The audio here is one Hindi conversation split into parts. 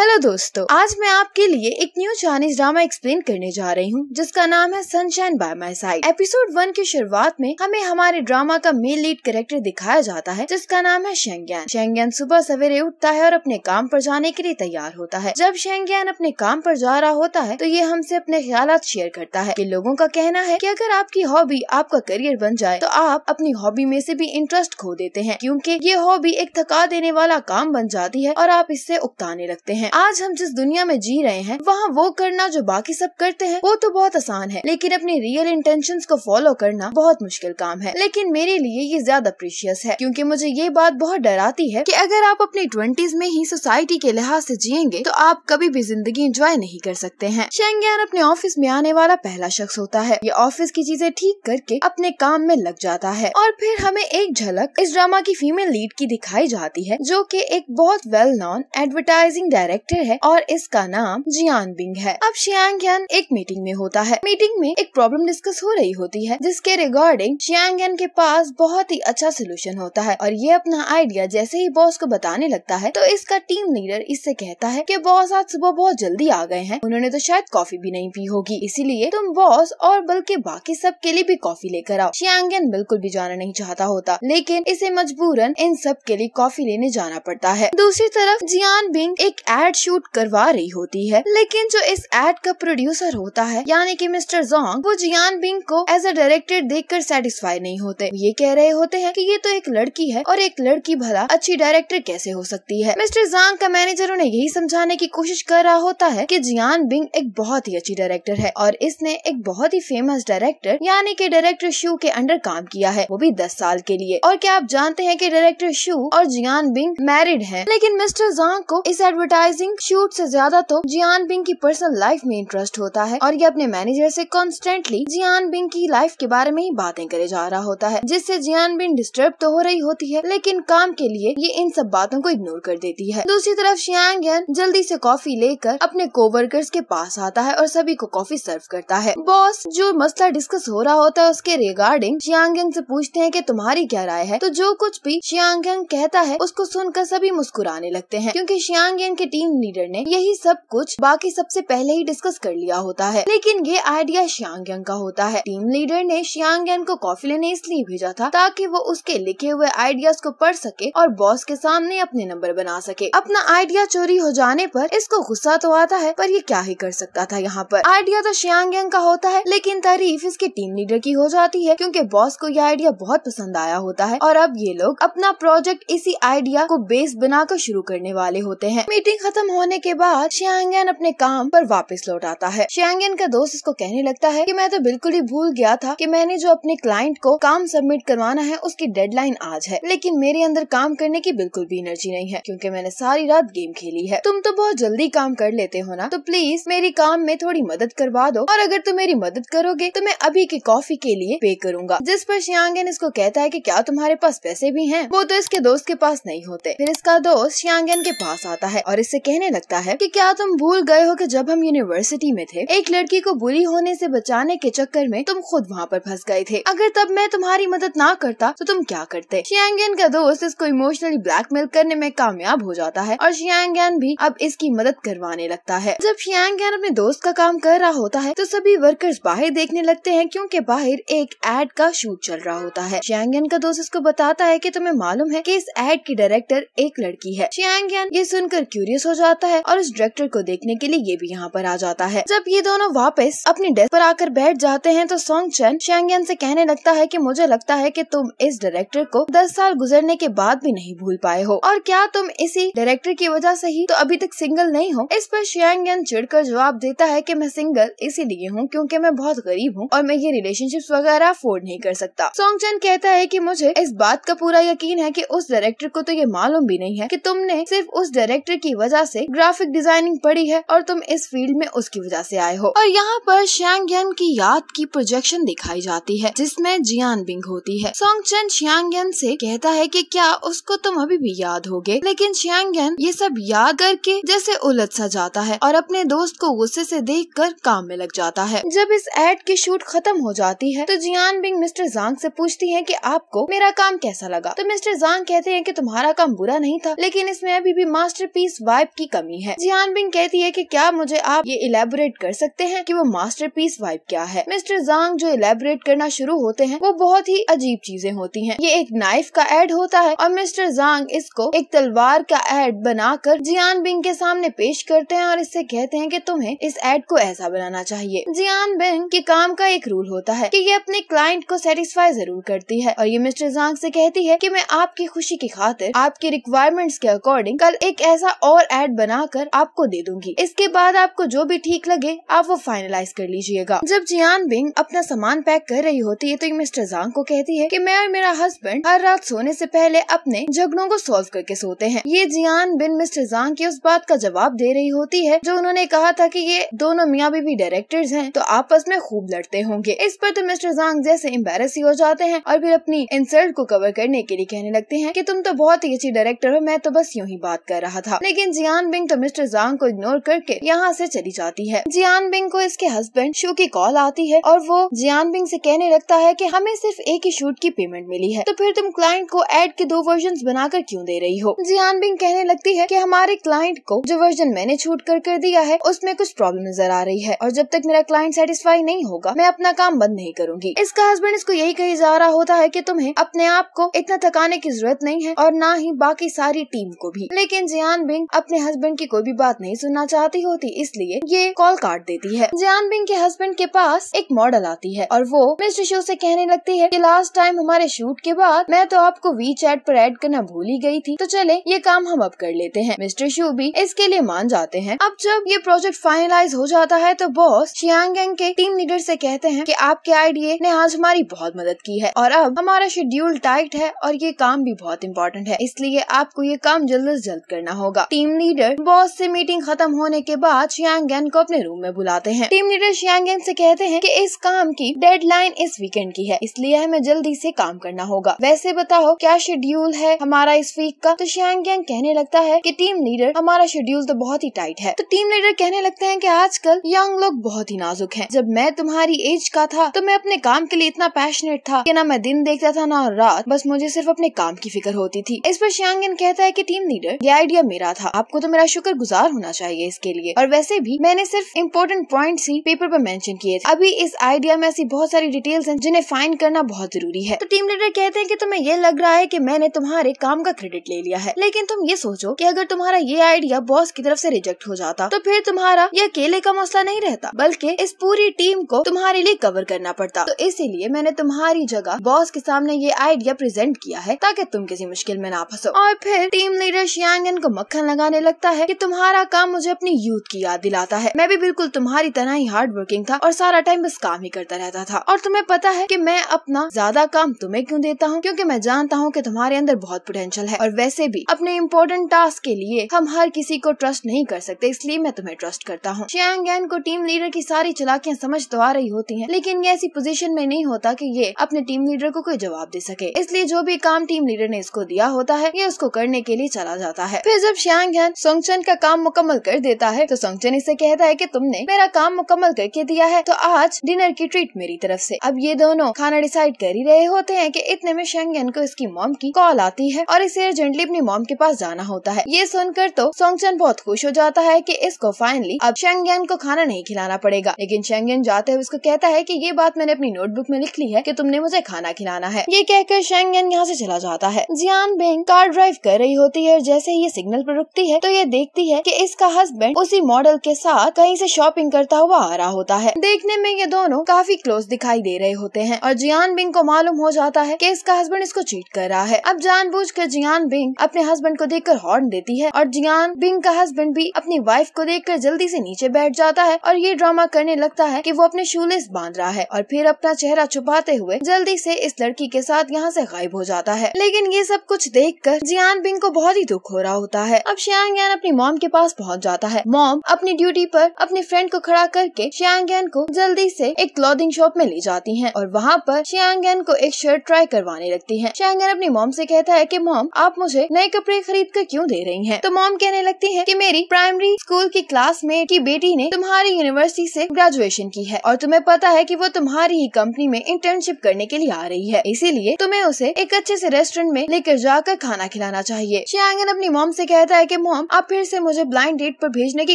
हेलो दोस्तों आज मैं आपके लिए एक न्यू चाइनीज ड्रामा एक्सप्लेन करने जा रही हूँ जिसका नाम है Sunshine by my side episode one की शुरुआत में हमें हमारे ड्रामा का मेन लीड कैरेक्टर दिखाया जाता है जिसका नाम है शेंग्यान शेंग्यान सुबह सवेरे उठता है और अपने काम पर जाने के लिए तैयार होता है जब शेंग्यान अपने काम पर जा रहा होता है तो ये हमसे अपने ख्याल शेयर करता है ये लोगों का कहना है की अगर आपकी हॉबी आपका करियर बन जाए तो आप अपनी हॉबी में से भी इंटरेस्ट खो देते हैं क्यूँकी ये हॉबी एक थका देने वाला काम बन जाती है और आप इससे उकताने लगते हैं हैं आज हम जिस दुनिया में जी रहे हैं वहाँ वो करना जो बाकी सब करते हैं वो तो बहुत आसान है लेकिन अपनी रियल इंटेंशन को फॉलो करना बहुत मुश्किल काम है लेकिन मेरे लिए ये ज्यादा प्रीशियस है क्यूँकी मुझे ये बात बहुत डराती है की अगर आप अपनी ट्वेंटीज में ही सोसाइटी के लिहाज ऐसी जियेंगे तो आप कभी भी जिंदगी इंजॉय नहीं कर सकते हैं शेंगयान अपने ऑफिस में आने वाला पहला शख्स होता है ये ऑफिस की चीजें ठीक करके अपने काम में लग जाता है और फिर हमें एक झलक इस ड्रामा की फीमेल लीड की दिखाई जाती है जो कि एक बहुत well known advertising director actor है और इसका नाम जियान बिंग है अब शियांग एक मीटिंग में होता है मीटिंग में एक प्रॉब्लम डिस्कस हो रही होती है जिसके रिगार्डिंग शियांग के पास बहुत ही अच्छा सोल्यूशन होता है और ये अपना आइडिया जैसे ही बॉस को बताने लगता है तो इसका टीम लीडर इससे कहता है की बॉस आज सुबह बहुत जल्दी आ गए हैं उन्होंने तो शायद कॉफी भी नहीं पी होगी इसीलिए तुम बॉस और बल्कि बाकी सब के लिए भी कॉफी लेकर आओ शियांग बिल्कुल भी जाना नहीं चाहता होता लेकिन इसे मजबूरन इन सब के लिए कॉफी लेने जाना पड़ता है दूसरी तरफ जियान बिंग एक एड शूट करवा रही होती है लेकिन जो इस एड का प्रोड्यूसर होता है यानी कि मिस्टर जोंग वो जियान बिंग को एज अ डायरेक्टर देखकर सेटिस्फाई नहीं होते ये कह रहे होते हैं कि ये तो एक लड़की है और एक लड़की भला अच्छी डायरेक्टर कैसे हो सकती है मिस्टर जोंग का मैनेजर उन्हें यही समझाने की कोशिश कर रहा होता है की जियान बिंग एक बहुत ही अच्छी डायरेक्टर है और इसने एक बहुत ही फेमस डायरेक्टर यानी की डायरेक्टर शू के अंडर काम किया है वो भी दस साल के लिए और क्या आप जानते हैं की डायरेक्टर शू और जियान बिंग मैरिड है लेकिन मिस्टर जोंग को इस एडवर्टाइज एडवर्टाइजिंग शूट से ज्यादा तो जियान बिंग की पर्सनल लाइफ में इंटरेस्ट होता है और ये अपने मैनेजर से कॉन्स्टेंटली जियान बिंग की लाइफ के बारे में ही बातें करे जा रहा होता है जिससे जियान बिंग डिस्टर्ब तो हो रही होती है लेकिन काम के लिए ये इन सब बातों को इग्नोर कर देती है दूसरी तरफ शियांग जल्दी से कॉफी लेकर अपने कोवर्कर्स के पास आता है और सभी को कॉफी सर्व करता है बॉस जो मसला डिस्कस हो रहा होता है उसके रिगार्डिंग शियांग से पूछते हैं कि तुम्हारी क्या राय है तो जो कुछ भी शियांग कहता है उसको सुनकर सभी मुस्कुराने लगते हैं क्योंकि शियांग के टीम टीम लीडर ने यही सब कुछ बाकी सबसे पहले ही डिस्कस कर लिया होता है लेकिन ये आइडिया श्यांग का होता है टीम लीडर ने श्यांग को कॉफी लेने इसलिए भेजा था ताकि वो उसके लिखे हुए आइडियाज को पढ़ सके और बॉस के सामने अपने नंबर बना सके अपना आइडिया चोरी हो जाने पर इसको गुस्सा तो आता है पर ये क्या ही कर सकता था यहाँ पर आइडिया तो श्यांग का होता है लेकिन तारीफ इसके टीम लीडर की हो जाती है क्योंकि बॉस को यह आइडिया बहुत पसंद आया होता है और अब ये लोग अपना प्रोजेक्ट इसी आइडिया को बेस बनाकर शुरू करने वाले होते हैं मीटिंग खत्म होने के बाद शियांगन अपने काम पर वापस लौट आता है शियांगन का दोस्त इसको कहने लगता है कि मैं तो बिल्कुल ही भूल गया था कि मैंने जो अपने क्लाइंट को काम सबमिट करवाना है उसकी डेडलाइन आज है लेकिन मेरे अंदर काम करने की बिल्कुल भी एनर्जी नहीं है क्योंकि मैंने सारी रात गेम खेली है तुम तो बहुत जल्दी काम कर लेते हो ना तो प्लीज मेरी काम में थोड़ी मदद करवा दो और अगर तुम मेरी मदद करोगे तो मैं अभी की कॉफी के लिए पे करूंगा जिस पर शियांगन इसको कहता है की क्या तुम्हारे पास पैसे भी है वो तो इसके दोस्त के पास नहीं होते फिर इसका दोस्त शियांगन के पास आता है और इससे कहने लगता है कि क्या तुम भूल गए हो कि जब हम यूनिवर्सिटी में थे एक लड़की को बुरी होने से बचाने के चक्कर में तुम खुद वहाँ पर फंस गए थे अगर तब मैं तुम्हारी मदद ना करता तो तुम क्या करते शियांगन का दोस्त इसको इमोशनली ब्लैकमेल करने में कामयाब हो जाता है और शियांगन भी अब इसकी मदद करवाने लगता है जब शियांगन अपने दोस्त का काम कर रहा होता है तो सभी वर्कर्स बाहर देखने लगते हैं क्योंकि बाहर एक एड का शूट चल रहा होता है शियांगन का दोस्त इसको बताता है कि तुम्हें मालूम है कि इस एड की डायरेक्टर एक लड़की है शियांगन ये सुनकर क्यूरियस हो जाता है और उस डायरेक्टर को देखने के लिए ये भी यहाँ पर आ जाता है जब ये दोनों वापस अपने डेस्क पर आकर बैठ जाते हैं तो सोंग चन श्यांगन से कहने लगता है कि मुझे लगता है कि तुम इस डायरेक्टर को दस साल गुजरने के बाद भी नहीं भूल पाए हो और क्या तुम इसी डायरेक्टर की वजह से ही तो अभी तक सिंगल नहीं हो इस पर श्यांगन कर जवाब देता है कि मैं सिंगल इसीलिए हूँ क्योंकि मैं बहुत गरीब हूँ और मैं ये रिलेशनशिप वगैरह अफोर्ड नहीं कर सकता सोंग चन कहता है की मुझे इस बात का पूरा यकीन है की उस डायरेक्टर को तो ये मालूम भी नहीं है की तुमने सिर्फ उस डायरेक्टर की वजह वजह से ग्राफिक डिजाइनिंग पड़ी है और तुम इस फील्ड में उसकी वजह से आए हो और यहाँ पर श्यांग यन की याद की प्रोजेक्शन दिखाई जाती है जिसमें जियान बिंग होती है सोंग चन श्यांग यन से कहता है कि क्या उसको तुम अभी भी याद गए लेकिन श्यांग यन ये सब याद करके जैसे उलझ सा जाता है और अपने दोस्त को गुस्से से कर काम में लग जाता है जब इस एड की शूट खत्म हो जाती है तो जियान बिंग मिस्टर जांग से पूछती है की आपको मेरा काम कैसा लगा तो मिस्टर जांग कहते हैं की तुम्हारा काम बुरा नहीं था लेकिन इसमें अभी भी मास्टरपीस वाइब कॉन्सेप्ट की कमी है जियान बिंग कहती है की क्या मुझे आप ये इलेबोरेट कर सकते हैं की वो मास्टर पीस वाइब क्या है मिस्टर जांग जो इलेबोरेट करना शुरू होते हैं वो बहुत ही अजीब चीजें होती हैं ये एक नाइफ का एड होता है और मिस्टर जांग इसको एक तलवार का एड बनाकर जियान बिंग के सामने पेश करते हैं और इससे कहते हैं की तुम्हें इस एड को ऐसा बनाना चाहिए जियान बिंग के काम का एक रूल होता है की ये अपने क्लाइंट को सेटिस्फाई जरूर करती है और ये मिस्टर जांग ऐसी कहती है की मैं आपकी खुशी की खातिर आपकी रिक्वायरमेंट्स के अकॉर्डिंग कल एक ऐसा और एड बनाकर आपको दे दूंगी इसके बाद आपको जो भी ठीक लगे आप वो फाइनलाइज कर लीजिएगा जब जियान बिंग अपना सामान पैक कर रही होती है तो मिस्टर जांग को कहती है कि मैं और मेरा हस्बैंड हर रात सोने से पहले अपने झगड़ों को सॉल्व करके सोते हैं ये जियान बिन मिस्टर जांग की उस बात का जवाब दे रही होती है जो उन्होंने कहा था कि ये दोनों मियाँ बीबी डायरेक्टर्स हैं तो आपस में खूब लड़ते होंगे इस पर तो मिस्टर जांग जैसे एम्बेरस ही हो जाते हैं और फिर अपनी इंसल्ट को कवर करने के लिए कहने लगते हैं कि तुम तो बहुत ही अच्छी डायरेक्टर हो मैं तो बस यूँ ही बात कर रहा था लेकिन जियान बिंग तो मिस्टर जांग को इग्नोर करके यहाँ से चली जाती है जियान बिंग को इसके हस्बैंड शू की कॉल आती है और वो जियान बिंग से कहने लगता है कि हमें सिर्फ एक ही शूट की पेमेंट मिली है तो फिर तुम क्लाइंट को एड के दो वर्जन बनाकर क्यूँ दे रही हो जियान बिंग कहने लगती है की हमारे क्लाइंट को जो वर्जन मैंने छूट कर कर दिया है उसमें कुछ प्रॉब्लम नजर आ रही है और जब तक मेरा क्लाइंट सेटिस्फाई नहीं होगा मैं अपना काम बंद नहीं करूंगी इसका हस्बैंड इसको यही कही जा रहा होता है की तुम्हें अपने आप को इतना थकाने की जरूरत नहीं है और न ही बाकी सारी टीम को भी लेकिन जियान बिंग अपने अपने हस्बैंड की कोई भी बात नहीं सुनना चाहती होती इसलिए ये कॉल काट देती है जियान बिंग के हस्बैंड के पास एक मॉडल आती है और वो मिस्टर शो से कहने लगती है कि लास्ट टाइम हमारे शूट के बाद मैं तो आपको वी चैट पर ऐड करना भूल ही गई थी तो चले ये काम हम अब कर लेते हैं मिस्टर शो भी इसके लिए मान जाते हैं अब जब ये प्रोजेक्ट फाइनलाइज हो जाता है तो बॉस शियांग के टीम लीडर ऐसी कहते हैं की आपके आइडिया ने आज हमारी बहुत मदद की है और अब हमारा शेड्यूल टाइट है और ये काम भी बहुत इम्पोर्टेंट है इसलिए आपको ये काम जल्द अज जल्द करना होगा टीम लीडर बॉस से मीटिंग खत्म होने के बाद शियांगन को अपने रूम में बुलाते हैं टीम लीडर शियांगन से कहते हैं कि इस काम की डेडलाइन इस वीकेंड की है इसलिए हमें जल्दी से काम करना होगा वैसे बताओ क्या शेड्यूल है हमारा इस वीक का तो शियांगन कहने लगता है की टीम लीडर हमारा शेड्यूल तो बहुत ही टाइट है तो टीम लीडर कहने लगते है की आजकल यंग लोग बहुत ही नाजुक है जब मैं तुम्हारी एज का था तो मैं अपने काम के लिए इतना पैशनेट था की न मैं दिन देखता था न रात बस मुझे सिर्फ अपने काम की फिक्र होती थी इस पर श्यांगन कहता है की टीम लीडर ये आइडिया मेरा था आप आपको तो मेरा शुक्र गुजार होना चाहिए इसके लिए और वैसे भी मैंने सिर्फ इम्पोर्टेंट पॉइंट ही पेपर पर मेंशन किए थे अभी इस आइडिया में ऐसी बहुत सारी डिटेल्स हैं जिन्हें फाइन करना बहुत जरूरी है तो टीम लीडर कहते हैं की तुम्हें ये लग रहा है की मैंने तुम्हारे काम का क्रेडिट ले लिया है लेकिन तुम ये सोचो की अगर तुम्हारा ये आइडिया बॉस की तरफ ऐसी रिजेक्ट हो जाता तो फिर तुम्हारा ये अकेले का मसला नहीं रहता बल्कि इस पूरी टीम को तुम्हारे लिए कवर करना पड़ता तो इसीलिए मैंने तुम्हारी जगह बॉस के सामने ये आइडिया प्रेजेंट किया है ताकि तुम किसी मुश्किल में ना फंसो और फिर टीम लीडर शियांगन को मक्खन लगाने मुझे लगता है कि तुम्हारा काम मुझे अपनी यूथ की याद दिलाता है मैं भी बिल्कुल तुम्हारी तरह ही हार्ड वर्किंग था और सारा टाइम बस काम ही करता रहता था और तुम्हें पता है की मैं अपना ज्यादा काम तुम्हें क्यूँ देता हूँ क्यूँकी मैं जानता हूँ की तुम्हारे अंदर बहुत पोटेंशियल है और वैसे भी अपने इम्पोर्टेंट टास्क के लिए हम हर किसी को ट्रस्ट नहीं कर सकते इसलिए मैं तुम्हें ट्रस्ट करता हूँ शियांग को टीम लीडर की सारी चलाकियाँ समझ तो आ रही होती है लेकिन ये ऐसी पोजिशन में नहीं होता की ये अपने टीम लीडर को कोई जवाब दे सके इसलिए जो भी काम टीम लीडर ने इसको दिया होता है ये उसको करने के लिए चला जाता है फिर जब श्यांग चैन सोंगचन का काम मुकम्मल कर देता है तो सोंगचन इसे कहता है कि तुमने मेरा काम मुकम्मल करके दिया है तो आज डिनर की ट्रीट मेरी तरफ से अब ये दोनों खाना डिसाइड कर ही रहे होते हैं कि इतने में शेंगन को इसकी मॉम की कॉल आती है और इसे अर्जेंटली अपनी मॉम के पास जाना होता है ये सुनकर तो सोंगचन बहुत खुश हो जाता है की इसको फाइनली अब शेंगन को खाना नहीं खिलाना पड़ेगा लेकिन शेंगन जाते हुए उसको कहता है की ये बात मैंने अपनी नोटबुक में लिख ली है की तुमने मुझे खाना खिलाना है ये कहकर शेंगन यहाँ ऐसी चला जाता है जियान बेंग कार ड्राइव कर रही होती है जैसे ही ये सिग्नल पर रुकती है तो ये देखती है कि इसका हस्बैंड उसी मॉडल के साथ कहीं से शॉपिंग करता हुआ आ रहा होता है देखने में ये दोनों काफी क्लोज दिखाई दे रहे होते हैं और जियान बिंग को मालूम हो जाता है कि इसका हस्बैंड इसको चीट कर रहा है अब जान कर जियान बिंग अपने हस्बैंड को कर हॉर्न देती है और जियान बिंग का हस्बैंड भी अपनी वाइफ को कर जल्दी ऐसी नीचे बैठ जाता है और ये ड्रामा करने लगता है की वो अपने शूलेस बांध रहा है और फिर अपना चेहरा छुपाते हुए जल्दी ऐसी इस लड़की के साथ यहाँ ऐसी गायब हो जाता है लेकिन ये सब कुछ कर जियान बिंग को बहुत ही दुख हो रहा होता है अब श्याम शियांग यान अपनी मॉम के पास पहुंच जाता है मॉम अपनी ड्यूटी पर अपने फ्रेंड को खड़ा करके शियांग यान को जल्दी से एक क्लॉथिंग शॉप में ले जाती हैं और वहाँ पर शियांग यान को एक शर्ट ट्राई करवाने लगती है शियांग यान अपनी मॉम से कहता है कि मॉम आप मुझे नए कपड़े खरीद कर क्यों दे रही हैं तो मॉम कहने लगती है कि मेरी प्राइमरी स्कूल की क्लास की बेटी ने तुम्हारी यूनिवर्सिटी से ग्रेजुएशन की है और तुम्हें पता है कि वो तुम्हारी ही कंपनी में इंटर्नशिप करने के लिए आ रही है इसीलिए तुम्हें उसे एक अच्छे से रेस्टोरेंट में लेकर जाकर खाना खिलाना चाहिए शियांगन अपनी मॉम से कहता है की मॉम अब फिर से मुझे ब्लाइंड डेट पर भेजने की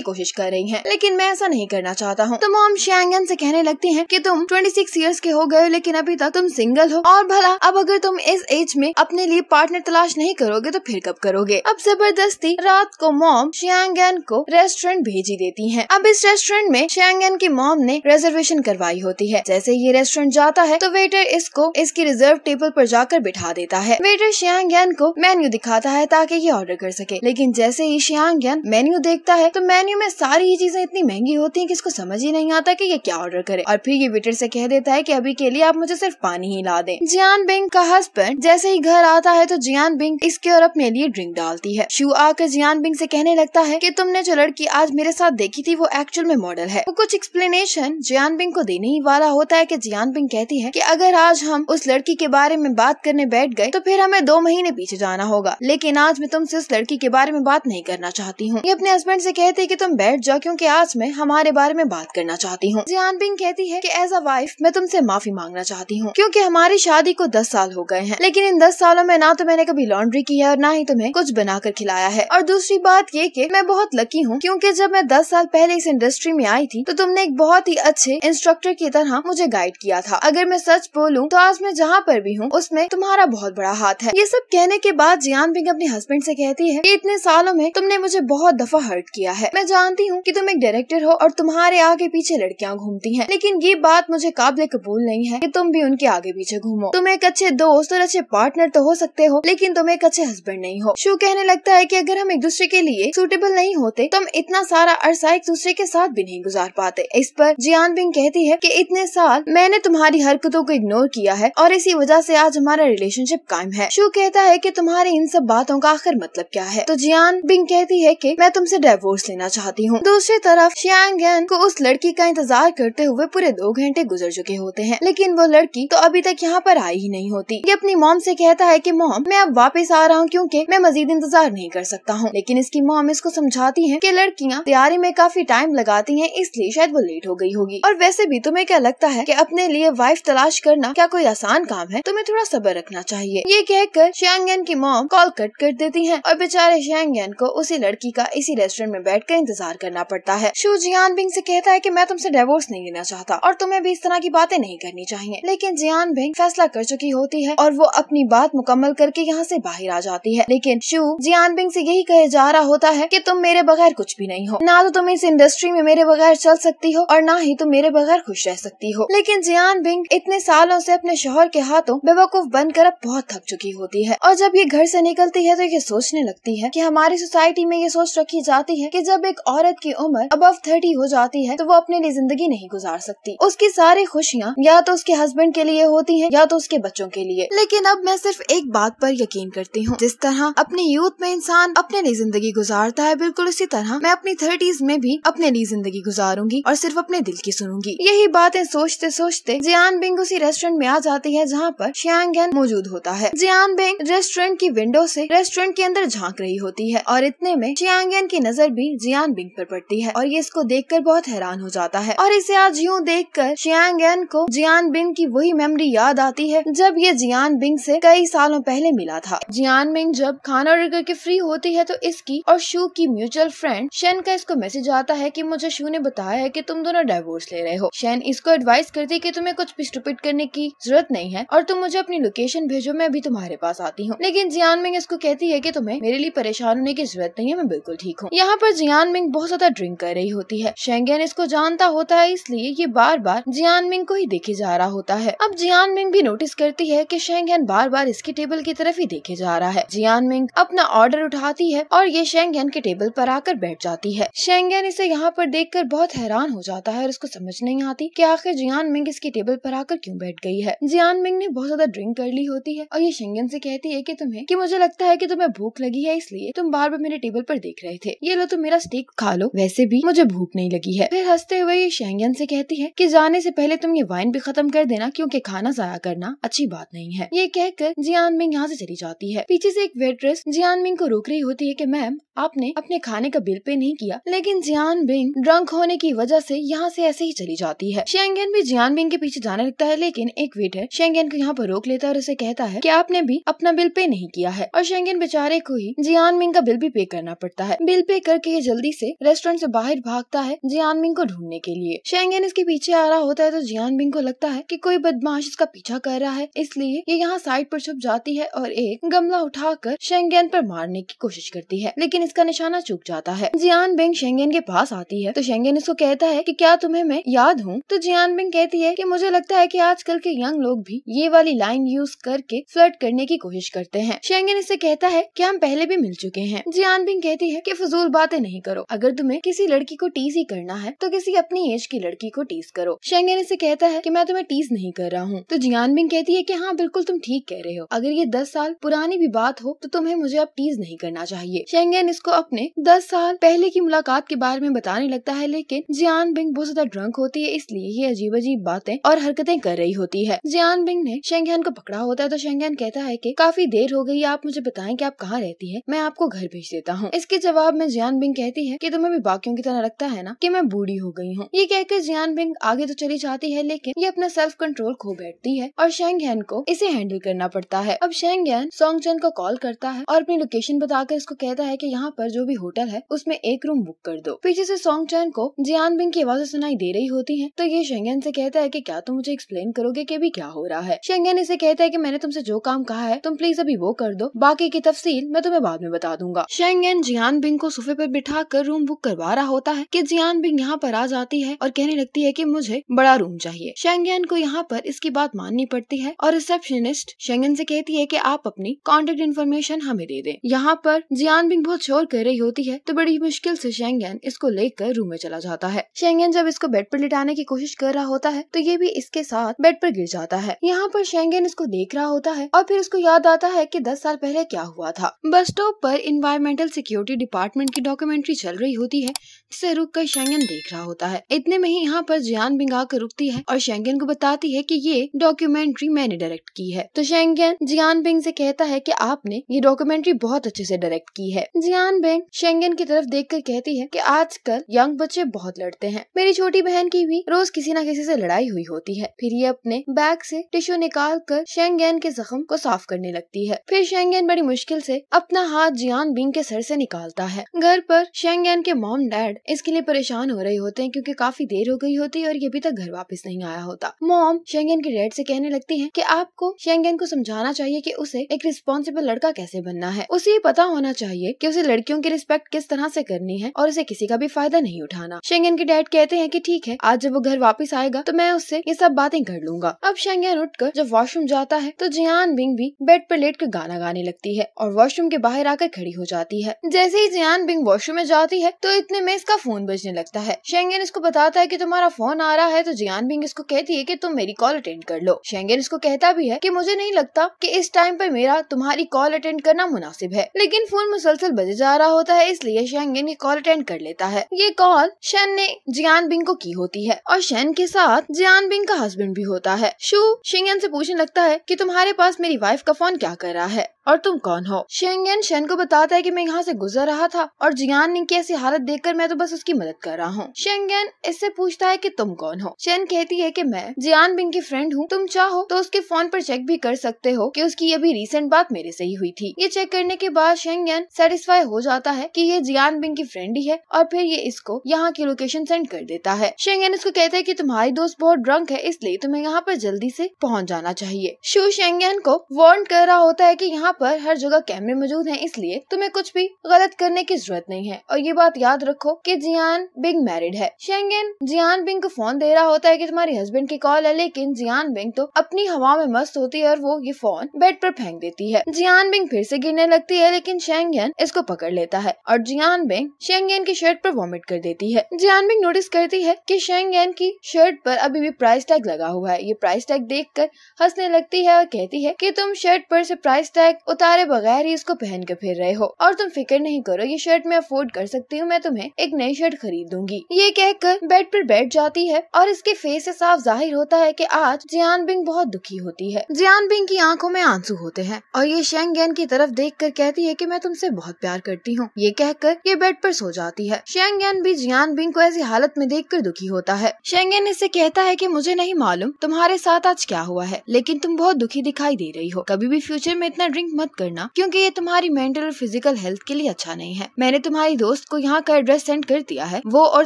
कोशिश कर रही है लेकिन मैं ऐसा नहीं करना चाहता हूँ तो मोम शैंगन से कहने लगती है की तुम ट्वेंटी सिक्स ईयर्स के हो गए लेकिन अभी तक तुम सिंगल हो और भला अब अगर तुम इस एज में अपने लिए पार्टनर तलाश नहीं करोगे तो फिर कब करोगे अब जबरदस्ती रात को मोम शियांगन को रेस्टोरेंट भेजी देती है अब इस रेस्टोरेंट में शियांगन की मॉम ने रिजर्वेशन करवाई होती है जैसे ये रेस्टोरेंट जाता है तो वेटर इसको इसकी रिजर्व टेबल पर जाकर बिठा देता है वेटर शियांगन को मेन्यू दिखाता है ताकि ये ऑर्डर कर सके लेकिन जैसे से यन मेन्यू देखता है तो मेन्यू में सारी ही चीजें इतनी महंगी होती है की इसको समझ ही नहीं आता की ये क्या ऑर्डर करे और फिर ये वेटर ऐसी कह देता है की अभी के लिए आप मुझे सिर्फ पानी ही ला दे जियान बिंग का हस्बैंड जैसे ही घर आता है तो जियान बिंग इसके और अपने लिए ड्रिंक डालती है शू आकर जियान बिंग ऐसी कहने लगता है की तुमने जो लड़की आज मेरे साथ देखी थी वो एक्चुअल में मॉडल है वो तो कुछ एक्सप्लेनेशन जियान बिंग को देने ही वाला होता है कि जियान बिंग कहती है कि अगर आज हम उस लड़की के बारे में बात करने बैठ गए तो फिर हमें दो महीने पीछे जाना होगा लेकिन आज मैं तुमसे उस लड़की के बारे में बात नहीं नहीं करना चाहती हूँ ये अपने हस्बैंड से कहती है कि तुम बैठ जाओ क्योंकि आज मैं हमारे बारे में बात करना चाहती हूँ जियान बिंग कहती है कि एज अ वाइफ मैं तुमसे माफी मांगना चाहती हूँ क्योंकि हमारी शादी को दस साल हो गए हैं लेकिन इन दस सालों में ना तो मैंने कभी लॉन्ड्री की है और ना ही तुम्हें कुछ बनाकर खिलाया है और दूसरी बात ये की मैं बहुत लकी हूँ क्यूँकी जब मैं दस साल पहले इस इंडस्ट्री में आई थी तो तुमने एक बहुत ही अच्छे इंस्ट्रक्टर की तरह मुझे गाइड किया था अगर मैं सच बोलूँ तो आज मैं जहाँ पर भी हूँ उसमें तुम्हारा बहुत बड़ा हाथ है ये सब कहने के बाद जियान बिंग अपने हस्बैंड ऐसी कहती है की इतने सालों में में तुमने मुझे बहुत दफा हर्ट किया है मैं जानती हूँ कि तुम एक डायरेक्टर हो और तुम्हारे आगे पीछे लड़कियाँ घूमती हैं लेकिन ये बात मुझे काबिल कबूल नहीं है कि तुम भी उनके आगे पीछे घूमो तुम एक अच्छे दोस्त और अच्छे पार्टनर तो हो सकते हो लेकिन तुम एक अच्छे हस्बैंड नहीं हो शो कहने लगता है की अगर हम एक दूसरे के लिए सूटेबल नहीं होते तो हम इतना सारा अरसा एक दूसरे के साथ भी नहीं गुजार पाते इस पर जियान बिंग कहती है की इतने साल मैंने तुम्हारी हरकतों को इग्नोर किया है और इसी वजह से आज हमारा रिलेशनशिप कायम है शू कहता है की तुम्हारी इन सब बातों का आखिर मतलब क्या है तो जियान भी बिंग कहती है कि मैं तुमसे डिवोर्स लेना चाहती हूँ दूसरी तरफ श्यांग यान को उस लड़की का इंतजार करते हुए पूरे दो घंटे गुजर चुके होते हैं लेकिन वो लड़की तो अभी तक यहाँ पर आई ही नहीं होती ये अपनी मॉम से कहता है कि मॉम मैं अब वापस आ रहा हूँ क्योंकि मैं मजीद इंतजार नहीं कर सकता हूँ लेकिन इसकी मॉम इसको समझाती है की लड़कियाँ तैयारी में काफी टाइम लगाती है इसलिए शायद वो लेट हो गयी होगी और वैसे भी तुम्हें क्या लगता है की अपने लिए वाइफ तलाश करना क्या कोई आसान काम है तुम्हें थोड़ा सबर रखना चाहिए ये कहकर श्यांग यान की मॉम कॉल कट कर देती है और बेचारे श्यांग यान को को उसी लड़की का इसी रेस्टोरेंट में बैठ कर इंतजार करना पड़ता है शू जियान बिंग से कहता है की मैं तुमसे डिवोर्स नहीं लेना चाहता और तुम्हें भी इस तरह की बातें नहीं करनी चाहिए लेकिन जियान बिंग फैसला कर चुकी होती है और वो अपनी बात मुकम्मल करके यहाँ ऐसी बाहर आ जाती है लेकिन शू जियान बिंग ऐसी यही कहे जा रहा होता है की तुम मेरे बगैर कुछ भी नहीं हो ना तो तुम इस इंडस्ट्री में मेरे बगैर चल सकती हो और ना ही तुम मेरे बगैर खुश रह सकती हो लेकिन जियान बिंग इतने सालों ऐसी अपने शोहर के हाथों बेवकूफ बनकर अब बहुत थक चुकी होती है और जब ये घर से निकलती है तो ये सोचने लगती है कि हमारी सोसाइटी में ये सोच रखी जाती है कि जब एक औरत की उम्र अब थर्टी हो जाती है तो वो अपने लिए जिंदगी नहीं गुजार सकती उसकी सारी खुशियाँ या तो उसके हस्बैंड के लिए होती है या तो उसके बच्चों के लिए लेकिन अब मैं सिर्फ एक बात पर यकीन करती हूँ जिस तरह अपने यूथ में इंसान अपने लिए जिंदगी गुजारता है बिल्कुल उसी तरह मैं अपनी थर्टीज में भी अपने लिए जिंदगी गुजारूंगी और सिर्फ अपने दिल की सुनूंगी यही बातें सोचते सोचते जियान बिंग उसी रेस्टोरेंट में आ जाती है जहाँ पर श्यांग मौजूद होता है जियान बिंग रेस्टोरेंट की विंडो से रेस्टोरेंट के अंदर झांक रही होती है और और इतने में चियांगन की नजर भी जियान बिंग पर पड़ती है और ये इसको देखकर बहुत हैरान हो जाता है और इसे आज यूँ देख कर चियांगन को जियान बिंग की वही मेमोरी याद आती है जब ये जियान बिंग से कई सालों पहले मिला था जियान बिंग जब खाना ऑर्डर करके फ्री होती है तो इसकी और शू की म्यूचुअल फ्रेंड शेन का इसको मैसेज आता है की मुझे शू ने बताया है की तुम दोनों डाइवोर्स ले रहे हो शेन इसको एडवाइस करती की तुम्हें कुछ भी स्टूपिट करने की जरूरत नहीं है और तुम मुझे अपनी लोकेशन भेजो मैं अभी तुम्हारे पास आती हूँ लेकिन जियान बिंग इसको कहती है की तुम्हें मेरे लिए परेशान होने की की जरूरत नहीं है मैं बिल्कुल ठीक हूँ यहाँ पर जियान मिंग बहुत ज्यादा ड्रिंक कर रही होती है शेंगेन इसको जानता होता है इसलिए ये बार बार जियान मिंग को ही देखे जा रहा होता है अब जियान मिंग भी नोटिस करती है की शेंगेन बार बार इसके टेबल की तरफ ही देखे जा रहा है जियान मिंग अपना ऑर्डर उठाती है और ये शेंगेन के टेबल पर आकर बैठ जाती है शेंगेन इसे यहाँ पर देख बहुत हैरान हो जाता है और इसको समझ नहीं आती की आखिर जियान मिंग इसके टेबल पर आकर क्यूँ बैठ गई है जियान मिंग ने बहुत ज्यादा ड्रिंक कर ली होती है और ये शेंगेन से कहती है की तुम्हें की मुझे लगता है की तुम्हें भूख लगी है इसलिए तुम बार अब मेरे टेबल पर देख रहे थे ये लो तुम तो मेरा स्टेक खा लो वैसे भी मुझे भूख नहीं लगी है फिर हंसते हुए ये शेंगन से कहती है कि जाने से पहले तुम ये वाइन भी खत्म कर देना क्योंकि खाना जाया करना अच्छी बात नहीं है ये कहकर जियान मिंग यहाँ से चली जाती है पीछे से एक वेट्रेस जियान मिंग को रोक रही होती है की मैम आपने अपने खाने का बिल पे नहीं किया लेकिन जियान बिंग ड्रंक होने की वजह से यहाँ से ऐसे ही चली जाती है शेंगन भी जियान बिंग के पीछे जाने लगता है लेकिन एक वेटर शेंगन को यहाँ पर रोक लेता है और उसे कहता है की आपने भी अपना बिल पे नहीं किया है और शेंगन बेचारे को ही जियान मिंग का बिल भी पे करना पड़ता है बिल पे करके ये जल्दी से रेस्टोरेंट से बाहर भागता है जियान बिंग को ढूंढने के लिए शेंगेन इसके पीछे आ रहा होता है तो जियान बिंग को लगता है कि कोई बदमाश इसका पीछा कर रहा है इसलिए ये यहाँ साइड पर छुप जाती है और एक गमला उठाकर शेंगेन पर मारने की कोशिश करती है लेकिन इसका निशाना चूक जाता है जियान बिंग शेंगेन के पास आती है तो शेंगेन इसको कहता है की क्या तुम्हे मैं याद हूँ तो जियान बिंग कहती है की मुझे लगता है की आजकल के यंग लोग भी ये वाली लाइन यूज करके फ्लर्ट करने की कोशिश करते हैं शेंगेन इससे कहता है की हम पहले भी मिल चुके हैं जियान बिंग कहती है कि फजूल बातें नहीं करो अगर तुम्हें किसी लड़की को टीज ही करना है तो किसी अपनी एज की लड़की को टीज करो शेंगेन इसे कहता है कि मैं तुम्हें टीज नहीं कर रहा हूँ तो जियान बिंग कहती है कि हाँ बिल्कुल तुम ठीक कह रहे हो अगर ये दस साल पुरानी भी बात हो तो तुम्हें मुझे अब टीज नहीं करना चाहिए शेंगेन इसको अपने दस साल पहले की मुलाकात के बारे में बताने लगता है लेकिन जियान बिंग बहुत ज्यादा ड्रंक होती है इसलिए ये अजीब अजीब बातें और हरकतें कर रही होती है जियान बिंग ने शेंगेन को पकड़ा होता है तो शेंगेन कहता है की काफी देर हो गई आप मुझे बताएं की आप कहाँ रहती है मैं आपको घर भेज भेज देता हूँ इसके जवाब में जियान बिंग कहती है की तुम्हें भी बाकियों की तरह लगता है ना की मैं बूढ़ी हो गई हूँ ये कहकर जियान बिंग आगे तो चली जाती है लेकिन ये अपना सेल्फ कंट्रोल खो बैठती है और शेंग हैन को इसे हैंडल करना पड़ता है अब शेंग हैन सोंग चन को कॉल करता है और अपनी लोकेशन बताकर इसको कहता है की यहाँ पर जो भी होटल है उसमें एक रूम बुक कर दो पीछे से सोंग चैन को जियान बिंग की आवाजें सुनाई दे रही होती है तो ये शेंगन से कहता है कि क्या तुम मुझे एक्सप्लेन करोगे की अभी क्या हो रहा है शेंगन इसे कहता है की मैंने तुमसे जो काम कहा है तुम प्लीज अभी वो कर दो बाकी की तफसील मैं तुम्हें बाद में बता दूंगा एन जियान बिंग को सोफे पर बिठा कर रूम बुक करवा रहा होता है कि जियान बिंग यहाँ पर आ जाती है और कहने लगती है कि मुझे बड़ा रूम चाहिए एन को यहाँ पर इसकी बात माननी पड़ती है और रिसेप्शनिस्ट एन से कहती है कि आप अपनी कॉन्टेक्ट इन्फॉर्मेशन हमें दे दें यहाँ पर जियान बिंग बहुत शोर कर रही होती है तो बड़ी मुश्किल से एन इसको लेकर रूम में चला जाता है एन जब इसको बेड पर लिटाने की कोशिश कर रहा होता है तो ये भी इसके साथ बेड पर गिर जाता है यहाँ पर एन इसको देख रहा होता है और फिर इसको याद आता है की दस साल पहले क्या हुआ था बस स्टॉप पर इन्वायरमेंट गवर्नमेंटल सिक्योरिटी डिपार्टमेंट की डॉक्यूमेंट्री चल रही होती है जिसे रुक कर शेंगन देख रहा होता है इतने में ही यहाँ पर जियान बिंगा कर रुकती है और शेंगन को बताती है की ये डॉक्यूमेंट्री मैंने डायरेक्ट की है तो शेंगन जियान बिंग से कहता है की आपने ये डॉक्यूमेंट्री बहुत अच्छे से डायरेक्ट की है जियान बिंग शेंगन की तरफ देख कर कहती है की आजकल यंग बच्चे बहुत लड़ते हैं मेरी छोटी बहन की भी रोज किसी न किसी से लड़ाई हुई होती है फिर ये अपने बैग से टिश्यू निकाल कर शेंगन के जख्म को साफ करने लगती है फिर शेंगन बड़ी मुश्किल से अपना हाथ जियान बिंग उनके सर से निकालता है घर पर शेंगेन के मॉम डैड इसके लिए परेशान हो रहे होते हैं क्योंकि काफी देर हो गई होती है और ये अभी तक घर वापस नहीं आया होता मॉम शेंगेन के डैड से कहने लगती है कि आपको शेंगेन को समझाना चाहिए कि उसे एक रिस्पॉन्सिबल लड़का कैसे बनना है उसे ये पता होना चाहिए की उसे लड़कियों की रिस्पेक्ट किस तरह ऐसी करनी है और उसे किसी का भी फायदा नहीं उठाना शेंगेन के डैड कहते हैं की ठीक है आज जब वो घर वापिस आएगा तो मैं उससे ये सब बातें कर लूंगा अब शेंगेन उठ जब वॉशरूम जाता है तो जियान बिंग भी बेड पर लेट गाना गाने लगती है और वॉशरूम के बाहर आकर खड़ी हो जाती जाती है जैसे ही जियान बिंग वॉशरूम में जाती है तो इतने में इसका फोन बजने लगता है शेंगेन इसको बताता है की तुम्हारा फोन आ रहा है तो जियान बिंग इसको कहती है की तुम मेरी कॉल अटेंड कर लो शेंगेन इसको कहता भी है की मुझे नहीं लगता की इस टाइम पर मेरा तुम्हारी कॉल अटेंड करना मुनासिब है लेकिन फोन मुसलसल बजे जा रहा होता है इसलिए शेंगेन ये कॉल अटेंड कर लेता है ये कॉल शेन ने जियान बिंग को की होती है और शेन के साथ जियान बिंग का हस्बैंड भी होता है शू शेंगेन से पूछने लगता है कि तुम्हारे पास मेरी वाइफ का फोन क्या कर रहा है और तुम कौन हो शेंगन शेन को बताता है कि मैं यहाँ से गुजर रहा था और जियान निंग की ऐसी हालत देखकर मैं तो बस उसकी मदद कर रहा हूँ शेंगन इससे पूछता है कि तुम कौन हो शेन कहती है कि मैं जियान बिंग की फ्रेंड हूँ तुम चाहो तो उसके फोन पर चेक भी कर सकते हो कि उसकी अभी रिसेंट बात मेरे से ही हुई थी ये चेक करने के बाद शेंगन सेटिस्फाई हो जाता है की ये जियान बिंग की फ्रेंड ही है और फिर ये इसको यहाँ की लोकेशन सेंड कर देता है शेंगन इसको कहते है की तुम्हारी दोस्त बहुत ड्रंक है इसलिए तुम्हें यहाँ पर जल्दी ऐसी पहुँच जाना चाहिए शू शेंगन को वार्न कर रहा होता है की यहाँ पर हर जगह कैमरे मौजूद हैं इसलिए तुम्हें कुछ भी गलत करने की जरूरत नहीं है और ये बात याद रखो कि जियान बिंग मैरिड है शेंगेन जियान बिंग को फोन दे रहा होता है कि तुम्हारे हस्बैंड की कॉल है लेकिन जियान बिंग तो अपनी हवा में मस्त होती है और वो ये फोन बेड पर फेंक देती है जियान बिंग फिर से गिरने लगती है लेकिन शेंगेन इसको पकड़ लेता है और जियान बिंग शेंगेन की शर्ट पर वॉमिट कर देती है जियान बिंग नोटिस करती है की शेंगेन की शर्ट पर अभी भी प्राइस टैग लगा हुआ है ये प्राइस टैग देख कर हंसने लगती है और कहती है की तुम शर्ट पर से प्राइस टैग उतारे बगैर ही इसको पहन के फिर रहे हो और तुम फिक्र नहीं करो ये शर्ट मैं अफोर्ड कर सकती हूँ मैं तुम्हें एक नई शर्ट खरीद दूंगी ये कहकर बेड पर बैठ जाती है और इसके फेस से साफ जाहिर होता है कि आज जियान बिंग बहुत दुखी होती है जियान बिंग की आंखों में आंसू होते हैं और ये शेंगेन की तरफ देख कर कहती है की मैं तुमसे बहुत प्यार करती हूँ ये कहकर ये बेड पर सो जाती है शेंगेन भी जियान बिंग को ऐसी हालत में देख कर दुखी होता है शेंगेन इससे कहता है की मुझे नहीं मालूम तुम्हारे साथ आज क्या हुआ है लेकिन तुम बहुत दुखी दिखाई दे रही हो कभी भी फ्यूचर में इतना ड्रिंक मत करना क्योंकि ये तुम्हारी मेंटल और फिजिकल हेल्थ के लिए अच्छा नहीं है मैंने तुम्हारी दोस्त को यहाँ का एड्रेस सेंड कर दिया है वो और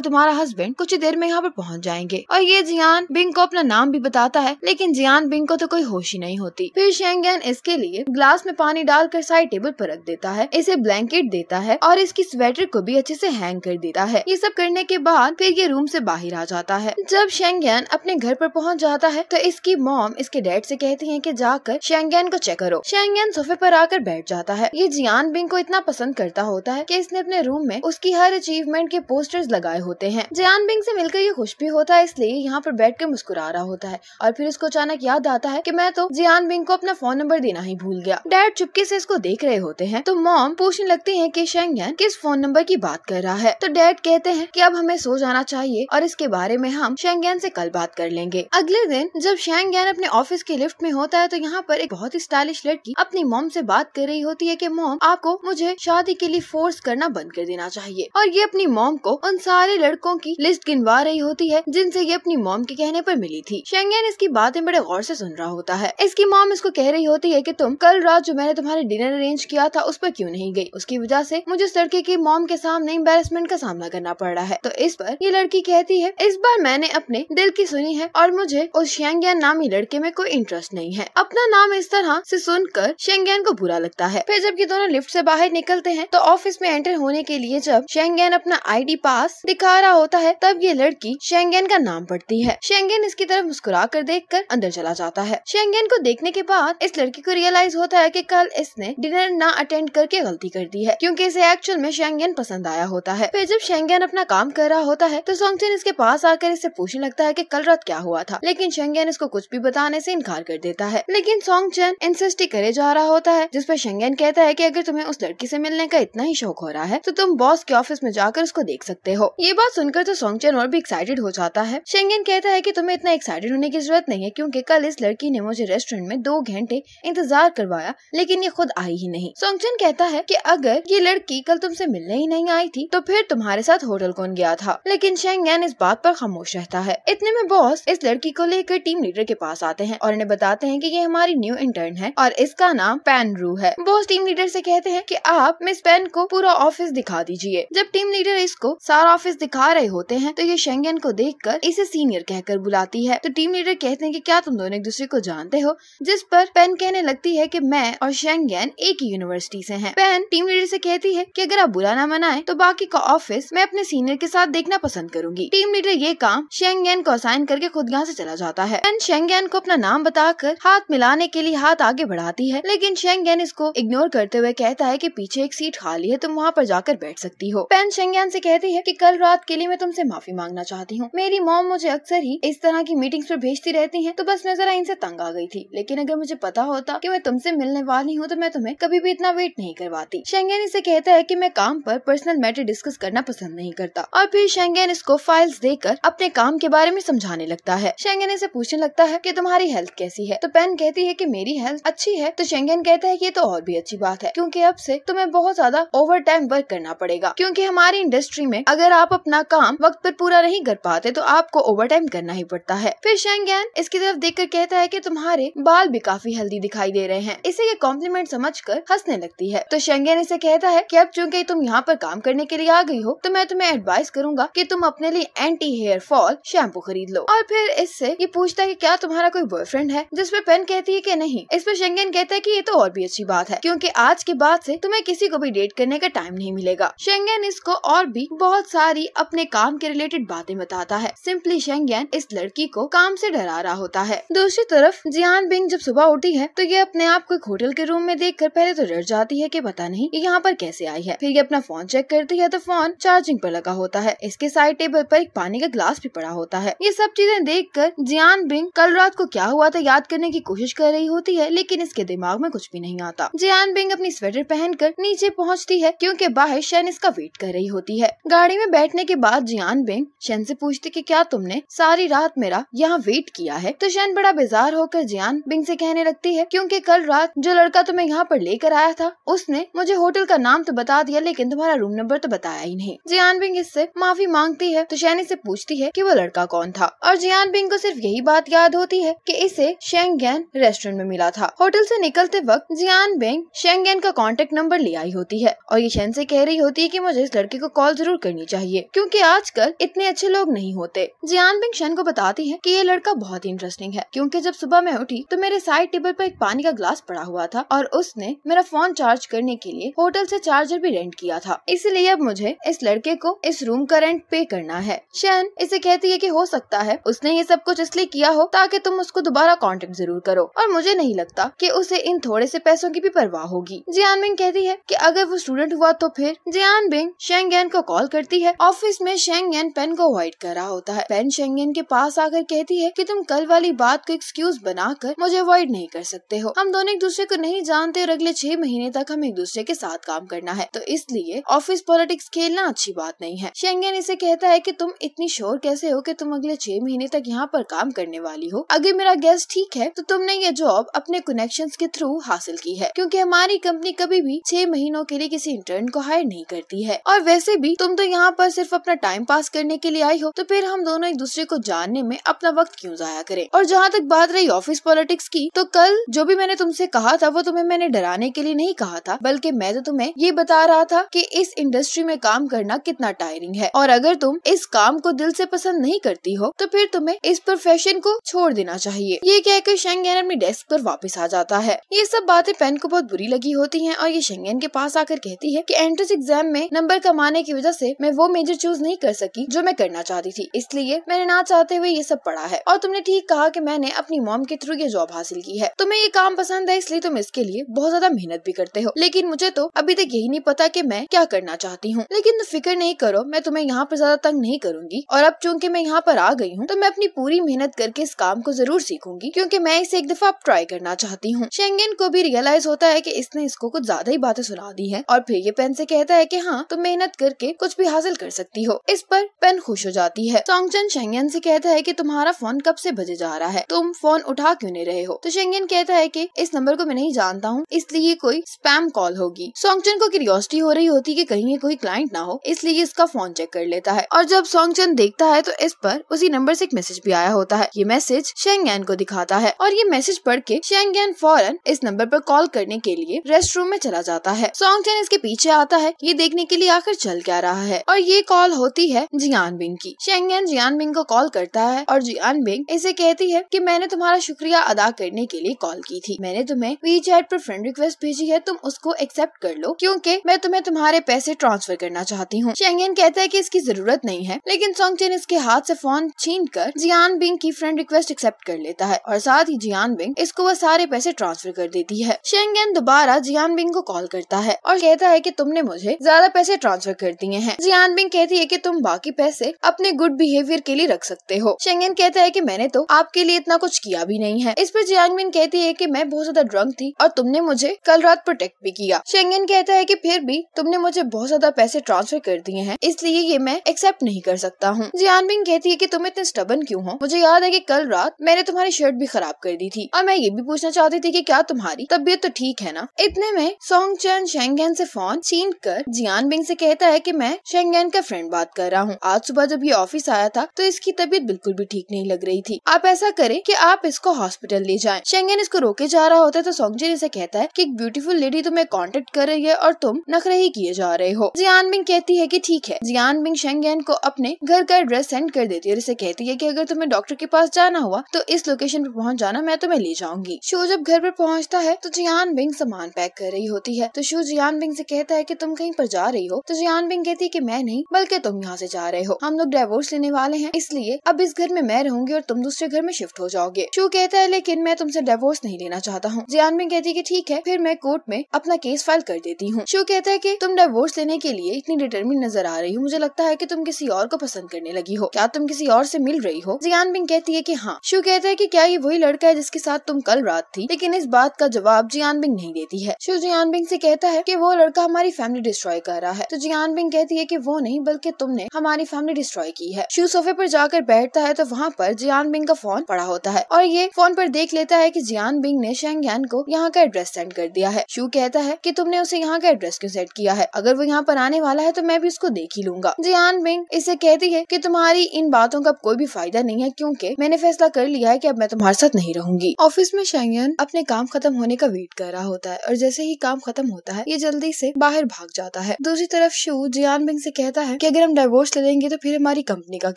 तुम्हारा हस्बैंड कुछ ही देर में यहाँ पर पहुँच जाएंगे और ये जियान बिंग को अपना नाम भी बताता है लेकिन जियान बिंग को तो कोई होश ही नहीं होती फिर शेंगन इसके लिए ग्लास में पानी डालकर साइड टेबल पर रख देता है इसे ब्लैंकेट देता है और इसकी स्वेटर को भी अच्छे से हैंग कर देता है ये सब करने के बाद फिर ये रूम से बाहर आ जाता है जब शेंगन अपने घर पर पहुंच जाता है तो इसकी मॉम इसके डैड से कहती है कि जाकर शेंगन को चेक करो शेंगन सोफे पर आकर बैठ जाता है ये जियान बिंग को इतना पसंद करता होता है कि इसने अपने रूम में उसकी हर अचीवमेंट के पोस्टर्स लगाए होते हैं जियान बिंग से मिलकर ये खुश भी होता है इसलिए यहाँ पर बैठ कर मुस्कुरा रहा होता है और फिर इसको अचानक याद आता है की मैं तो जियान बिंग को अपना फोन नंबर देना ही भूल गया डैड चुपके ऐसी इसको देख रहे होते हैं तो मॉम पूछने लगती है की शेंगन किस फोन नंबर की बात कर रहा है तो डैड कहते हैं की अब हमें सो जाना चाहिए और इसके बारे में हम शेंगन ऐसी कल बात कर लेंगे अगले दिन जब शेंगन अपने ऑफिस के लिफ्ट में होता है तो यहाँ पर एक बहुत ही स्टाइलिश लड़की अपनी मॉम से बात कर रही होती है कि मोम आपको मुझे शादी के लिए फोर्स करना बंद कर देना चाहिए और ये अपनी मोम को उन सारे लड़कों की लिस्ट गिनवा रही होती है जिनसे ये अपनी मोम के कहने पर मिली थी शेंगेन इसकी बातें बड़े गौर से सुन रहा होता है इसकी मोम इसको कह रही होती है की तुम कल रात जो मैंने तुम्हारे डिनर अरेंज किया था उस पर क्यूँ नहीं गयी उसकी वजह ऐसी मुझे इस लड़के की मोम के सामने एम्बेरसमेंट का सामना करना पड़ रहा है तो इस पर ये लड़की कहती है इस बार मैंने अपने दिल की सुनी है और मुझे उस शेंगेन नामी लड़के में कोई इंटरेस्ट नहीं है अपना नाम इस तरह से सुनकर शेंगेन शेंगेन को बुरा लगता है फिर जब ये दोनों लिफ्ट से बाहर निकलते हैं तो ऑफिस में एंटर होने के लिए जब शेंगेन अपना आईडी पास दिखा रहा होता है तब ये लड़की शेंगेन का नाम पढ़ती है शेंगेन इसकी तरफ मुस्कुरा कर देख कर अंदर चला जाता है शेंगेन को देखने के बाद इस लड़की को रियलाइज होता है की कल इसने डिनर न अटेंड करके गलती कर दी है क्यूँकी इसे एक्चुअल में शेंगेन पसंद आया होता है फिर जब शेंगेन अपना काम कर रहा होता है तो सोंगचेन इसके पास आकर इससे पूछने लगता है की कल रात क्या हुआ था लेकिन शेंगेन इसको कुछ भी बताने ऐसी इनकार कर देता है लेकिन सोंगचेन इंसिस्ट करे जा रहा होता होता है पर शेंगेन कहता है कि अगर तुम्हें उस लड़की ऐसी मिलने का इतना ही शौक हो रहा है तो तुम बॉस के ऑफिस में जाकर उसको देख सकते हो ये बात सुनकर तो सोंगचेन और भी एक्साइटेड हो जाता है शेंगेन कहता है की तुम्हें इतना एक्साइटेड होने की जरूरत नहीं है क्यूँकी कल इस लड़की ने मुझे रेस्टोरेंट में दो घंटे इंतजार करवाया लेकिन ये खुद आई ही नहीं सोंगचेन कहता है की अगर ये लड़की कल तुमसे मिलने ही नहीं आई थी तो फिर तुम्हारे साथ होटल कौन गया था लेकिन शेंगेन इस बात पर खामोश रहता है इतने में बॉस इस लड़की को लेकर टीम लीडर के पास आते हैं और इन्हें बताते हैं कि ये हमारी न्यू इंटर्न है और इसका नाम पैन रू है बॉस टीम लीडर से कहते हैं कि आप मिस पैन को पूरा ऑफिस दिखा दीजिए जब टीम लीडर इसको सारा ऑफिस दिखा रहे होते हैं तो ये शेंगन को देखकर इसे सीनियर कहकर बुलाती है तो टीम लीडर कहते हैं कि क्या तुम दोनों एक दूसरे को जानते हो जिस पर पेन कहने लगती है की मैं और शेंगन एक ही यूनिवर्सिटी ऐसी है पेन टीम लीडर ऐसी कहती है की अगर आप बुरा ना मनाए तो बाकी का ऑफिस मैं अपने सीनियर के साथ देखना पसंद करूंगी टीम लीडर ये काम शेंगन को असाइन करके खुद यहाँ ऐसी चला जाता है पेन शेंगन को अपना नाम बताकर हाथ मिलाने के लिए हाथ आगे बढ़ाती है लेकिन शेंगेन इसको इग्नोर करते हुए कहता है कि पीछे एक सीट खाली है तुम वहाँ पर जाकर बैठ सकती हो पेन शेंगेन से कहती है कि कल रात के लिए मैं तुमसे माफी मांगना चाहती हूँ मेरी मॉम मुझे अक्सर ही इस तरह की मीटिंग्स पर भेजती रहती है तो बस मैं जरा इनसे तंग आ गई थी लेकिन अगर मुझे पता होता की मैं तुमसे मिलने वाली हूँ तो मैं तुम्हें कभी भी इतना वेट नहीं करवाती शेंगेन इसे कहता है की मैं काम आरोप पर्सनल मैटर डिस्कस करना पसंद नहीं करता और फिर शेंगेन इसको फाइल्स देकर अपने काम के बारे में समझाने लगता है शेंगे इसे पूछने लगता है की तुम्हारी हेल्थ कैसी है तो पेन कहती है की मेरी हेल्थ अच्छी है तो शेंगेन कहता है ये तो और भी अच्छी बात है क्योंकि अब से तुम्हें बहुत ज्यादा ओवर टाइम वर्क करना पड़ेगा क्योंकि हमारी इंडस्ट्री में अगर आप अपना काम वक्त पर पूरा नहीं कर पाते तो आपको ओवर टाइम करना ही पड़ता है फिर शेंगैन इसकी तरफ देख कर कहता है की तुम्हारे बाल भी काफी हेल्दी दिखाई दे रहे हैं इसे ये कॉम्प्लीमेंट समझ कर हंसने लगती है तो शेंगैन इसे कहता है की अब चूंकि तुम यहाँ पर काम करने के लिए आ गई हो तो मैं तुम्हें एडवाइस करूंगा की तुम अपने लिए एंटी हेयर फॉल शैम्पू खरीद लो और फिर इससे ये पूछता है की क्या तुम्हारा कोई बॉयफ्रेंड है जिसपे पेन कहती है की नहीं इस पर शेंगेन कहता है की ये तो और भी अच्छी बात है क्योंकि आज के बाद से तुम्हें किसी को भी डेट करने का टाइम नहीं मिलेगा शेंगेन इसको और भी बहुत सारी अपने काम के रिलेटेड बातें बताता है सिंपली शेंगेन इस लड़की को काम से डरा रहा होता है दूसरी तरफ जियान बिंग जब सुबह उठी है तो ये अपने आप को एक होटल के रूम में देख कर पहले तो डर जाती है की पता नहीं यहाँ पर कैसे आई है फिर ये अपना फोन चेक करती है तो फोन चार्जिंग पर लगा होता है इसके साइड टेबल पर एक पानी का ग्लास भी पड़ा होता है ये सब चीजें देख कर जियान बिंग कल रात को क्या हुआ था याद करने की कोशिश कर रही होती है लेकिन इसके दिमाग में कुछ भी नहीं आता जियान बिंग अपनी स्वेटर पहनकर नीचे पहुंचती है क्योंकि बाहर शैन इसका वेट कर रही होती है गाड़ी में बैठने के बाद जियान बिंग शैन से पूछती कि क्या तुमने सारी रात मेरा यहाँ वेट किया है तो शैन बड़ा बेजार होकर जियान बिंग ऐसी कहने लगती है क्यूँकी कल रात जो लड़का तुम्हें यहाँ आरोप लेकर आया था उसने मुझे होटल का नाम तो बता दिया लेकिन तुम्हारा रूम नंबर तो बताया ही नहीं जियान बिंग इससे माफी मांगती है तो शैन इसे पूछती है की वो लड़का कौन था और जियान बिंग को सिर्फ यही बात याद होती है की इसे शेंगैन रेस्टोरेंट में मिला था होटल ऐसी निकलते वक्त वक्त जियान बैंक शेंगेन का कॉन्टेक्ट नंबर ले आई होती है और ये शेन से कह रही होती है कि मुझे इस लड़के को कॉल जरूर करनी चाहिए क्योंकि आजकल इतने अच्छे लोग नहीं होते जियान बैंक शेन को बताती है कि ये लड़का बहुत ही इंटरेस्टिंग है क्योंकि जब सुबह मैं उठी तो मेरे साइड टेबल पर एक पानी का ग्लास पड़ा हुआ था और उसने मेरा फोन चार्ज करने के लिए होटल से चार्जर भी रेंट किया था इसलिए अब मुझे इस लड़के को इस रूम का रेंट पे करना है शेन इसे कहती है कि हो सकता है उसने ये सब कुछ इसलिए किया हो ताकि तुम उसको दोबारा कॉन्टेक्ट जरूर करो और मुझे नहीं लगता कि उसे इन थोड़े ऐसे पैसों की भी परवाह होगी जियान बिंग कहती है कि अगर वो स्टूडेंट हुआ तो फिर जियान बिंग शेंग को कॉल करती है ऑफिस में शेंग पेन को अवॉइड कर रहा होता है पेन शेंग के पास आकर कहती है की तुम कल वाली बात को एक्सक्यूज कर मुझे अवॉइड नहीं कर सकते हो हम दोनों एक दूसरे को नहीं जानते और अगले छह महीने तक हम एक दूसरे के साथ काम करना है तो इसलिए ऑफिस पॉलिटिक्स खेलना अच्छी बात नहीं है शेंगेन इसे कहता है की तुम इतनी शोर कैसे हो की तुम अगले छह महीने तक यहाँ पर काम करने वाली हो अगर मेरा गेस्ट ठीक है तो तुमने ये जॉब अपने कनेक्शन के थ्रू हासिल की है क्योंकि हमारी कंपनी कभी भी छह महीनों के लिए किसी इंटर्न को हायर नहीं करती है और वैसे भी तुम तो यहाँ पर सिर्फ अपना टाइम पास करने के लिए आई हो तो फिर हम दोनों एक दूसरे को जानने में अपना वक्त क्यों जाया करें और जहाँ तक बात रही ऑफिस पॉलिटिक्स की तो कल जो भी मैंने तुमसे कहा था वो तुम्हें मैंने डराने के लिए नहीं कहा था बल्कि मैं तो तुम्हें ये बता रहा था की इस इंडस्ट्री में काम करना कितना टायरिंग है और अगर तुम इस काम को दिल से पसंद नहीं करती हो तो फिर तुम्हें इस प्रोफेशन को छोड़ देना चाहिए ये कहकर शेंग अपनी डेस्क पर वापस आ जाता है ये सब सब बातें पेन को बहुत बुरी लगी होती हैं और ये शेंगेन के पास आकर कहती है कि एंट्रेंस एग्जाम में नंबर कमाने की वजह से मैं वो मेजर चूज नहीं कर सकी जो मैं करना चाहती थी इसलिए मैंने ना चाहते हुए ये सब पढ़ा है और तुमने ठीक कहा कि मैंने अपनी मॉम के थ्रू ये जॉब हासिल की है तुम्हें ये काम पसंद है इसलिए तुम इसके लिए बहुत ज्यादा मेहनत भी करते हो लेकिन मुझे तो अभी तक यही नहीं पता की मैं क्या करना चाहती हूँ लेकिन फिक्र नहीं करो मैं तुम्हें यहाँ पर ज्यादा तंग नहीं करूंगी और अब चूंकि मैं यहाँ पर आ गई हूँ तो मैं अपनी पूरी मेहनत करके इस काम को जरूर सीखूंगी क्यूँकी मैं इसे एक दफा ट्राई करना चाहती हूँ शेंगेन को भी रियलाइज होता है कि इसने इसको कुछ ज्यादा ही बातें सुना दी हैं और फिर ये पेन से कहता है कि हाँ तुम मेहनत करके कुछ भी हासिल कर सकती हो इस पर पेन खुश हो जाती है चन शेंगन से कहता है कि तुम्हारा फोन कब से बजे जा रहा है तुम फोन उठा क्यों नहीं रहे हो तो शेंगन कहता है की इस नंबर को मैं नहीं जानता हूँ इसलिए कोई स्पैम कॉल होगी चन को क्यूरियोसिटी हो रही होती की कहीं कोई क्लाइंट ना हो इसलिए इसका फोन चेक कर लेता है और जब चन देखता है तो इस पर उसी नंबर से एक मैसेज भी आया होता है ये मैसेज शेंगन को दिखाता है और ये मैसेज पढ़ के शेंगन फौरन इस नंबर नंबर पर कॉल करने के लिए रेस्ट रूम में चला जाता है सॉन्ग चैन इसके पीछे आता है ये देखने के लिए आखिर चल क्या रहा है और ये कॉल होती है जियान बिंग की शेंगन जियान बिंग को कॉल करता है और जियान बिंग इसे कहती है की मैंने तुम्हारा शुक्रिया अदा करने के लिए कॉल की थी मैंने तुम्हें वी चैट आरोप फ्रेंड रिक्वेस्ट भेजी है तुम उसको एक्सेप्ट कर लो क्यूँकी मैं तुम्हें तुम्हारे पैसे ट्रांसफर करना चाहती हूँ शेंगन कहता है की इसकी जरूरत नहीं है लेकिन सोंग चैन इसके हाथ से फोन छीन कर जियान बिंग की फ्रेंड रिक्वेस्ट एक्सेप्ट कर लेता है और साथ ही जियान बिंग इसको वह सारे पैसे ट्रांसफर कर देती देती है शेंगेन दोबारा जियान बिंग को कॉल करता है और कहता है कि तुमने मुझे ज्यादा पैसे ट्रांसफर कर दिए हैं जियानबिंग कहती है कि तुम बाकी पैसे अपने गुड बिहेवियर के लिए रख सकते हो शेंगेन कहता है कि मैंने तो आपके लिए इतना कुछ किया भी नहीं है इस पर बिंग कहती है की मैं बहुत ज्यादा ड्रंक थी और तुमने मुझे कल रात प्रोटेक्ट भी किया शेंगेन कहता है की फिर भी तुमने मुझे बहुत ज्यादा पैसे ट्रांसफर कर दिए हैं इसलिए ये मैं एक्सेप्ट नहीं कर सकता हूँ जियानबिंग कहती है की तुम इतने स्टबन क्यूँ हो मुझे याद है की कल रात मैंने तुम्हारी शर्ट भी खराब कर दी थी और मैं ये भी पूछना चाहती थी कि क्या तुम्हारी तुम्हारी तबीयत तो ठीक है ना इतने में सोंग चैन शेंगेन से फोन छीन कर जियान बिंग से कहता है कि मैं शेंगेन का फ्रेंड बात कर रहा हूँ आज सुबह जब ये ऑफिस आया था तो इसकी तबीयत बिल्कुल भी ठीक नहीं लग रही थी आप ऐसा करें कि आप इसको हॉस्पिटल ले जाएं शेंगेन इसको रोके जा रहा होता है तो सोंगचैन इसे कहता है की एक ब्यूटीफुल लेडी तुम्हें कॉन्टेक्ट कर रही है और तुम नखरे ही किए जा रहे हो जियान बिंग कहती है की ठीक है जियान बिंग शेंगेन को अपने घर का एड्रेस सेंड कर देती है और इसे कहती है की अगर तुम्हें डॉक्टर के पास जाना हुआ तो इस लोकेशन पर पहुंच जाना मैं तुम्हें ले जाऊंगी शो जब घर पर पहुंचता है है तो जियान बिंग सामान पैक कर रही होती है तो शू जियान बिंग से कहता है कि तुम कहीं पर जा रही हो तो जियान बिंग कहती है कि मैं नहीं बल्कि तुम यहाँ से जा रहे हो हम लोग डाइवोर्स लेने वाले हैं इसलिए अब इस घर में मैं रहूंगी और तुम दूसरे घर में शिफ्ट हो जाओगे शू कहता है लेकिन मैं तुमसे डाइवोर्स नहीं लेना चाहता हूँ जियान बिंग कहती है की ठीक है फिर मैं कोर्ट में अपना केस फाइल कर देती हूँ शू कहता है की तुम डाइवोर्स लेने के लिए इतनी डिटर्मिन नजर आ रही हो मुझे लगता है की तुम किसी और को पसंद करने लगी हो क्या तुम किसी और ऐसी मिल रही हो जियान बिंग कहती है की हाँ शू कहता है की क्या ये वही लड़का है जिसके साथ तुम कल रात थी लेकिन इस बात का जवाब जियान बिंग नहीं देती है शिव जियान बिंग से कहता है कि वो लड़का हमारी फैमिली डिस्ट्रॉय कर रहा है तो जियान बिंग कहती है कि वो नहीं बल्कि तुमने हमारी फैमिली डिस्ट्रॉय की है शू सोफे पर जाकर बैठता है तो वहाँ पर जियान बिंग का फोन पड़ा होता है और ये फोन पर देख लेता है की जियान बिंग ने शेंगयान को यहाँ का एड्रेस सेंड कर दिया है शू कहता है की तुमने उसे यहाँ का एड्रेस क्यों सेट किया है अगर वो यहाँ पर आने वाला है तो मैं भी उसको देख ही लूंगा जियान बिंग इसे कहती है की तुम्हारी इन बातों का कोई भी फायदा नहीं है क्यूँकी मैंने फैसला कर लिया है की अब मैं तुम्हारे साथ नहीं रहूंगी ऑफिस में शेंगयान अपने काम खत्म होने का वेट कर रहा होता है और जैसे ही काम खत्म होता है ये जल्दी से बाहर भाग जाता है दूसरी तरफ शू जियान बिंग से कहता है कि अगर हम डाइवोर्स ले लेंगे तो फिर हमारी कंपनी का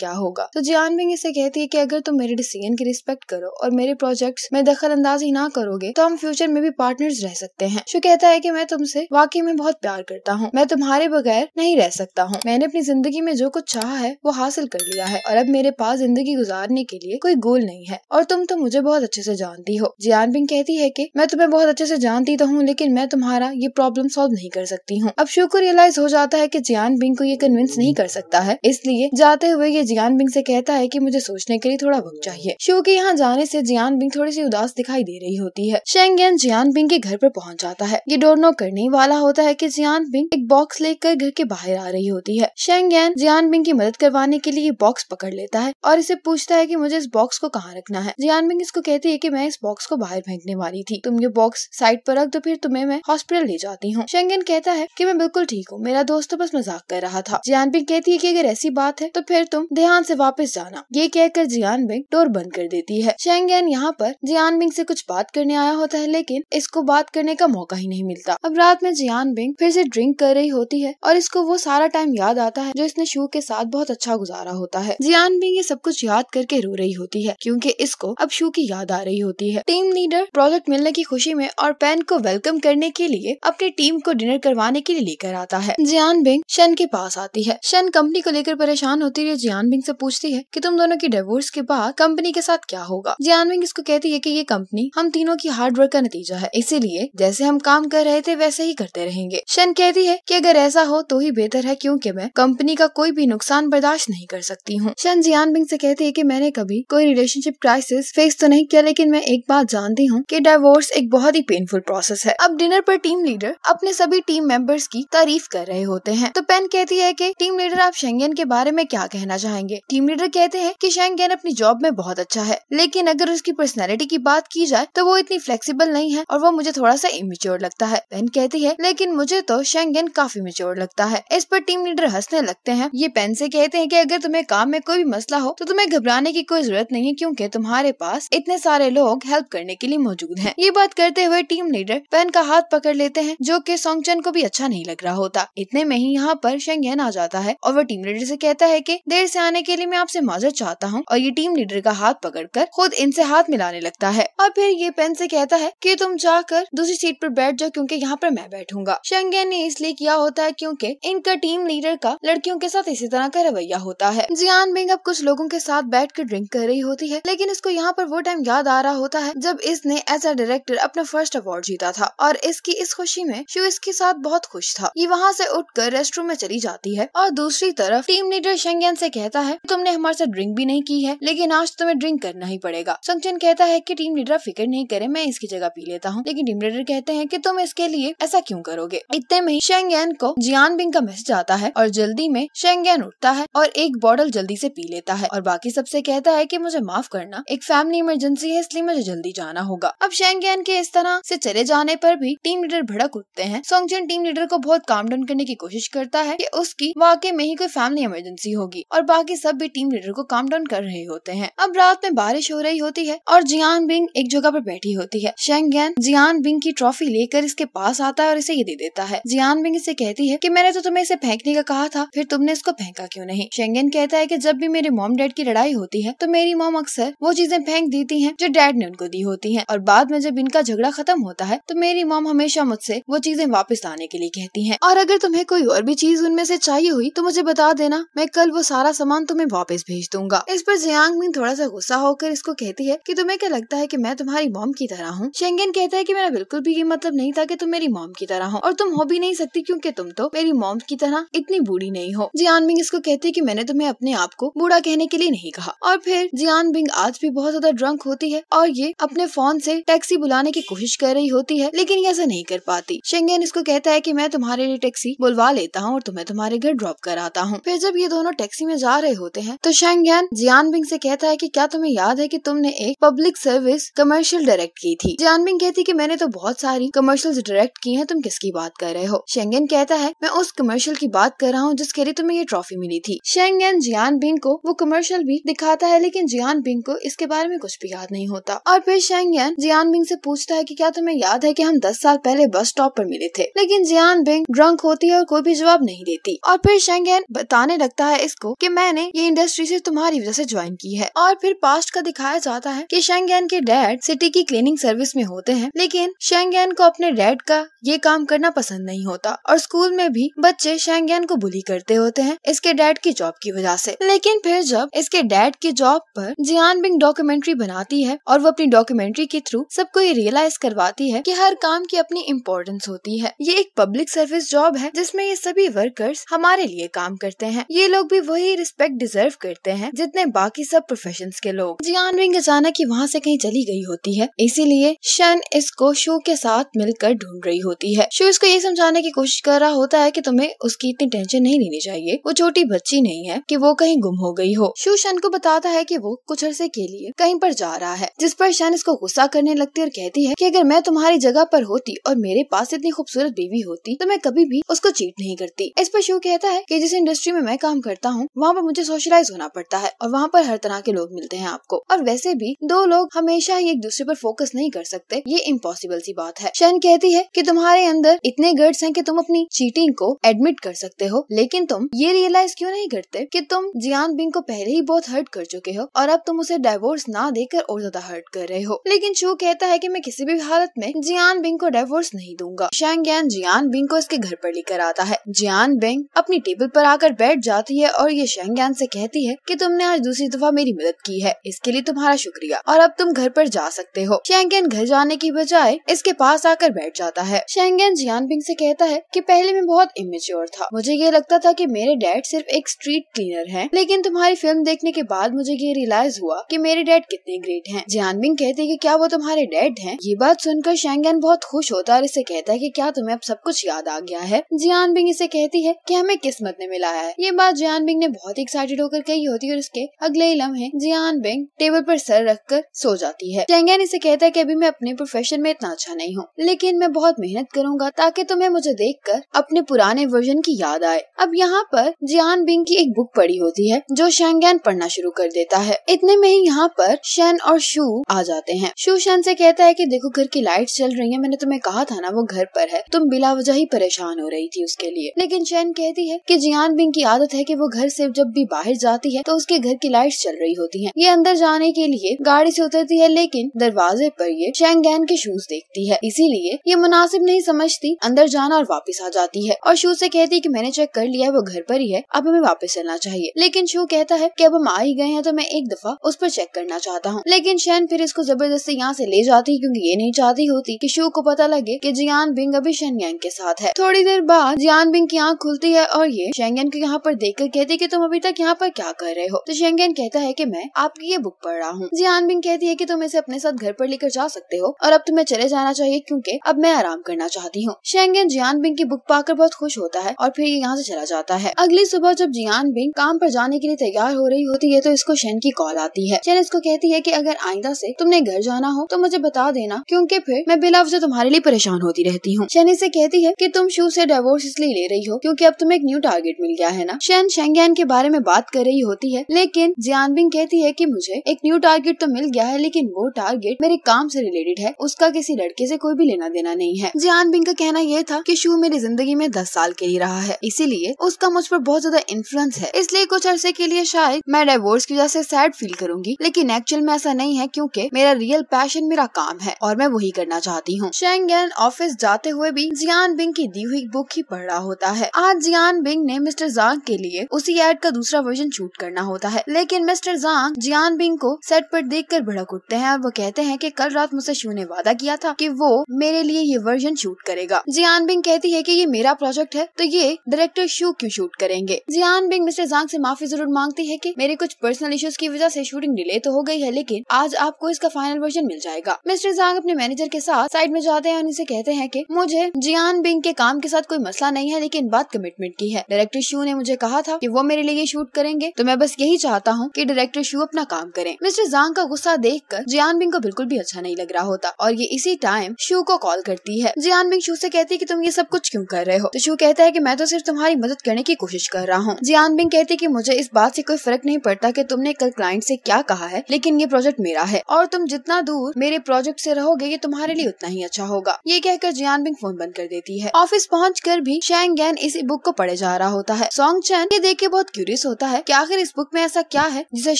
क्या होगा तो जियान बिंग इसे कहती है कि अगर तुम मेरे डिसीजन की रिस्पेक्ट करो और मेरे प्रोजेक्ट में दखल अंदाजी ना करोगे तो हम फ्यूचर में भी पार्टनर्स रह सकते हैं शू कहता है की मैं तुमसे वाकई में बहुत प्यार करता हूँ मैं तुम्हारे बगैर नहीं रह सकता हूँ मैंने अपनी जिंदगी में जो कुछ चाह है वो हासिल कर लिया है और अब मेरे पास जिंदगी गुजारने के लिए कोई गोल नहीं है और तुम तो मुझे बहुत अच्छे से जानती हो जियान बिंग कहती है की मैं तुम्हें बहुत अच्छे से जानती तो हूँ लेकिन मैं तुम्हारा ये प्रॉब्लम सॉल्व नहीं कर सकती हूँ अब शो को रियलाइज हो जाता है की जियान बिंग को ये कन्विंस नहीं कर सकता है इसलिए जाते हुए ये जियान बिंग ऐसी कहता है की मुझे सोचने के लिए थोड़ा वक्त चाहिए शो के यहाँ जाने ऐसी जियान बिंग थोड़ी सी उदास दिखाई दे रही होती है शेंगेन जियान बिंग के घर पर पहुँच जाता है ये डोर नॉक करने वाला होता है की जियान बिंग एक बॉक्स लेकर घर के बाहर आ रही होती है शेंगेन जियान बिंग की मदद करवाने के लिए ये बॉक्स पकड़ लेता है और इसे पूछता है की मुझे इस बॉक्स को कहाँ रखना है जियान बिंग इसको कहती है की मैं इस बॉक्स को बाहर फेंकने वाली थी तुम ये बॉक्स साइड पर रख दो फिर तुम्हें मैं हॉस्पिटल ले जाती हूँ शेंगन कहता है की मैं बिल्कुल ठीक हूँ मेरा दोस्त तो बस मजाक कर रहा था जियान बिंग कहती है की अगर ऐसी बात है तो फिर तुम ध्यान से वापस जाना ये कहकर जियान बिंग डोर बंद कर देती है शेंगन यहाँ पर जियान बिंग से कुछ बात करने आया होता है लेकिन इसको बात करने का मौका ही नहीं मिलता अब रात में जियान बिंग फिर से ड्रिंक कर रही होती है और इसको वो सारा टाइम याद आता है जो इसने शू के साथ बहुत अच्छा गुजारा होता है जियान बिंग ये सब कुछ याद करके रो रही होती है क्योंकि इसको अब शू की याद आ रही होती है टीम लीडर प्रोजेक्ट मिलने की खुशी में और पैन को वेलकम करने के लिए अपनी टीम को डिनर करवाने के लिए लेकर आता है जियान बिंग शन के पास आती है शन कंपनी को लेकर परेशान होती है जियान बिंग से पूछती है कि तुम दोनों की डिवोर्स के बाद कंपनी के साथ क्या होगा जियान बिंग इसको कहती है की ये कंपनी हम तीनों की हार्ड वर्क का नतीजा है इसीलिए जैसे हम काम कर रहे थे वैसे ही करते रहेंगे शन कहती है की अगर ऐसा हो तो ही बेहतर है क्यूँकी मैं कंपनी का कोई भी नुकसान बर्दाश्त नहीं कर सकती हूँ शन जियान बिंग ऐसी कहती है की मैंने कभी कोई रिलेशनशिप क्राइसिस फेस तो नहीं किया लेकिन मैं एक बात जानती हूँ कि डाइवोर्स एक एक बहुत ही पेनफुल प्रोसेस है अब डिनर पर टीम लीडर अपने सभी टीम मेंबर्स की तारीफ कर रहे होते हैं तो पेन कहती है कि टीम लीडर आप शेंगेन के बारे में क्या कहना चाहेंगे टीम लीडर कहते हैं कि शेंगेन अपनी जॉब में बहुत अच्छा है लेकिन अगर उसकी पर्सनैलिटी की बात की जाए तो वो इतनी फ्लेक्सीबल नहीं है और वो मुझे थोड़ा सा इमेच्योर लगता है पेन कहती है लेकिन मुझे तो शेंगेन काफी मेच्योर लगता है इस पर टीम लीडर हंसने लगते हैं ये पेन से कहते हैं कि अगर तुम्हें काम में कोई भी मसला हो तो तुम्हें घबराने की कोई जरूरत नहीं है क्योंकि तुम्हारे पास इतने सारे लोग हेल्प करने के लिए मौजूद हैं ये बात बात करते हुए टीम लीडर पेन का हाथ पकड़ लेते हैं जो कि सोंगचन को भी अच्छा नहीं लग रहा होता इतने में ही यहाँ पर शेंगन आ जाता है और वो टीम लीडर से कहता है कि देर से आने के लिए मैं आपसे माजर चाहता हूँ और ये टीम लीडर का हाथ पकड़कर खुद इनसे हाथ मिलाने लगता है और फिर ये पेन से कहता है कि तुम जाकर दूसरी सीट पर बैठ जाओ क्योंकि यहाँ पर मैं बैठूंगा शेंगन ने इसलिए किया होता है क्योंकि इनका टीम लीडर का लड़कियों के साथ इसी तरह का रवैया होता है जियान बिंग अब कुछ लोगों के साथ बैठ कर ड्रिंक कर रही होती है लेकिन इसको यहाँ पर वो टाइम याद आ रहा होता है जब इसने एज अ डायरेक्टर अपना फर्स्ट अवार्ड जीता था और इसकी इस खुशी में शिव इसके साथ बहुत खुश था ये वहाँ से उठकर रेस्टरूम में चली जाती है और दूसरी तरफ टीम लीडर शेंगन से कहता है तुमने हमारे साथ ड्रिंक भी नहीं की है लेकिन आज तो तुम्हें ड्रिंक करना ही पड़ेगा संगचन कहता है की टीम लीडर फिक्र नहीं करे मैं इसकी जगह पी लेता हूँ लेकिन टीम लीडर कहते हैं की तुम इसके लिए ऐसा क्यूँ करोगे इतने में ही शेंगन को जियान बिंग का मैसेज आता है और जल्दी में शेंगन उठता है और एक बॉटल जल्दी ऐसी पी लेता है और बाकी सबसे कहता है की मुझे माफ करना एक फैमिली इमरजेंसी है इसलिए मुझे जल्दी जाना होगा अब शेंगन के के इस तरह से चले जाने पर भी टीम लीडर भड़क उठते हैं जिन टीम लीडर को बहुत काम डाउन करने की कोशिश करता है कि उसकी वाकई में ही कोई फैमिली इमरजेंसी होगी और बाकी सब भी टीम लीडर को काम डाउन कर रहे होते हैं अब रात में बारिश हो रही होती है और जियान बिंग एक जगह पर बैठी होती है शेंगन जियान बिंग की ट्रॉफी लेकर इसके पास आता है और इसे ये दे देता है जियान बिंग इसे कहती है की मैंने तो तुम्हें इसे फेंकने का कहा था फिर तुमने इसको फेंका क्यूँ नहीं शेंगन कहता है की जब भी मेरे मॉम डैड की लड़ाई होती है तो मेरी मॉम अक्सर वो चीजें फेंक देती है जो डैड ने उनको दी होती है और बाद में जब इनका झगड़ा खत्म होता है तो मेरी मॉम हमेशा मुझसे वो चीजें वापस लाने के लिए कहती है और अगर तुम्हें कोई और भी चीज उनमें से चाहिए हुई तो मुझे बता देना मैं कल वो सारा सामान तुम्हें वापस भेज दूंगा इस पर जियांग मिन थोड़ा सा गुस्सा होकर इसको कहती है की तुम्हें क्या लगता है की मैं तुम्हारी मॉम की तरह हूँ शेंगेन कहता है की मेरा बिल्कुल भी ये मतलब नहीं था की तुम मेरी मॉम की तरह हो और तुम हो भी नहीं सकती क्यूँकी तुम तो मेरी मॉम की तरह इतनी बूढ़ी नहीं हो जियान बिंग इसको कहती है की मैंने तुम्हें अपने आप को बूढ़ा कहने के लिए नहीं कहा और फिर जियान बिंग आज भी बहुत ज्यादा ड्रंक होती है और ये अपने फोन से टैक्सी बुलाने बुलाने की कोशिश कर रही होती है लेकिन ये ऐसा नहीं कर पाती शेंगेन इसको कहता है की मैं तुम्हारे लिए टैक्सी बुलवा लेता हूँ और तुम्हें तुम्हारे घर ड्रॉप कराता हूँ फिर जब ये दोनों टैक्सी में जा रहे होते हैं तो शेंगेन जियानबिंग से कहता है की क्या तुम्हें याद है की तुमने एक पब्लिक सर्विस कमर्शियल डायरेक्ट की थी जियानबिंग कहती की मैंने तो बहुत सारी कमर्शियल डायरेक्ट की है तुम किसकी बात कर रहे हो शेंगेन कहता है मैं उस कमर्शियल की बात कर रहा हूँ जिसके लिए तुम्हें ये ट्रॉफी मिली थी शेंगेन जियान बिंग को वो कमर्शियल भी दिखाता है लेकिन जियान बिंग को इसके बारे में कुछ भी याद नहीं होता और फिर शेंगेन जियान बिंग से पूछता है कि क्या तुम्हें याद है कि हम दस साल पहले बस स्टॉप पर मिले थे लेकिन जियान बिंग ड्रंक होती है और कोई भी जवाब नहीं देती और फिर शेंगेन बताने लगता है इसको कि मैंने ये इंडस्ट्री से तुम्हारी वजह से ज्वाइन की है और फिर पास्ट का दिखाया जाता है की शेंगेन के डैड सिटी की क्लीनिंग सर्विस में होते हैं लेकिन शेंगेन को अपने डैड का ये काम करना पसंद नहीं होता और स्कूल में भी बच्चे शेंगेन को बुली करते होते हैं इसके डैड की जॉब की वजह से लेकिन फिर जब इसके डैड की जॉब पर जियान बिंग डॉक्यूमेंट्री बनाती है और वो अपनी डॉक्यूमेंट्री के थ्रू सबको ये रियलाइज करवाती है कि हर काम की अपनी इम्पोर्टेंस होती है ये एक पब्लिक सर्विस जॉब है जिसमें ये सभी वर्कर्स हमारे लिए काम करते हैं ये लोग भी वही रिस्पेक्ट डिजर्व करते हैं जितने बाकी सब प्रोफेशन के लोग जियान हाँ, रिंग अचानक ही वहाँ से कहीं चली गई होती है इसीलिए शन इसको शो के साथ मिलकर ढूंढ रही होती है शो इसको ये समझाने की कोशिश कर रहा होता है की तुम्हें उसकी इतनी टेंशन नहीं लेनी चाहिए वो छोटी बच्ची नहीं है की वो कहीं गुम हो गयी हो शो शन को बताता है की वो कुछ अरसे के लिए कहीं पर जा रहा है जिस पर शन इसको गुस्सा करने लगती है और कहती कहती है कि अगर मैं तुम्हारी जगह पर होती और मेरे पास इतनी खूबसूरत बेबी होती तो मैं कभी भी उसको चीट नहीं करती इस पर शो कहता है कि जिस इंडस्ट्री में मैं काम करता हूँ वहाँ पर मुझे सोशलाइज होना पड़ता है और वहाँ पर हर तरह के लोग मिलते हैं आपको और वैसे भी दो लोग हमेशा ही एक दूसरे पर फोकस नहीं कर सकते ये इम्पॉसिबल सी बात है शैन कहती है की तुम्हारे अंदर इतने गर्ड्स है की तुम अपनी चीटिंग को एडमिट कर सकते हो लेकिन तुम ये रियलाइज क्यूँ नहीं करते की तुम जियान बिंग को पहले ही बहुत हर्ट कर चुके हो और अब तुम उसे डाइवोर्स ना देकर और ज्यादा हर्ट कर रहे हो लेकिन शो कहता है की मैं किसी भी हालत में जियान बिंग को डिवोर्स नहीं दूंगा शेंग यान जियान बिंग को इसके घर पर लेकर आता है जियान बिंग अपनी टेबल पर आकर बैठ जाती है और ये शेंग यान से कहती है कि तुमने आज दूसरी दफा मेरी मदद की है इसके लिए तुम्हारा शुक्रिया और अब तुम घर पर जा सकते हो शेंग यान घर जाने की बजाय इसके पास आकर बैठ जाता है शेंग यान जियान बिंग से कहता है कि पहले मैं बहुत इमेच्योर था मुझे ये लगता था कि मेरे डैड सिर्फ एक स्ट्रीट क्लीनर है लेकिन तुम्हारी फिल्म देखने के बाद मुझे ये रियलाइज हुआ कि मेरे डैड कितने ग्रेट हैं जियान बिंग कहते हैं कि क्या वो तुम्हारे डैड है हैं ये बात सुनकर शेंगन बहुत खुश होता है और इसे कहता है कि क्या तुम्हें अब सब कुछ याद आ गया है जियान बिंग इसे कहती है कि हमें किस्मत ने मिला है ये बात जियान बिंग ने बहुत एक्साइटेड होकर कही होती है और इसके अगले ही लम्हे जियान बिंग टेबल पर सर रख कर सो जाती है शेंगन इसे कहता है की अभी मैं अपने प्रोफेशन में इतना अच्छा नहीं हूँ लेकिन मैं बहुत मेहनत करूंगा ताकि तुम्हें मुझे देख कर अपने पुराने वर्जन की याद आए अब यहाँ पर जियान बिंग की एक बुक पड़ी होती है जो शेंगन पढ़ना शुरू कर देता है इतने में ही यहाँ पर शेन और शू आ जाते हैं शू शेन से कहता है कि कि देखो घर की लाइट चल रही है मैंने तुम्हें कहा था ना वो घर पर है तुम बिला वजह ही परेशान हो रही थी उसके लिए लेकिन चैन कहती है की जियान बिंग की आदत है की वो घर से जब भी बाहर जाती है तो उसके घर की लाइट चल रही होती है ये अंदर जाने के लिए गाड़ी से उतरती है लेकिन दरवाजे पर ये गैन के शूज देखती है इसीलिए ये मुनासिब नहीं समझती अंदर जाना और वापिस आ जाती है और शू से कहती है की मैंने चेक कर लिया है वो घर पर ही है अब हमें वापस चलना चाहिए लेकिन शू कहता है की अब हम आ ही गए हैं तो मैं एक दफा उस पर चेक करना चाहता हूँ लेकिन शैन फिर इसको जबरदस्ती यहाँ से ले जाती है सिंह ये नहीं चाहती होती कि शो को पता लगे कि जियान बिंग अभी शेंगयांग के साथ है थोड़ी देर बाद जियान बिंग की आँख खुलती है और ये शेंगन को यहाँ पर देख कर कहती की तुम अभी तक यहाँ पर क्या कर रहे हो तो शेंगन कहता है की मैं आपकी ये बुक पढ़ रहा हूँ जियान बिंग कहती है की तुम इसे अपने साथ घर पर लेकर जा सकते हो और अब तुम्हें चले जाना चाहिए क्यूँकी अब मैं आराम करना चाहती हूँ शेंगन जियान बिंग की बुक पाकर बहुत खुश होता है और फिर ये यहाँ से चला जाता है अगली सुबह जब जियान बिंग काम पर जाने के लिए तैयार हो रही होती है तो इसको शेन की कॉल आती है शेन इसको कहती है की अगर आइंदा ऐसी तुमने घर जाना हो तो मुझे बता देना क्योंकि फिर मैं बिलाव से तुम्हारे लिए परेशान होती रहती हूँ शैन से कहती है कि तुम शू से डिवोर्स इसलिए ले रही हो क्योंकि अब तुम्हें एक न्यू टारगेट मिल गया है ना शैन शेंगयान के बारे में बात कर रही होती है लेकिन जियानबिंग कहती है की मुझे एक न्यू टारगेट तो मिल गया है लेकिन वो टारगेट मेरे काम से रिलेटेड है उसका किसी लड़के से कोई भी लेना देना नहीं है जियानबिंग का कहना यह था कि शू मेरी जिंदगी में दस साल के लिए रहा है इसीलिए उसका मुझ पर बहुत ज्यादा इन्फ्लुएंस है इसलिए कुछ अरसे के लिए शायद मैं डिवोर्स की वजह से सैड फील करूंगी लेकिन एक्चुअल में ऐसा नहीं है क्योंकि मेरा रियल पैशन मेरा काम है है और मैं वही करना चाहती हूँ शेंगन ऑफिस जाते हुए भी जियान बिंग की दी हुई बुक ही पढ़ रहा होता है आज जियान बिंग ने मिस्टर जांग के लिए उसी एड का दूसरा वर्जन शूट करना होता है लेकिन मिस्टर जांग जियान बिंग को सेट पर देख कर भड़क उठते हैं और वो कहते हैं की कल रात मुझसे शू ने वादा किया था की वो मेरे लिए ये वर्जन शूट करेगा जियान बिंग कहती है की ये मेरा प्रोजेक्ट है तो ये डायरेक्टर शू क्यूँ शूट करेंगे जियान बिंग मिस्टर जांग ऐसी माफी जरूर मांगती है की मेरे कुछ पर्सनल इशूज की वजह ऐसी शूटिंग डिले तो हो गयी है लेकिन आज आपको इसका फाइनल वर्जन मिल जाएगा मिस्टर जांग अपने मैनेजर के साथ साइड में जाते हैं और उनसे कहते हैं कि मुझे जियान बिंग के काम के साथ कोई मसला नहीं है लेकिन बात कमिटमेंट की है डायरेक्टर शू ने मुझे कहा था कि वो मेरे लिए शूट करेंगे तो मैं बस यही चाहता हूँ कि डायरेक्टर शू अपना काम करें मिस्टर जांग का गुस्सा देख कर जियान बिंग को बिल्कुल भी अच्छा नहीं लग रहा होता और ये इसी टाइम शू को कॉल करती है जियान बिंग शू से कहती है की तुम ये सब कुछ क्यूँ कर रहे हो तो शू कहता है की मैं तो सिर्फ तुम्हारी मदद करने की कोशिश कर रहा हूँ जियान बिंग कहती की मुझे इस बात ऐसी कोई फर्क नहीं पड़ता की तुमने कल क्लाइंट ऐसी क्या कहा है लेकिन ये प्रोजेक्ट मेरा है और तुम जितना दूर मेरे प्रोजेक्ट से रहोगे ये तुम्हारे लिए उतना ही अच्छा होगा ये कहकर जियान बिंग फोन बंद कर देती है ऑफिस पहुँच कर भी शैंग गैन इसी बुक को पढ़े जा रहा होता है सोंग चैन ये देख के बहुत क्यूरियस होता है की आखिर इस बुक में ऐसा क्या है जिसे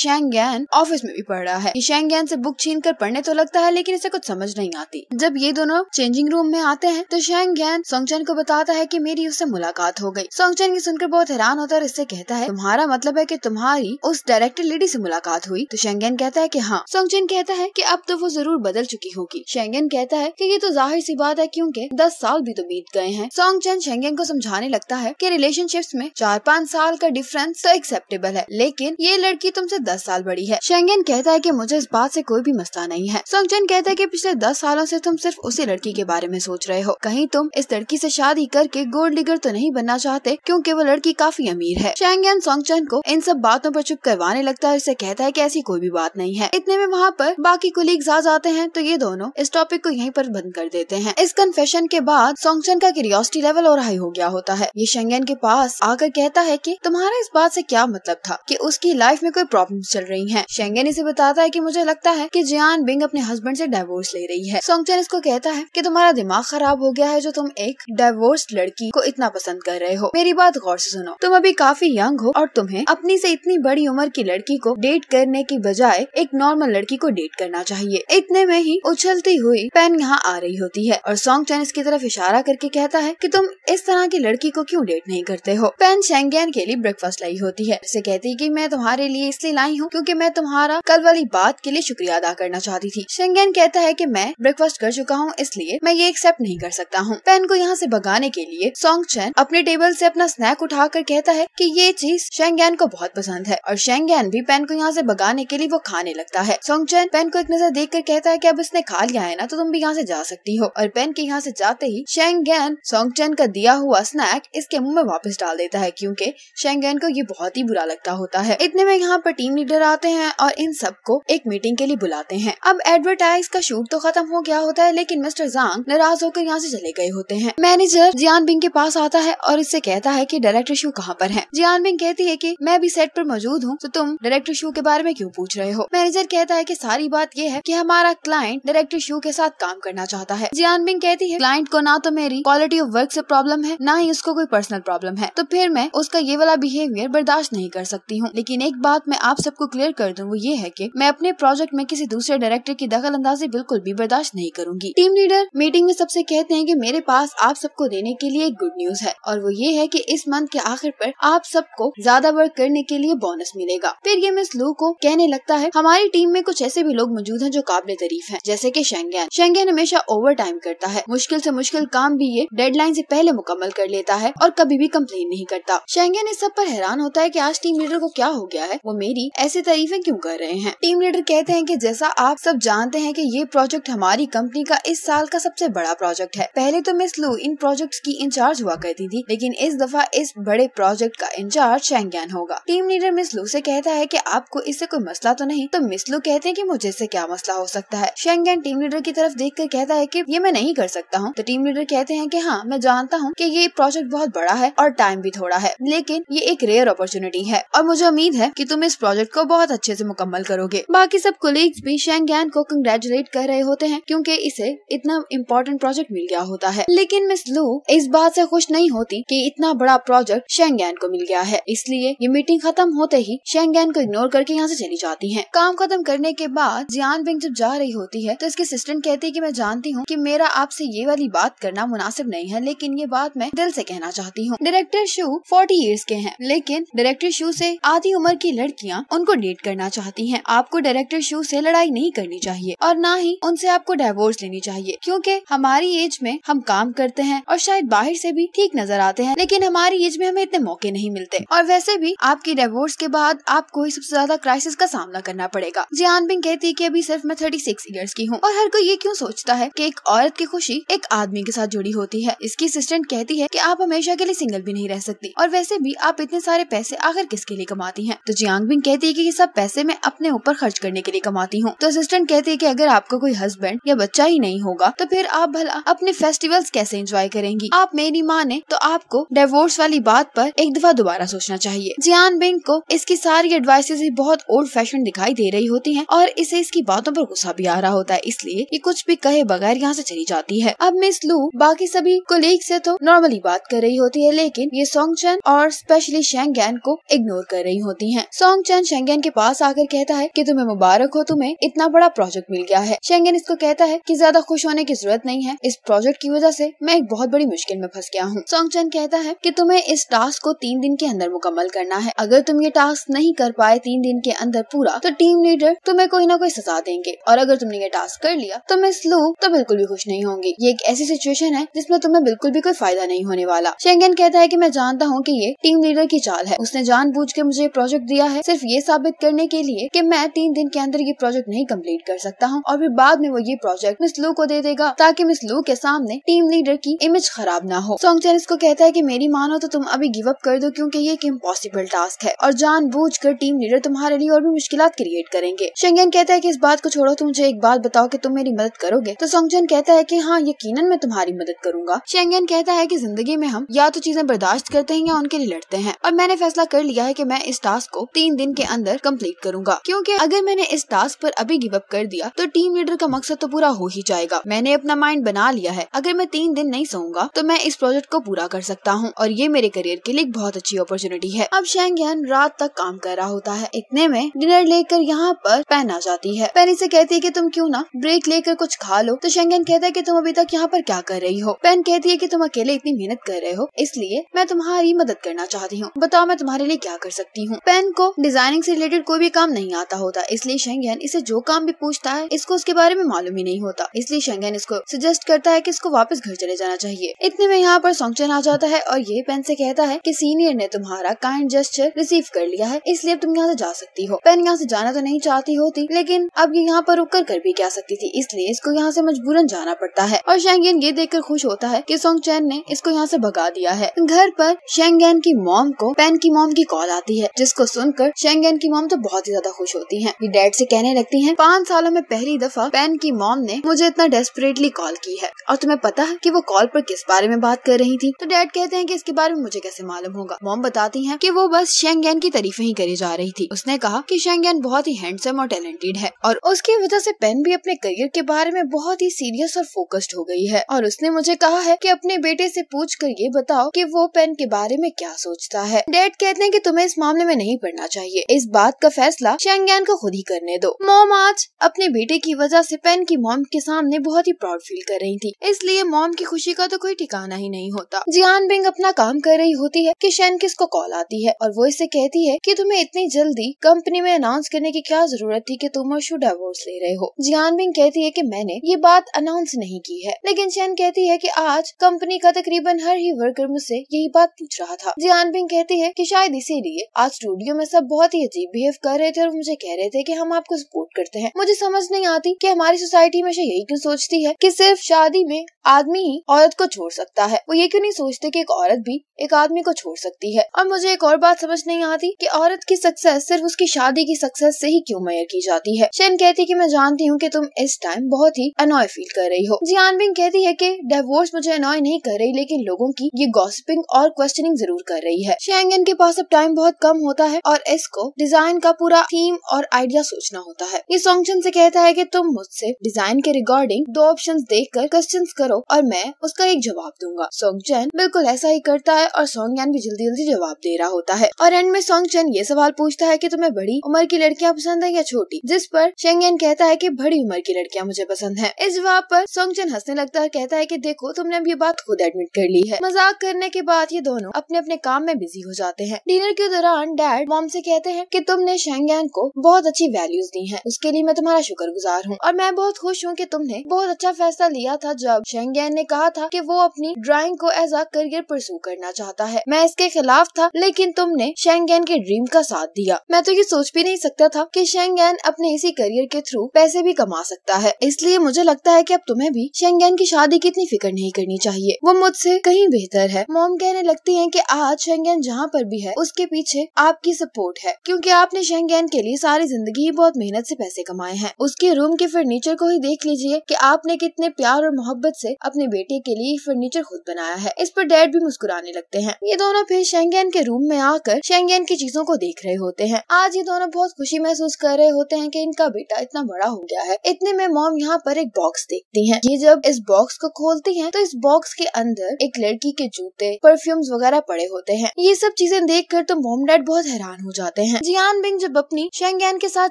शैंग गैन ऑफिस में भी पढ़ रहा है शैंग गैन ऐसी बुक छीन कर पढ़ने तो लगता है लेकिन इसे कुछ समझ नहीं आती जब ये दोनों चेंजिंग रूम में आते हैं तो शैंग गैन चैन को बताता है की मेरी उससे मुलाकात हो गयी चैन की सुनकर बहुत हैरान होता है और इससे कहता है तुम्हारा मतलब है की तुम्हारी उस डायरेक्टर लेडी ऐसी मुलाकात हुई तो शेंगेन कहता है की हाँ चैन कहता है की अब तो वो जरूर बदल चुकी होगी शेंगन कहता है कि ये तो जाहिर सी बात है क्योंकि दस साल भी तो बीत गए हैं सोंग चैन शेंगन को समझाने लगता है कि रिलेशनशिप्स में चार पाँच साल का डिफरेंस तो एक्सेप्टेबल है लेकिन ये लड़की तुमसे दस साल बड़ी है शेंगन कहता है की मुझे इस बात ऐसी कोई भी मसला नहीं है सोंग चैन कहता है की पिछले दस सालों ऐसी तुम सिर्फ उसी लड़की के बारे में सोच रहे हो कहीं तुम इस लड़की ऐसी शादी करके गोल्ड डिगर तो नहीं बनना चाहते क्यूँकी वो लड़की काफी अमीर है शेंगन सॉन्ग चैन को इन सब बातों आरोप चुप करवाने लगता है और इसे कहता है की ऐसी कोई भी बात नहीं है इतने में वहाँ पर बाकी कुलीग्स आ जाते हैं तो ये दोनों इस टॉपिक को यहीं पर बंद कर देते हैं इस कन्फेशन के बाद सोंगचन का क्यूरियोसिटी लेवल और हाई हो गया होता है ये शेंगन के पास आकर कहता है कि तुम्हारा इस बात से क्या मतलब था कि उसकी लाइफ में कोई प्रॉब्लम चल रही है शेंगन इसे बताता है कि मुझे लगता है कि जियान बिंग अपने हस्बैंड से डाइवोर्स ले रही है सोंगचन इसको कहता है कि तुम्हारा दिमाग खराब हो गया है जो तुम एक डाइवोर्स लड़की को इतना पसंद कर रहे हो मेरी बात गौर से सुनो तुम अभी काफी यंग हो और तुम्हें अपनी से इतनी बड़ी उम्र की लड़की को डेट करने की बजाय एक नॉर्मल लड़की को डेट करना चाहिए इतने में ही उछलती हुई पेन यहाँ आ रही होती है और सॉन्ग चैन इसकी तरफ इशारा करके कहता है कि तुम इस तरह की लड़की को क्यों डेट नहीं करते हो पेन शेंगेन के लिए ब्रेकफास्ट लाई होती है इसे कहती है कि मैं तुम्हारे लिए इसलिए लाई हूँ क्योंकि मैं तुम्हारा कल वाली बात के लिए शुक्रिया अदा करना चाहती थी शेंगेन कहता है कि मैं ब्रेकफास्ट कर चुका हूँ इसलिए मैं ये एक्सेप्ट नहीं कर सकता हूँ पेन को यहाँ से भगाने के लिए सॉन्ग चैन अपने टेबल से अपना स्नैक कर कहता है कि ये चीज शेंगेन को बहुत पसंद है और शेंगेन भी पेन को यहाँ से भगाने के लिए वो खाने लगता है सॉन्ग चैन पेन को एक नजर देख कर कहता है की अब इसने खा लिया है ना तो तुम भी यहाँ से जा सकती हो और पेन के यहाँ से जाते ही शेंगेन सोंगचेन का दिया हुआ स्नैक इसके मुंह में वापस डाल देता है क्योंकि शेंगेन को ये बहुत ही बुरा लगता होता है इतने में यहाँ पर टीम लीडर आते हैं और इन सबको एक मीटिंग के लिए बुलाते हैं अब एडवर्टाइज का शूट तो खत्म हो गया होता है लेकिन मिस्टर जांग नाराज होकर यहाँ से चले गए होते हैं मैनेजर जियान बिंग के पास आता है और इससे कहता है की डायरेक्टर शू कहाँ पर है जियान बिंग कहती है की मैं भी सेट पर मौजूद हूँ तो तुम डायरेक्टर शू के बारे में क्यूँ पूछ रहे हो मैनेजर कहता है की सारी बात यह है की हमारा क्लाइंट डायरेक्टर शू के साथ काम करना चाहता है जियान बिंग कहती है क्लाइंट को ना तो मेरी क्वालिटी ऑफ वर्क ऐसी प्रॉब्लम है ना ही उसको कोई पर्सनल प्रॉब्लम है तो फिर मैं उसका ये वाला बिहेवियर बर्दाश्त नहीं कर सकती हूँ लेकिन एक बात मैं आप सबको क्लियर कर दूँ वो ये है की मैं अपने प्रोजेक्ट में किसी दूसरे डायरेक्टर की दखल अंदाजी बिल्कुल भी बर्दाश्त नहीं करूंगी टीम लीडर मीटिंग में सबसे कहते हैं की मेरे पास आप सबको देने के लिए एक गुड न्यूज है और वो ये है कि इस मंथ के आखिर पर आप सबको ज्यादा वर्क करने के लिए बोनस मिलेगा फिर ये मिस लू को कहने लगता है हमारी टीम में कुछ ऐसे भी लोग मौजूद हैं जो काबिल तरीफ हैं जैसे कि शेंगेन शेंगेन हमेशा ओवर टाइम करता है मुश्किल से मुश्किल काम भी ये डेडलाइन से पहले मुकम्मल कर लेता है और कभी भी कम्प्लेन नहीं करता शेंगेन इस सब पर हैरान होता है कि आज टीम लीडर को क्या हो गया है वो मेरी ऐसे तारीफे क्यों कर रहे हैं टीम लीडर कहते हैं कि जैसा आप सब जानते हैं कि ये प्रोजेक्ट हमारी कंपनी का इस साल का सबसे बड़ा प्रोजेक्ट है पहले तो मिस लू इन प्रोजेक्ट की इंचार्ज हुआ करती थी लेकिन इस दफा इस बड़े प्रोजेक्ट का इंचार्ज शेंगेन होगा टीम लीडर मिस लू ऐसी कहता है की आपको इससे कोई मसला तो नहीं तो मिस लू कहते हैं की मुझे इससे क्या मसला हो सकता है शेंग एंड टीम लीडर की तरफ देख कर कहता है की ये मैं नहीं कर सकता हूँ तो टीम लीडर कहते हैं की हाँ मैं जानता हूँ की ये प्रोजेक्ट बहुत बड़ा है और टाइम भी थोड़ा है लेकिन ये एक रेयर अपॉर्चुनिटी है और मुझे उम्मीद है की तुम इस प्रोजेक्ट को बहुत अच्छे ऐसी मुकम्मल करोगे बाकी सब कोलीग्स भी शेंग को कंग्रेचुलेट कर रहे होते हैं क्योंकि इसे इतना इम्पोर्टेंट प्रोजेक्ट मिल गया होता है लेकिन मिस लू इस बात से खुश नहीं होती कि इतना बड़ा प्रोजेक्ट शेंग को मिल गया है इसलिए ये मीटिंग खत्म होते ही शेंग को इग्नोर करके यहाँ से चली जाती है काम खत्म करने के बाद जियान बिंग जब जा रही होती है है तो इसकी असिस्टेंट कहती है की मैं जानती हूँ की मेरा आपसे ये वाली बात करना मुनासिब नहीं है लेकिन ये बात मैं दिल ऐसी कहना चाहती हूँ डायरेक्टर शू फोर्टी ईयर्स के हैं लेकिन डायरेक्टर शू ऐसी आधी उम्र की लड़कियाँ उनको डेट करना चाहती है आपको डायरेक्टर शू ऐसी लड़ाई नहीं करनी चाहिए और ना ही उनसे आपको डाइवोर्स लेनी चाहिए क्योंकि हमारी एज में हम काम करते हैं और शायद बाहर से भी ठीक नजर आते हैं लेकिन हमारी एज में हमें इतने मौके नहीं मिलते और वैसे भी आपकी डाइवोर्स के बाद आपको सबसे ज्यादा क्राइसिस का सामना करना पड़ेगा जियान बिंग कहती है की अभी सिर्फ मैं थर्टी सिक्स ईयर्स की सकती हूँ और हर कोई ये क्यों सोचता है कि एक औरत की खुशी एक आदमी के साथ जुड़ी होती है इसकी असिस्टेंट कहती है कि आप हमेशा के लिए सिंगल भी नहीं रह सकती और वैसे भी आप इतने सारे पैसे आखिर किसके लिए कमाती है तो जियांग बिंग कहती है की ये सब पैसे मैं अपने ऊपर खर्च करने के लिए कमाती हूँ तो असिस्टेंट कहती है की अगर आपका कोई हस्बैंड या बच्चा ही नहीं होगा तो फिर आप भला अपने फेस्टिवल्स कैसे एंजॉय करेंगी आप मेरी माँ ने तो आपको डिवोर्स वाली बात पर एक दफा दोबारा सोचना चाहिए जियान बिंग को इसकी सारी एडवाइसेस बहुत ओल्ड फैशन दिखाई दे रही होती हैं और इसे इसकी बातों पर गुस्सा भी आ रहा होता है होता है इसलिए ये कुछ भी कहे बगैर यहाँ से चली जाती है अब मिस लू बाकी सभी कोलीग से तो नॉर्मली बात कर रही होती है लेकिन ये सोंग चैन और स्पेशली शेंगैन को इग्नोर कर रही होती है सोंग चैन शेंगैन के पास आकर कहता है की तुम्हें मुबारक हो तुम्हें इतना बड़ा प्रोजेक्ट मिल गया है शेंगेन इसको कहता है की ज्यादा खुश होने की जरूरत नहीं है इस प्रोजेक्ट की वजह ऐसी मैं एक बहुत बड़ी मुश्किल में फंस गया हूँ सोंग चैन कहता है की तुम्हे इस टास्क को तीन दिन के अंदर मुकम्मल करना है अगर तुम ये टास्क नहीं कर पाए तीन दिन के अंदर पूरा तो टीम लीडर तुम्हें कोई ना कोई सजा देंगे और अगर तुमने ये टास्क टास्क कर लिया तो मिस लू तो बिल्कुल भी खुश नहीं होंगी ये एक ऐसी सिचुएशन है जिसमें तुम्हें बिल्कुल भी कोई फायदा नहीं होने वाला शेंगन कहता है की मैं जानता हूँ की ये टीम लीडर की चाल है उसने जानबूझ के मुझे प्रोजेक्ट दिया है सिर्फ ये साबित करने के लिए की मैं तीन दिन के अंदर ये प्रोजेक्ट नहीं कम्प्लीट कर सकता हूँ और फिर बाद में वो ये प्रोजेक्ट मिस लू को दे देगा ताकि मिस लू के सामने टीम लीडर की इमेज खराब ना हो सॉन्ग चैन इसको कहता है की मेरी मानो तो तुम अभी गिव अप कर दो क्यूँकी ये एक इम्पोसिबल टास्क है और जानबूझ टीम लीडर तुम्हारे लिए और भी मुश्किल क्रिएट करेंगे शेंगन कहता है की इस बात को छोड़ो तो मुझे एक बात बताओ कि तुम मेरी मदद करोगे तो सोंगजन कहता है कि हाँ यकीन मैं तुम्हारी मदद करूंगा शेंगन कहता है कि जिंदगी में हम या तो चीजें बर्दाश्त करते हैं या उनके लिए लड़ते हैं और मैंने फैसला कर लिया है कि मैं इस टास्क को तीन दिन के अंदर कम्प्लीट करूंगा क्योंकि अगर मैंने इस टास्क पर अभी गिव अप कर दिया तो टीम लीडर का मकसद तो पूरा हो ही जाएगा मैंने अपना माइंड बना लिया है अगर मैं तीन दिन नहीं सोऊंगा तो मैं इस प्रोजेक्ट को पूरा कर सकता हूँ और ये मेरे करियर के लिए बहुत अच्छी अपॉर्चुनिटी है अब शेंगन रात तक काम कर रहा होता है इतने में डिनर लेकर यहाँ पर पैन आ जाती है पैन इसे कहती है की तुम क्यूँ ना ना ब्रेक लेकर कुछ खा लो तो शेंगन कहता है की तुम अभी तक यहाँ पर क्या कर रही हो पेन कहती है की तुम अकेले इतनी मेहनत कर रहे हो इसलिए मैं तुम्हारी मदद करना चाहती हूँ बताओ मैं तुम्हारे लिए क्या कर सकती हूँ पेन को डिजाइनिंग से रिलेटेड कोई भी काम नहीं आता होता इसलिए शेंगन इसे जो काम भी पूछता है इसको उसके बारे में मालूम ही नहीं होता इसलिए शेंगन इसको सजेस्ट करता है की इसको वापस घर चले जाना चाहिए इतने में यहाँ पर सोंगचन आ जाता है और ये पेन ऐसी कहता है की सीनियर ने तुम्हारा काइंड जेस्टर रिसीव कर लिया है इसलिए तुम यहाँ ऐसी जा सकती हो पेन यहाँ ऐसी जाना तो नहीं चाहती होती लेकिन अब ये यहाँ पर रुक कर, कर भी क्या जा सकती थी इसलिए इसको यहाँ से मजबूरन जाना पड़ता है और शेंगेन ये देखकर खुश होता है कि सोंग चैन ने इसको यहाँ से भगा दिया है घर पर शेंगेन की मॉम को पेन की मॉम की कॉल आती है जिसको सुनकर शेंगेन की मॉम तो बहुत ही ज्यादा खुश होती है डैड से कहने लगती है पाँच सालों में पहली दफा पेन की मॉम ने मुझे इतना डेस्परेटली कॉल की है और तुम्हें पता है की वो कॉल पर किस बारे में बात कर रही थी तो डैड कहते हैं की इसके बारे में मुझे कैसे मालूम होगा मॉम बताती है की वो बस शेंगेन की तारीफे ही करी जा रही थी उसने कहा की शेंगेन बहुत ही हैंडसम और टैलेंटेड है और उसकी वजह ऐसी पेन भी मेरी अपने करियर के बारे में बहुत ही सीरियस और फोकस्ड हो गई है और उसने मुझे कहा है कि अपने बेटे से पूछ कर ये बताओ कि वो पेन के बारे में क्या सोचता है डैड कहते हैं कि तुम्हें इस मामले में नहीं पढ़ना चाहिए इस बात का फैसला शेंगयान को खुद ही करने दो मोम आज अपने बेटे की वजह से पेन की मॉम के सामने बहुत ही प्राउड फील कर रही थी इसलिए मॉम की खुशी का तो कोई ठिकाना ही नहीं होता जियान बिंग अपना काम कर रही होती है की शैन को कॉल आती है और वो इसे कहती है की तुम्हें इतनी जल्दी कंपनी में अनाउंस करने की क्या जरूरत थी की तुम और शू डिवोर्स ले रहे हो जियान चांदबिंग कहती है कि मैंने ये बात अनाउंस नहीं की है लेकिन चैन कहती है कि आज कंपनी का तकरीबन हर ही वर्कर मुझसे यही बात पूछ रहा था जियानबिंग कहती है कि शायद इसीलिए आज स्टूडियो में सब बहुत ही अजीब बिहेव कर रहे थे और मुझे कह रहे थे कि हम आपको सपोर्ट करते हैं मुझे समझ नहीं आती कि हमारी सोसाइटी से यही क्यों सोचती है कि सिर्फ शादी में आदमी ही औरत को छोड़ सकता है वो ये क्यों नहीं सोचते कि एक औरत भी एक आदमी को छोड़ सकती है और मुझे एक और बात समझ नहीं आती कि औरत की सक्सेस सिर्फ उसकी शादी की सक्सेस से ही क्यों मैयर की जाती है शैन कहती कि मैं जानती हूँ कि तुम इस टाइम बहुत ही अनॉय फील कर रही हो जियान बिंग कहती है की डिवोर्स मुझे अनॉय नहीं कर रही लेकिन लोगों की ये गॉसिपिंग और क्वेश्चनिंग जरूर कर रही है शेंगन के पास अब टाइम बहुत कम होता है और इसको डिजाइन का पूरा थीम और आइडिया सोचना होता है ये सोंगचन से कहता है की तुम मुझसे डिजाइन के रिगार्डिंग दो देख कर क्वेश्चन करो और मैं उसका एक जवाब दूंगा सोंगचन बिल्कुल ऐसा ही करता है और सोंगयान भी जल्दी जल्दी जवाब दे रहा होता है और एंड में सोंगचन ये सवाल पूछता है की तुम्हें बड़ी उम्र की लड़कियाँ पसंद है या छोटी जिस पर शेंगन कहता है की बड़ी उम्र की लड़कियाँ मुझे पसंद है इस जवाब आरोप सोंगचन हंसने लगता है कहता है की देखो तुमने अब ये बात खुद एडमिट कर ली है मजाक करने के बाद ये दोनों अपने अपने काम में बिजी हो जाते हैं डिनर के दौरान डैड मॉम से कहते हैं कि तुमने शेंगयान को बहुत अच्छी वैल्यूज दी है उसके लिए मैं तुम्हारा शुक्रगुजार हूँ और मैं बहुत खुश हूँ की तुमने बहुत अच्छा फैसला लिया था जब शेंगयान ने कहा था की वो अपनी ड्राइंग को एज अ करियर परसू करना चाहता है मैं इसके खिलाफ था लेकिन तुमने शेंगयान के ड्रीम का साथ दिया मैं तो ये सोच भी नहीं सकता था की शेंगयान अपने इसी करियर के थ्रू पैसे भी कमा कमा सकता है इसलिए मुझे लगता है कि अब तुम्हें भी शेंगेन की शादी की इतनी फिक्र नहीं करनी चाहिए वो मुझसे कहीं बेहतर है मोम कहने लगती है की आज शेंगेन जहाँ पर भी है उसके पीछे आपकी सपोर्ट है क्यूँकी आपने शेंगेन के लिए सारी जिंदगी ही बहुत मेहनत ऐसी पैसे कमाए हैं उसके रूम के फर्नीचर को ही देख लीजिए की आपने कितने प्यार और मोहब्बत ऐसी अपने बेटे के लिए फर्नीचर खुद बनाया है इस पर डैड भी मुस्कुराने लगते हैं ये दोनों फिर शेंगेन के रूम में आकर शेंगेन की चीजों को देख रहे होते हैं आज ये दोनों बहुत खुशी महसूस कर रहे होते हैं कि इनका बेटा इतना बड़ा हो गया है इतने में मॉम यहाँ पर एक बॉक्स देखती है ये जब इस बॉक्स को खोलती है तो इस बॉक्स के अंदर एक लड़की के जूते परफ्यूम्स वगैरह पड़े होते हैं ये सब चीजें देख कर तो मॉम डैड बहुत हैरान हो जाते हैं जियान बिंग जब अपनी शेंगैन के साथ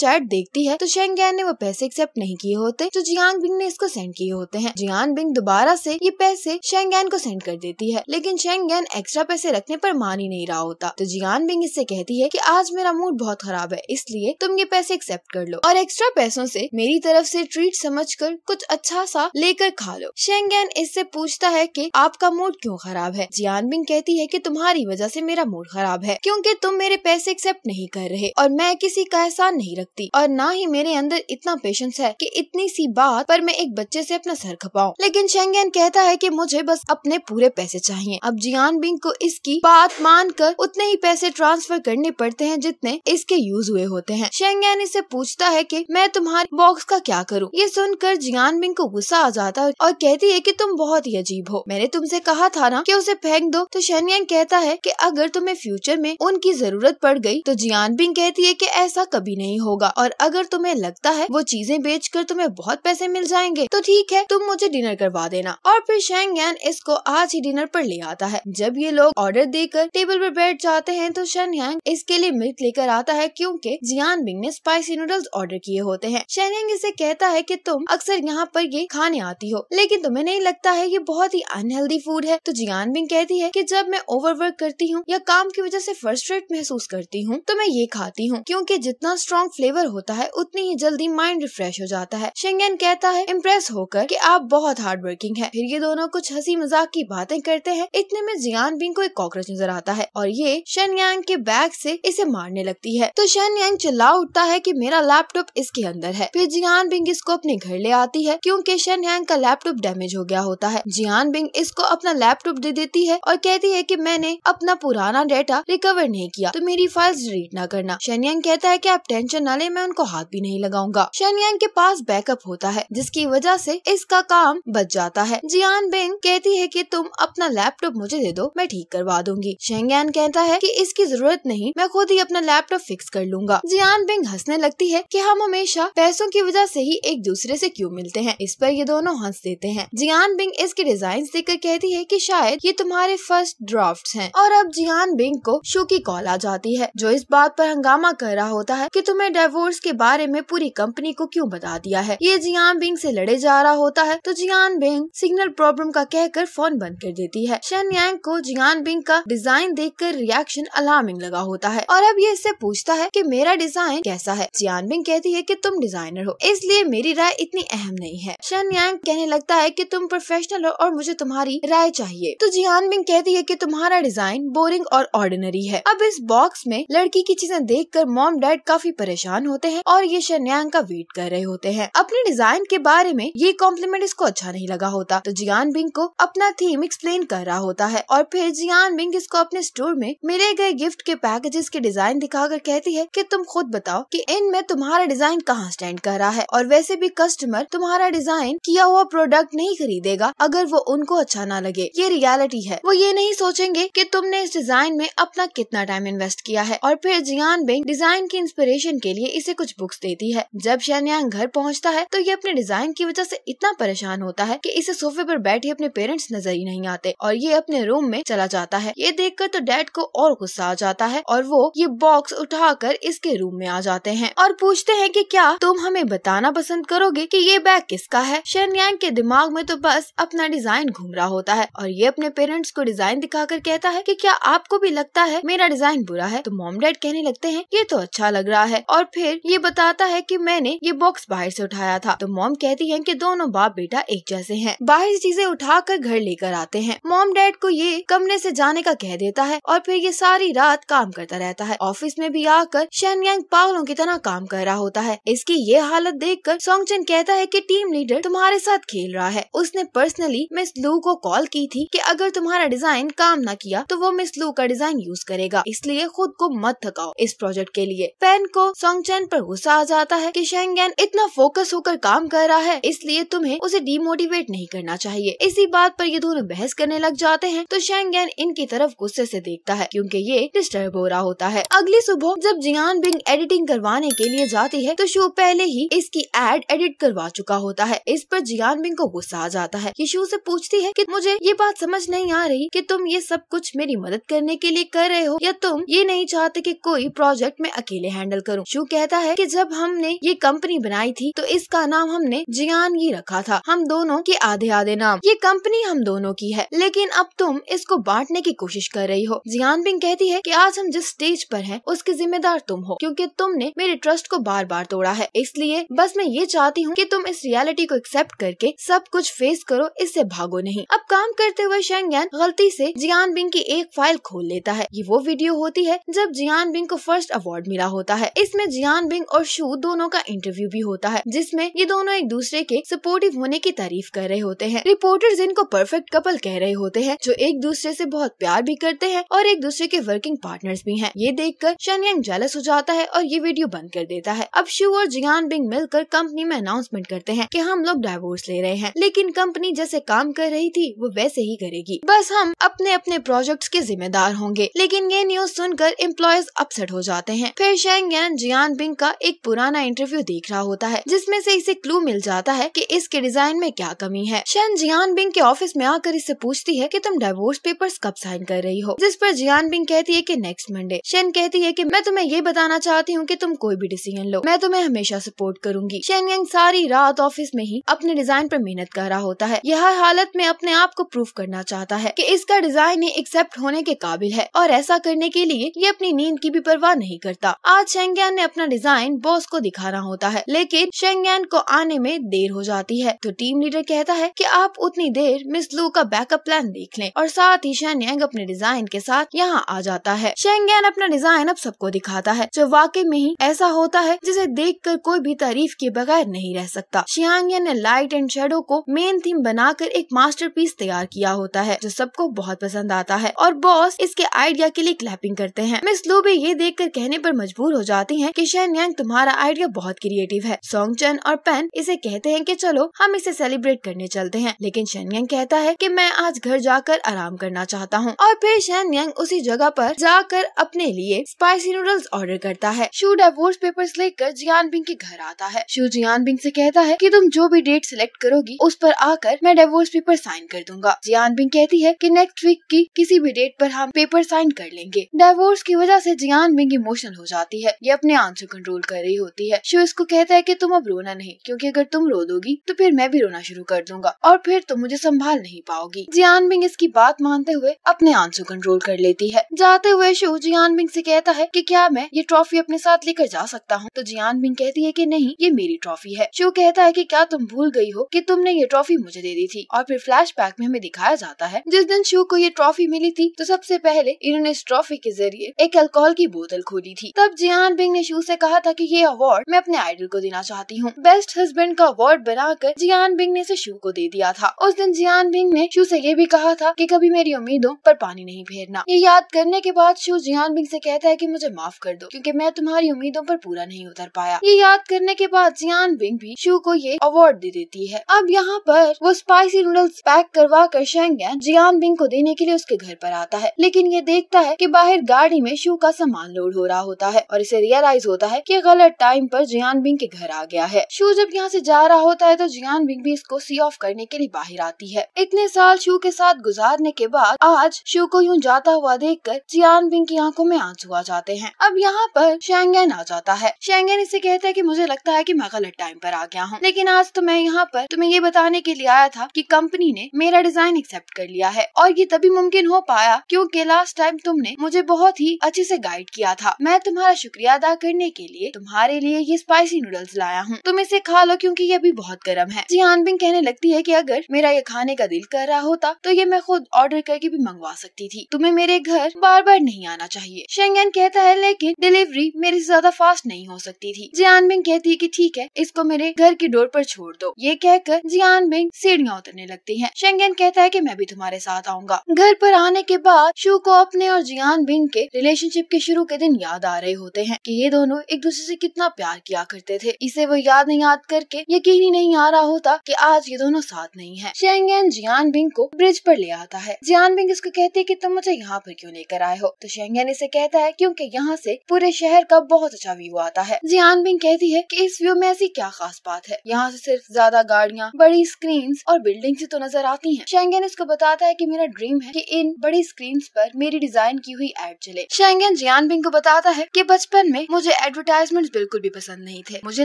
चैट देखती है तो शेंगैन ने वो पैसे एक्सेप्ट नहीं किए होते जो जियांग बिंग ने इसको सेंड किए होते हैं जियांग बिंग दोबारा से ये पैसे शेंगैन को सेंड कर देती है लेकिन शेंगैन एक्स्ट्रा पैसे रखने पर मान ही नहीं रहा होता तो जियान बिंग इससे कहती है की आज मेरा मूड बहुत खराब है इसलिए तुम ये पैसे एक्सेप्ट कर लो और एक्स्ट्रा पैसों ऐसी मेरी तरह तरफ से ट्रीट समझकर कुछ अच्छा सा लेकर खा लो शेंगेन इससे पूछता है कि आपका मूड क्यों खराब है जियान बिंग कहती है कि तुम्हारी वजह से मेरा मूड खराब है क्योंकि तुम मेरे पैसे एक्सेप्ट नहीं कर रहे और मैं किसी का एहसान नहीं रखती और ना ही मेरे अंदर इतना पेशेंस है की इतनी सी बात पर मैं एक बच्चे ऐसी अपना सर खपाऊं लेकिन शेंगेन कहता है की मुझे बस अपने पूरे पैसे चाहिए अब जियान बिंग को इसकी बात मान उतने ही पैसे ट्रांसफर करने पड़ते हैं जितने इसके यूज हुए होते हैं शेंगेन इसे पूछता है की मैं तुम्हारे बॉक्स का का क्या करूँ ये सुनकर जियान बिंग को गुस्सा आ जाता है और कहती है की तुम बहुत ही अजीब हो मैंने तुमसे कहा था ना की उसे फेंक दो तो शनियांग कहता है की अगर तुम्हें फ्यूचर में उनकी जरूरत पड़ गयी तो जियान बिंग कहती है की ऐसा कभी नहीं होगा और अगर तुम्हें लगता है वो चीजें बेच कर तुम्हें बहुत पैसे मिल जाएंगे तो ठीक है तुम मुझे डिनर करवा देना और फिर शेंग यान इसको आज ही डिनर पर ले आता है जब ये लोग ऑर्डर देकर टेबल पर बैठ जाते हैं तो शन यांग इसके लिए मिल्क लेकर आता है क्योंकि जियान बिंग ने स्पाइसी नूडल्स ऑर्डर किए होते हैं शेन यांग इसे से कहता है कि तुम अक्सर यहाँ पर ये खाने आती हो लेकिन तुम्हें नहीं लगता है ये बहुत ही अनहेल्दी फूड है तो जियान बिंग कहती है कि जब मैं ओवरवर्क करती हूँ या काम की वजह से फ्रस्ट्रेट महसूस करती हूँ तो मैं ये खाती हूँ क्योंकि जितना स्ट्रॉन्ग फ्लेवर होता है उतनी ही जल्दी माइंड रिफ्रेश हो जाता है शेंगन कहता है इम्प्रेस होकर की आप बहुत हार्ड वर्किंग है फिर ये दोनों कुछ हंसी मजाक की बातें करते हैं इतने में जियान बिंग को एक कॉकरोच नजर आता है और ये शन यांग के बैग से इसे मारने लगती है तो शन यांग चिल्ला उठता है कि मेरा लैपटॉप इसके अंदर है फिर जियान जियान बिंग इसको अपने घर ले आती है क्योंकि शन हैंग का लैपटॉप डैमेज हो गया होता है जियान बिंग इसको अपना लैपटॉप दे देती है और कहती है की मैंने अपना पुराना डेटा रिकवर नहीं किया तो मेरी फाइल्स डिलीट ना करना यांग कहता है की आप टेंशन न ले मैं उनको हाथ भी नहीं लगाऊंगा यांग के पास बैकअप होता है जिसकी वजह से इसका काम बच जाता है जियान बिंग कहती है की तुम अपना लैपटॉप मुझे दे दो मैं ठीक करवा दूंगी शेंगयान कहता है की इसकी जरूरत नहीं मैं खुद ही अपना लैपटॉप फिक्स कर लूंगा जियान बिंग हंसने लगती है की हम हमेशा पैसों की वजह हमेशा से ही एक दूसरे से क्यों मिलते हैं इस पर ये दोनों हंस देते हैं जियान बिंग इसके डिजाइन देखकर कहती है की शायद ये तुम्हारे फर्स्ट ड्राफ्ट है और अब जियान बिंग को की कॉल आ जाती है जो इस बात पर हंगामा कर रहा होता है की तुम्हें डिवोर्स के बारे में पूरी कंपनी को क्यूँ बता दिया है ये जियान बिंग ऐसी लड़े जा रहा होता है तो जियान बिंग सिग्नल प्रॉब्लम का कहकर फोन बंद कर देती है शन यांग को जियान बिंग का डिजाइन कर रिएक्शन अलार्मिंग लगा होता है और अब ये इससे पूछता है कि मेरा डिजाइन कैसा है जियान बिंग कहती है कि तुम डिजाइनर हो इस इसलिए मेरी राय इतनी अहम नहीं है शन यांग कहने लगता है कि तुम प्रोफेशनल हो और मुझे तुम्हारी राय चाहिए तो जियान बिंग कहती है कि तुम्हारा डिजाइन बोरिंग और ऑर्डिनरी है अब इस बॉक्स में लड़की की चीजें देख कर मॉम डैड काफी परेशान होते हैं और ये शन यांग का वेट कर रहे होते हैं अपने डिजाइन के बारे में ये कॉम्प्लीमेंट इसको अच्छा नहीं लगा होता तो जियान बिंग को अपना थीम एक्सप्लेन कर रहा होता है और फिर जियान बिंग इसको अपने स्टोर में मिले गए गिफ्ट के पैकेजेस के डिजाइन दिखाकर कहती है की तुम खुद बताओ की इनमें तुम्हारा डिजाइन कहाँ स्टैंड कर रहा है और वैसे भी कस्टमर तुम्हारा डिजाइन किया हुआ प्रोडक्ट नहीं खरीदेगा अगर वो उनको अच्छा ना लगे ये रियलिटी है वो ये नहीं सोचेंगे कि तुमने इस डिजाइन में अपना कितना टाइम इन्वेस्ट किया है और फिर जियान बिंग डिजाइन की इंस्पिरेशन के लिए इसे कुछ बुक्स देती है जब शनयांग घर पहुँचता है तो ये अपने डिजाइन की वजह ऐसी इतना परेशान होता है की इसे सोफे आरोप बैठे अपने पेरेंट्स नजर ही नहीं आते और ये अपने रूम में चला जाता है ये देख तो डैड को और गुस्सा आ जाता है और वो ये बॉक्स उठा इसके रूम में आ जाते हैं और पूछते है की क्या तुम हमें बता बताना पसंद करोगे कि ये बैग किसका है शेनयांग के दिमाग में तो बस अपना डिजाइन घूम रहा होता है और ये अपने पेरेंट्स को डिजाइन दिखाकर कहता है कि क्या आपको भी लगता है मेरा डिजाइन बुरा है तो मॉम डैड कहने लगते हैं ये तो अच्छा लग रहा है और फिर ये बताता है कि मैंने ये बॉक्स बाहर से उठाया था तो मॉम कहती है कि दोनों बाप बेटा एक जैसे है बाहर चीजें उठा कर घर लेकर आते हैं मॉम डैड को ये कमरे से जाने का कह देता है और फिर ये सारी रात काम करता रहता है ऑफिस में भी आकर शेनयांग पागलों की तरह काम कर रहा होता है इसकी ये हालत देखकर सोंगचन कहता है कि टीम लीडर तुम्हारे साथ खेल रहा है उसने पर्सनली मिस लू को कॉल की थी कि अगर तुम्हारा डिजाइन काम न किया तो वो मिस लू का डिजाइन यूज करेगा इसलिए खुद को मत थकाओ इस प्रोजेक्ट के लिए पेन को सोंगचन पर गुस्सा आ जाता है कि शेंगन इतना फोकस होकर काम कर रहा है इसलिए तुम्हें उसे डिमोटिवेट नहीं करना चाहिए इसी बात पर ये दोनों बहस करने लग जाते हैं तो शेंगन इनकी तरफ गुस्से से देखता है क्योंकि ये डिस्टर्ब हो रहा होता है अगली सुबह जब जियान बिंग एडिटिंग करवाने के लिए जाती है तो शो पहले ही इस इसकी एड एडिट करवा चुका होता है इस पर जियान बिंग को गुस्सा आ जाता है यीशु से पूछती है कि मुझे ये बात समझ नहीं आ रही कि तुम ये सब कुछ मेरी मदद करने के लिए कर रहे हो या तुम ये नहीं चाहते कि कोई प्रोजेक्ट में अकेले हैंडल करूं। शू कहता है कि जब हमने ये कंपनी बनाई थी तो इसका नाम हमने जियान ही रखा था हम दोनों के आधे आधे नाम ये कंपनी हम दोनों की है लेकिन अब तुम इसको बांटने की कोशिश कर रही हो जियान बिंग कहती है की आज हम जिस स्टेज पर है उसके जिम्मेदार तुम हो क्योंकि तुमने मेरे ट्रस्ट को बार बार तोड़ा है इसलिए बस मैं ये चाहती हूँ कि तुम इस रियलिटी को एक्सेप्ट करके सब कुछ फेस करो इससे भागो नहीं अब काम करते हुए शेंगन गलती से जियान बिंग की एक फाइल खोल लेता है ये वो वीडियो होती है जब जियान बिंग को फर्स्ट अवार्ड मिला होता है इसमें जियान बिंग और शू दोनों का इंटरव्यू भी होता है जिसमे ये दोनों एक दूसरे के सपोर्टिव होने की तारीफ कर रहे होते हैं रिपोर्टर इनको परफेक्ट कपल कह रहे होते हैं जो एक दूसरे ऐसी बहुत प्यार भी करते हैं और एक दूसरे के वर्किंग पार्टनर भी है ये देख कर शेनयांग जेलस हो जाता है और ये वीडियो बंद कर देता है अब शू और जियान बिंग मिल डाल कर कंपनी में अनाउंसमेंट करते हैं कि हम लोग डाइवोर्स ले रहे हैं लेकिन कंपनी जैसे काम कर रही थी वो वैसे ही करेगी बस हम अपने अपने प्रोजेक्ट के जिम्मेदार होंगे लेकिन ये न्यूज सुनकर एम्प्लॉयज अपसेट हो जाते हैं फिर शेंग यान जियान बिंग का एक पुराना इंटरव्यू देख रहा होता है जिसमे ऐसी इसे क्लू मिल जाता है की इसके डिजाइन में क्या कमी है शेन जियान बिंग के ऑफिस में आकर इससे पूछती है की तुम डाइवोर्स पेपर कब साइन कर रही हो जिस पर जियान बिंग कहती है की नेक्स्ट मंडे शेन कहती है की मैं तुम्हें ये बताना चाहती हूँ की तुम कोई भी डिसीजन लो मैं तुम्हें हमेशा सपोर्ट करूँ करूंगी शेनयंग सारी रात ऑफिस में ही अपने डिजाइन पर मेहनत कर रहा होता है यह हालत में अपने आप को प्रूफ करना चाहता है कि इसका डिजाइन ही एक्सेप्ट होने के काबिल है और ऐसा करने के लिए ये अपनी नींद की भी परवाह नहीं करता आज शेंगयान ने अपना डिजाइन बॉस को दिखाना होता है लेकिन शेंगयान को आने में देर हो जाती है तो टीम लीडर कहता है की आप उतनी देर मिस लू का बैकअप प्लान देख लें और साथ ही शेनयांग अपने डिजाइन के साथ यहाँ आ जाता है शेंगयान अपना डिजाइन अब सबको दिखाता है जो वाकई में ही ऐसा होता है जिसे देख कर कोई भी तारीफ तारीफ के बगैर नहीं रह सकता शियांगिया ने लाइट एंड शेडो को मेन थीम बनाकर एक मास्टरपीस तैयार किया होता है जो सबको बहुत पसंद आता है और बॉस इसके आइडिया के लिए क्लैपिंग करते हैं मिस लूबे ये देख कर कहने पर मजबूर हो जाती है की शेन यांग तुम्हारा आइडिया बहुत क्रिएटिव है सोंग चन और पेन इसे कहते हैं की चलो हम इसे सेलिब्रेट करने चलते हैं लेकिन शेन यांग कहता है की मैं आज घर जाकर आराम करना चाहता हूँ और फिर शेन यांग उसी जगह पर जाकर अपने लिए स्पाइसी नूडल्स ऑर्डर करता है शू डाइवोर्स पेपर्स लेकर जियान बिंग के घर आता है है शिव जियान बिंग ऐसी कहता है की तुम जो भी डेट सिलेक्ट करोगी उस पर आकर मैं डिवोर्स पेपर साइन कर दूंगा जियान बिंग कहती है की नेक्स्ट वीक की किसी भी डेट आरोप हम पेपर साइन कर लेंगे डिवोर्स की वजह ऐसी जियान बिंग इमोशनल हो जाती है ये अपने आंसू कंट्रोल कर रही होती है शिव इसको कहता है की तुम अब रोना नहीं क्यूँकी अगर तुम रो दोगी तो फिर मैं भी रोना शुरू कर दूंगा और फिर तुम मुझे संभाल नहीं पाओगी जियान बिंग इसकी बात मानते हुए अपने आंसू कंट्रोल कर लेती है जाते हुए शिव जियान बिंग से कहता है कि क्या मैं ये ट्रॉफी अपने साथ लेकर जा सकता हूँ तो जियान बिंग कहती है कि नहीं ये मेरी ट्रॉफी है शिव कहता है कि क्या तुम भूल गई हो कि तुमने ये ट्रॉफी मुझे दे दी थी और फिर फ्लैशबैक में हमें दिखाया जाता है जिस दिन शिव को ये ट्रॉफी मिली थी तो सबसे पहले इन्होंने इस ट्रॉफी के जरिए एक अल्कोहल की बोतल खोली थी तब जियान बिंग ने शिव से कहा था की ये अवार्ड मैं अपने आइडल को देना चाहती हूँ बेस्ट हस्बैंड का अवार्ड बनाकर जियान बिंग ने इसे शिव को दे दिया था उस दिन जियान बिंग ने शिव से ये भी कहा था की कभी मेरी उम्मीदों पर पानी नहीं फेरना ये याद करने के बाद शिव जियान बिंग से कहता है की मुझे माफ कर दो क्यूँकी मैं तुम्हारी उम्मीदों पर पूरा नहीं उतर पाया ये याद करने के बाद जियान बिंग भी शू को ये अवार्ड दे देती है अब यहाँ पर वो स्पाइसी नूडल्स पैक करवा कर शेंगन जियान बिंग को देने के लिए उसके घर पर आता है लेकिन ये देखता है कि बाहर गाड़ी में शू का सामान लोड हो रहा होता है और इसे रियलाइज होता है की गलत टाइम आरोप जियान बिंग के घर आ गया है शू जब यहाँ ऐसी जा रहा होता है तो जियान बिंग भी इसको सी ऑफ करने के लिए बाहर आती है इतने साल शू के साथ गुजारने के बाद आज शू को यूँ जाता हुआ देख कर जियान बिंग की आंखों में आंसू आ जाते हैं अब यहाँ पर शेंगन आ जाता है शेंगन इसे कहता है की मुझे लगता है कि मैं गलत टाइम पर आ गया हूँ लेकिन आज तो मैं यहाँ पर तुम्हें ये बताने के लिए आया था कि कंपनी ने मेरा डिजाइन एक्सेप्ट कर लिया है और ये तभी मुमकिन हो पाया क्योंकि लास्ट टाइम तुमने मुझे बहुत ही अच्छे से गाइड किया था मैं तुम्हारा शुक्रिया अदा करने के लिए तुम्हारे लिए ये स्पाइसी नूडल्स लाया हूँ तुम इसे खा लो क्यूँकी ये भी बहुत गर्म है जी बिंग कहने लगती है की अगर मेरा ये खाने का दिल कर रहा होता तो ये मैं खुद ऑर्डर करके भी मंगवा सकती थी तुम्हें मेरे घर बार बार नहीं आना चाहिए शेंगन कहता है लेकिन डिलीवरी मेरे से ज्यादा फास्ट नहीं हो सकती थी जियान बिंग कहती है की कि ठीक है इसको मेरे घर की डोर पर छोड़ दो ये कहकर जियान बिंग सीढ़ियाँ उतरने लगती है शेंगेन कहता है की मैं भी तुम्हारे साथ आऊंगा घर पर आने के बाद शू को अपने और जियान बिंग के रिलेशनशिप के शुरू के दिन याद आ रहे होते हैं की ये दोनों एक दूसरे ऐसी कितना प्यार किया करते थे इसे वो याद नहीं याद करके यकीन ही नहीं आ रहा होता की आज ये दोनों साथ नहीं है शेंगेन जियान बिंग को ब्रिज पर ले आता है जियान बिंग इसको कहती है की तुम मुझे यहाँ पर क्यों लेकर आए हो तो शेंगेन इसे कहता है क्यूँकी यहाँ ऐसी पूरे शहर का बहुत अच्छा व्यू आता है जियान बिंग कहती है की इस इस व्यू में ऐसी क्या खास बात है यहाँ से सिर्फ ज्यादा गाड़ियाँ बड़ी स्क्रीन और बिल्डिंग तो नजर आती है शेंगन इसको बताता है की मेरा ड्रीम है की इन बड़ी स्क्रीन आरोप मेरी डिजाइन की हुई एड चले शेंगन जियान बिंग को बताता है की बचपन में मुझे एडवर्टाइजमेंट बिल्कुल भी पसंद नहीं थे मुझे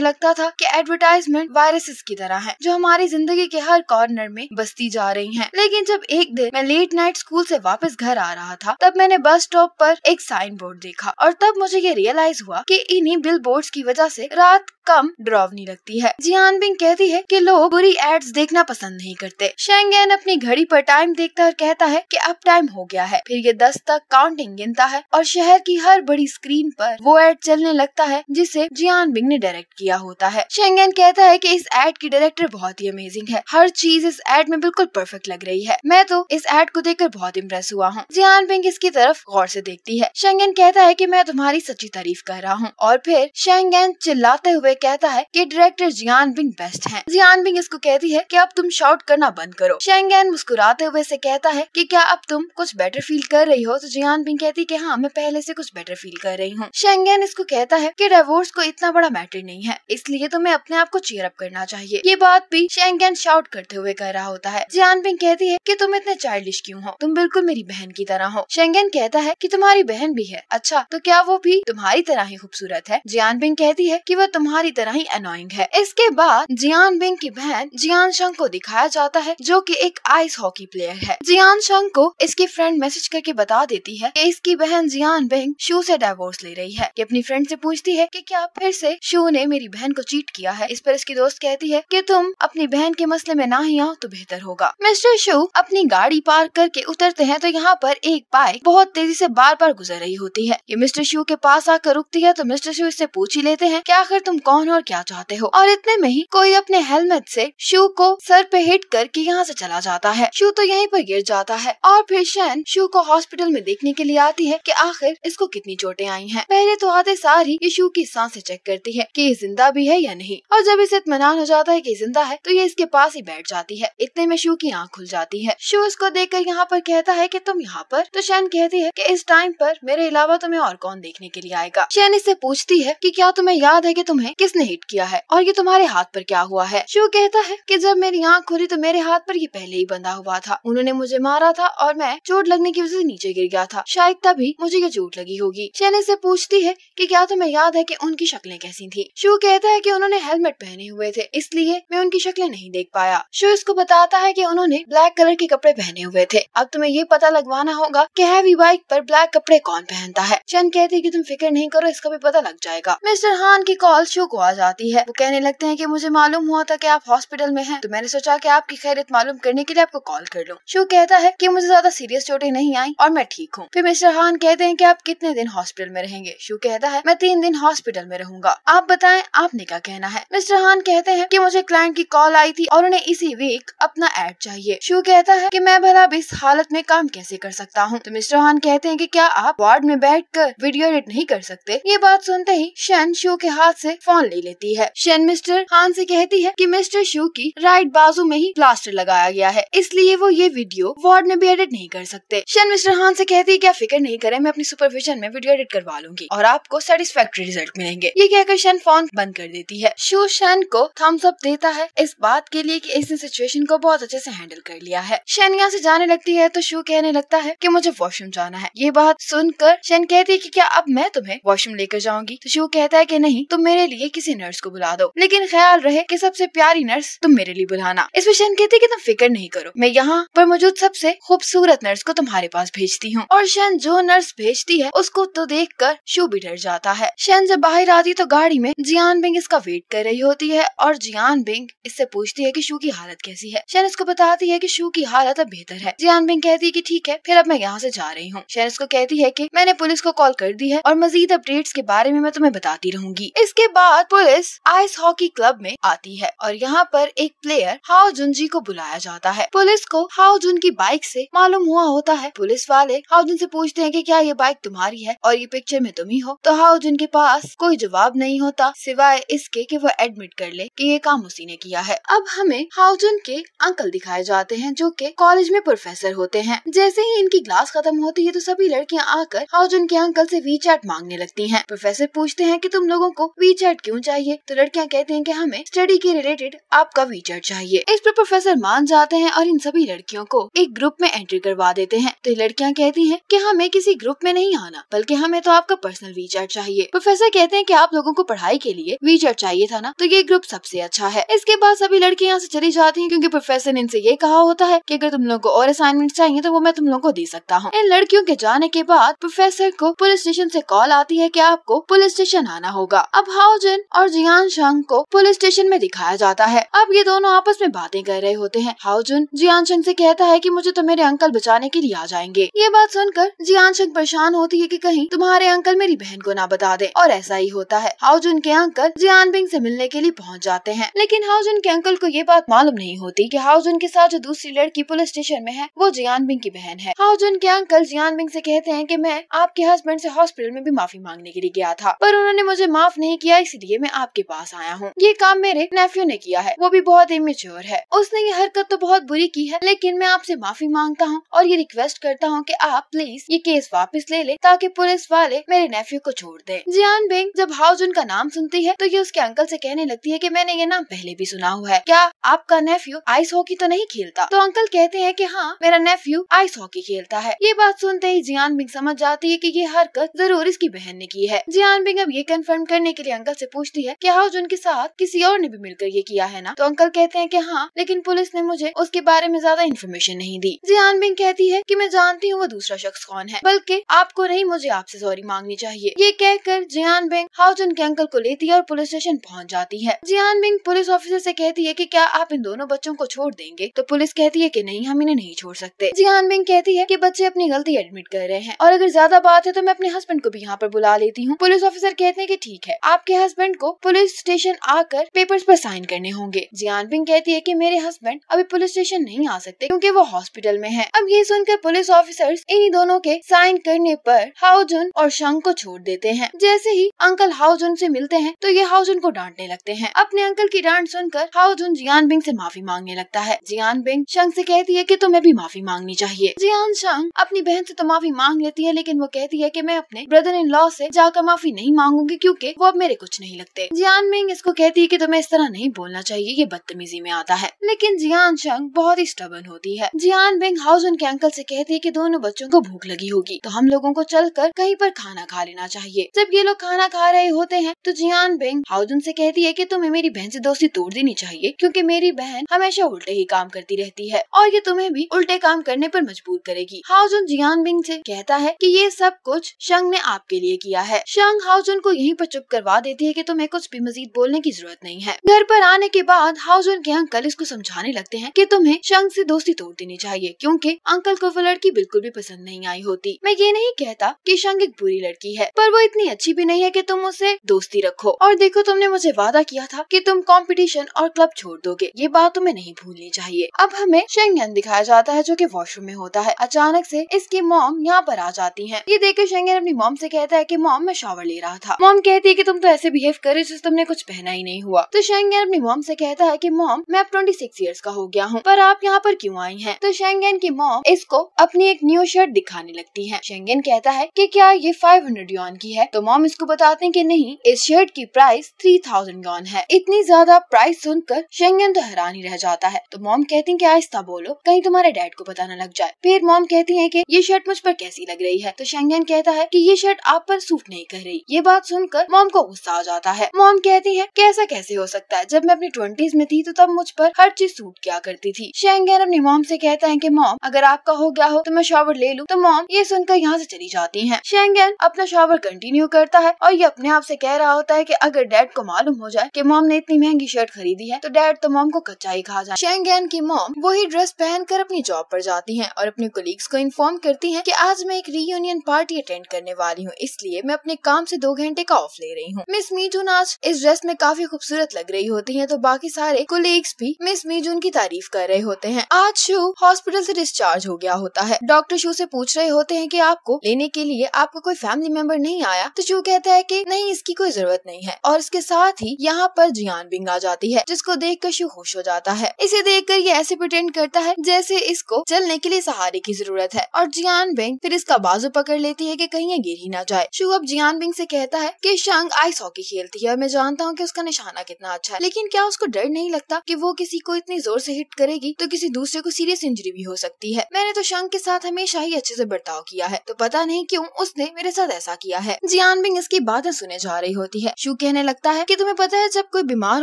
लगता था की एडवर्टाइजमेंट वायरसेस की तरह है जो हमारी जिंदगी के हर कॉर्नर में बसती जा रही है लेकिन जब एक दिन मैं लेट नाइट स्कूल से वापस घर आ रहा था तब मैंने बस स्टॉप पर एक साइन बोर्ड देखा और तब मुझे ये रियलाइज हुआ कि इन्हीं बिल बोर्ड की वजह से रात का कम डरावनी लगती है जियान बिंग कहती है कि लोग बुरी एड्स देखना पसंद नहीं करते शेंगेन अपनी घड़ी पर टाइम देखता और कहता है कि अब टाइम हो गया है फिर ये दस तक काउंटिंग गिनता है और शहर की हर बड़ी स्क्रीन पर वो एड चलने लगता है जिसे जियान बिंग ने डायरेक्ट किया होता है शेंगेन कहता है की इस एड की डायरेक्टर बहुत ही अमेजिंग है हर चीज इस एड में बिल्कुल परफेक्ट लग रही है मैं तो इस एड को देखकर बहुत इम्प्रेस हुआ हूँ जियान बिंग इसकी तरफ गौर से देखती है शेंगेन कहता है की मैं तुम्हारी सच्ची तारीफ कर रहा हूँ और फिर शेंगेन चिल्लाते हुए कहता कहता है कि डायरेक्टर जियान बिंग बेस्ट हैं। जियान बिंग इसको कहती है कि अब तुम शॉट करना बंद करो शेंगेन मुस्कुराते हुए से कहता है कि क्या अब तुम कुछ बेटर फील कर रही हो तो जियान बिंग कहती है कि हाँ मैं पहले से कुछ बेटर फील कर रही हूँ शेंगेन इसको कहता है की डाइवोर्स को इतना बड़ा मैटर नहीं है इसलिए तुम्हें तो अपने आप को चेयर अप करना चाहिए ये बात भी शेंगेन शॉर्ट करते हुए कह रहा होता है जियान बिंग कहती है की तुम इतने चाइल्डिश क्यूँ हो तुम बिल्कुल मेरी बहन की तरह हो शेंगेन कहता है की तुम्हारी बहन भी है अच्छा तो क्या वो भी तुम्हारी तरह ही खूबसूरत है जियान बिंग कहती है की वो तुम्हारी तरह तरह ही अनोइंग है इसके बाद जियान बिंग की बहन जियान शंग को दिखाया जाता है जो कि एक आइस हॉकी प्लेयर है जियान शंग को इसकी फ्रेंड मैसेज करके बता देती है कि इसकी बहन जियान बिंग शू से डाइवोर्स ले रही है की अपनी फ्रेंड से पूछती है की क्या फिर से शू ने मेरी बहन को चीट किया है इस पर इसकी दोस्त कहती है की तुम अपनी बहन के मसले में ना ही आओ तो बेहतर होगा मिस्टर शू अपनी गाड़ी पार्क करके उतरते हैं तो यहाँ पर एक बाइक बहुत तेजी से बार बार गुजर रही होती है ये मिस्टर शू के पास आकर रुकती है तो मिस्टर शू इससे पूछ ही लेते हैं की आखिर तुम कौन हो और क्या चाहते हो और इतने में ही कोई अपने हेलमेट से शू को सर पे हिट करके यहाँ से चला जाता है शू तो यहीं पर गिर जाता है और फिर शैन शू को हॉस्पिटल में देखने के लिए आती है कि आखिर इसको कितनी चोटें आई हैं। पहले तो आते सार ही ये शू की सांसें चेक करती है कि ये जिंदा भी है या नहीं और जब इसे इतमान हो जाता है की जिंदा है तो ये इसके पास ही बैठ जाती है इतने में शू की आँख खुल जाती है शू इसको देख कर यहाँ पर कहता है की तुम यहाँ पर तो शैन कहती है की इस टाइम पर मेरे अलावा तुम्हें और कौन देखने के लिए आएगा शैन इससे पूछती है की क्या तुम्हें याद है की तुम्हें किसने किसने हिट किया है और ये तुम्हारे हाथ पर क्या हुआ है शिव कहता है कि जब मेरी आँख खुली तो मेरे हाथ पर ये पहले ही बंधा हुआ था उन्होंने मुझे मारा था और मैं चोट लगने की वजह से नीचे गिर गया था शायद तभी मुझे ये चोट लगी होगी शैली से पूछती है कि क्या तुम्हें याद है कि उनकी शक्लें कैसी थी शिव कहता है कि उन्होंने हेलमेट पहने हुए थे इसलिए मैं उनकी शक्लें नहीं देख पाया शिव इसको बताता है कि उन्होंने ब्लैक कलर के कपड़े पहने हुए थे अब तुम्हें ये पता लगवाना होगा कि हैवी बाइक पर ब्लैक कपड़े कौन पहनता है चैन कहती है कि तुम फिक्र नहीं करो इसका भी पता लग जाएगा मिस्टर हान की कॉल शिव को आ आवाज आती है वो कहने लगते हैं कि मुझे मालूम हुआ था कि आप हॉस्पिटल में हैं तो मैंने सोचा कि आपकी खैरियत मालूम करने के लिए आपको कॉल कर लो शो कहता है कि मुझे ज्यादा सीरियस चोटें नहीं आई और मैं ठीक हूँ फिर मिस्टर खान कहते हैं कि आप कितने दिन हॉस्पिटल में रहेंगे शो कहता है मैं तीन दिन हॉस्पिटल में रहूंगा आप बताए आपने क्या कहना है मिस्टर खान कहते हैं की मुझे क्लाइंट की कॉल आई थी और उन्हें इसी वीक अपना एड चाहिए शो कहता है की मैं भला अब इस हालत में काम कैसे कर सकता हूँ तो मिस्टर खान कहते हैं की क्या आप वार्ड में बैठ कर वीडियो एडिट नहीं कर सकते ये बात सुनते ही शन शो के हाथ से फोन ले लेती है शेन मिस्टर खान से कहती है कि मिस्टर शू की राइट बाजू में ही प्लास्टर लगाया गया है इसलिए वो ये वीडियो वार्ड में भी एडिट नहीं कर सकते शेन मिस्टर खान से कहती है क्या फिक्र नहीं करें मैं अपनी सुपरविजन में वीडियो एडिट करवा लूंगी और आपको सेटिस्फेक्ट्री रिजल्ट मिलेंगे ये कहकर शेन फोन बंद कर देती है शू शेन को थम्स अप देता है इस बात के लिए की इसने सिचुएशन को बहुत अच्छे ऐसी हैंडल कर लिया है शेन यहाँ ऐसी जाने लगती है तो शू कहने लगता है की मुझे वॉशरूम जाना है ये बात सुनकर शेन कहती है की क्या अब मैं तुम्हें वॉशरूम लेकर जाऊंगी तो शू कहता है की नहीं तुम मेरे लिए किसी नर्स को बुला दो लेकिन ख्याल रहे की सबसे प्यारी नर्स तुम मेरे लिए बुलाना इस पर शन कहती की तुम फिक्र नहीं करो मैं यहाँ पर मौजूद सबसे खूबसूरत नर्स को तुम्हारे पास भेजती हूँ और शन जो नर्स भेजती है उसको तो देख कर शू भी डर जाता है शन जब बाहर आती तो गाड़ी में जियान बिंग इसका वेट कर रही होती है और जियान बिंग इससे पूछती है की शू की हालत कैसी है शन इसको बताती है की शू की हालत अब बेहतर है जियान बिंग कहती है की ठीक है फिर अब मैं यहाँ ऐसी जा रही हूँ शन इसको कहती है की मैंने पुलिस को कॉल कर दी है और मजीद अपडेट्स के बारे में मैं तुम्हें बताती रहूंगी इसके बाद पुलिस आइस हॉकी क्लब में आती है और यहाँ पर एक प्लेयर हाओ जुन जी को बुलाया जाता है पुलिस को हाओ जुन की बाइक से मालूम हुआ होता है पुलिस वाले हाओ जुन से पूछते हैं कि क्या ये बाइक तुम्हारी है और ये पिक्चर में तुम ही हो तो हाओ जुन के पास कोई जवाब नहीं होता सिवाय इसके कि वो एडमिट कर ले कि ये काम उसी ने किया है अब हमें हाओ जुन के अंकल दिखाए जाते हैं जो कि कॉलेज में प्रोफेसर होते हैं जैसे ही इनकी क्लास खत्म होती है तो सभी लड़कियाँ आकर हाओ जुन के अंकल से वी चैट मांगने लगती है प्रोफेसर पूछते हैं कि तुम लोगों को वी चैट क्यों चाहिए तो लड़कियाँ कहते हैं की हमें स्टडी के रिलेटेड आपका वीचर चाहिए इस पर प्रोफेसर मान जाते हैं और इन सभी लड़कियों को एक ग्रुप में एंट्री करवा देते हैं तो लड़कियाँ कहती है की हमें किसी ग्रुप में नहीं आना बल्कि हमें तो आपका पर्सनल वीचर चाहिए प्रोफेसर कहते हैं की आप लोगों को पढ़ाई के लिए वीचर चाहिए था ना तो ये ग्रुप सबसे अच्छा है इसके बाद सभी लड़के यहाँ से चली जाती हैं क्योंकि प्रोफेसर ने इनसे ये कहा होता है कि अगर तुम लोगों को और असाइनमेंट चाहिए तो वो मैं तुम लोगों को दे सकता हूँ इन लड़कियों के जाने के बाद प्रोफेसर को पुलिस स्टेशन से कॉल आती है कि आपको पुलिस स्टेशन आना होगा अब हाउजन और जियान शंग को पुलिस स्टेशन में दिखाया जाता है अब ये दोनों आपस में बातें कर रहे होते हैं हाउजुन जियान शंग से कहता है कि मुझे तो मेरे अंकल बचाने के लिए आ जाएंगे ये बात सुनकर जियान शंग परेशान होती है कि कहीं तुम्हारे अंकल मेरी बहन को ना बता दे और ऐसा ही होता है हाउजुन के अंकल जियान बिंग से मिलने के लिए पहुँच जाते हैं लेकिन हाउजुन के अंकल को ये बात मालूम नहीं होती की हाउजुन के साथ जो दूसरी लड़की पुलिस स्टेशन में है वो जियान बिंग की बहन है हाउजुन के अंकल जियान बिंग ऐसी कहते हैं की मैं आपके हस्बैंड ऐसी हॉस्पिटल में भी माफी मांगने के लिए गया था पर उन्होंने मुझे माफ नहीं किया इसलिए मैं आपके पास आया हूँ ये काम मेरे नेफ्यू ने किया है वो भी बहुत इमेच्योर है उसने ये हरकत तो बहुत बुरी की है लेकिन मैं आपसे माफी मांगता हूँ और ये रिक्वेस्ट करता हूँ की आप प्लीज ये केस वापस ले ले ताकि पुलिस वाले मेरे नेफ्यू को छोड़ दे जियान बेंग जब हाउस उनका नाम सुनती है तो ये उसके अंकल ऐसी कहने लगती है की मैंने ये नाम पहले भी सुना हुआ है क्या आपका नेफ्यू आइस हॉकी तो नहीं खेलता तो अंकल कहते हैं कि हाँ मेरा नेफ्यू आइस हॉकी खेलता है ये बात सुनते ही जियान बिंग समझ जाती है कि ये हरकत जरूर इसकी बहन ने की है जियान बिंग अब ये कंफर्म करने के लिए अंकल से पूछती है कि हाउज उनके साथ किसी और ने भी मिलकर ये किया है ना तो अंकल कहते हैं कि हाँ लेकिन पुलिस ने मुझे उसके बारे में ज्यादा इन्फॉर्मेशन नहीं दी जियान बिंग कहती है की मैं जानती हूँ वो दूसरा शख्स कौन है बल्कि आपको नहीं मुझे आपसे सॉरी मांगनी चाहिए ये कहकर जियान बिंग हाउज उनके अंकल को लेती है और पुलिस स्टेशन पहुँच जाती है जियान बिंग पुलिस ऑफिसर ऐसी कहती है की क्या आप इन दोनों बच्चों को छोड़ देंगे तो पुलिस कहती है की नहीं हम इन्हें नहीं छोड़ सकते जियान बिंग कहती है की बच्चे अपनी गलती एडमिट कर रहे हैं और अगर ज्यादा बात है तो मैं अपने हस्बैंड को भी यहाँ पर बुला लेती हूँ पुलिस ऑफिसर कहते हैं की ठीक है आपके हस्बैंड को पुलिस स्टेशन आकर पेपर पर साइन करने होंगे जियान बिंग कहती है की मेरे हस्बैंड अभी पुलिस स्टेशन नहीं आ सकते क्यूँकी वो हॉस्पिटल में है अब ये सुनकर पुलिस ऑफिसर्स इन्हीं दोनों के साइन करने पर हाउजुन और शंग को छोड़ देते हैं जैसे ही अंकल हाउजुन से मिलते हैं तो ये हाउजुन को डांटने लगते हैं अपने अंकल की डांट सुनकर हाउजुन जियान जियान बिंग से माफी मांगने लगता है जियान बिंग शंग से कहती है कि तुम्हें भी माफी मांगनी चाहिए जियान शंग अपनी बहन से तो माफी मांग लेती है लेकिन वो कहती है कि मैं अपने ब्रदर इन लॉ से जाकर माफी नहीं मांगूंगी क्योंकि वो अब मेरे कुछ नहीं लगते जियान बिंग इसको कहती है कि तुम्हें इस तरह नहीं बोलना चाहिए ये बदतमीजी में आता है लेकिन जियान शंग बहुत ही स्टबन होती है जियान बिंग हाउस उनके अंकल से कहती है कि दोनों बच्चों को भूख लगी होगी तो हम लोगों को कर कहीं पर खाना खा लेना चाहिए जब ये लोग खाना खा रहे होते हैं तो जियान बिंग हाउस से कहती है कि तुम्हें मेरी बहन से दोस्ती तोड़ देनी चाहिए क्योंकि मेरी बहन हमेशा उल्टे ही काम करती रहती है और ये तुम्हें भी उल्टे काम करने पर मजबूर करेगी हाउजुन जियान बिंग से कहता है कि ये सब कुछ शंग ने आपके लिए किया है शंग हाउजुन को यहीं पर चुप करवा देती है कि तुम्हें कुछ भी मजीद बोलने की जरूरत नहीं है घर पर आने के बाद हाउजुन के अंकल इसको समझाने लगते है की तुम्हें शंग ऐसी दोस्ती तोड़ देनी चाहिए क्यूँकी अंकल को वो लड़की बिल्कुल भी पसंद नहीं आई होती मैं ये नहीं कहता की शंग एक बुरी लड़की है पर वो इतनी अच्छी भी नहीं है की तुम उसे दोस्ती रखो और देखो तुमने मुझे वादा किया था की तुम कॉम्पिटिशन और क्लब छोड़ दोगे होंगे ये बात तुम्हें नहीं भूलनी चाहिए अब हमें शेंगन दिखाया जाता है जो की वॉशरूम में होता है अचानक से इसकी मॉम यहाँ पर आ जाती है ये देखकर के शेंगन अपनी मॉम से कहता है की मॉम मैं शावर ले रहा था मॉम कहती है की तुम तो ऐसे बिहेव करे जैसे तुमने कुछ पहना ही नहीं हुआ तो शेंगन अपनी मॉम से कहता है की मॉम मैं अब ट्वेंटी सिक्स ईयर्स का हो गया हूँ पर आप यहाँ पर क्यूँ आई है तो शेंगन की मॉम इसको अपनी एक न्यू शर्ट दिखाने लगती है शेंगन कहता है की क्या ये फाइव हंड्रेड यॉन की है तो मॉम इसको बताते हैं की नहीं इस शर्ट की प्राइस थ्री थाउजेंड यॉन है इतनी ज्यादा प्राइस सुनकर शेंगन तो हैरान ही रह जाता है तो मॉम कहती है की आहिस्ता बोलो कहीं तुम्हारे डैड को पता न लग जाए फिर मॉम कहती है की ये शर्ट मुझ पर कैसी लग रही है तो शेंगन कहता है की ये शर्ट आप पर सूट नहीं कर रही ये बात सुनकर मॉम को गुस्सा आ जाता है मॉम कहती है कैसा कैसे हो सकता है जब मैं अपनी ट्वेंटीज में थी तो तब मुझ पर हर चीज सूट किया करती थी शेंगन अपनी मॉम से कहता है की मॉम अगर आपका हो गया हो तो मैं शॉवर ले लूँ तो मॉम ये सुनकर यहाँ से चली जाती है शेंगन अपना शॉवर कंटिन्यू करता है और ये अपने आप से कह रहा होता है की अगर डैड को मालूम हो जाए की मॉम ने इतनी महंगी शर्ट खरीदी है तो डैड तो मॉम को कच्चाई कहा जाए शेंग की मॉम वही ड्रेस पहनकर अपनी जॉब पर जाती है और अपने कोलीग्स को इन्फॉर्म करती है की आज मैं एक रीयूनियन पार्टी अटेंड करने वाली हूँ इसलिए मैं अपने काम ऐसी दो घंटे का ऑफ ले रही हूँ मिस मीजून आज इस ड्रेस में काफी खूबसूरत लग रही होती है तो बाकी सारे कोलीग्स भी मिस मीजून की तारीफ कर रहे होते हैं आज शू हॉस्पिटल ऐसी डिस्चार्ज हो गया होता है डॉक्टर शू ऐसी पूछ रहे होते हैं की आपको लेने के लिए आपका कोई फैमिली मेंबर नहीं आया तो शू कहता है की नहीं इसकी कोई जरूरत नहीं है और इसके साथ ही यहाँ पर जियान बिंग आ जाती है जिसको देख कर बेहोश हो जाता है इसे देख कर ये ऐसे प्रटेंड करता है जैसे इसको चलने के लिए सहारे की जरूरत है और जियान बिंग फिर इसका बाजू पकड़ लेती है की कहीं गिर ही ना जाए शु अब जियान बिंग ऐसी कहता है की शंग आइस हॉकी खेलती है और मैं जानता हूँ की उसका निशाना कितना अच्छा है लेकिन क्या उसको डर नहीं लगता की वो किसी को इतनी जोर ऐसी हिट करेगी तो किसी दूसरे को सीरियस इंजरी भी हो सकती है मैंने तो शंग के साथ हमेशा ही अच्छे ऐसी बर्ताव किया है तो पता नहीं क्यूँ उसने मेरे साथ ऐसा किया है जियान बिंग इसकी बातें सुने जा रही होती है शू कहने लगता है कि तुम्हें पता है जब कोई बीमार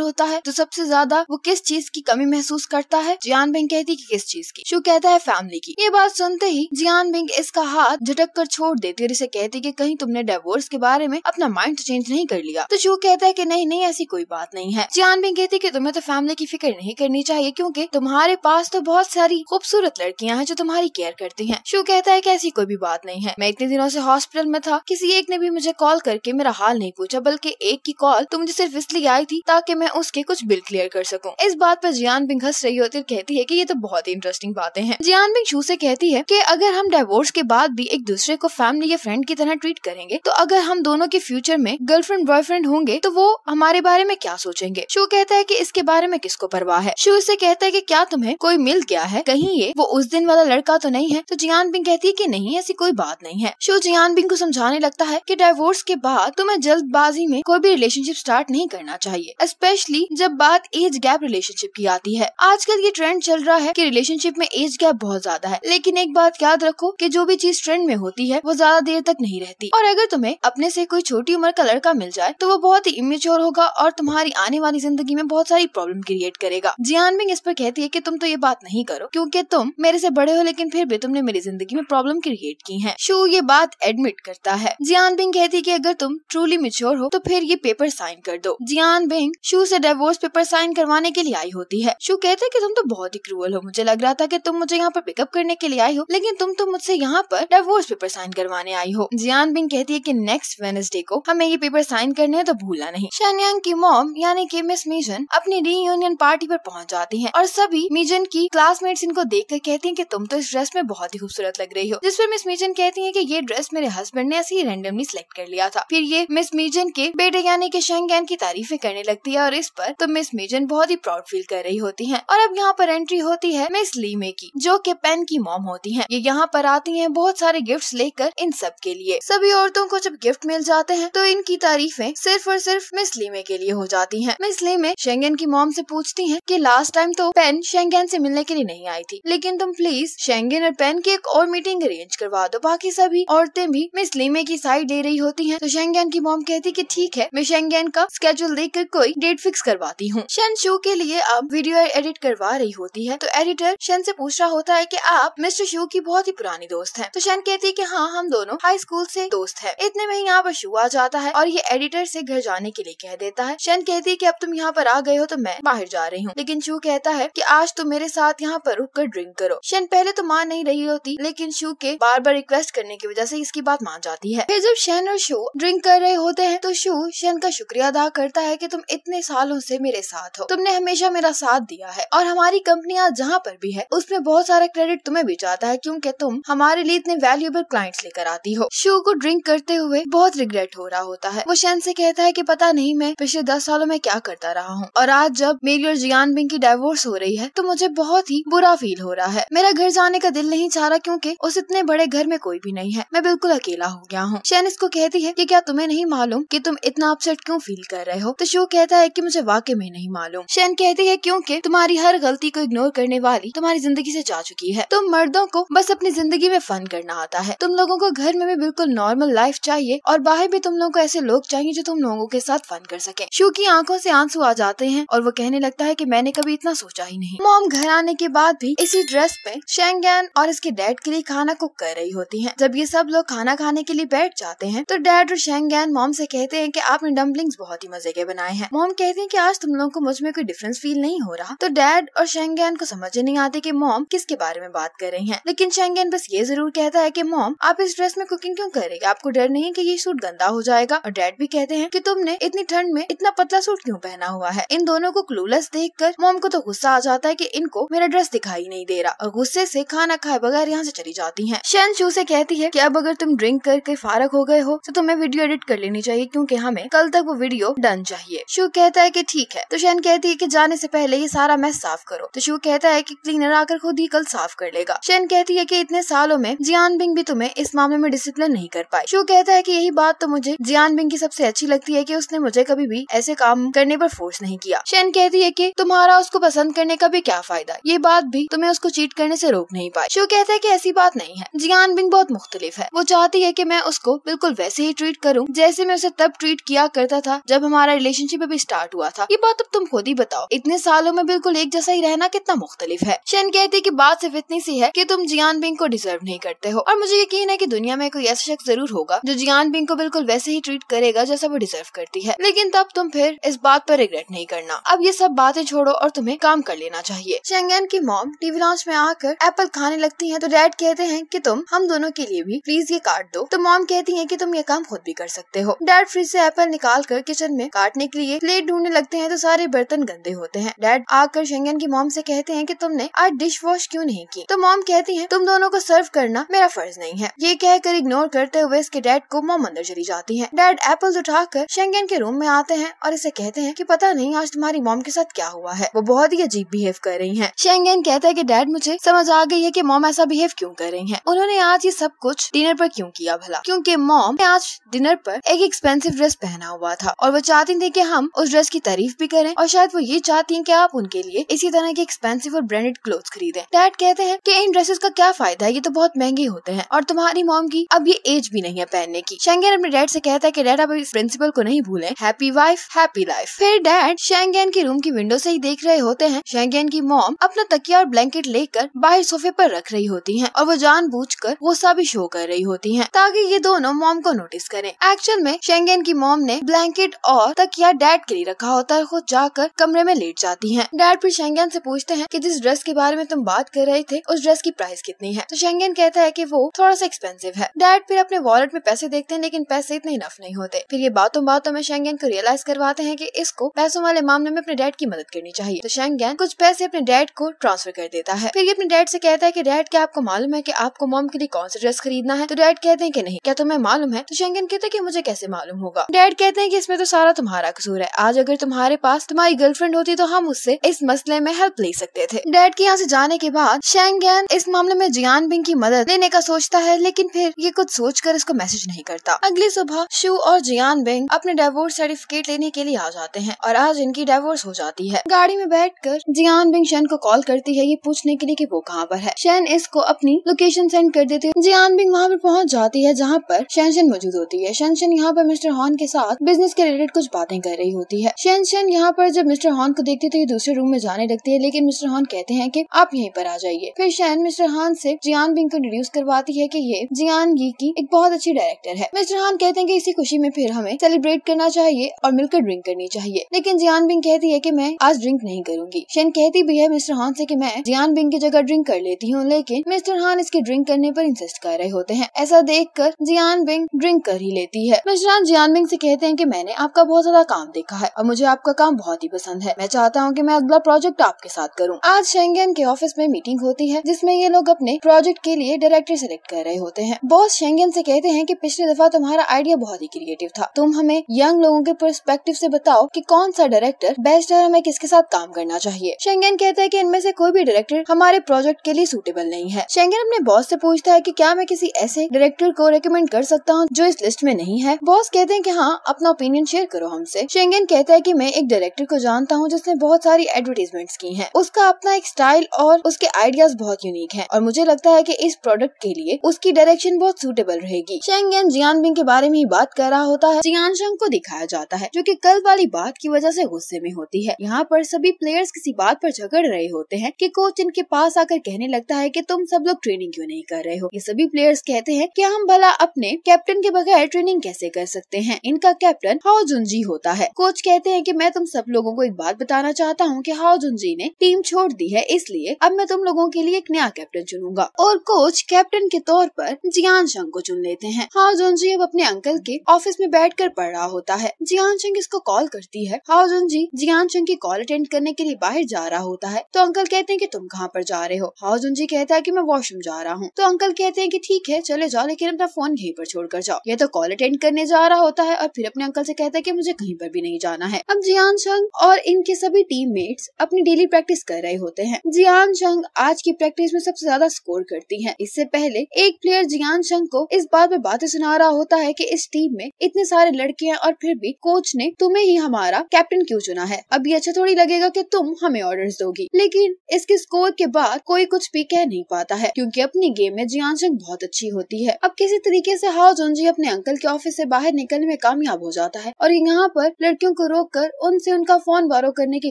होता है तो सबसे ज्यादा वो किस चीज की कमी महसूस करता है जियान बिंग कहती कि किस चीज की शु कहता है फैमिली की ये बात सुनते ही जियान बिंग इसका हाथ झटक कर छोड़ देती और इसे कहती कि कहीं तुमने डिवोर्स के बारे में अपना माइंड चेंज तो नहीं कर लिया तो शु कहता है की नहीं नहीं ऐसी कोई बात नहीं है जियान बिंग कहती की तुम्हें तो फैमिली की फिक्र नहीं करनी चाहिए क्यूँकी तुम्हारे पास तो बहुत सारी खूबसूरत लड़कियाँ हैं जो तुम्हारी केयर करती है शु कहता है की ऐसी कोई भी बात नहीं है मैं इतने दिनों ऐसी हॉस्पिटल में था किसी एक ने भी मुझे कॉल करके मेरा हाल नहीं पूछा बल्कि एक की कॉल तुम मुझे सिर्फ इसलिए आई थी ताकि मैं उसके कुछ बिल क्लियर कर सकूं इस बात पर जियान बिंग हंस रही होती कहती है कि ये तो बहुत ही इंटरेस्टिंग बातें हैं जियान बिंग शू से कहती है कि अगर हम डिवोर्स के बाद भी एक दूसरे को फैमिली या फ्रेंड की तरह ट्रीट करेंगे तो अगर हम दोनों के फ्यूचर में गर्लफ्रेंड बॉयफ्रेंड होंगे तो वो हमारे बारे में क्या सोचेंगे शू कहता है की इसके बारे में किसको परवाह है शू से कहता है की क्या तुम्हें कोई मिल गया है कहीं ये वो उस दिन वाला लड़का तो नहीं है तो जियान बिंग कहती है की नहीं ऐसी कोई बात नहीं है शो जियान बिंग को समझाने लगता है की डिवोर्स के बाद तुम्हें जल्दबाजी में कोई भी रिलेशनशिप स्टार्ट नहीं करना चाहिए स्पेशली जब बात एज गैप रिलेशनशिप की आती है आजकल ये ट्रेंड चल रहा है कि रिलेशनशिप में एज गैप बहुत ज्यादा है लेकिन एक बात याद रखो कि जो भी चीज ट्रेंड में होती है वो ज्यादा देर तक नहीं रहती और अगर तुम्हें अपने से कोई छोटी उम्र का लड़का मिल जाए तो वो बहुत ही इमेच्योर होगा और तुम्हारी आने वाली जिंदगी में बहुत सारी प्रॉब्लम क्रिएट करेगा जियान बिंग इस पर कहती है की तुम तो ये बात नहीं करो क्यूँकी तुम मेरे ऐसी बड़े हो लेकिन फिर भी तुमने मेरी जिंदगी में प्रॉब्लम क्रिएट की है शो ये बात एडमिट करता है जियान बिंग कहती है की अगर तुम ट्रूली मिच्योर हो तो फिर ये पेपर साइन कर दो जियान बिंग शू ऐसी डिवोर्स पेपर साइन करवाने के के लिए आई होती है शू कहते हैं कि तुम तो बहुत ही क्रूअल हो मुझे लग रहा था कि तुम मुझे यहाँ पर पिकअप करने के लिए आई हो लेकिन तुम तो मुझसे यहाँ पर डिवोर्स पेपर साइन करवाने आई हो जियान बिन कहती है की नेक्स्ट वेनसडे को हमें ये पेपर साइन करने हैं तो भूलना नहीं शनयांग की मॉम यानी की मिस मीजन अपनी यूनियन पार्टी पर पहुँच जाती है और सभी मीजन की क्लासमेट्स इनको देख कर कहती है की तुम तो इस ड्रेस में बहुत ही खूबसूरत लग रही हो जिस पर मिस मीजन कहती है की ये ड्रेस मेरे हस्बैंड ने ऐसे ही रेंडमली सिलेक्ट कर लिया था फिर ये मिस मीजन के बेटे यानी के शेंगैन की तारीफे करने लगती है और इस पर तो मिस मीजन बहुत ही प्राउड फील कर रही होती हैं और अब यहाँ पर एंट्री होती है मिस लीमे की जो कि पेन की मॉम होती हैं ये यहाँ पर आती हैं बहुत सारे गिफ्ट्स लेकर इन सब के लिए सभी औरतों को जब गिफ्ट मिल जाते हैं तो इनकी तारीफें सिर्फ और सिर्फ मिस लीमे के लिए हो जाती है मिस लीमे शेंगन की मॉम ऐसी पूछती है की लास्ट टाइम तो पेन शेंगन से मिलने के लिए नहीं आई थी लेकिन तुम प्लीज शेंगन और पेन की एक और मीटिंग अरेंज करवा दो बाकी सभी औरतें भी मिस लीमे की साइड दे रही होती हैं तो शेंगन की मॉम कहती कि ठीक है मैं शेंगन का स्केड्यूल कर कोई डेट फिक्स करवाती हूँ शो के लिए अब वीडियो एडिट करवा रही होती है तो एडिटर शन से पूछ रहा होता है कि आप मिस्टर शू की बहुत ही पुरानी दोस्त हैं तो शेन कहती है कि हाँ हम दोनों हाई स्कूल से दोस्त हैं इतने में ही यहाँ पर शू आ जाता है और ये एडिटर से घर जाने के लिए कह देता है शेन कहती है कि अब तुम यहाँ पर आ गए हो तो मैं बाहर जा रही हूँ लेकिन शू कहता है कि आज तुम मेरे साथ यहाँ पर रुक कर ड्रिंक करो शेन पहले तो मान नहीं रही होती लेकिन शू के बार बार रिक्वेस्ट करने की वजह से इसकी बात मान जाती है फिर जब शेन और शू ड्रिंक कर रहे होते हैं तो शू शन का शुक्रिया अदा करता है की तुम इतने सालों से मेरे साथ हो तुमने हमेशा मेरा साथ दिया है और हमारी कंपनी आज जहाँ पर भी है उसमें बहुत सारा क्रेडिट तुम्हें भी जाता है क्योंकि तुम हमारे लिए इतने वैल्यूएबल क्लाइंट्स लेकर आती हो शो को ड्रिंक करते हुए बहुत रिग्रेट हो रहा होता है वो शैन से कहता है कि पता नहीं मैं पिछले दस सालों में क्या करता रहा हूँ और आज जब मेरी और जियान बिंग की डाइवोर्स हो रही है तो मुझे बहुत ही बुरा फील हो रहा है मेरा घर जाने का दिल नहीं चाह रहा क्यूँकी उस इतने बड़े घर में कोई भी नहीं है मैं बिल्कुल अकेला हो गया हूँ शैन इसको कहती है की क्या तुम्हें नहीं मालूम की तुम इतना अपसेट क्यूँ फील कर रहे हो तो शो कहता है की मुझे वाकई में नहीं मालूम शैन बहन कहती है क्योंकि तुम्हारी हर गलती को इग्नोर करने वाली तुम्हारी जिंदगी से जा चुकी है तुम मर्दों को बस अपनी जिंदगी में फन करना आता है तुम लोगों को घर में भी बिल्कुल नॉर्मल लाइफ चाहिए और बाहर भी तुम लोगों को ऐसे लोग चाहिए जो तुम लोगों के साथ फन कर सके शू की आंखों से आंसू आ जाते हैं और वो कहने लगता है की मैंने कभी इतना सोचा ही नहीं मोम घर आने के बाद भी इसी ड्रेस पे शेंगैन और इसके डैड के लिए खाना कुक कर रही होती है जब ये सब लोग खाना खाने के लिए बैठ जाते हैं तो डैड और शेंगैन मोम से कहते हैं की आपने डम्पलिंग बहुत ही मजे के बनाए हैं मोम कहते हैं की आज तुम लोगों को मुझ में कोई डिफरेंस फील नहीं हो रहा तो डैड और शेंगेन को समझ नहीं आती कि मॉम किसके बारे में बात कर रही हैं लेकिन शेंगेन बस ये जरूर कहता है कि मॉम आप इस ड्रेस में कुकिंग क्यों है आपको डर नहीं कि ये सूट गंदा हो जाएगा और डैड भी कहते हैं कि तुमने इतनी ठंड में इतना पतला सूट क्यों पहना हुआ है इन दोनों को क्लूलेस देख कर मॉम को तो गुस्सा आ जाता है की इनको मेरा ड्रेस दिखाई नहीं दे रहा और गुस्से ऐसी खाना खाए बगैर यहाँ ऐसी चली जाती है शेन शू ऐसी कहती है की अब अगर तुम ड्रिंक करके फारक हो गए हो तो तुम्हें वीडियो एडिट कर लेनी चाहिए क्यूँकी हमें कल तक वो वीडियो डन चाहिए शू कहता है की ठीक है तो शैन कहती है की जाने से पहले ये सारा मैस साफ करो तो शिव कहता है कि क्लीनर आकर खुद ही कल साफ कर लेगा शेन कहती है कि इतने सालों में जियान बिंग भी तुम्हें इस मामले में डिसिप्लिन नहीं कर पाए शिव कहता है कि यही बात तो मुझे जियान बिंग की सबसे अच्छी लगती है कि उसने मुझे कभी भी ऐसे काम करने पर फोर्स नहीं किया शेन कहती है कि तुम्हारा उसको पसंद करने का भी क्या फायदा ये बात भी तुम्हें उसको चीट करने से रोक नहीं पाई शिव कहता है कि ऐसी बात नहीं है जियान बिंग बहुत मुख्तलिफ है वो चाहती है कि मैं उसको बिल्कुल वैसे ही ट्रीट करूँ जैसे मैं उसे तब ट्रीट किया करता था जब हमारा रिलेशनशिप अभी स्टार्ट हुआ था ये बात अब तुम खुद ही बताओ जाओ इतने सालों में बिल्कुल एक जैसा ही रहना कितना मुख्तलिफ है शेन कहती की बात सिर्फ इतनी सी है की तुम जियान बिंग को डिजर्व नहीं करते हो और मुझे यकीन है की दुनिया में कोई ऐसा शख्स जरूर होगा जो जियान बिंग को बिल्कुल वैसे ही ट्रीट करेगा जैसा वो डिजर्व करती है लेकिन तब तुम फिर इस बात आरोप रिग्रेट नहीं करना अब ये सब बातें छोड़ो और तुम्हें काम कर लेना चाहिए शेंगेन की मॉम टीवी लॉन्च में आकर एप्पल खाने लगती है तो डैड कहते हैं कि तुम हम दोनों के लिए भी फ्रीज ये काट दो तो मॉम कहती है कि तुम ये काम खुद भी कर सकते हो डैड फ्रीज से एप्पल निकाल कर किचन में काटने के लिए प्लेट ढूंढने लगते हैं तो सारे बर्तन गंदे वाले होते हैं डैड आकर शेंगन की मोम से कहते हैं कि तुमने आज डिश वॉश क्यों नहीं की तो मोम कहती है तुम दोनों को सर्व करना मेरा फर्ज नहीं है ये कहकर इग्नोर करते हुए इसके डैड को मोम अंदर चली जाती है डैड एप्पल उठाकर शेंगन के रूम में आते हैं और इसे कहते हैं की पता नहीं आज तुम्हारी मोम के साथ क्या हुआ है वो बहुत ही अजीब बिहेव कर रही है शेंगन कहते हैं की डैड मुझे समझ आ गई है की मोम ऐसा बिहेव क्यूँ कर रही है उन्होंने आज ये सब कुछ डिनर पर क्यूँ किया भला क्यूँकी मोम ने आज डिनर पर एक एक्सपेंसिव ड्रेस पहना हुआ था और वो चाहती थी की हम उस ड्रेस की तारीफ भी करें और शायद वो ये चाहती हैं कि आप उनके लिए इसी तरह के एक्सपेंसिव और ब्रांडेड क्लोथ खरीदें डैड कहते हैं कि इन ड्रेसेस का क्या फायदा है ये तो बहुत महंगे होते हैं और तुम्हारी मॉम की अब ये एज भी नहीं है पहनने की शेंगेन अपने डैड से कहता है कि डैड आप इस प्रिंसिपल को नहीं भूले हैप्पी वाइफ हैप्पी लाइफ फिर डैड शेंगेन की रूम की विंडो से ही देख रहे होते हैं शेंगेन की मॉम अपना तकिया और ब्लैंकेट लेकर बाहर सोफे पर रख रही होती है और वो कर वो सभी शो कर रही होती है ताकि ये दोनों मॉम को नोटिस करें एक्चुअल में शेंगेन की मॉम ने ब्लैंकेट और तकिया डैड के लिए रखा होता है खुद जाकर कमरे में में लेट जाती है डैड फिर शेंगन से पूछते हैं की जिस ड्रेस के बारे में तुम बात कर रहे थे उस ड्रेस की प्राइस कितनी है तो शेंगन कहता है की वो थोड़ा सा एक्सपेंसिव है डैड फिर अपने वॉलेट में पैसे देखते हैं लेकिन पैसे इतने इनफ नहीं होते फिर ये बातों बातों में शेंगन को रियलाइज करवाते हैं की इसको पैसों वाले मामले में अपने डैड की मदद करनी चाहिए तो शेंगन कुछ पैसे अपने डैड को ट्रांसफर कर देता है फिर ये अपने डैड ऐसी कहता है की डैड क्या आपको मालूम है की आपको मॉम के लिए कौन सा ड्रेस खरीदना है तो डैड कहते हैं की नहीं क्या तुम्हें मालूम है तो शेंगन कहते हैं की मुझे कैसे मालूम होगा डैड कहते हैं की इसमें तो सारा तुम्हारा कसूर है आज अगर तुम्हारे पास तुम्हारी गर्लफ्रेंड होती तो हम उससे इस मसले में हेल्प ले सकते थे डैड के यहाँ से जाने के बाद शैंगन इस मामले में जियान बिंग की मदद लेने का सोचता है लेकिन फिर ये कुछ सोच कर इसको मैसेज नहीं करता अगली सुबह शू और जियान बिंग अपने डेवोर्स सर्टिफिकेट लेने के लिए आ जाते हैं और आज इनकी डाइवोर्स हो जाती है गाड़ी में बैठ कर जियान बिंग शैन को कॉल करती है ये पूछने के लिए की वो कहाँ पर है शैन इसको अपनी लोकेशन सेंड कर देती है जियान बिंग वहाँ पर पहुँच जाती है जहाँ पर शैनशन मौजूद होती है शैनशन यहाँ पर मिस्टर हॉन के साथ बिजनेस के रिलेटेड कुछ बातें कर रही होती है शैनशन यहाँ पर जब मिस्टर हॉन को देखते हुए तो दूसरे रूम में जाने लगती है लेकिन मिस्टर हान कहते हैं की आप यहीं पर आ जाइए फिर शैन मिस्टर हान से जियान बिंग को इंट्रोड्यूस करवाती है की ये जियान गी की एक बहुत अच्छी डायरेक्टर है मिस्टर हान कहते हैं की इसी खुशी में फिर हमें सेलिब्रेट करना चाहिए और मिलकर ड्रिंक करनी चाहिए लेकिन जियान बिंग कहती है की मैं आज ड्रिंक नहीं करूंगी शैन कहती भी है मिस्टर हॉन ऐसी की मैं जियान बिंग की जगह ड्रिंक कर लेती हूँ लेकिन मिस्टर हान इसके ड्रिंक करने पर इंसिस्ट कर रहे होते हैं ऐसा देख कर जियान बिंग ड्रिंक कर ही लेती है मिस्टर हॉन जियान बिंग से कहते हैं की मैंने आपका बहुत ज्यादा काम देखा है और मुझे आपका काम बहुत ही पसंद है है मैं चाहता हूँ की मैं अगला प्रोजेक्ट आपके साथ करूँ आज शेंगेन के ऑफिस में मीटिंग होती है जिसमे ये लोग अपने प्रोजेक्ट के लिए डायरेक्टर सेलेक्ट कर रहे होते हैं बॉस शेंगेन से कहते हैं की पिछली दफा तुम्हारा आइडिया बहुत ही क्रिएटिव था तुम हमें यंग लोगों के परस्पेक्टिव ऐसी बताओ की कौन सा डायरेक्टर बेस्ट है हमें किसके साथ काम करना चाहिए शेंगेन कहते हैं की इनमें ऐसी कोई भी डायरेक्टर हमारे प्रोजेक्ट के लिए सुटेबल नहीं है शेंगेन अपने बॉस ऐसी पूछता है की क्या मैं किसी ऐसे डायरेक्टर को रिकमेंड कर सकता हूँ जो इस लिस्ट में नहीं है बॉस कहते हैं कि हाँ अपना ओपिनियन शेयर करो हमसे शेंगेन कहता है कि मैं एक डायरेक्टर को जानता हूँ हूँ जिसने बहुत सारी एडवर्टीजमेंट की हैं उसका अपना एक स्टाइल और उसके आइडियाज बहुत यूनिक हैं और मुझे लगता है कि इस प्रोडक्ट के लिए उसकी डायरेक्शन बहुत सूटेबल रहेगी शेंग जियान बिंग के बारे में ही बात कर रहा होता है जियान शंग को दिखाया जाता है जो की कल वाली बात की वजह ऐसी गुस्से में होती है यहाँ पर सभी प्लेयर्स किसी बात आरोप झगड़ रहे होते हैं की कोच इनके पास आकर कहने लगता है की तुम सब लोग ट्रेनिंग क्यों नहीं कर रहे हो ये सभी प्लेयर्स कहते हैं की हम भला अपने कैप्टन के बगैर ट्रेनिंग कैसे कर सकते हैं इनका कैप्टन हाउ जुंजी होता है कोच कहते हैं की मैं तुम सब लोगों को एक बात बात बताना चाहता हूँ कि हाउजुनजी ने टीम छोड़ दी है इसलिए अब मैं तुम लोगों के लिए एक नया कैप्टन चुनूंगा और कोच कैप्टन के तौर पर जियान शंग को चुन लेते हैं हाउजुनजी अब अपने अंकल के ऑफिस में बैठ कर पढ़ रहा होता है जियान शंग इसको कॉल करती है हाउजुनजी जियान शंग की कॉल अटेंड करने के लिए बाहर जा रहा होता है तो अंकल कहते हैं की तुम कहाँ पर जा रहे हो हाउजुनजी कहता है की मैं वॉशरूम जा रहा हूँ तो अंकल कहते हैं की ठीक है चले जाओ लेकिन अपना फोन यहीं पर छोड़ कर जाओ ये तो कॉल अटेंड करने जा रहा होता है और फिर अपने अंकल से कहता है की मुझे कहीं पर भी नहीं जाना है अब जियान शंग और इन के सभी टीममेट्स अपनी डेली प्रैक्टिस कर रहे होते हैं जियान शंग आज की प्रैक्टिस में सबसे ज्यादा स्कोर करती है इससे पहले एक प्लेयर जियान शंग को इस बात में बातें सुना रहा होता है की इस टीम में इतने सारे लड़के हैं और फिर भी कोच ने तुम्हें ही हमारा कैप्टन क्यों चुना है अभी अच्छा थोड़ी लगेगा की तुम हमें ऑर्डर दोगी लेकिन इसके स्कोर के बाद कोई कुछ भी कह नहीं पाता है क्यूँकी अपनी गेम में जियान शंग बहुत अच्छी होती है अब किसी तरीके ऐसी जोन जी अपने अंकल के ऑफिस ऐसी बाहर निकलने में कामयाब हो जाता है और यहाँ पर लड़कियों को रोक कर उनसे उनका फोन बारो बचाव करने की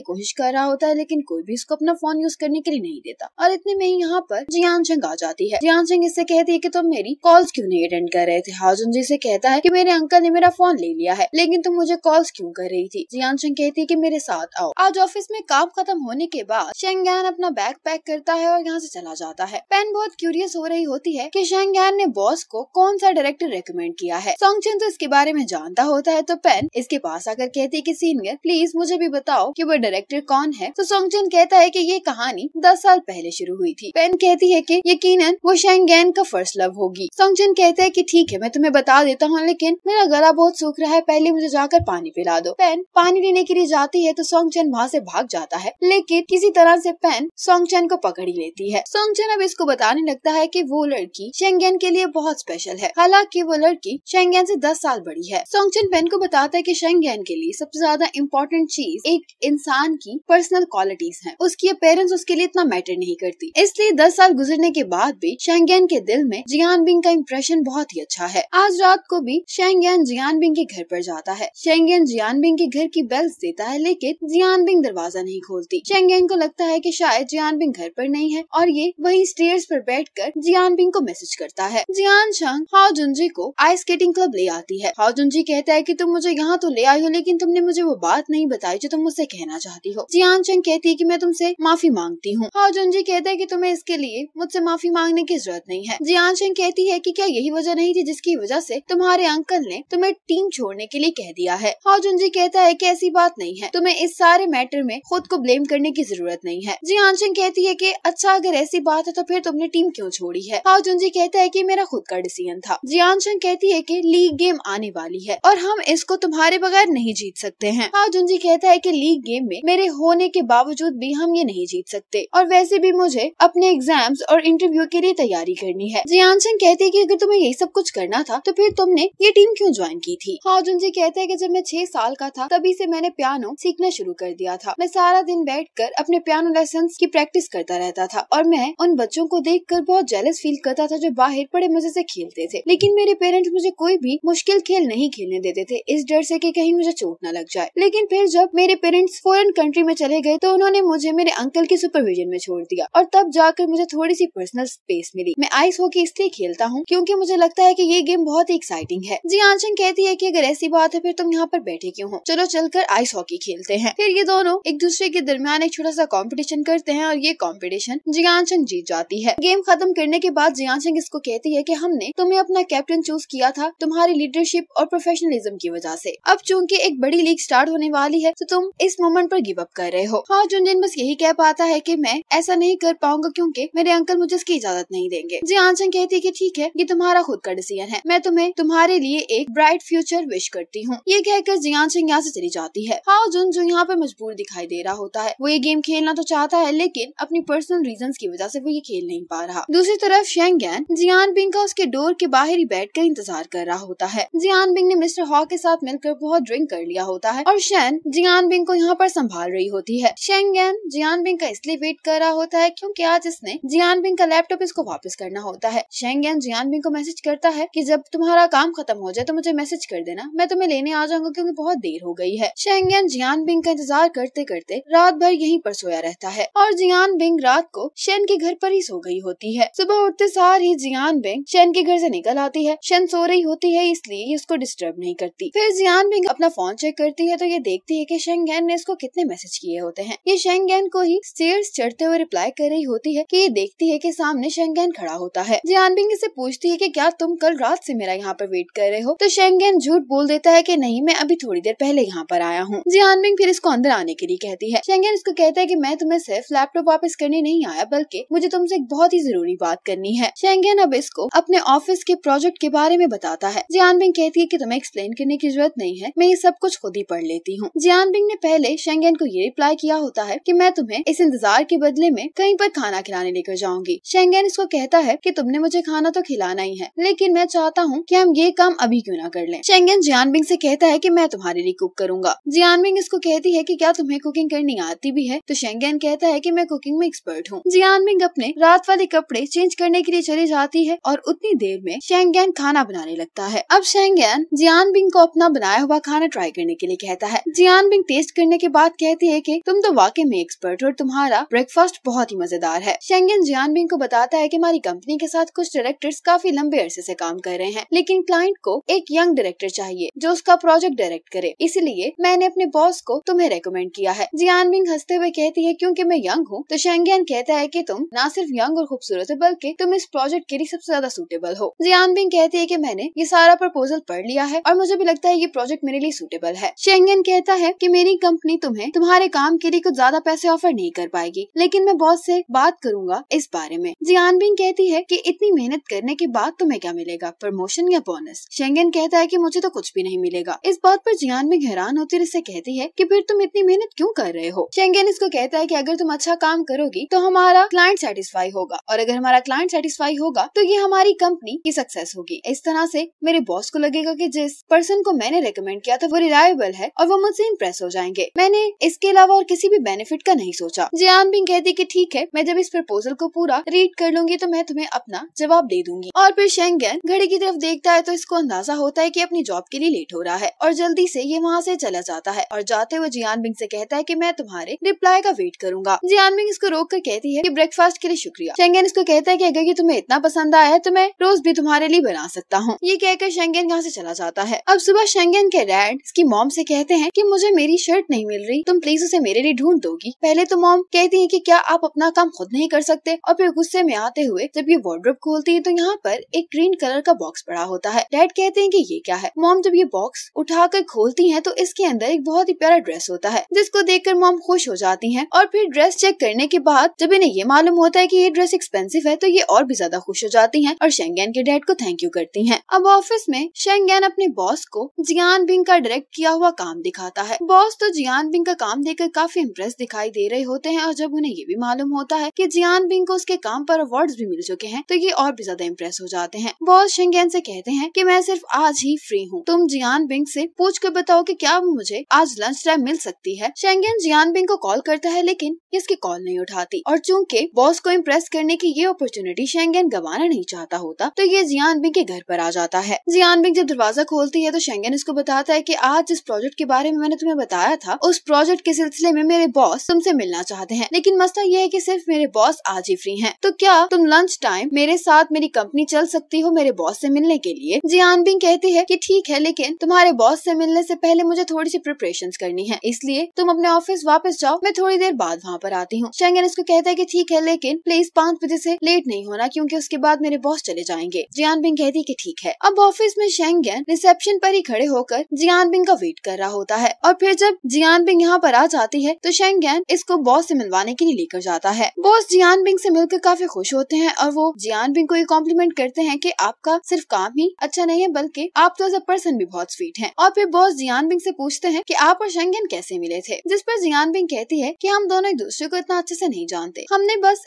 कोशिश कर रहा होता है लेकिन कोई भी इसको अपना फोन यूज करने के लिए नहीं देता और इतने में ही यहाँ पर जियान सिंह आ जाती है जियान सिंह इससे कहती है की तुम मेरी कॉल क्यूँ नहीं अटेंड कर रहे थे हाजुन जी से कहता है की मेरे अंकल ने मेरा फोन ले लिया है लेकिन तुम मुझे कॉल्स क्यूँ कर रही थी जियान सिंह कहती है की मेरे साथ आओ आज ऑफिस में काम खत्म होने के बाद शेंगयान अपना बैग पैक करता है और यहाँ से चला जाता है पेन बहुत क्यूरियस हो रही होती है की शेंगयान ने बॉस को कौन सा डायरेक्टर रेकमेंड किया है चंद तो इसके बारे में जानता होता है तो पेन इसके पास आकर कहती है की सीनियर प्लीज मुझे भी बताओ बताओ कि वो डायरेक्टर कौन है तो सोंगजन कहता है कि ये कहानी दस साल पहले शुरू हुई थी पेन कहती है कि यकीनन वो शेंगेन का फर्स्ट लव होगी सोंगजन कहता है कि ठीक है मैं तुम्हें बता देता हूँ लेकिन मेरा गला बहुत सूख रहा है पहले मुझे जाकर पानी पिला दो पेन पानी लेने के लिए जाती है तो सोंगचन वहाँ से भाग जाता है लेकिन किसी तरह से पेन सोंगचन को पकड़ ही लेती है सोंगचन अब इसको बताने लगता है कि वो लड़की शेंगेन के लिए बहुत स्पेशल है हालांकि वो लड़की शेंगेन से दस साल बड़ी है सोंगचन पेन को बताता है कि शेंगेन के लिए सबसे ज्यादा इम्पोर्टेंट चीज एक इंसान की पर्सनल क्वालिटीज हैं उसकी अपेरेंस उसके लिए इतना मैटर नहीं करती इसलिए दस साल गुजरने के बाद भी शेंगेन के दिल में जियान बिंग का इम्प्रेशन बहुत ही अच्छा है आज रात को भी शेंगेन जियान बिंग के घर पर जाता है शेंगेन जियान बिंग के घर की बेल्स देता है लेकिन जियान बिंग दरवाजा नहीं खोलती शेंगेन को लगता है की शायद जियान बिंग घर पर नहीं है और ये वही स्टेयर्स पर बैठ कर जियान बिंग को मैसेज करता है जियान शांग हाउ जुंजी को आइस स्केटिंग क्लब ले आती है हाउ जुंजी कहता है की तुम मुझे यहाँ तो ले आई हो लेकिन तुमने मुझे वो बात नहीं बताई जो तुम मुझसे कहना चाहती हो जियान चंग कहती है की मैं तुमसे माफी मांगती हूँ जुन जी कहते हैं की तुम्हें इसके लिए मुझसे माफी मांगने की जरूरत नहीं है जियान चंग कहती है की क्या यही वजह नहीं थी जिसकी वजह से तुम्हारे अंकल ने तुम्हें टीम छोड़ने के लिए कह दिया है जुन जी कहता है की ऐसी बात नहीं है तुम्हें इस सारे मैटर में खुद को ब्लेम करने की जरूरत नहीं है जियान चंग कहती है की अच्छा अगर ऐसी बात है तो फिर तुमने टीम क्यों छोड़ी है जुन जी कहता है की मेरा खुद का डिसीजन था जियान चंग कहती है की लीग गेम आने वाली है और हम इसको तुम्हारे बगैर नहीं जीत सकते हैं जुन जी कहता है की लीग गेम में मेरे होने के बावजूद भी हम ये नहीं जीत सकते और वैसे भी मुझे अपने एग्जाम्स और इंटरव्यू के लिए तैयारी करनी है जियान सिंह कहते हैं कि अगर तुम्हें यही सब कुछ करना था तो फिर तुमने ये टीम क्यों ज्वाइन की थी हाँ जुन जी कहते हैं कि जब मैं छह साल का था तभी से मैंने पियानो सीखना शुरू कर दिया था मैं सारा दिन बैठ कर अपने पियानो लेसन की प्रैक्टिस करता रहता था और मैं उन बच्चों को देख कर बहुत जेलस फील करता था जो बाहर बड़े मजे ऐसी खेलते थे लेकिन मेरे पेरेंट्स मुझे कोई भी मुश्किल खेल नहीं खेलने देते थे इस डर से कि कहीं मुझे चोट न लग जाए लेकिन फिर जब मेरे पेरेंट्स फ्रेंड्स फॉरन कंट्री में चले गए तो उन्होंने मुझे मेरे अंकल के सुपरविजन में छोड़ दिया और तब जाकर मुझे थोड़ी सी पर्सनल स्पेस मिली मैं आइस हॉकी इसलिए खेलता हूँ क्यूँकी मुझे लगता है की ये गेम बहुत ही एक्साइटिंग है जी आंशन हाँ, कहती है की अगर ऐसी बात है फिर तुम यहाँ पर बैठे क्यूँ हो चलो चलकर आइस हॉकी खेलते हैं फिर ये दोनों एक दूसरे के दरमियान एक छोटा सा कॉम्पिटिशन करते हैं और ये कॉम्पिटिशन जियांशन हाँ, जीत जाती है गेम खत्म करने के बाद जियांशन हाँ, इसको कहती है की हमने तुम्हें अपना कैप्टन चूज किया था तुम्हारी लीडरशिप और प्रोफेशनलिज्म की वजह से अब चूंकि एक बड़ी लीग स्टार्ट होने वाली है तो तुम इस इस मोमेंट पर गिव अप कर रहे हो हाँ जुनजिन बस यही कह पाता है कि मैं ऐसा नहीं कर पाऊंगा क्यूँकी मेरे अंकल मुझे इसकी इजाजत नहीं देंगे जी आंचन हाँ, कहती है की ठीक है ये तुम्हारा खुद का डिसीजन है मैं तुम्हें तुम्हारे लिए एक ब्राइट फ्यूचर विश करती हूँ ये कहकर जियान हाँ, सिंह यहाँ ऐसी चली जाती है हाउ जुन जो यहाँ पे मजबूर दिखाई दे रहा होता है वो ये गेम खेलना तो चाहता है लेकिन अपनी पर्सनल रीजन की वजह ऐसी वो ये खेल नहीं पा रहा दूसरी तरफ शेंगन जियान बिंग का उसके डोर के बाहर ही बैठ कर इंतजार कर रहा होता है जियान हाँ, बिंग ने मिस्टर हॉ के साथ मिलकर बहुत ड्रिंक कर लिया होता है और शैन जियान बिंग को यहाँ पर संभाल रही होती है शेंगन जियान बिंग का इसलिए वेट कर रहा होता है क्योंकि आज इसने जियान बिंग का लैपटॉप इसको वापस करना होता है शेंगन जियान बिंग को मैसेज करता है की जब तुम्हारा काम खत्म हो जाए तो मुझे मैसेज कर देना मैं तुम्हें लेने आ जाऊंगा क्यूँकी बहुत देर हो गई है शेंगन जियान बिंग का इंतजार करते करते रात भर यही पर सोया रहता है और जियान बिंग रात को शेन के घर पर ही सो गई होती है सुबह उठते सार ही जियान बिंग शेन के घर से निकल आती है शेन सो रही होती है इसलिए इसको उसको डिस्टर्ब नहीं करती फिर जियान बिंग अपना फोन चेक करती है तो ये देखती है की शेंगेन ने इसको कितने मैसेज किए होते हैं ये शेंगेन को ही स्टेयर चढ़ते हुए रिप्लाई कर रही होती है कि ये देखती है कि सामने शेंगेन खड़ा होता है जियानबिंग इसे पूछती है कि क्या तुम कल रात से मेरा यहाँ पर वेट कर रहे हो तो शेंगेन झूठ बोल देता है कि नहीं मैं अभी थोड़ी देर पहले यहाँ पर आया हूँ जियानबिंग फिर इसको अंदर आने के लिए कहती है शेंगेन इसको कहता है की मैं तुम्हें सिर्फ लैपटॉप वापस करने नहीं आया बल्कि मुझे तुमसे एक बहुत ही जरूरी बात करनी है शेंगेन अब इसको अपने ऑफिस के प्रोजेक्ट के बारे में बताता है जियानबिंग कहती है की तुम्हें एक्सप्लेन करने की जरूरत नहीं है मैं ये सब कुछ खुद ही पढ़ लेती हूँ जियानबिंग ने पहले पहले शेंगेन को ये रिप्लाई किया होता है कि मैं तुम्हें इस इंतजार के बदले में कहीं पर खाना खिलाने लेकर जाऊंगी शेंगेन इसको कहता है कि तुमने मुझे खाना तो खिलाना ही है लेकिन मैं चाहता हूँ कि हम ये काम अभी क्यों ना कर लें शेंगेन जियानबिंग से कहता है कि मैं तुम्हारे लिए कुक करूंगा जियानबिंग इसको कहती है कि क्या तुम्हें कुकिंग करनी आती भी है तो शेंगेन कहता है कि मैं कुकिंग में एक्सपर्ट हूँ जियानबिंग अपने रात वाले कपड़े चेंज करने के लिए चली जाती है और उतनी देर में शेंगेन खाना बनाने लगता है अब शेंगेन जियानबिंग को अपना बनाया हुआ खाना ट्राई करने के लिए कहता है जियानबिंग टेस्ट करने करने के बाद कहती है कि तुम तो वाकई में एक्सपर्ट हो और तुम्हारा ब्रेकफास्ट बहुत ही मजेदार है शेंगन जियानबिंग को बताता है कि हमारी कंपनी के साथ कुछ डायरेक्टर्स काफी लंबे अरसे से काम कर रहे हैं लेकिन क्लाइंट को एक यंग डायरेक्टर चाहिए जो उसका प्रोजेक्ट डायरेक्ट करे इसीलिए मैंने अपने बॉस को तुम्हें रेकमेंड किया है जियानबिंग हंसते हुए कहती है क्यूँकी मैं यंग हूँ तो शेंगन कहता है की तुम न सिर्फ यंग और खूबसूरत है बल्कि तुम इस प्रोजेक्ट के लिए सबसे ज्यादा सूटेबल हो जियानबिंग कहती है की मैंने ये सारा प्रपोजल पढ़ लिया है और मुझे भी लगता है ये प्रोजेक्ट मेरे लिए सूटेबल है शेंगन कहता है की मेरी कंपनी कंपनी तुम्हें तुम्हारे काम के लिए कुछ ज्यादा पैसे ऑफर नहीं कर पाएगी लेकिन मैं बॉस से बात करूंगा इस बारे में जियान बिंग कहती है कि इतनी मेहनत करने के बाद तुम्हें क्या मिलेगा प्रमोशन या बोनस शेंगेन कहता है कि मुझे तो कुछ भी नहीं मिलेगा इस बात पर जियान बिंग हैरान होती इससे कहती है कि फिर तुम इतनी मेहनत क्यों कर रहे हो शेंगेन इसको कहता है कि अगर तुम अच्छा काम करोगी तो हमारा क्लाइंट सेटिस्फाई होगा और अगर हमारा क्लाइंट सेटिस्फाई होगा तो ये हमारी कंपनी की सक्सेस होगी इस तरह से मेरे बॉस को लगेगा कि जिस पर्सन को मैंने रिकमेंड किया था वो रिलायबल है और वो मुझसे इम्प्रेस हो जाएंगे मैंने इसके अलावा और किसी भी बेनिफिट का नहीं सोचा जियान बिंग कहती की ठीक है मैं जब इस प्रपोजल को पूरा रीड कर लूंगी तो मैं तुम्हें अपना जवाब दे दूंगी और फिर शेंगन घड़ी की तरफ देखता है तो इसको अंदाजा होता है की अपनी जॉब के लिए लेट हो रहा है और जल्दी ऐसी ये वहाँ ऐसी चला जाता है और जाते हुए जियान बिंग ऐसी कहता है की मैं तुम्हारे रिप्लाई का वेट करूंगा जियान बिंग इसको रोक कर कहती है की ब्रेकफास्ट के लिए शुक्रिया शेंगन इसको कहता है की अगर ये तुम्हें इतना पसंद आया है तो मैं रोज भी तुम्हारे लिए बना सकता हूँ ये कहकर शेंगन यहाँ ऐसी चला जाता है अब सुबह शेंगन के डैड इसकी मॉम से कहते हैं कि मुझे मेरी शर्ट नहीं नहीं मिल रही तुम प्लीज उसे मेरे लिए ढूंढ दोगी पहले तो मॉम कहती है की क्या आप अपना काम खुद नहीं कर सकते और फिर गुस्से में आते हुए जब ये वार्ड्रोप खोलती है तो यहाँ पर एक ग्रीन कलर का बॉक्स पड़ा होता है डैड कहते हैं की ये क्या है मॉम जब ये बॉक्स उठा कर खोलती है तो इसके अंदर एक बहुत ही प्यारा ड्रेस होता है जिसको देख कर मॉम खुश हो जाती है और फिर ड्रेस चेक करने के बाद जब इन्हें ये मालूम होता है की ये ड्रेस एक्सपेंसिव है तो ये और भी ज्यादा खुश हो जाती है और शेंगेन के डैड को थैंक यू करती है अब ऑफिस में शेंगेन अपने बॉस को जियान बिंग का डायरेक्ट किया हुआ काम दिखाता है बॉस तो जियान बिंग का काम देखकर काफी इम्प्रेस दिखाई दे रहे होते हैं और जब उन्हें ये भी मालूम होता है की जियान बिंग को उसके काम पर अवार्ड भी मिल चुके हैं तो ये और भी ज्यादा इम्प्रेस हो जाते हैं बॉस शेंगेन से कहते हैं की मैं सिर्फ आज ही फ्री हूँ तुम जियान बिंग से पूछ कर बताओ की क्या मुझे आज लंच टाइम मिल सकती है शेंगेन जियान बिंग को कॉल करता है लेकिन इसकी कॉल नहीं उठाती और चूंकि बॉस को इम्प्रेस करने की ये अपॉर्चुनिटी शेंगेन गंवाना नहीं चाहता होता तो ये जियान बिंग के घर पर आ जाता है जियान बिंग जब दरवाजा खोलती है तो शेंगेन इसको बताता है की आज इस प्रोजेक्ट के बारे में मैंने तुम्हें बताया था था उस प्रोजेक्ट के सिलसिले में मेरे बॉस तुमसे मिलना चाहते हैं लेकिन मसला यह है कि सिर्फ मेरे बॉस आज ही फ्री हैं तो क्या तुम लंच टाइम मेरे साथ मेरी कंपनी चल सकती हो मेरे बॉस से मिलने के लिए जियान बिंग कहती है कि ठीक है लेकिन तुम्हारे बॉस से मिलने से पहले मुझे थोड़ी सी प्रिपरेशन करनी है इसलिए तुम अपने ऑफिस वापस जाओ मैं थोड़ी देर बाद वहाँ पर आती हूँ शेंगन इसको कहता है की ठीक है लेकिन प्लीज पाँच बजे ऐसी लेट नहीं होना क्यूँकी उसके बाद मेरे बॉस चले जाएंगे जियान बिंग कहती है की ठीक है अब ऑफिस में शेंगन रिसेप्शन पर ही खड़े होकर जियान बिंग का वेट कर रहा होता है और फिर जब जियान बिंग यहाँ पर आ जाती है तो शेंगैन इसको बॉस से मिलवाने के लिए लेकर जाता है बॉस जियान बिंग से मिलकर काफी खुश होते हैं और वो जियान बिंग को ये कॉम्प्लीमेंट करते हैं कि आपका सिर्फ काम ही अच्छा नहीं है बल्कि आप तो एज अ पर्सन भी बहुत स्वीट हैं और फिर बॉस जियान बिंग से पूछते हैं कि आप और शेंगन कैसे मिले थे जिस पर जियान बिंग कहती है कि हम दोनों एक दूसरे को इतना अच्छे से नहीं जानते हमने बस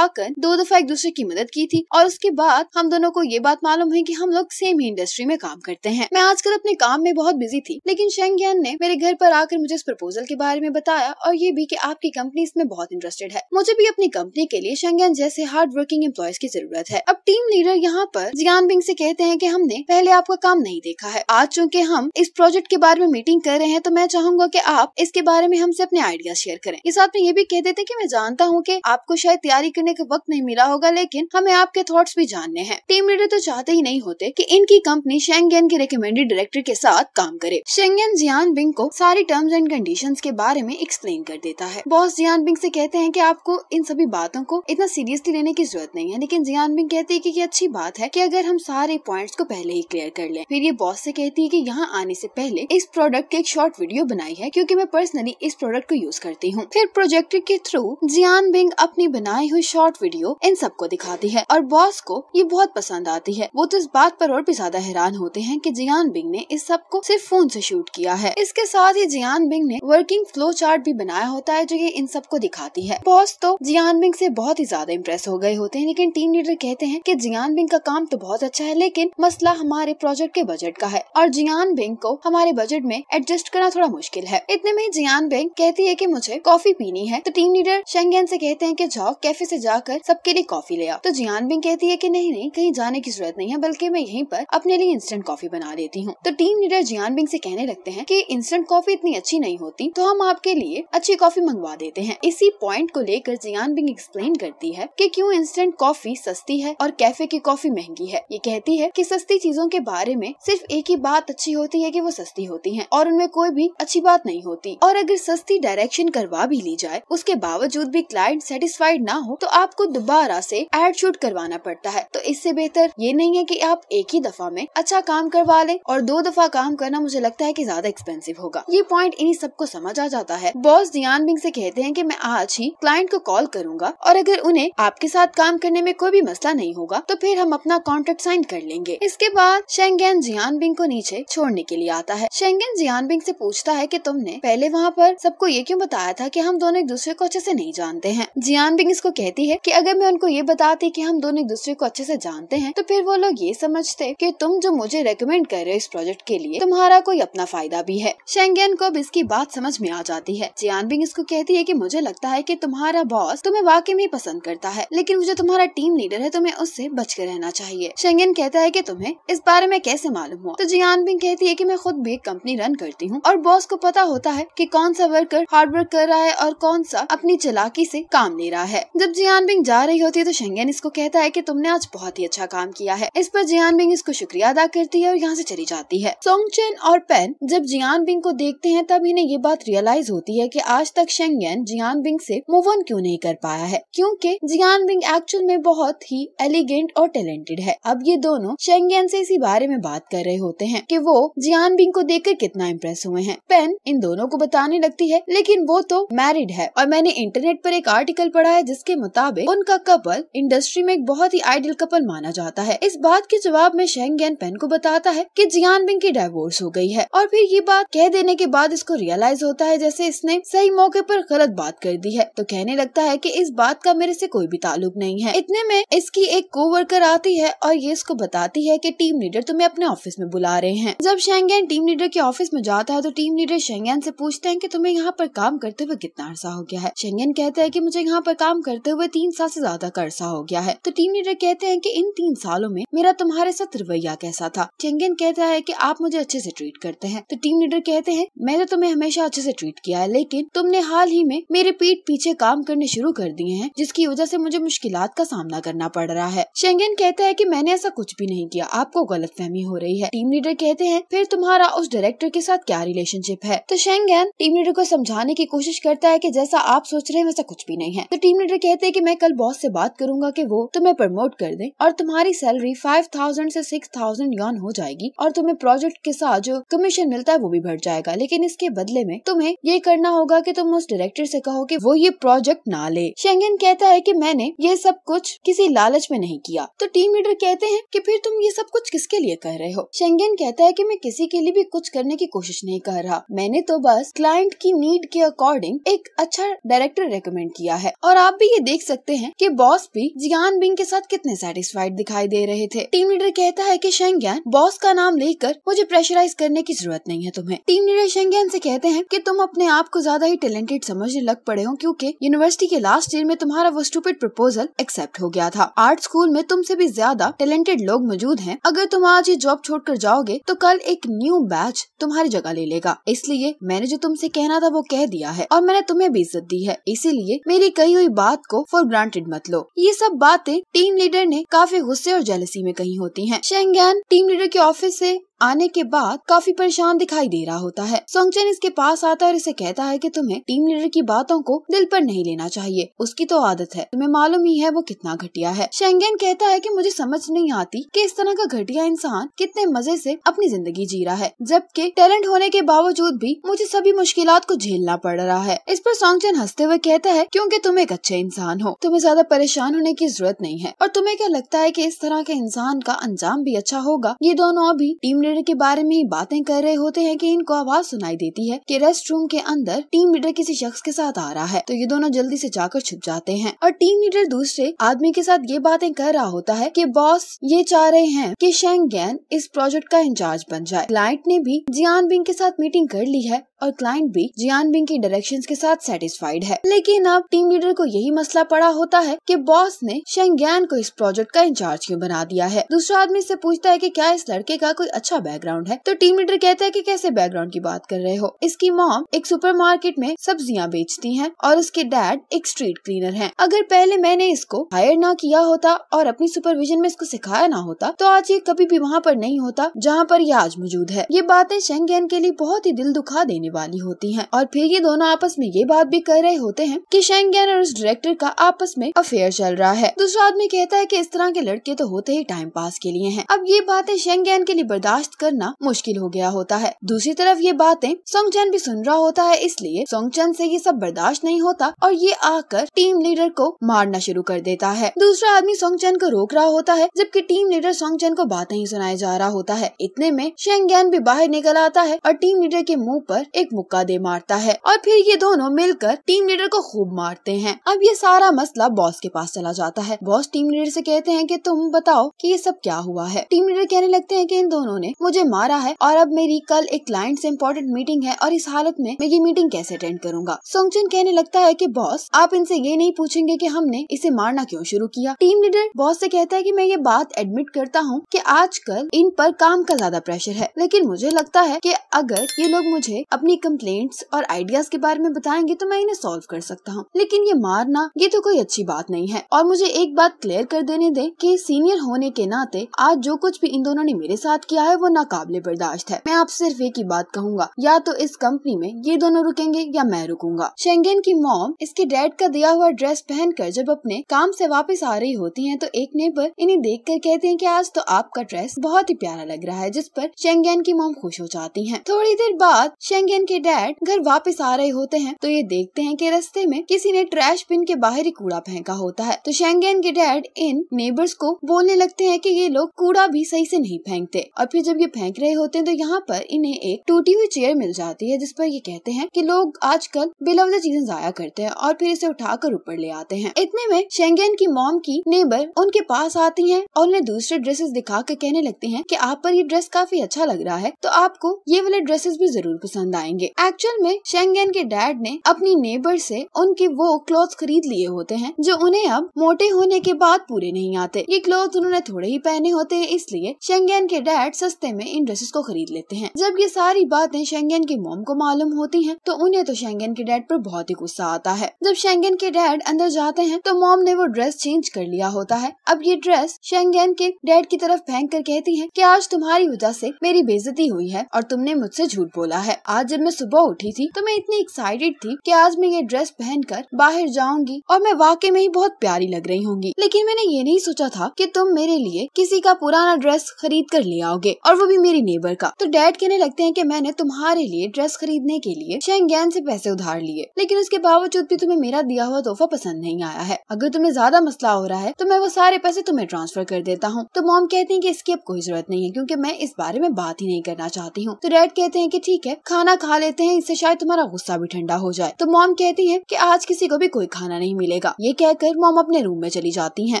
कर दो दफा एक दूसरे की मदद की थी और उसके बाद हम दोनों को ये बात मालूम है की हम लोग सेम ही इंडस्ट्री में काम करते हैं मैं आजकल अपने काम में बहुत बिजी थी लेकिन शेंगन ने मेरे घर आरोप आकर मुझे प्रपोजल के बारे में बताया और ये भी की आपकी कंपनी इसमें बहुत इंटरेस्टेड है मुझे भी अपनी कंपनी के लिए शंगन जैसे हार्ड वर्किंग एम्प्लॉयज की जरूरत है अब टीम लीडर यहाँ पर जियान बिंग ऐसी कहते हैं की हमने पहले आपका काम नहीं देखा है आज चूँकि हम इस प्रोजेक्ट के बारे में मीटिंग कर रहे हैं तो मैं चाहूंगा की आप इसके बारे में हमसे अपने आइडिया शेयर करें इस साथ में ये भी कह देते की मैं जानता हूँ की आपको शायद तैयारी करने का वक्त नहीं मिला होगा लेकिन हमें आपके थॉट्स भी जानने हैं टीम लीडर तो चाहते ही नहीं होते कि इनकी कंपनी शेंगेन के रिकमेंडेड डायरेक्टर के साथ काम करे शेंगेन जियान बिंग को सारी टर्म्स एंड कंडीशंस के बारे में एक्सप्लेन कर देता है बॉस जियान बिंग से कहते हैं कि आपको इन सभी बातों को इतना सीरियसली लेने की जरूरत नहीं है लेकिन जियान बिंग कहती है कि ये अच्छी बात है कि अगर हम सारे पॉइंट्स को पहले ही क्लियर कर ले फिर ये बॉस से कहती है कि यहाँ आने से पहले इस प्रोडक्ट की एक शॉर्ट वीडियो बनाई है क्योंकि मैं पर्सनली इस प्रोडक्ट को यूज करती हूँ फिर प्रोजेक्टर के थ्रू जियान बिंग अपनी बनाई हुई शॉर्ट वीडियो इन सबको दिखाती है और बॉस को ये बहुत पसंद आती है वो तो इस बात पर और भी ज्यादा हैरान होते हैं कि जियान बिंग ने इस सबको सिर्फ फोन से शूट किया है इसके साथ ही जियान बिंग जियानमिंग ने वर्किंग फ्लो चार्ट भी बनाया होता है जो ये इन सबको दिखाती है बॉस तो जियानमिंग से बहुत ही ज्यादा इम्प्रेस हो गए होते हैं लेकिन टीम लीडर कहते हैं कि जियानमिंग का काम तो बहुत अच्छा है लेकिन मसला हमारे प्रोजेक्ट के बजट का है और जियान बिंग को हमारे बजट में एडजस्ट करना थोड़ा मुश्किल है इतने में जियान बिंग कहती है की मुझे कॉफी पीनी है तो टीम लीडर शेंगेन से कहते हैं की जाओ कैफे से जाकर सबके लिए कॉफी ले आओ तो जियान बिंग कहती है की नहीं नहीं कहीं जाने की जरूरत नहीं है बल्कि मैं यहीं पर अपने लिए इंस्टेंट कॉफी बना लेती हूँ तो टीम लीडर जियान बिंग से कहने लगते हैं की इंस्टेंट कॉफी इतनी अच्छी नहीं नहीं होती तो हम आपके लिए अच्छी कॉफी मंगवा देते हैं इसी पॉइंट को लेकर जियान बिंग एक्सप्लेन करती है कि क्यों इंस्टेंट कॉफी सस्ती है और कैफे की कॉफी महंगी है ये कहती है कि सस्ती चीजों के बारे में सिर्फ एक ही बात अच्छी होती है कि वो सस्ती होती है और उनमें कोई भी अच्छी बात नहीं होती और अगर सस्ती डायरेक्शन करवा भी ली जाए उसके बावजूद भी क्लाइंट सेटिस्फाइड ना हो तो आपको दोबारा से एड शूट करवाना पड़ता है तो इससे बेहतर ये नहीं है कि आप एक ही दफा में अच्छा काम करवा लें और दो दफा काम करना मुझे लगता है कि ज्यादा एक्सपेंसिव होगा ये पॉइंट इन्हीं सबको समझ आ जाता है बॉस जियान बिंग से कहते हैं कि मैं आज ही क्लाइंट को कॉल करूंगा और अगर उन्हें आपके साथ काम करने में कोई भी मसला नहीं होगा तो फिर हम अपना कॉन्ट्रैक्ट साइन कर लेंगे इसके बाद शेंगेन जियान बिंग को नीचे छोड़ने के लिए आता है शेंगेन जियान बिंग से पूछता है कि तुमने पहले वहाँ पर सबको ये क्यों बताया था कि हम दोनों एक दूसरे को अच्छे से नहीं जानते हैं जियान बिंग इसको कहती है कि अगर मैं उनको ये बताती कि हम दोनों एक दूसरे को अच्छे से जानते हैं तो फिर वो लोग ये समझते कि तुम जो मुझे रेकमेंड कर रहे हो इस प्रोजेक्ट के लिए तुम्हारा कोई अपना फायदा भी है शेंगेन को अब इसकी बात समझ में आ जाती है जियानबिंग इसको कहती है की मुझे लगता है की तुम्हारा बॉस तुम्हें वाकई में पसंद करता है लेकिन मुझे तुम्हारा टीम लीडर है तुम्हें तो उससे बच के रहना चाहिए शेंगन कहता है की तुम्हें इस बारे में कैसे मालूम हुआ तो जियानबिंग कहती है की मैं खुद भी कंपनी रन करती हूँ और बॉस को पता होता है की कौन सा वर्कर हार्ड वर्क कर रहा है और कौन सा अपनी चलाकी से काम ले रहा है जब जियानबिंग जा रही होती है तो शेंगन इसको कहता है की तुमने आज बहुत ही अच्छा काम किया है इस पर जियानबिंग इसको शुक्रिया अदा करती है और यहाँ ऐसी चली जाती है सोंग चेन और पेन जब जियानबिंग को देखते हैं तब इन्हें ये बात रियलाइज होती है कि आज तक शेंगन जियान बिंग से मूव ऑन क्यों नहीं कर पाया है क्योंकि जियान बिंग एक्चुअल में बहुत ही एलिगेंट और टैलेंटेड है अब ये दोनों शेंगन से इसी बारे में बात कर रहे होते हैं कि वो जियान बिंग को कर कितना इम्प्रेस हुए हैं पेन इन दोनों को बताने लगती है लेकिन वो तो मैरिड है और मैंने इंटरनेट पर एक आर्टिकल पढ़ा है जिसके मुताबिक उनका कपल इंडस्ट्री में एक बहुत ही आइडियल कपल माना जाता है इस बात के जवाब में शेंगन पेन को बताता है की जियान बिंग की डाइवोर्स हो गई है और फिर ये बात कह देने के बाद इसको रियलाइज होता है जैसे इसने सही मौके पर गलत बात कर दी है तो कहने लगता है कि इस बात का मेरे से कोई भी ताल्लुक नहीं है इतने में इसकी एक कोवर्कर आती है और ये इसको बताती है कि टीम लीडर तुम्हें अपने ऑफिस में बुला रहे हैं जब शेंगेन टीम लीडर के ऑफिस में जाता है तो टीम लीडर शेंगेन से पूछते हैं कि तुम्हें यहाँ पर काम करते हुए कितना अरसा हो गया है शेंगेन कहते हैं कि मुझे यहाँ पर काम करते हुए तीन साल से ज्यादा का अरसा हो गया है तो टीम लीडर कहते हैं कि इन तीन सालों में मेरा तुम्हारे साथ रवैया कैसा था शेंगेन कहता है कि आप मुझे अच्छे से ट्रीट करते हैं तो टीम लीडर कहते हैं मैं तो तुम्हें हमेशा अच्छे से ट्रीट किया है लेकिन तुमने हाल ही में मेरे पीठ पीछे काम करने शुरू कर दिए हैं जिसकी वजह से मुझे मुश्किल का सामना करना पड़ रहा है शेंगेन कहते हैं कि मैंने ऐसा कुछ भी नहीं किया आपको फहमी हो रही है टीम लीडर कहते हैं फिर तुम्हारा उस डायरेक्टर के साथ क्या रिलेशनशिप है तो शेंगेन टीम लीडर को समझाने की कोशिश करता है की जैसा आप सोच रहे हैं वैसा कुछ भी नहीं है तो टीम लीडर कहते हैं की मैं कल बॉस ऐसी बात करूंगा की वो तुम्हें प्रमोट कर दे और तुम्हारी सैलरी फाइव थाउजेंड ऐसी सिक्स थाउजेंड हो जाएगी और तुम्हें प्रोजेक्ट के साथ जो कमीशन मिलता है वो भी बढ़ जाएगा लेकिन इसके बदले में तुम्हें ये करना होगा कि तुम उस डायरेक्टर से कहो कि वो ये प्रोजेक्ट ना ले शेंगन कहता है कि मैंने ये सब कुछ किसी लालच में नहीं किया तो टीम लीडर कहते हैं कि फिर तुम ये सब कुछ किसके लिए कर रहे हो शेंगन कहता है कि मैं किसी के लिए भी कुछ करने की कोशिश नहीं कर रहा मैंने तो बस क्लाइंट की नीड के अकॉर्डिंग एक अच्छा डायरेक्टर रिकमेंड किया है और आप भी ये देख सकते हैं कि बॉस भी जियान बिंग के साथ कितने सेटिस्फाइड दिखाई दे रहे थे टीम लीडर कहता है कि शेंगन बॉस का नाम लेकर मुझे प्रेशराइज करने की जरूरत नहीं है तुम्हें टीम लीडर शेंगन से कहते हैं कि तुम अपने आप को ज्यादा ही टैलेंटेड समझने लग पड़े हो क्योंकि यूनिवर्सिटी के लास्ट ईयर में तुम्हारा वो स्टूपिड प्रपोजल एक्सेप्ट हो गया था आर्ट स्कूल में तुमसे भी ज्यादा टैलेंटेड लोग मौजूद हैं अगर तुम आज ये जॉब छोड़ कर जाओगे तो कल एक न्यू बैच तुम्हारी जगह ले लेगा इसलिए मैंने जो तुमसे कहना था वो कह दिया है और मैंने तुम्हें भी इज्जत दी है इसीलिए मेरी कही हुई बात को फॉर ग्रांटेड मत लो ये सब बातें टीम लीडर ने काफी गुस्से और जेलसी में कही होती है शेंगैन टीम लीडर के ऑफिस ऐसी आने के बाद काफी परेशान दिखाई दे रहा होता है सोंगचेन इसके पास आता है और इसे कहता है कि तुम्हें टीम लीडर की बातों को दिल पर नहीं लेना चाहिए उसकी तो आदत है तुम्हें मालूम ही है वो कितना घटिया है शेंगेन कहता है कि मुझे समझ नहीं आती कि इस तरह का घटिया इंसान कितने मजे से अपनी जिंदगी जी रहा है जबकि टैलेंट होने के बावजूद भी मुझे सभी मुश्किल को झेलना पड़ रहा है इस पर सोंगचेन हंसते हुए कहता है क्योंकि तुम एक अच्छे इंसान हो तुम्हें ज्यादा परेशान होने की जरूरत नहीं है और तुम्हें क्या लगता है की इस तरह के इंसान का अंजाम भी अच्छा होगा ये दोनों अभी टीम लीडर लीडर के बारे में ही बातें कर रहे होते हैं कि इनको आवाज सुनाई देती है कि रेस्ट रूम के अंदर टीम लीडर किसी शख्स के साथ आ रहा है तो ये दोनों जल्दी से जाकर छुप जाते हैं और टीम लीडर दूसरे आदमी के साथ ये बातें कर रहा होता है कि बॉस ये चाह रहे हैं कि गैन इस प्रोजेक्ट का इंचार्ज बन जाए क्लाइंट ने भी जियान बिंग के साथ मीटिंग कर ली है और क्लाइंट भी जियान बिंग की डायरेक्शन के साथ सेटिस्फाइड है लेकिन अब टीम लीडर को यही मसला पड़ा होता है की बॉस ने शेंगैन को इस प्रोजेक्ट का इंचार्ज क्यों बना दिया है दूसरा आदमी ऐसी पूछता है की क्या इस लड़के का कोई अच्छा बैकग्राउंड है तो टीम लीडर कहता है की कैसे बैकग्राउंड की बात कर रहे हो इसकी मॉम एक सुपर में सब्जियाँ बेचती है और उसके डैड एक स्ट्रीट क्लीनर है अगर पहले मैंने इसको हायर ना किया होता और अपनी सुपरविजन में इसको सिखाया ना होता तो आज ये कभी भी वहाँ पर नहीं होता जहाँ पर ये आज मौजूद है ये बातें शेंगेन के लिए बहुत ही दिल दुखा देने वाली होती हैं और फिर ये दोनों आपस में ये बात भी कर रहे होते हैं कि शेंगन और उस डायरेक्टर का आपस में अफेयर चल रहा है दूसरा आदमी कहता है कि इस तरह के लड़के तो होते ही टाइम पास के लिए हैं अब ये बातें शेंगन के लिए बर्दाश्त करना मुश्किल हो गया होता है दूसरी तरफ ये बातें सोंगचैन भी सुन रहा होता है इसलिए सोंगचैन से ये सब बर्दाश्त नहीं होता और ये आकर टीम लीडर को मारना शुरू कर देता है दूसरा आदमी सोंगचैन को रोक रहा होता है जबकि टीम लीडर सोंगचैन को बातें ही सुनाया जा रहा होता है इतने में शेंगैन भी बाहर निकल आता है और टीम लीडर के मुंह पर एक मुक्का दे मारता है और फिर ये दोनों मिलकर टीम लीडर को खूब मारते हैं अब ये सारा मसला बॉस के पास चला जाता है बॉस टीम लीडर से कहते हैं कि तुम बताओ कि ये सब क्या हुआ है टीम लीडर कहने लगते हैं कि इन दोनों ने मुझे मारा है और अब मेरी कल एक क्लाइंट से इम्पोर्टेंट मीटिंग है और इस हालत में मैं ये मीटिंग कैसे अटेंड करूंगा सोंगचिन कहने लगता है कि बॉस आप इनसे ये नहीं पूछेंगे कि हमने इसे मारना क्यों शुरू किया टीम लीडर बॉस से कहता है कि मैं ये बात एडमिट करता हूँ कि आजकल इन पर काम का ज्यादा प्रेशर है लेकिन मुझे लगता है कि अगर ये लोग मुझे अपने अपनी कम्प्लेन्ट्स और आइडियाज के बारे में बताएंगे तो मैं इन्हें सॉल्व कर सकता हूँ लेकिन ये मारना ये तो कोई अच्छी बात नहीं है और मुझे एक बात क्लियर कर देने दे कि सीनियर होने के नाते आज जो कुछ भी इन दोनों ने मेरे साथ किया है वो नाकाबले बर्दाश्त है मैं आप सिर्फ एक ही बात कहूँगा या तो इस कंपनी में ये दोनों रुकेंगे या मैं रुकूंगा शेंगेन की मॉम इसके डैड का दिया हुआ ड्रेस कर जब अपने काम से वापस आ रही होती है तो एक नेबर इन्हें कर कहते हैं की आज तो आपका ड्रेस बहुत ही प्यारा लग रहा है जिस पर शेंगेन की मॉम खुश हो जाती है थोड़ी देर बाद शेंगे इंडियन के डैड घर वापस आ रहे होते हैं तो ये देखते हैं कि रस्ते में किसी ने ट्रैश बिन के बाहर ही कूड़ा फेंका होता है तो शेंगेन के डैड इन नेबर्स को बोलने लगते हैं कि ये लोग कूड़ा भी सही से नहीं फेंकते और फिर जब ये फेंक रहे होते हैं तो यहाँ पर इन्हें एक टूटी हुई चेयर मिल जाती है जिस पर ये कहते हैं की लोग आजकल बेलवजा चीजें जाया करते हैं और फिर इसे उठाकर ऊपर ले आते हैं इतने में शेंगेन की मॉम की नेबर उनके पास आती है और उन्हें दूसरे ड्रेसेस दिखा कर कहने लगती है की आप पर ये ड्रेस काफी अच्छा लग रहा है तो आपको ये वाले ड्रेसेस भी जरूर पसंद आए पाएंगे एक्चुअल में शेंगेन के डैड ने अपनी नेबर से उनके वो क्लोथ खरीद लिए होते हैं जो उन्हें अब मोटे होने के बाद पूरे नहीं आते ये क्लोथ उन्होंने थोड़े ही पहने होते हैं इसलिए शेंगेन के डैड सस्ते में इन ड्रेसेस को खरीद लेते हैं जब ये सारी बातें शेंगेन के मोम को मालूम होती है तो उन्हें तो शेंगेन के डैड पर बहुत ही गुस्सा आता है जब शेंगेन के डैड अंदर जाते हैं तो मोम ने वो ड्रेस चेंज कर लिया होता है अब ये ड्रेस शेंगेन के डैड की तरफ फेंक कर कहती है की आज तुम्हारी वजह से मेरी बेजती हुई है और तुमने मुझसे झूठ बोला है आज जब मैं सुबह उठी थी तो मैं इतनी एक्साइटेड थी कि आज मैं ये ड्रेस पहनकर बाहर जाऊंगी और मैं वाकई में ही बहुत प्यारी लग रही होंगी लेकिन मैंने ये नहीं सोचा था कि तुम मेरे लिए किसी का पुराना ड्रेस खरीद कर ले आओगे और वो भी मेरी नेबर का तो डैड कहने लगते है की मैंने तुम्हारे लिए ड्रेस खरीदने के लिए शेंगैन से पैसे उधार लिए लेकिन उसके बावजूद भी तुम्हें मेरा दिया हुआ तोहफा पसंद नहीं आया है अगर तुम्हें ज्यादा मसला हो रहा है तो मैं वो सारे पैसे तुम्हें ट्रांसफर कर देता हूँ तो मॉम कहती है की इसकी अब कोई जरूरत नहीं है क्यूँकी मैं इस बारे में बात ही नहीं करना चाहती हूँ तो डैड कहते हैं की ठीक है खाना खा लेते हैं इससे शायद तुम्हारा गुस्सा भी ठंडा हो जाए तो मॉम कहती है की आज किसी को भी कोई खाना नहीं मिलेगा ये कहकर मॉम अपने रूम में चली जाती है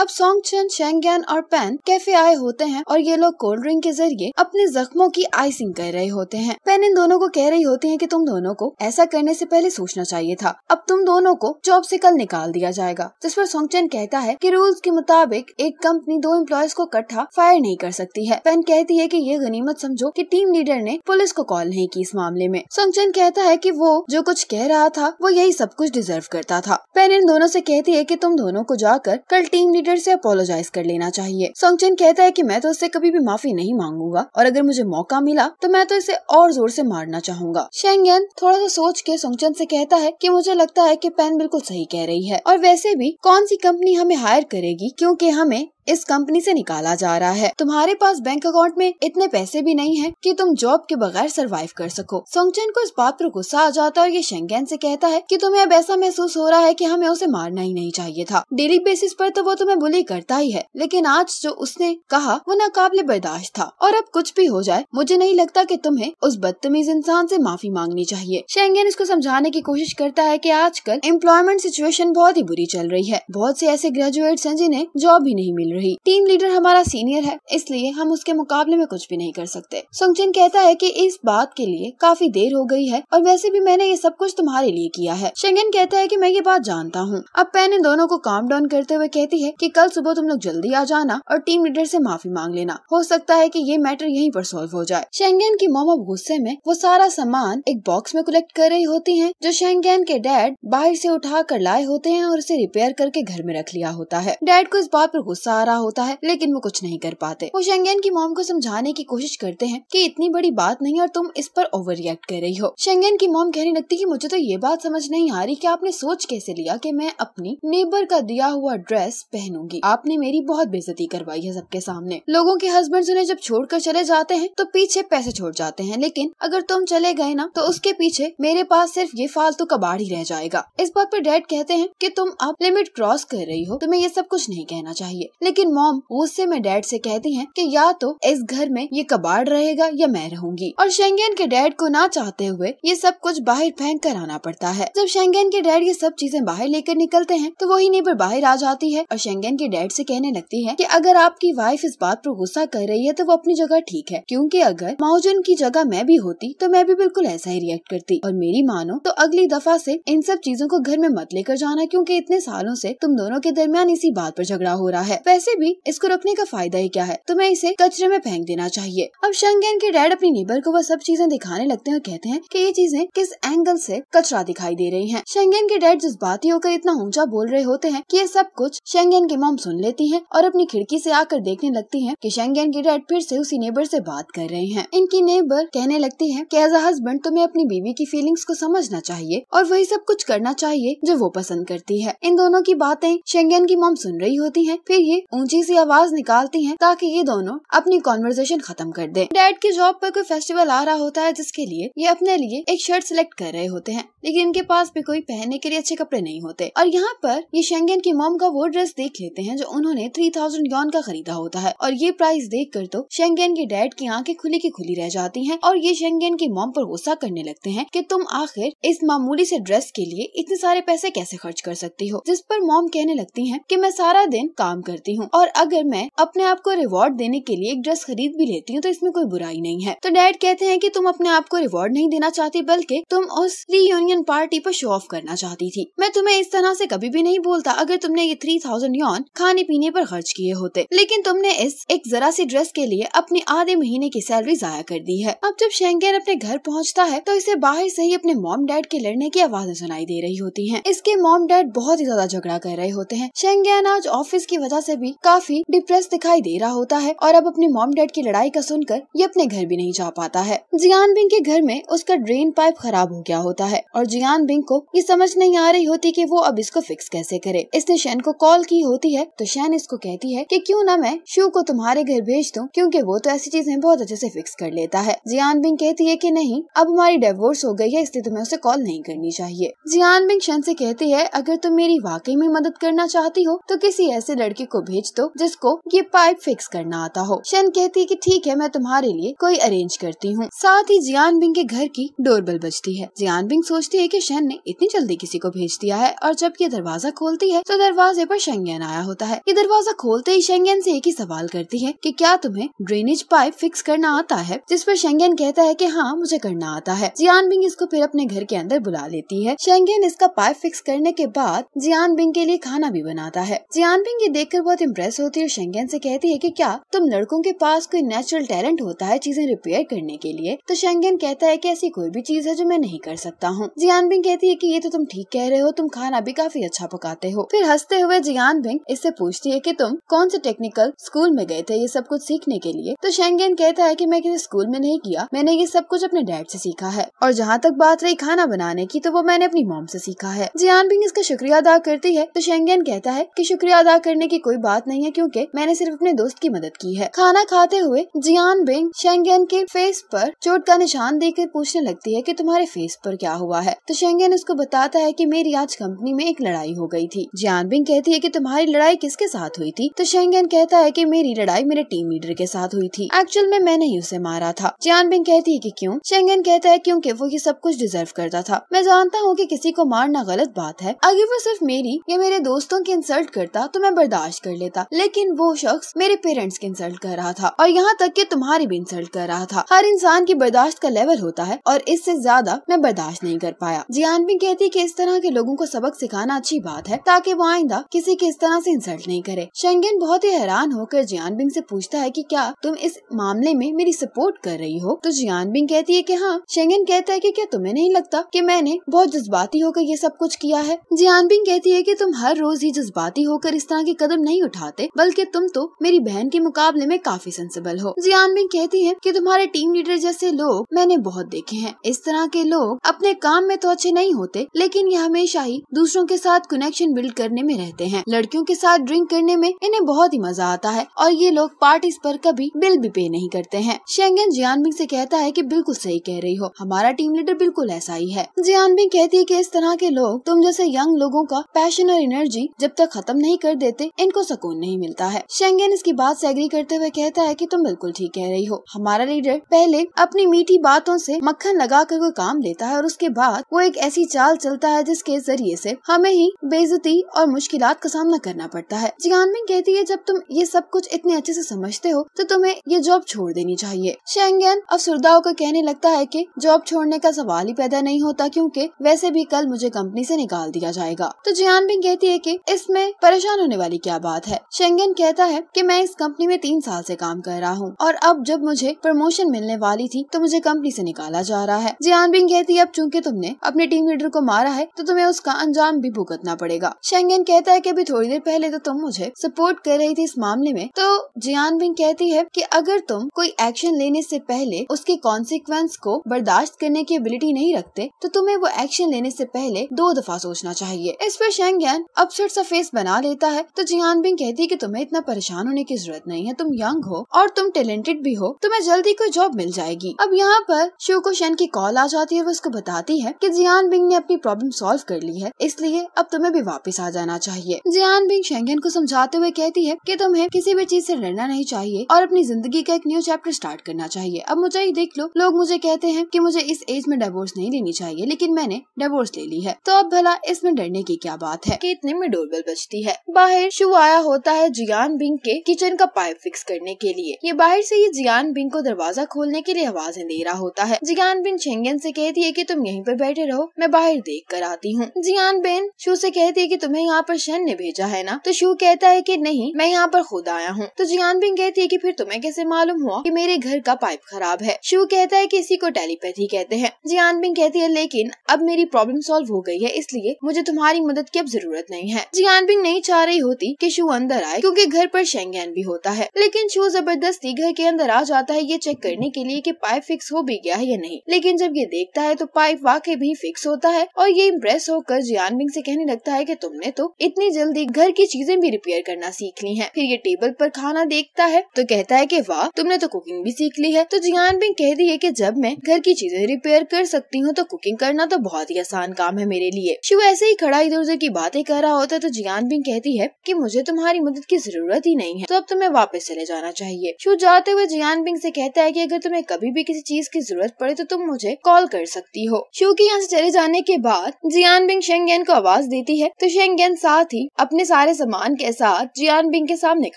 अब सोंग चन शेंगन और पेन कैफे आए होते हैं और ये लोग कोल्ड ड्रिंक के जरिए अपने जख्मों की आइसिंग कर रहे होते हैं पेन इन दोनों को कह रही होती है की तुम दोनों को ऐसा करने ऐसी पहले सोचना चाहिए था अब तुम दोनों को जॉब ऐसी कल निकाल दिया जाएगा जिस पर चन कहता है की रूल्स के मुताबिक एक कंपनी दो एम्प्लॉयज को इकट्ठा फायर नहीं कर सकती है पेन कहती है की ये गनीमत समझो की टीम लीडर ने पुलिस को कॉल नहीं की इस मामले में में संगचन कहता है कि वो जो कुछ कह रहा था वो यही सब कुछ डिजर्व करता था पेन इन दोनों से कहती है कि तुम दोनों को जाकर कल टीम लीडर से अपोलोजाइज कर लेना चाहिए संगचन कहता है कि मैं तो उससे कभी भी माफी नहीं मांगूंगा और अगर मुझे मौका मिला तो मैं तो इसे और जोर से मारना चाहूंगा शेंगन थोड़ा सा सोच के संगचन से कहता है कि मुझे लगता है कि पेन बिल्कुल सही कह रही है और वैसे भी कौन सी कंपनी हमें हायर करेगी क्योंकि हमें इस कंपनी से निकाला जा रहा है तुम्हारे पास बैंक अकाउंट में इतने पैसे भी नहीं है कि तुम जॉब के बगैर सरवाइव कर सको सोंगचेन को इस बात पर गुस्सा आ जाता है और ये शेंगेन से कहता है कि तुम्हें अब ऐसा महसूस हो रहा है कि हमें उसे मारना ही नहीं चाहिए था डेली बेसिस पर तो वो तुम्हें बुली करता ही है लेकिन आज जो उसने कहा वो नाकाबले बर्दाश्त था और अब कुछ भी हो जाए मुझे नहीं लगता कि तुम्हें उस बदतमीज इंसान से माफी मांगनी चाहिए शेंगेन इसको समझाने की कोशिश करता है कि आजकल एम्प्लॉयमेंट सिचुएशन बहुत ही बुरी चल रही है बहुत से ऐसे ग्रेजुएट्स हैं जिन्हें जॉब ही नहीं मिल रही रही टीम लीडर हमारा सीनियर है इसलिए हम उसके मुकाबले में कुछ भी नहीं कर सकते सुंगचिन कहता है कि इस बात के लिए काफी देर हो गई है और वैसे भी मैंने ये सब कुछ तुम्हारे लिए किया है शेंगन कहता है कि मैं ये बात जानता हूँ अब पेन इन दोनों को काम डाउन करते हुए कहती है कि कल सुबह तुम लोग जल्दी आ जाना और टीम लीडर से माफी मांग लेना हो सकता है कि ये मैटर यहीं पर सॉल्व हो जाए शेंगन की मोमो गुस्से में वो सारा सामान एक बॉक्स में कलेक्ट कर रही होती है जो शेंगन के डैड बाहर से उठा कर लाए होते हैं और उसे रिपेयर करके घर में रख लिया होता है डैड को इस बात पर गुस्सा आ रहा होता है लेकिन वो कुछ नहीं कर पाते वो शेंगेन की मोम को समझाने की कोशिश करते हैं कि इतनी बड़ी बात नहीं और तुम इस पर ओवर रिएक्ट कर रही हो शेंगेन की मोम कहने लगती कि मुझे तो ये बात समझ नहीं आ रही कि आपने सोच कैसे लिया कि मैं अपनी नेबर का दिया हुआ ड्रेस पहनूंगी आपने मेरी बहुत बेजती करवाई है सबके सामने लोगों के हस्बैंड उन्हें जब छोड़ कर चले जाते हैं तो पीछे पैसे छोड़ जाते हैं लेकिन अगर तुम चले गए ना तो उसके पीछे मेरे पास सिर्फ ये फालतू कबाड़ ही रह जाएगा इस बात पर डैड कहते हैं कि तुम अब लिमिट क्रॉस कर रही हो तुम्हें ये सब कुछ नहीं कहना चाहिए लेकिन मॉम गुस्से में डैड से कहती हैं कि या तो इस घर में ये कबाड़ रहेगा या मैं रहूंगी और शेंगेन के डैड को ना चाहते हुए ये सब कुछ बाहर फेंक कर आना पड़ता है जब शेंगेन के डैड ये सब चीजें बाहर लेकर निकलते हैं तो वही नेबर बाहर आ जाती है और शेंगेन के डैड से कहने लगती है कि अगर आपकी वाइफ इस बात पर गुस्सा कर रही है तो वो अपनी जगह ठीक है क्योंकि अगर माओजन की जगह मैं भी होती तो मैं भी बिल्कुल ऐसा ही रिएक्ट करती और मेरी मानो तो अगली दफा से इन सब चीजों को घर में मत लेकर जाना क्योंकि इतने सालों से तुम दोनों के दरमियान इसी बात पर झगड़ा हो रहा है वैसे भी इसको रखने का फायदा ही क्या है तुम्हें तो इसे कचरे में फेंक देना चाहिए अब शंगेन के डैड अपनी नेबर को वह सब चीजें दिखाने लगते हैं और कहते हैं कि ये चीजें किस एंगल से कचरा दिखाई दे रही हैं। शंगेन के डैड जिस बात ही होकर इतना ऊंचा बोल रहे होते हैं कि ये सब कुछ शंगेन की मोम सुन लेती है और अपनी खिड़की से आकर देखने लगती है की शंगेन के डैड फिर से उसी नेबर से बात कर रहे हैं इनकी नेबर कहने लगती है की एज अ हस्बैंड तुम्हें अपनी बीवी की फीलिंग्स को समझना चाहिए और वही सब कुछ करना चाहिए जो वो पसंद करती है इन दोनों की बातें शंगेन की मोम सुन रही होती है फिर ये ऊंची सी आवाज निकालती हैं ताकि ये दोनों अपनी कॉन्वर्जेशन खत्म कर दें डैड की जॉब पर कोई फेस्टिवल आ रहा होता है जिसके लिए ये अपने लिए एक शर्ट सिलेक्ट कर रहे होते हैं लेकिन इनके पास भी कोई पहनने के लिए अच्छे कपड़े नहीं होते और यहाँ पर ये शेंगन की मोम का वो ड्रेस देख लेते हैं जो उन्होंने थ्री थाउजेंड यौन का खरीदा होता है और ये प्राइस देख कर तो शेंगन के डैड की आँखें खुली की खुली रह जाती है और ये शेंगन की मोम पर गुस्सा करने लगते है की तुम आखिर इस मामूली ऐसी ड्रेस के लिए इतने सारे पैसे कैसे खर्च कर सकती हो जिस पर मोम कहने लगती है की मैं सारा दिन काम करती हूँ हूँ और अगर मैं अपने आप को रिवॉर्ड देने के लिए एक ड्रेस खरीद भी लेती हूँ तो इसमें कोई बुराई नहीं है तो डैड कहते हैं की तुम अपने आप को रिवॉर्ड नहीं देना चाहती बल्कि तुम उस रीयूनियन पार्टी पर शो ऑफ करना चाहती थी मैं तुम्हें इस तरह से कभी भी नहीं बोलता अगर तुमने ये थ्री थाउजेंड यौन खाने पीने पर खर्च किए होते लेकिन तुमने इस एक जरा सी ड्रेस के लिए अपने आधे महीने की सैलरी जाया कर दी है अब जब शेंगेन अपने घर पहुँचता है तो इसे बाहर से ही अपने मॉम डैड के लड़ने की आवाजें सुनाई दे रही होती है इसके मॉम डैड बहुत ही ज्यादा झगड़ा कर रहे होते हैं शेंगेन आज ऑफिस की वजह से भी भी काफी डिप्रेस दिखाई दे रहा होता है और अब अपने मॉम डैड की लड़ाई का सुनकर ये अपने घर भी नहीं जा पाता है जियान बिंग के घर में उसका ड्रेन पाइप खराब हो गया होता है और जियान बिंग को ये समझ नहीं आ रही होती कि वो अब इसको फिक्स कैसे करे इसने शैन को कॉल की होती है तो शैन इसको कहती है की क्यूँ न मैं शिव को तुम्हारे घर भेज दूँ क्यूँकी वो तो ऐसी चीजें बहुत अच्छे ऐसी फिक्स कर लेता है जियान बिंग कहती है की नहीं अब हमारी डिवोर्स हो गई है इसलिए तुम्हें उसे कॉल नहीं करनी चाहिए जियान बिंग शैन ऐसी कहती है अगर तुम मेरी वाकई में मदद करना चाहती हो तो किसी ऐसे लड़के को भेज भेज दो तो जिसको ये पाइप फिक्स करना आता हो शन कहती कि ठीक है मैं तुम्हारे लिए कोई अरेंज करती हूँ साथ ही जियान बिंग के घर की डोरबेल बजती है जियान बिंग सोचती है की शन ने इतनी जल्दी किसी को भेज दिया है और जब ये दरवाजा खोलती है तो दरवाजे पर शेंगेन आया होता है ये दरवाजा खोलते ही शेंगेन से एक ही सवाल करती है कि क्या तुम्हें ड्रेनेज पाइप फिक्स करना आता है जिस पर शेंगेन कहता है कि हाँ मुझे करना आता है जियान बिंग इसको फिर अपने घर के अंदर बुला लेती है शेंगेन इसका पाइप फिक्स करने के बाद जियान बिंग के लिए खाना भी बनाता है जियान बिंग ये देखकर बहुत ही इम्प्रेस होती है और शेंगेन से कहती है कि क्या तुम लड़कों के पास कोई नेचुरल टैलेंट होता है चीजें रिपेयर करने के लिए तो शेंगेन कहता है कि ऐसी कोई भी चीज है जो मैं नहीं कर सकता हूँ जियान बिंग कहती है कि ये तो तुम ठीक कह रहे हो तुम खाना भी काफी अच्छा पकाते हो फिर हंसते हुए जियान बिंग इससे पूछती है की तुम कौन से टेक्निकल स्कूल में गए थे ये सब कुछ सीखने के लिए तो शेंगेन कहता है कि मैं किसी स्कूल में नहीं किया मैंने ये सब कुछ अपने डैड ऐसी सीखा है और जहाँ तक बात रही खाना बनाने की तो वो मैंने अपनी मोम ऐसी सीखा है जियान बिंग इसका शुक्रिया अदा करती है तो शेंगेन कहता है की शुक्रिया अदा करने की कोई बात बात नहीं है क्योंकि मैंने सिर्फ अपने दोस्त की मदद की है खाना खाते हुए जियान बिंग शेंगेन के फेस पर चोट का निशान देकर पूछने लगती है कि तुम्हारे फेस पर क्या हुआ है तो शेंगेन उसको बताता है कि मेरी आज कंपनी में एक लड़ाई हो गई थी जियान बिंग कहती है कि तुम्हारी लड़ाई किसके साथ हुई थी तो शेंगेन कहता है कि मेरी लड़ाई मेरे टीम लीडर के साथ हुई थी एक्चुअल में मैंने ही उसे मारा था जियान बिंग कहती है कि क्यों शेंगेन कहता है क्योंकि वो ये सब कुछ डिजर्व करता था मैं जानता हूँ कि किसी को मारना गलत बात है अगर वो सिर्फ मेरी या मेरे दोस्तों की इंसल्ट करता तो मैं बर्दाश्त कर लेता लेकिन वो शख्स मेरे पेरेंट्स की इंसल्ट कर रहा था और यहाँ तक कि तुम्हारी भी इंसल्ट कर रहा था हर इंसान की बर्दाश्त का लेवल होता है और इससे ज्यादा मैं बर्दाश्त नहीं कर पाया जियान भी कहती की इस तरह के लोगों को सबक सिखाना अच्छी बात है ताकि वो आइंदा किसी की इस तरह ऐसी इंसल्ट नहीं करे शेंगेन बहुत ही हैरान होकर जियान बिंग पूछता है की क्या तुम इस मामले में मेरी सपोर्ट कर रही हो तो जियान बिंग कहती है की हाँ शेंगेन कहता है की क्या तुम्हें नहीं लगता की मैंने बहुत जज्बाती होकर ये सब कुछ किया है जियान बिंग कहती है कि तुम हर रोज ही जज्बाती होकर इस तरह के कदम नहीं उठाते बल्कि तुम तो मेरी बहन के मुकाबले में काफी सेंसिबल हो जियान बिंग कहती है की तुम्हारे टीम लीडर जैसे लोग मैंने बहुत देखे हैं इस तरह के लोग अपने काम में तो अच्छे नहीं होते लेकिन ये हमेशा ही दूसरों के साथ कनेक्शन बिल्ड करने में रहते हैं लड़कियों के साथ ड्रिंक करने में इन्हें बहुत ही मजा आता है और ये लोग पार्टी पर कभी बिल भी पे नहीं करते हैं शेंगन जियानबिंग ऐसी कहता है कि बिल्कुल सही कह रही हो हमारा टीम लीडर बिल्कुल ऐसा ही है जियानबिंग कहती है की इस तरह के लोग तुम जैसे यंग लोगों का पैशन और एनर्जी जब तक खत्म नहीं कर देते इनको सुकून नहीं मिलता है शेंगेन इसकी बात से एग्री करते हुए कहता है कि तुम बिल्कुल ठीक कह रही हो हमारा लीडर पहले अपनी मीठी बातों से मक्खन लगा कर कोई काम लेता है और उसके बाद वो एक ऐसी चाल चलता है जिसके जरिए ऐसी हमें ही बेजती और मुश्किल का सामना करना पड़ता है जिगानबिन कहती है जब तुम ये सब कुछ इतने अच्छे से समझते हो तो तुम्हें ये जॉब छोड़ देनी चाहिए शेंगेन अफसरदा का कहने लगता है कि जॉब छोड़ने का सवाल ही पैदा नहीं होता क्योंकि वैसे भी कल मुझे कंपनी से निकाल दिया जाएगा तो जियानबिन कहती है कि इसमें परेशान होने वाली क्या बात है है शेंगेन कहता है कि मैं इस कंपनी में तीन साल से काम कर रहा हूँ और अब जब मुझे प्रमोशन मिलने वाली थी तो मुझे कंपनी से निकाला जा रहा है बिंग कहती है अब चूंकि तुमने अपने टीम लीडर को मारा है तो तुम्हें उसका अंजाम भी भुगतना पड़ेगा शेंगेन कहता है की अभी थोड़ी देर पहले तो तुम मुझे सपोर्ट कर रही थी इस मामले में तो जियान बिंग कहती है की अगर तुम कोई एक्शन लेने ऐसी पहले उसके कॉन्सिक्वेंस को बर्दाश्त करने की एबिलिटी नहीं रखते तो तुम्हें वो एक्शन लेने ऐसी पहले दो दफा सोचना चाहिए इस पर शेंगेन अपसेट सा फेस बना लेता है तो बिंग कहती है कि तुम्हें इतना परेशान होने की जरूरत नहीं है तुम यंग हो और तुम टैलेंटेड भी हो तुम्हें जल्दी कोई जॉब मिल जाएगी अब यहाँ पर शिव को शैन की कॉल आ जाती है वो उसको बताती है कि जियान बिंग ने अपनी प्रॉब्लम सॉल्व कर ली है इसलिए अब तुम्हें भी वापस आ जाना चाहिए जियान बिंग शेंगन को समझाते हुए कहती है की तुम्हें किसी भी चीज ऐसी लड़ना नहीं चाहिए और अपनी जिंदगी का एक न्यू चैप्टर स्टार्ट करना चाहिए अब मुझे ही देख लो लोग मुझे कहते हैं की मुझे इस एज में डिवोर्स नहीं लेनी चाहिए लेकिन मैंने डिवोर्स ले ली है तो अब भला इसमें डरने की क्या बात है की इतने में डोरबेल बचती है बाहर शिव आया हो होता है जियान बिंग के किचन का पाइप फिक्स करने के लिए ये बाहर से ये जियान बिंग को दरवाजा खोलने के लिए आवाजें दे रहा होता है जियान बिन छेंगन से कहती है कि तुम यहीं पर बैठे रहो मैं बाहर देख कर आती हूँ जियान बेन शू से कहती है कि तुम्हें यहाँ पर शन ने भेजा है ना तो शू कहता है कि नहीं मैं यहाँ पर खुद आया हूँ तो जियान बिन कहती है कि फिर तुम्हें कैसे मालूम हुआ कि मेरे घर का पाइप खराब है शू कहता है कि इसी को टेलीपैथी कहते हैं जियान बिन कहती है लेकिन अब मेरी प्रॉब्लम सॉल्व हो गई है इसलिए मुझे तुम्हारी मदद की अब जरूरत नहीं है जियान बिंग नहीं चाह रही होती की शू अंदर आए क्योंकि घर पर शेंगेन भी होता है लेकिन शो जबरदस्ती घर के अंदर आ जाता है ये चेक करने के लिए कि पाइप फिक्स हो भी गया है या नहीं लेकिन जब ये देखता है तो पाइप वाकई भी फिक्स होता है और ये इम्प्रेस होकर जियान बिंग से कहने लगता है कि तुमने तो इतनी जल्दी घर की चीजें भी रिपेयर करना सीख ली है फिर ये टेबल पर खाना देखता है तो कहता है कि वाह तुमने तो कुकिंग भी सीख ली है तो जियानबिंग कह रही है कि जब मैं घर की चीजें रिपेयर कर सकती हूँ तो कुकिंग करना तो बहुत ही आसान काम है मेरे लिए शिव ऐसे ही खड़ा इधर उधर की बातें कर रहा होता तो जियान बिंग कहती है की मुझे तुम्हारे तुम्हारी मदद की जरूरत ही नहीं है तो अब तुम्हें वापस चले जाना चाहिए शू जाते हुए जियान बिंग से कहता है की अगर तुम्हें कभी भी किसी चीज की जरूरत पड़े तो तुम मुझे कॉल कर सकती हो शू के यहाँ ऐसी चले जाने के बाद जियान बिंग शेंगेन को आवाज देती है तो शेंगेन साथ ही अपने सारे सामान के साथ जियान बिंग के सामने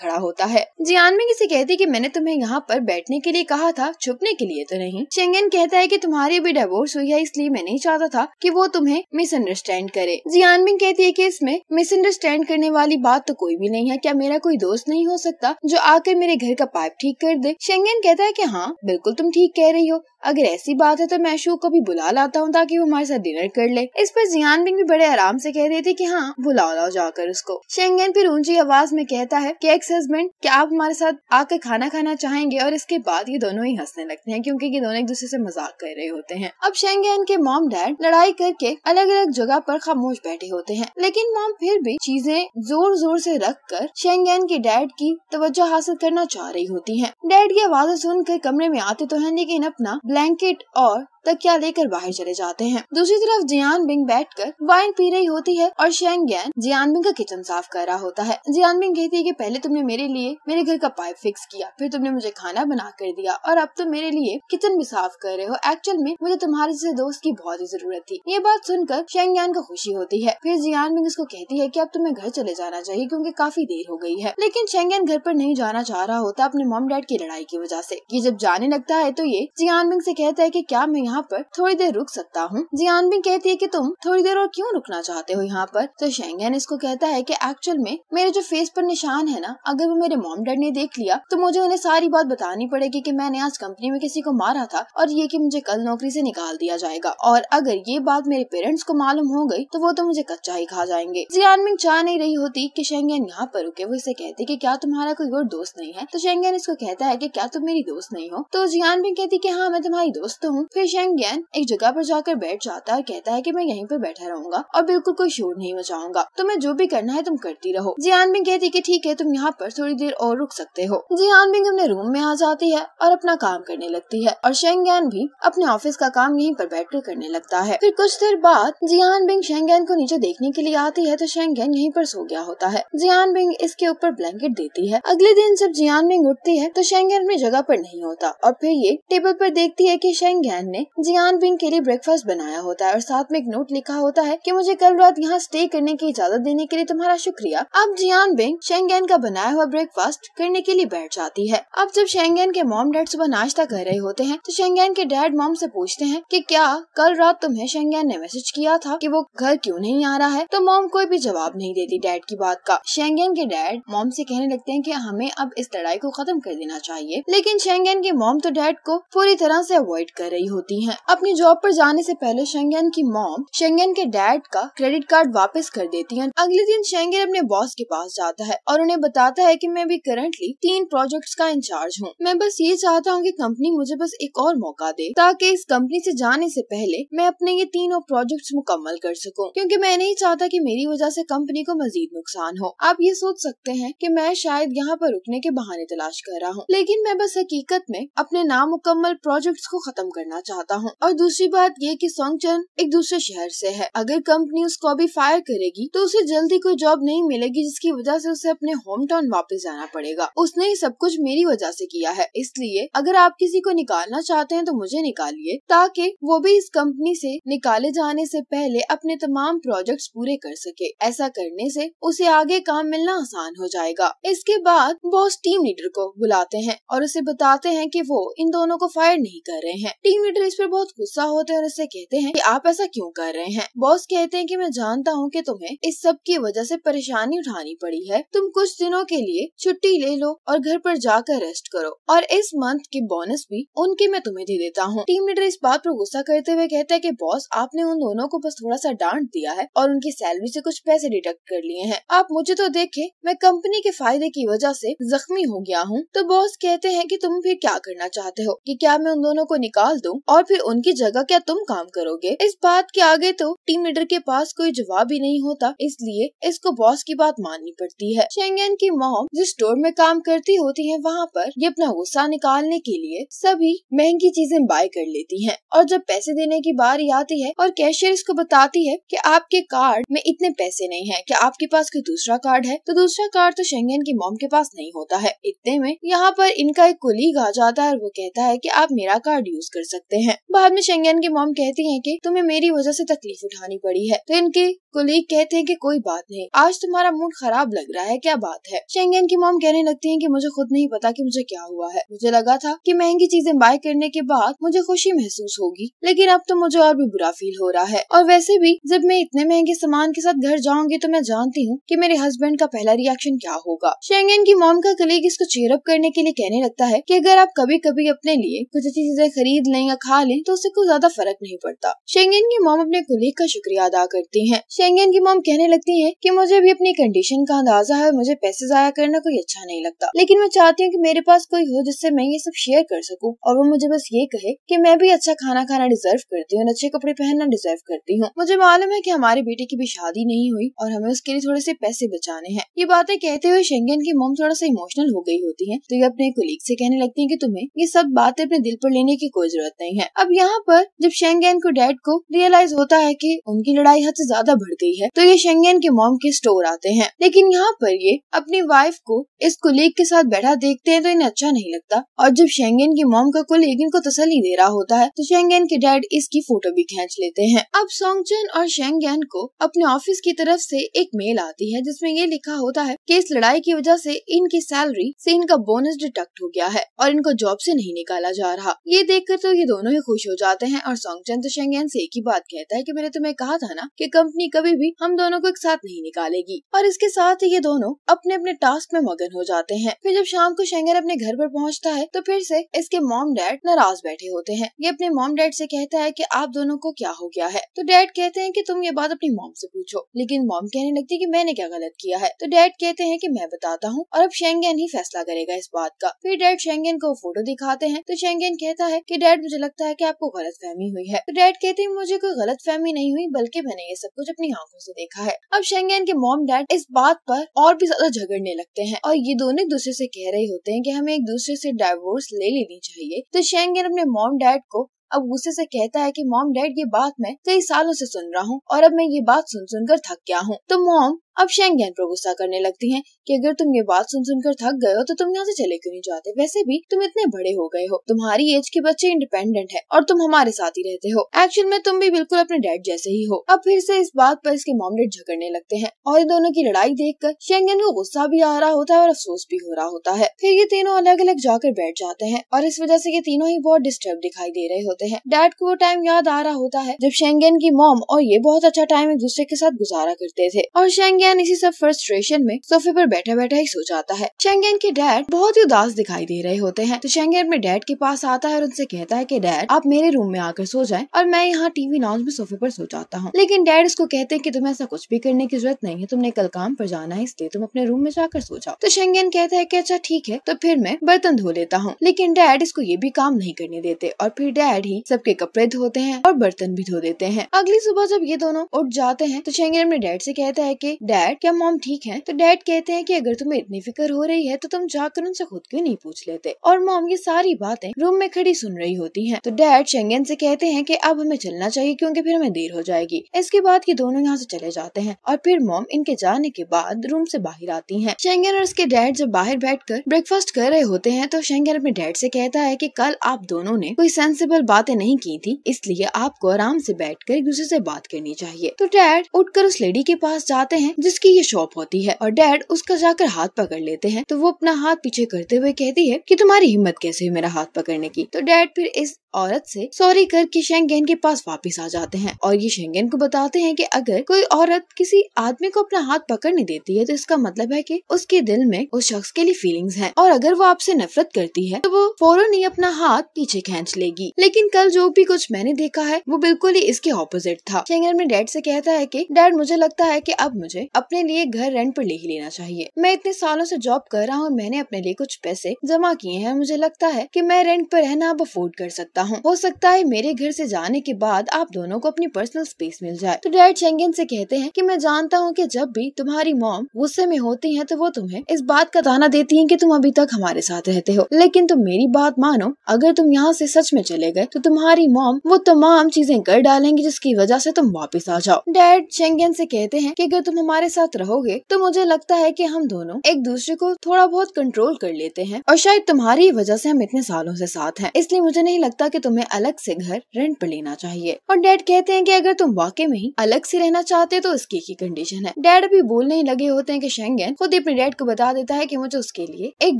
खड़ा होता है जियान बिंग इसे कहती की मैंने तुम्हें यहाँ पर बैठने के लिए कहा था छुपने के लिए तो नहीं शेंगेन कहता है कि तुम्हारी भी डिवोर्स हुई है इसलिए मैं नहीं चाहता था कि वो तुम्हें मिसअंडरस्टैंड करे जियान बिंग कहती है कि इसमें मिसअंडरस्टैंड करने वाली बात तो कोई भी नहीं है क्या मेरा कोई दोस्त नहीं हो सकता जो आकर मेरे घर का पाइप ठीक कर दे शेंगेन कहता है की हाँ बिल्कुल तुम ठीक कह रही हो अगर ऐसी बात है तो मैं अशोक को भी बुला लाता हूँ ताकि वो हमारे साथ डिनर कर ले इस पर जियान बिंग भी बड़े आराम से कह रही थे कि हाँ बुला लाओ जाकर उसको शेंगेन फिर ऊंची आवाज में कहता है कि एक्स हस्बैंड क्या आप हमारे साथ आकर खाना खाना चाहेंगे और इसके बाद ये दोनों ही हंसने लगते हैं क्योंकि ये दोनों एक दूसरे से मजाक कर रहे होते हैं अब शेंगेन के मॉम डैड लड़ाई करके अलग अलग जगह पर खामोश बैठे होते हैं लेकिन मॉम फिर भी चीजें जोर जोर से रख कर शेंगेन के डैड की तवज्जो हासिल करना चाह रही होती हैं। डैड की आवाज सुनकर कमरे में आते तो हैं लेकिन अपना ब्लैंकेट और तकिया लेकर बाहर चले जाते हैं दूसरी तरफ जियान बिंग बैठ कर वाइन पी रही होती है और शेंग गैन जियान बिंग का किचन साफ कर रहा होता है जियान बिंग कहती है की पहले तुमने मेरे लिए मेरे घर का पाइप फिक्स किया फिर तुमने मुझे खाना बना कर दिया और अब तुम मेरे लिए किचन भी साफ कर रहे हो एक्चुअल में मुझे तुम्हारे जैसे दोस्त की बहुत ही जरूरत थी ये बात सुनकर गैन को खुशी होती है फिर जियान बिंग इसको कहती है की अब तुम्हें घर चले जाना चाहिए क्यूँकी काफी देर हो गई है लेकिन गैन घर पर नहीं जाना चाह रहा होता अपने मॉम डैड की लड़ाई की वजह से ये जब जाने लगता है तो ये जियान बिंग से कहता है की क्या मैं यहाँ पर थोड़ी देर रुक सकता हूँ जियान भी कहती है की तुम थोड़ी देर और क्यूँ रुकना चाहते हो यहाँ पर तो शेंगन इसको कहता है की एक्चुअल में मेरे जो फेस पर निशान है ना अगर वो मेरे मॉम डैड ने देख लिया तो मुझे उन्हें सारी बात बतानी पड़ेगी कि मैंने आज कंपनी में किसी को मारा था और ये कि मुझे कल नौकरी से निकाल दिया जाएगा और अगर ये बात मेरे पेरेंट्स को मालूम हो गई तो वो तो मुझे कच्चा ही खा जाएंगे मिंग चाह नहीं रही होती कि शेंगन यहाँ पर रुके वो इसे कहते कि क्या तुम्हारा कोई और दोस्त नहीं है तो शेंगन इसको कहता है कि क्या तुम मेरी दोस्त नहीं हो तो जियानमिंग कहती कि हाँ मैं तुम्हारी दोस्त तो हूँ फिर टाइम ज्ञान एक जगह पर जाकर बैठ जाता है और कहता है कि मैं यहीं पर बैठा रहूंगा और बिल्कुल कोई शोर नहीं मचाऊंगा मैं जो भी करना है तुम करती रहो जियान बिंग कहती है कि ठीक है तुम यहाँ पर थोड़ी देर और रुक सकते हो जियान बिंग अपने रूम में आ जाती है और अपना काम करने लगती है और शेंगयान भी अपने ऑफिस का काम यहीं पर बैठ कर करने लगता है फिर कुछ देर बाद जियान बिंग शेंगयान को नीचे देखने के लिए आती है तो शेंगयान यहीं पर सो गया होता है जियान बिंग इसके ऊपर ब्लैंकेट देती है अगले दिन जब जियान बिंग उठती है तो शेंगयान में जगह पर नहीं होता और फिर ये टेबल पर देखती है कि शेंगयान ने जियान बिंग के लिए ब्रेकफास्ट बनाया होता है और साथ में एक नोट लिखा होता है कि मुझे कल रात यहाँ स्टे करने की इजाजत देने के लिए तुम्हारा शुक्रिया अब जियान बिंग शेंगेन का बनाया हुआ ब्रेकफास्ट करने के लिए बैठ जाती है अब जब शेंगेन के मॉम डैड सुबह नाश्ता कर रहे होते हैं तो शेंगेन के डैड मॉम से पूछते हैं कि क्या कल रात तुम्हें शेंगेन ने मैसेज किया था कि वो घर क्यों नहीं आ रहा है तो मॉम कोई भी जवाब नहीं देती डैड की बात का शेंगेन के डैड मॉम से कहने लगते हैं कि हमें अब इस लड़ाई को खत्म कर देना चाहिए लेकिन शेंगेन की मॉम तो डैड को पूरी तरह से अवॉइड कर रही होती है करती हैं अपनी जॉब पर जाने से पहले शेंगेन की मॉम शेंगेन के डैड का क्रेडिट कार्ड वापस कर देती हैं अगले दिन शेंगेन अपने बॉस के पास जाता है और उन्हें बताता है कि मैं भी करंटली तीन प्रोजेक्ट्स का इंचार्ज हूँ मैं बस ये चाहता हूँ कि कंपनी मुझे बस एक और मौका दे ताकि इस कंपनी से जाने से पहले मैं अपने ये तीनों प्रोजेक्ट्स मुकम्मल कर सकूँ क्योंकि मैं नहीं चाहता कि मेरी वजह से कंपनी को मजीद नुकसान हो आप ये सोच सकते हैं कि मैं शायद यहाँ पर रुकने के बहाने तलाश कर रहा हूँ लेकिन मैं बस हकीकत में अपने नामुकम्मल प्रोजेक्ट्स को खत्म करना चाहता करता हूँ और दूसरी बात ये कि सोंगचन एक दूसरे शहर से है अगर कंपनी उसको अभी फायर करेगी तो उसे जल्दी कोई जॉब नहीं मिलेगी जिसकी वजह से उसे अपने होम टाउन वापस जाना पड़ेगा उसने ये सब कुछ मेरी वजह से किया है इसलिए अगर आप किसी को निकालना चाहते हैं तो मुझे निकालिए ताकि वो भी इस कंपनी से निकाले जाने से पहले अपने तमाम प्रोजेक्ट्स पूरे कर सके ऐसा करने से उसे आगे काम मिलना आसान हो जाएगा इसके बाद बॉस टीम लीडर को बुलाते हैं और उसे बताते हैं कि वो इन दोनों को फायर नहीं कर रहे हैं टीम लीडर इस पर बहुत गुस्सा होते हैं और उससे कहते हैं कि आप ऐसा क्यों कर रहे हैं बॉस कहते हैं कि मैं जानता हूँ कि तुम्हें इस सब की वजह से परेशानी उठानी पड़ी है तुम कुछ दिनों के लिए छुट्टी ले लो और घर पर जाकर रेस्ट करो और इस मंथ के बोनस भी उनके मैं तुम्हें दे देता हूँ टीम लीडर इस बात पर गुस्सा करते हुए कहते हैं की बॉस आपने उन दोनों को बस थोड़ा सा डांट दिया है और उनकी सैलरी ऐसी कुछ पैसे डिडक्ट कर लिए हैं आप मुझे तो देखे मैं कंपनी के फायदे की वजह ऐसी जख्मी हो गया हूँ तो बॉस कहते हैं की तुम फिर क्या करना चाहते हो की क्या मैं उन दोनों को निकाल दूँ और फिर उनकी जगह क्या तुम काम करोगे इस बात के आगे तो टीम लीडर के पास कोई जवाब ही नहीं होता इसलिए इसको बॉस की बात माननी पड़ती है शेंगन की मॉम जिस स्टोर में काम करती होती है वहाँ पर ये अपना गुस्सा निकालने के लिए सभी महंगी चीजें बाय कर लेती है और जब पैसे देने की बारी आती है और कैशियर इसको बताती है की आपके कार्ड में इतने पैसे नहीं है क्या आपके पास कोई दूसरा कार्ड है तो दूसरा कार्ड तो शेंगेन की मॉम के पास नहीं होता है इतने में यहाँ पर इनका एक कुलीग आ जाता है और वो कहता है की आप मेरा कार्ड यूज कर सकते हैं है बाद में शेंगन की मोम कहती है की तुम्हें मेरी वजह से तकलीफ उठानी पड़ी है तो इनके कुलीग कहते हैं की कोई बात नहीं आज तुम्हारा मूड खराब लग रहा है क्या बात है शेंगेन की मोम कहने लगती है की मुझे खुद नहीं पता की मुझे क्या हुआ है मुझे लगा था की महंगी चीजें बाय करने के बाद मुझे खुशी महसूस होगी लेकिन अब तो मुझे और भी बुरा फील हो रहा है और वैसे भी जब मैं इतने महंगे सामान के साथ घर जाऊंगी तो मैं जानती हूँ की मेरे हस्बैंड का पहला रिएक्शन क्या होगा शेंगन की मोम का कलीग इसको चेयरअप करने के लिए कहने लगता है की अगर आप कभी कभी अपने लिए कुछ अच्छी चीजें खरीद लें या खा लें तो उसे कुछ ज्यादा फर्क नहीं पड़ता शेंगेन की मोम अपने कुलीग का शुक्रिया अदा करती है शेंगेन की मोम कहने लगती है की मुझे भी अपनी कंडीशन का अंदाजा है और मुझे पैसे जाया करना कोई अच्छा नहीं लगता लेकिन मैं चाहती हूँ की मेरे पास कोई हो जिससे मैं ये सब शेयर कर सकूँ और वो मुझे बस ये कहे की मैं भी अच्छा खाना खाना डिजर्व करती हूँ अच्छे कपड़े पहनना डिजर्व करती हूँ मुझे मालूम है की हमारे बेटे की भी शादी नहीं हुई और हमें उसके लिए थोड़े से पैसे बचाने हैं ये बातें कहते हुए शेंगेन की मोम थोड़ा सा इमोशनल हो गई होती है तो ये अपने कुलीग से कहने लगती है की तुम्हें ये सब बातें अपने दिल पर लेने की कोई जरूरत नहीं है अब यहाँ पर जब शेंगेन को डैड को रियलाइज होता है कि उनकी लड़ाई हद से ज्यादा बढ़ गई है तो ये शेंगेन के मॉम के स्टोर आते हैं लेकिन यहाँ पर ये अपनी वाइफ को इस कुलीग के साथ बैठा देखते हैं तो इन्हें अच्छा नहीं लगता और जब शेंगेन की मॉम का कुलीग इनको तसली दे रहा होता है तो शेंगेन के डैड इसकी फोटो भी खींच लेते हैं अब सोंगचन और शेंगेन को अपने ऑफिस की तरफ से एक मेल आती है जिसमे ये लिखा होता है की इस लड़ाई की वजह से इनकी सैलरी से इनका बोनस डिटक्ट हो गया है और इनको जॉब से नहीं निकाला जा रहा ये देखकर तो ये दोनों ही खुश हो जाते हैं और सॉन्ग चंद शेंगेन से ही बात कहता है कि मैंने तुम्हें कहा था ना कि कंपनी कभी भी हम दोनों को एक साथ नहीं निकालेगी और इसके साथ ही ये दोनों अपने अपने टास्क में मगन हो जाते हैं फिर जब शाम को शेंगेन अपने घर पर पहुंचता है तो फिर से इसके मॉम डैड नाराज बैठे होते हैं ये अपने मॉम डैड से कहता है कि आप दोनों को क्या हो गया है तो डैड कहते हैं कि तुम ये बात अपनी मॉम से पूछो लेकिन मॉम कहने लगती है कि मैंने क्या गलत किया है तो डैड कहते हैं कि मैं बताता हूँ और अब शेंगेन ही फैसला करेगा इस बात का फिर डैड शेंगेन को फोटो दिखाते हैं तो शेंगेन कहता है कि डैड मुझे लगता है है कि आपको गलत फहमी हुई है तो डैड कहते हैं मुझे कोई गलत फहमी नहीं हुई बल्कि मैंने ये सब कुछ अपनी आंखों से देखा है अब शेंगेन के मॉम डैड इस बात पर और भी ज्यादा झगड़ने लगते हैं और ये दोनों एक दूसरे से कह रहे होते हैं कि हमें एक दूसरे से डाइवोर्स ले लेनी चाहिए तो शेंगेन अपने मॉम डैड को अब गुस्से से कहता है कि मॉम डैड ये बात मैं कई सालों से सुन रहा हूँ और अब मैं ये बात सुन सुनकर थक गया हूँ तो मॉम अब शेंगेन पर गुस्सा करने लगती हैं कि अगर तुम ये बात सुन सुनकर थक गए हो तो तुम यहाँ से चले क्यों नहीं जाते वैसे भी तुम इतने बड़े हो गए हो तुम्हारी एज के बच्चे इंडिपेंडेंट है और तुम हमारे साथ ही रहते हो एक्चुअल में तुम भी बिल्कुल अपने डैड जैसे ही हो अब फिर से इस बात पर इसके मॉमलेट झगड़ने लगते हैं और इन दोनों की लड़ाई देख कर शेंगेन को गुस्सा भी आ रहा होता है और अफसोस भी हो रहा होता है फिर ये तीनों अलग अलग जाकर बैठ जाते हैं और इस वजह से ये तीनों ही बहुत डिस्टर्ब दिखाई दे रहे होते हैं डैड को वो टाइम याद आ रहा होता है जब शेंगेन की मॉम और ये बहुत अच्छा टाइम एक दूसरे के साथ गुजारा करते थे और शेंगे शैंगयान इसी सब फ्रस्ट्रेशन में सोफे पर बैठा बैठा ही सो जाता है शैंगयान के डैड बहुत ही उदास दिखाई दे रहे होते हैं तो शैंगयान अपने डैड के पास आता है और उनसे कहता है की डैड आप मेरे रूम में आकर सो जाए और मैं यहाँ टीवी लॉन्च में सोफे पर सो जाता हूँ लेकिन डैड उसको कहते हैं की तुम्हें ऐसा कुछ भी करने की जरूरत नहीं है तुमने कल काम पर जाना है इसलिए तुम अपने रूम में जाकर सो जाओ तो शैंगयान कहता है की अच्छा ठीक है तो फिर मैं बर्तन धो लेता हूँ लेकिन डैड इसको ये भी काम नहीं करने देते और फिर डैड ही सबके कपड़े धोते हैं और बर्तन भी धो देते हैं अगली सुबह जब ये दोनों उठ जाते हैं तो शैंगन अपने डैड से कहता है की डैड क्या मॉम ठीक है तो डैड कहते हैं की अगर तुम्हें इतनी फिक्र हो रही है तो तुम जाकर उनसे खुद क्यों नहीं पूछ लेते और मॉम ये सारी बातें रूम में खड़ी सुन रही होती है तो डैड शेंगन से कहते हैं की अब हमें चलना चाहिए क्यूँकी फिर हमें देर हो जाएगी इसके बाद ये दोनों यहाँ से चले जाते हैं और फिर मॉम इनके जाने के बाद रूम से बाहर आती हैं। शेंगन और उसके डैड जब बाहर बैठकर ब्रेकफास्ट कर रहे होते हैं तो शेंगन अपने डैड से कहता है कि कल आप दोनों ने कोई सेंसिबल बातें नहीं की थी इसलिए आपको आराम से बैठकर एक दूसरे ऐसी बात करनी चाहिए तो डैड उठकर उस लेडी के पास जाते हैं जिसकी ये शॉप होती है और डैड उसका जाकर हाथ पकड़ लेते हैं तो वो अपना हाथ पीछे करते हुए कहती है कि तुम्हारी हिम्मत कैसे है मेरा हाथ पकड़ने की तो डैड फिर इस औरत से सॉरी करके शेंगेन के पास वापस आ जाते हैं और ये शेंगेन को बताते हैं कि अगर कोई औरत किसी आदमी को अपना हाथ पकड़ने देती है तो इसका मतलब है कि उसके दिल में उस शख्स के लिए फीलिंग्स हैं और अगर वो आपसे नफरत करती है तो वो फौरन ही अपना हाथ पीछे खींच लेगी लेकिन कल जो भी कुछ मैंने देखा है वो बिल्कुल ही इसके ऑपोजिट था शेंगेन में डैड से कहता है की डैड मुझे लगता है की अब मुझे अपने लिए घर रेंट पर ले ही लेना चाहिए मैं इतने सालों से जॉब कर रहा हूँ मैंने अपने लिए कुछ पैसे जमा किए हैं मुझे लगता है कि मैं रेंट पर रहना अब अफोर्ड कर सकता हूँ हो सकता है मेरे घर से जाने के बाद आप दोनों को अपनी पर्सनल स्पेस मिल जाए तो डैड चेंगन से कहते हैं कि मैं जानता हूँ कि जब भी तुम्हारी मॉम गुस्से में होती है तो वो तुम्हें इस बात का ताना देती है कि तुम अभी तक हमारे साथ रहते हो लेकिन तुम मेरी बात मानो अगर तुम यहाँ से सच में चले गए तो तुम्हारी मॉम वो तमाम चीजें कर डालेंगी जिसकी वजह से तुम वापस आ जाओ डैड चेंगन से कहते हैं कि अगर तुम हमारे हमारे साथ रहोगे तो मुझे लगता है कि हम दोनों एक दूसरे को थोड़ा बहुत कंट्रोल कर लेते हैं और शायद तुम्हारी वजह से हम इतने सालों से साथ हैं इसलिए मुझे नहीं लगता कि तुम्हें अलग से घर रेंट पर लेना चाहिए और डैड कहते हैं कि अगर तुम वाकई में ही अलग से रहना चाहते तो उसकी की कंडीशन है डैड अभी बोलने ही लगे होते हैं कि शेंगेन खुद ही अपने डैड को बता देता है कि मुझे उसके लिए एक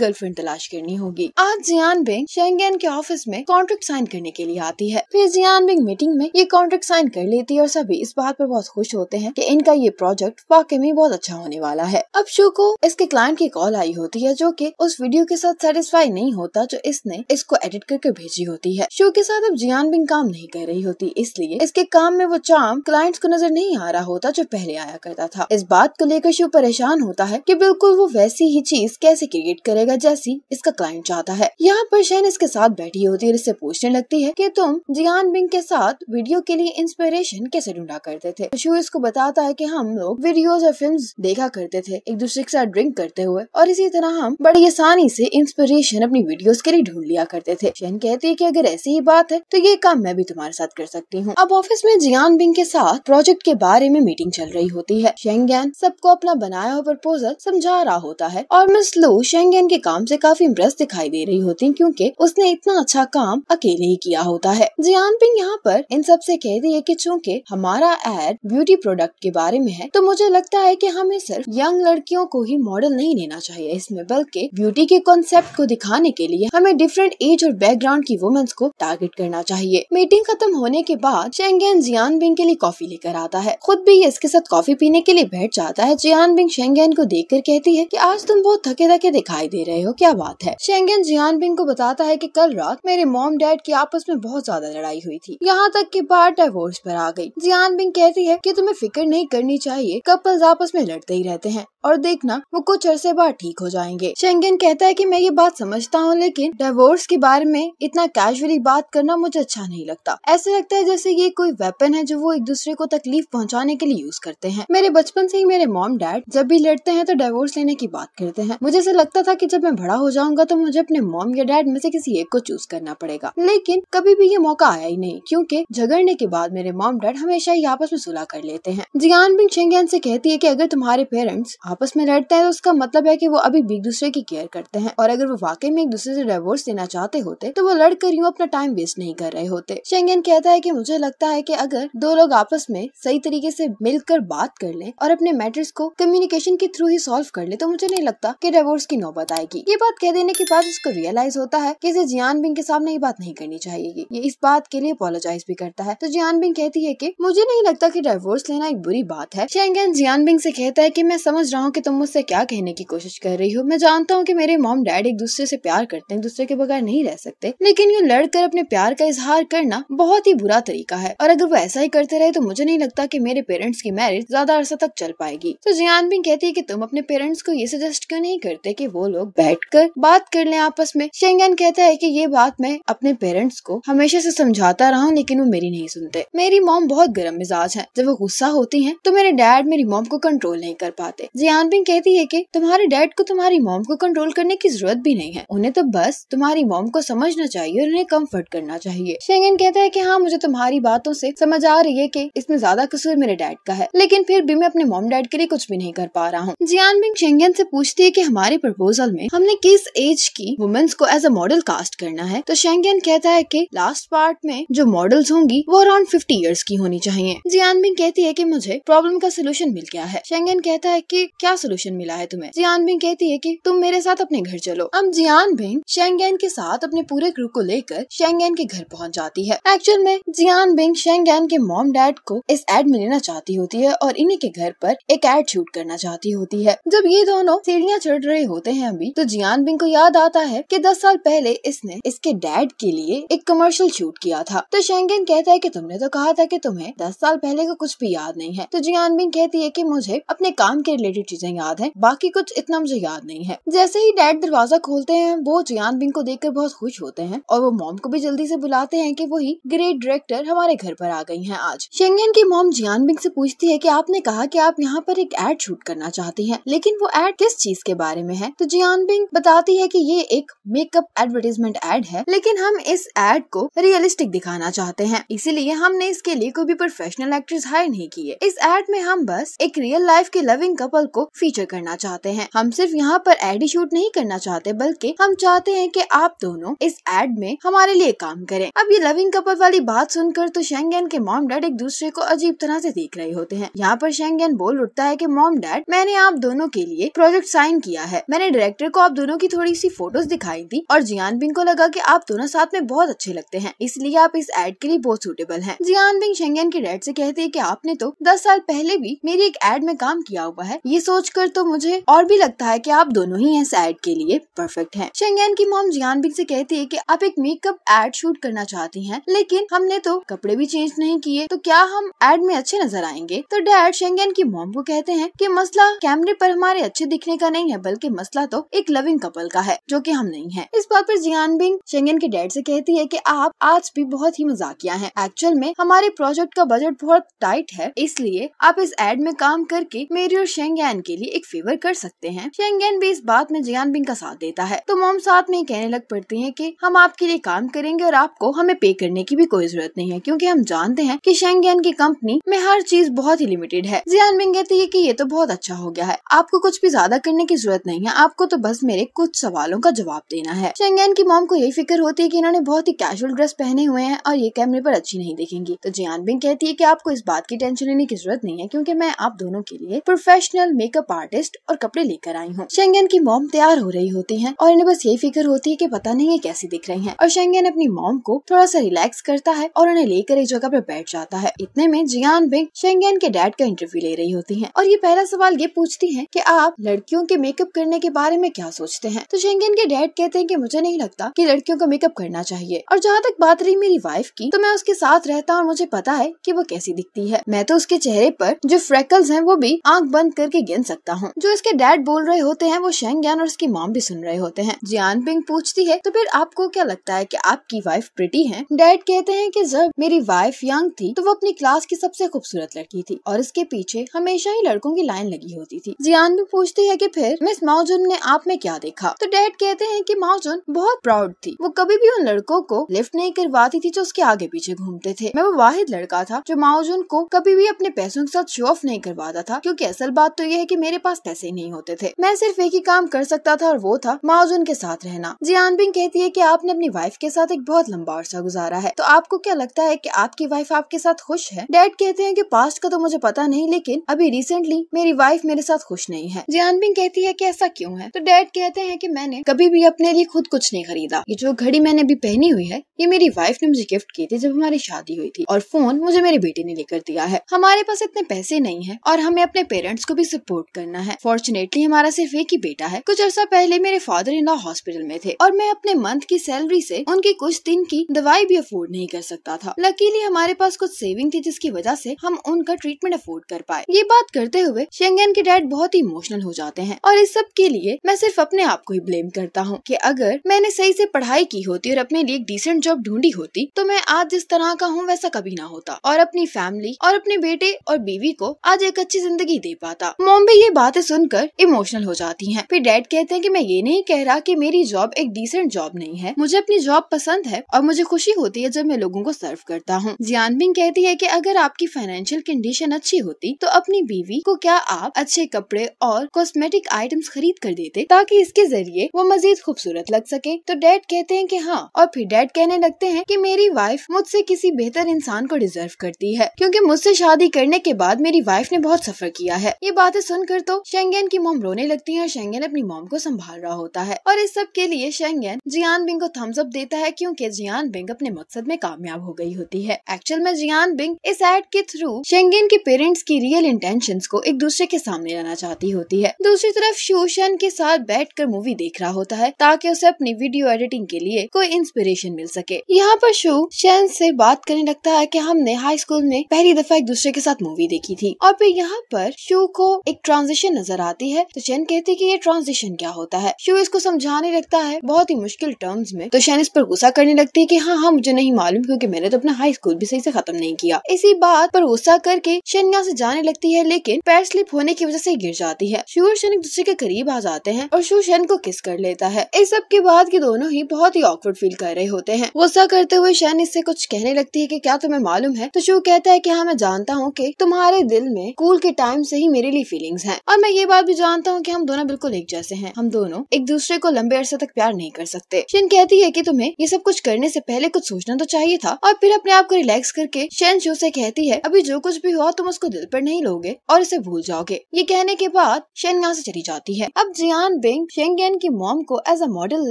गर्लफ्रेंड तलाश करनी होगी आज जियान बिंग शेंगेन के ऑफिस में कॉन्ट्रैक्ट साइन करने के लिए आती है फिर जियान बिंग मीटिंग में ये कॉन्ट्रैक्ट साइन कर लेती है और सभी इस बात पर बहुत खुश होते हैं की इनका ये प्रोजेक्ट वाकई वाकई में बहुत अच्छा होने वाला है अब शो को इसके क्लाइंट की कॉल आई होती है जो की उस वीडियो के साथ सेटिस्फाई नहीं होता जो इसने इसको एडिट करके भेजी होती है शो के साथ अब जियान बिंग काम नहीं कर रही होती इसलिए इसके काम में वो चाम क्लाइंट्स को नजर नहीं आ रहा होता जो पहले आया करता था इस बात को लेकर शो परेशान होता है की बिल्कुल वो वैसी ही चीज कैसे क्रिएट करेगा जैसी इसका क्लाइंट चाहता है यहाँ पर शहन इसके साथ बैठी होती है और इससे पूछने लगती है की तुम जियान बिंग के साथ वीडियो के लिए इंस्पिरेशन कैसे ढूंढा करते थे शो इसको बताता है की हम लोग वीडियोज और फिल्म देखा करते थे एक दूसरे के साथ ड्रिंक करते हुए और इसी तरह हम बड़ी आसानी से इंस्पिरेशन अपनी वीडियोस के लिए ढूंढ लिया करते थे शहन कहती है कि अगर ऐसी ही बात है तो ये काम मैं भी तुम्हारे साथ कर सकती हूँ अब ऑफिस में जियान बिंग के साथ प्रोजेक्ट के बारे में मीटिंग चल रही होती है शेंगेन सबको अपना बनाया हुआ प्रपोजल समझा रहा होता है और मिस लू शेंगेन के काम से काफी इम्प्रेस दिखाई दे रही होती है क्यूँकी उसने इतना अच्छा काम अकेले ही किया होता है जियान बिंग यहाँ पर इन सब ऐसी कहती है की चूँकी हमारा एड ब्यूटी प्रोडक्ट के बारे में है तो मुझे लग लगता है कि हमें सिर्फ यंग लड़कियों को ही मॉडल नहीं लेना चाहिए इसमें बल्कि ब्यूटी के कॉन्सेप्ट को दिखाने के लिए हमें डिफरेंट एज और बैकग्राउंड की वुमेन्स को टारगेट करना चाहिए मीटिंग खत्म होने के बाद शेंगेन जियान बिंग के लिए कॉफी लेकर आता है खुद भी इसके साथ कॉफी पीने के लिए बैठ जाता है जियान बिंग शेंगेन को देख कर कहती है की आज तुम बहुत थके थके दिखाई दे रहे हो क्या बात है शेंगेन जियान बिंग को बताता है की कल रात मेरे मॉम डैड की आपस में बहुत ज्यादा लड़ाई हुई थी यहाँ तक की बार डिवोर्स पर आ गई जियान बिंग कहती है की तुम्हें फिक्र नहीं करनी चाहिए कपल रोज आपस में लड़ते ही रहते हैं और देखना वो कुछ अरसे बाद ठीक हो जाएंगे शेंगेन कहता है कि मैं ये बात समझता हूँ लेकिन डिवोर्स के बारे में इतना कैजुअली बात करना मुझे अच्छा नहीं लगता ऐसे लगता है जैसे ये कोई वेपन है जो वो एक दूसरे को तकलीफ पहुँचाने के लिए यूज करते हैं मेरे बचपन से ही मेरे मॉम डैड जब भी लड़ते हैं तो डिवोर्स लेने की बात करते हैं मुझे ऐसा लगता था की जब मैं बड़ा हो जाऊंगा तो मुझे अपने मॉम या डैड में से किसी एक को चूज करना पड़ेगा लेकिन कभी भी ये मौका आया ही नहीं क्यूँकी झगड़ने के बाद मेरे मॉम डैड हमेशा ही आपस में सुलह कर लेते हैं जियान बिन शेंगेन से कहती है की अगर तुम्हारे पेरेंट्स आपस में लड़ते हैं तो उसका मतलब है कि वो अभी भी एक दूसरे की केयर करते हैं और अगर वो वाकई में एक दूसरे से डिवोर्स देना चाहते होते तो वो लड़कर यूँ अपना टाइम वेस्ट नहीं कर रहे होते शेंगेन कहता है की मुझे लगता है की अगर दो लोग आपस में सही तरीके से मिलकर बात कर ले और अपने मैटर्स को कम्युनिकेशन के थ्रू ही सॉल्व कर ले तो मुझे नहीं लगता की डिवोर्स की नौबत आएगी ये बात कह देने के बाद उसको रियलाइज होता है की इसे जियान बिंग के सामने ये बात नहीं करनी चाहिए ये इस बात के लिए अपोलोजाइज भी करता है तो जियान बिंग कहती है की मुझे नहीं लगता की डिवोर्स लेना एक बुरी बात है शेंगेन जियान बिंग से कहता है की मैं समझ रहा हूँ कि तुम मुझसे क्या कहने की कोशिश कर रही हो मैं जानता हूँ कि मेरे मॉम डैड एक दूसरे से प्यार करते हैं दूसरे के बगैर नहीं रह सकते लेकिन यूँ लड़कर अपने प्यार का इजहार करना बहुत ही बुरा तरीका है और अगर वो ऐसा ही करते रहे तो मुझे नहीं लगता की मेरे पेरेंट्स की मैरिज ज्यादा अरसा तक चल पाएगी तो जियान भी कहती है की तुम अपने पेरेंट्स को ये सजेस्ट क्यों नहीं करते की वो लोग बैठ कर बात कर ले आपस में शेंगन कहता है की ये बात मैं अपने पेरेंट्स को हमेशा ऐसी समझाता रहा हूँ लेकिन वो मेरी नहीं सुनते मेरी मॉम बहुत गर्म मिजाज है जब वो गुस्सा होती है तो मेरे डैड मेरी मॉम को कंट्रोल नहीं कर पाते जी कियान बिंग कहती है कि तुम्हारे डैड को तुम्हारी मॉम को कंट्रोल करने की जरूरत भी नहीं है उन्हें तो बस तुम्हारी मॉम को समझना चाहिए और उन्हें कम्फर्ट करना चाहिए शेंगन कहता है की हाँ मुझे तुम्हारी बातों ऐसी समझ आ रही है की इसमें ज्यादा कसूर मेरे डैड का है लेकिन फिर भी मैं अपने मॉम डैड के लिए कुछ भी नहीं कर पा रहा हूँ जियान बिंग शेंगन ऐसी पूछती है की हमारे प्रपोजल में हमने किस एज की वुमेन्स को एज अ मॉडल कास्ट करना है तो शेंगन कहता है की लास्ट पार्ट में जो मॉडल्स होंगी वो अराउंड फिफ्टी ईयर्स की होनी चाहिए जियान बिंग कहती है की मुझे प्रॉब्लम का सोल्यूशन मिल गया है शेंगन कहता है की क्या सोल्यूशन मिला है तुम्हें जियान बिंग कहती है की तुम मेरे साथ अपने घर चलो अब जियान बिंग शेंगेन के साथ अपने पूरे ग्रुप को लेकर शेंगेन के घर पहुँच जाती है एक्चुअल में जियान बिंग शेंगेन के मॉम डैड को इस एड में लेना चाहती होती है और इन्हीं के घर पर एक एड शूट करना चाहती होती है जब ये दोनों सीढ़ियाँ चढ़ रहे होते हैं अभी तो जियान बिंग को याद आता है की दस साल पहले इसने इसके डैड के लिए एक कमर्शियल शूट किया था तो शेंगेन कहता है की तुमने तो कहा था की तुम्हें दस साल पहले का कुछ भी याद नहीं है तो जियान बिंग कहती है की मुझे अपने काम के रिलेटेड चीजें याद है बाकी कुछ इतना मुझे याद नहीं है जैसे ही डैड दरवाजा खोलते हैं वो जियान बिंग को देख बहुत खुश होते हैं और वो मॉम को भी जल्दी से बुलाते हैं कि वही ग्रेट डायरेक्टर हमारे घर पर आ गई हैं आज शेंगन की मॉम जियान बिंग से पूछती है कि आपने कहा कि आप यहाँ पर एक एड शूट करना चाहती हैं लेकिन वो एड किस चीज के बारे में है तो जियान बिंग बताती है कि ये एक मेकअप एडवर्टीजमेंट एड है लेकिन हम इस एड को रियलिस्टिक दिखाना चाहते हैं इसीलिए हमने इसके लिए कोई भी प्रोफेशनल एक्ट्रेस हायर नहीं की है इस एड में हम बस एक रियल लाइफ के लविंग कपल को फीचर करना चाहते हैं हम सिर्फ यहाँ पर एड ही शूट नहीं करना चाहते बल्कि हम चाहते हैं कि आप दोनों इस एड में हमारे लिए काम करें अब ये लविंग कपल वाली बात सुनकर तो शेंगेन के मॉम डैड एक दूसरे को अजीब तरह से देख रहे होते हैं यहाँ पर शेंगेन बोल उठता है की मॉम डैड मैंने आप दोनों के लिए प्रोजेक्ट साइन किया है मैंने डायरेक्टर को आप दोनों की थोड़ी सी फोटोज दिखाई दी और जियान बिंग को लगा की आप दोनों साथ में बहुत अच्छे लगते हैं इसलिए आप इस एड के लिए बहुत सूटेबल है जियान बिंग शेंगेन के डैड ऐसी कहते हैं की आपने तो दस साल पहले भी मेरी एक एड में काम किया हुआ है ये सोचकर तो मुझे और भी लगता है कि आप दोनों ही इस एड के लिए परफेक्ट हैं। शेंगेन की मॉम जियान बिग से कहती है कि आप एक मेकअप एड शूट करना चाहती हैं लेकिन हमने तो कपड़े भी चेंज नहीं किए तो क्या हम एड में अच्छे नजर आएंगे तो डैड शेंगेन की मॉम को कहते हैं की मसला कैमरे आरोप हमारे अच्छे दिखने का नहीं है बल्कि मसला तो एक लविंग कपल का है जो की हम नहीं है इस बात आरोप जियान बिंग शेंगेन के डैड ऐसी कहती है की आप आज भी बहुत ही मजाकिया है एक्चुअल में हमारे प्रोजेक्ट का बजट बहुत टाइट है इसलिए आप इस एड में काम करके मेरी और शेंगेन जियान के लिए एक फेवर कर सकते हैं शेंगेन भी इस बात में जियान बिंग का साथ देता है तो मोम साथ में कहने लग पड़ते हैं कि हम आपके लिए काम करेंगे और आपको हमें पे करने की भी कोई जरूरत नहीं है क्योंकि हम जानते हैं कि शेंगेन की कंपनी में हर चीज बहुत ही लिमिटेड है जियान बिंग कहती है की ये तो बहुत अच्छा हो गया है आपको कुछ भी ज्यादा करने की जरूरत नहीं है आपको तो बस मेरे कुछ सवालों का जवाब देना है शेंगेन की मोम को यही फिक्र होती है की इन्होंने बहुत ही कैजुअल ड्रेस पहने हुए हैं और ये कैमरे पर अच्छी नहीं दिखेंगी तो जियान बिंग कहती है की आपको इस बात की टेंशन लेने की जरूरत नहीं है क्यूँकी मैं आप दोनों के लिए प्रोफेशनल मेकअप आर्टिस्ट और कपड़े लेकर आई हूँ शेंगन की मोम तैयार हो रही होती है और इन्हें बस यही फिक्र होती है की पता नहीं है कैसी दिख रही है और शेंगन अपनी मोम को थोड़ा सा रिलैक्स करता है और उन्हें लेकर एक जगह पर बैठ जाता है इतने में जियान बिंग शेंगन के डैड का इंटरव्यू ले रही होती है और ये पहला सवाल ये पूछती है की आप लड़कियों के मेकअप करने के बारे में क्या सोचते हैं तो शेंगन के डैड कहते हैं की मुझे नहीं लगता की लड़कियों को मेकअप करना चाहिए और जहाँ तक बात रही मेरी वाइफ की तो मैं उसके साथ रहता और मुझे पता है की वो कैसी दिखती है मैं तो उसके चेहरे पर जो फ्रेकल्स है वो भी आँख बंद करके गिन सकता हूँ जो इसके डैड बोल रहे होते हैं वो शेंग ज्ञान और उसकी माम भी सुन रहे होते हैं जियान पिंग पूछती है तो फिर आपको क्या लगता है की आपकी वाइफ प्रिटी है डैड कहते हैं की जब मेरी वाइफ यंग थी तो वो अपनी क्लास की सबसे खूबसूरत लड़की थी और इसके पीछे हमेशा ही लड़कों की लाइन लगी होती थी जियान भी पूछती है की फिर मिस माओजुन ने आप में क्या देखा तो डैड कहते हैं की माओजुन बहुत प्राउड थी वो कभी भी उन लड़कों को लिफ्ट नहीं करवाती थी जो उसके आगे पीछे घूमते थे मैं वो वाहिद लड़का था जो माओजुन को कभी भी अपने पैसों के साथ शो ऑफ नहीं करवाता था क्योंकि असल बात तो यह है कि मेरे पास पैसे नहीं होते थे मैं सिर्फ एक ही काम कर सकता था और वो था माओजुन के साथ रहना जियान बिंग कहती है की आपने अपनी वाइफ के साथ एक बहुत लंबा अरसा गुजारा है तो आपको क्या लगता है की आपकी वाइफ आपके साथ खुश है डैड कहते हैं की पास्ट का तो मुझे पता नहीं लेकिन अभी रिसेंटली मेरी वाइफ मेरे साथ खुश नहीं है जियान बिंग कहती है की ऐसा क्यूँ है तो डैड कहते हैं की मैंने कभी भी अपने लिए खुद कुछ नहीं खरीदा ये जो घड़ी मैंने अभी पहनी हुई है ये मेरी वाइफ ने मुझे गिफ्ट की थी जब हमारी शादी हुई थी और फोन मुझे मेरे बेटे ने लेकर दिया है हमारे पास इतने पैसे नहीं है और हमें अपने पेरेंट्स को भी सपोर्ट सपोर्ट करना है फॉर्चुनेटली हमारा सिर्फ एक ही बेटा है कुछ अर्सा पहले मेरे फादर इन लॉ हॉस्पिटल में थे और मैं अपने मंथ की सैलरी से उनकी कुछ दिन की दवाई भी अफोर्ड नहीं कर सकता था लकीली हमारे पास कुछ सेविंग थी जिसकी वजह से हम उनका ट्रीटमेंट अफोर्ड कर पाए ये बात करते हुए शेंगन के डैड बहुत ही इमोशनल हो जाते हैं और इस सब के लिए मैं सिर्फ अपने आप को ही ब्लेम करता हूँ की अगर मैंने सही से पढ़ाई की होती और अपने लिए एक डिसेंट जॉब ढूंढी होती तो मैं आज जिस तरह का हूँ वैसा कभी ना होता और अपनी फैमिली और अपने बेटे और बीवी को आज एक अच्छी जिंदगी दे पाता मॉम भी ये बातें सुनकर इमोशनल हो जाती है फिर डैड कहते हैं की मैं ये नहीं कह रहा की मेरी जॉब एक डिसेंट जॉब नहीं है मुझे अपनी जॉब पसंद है और मुझे खुशी होती है जब मैं लोगों को सर्व करता हूँ जियानबिंग कहती है की अगर आपकी फाइनेंशियल कंडीशन अच्छी होती तो अपनी बीवी को क्या आप अच्छे कपड़े और कॉस्मेटिक आइटम्स खरीद कर देते ताकि इसके जरिए वो मजीद खूबसूरत लग सके तो डैड कहते हैं की हाँ और फिर डैड कहने लगते है की मेरी वाइफ मुझसे किसी बेहतर इंसान को डिजर्व करती है क्यूँकी मुझसे शादी करने के बाद मेरी वाइफ ने बहुत सफर किया है ये बातें सुनकर तो शेंगेन की मोम रोने लगती है और शेंगेन अपनी मोम को संभाल रहा होता है और इस सब के लिए शेंगेन जियान बिंग को थम्स अप देता है क्योंकि जियान बिंग अपने मकसद में कामयाब हो गई होती है एक्चुअल में जियान बिंग इस एड के थ्रू शेंगेन के पेरेंट्स की रियल इंटेंशन को एक दूसरे के सामने लाना चाहती होती है दूसरी तरफ शूशन के साथ बैठ मूवी देख रहा होता है ताकि उसे अपनी वीडियो एडिटिंग के लिए कोई इंस्पिरेशन मिल सके यहाँ पर शू शैन से बात करने लगता है कि हमने हाई स्कूल में पहली दफा एक दूसरे के साथ मूवी देखी थी और फिर यहाँ पर शू को एक ट्रांजिशन नजर आती है तो शैन कहती है कि ये ट्रांजिशन क्या होता है शिव इसको समझाने लगता है बहुत ही मुश्किल टर्म्स में तो शैन इस पर गुस्सा करने लगती है कि हाँ हाँ मुझे नहीं मालूम क्योंकि मैंने तो अपना हाई स्कूल भी सही से खत्म नहीं किया इसी बात पर गुस्सा करके शैन यहाँ से जाने लगती है लेकिन पैर स्लिप होने की वजह से गिर जाती है शिव और शैन एक दूसरे के करीब आ जाते हैं और शिव शैन को किस कर लेता है इस सब के बाद की दोनों ही बहुत ही ऑकवर्ड फील कर रहे होते हैं गुस्सा करते हुए शैन इससे कुछ कहने लगती है की क्या तुम्हें मालूम है तो शिव कहता है की हाँ मैं जानता हूँ की तुम्हारे दिल में स्कूल के टाइम से ही मेरे लिए फीलिंग फीलिंग्स हैं और मैं ये बात भी जानता हूँ कि हम दोनों बिल्कुल एक जैसे हैं हम दोनों एक दूसरे को लंबे अरसे तक प्यार नहीं कर सकते शेन कहती है कि तुम्हें ये सब कुछ करने से पहले कुछ सोचना तो चाहिए था और फिर अपने आप को रिलैक्स करके शेन शो से कहती है अभी जो कुछ भी हुआ तुम उसको दिल पर नहीं लोगे और इसे भूल जाओगे ये कहने के बाद शेन यहाँ से चली जाती है अब जियान बिंग शेंगेन की मॉम को एज अ मॉडल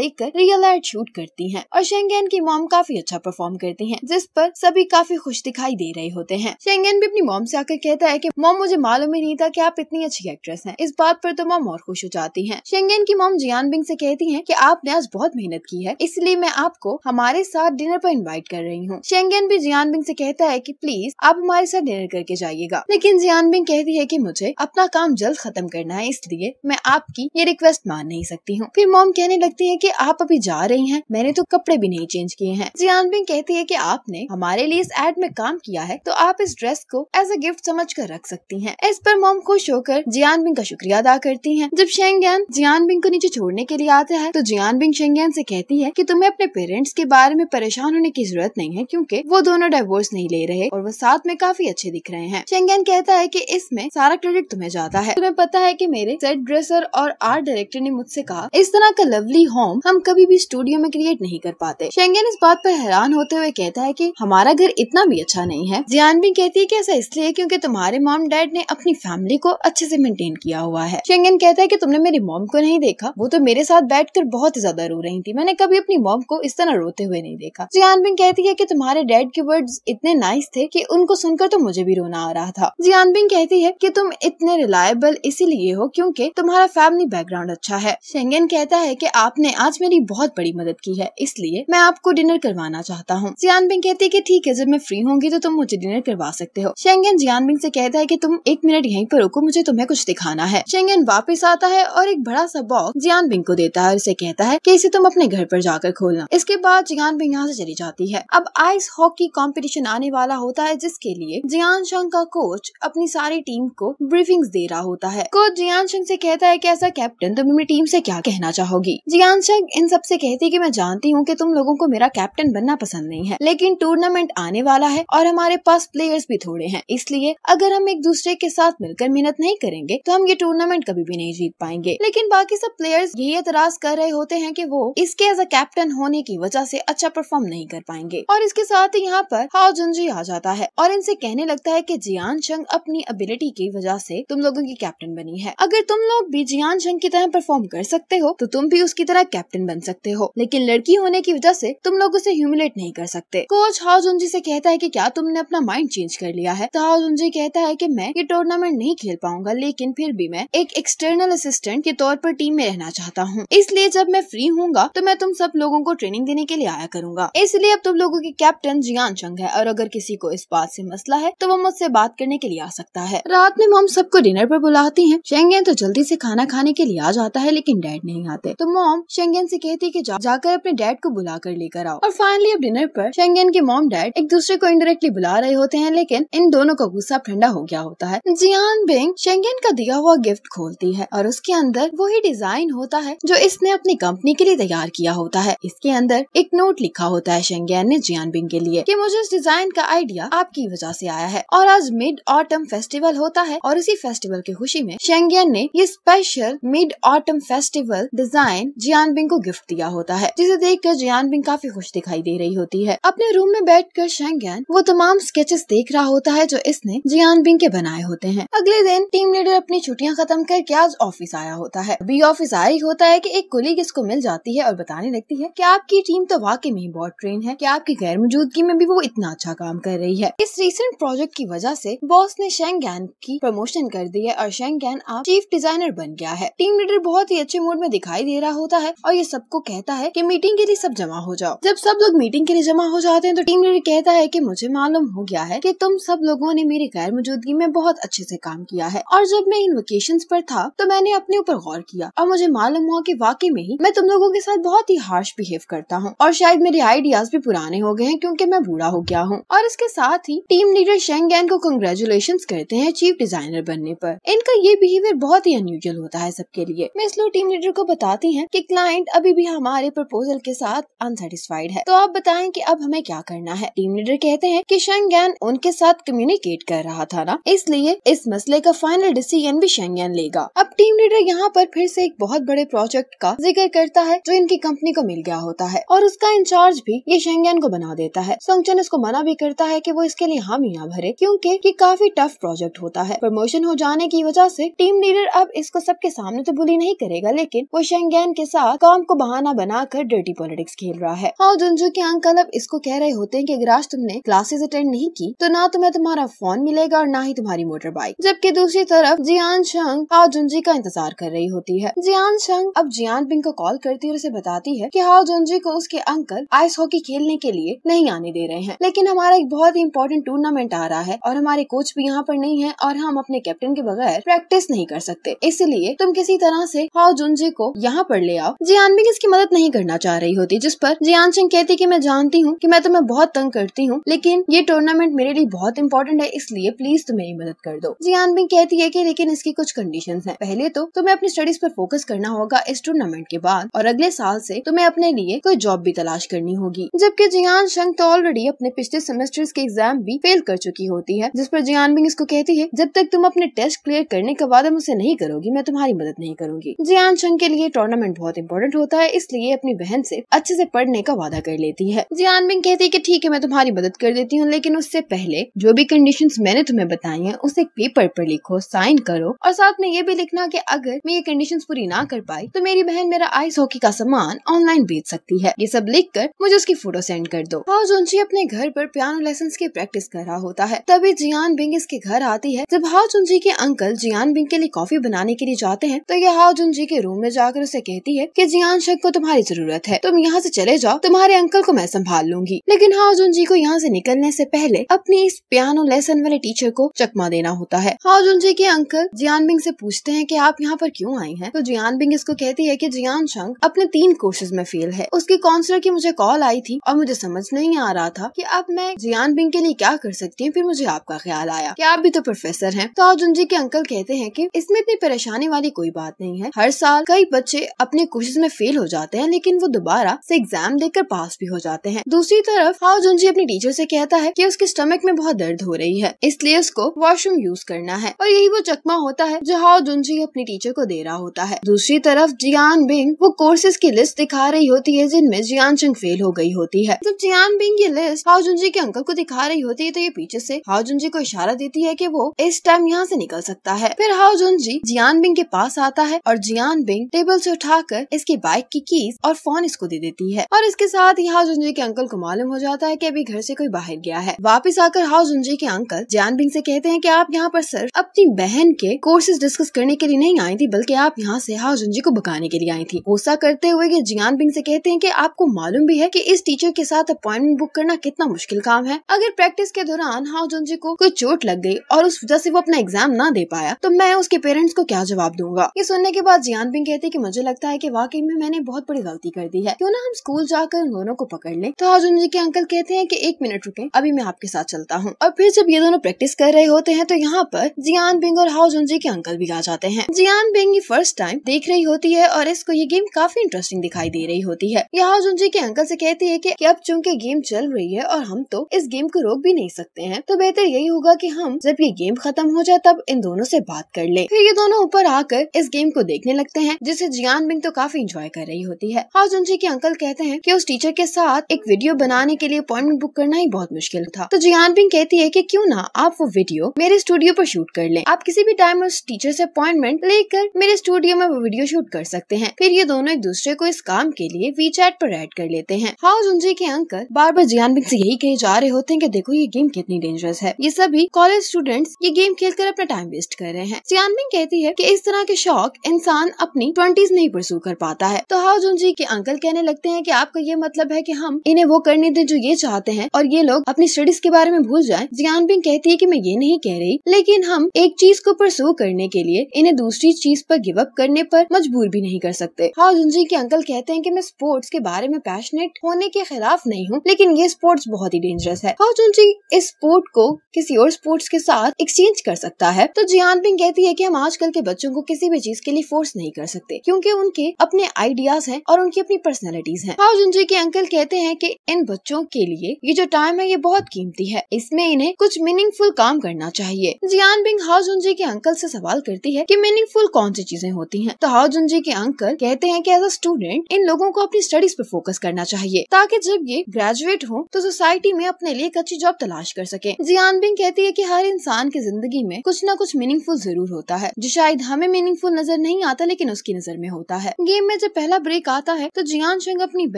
लेकर रियल एड शूट करती है और शेंगेन की मॉम काफी अच्छा परफॉर्म करती है जिस पर सभी काफी खुश दिखाई दे रहे होते हैं शेंगेन भी अपनी मॉम से आकर कहता है कि मॉम मुझे मालूम ही नहीं था कि आप इतनी कितनी अच्छी एक्ट्रेस हैं इस बात पर तो मॉम और खुश हो जाती हैं शेंगेन की मॉम जियान बिंग से कहती हैं कि आपने आज बहुत मेहनत की है इसलिए मैं आपको हमारे साथ डिनर पर इनवाइट कर रही हूँ शेंगेन भी जियान बिंग से कहता है कि प्लीज आप हमारे साथ डिनर करके जाइएगा लेकिन जियान बिंग कहती है कि मुझे अपना काम जल्द खत्म करना है इसलिए मैं आपकी ये रिक्वेस्ट मान नहीं सकती हूँ फिर मॉम कहने लगती है की आप अभी जा रही है मैंने तो कपड़े भी नहीं चेंज किए हैं जियान बिंग कहती है की आपने हमारे लिए इस एड में काम किया है तो आप इस ड्रेस को एज अ गिफ्ट समझ कर रख सकती है इस पर मॉम खुश होकर होकर जियान बिंग का शुक्रिया अदा करती है जब शेंगन जियान बिंग को नीचे छोड़ने के लिए आता है तो जियान बिंग शेंगन से कहती है की तुम्हें अपने पेरेंट्स के बारे में परेशान होने की जरूरत नहीं है क्यूँकी वो दोनों डाइवोर्स नहीं ले रहे और वो साथ में काफी अच्छे दिख रहे हैं शेंगन कहता है की इसमें सारा क्रेडिट तुम्हें जाता है तुम्हें पता है की मेरे सेट ड्रेसर और आर्ट डायरेक्टर ने मुझसे कहा इस तरह का लवली होम हम कभी भी स्टूडियो में क्रिएट नहीं कर पाते शेंगन इस बात आरोप हैरान होते हुए कहता है की हमारा घर इतना भी अच्छा नहीं है जियान बिंग कहती है की ऐसा इसलिए क्यूँकी तुम्हारे मॉम डैड ने अपनी फैमिली को अच्छे अच्छे से मेंटेन किया हुआ है शेंगन कहता है की तुमने मेरी मोम को नहीं देखा वो तो मेरे साथ बैठकर बहुत ज्यादा रो रही थी मैंने कभी अपनी मोम को इस तरह रोते हुए नहीं देखा बिंग कहती है की तुम्हारे डैड के वर्ड इतने नाइस थे की उनको सुनकर तो मुझे भी रोना आ रहा था बिंग कहती है की तुम इतने रिलायबल इसीलिए हो क्यूँकी तुम्हारा फैमिली बैकग्राउंड अच्छा है शेंगन कहता है की आपने आज मेरी बहुत बड़ी मदद की है इसलिए मैं आपको डिनर करवाना चाहता हूँ बिंग कहती है की ठीक है जब मैं फ्री होंगी तो तुम मुझे डिनर करवा सकते हो शेंगन बिंग से कहता है की तुम एक मिनट यहीं पर रुको मुझे तुम्हें कुछ दिखाना है शेंगन वापस आता है और एक बड़ा सा बॉक्स जियान बिंग को देता है और इसे कहता है की इसे तुम अपने घर पर जाकर खोलना इसके बाद जियान बिंग यहाँ ऐसी चली जाती है अब आइस हॉकी कॉम्पिटिशन आने वाला होता है जिसके लिए जियान शंग का कोच अपनी सारी टीम को ब्रीफिंग दे रहा होता है कोच जियान शंग ऐसी कहता है की ऐसा कैप्टन तुम अपनी टीम ऐसी क्या कहना चाहोगी जियान शंग इन सबसे कहती है की मैं जानती हूँ की तुम लोगों को मेरा कैप्टन बनना पसंद नहीं है लेकिन टूर्नामेंट आने वाला है और हमारे पास प्लेयर्स भी थोड़े हैं इसलिए अगर हम एक दूसरे के साथ मिलकर मेहनत नहीं करेंगे तो हम ये टूर्नामेंट कभी भी नहीं जीत पाएंगे लेकिन बाकी सब प्लेयर्स यही एतराज कर रहे होते हैं की वो इसके एज अ कैप्टन होने की वजह से अच्छा परफॉर्म नहीं कर पाएंगे और इसके साथ ही यहाँ पर हाउ जुंजी आ जाता है और इनसे कहने लगता है की जियान शंग अपनी अबिलिटी की वजह से तुम लोगों की कैप्टन बनी है अगर तुम लोग भी जियान शंग की तरह परफॉर्म कर सकते हो तो तुम भी उसकी तरह कैप्टन बन सकते हो लेकिन लड़की होने की वजह से तुम लोग उसे ह्यूमिलेट नहीं कर सकते कोच हाउ जुंजी से कहता है कि क्या तुमने अपना माइंड चेंज कर लिया है तो हाउ जुंजी कहता है कि मैं ये टूर्नामेंट नहीं खेल पाऊंगा पाऊंगा लेकिन फिर भी मैं एक एक्सटर्नल असिस्टेंट के तौर पर टीम में रहना चाहता हूँ इसलिए जब मैं फ्री हूँ तो मैं तुम सब लोगों को ट्रेनिंग देने के लिए आया करूंगा इसलिए अब तुम लोगों के कैप्टन जियान चंग है और अगर किसी को इस बात ऐसी मसला है तो वो मुझसे बात करने के लिए आ सकता है रात में मोम सबको डिनर आरोप बुलाती है शेंगेन तो जल्दी ऐसी खाना खाने के लिए आ जाता है लेकिन डैड नहीं आते तो मोम शेंगेन ऐसी कहती है की जाकर अपने डैड को बुला कर लेकर आओ और फाइनली अब डिनर आरोप शेंगेन के मोम डैड एक दूसरे को इनडायरेक्टली बुला रहे होते हैं लेकिन इन दोनों का गुस्सा ठंडा हो गया होता है जियान बिंग शेंगेन का दिया हुआ गिफ्ट खोलती है और उसके अंदर वही डिजाइन होता है जो इसने अपनी कंपनी के लिए तैयार किया होता है इसके अंदर एक नोट लिखा होता है शेंगेन ने जियानबिंग के लिए कि मुझे इस डिजाइन का आइडिया आपकी वजह से आया है और आज मिड ऑटम फेस्टिवल होता है और इसी फेस्टिवल की खुशी में शेंगेन ने ये special mid autumn festival design Jianbing को गिफ्ट दिया होता है जिसे देख कर जियानबिंग काफी खुश दिखाई दे रही होती है अपने रूम में बैठ कर शेंगेन वो तमाम स्केचेस देख रहा होता है जो इसने जियानबिंग के बनाए होते हैं अगले दिन टीम लीडर अपनी छुट्टियां खत्म करके आज ऑफिस आया होता है अभी ऑफिस आया ही होता है कि एक कुलीग इसको मिल जाती है और बताने लगती है कि आपकी टीम तो वाकई में ही बहुत ट्रेन है कि आपकी गैर मौजूदगी में भी वो इतना अच्छा काम कर रही है इस रिसेंट प्रोजेक्ट की वजह से बॉस ने शेंगैन की प्रमोशन कर दी है और शेंगैन अब चीफ डिजाइनर बन गया है टीम लीडर बहुत ही अच्छे मूड में दिखाई दे रहा होता है और ये सबको कहता है की मीटिंग के लिए सब जमा हो जाओ जब सब लोग मीटिंग के लिए जमा हो जाते हैं तो टीम लीडर कहता है की मुझे मालूम हो गया है की तुम सब लोगों ने मेरी गैर मौजूदगी में बहुत अच्छे से काम किया है और जब मैं इन वेकेशन पर था तो मैंने अपने ऊपर गौर किया और मुझे मालूम हुआ की वाकई में ही मैं तुम लोगों के साथ बहुत ही हार्श बिहेव करता हूँ और शायद मेरे आइडियाज भी पुराने हो गए हैं क्यूँकी मैं बूढ़ा हो गया हूँ और इसके साथ ही टीम लीडर शेंगैन को कंग्रेचुलेशन करते हैं चीफ डिजाइनर बनने पर इनका ये बिहेवियर बहुत ही अनयूजल होता है सबके लिए मैं इसलिए टीम लीडर को बताती है की क्लाइंट अभी भी हमारे प्रपोजल के साथ अनसेटिस्फाइड है तो आप बताए की अब हमें क्या करना है टीम लीडर कहते हैं कि शेंगैन उनके साथ कम्युनिकेट कर रहा था ना इसलिए इस मसले का फाइनल पहले डिसीजन भी शेंगेन लेगा अब टीम लीडर यहाँ पर फिर से एक बहुत बड़े प्रोजेक्ट का जिक्र करता है जो इनकी कंपनी को मिल गया होता है और उसका इंचार्ज भी ये शेंगेन को बना देता है संगचन इसको मना भी करता है की वो इसके लिए हामी ना भरे क्यूँकी ये काफी टफ प्रोजेक्ट होता है प्रमोशन हो जाने की वजह ऐसी टीम लीडर अब इसको सबके सामने तो बुली नहीं करेगा लेकिन वो शेंगेन के साथ काम को बहाना बनाकर डर्टी पॉलिटिक्स खेल रहा है हाँ जुंजू के अंकल अब इसको कह रहे होते हैं कि अगर आज तुमने क्लासेस अटेंड नहीं की तो ना तुम्हें तुम्हारा फोन मिलेगा और ना ही तुम्हारी मोटर बाइक जबकि दूसरी तरफ जियान शंग हाउ जुनजी का इंतजार कर रही होती है जियान शंग अब जियान बिंग को कॉल करती है और उसे बताती है कि हाउ जुनजी को उसके अंकल आइस हॉकी खेलने के लिए नहीं आने दे रहे हैं लेकिन हमारा एक बहुत ही इम्पोर्टेंट टूर्नामेंट आ रहा है और हमारे कोच भी यहाँ पर नहीं है और हम अपने कैप्टन के बगैर प्रैक्टिस नहीं कर सकते इसलिए तुम किसी तरह से हाउ जुनजी को यहाँ पर ले आओ जियान बिंग इसकी मदद नहीं करना चाह रही होती जिस पर जियान शंग कहती की मैं जानती हूँ की मैं तुम्हें बहुत तंग करती हूँ लेकिन ये टूर्नामेंट मेरे लिए बहुत इम्पोर्टेंट है इसलिए प्लीज तुम मेरी मदद कर दो जियान बिंग कहती है है कि लेकिन इसकी कुछ कंडीशन है पहले तो तुम्हें अपनी स्टडीज पर फोकस करना होगा इस टूर्नामेंट के बाद और अगले साल से तुम्हें अपने लिए कोई जॉब भी तलाश करनी होगी जबकि जियान शंग तो ऑलरेडी अपने पिछले सेमेस्टर के एग्जाम भी फेल कर चुकी होती है जिस पर जियान बिंग इसको कहती है जब तक तुम अपने टेस्ट क्लियर करने का वादा मुझसे नहीं करोगी मैं तुम्हारी मदद नहीं करूंगी जियान शंग के लिए टूर्नामेंट बहुत इंपॉर्टेंट होता है इसलिए अपनी बहन से अच्छे से पढ़ने का वादा कर लेती है जियान बिंग कहती है की ठीक है मैं तुम्हारी मदद कर देती हूँ लेकिन उससे पहले जो भी कंडीशन मैंने तुम्हें बताई है उसे एक पेपर पर लिखो साइन करो और साथ में ये भी लिखना कि अगर मैं ये कंडीशन पूरी ना कर पाई तो मेरी बहन मेरा आइस हॉकी का सामान ऑनलाइन बेच सकती है ये सब लिख कर मुझे उसकी फोटो सेंड कर दो हाउजोंशी अपने घर पर पियानो लेसन की प्रैक्टिस कर रहा होता है तभी जियान बिंग इसके घर आती है जब हाउजोंशी के अंकल जियान बिंग के लिए कॉफी बनाने के लिए जाते हैं तो यह हाउजोंशी के रूम में जाकर उसे कहती है की जियान शेख को तुम्हारी जरूरत है तुम यहाँ ऐसी चले जाओ तुम्हारे अंकल को मैं संभाल लूंगी लेकिन हाउजोंशी को यहाँ ऐसी निकलने ऐसी पहले अपनी इस पियानो लेसन वाले टीचर को चकमा देना होता है हाउजोंशी दूसरे के अंकल जियान बिंग से पूछते हैं कि आप यहाँ पर क्यों आई हैं तो जियान बिंग इसको कहती है कि जियान शंग अपने तीन कोर्सेज में फेल है उसकी काउंसलर की मुझे कॉल आई थी और मुझे समझ नहीं आ रहा था कि अब मैं जियान बिंग के लिए क्या कर सकती हूँ फिर मुझे आपका ख्याल आया कि आप भी तो प्रोफेसर हैं तो अर्जुन जी के अंकल कहते हैं कि इसमें इतनी परेशानी वाली कोई बात नहीं है हर साल कई बच्चे अपने कोशिश में फेल हो जाते हैं लेकिन वो दोबारा से एग्जाम देकर पास भी हो जाते हैं दूसरी तरफ हाउजुन जी अपनी टीचर से कहता है कि उसके स्टमक में बहुत दर्द हो रही है इसलिए उसको वॉशरूम यूज करना है और ये यही वो चकमा होता है जो हाओ जुनसी अपनी टीचर को दे रहा होता है दूसरी तरफ जियान बिंग वो कोर्सेज की लिस्ट दिखा रही होती है जिनमें जियान चंग फेल हो गई होती है जब जियान बिंग ये लिस्ट हाओ जुनजी के अंकल को दिखा रही होती है तो ये पीछे से हाओ जुनजी को इशारा देती है कि वो इस टाइम यहाँ से निकल सकता है फिर हाओ जुनजी जियान बिंग के पास आता है और जियान बिंग टेबल से उठाकर इसकी बाइक की कीज और फोन इसको दे देती है और इसके साथ ही हाओ जुनजी के अंकल को मालूम हो जाता है की अभी घर ऐसी कोई बाहर गया है वापिस आकर हाओ जुनजी के अंकल जियान बिंग ऐसी कहते हैं की आप यहाँ पर सिर्फ अपनी बहन के कोर्सेज डिस्कस करने के लिए नहीं आई थी बल्कि आप यहाँ से हाओ जुंजी को बकाने के लिए आई थी गुस्सा करते हुए ये जियान बिंग से कहते हैं कि आपको मालूम भी है कि इस टीचर के साथ अपॉइंटमेंट बुक करना कितना मुश्किल काम है अगर प्रैक्टिस के दौरान हाउ जुंजी को कोई चोट लग गई और उस वजह से वो अपना एग्जाम ना दे पाया तो मैं उसके पेरेंट्स को क्या जवाब दूंगा ये सुनने के बाद जियान बिंग कहते कि मुझे लगता है की वाकई में मैंने बहुत बड़ी गलती कर दी है क्यों ना हम स्कूल जाकर उन दोनों को पकड़ ले तो हाउ जुंजी के अंकल कहते हैं की एक मिनट रुके अभी मैं आपके साथ चलता हूँ और फिर जब ये दोनों प्रैक्टिस कर रहे होते हैं तो यहाँ पर जियान बिंग और हाउ जुनजी के अंकल भी आ जाते हैं जियान बिंग ये फर्स्ट टाइम देख रही होती है और इसको ये गेम काफी इंटरेस्टिंग दिखाई दे रही होती है ये हाउ जुनजी के अंकल से कहती है की अब चूंकि गेम चल रही है और हम तो इस गेम को रोक भी नहीं सकते हैं तो बेहतर यही होगा की हम जब ये गेम खत्म हो जाए तब इन दोनों ऐसी बात कर ले फिर ये दोनों ऊपर आकर इस गेम को देखने लगते हैं जिसे जियान बिंग तो काफी इंजॉय कर रही होती है हाउ जुनजी के अंकल कहते हैं की उस टीचर के साथ एक वीडियो बनाने के लिए अपॉइंटमेंट बुक करना ही बहुत मुश्किल था तो जियान बिंग कहती है की क्यूँ ना आप वो वीडियो मेरे स्टूडियो आरोप शूट कर ले आप किसी भी टाइम उस टीचर से अपॉइंटमेंट लेकर मेरे स्टूडियो में वो वीडियो शूट कर सकते हैं फिर ये दोनों एक दूसरे को इस काम के लिए वी चैट पर ऐड कर लेते हैं हाउस उन्जी के अंकल बार बार जियान बिंग से यही कहे जा रहे होते हैं कि देखो ये गेम कितनी डेंजरस है ये सभी कॉलेज स्टूडेंट्स ये गेम खेल कर अपना टाइम वेस्ट कर रहे हैं जियान बिंग कहती है की इस तरह के शौक इंसान अपनी ट्वेंटीज नहीं परसू कर पाता है तो हाउस उन्जी के अंकल कहने लगते है की आपका ये मतलब है की हम इन्हें वो करने दें जो ये चाहते हैं और ये लोग अपनी स्टडीज के बारे में भूल जाए जियान बिंग कहती है की मैं ये नहीं कह रही लेकिन हम एक चीज को परसो करने के लिए इन्हें दूसरी चीज पर गिव अप करने पर मजबूर भी नहीं कर सकते हाँ जुंजी के अंकल कहते हैं कि मैं स्पोर्ट्स के बारे में पैशनेट होने के खिलाफ नहीं हूँ लेकिन ये स्पोर्ट्स बहुत ही डेंजरस है हाँ जुंजी इस स्पोर्ट को किसी और स्पोर्ट्स के साथ एक्सचेंज कर सकता है तो जियान पिंग कहती है की हम आजकल के बच्चों को किसी भी चीज के लिए फोर्स नहीं कर सकते क्यूँकी उनके अपने आइडियाज है और उनकी अपनी पर्सनैलिटीज है हाउ जुंजी के अंकल कहते हैं की इन बच्चों के लिए ये जो टाइम है ये बहुत कीमती है इसमें इन्हें कुछ मीनिंगफुल काम करना चाहिए जियान बिंग हाउस जुंजी के अंकल से सवाल करती है कि मीनिंगफुल कौन सी चीजें होती हैं। तो हाउ के अंकल कहते हैं कि एज अ स्टूडेंट इन लोगों को अपनी स्टडीज पे फोकस करना चाहिए ताकि जब ये ग्रेजुएट हो तो सोसाइटी में अपने लिए एक अच्छी जॉब तलाश कर सके जियान बिंग कहती है की हर इंसान की जिंदगी में कुछ न कुछ मीनिंगफुल जरूर होता है जो शायद हमें मीनिंगफुल नजर नहीं आता लेकिन उसकी नजर में होता है गेम में जब पहला ब्रेक आता है तो जियान शिंग अपनी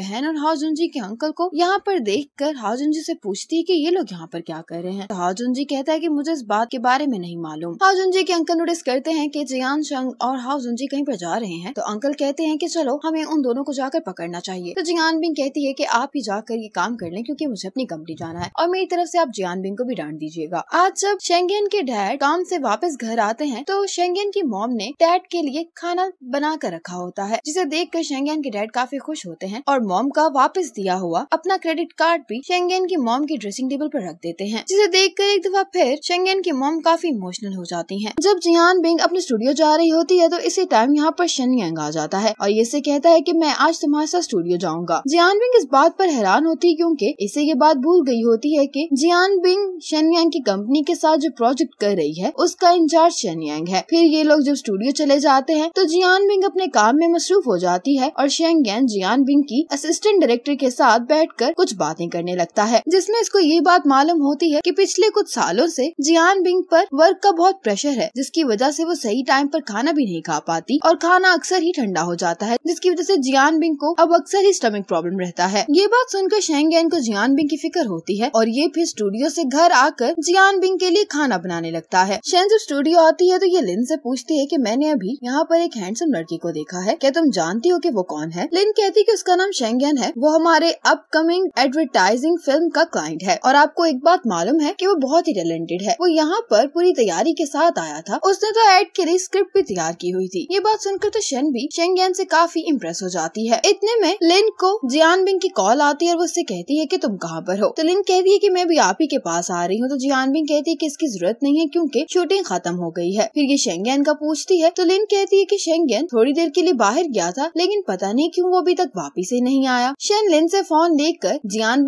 बहन और हाजुनजी के अंकल को यहाँ पर देख कर हाजुनजी ऐसी पूछती है की ये लोग यहाँ पर क्या कर रहे हैं तो हाजुनजी कहता है की मुझे इस बात के बारे में नहीं मालूम हाउजुन के अंकल नोटिस करते हैं कि जियान शंग और हाउजुन कहीं पर जा रहे हैं तो अंकल कहते हैं कि चलो हमें उन दोनों को जाकर पकड़ना चाहिए तो जियान बिंग कहती है कि आप ही जाकर ये काम कर लें क्योंकि मुझे अपनी कंपनी जाना है और मेरी तरफ से आप जियान बिंग को भी डांट दीजिएगा आज जब शेंगेन के डैड काम से वापस घर आते हैं तो शेंगेन की मॉम ने डैड के लिए खाना बना कर रखा होता है जिसे देख कर शेंगेन के डैड काफी खुश होते हैं और मॉम का वापस दिया हुआ अपना क्रेडिट कार्ड भी शेंगेन की मॉम की ड्रेसिंग टेबल पर रख देते हैं जिसे देख कर एक दफा फिर शेंगेन की मॉम काफी इमोशनल हो हो जाती है जब जियान बिंग अपने स्टूडियो जा रही होती है तो इसी टाइम यहाँ पर शन यंग आ जाता है और इसे कहता है की मैं आज तुम्हारे साथ स्टूडियो जाऊँगा जियान बिंग इस बात आरोप हैरान होती है क्यूँकी इसे ये बात भूल गयी होती है की जियान बिंग शन यंग की कंपनी के साथ जो प्रोजेक्ट कर रही है उसका इंचार्ज शन यंग है फिर ये लोग जब स्टूडियो चले जाते हैं तो जियान बिंग अपने काम में मसरूफ हो जाती है और शेंग यन जियान बिंग की असिस्टेंट डायरेक्टर के साथ बैठकर कुछ बातें करने लगता है जिसमें इसको ये बात मालूम होती है कि पिछले कुछ सालों से जियान बिंग पर वर्क का बहुत बहुत प्रेशर है जिसकी वजह से वो सही टाइम पर खाना भी नहीं खा पाती और खाना अक्सर ही ठंडा हो जाता है जिसकी वजह से जियान बिंग को अब अक्सर ही स्टमक प्रॉब्लम रहता है ये बात सुनकर शेंगेन को जियान बिंग की फिक्र होती है और ये फिर स्टूडियो से घर आकर जियान बिंग के लिए खाना बनाने लगता है शेन जब स्टूडियो आती है तो ये लिन से पूछती है की मैंने अभी यहाँ पर एक हैंडसम लड़की को देखा है क्या तुम जानती हो की वो कौन है लिन कहती की उसका नाम शेंगेन है वो हमारे अपकमिंग एडवर्टाइजिंग फिल्म का क्लाइंट है और आपको एक बात मालूम है की वो बहुत ही टैलेंटेड है वो यहाँ पर पूरी तैयारी के के साथ आया था उसने तो एड के लिए स्क्रिप्ट भी तैयार की हुई थी ये बात सुनकर तो शेन भी शेंगयान से काफी इम्प्रेस हो जाती है इतने में लिन को जियान बिंग की कॉल आती है और वो उससे कहती है कि तुम कहाँ पर हो तो लिन कहती है कि मैं भी आप ही के पास आ रही हूँ तो जियान बिंग कहती है कि इसकी जरूरत नहीं है क्योंकि शूटिंग खत्म हो गई है फिर ये शेंगयान का पूछती है तो लिन कहती है कि शेंगयान थोड़ी देर के लिए बाहर गया था लेकिन पता नहीं क्यूँ वो अभी तक वापिस ही नहीं आया शेन लिन से फोन लेकर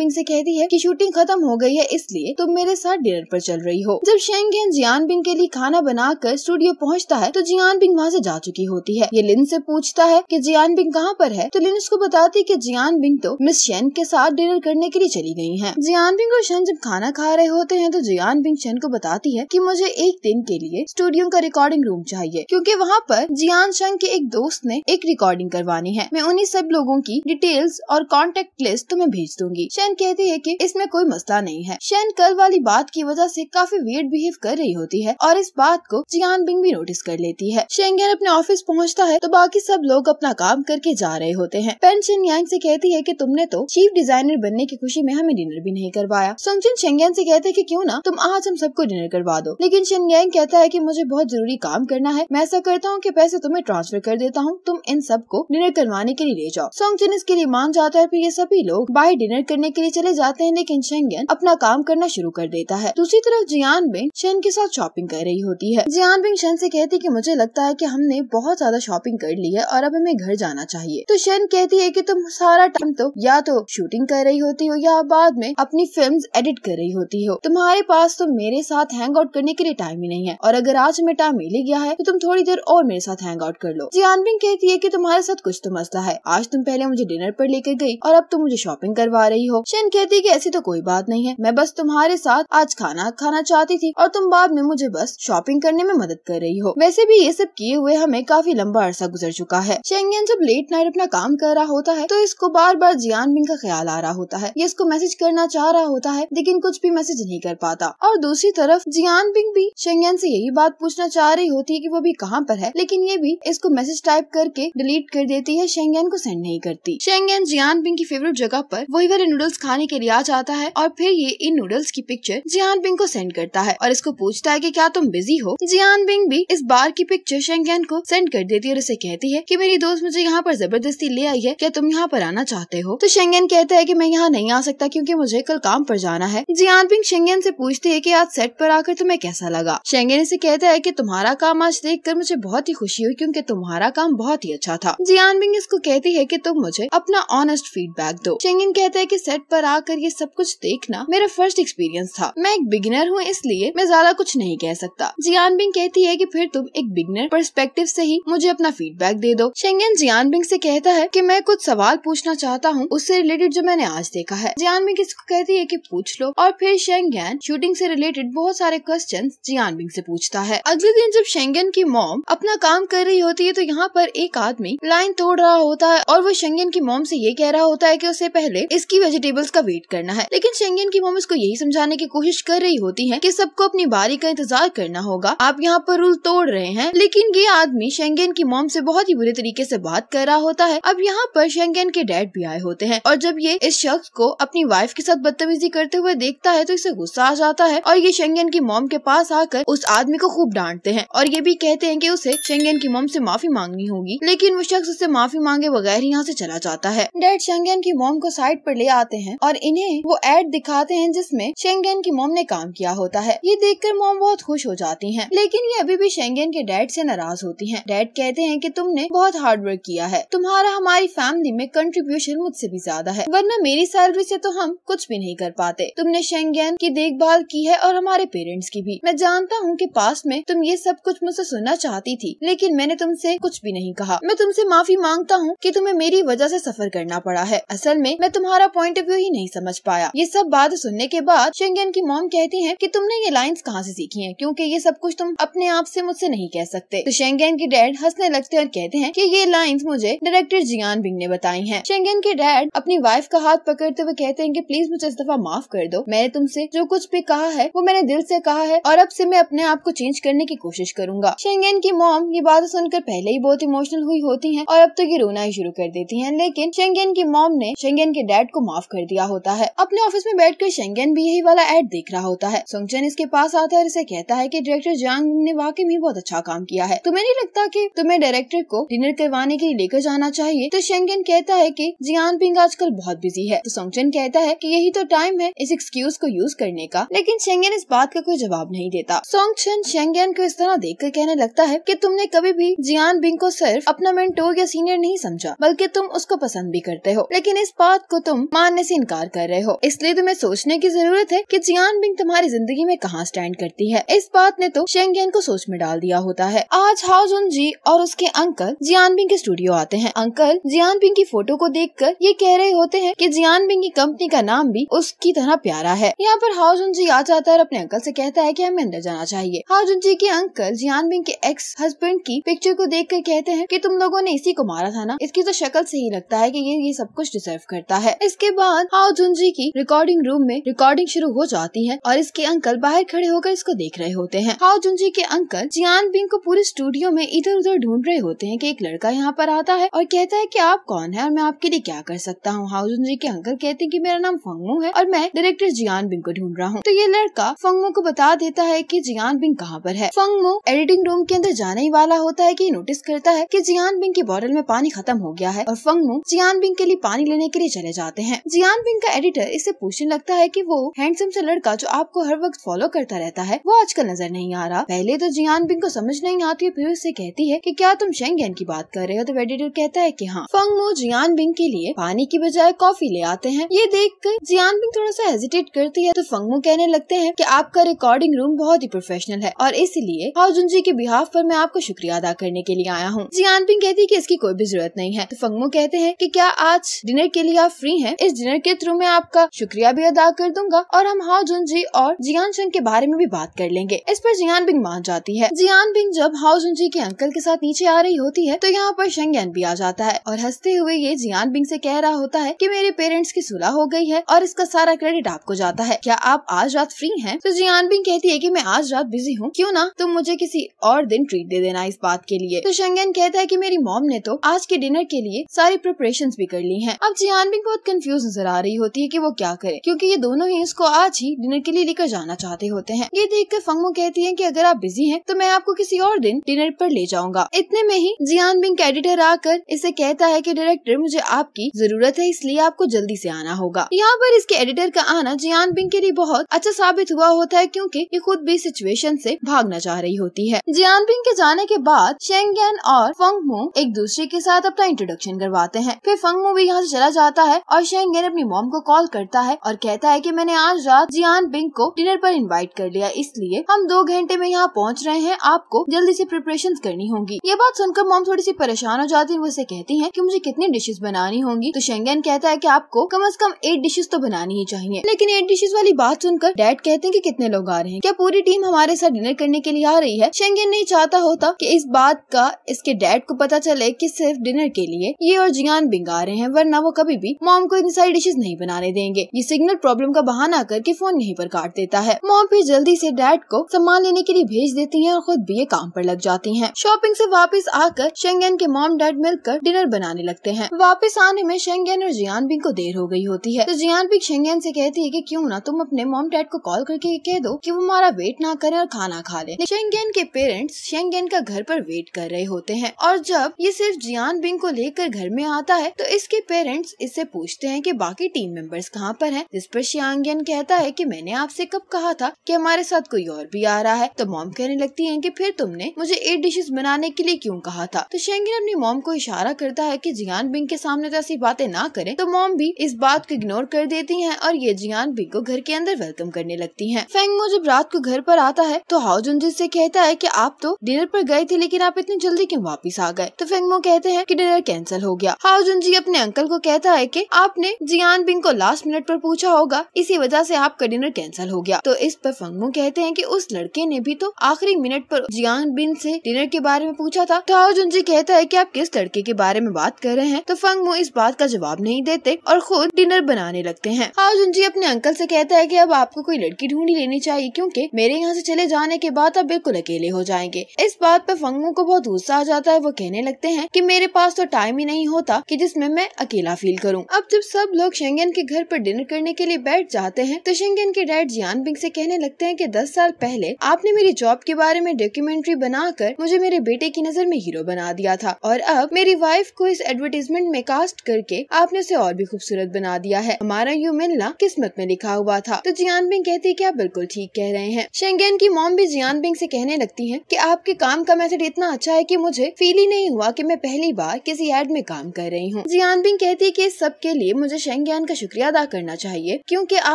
बिंग से कहती है की शूटिंग खत्म हो गई है इसलिए तुम मेरे साथ डिनर पर चल रही हो जब जियान बिंग के लिए ही खाना बनाकर स्टूडियो पहुंचता है तो जियान बिंग वहाँ से जा चुकी होती है ये लिन से पूछता है कि जियान बिंग कहाँ पर है तो लिन उसको बताती कि जियान बिंग तो मिस शेन के साथ डिनर करने के लिए चली गई हैं। जियान बिंग और शेन जब खाना खा रहे होते हैं तो जियान बिंग शेन को बताती है की मुझे एक दिन के लिए स्टूडियो का रिकॉर्डिंग रूम चाहिए क्योंकि वहाँ पर जियान शंग के एक दोस्त ने एक रिकॉर्डिंग करवानी है मैं उन्हीं सब लोगों की डिटेल्स और कॉन्टेक्ट लिस्ट तुम्हें भेज दूंगी शेन कहती है की इसमें कोई मसला नहीं है शेन कल वाली बात की वजह ऐसी काफी वेट बिहेव कर रही होती है और और इस बात को जियान बिंग भी नोटिस कर लेती है शेंगेन अपने ऑफिस पहुंचता है तो बाकी सब लोग अपना काम करके जा रहे होते हैं पेन पेंशन यांग से कहती है कि तुमने तो चीफ डिजाइनर बनने की खुशी में हमें डिनर भी नहीं करवाया सुंगचिन शेंगेन से कहते हैं कि क्यों ना तुम आज हम सबको डिनर करवा दो लेकिन यांग कहता है कि मुझे बहुत जरूरी काम करना है मैं ऐसा करता हूँ कि पैसे तुम्हें ट्रांसफर कर देता हूँ तुम इन सबको डिनर करवाने के लिए ले जाओ सोंगचिन इसके लिए मान जाता है फिर ये सभी लोग बाहर डिनर करने के लिए चले जाते हैं लेकिन शेंगेन अपना काम करना शुरू कर देता है दूसरी तरफ जियान बिंग शेन के साथ शॉपिंग कर रही होती है जियान बिंग शन से कहती कि मुझे लगता है कि हमने बहुत ज्यादा शॉपिंग कर ली है और अब हमें घर जाना चाहिए तो शन कहती है कि तुम सारा टाइम तो या तो शूटिंग कर रही होती हो या बाद में अपनी फिल्म एडिट कर रही होती हो तुम्हारे पास तो मेरे साथ हैंग आउट करने के लिए टाइम ही नहीं है और अगर आज हमें टाइम मिल गया है तो तुम थोड़ी देर और मेरे साथ हैंग आउट कर लो जियान बिंग कहती है की तुम्हारे साथ कुछ तो मसला है आज तुम पहले मुझे डिनर पर लेकर गयी और अब तुम मुझे शॉपिंग करवा रही हो शन कहती है की ऐसी तो कोई बात नहीं है मैं बस तुम्हारे साथ आज खाना खाना चाहती थी और तुम बाद में मुझे बस शॉपिंग करने में मदद कर रही हो वैसे भी ये सब किए हुए हमें काफी लंबा अरसा गुजर चुका है शेंगन जब लेट नाइट अपना काम कर रहा होता है तो इसको बार बार जियान बिंग का ख्याल आ रहा होता है ये इसको मैसेज करना चाह रहा होता है लेकिन कुछ भी मैसेज नहीं कर पाता और दूसरी तरफ जियान बिंग भी शेंगन से यही बात पूछना चाह रही होती है की वो भी कहाँ पर है लेकिन ये भी इसको मैसेज टाइप करके डिलीट कर देती है शेंगन को सेंड नहीं करती शेंगन जियान बिंग की फेवरेट जगह पर वही वाले नूडल्स खाने के लिए आ जाता है और फिर ये इन नूडल्स की पिक्चर जियान बिंग को सेंड करता है और इसको पूछता है की क्या तुम तुम बिजी हो जियान बिंग भी इस बार की पिक्चर शेंगन को सेंड कर देती है और उसे कहती है की मेरी दोस्त मुझे यहाँ पर जबरदस्ती ले आई है क्या तुम यहाँ पर आना चाहते हो तो शेंगन कहता है की मैं यहाँ नहीं आ सकता क्यूँकी मुझे कल काम पर जाना है जियान बिंग शेंगन से पूछती है की आज सेट पर आकर तुम्हें कैसा लगा शेंगन इसे कहता है की तुम्हारा काम आज देख कर मुझे बहुत ही खुशी हुई क्यूँकी तुम्हारा काम बहुत ही अच्छा था जियान बिंग इसको कहती है की तुम मुझे अपना ऑनेस्ट फीडबैक दो शेंगन कहता है की सेट पर आकर ये सब कुछ देखना मेरा फर्स्ट एक्सपीरियंस था मैं एक बिगिनर हूँ इसलिए मैं ज्यादा कुछ नहीं कह सकता सकता बिंग कहती है कि फिर तुम एक बिगनर पर्सपेक्टिव से ही मुझे अपना फीडबैक दे दो शेंगन जियानबिंग से कहता है कि मैं कुछ सवाल पूछना चाहता हूँ उससे रिलेटेड जो मैंने आज देखा है जियान बिंग इसको कहती है की पूछ लो और फिर शेंगन शूटिंग ऐसी रिलेटेड बहुत सारे क्वेश्चन जियान बिंग ऐसी पूछता है अगले दिन जब शेंगन की मॉम अपना काम कर रही होती है तो यहाँ पर एक आदमी लाइन तोड़ रहा होता है और वो शेंगन की मॉम से ये कह रहा होता है कि उसे पहले इसकी वेजिटेबल्स का वेट करना है लेकिन शेंगन की मोम इसको यही समझाने की कोशिश कर रही होती है कि सबको अपनी बारी का इंतजार करना होगा आप यहाँ पर रूल तोड़ रहे हैं लेकिन ये आदमी शेंगेन की मॉम से बहुत ही बुरे तरीके से बात कर रहा होता है अब यहाँ पर शेंगेन के डैड भी आए होते हैं और जब ये इस शख्स को अपनी वाइफ के साथ बदतमीजी करते हुए देखता है तो इसे गुस्सा आ जाता है और ये शेंगेन की मॉम के पास आकर उस आदमी को खूब डांटते हैं और ये भी कहते हैं की उसे शेंगेन की मॉम से माफी मांगनी होगी लेकिन वो शख्स उसे माफी मांगे बगैर ही यहाँ से चला जाता है डैड शेंगेन की मॉम को साइड पर ले आते हैं और इन्हें वो एड दिखाते हैं जिसमे शेंगेन की मॉम ने काम किया होता है ये देखकर मॉम बहुत खुश हो जाती हैं लेकिन ये अभी भी शेंगेन के डैड से नाराज होती हैं डैड कहते हैं कि तुमने बहुत हार्ड वर्क किया है तुम्हारा हमारी फैमिली में कंट्रीब्यूशन मुझसे भी ज्यादा है वरना मेरी सैलरी से तो हम कुछ भी नहीं कर पाते तुमने शेंगेन की देखभाल की है और हमारे पेरेंट्स की भी मैं जानता हूँ की पास में तुम ये सब कुछ मुझसे सुनना चाहती थी लेकिन मैंने तुमसे कुछ भी नहीं कहा मैं तुमसे माफी मांगता हूँ की तुम्हें मेरी वजह ऐसी सफर करना पड़ा है असल में मैं तुम्हारा पॉइंट ऑफ व्यू ही नहीं समझ पाया ये सब बात सुनने के बाद शेंगेन की मोम कहती है की तुमने ये लाइन्स कहाँ ऐसी सीखी है क्यूँकी कि ये सब कुछ तुम अपने आप से मुझसे नहीं कह सकते तो शेंगेन के डैड हंसने लगते और कहते हैं कि ये लाइंस मुझे डायरेक्टर जियान बिंग ने बताई हैं शेंगेन के डैड अपनी वाइफ का हाथ पकड़ते हुए कहते हैं कि प्लीज मुझे इस दफा माफ कर दो मैंने तुमसे जो कुछ भी कहा है वो मैंने दिल से कहा है और अब से मैं अपने आप को चेंज करने की कोशिश करूंगा शेंगेन की मॉम ये बात सुनकर पहले ही बहुत इमोशनल हुई होती है और अब तो ये रोना ही शुरू कर देती है लेकिन शेंगेन की मॉम ने शेंगेन के डैड को माफ कर दिया होता है अपने ऑफिस में बैठ कर शेंगेन भी यही वाला एड देख रहा होता है सोंगचन इसके पास आता है और इसे कहता है बताया के डायरेक्टर जांग ने वाकई में बहुत अच्छा काम किया है तुम्हें तो नहीं लगता कि तुम्हें तो डायरेक्टर को डिनर करवाने के लिए लेकर जाना चाहिए तो शेंगन कहता है कि जियान पिंग आजकल बहुत बिजी है तो सोंगचन कहता है कि यही तो टाइम है इस एक्सक्यूज को यूज करने का लेकिन शेंगन इस बात का कोई जवाब नहीं देता सोंगचन शेंगन को इस तरह देख कर कहने लगता है की तुमने कभी भी जियान पिंग को सिर्फ अपना मेंटोर या सीनियर नहीं समझा बल्कि तुम उसको पसंद भी करते हो लेकिन इस बात को तुम मानने ऐसी इनकार कर रहे हो इसलिए तुम्हें सोचने की जरूरत है की जियान बिंग तुम्हारी जिंदगी में कहाँ स्टैंड करती है इस बात ने तो शेंगेन को सोच में डाल दिया होता है आज उन जी और उसके अंकल जियानबिंग के स्टूडियो आते हैं अंकल जियान बिंग की फोटो को देख कर ये कह रहे होते हैं की जियान बिंग की कंपनी का नाम भी उसकी तरह प्यारा है यहाँ पर उन जी आ जाता है और अपने अंकल ऐसी कहता है की हमें अंदर जाना चाहिए उन जी के अंकल जियान बिंग के एक्स हस्बैंड की पिक्चर को देख कर कहते हैं की तुम लोगों ने इसी को मारा था ना इसकी तो शक्ल ऐसी ही लगता है की ये ये सब कुछ डिजर्व करता है इसके बाद जुन जी की रिकॉर्डिंग रूम में रिकॉर्डिंग शुरू हो जाती है और इसके अंकल बाहर खड़े होकर इसको देख रहे होते होते हैं हाउ जुनजी के अंकल जियान बिंग को पूरे स्टूडियो में इधर उधर ढूंढ रहे होते हैं कि एक लड़का यहाँ पर आता है और कहता है कि आप कौन है और मैं आपके लिए क्या कर सकता हूँ हाउ जुनजी के अंकल कहते हैं कि मेरा नाम फंगमू है और मैं डायरेक्टर जियान बिंग को ढूंढ रहा हूँ तो ये लड़का फंगमू को बता देता है की जियान बिंग कहाँ पर है फंगमो एडिटिंग रूम के अंदर जाने ही वाला होता है की नोटिस करता है की जियान बिंग की बॉटल में पानी खत्म हो गया है और फंगमो जियान बिंग के लिए पानी लेने के लिए चले जाते हैं जियान बिंग का एडिटर इससे पूछने लगता है की वो हैंडसम ऐसी लड़का जो आपको हर वक्त फॉलो करता रहता है वो आजकल नजर नहीं आ रहा पहले तो जियान बिंग को समझ नहीं आती है फिर उससे कहती है की क्या तुम शेंगेन की बात कर रहे हो तो वेडिटर कहता है की हाँ फंग मो जियान बिंग के लिए पानी की बजाय कॉफी ले आते हैं ये देख कर जियान बिंग थोड़ा सा हेजिटेट करती है तो फंगमो कहने लगते है की आपका रिकॉर्डिंग रूम बहुत ही प्रोफेशनल है और इसलिए हाउजुन जी के बिहाफ पर मैं आपको शुक्रिया अदा करने के लिए आया हूँ जियान बिंग कहती है की इसकी कोई भी जरूरत नहीं है तो फंगमो कहते हैं की क्या आज डिनर के लिए आप फ्री है इस डिनर के थ्रू मैं आपका शुक्रिया भी अदा कर दूंगा और हम जुन जी और जियान शंग के बारे में भी बात कर लेंगे इस पर जियान बिंग मान जाती है जियान बिंग जब हाउस जुंजी के अंकल के साथ नीचे आ रही होती है तो यहाँ पर शेंगन भी आ जाता है और हंसते हुए ये जियान बिंग से कह रहा होता है कि मेरे पेरेंट्स की सुलह हो गई है और इसका सारा क्रेडिट आपको जाता है क्या आप आज रात फ्री है तो जियान बिंग कहती है की मैं आज रात बिजी हूँ क्यूँ ना तुम मुझे किसी और दिन ट्रीट दे देना इस बात के लिए तो शेंगन कहता है की मेरी मॉम ने तो आज के डिनर के लिए सारी प्रिपरेशन भी कर ली है अब जियान बिंग बहुत कंफ्यूज नजर आ रही होती है की वो क्या करे क्यूँकी ये दोनों ही इसको आज ही डिनर के लिए लेकर जाना चाहते होते हैं ये देख कर फंग वो कहती है कि अगर आप बिजी हैं तो मैं आपको किसी और दिन डिनर पर ले जाऊंगा इतने में ही जियान बिंग एडिटर आकर इसे कहता है कि डायरेक्टर मुझे आपकी जरूरत है इसलिए आपको जल्दी से आना होगा यहाँ पर इसके एडिटर का आना जियान बिंग के लिए बहुत अच्छा साबित हुआ होता है क्योंकि ये खुद भी सिचुएशन से भागना चाह रही होती है जियान बिंग के जाने के बाद शेंग और फंग मू एक दूसरे के साथ अपना इंट्रोडक्शन करवाते हैं फिर फंग मू भी यहाँ ऐसी चला जाता है और शेंग अपनी मोम को कॉल करता है और कहता है की मैंने आज रात जियान बिंग को डिनर आरोप इन्वाइट कर लिया इसलिए हम दो घंटे में यहाँ पहुँच रहे हैं आपको जल्दी ऐसी प्रिपरेशन करनी होगी ये बात सुनकर मोम थोड़ी सी परेशान हो जाती है वो उसे कहती है की मुझे कितनी डिशेज बनानी होंगी तो शेंगन कहता है की आपको कम अज कम एट डिशेज तो बनानी ही चाहिए लेकिन एट डिशेज वाली बात सुनकर डैड कहते हैं की कितने लोग आ रहे हैं क्या पूरी टीम हमारे साथ डिनर करने के लिए आ रही है शेंगन नहीं चाहता होता की इस बात का इसके डैड को पता चले की सिर्फ डिनर के लिए ये और जियान बिंगा रहे हैं वरना वो कभी भी मॉम को इतनी सारी डिशेज नहीं बनाने देंगे ये सिग्नल प्रॉब्लम का बहाना करके फोन यहीं पर काट देता है मॉम फिर जल्दी से डैड को लोग सामान लेने के लिए भेज देती हैं और खुद भी ये काम पर लग जाती हैं। शॉपिंग से वापस आकर शेंगेन के मॉम डैड मिलकर डिनर बनाने लगते हैं वापस आने में शेंगेन और जियान बिंग को देर हो गई होती है तो जियान बिंग शेंगेन से कहती है कि क्यों ना तुम अपने मॉम डैड को कॉल करके कह दो कि वो हमारा वेट ना करें और खाना खा ले शेंगेन के पेरेंट्स शेंगेन का घर पर वेट कर रहे होते हैं और जब ये सिर्फ जियान बिंग को लेकर घर में आता है तो इसके पेरेंट्स इससे पूछते हैं कि बाकी टीम मेंबर्स कहाँ पर हैं जिस पर श्यांगन कहता है कि मैंने आपसे कब कहा था कि हमारे साथ कोई और भी भी आ रहा है तो मॉम कहने लगती है की फिर तुमने मुझे एट डिशेज बनाने के लिए क्यूँ कहा था तो शेंगिन अपनी मॉम को इशारा करता है की जियान बिंग के सामने तो ऐसी बातें ना करे तो मॉम भी इस बात को इग्नोर कर देती है और ये जियान बिंग को घर के अंदर वेलकम करने लगती है फेंगो जब रात को घर पर आता है तो हाउ जुंजित से कहता है कि आप तो डिनर पर गए थे लेकिन आप इतनी जल्दी क्यों वापस आ गए तो फेंगमो कहते हैं कि डिनर कैंसिल हो गया हाउ जी अपने अंकल को कहता है कि आपने जियान बिंग को लास्ट मिनट पर पूछा होगा इसी वजह से आपका डिनर कैंसिल हो गया तो इस पर फंगमो कहते हैं कि उस लड़के ने भी तो आखिरी मिनट पर जियांग बिन से डिनर के बारे में पूछा था ताओ तो जुंजी कहता है कि आप किस लड़के के बारे में बात कर रहे हैं तो फंग मो इस बात का जवाब नहीं देते और खुद डिनर बनाने लगते हैं हाओ जुंजी अपने अंकल से कहता है कि अब आपको कोई लड़की ढूंढी लेनी चाहिए क्योंकि मेरे यहाँ से चले जाने के बाद आप बिल्कुल अकेले हो जाएंगे इस बात पर फंगू को बहुत गुस्सा आ जाता है वो कहने लगते हैं कि मेरे पास तो टाइम ही नहीं होता कि जिसमें मैं अकेला फील करूं। अब जब सब लोग शेंगन के घर पर डिनर करने के लिए बैठ जाते हैं तो शेंगन के डैड जियान बिंग से कहने लगते हैं कि दस साल पहले पहले आपने मेरी जॉब के बारे में डॉक्यूमेंट्री बनाकर मुझे मेरे बेटे की नज़र में हीरो बना दिया था और अब मेरी वाइफ को इस एडवर्टीजमेंट में कास्ट करके आपने उसे और भी खूबसूरत बना दिया है हमारा यू मिलना किस्मत में लिखा हुआ था तो जियान बिंग कहती है की आप बिल्कुल ठीक कह रहे हैं शेंगेन की मॉम भी जियान बिंग ऐसी कहने लगती है की आपके काम का मैसेज इतना अच्छा है की मुझे फील ही नहीं हुआ की मैं पहली बार किसी एड में काम कर रही हूँ जियान बिंग कहती है की सब के लिए मुझे शेंगेन का शुक्रिया अदा करना चाहिए क्यूँकी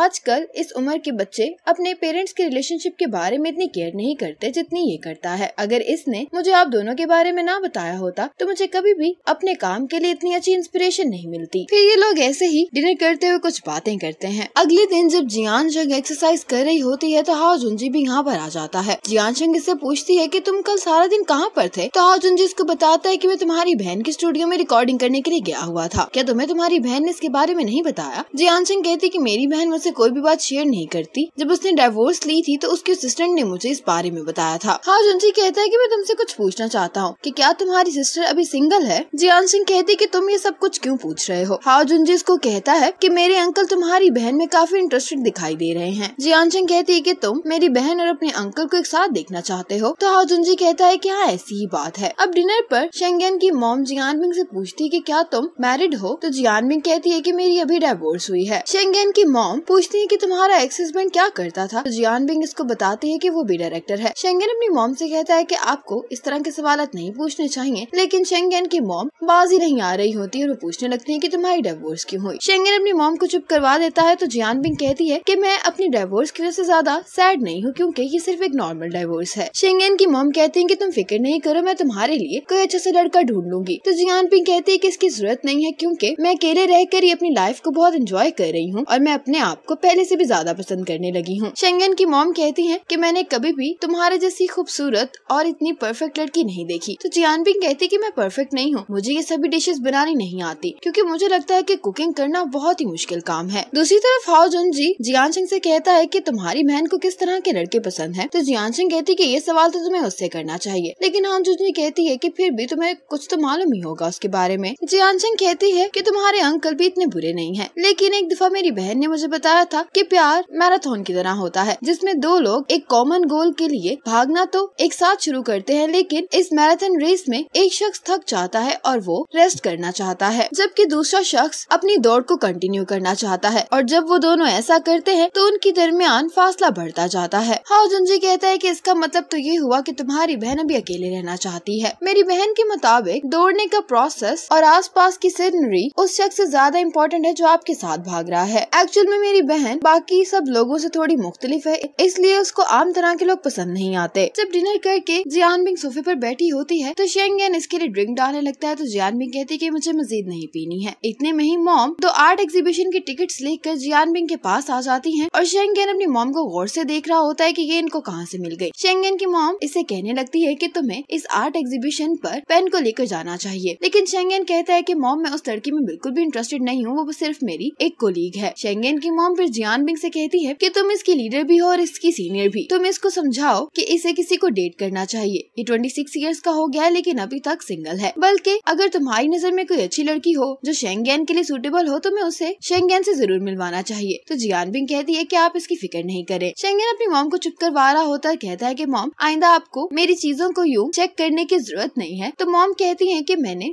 आजकल इस उम्र के बच्चे अपने पेरेंट्स के रिलेशनशिप के बारे बारे में इतनी केयर नहीं करते जितनी ये करता है अगर इसने मुझे आप दोनों के बारे में ना बताया होता तो मुझे कभी भी अपने काम के लिए इतनी अच्छी इंस्पिरेशन नहीं मिलती फिर ये लोग ऐसे ही डिनर करते हुए कुछ बातें करते हैं अगले दिन जब जियान शंग एक्सरसाइज कर रही होती है तो हाउ जुंजी भी यहाँ पर आ जाता है जियान शंग इससे पूछती है की तुम कल सारा दिन कहाँ पर थे तो हाउ जुंजी इसको बताता है की मैं तुम्हारी बहन के स्टूडियो में रिकॉर्डिंग करने के लिए गया हुआ था क्या तुम्हें तुम्हारी बहन ने इसके बारे में नहीं बताया जियान शंग कहती की मेरी बहन मुझसे कोई भी बात शेयर नहीं करती जब उसने डाइवोर्स ली थी तो उसके सिस्टर असिस्टेंट ने मुझे इस बारे में बताया था हाजुन सिंह कहता है कि मैं तुमसे कुछ पूछना चाहता हूँ कि क्या तुम्हारी सिस्टर अभी सिंगल है जियान सिंह कहती कि तुम ये सब कुछ क्यों पूछ रहे हो हाजुन जुनजी इसको कहता है कि मेरे अंकल तुम्हारी बहन में काफी इंटरेस्टेड दिखाई दे रहे हैं जियान सिंह कहती है कि तुम मेरी बहन और अपने अंकल को एक साथ देखना चाहते हो तो हाउ जुनजी कहता है की हाँ ऐसी ही बात है अब डिनर पर शेंगन की मोम जियान मिंग से पूछती है कि क्या तुम मैरिड हो तो जियान मिंग कहती है कि मेरी अभी डाइवोर्स हुई है शेंगन की मोम पूछती है कि तुम्हारा एक्स हस्बैंड क्या करता था तो जियान मिंग इसको बताती बताती है कि वो भी डायरेक्टर है शेंगेन अपनी मॉम से कहता है कि आपको इस तरह के सवाल नहीं पूछने चाहिए लेकिन शेंगेन की मॉम बाजी नहीं आ रही होती है और वो पूछने लगती है की तुम्हारी डिवोर्स क्यूँ हुई शेंगेन अपनी मॉम को चुप करवा देता है तो जियान बिंग कहती है की मैं अपनी डिवोर्स की वजह ऐसी ज्यादा सैड नहीं हूँ क्यूँकी ये सिर्फ एक नॉर्मल डिवोर्स है शेंगेन की मॉम कहती है की तुम फिक्र नहीं करो मैं तुम्हारे लिए कोई अच्छा सा लड़का ढूंढ लूंगी तो जियान बिंग कहती है की इसकी जरूरत नहीं है क्यूँकी मैं अकेले कर ही अपनी लाइफ को बहुत इंजॉय कर रही हूँ और मैं अपने आप को पहले से भी ज्यादा पसंद करने लगी हूँ शेंगेन की मॉम कहती है कि मैंने कभी भी तुम्हारे जैसी खूबसूरत और इतनी परफेक्ट लड़की नहीं देखी तो जियान बिंग कहती की मैं परफेक्ट नहीं हूँ मुझे ये सभी डिशेज बनानी नहीं आती क्यूँकी मुझे लगता है की कुकिंग करना बहुत ही मुश्किल काम है दूसरी तरफ हाउ जुन जी जियान सिंह ऐसी कहता है की तुम्हारी बहन को किस तरह के लड़के पसंद है तो जियान सिंह कहती की ये सवाल तो तुम्हें उससे करना चाहिए लेकिन हाउ जुन जी कहती है की फिर भी तुम्हें कुछ तो मालूम ही होगा उसके बारे में जियान सिंह कहती है की तुम्हारे अंकल भी इतने बुरे नहीं है लेकिन एक दफा मेरी बहन ने मुझे बताया था की प्यार मैराथन की तरह होता है जिसमे दो लोग एक एक कॉमन गोल के लिए भागना तो एक साथ शुरू करते हैं लेकिन इस मैराथन रेस में एक शख्स थक जाता है और वो रेस्ट करना चाहता है जबकि दूसरा शख्स अपनी दौड़ को कंटिन्यू करना चाहता है और जब वो दोनों ऐसा करते हैं तो उनके दरमियान फासला बढ़ता जाता है हाउ जुंजी कहता है की इसका मतलब तो ये हुआ की तुम्हारी बहन अभी अकेले रहना चाहती है मेरी बहन के मुताबिक दौड़ने का प्रोसेस और पास की सीनरी उस शख्स ऐसी ज्यादा इम्पोर्टेंट है जो आपके साथ भाग रहा है एक्चुअल में मेरी बहन बाकी सब लोगों से थोड़ी मुख्तलिफ है इसलिए उसको आम तरह के लोग पसंद नहीं आते जब डिनर करके जियान बिंग सोफे पर बैठी होती है तो शेंगेन इसके लिए ड्रिंक डालने लगता है तो जियान बिंग कहती है कि मुझे मजीद नहीं पीनी है इतने में ही मॉम दो आर्ट एग्जीबिशन की टिकट्स लेकर जियान बिंग के पास आ जाती है और शेंगेन अपनी मॉम को गौर से देख रहा होता है की ये इनको कहाँ से मिल गयी शेंगेन की मॉम इसे कहने लगती है की तुम्हें इस आर्ट एग्जीबिशन पर पेन को लेकर जाना चाहिए लेकिन शेंगेन कहता है की मॉम मैं उस लड़की में बिल्कुल भी इंटरेस्टेड नहीं हूँ वो सिर्फ मेरी एक कोलीग है शेंगेन की मॉम फिर जियान बिंग से कहती है की तुम इसकी लीडर भी हो और इसकी सीनियर भी भी तो तुम इसको समझाओ कि इसे किसी को डेट करना चाहिए ये ट्वेंटी सिक्स ईयर्स का हो गया है लेकिन अभी तक सिंगल है बल्कि अगर तुम्हारी नजर में कोई अच्छी लड़की हो जो शेंगेन के लिए सूटेबल हो तो मैं उसे शेंगेन से जरूर मिलवाना चाहिए तो जियान बिंग कहती है की आप इसकी फिक्र नहीं करे शेंगेन अपनी मोम को चुप करवा रहा होता कहता है की मोम आइंदा आपको मेरी चीजों को यूँ चेक करने की जरूरत नहीं है तो मोम कहती है की मैंने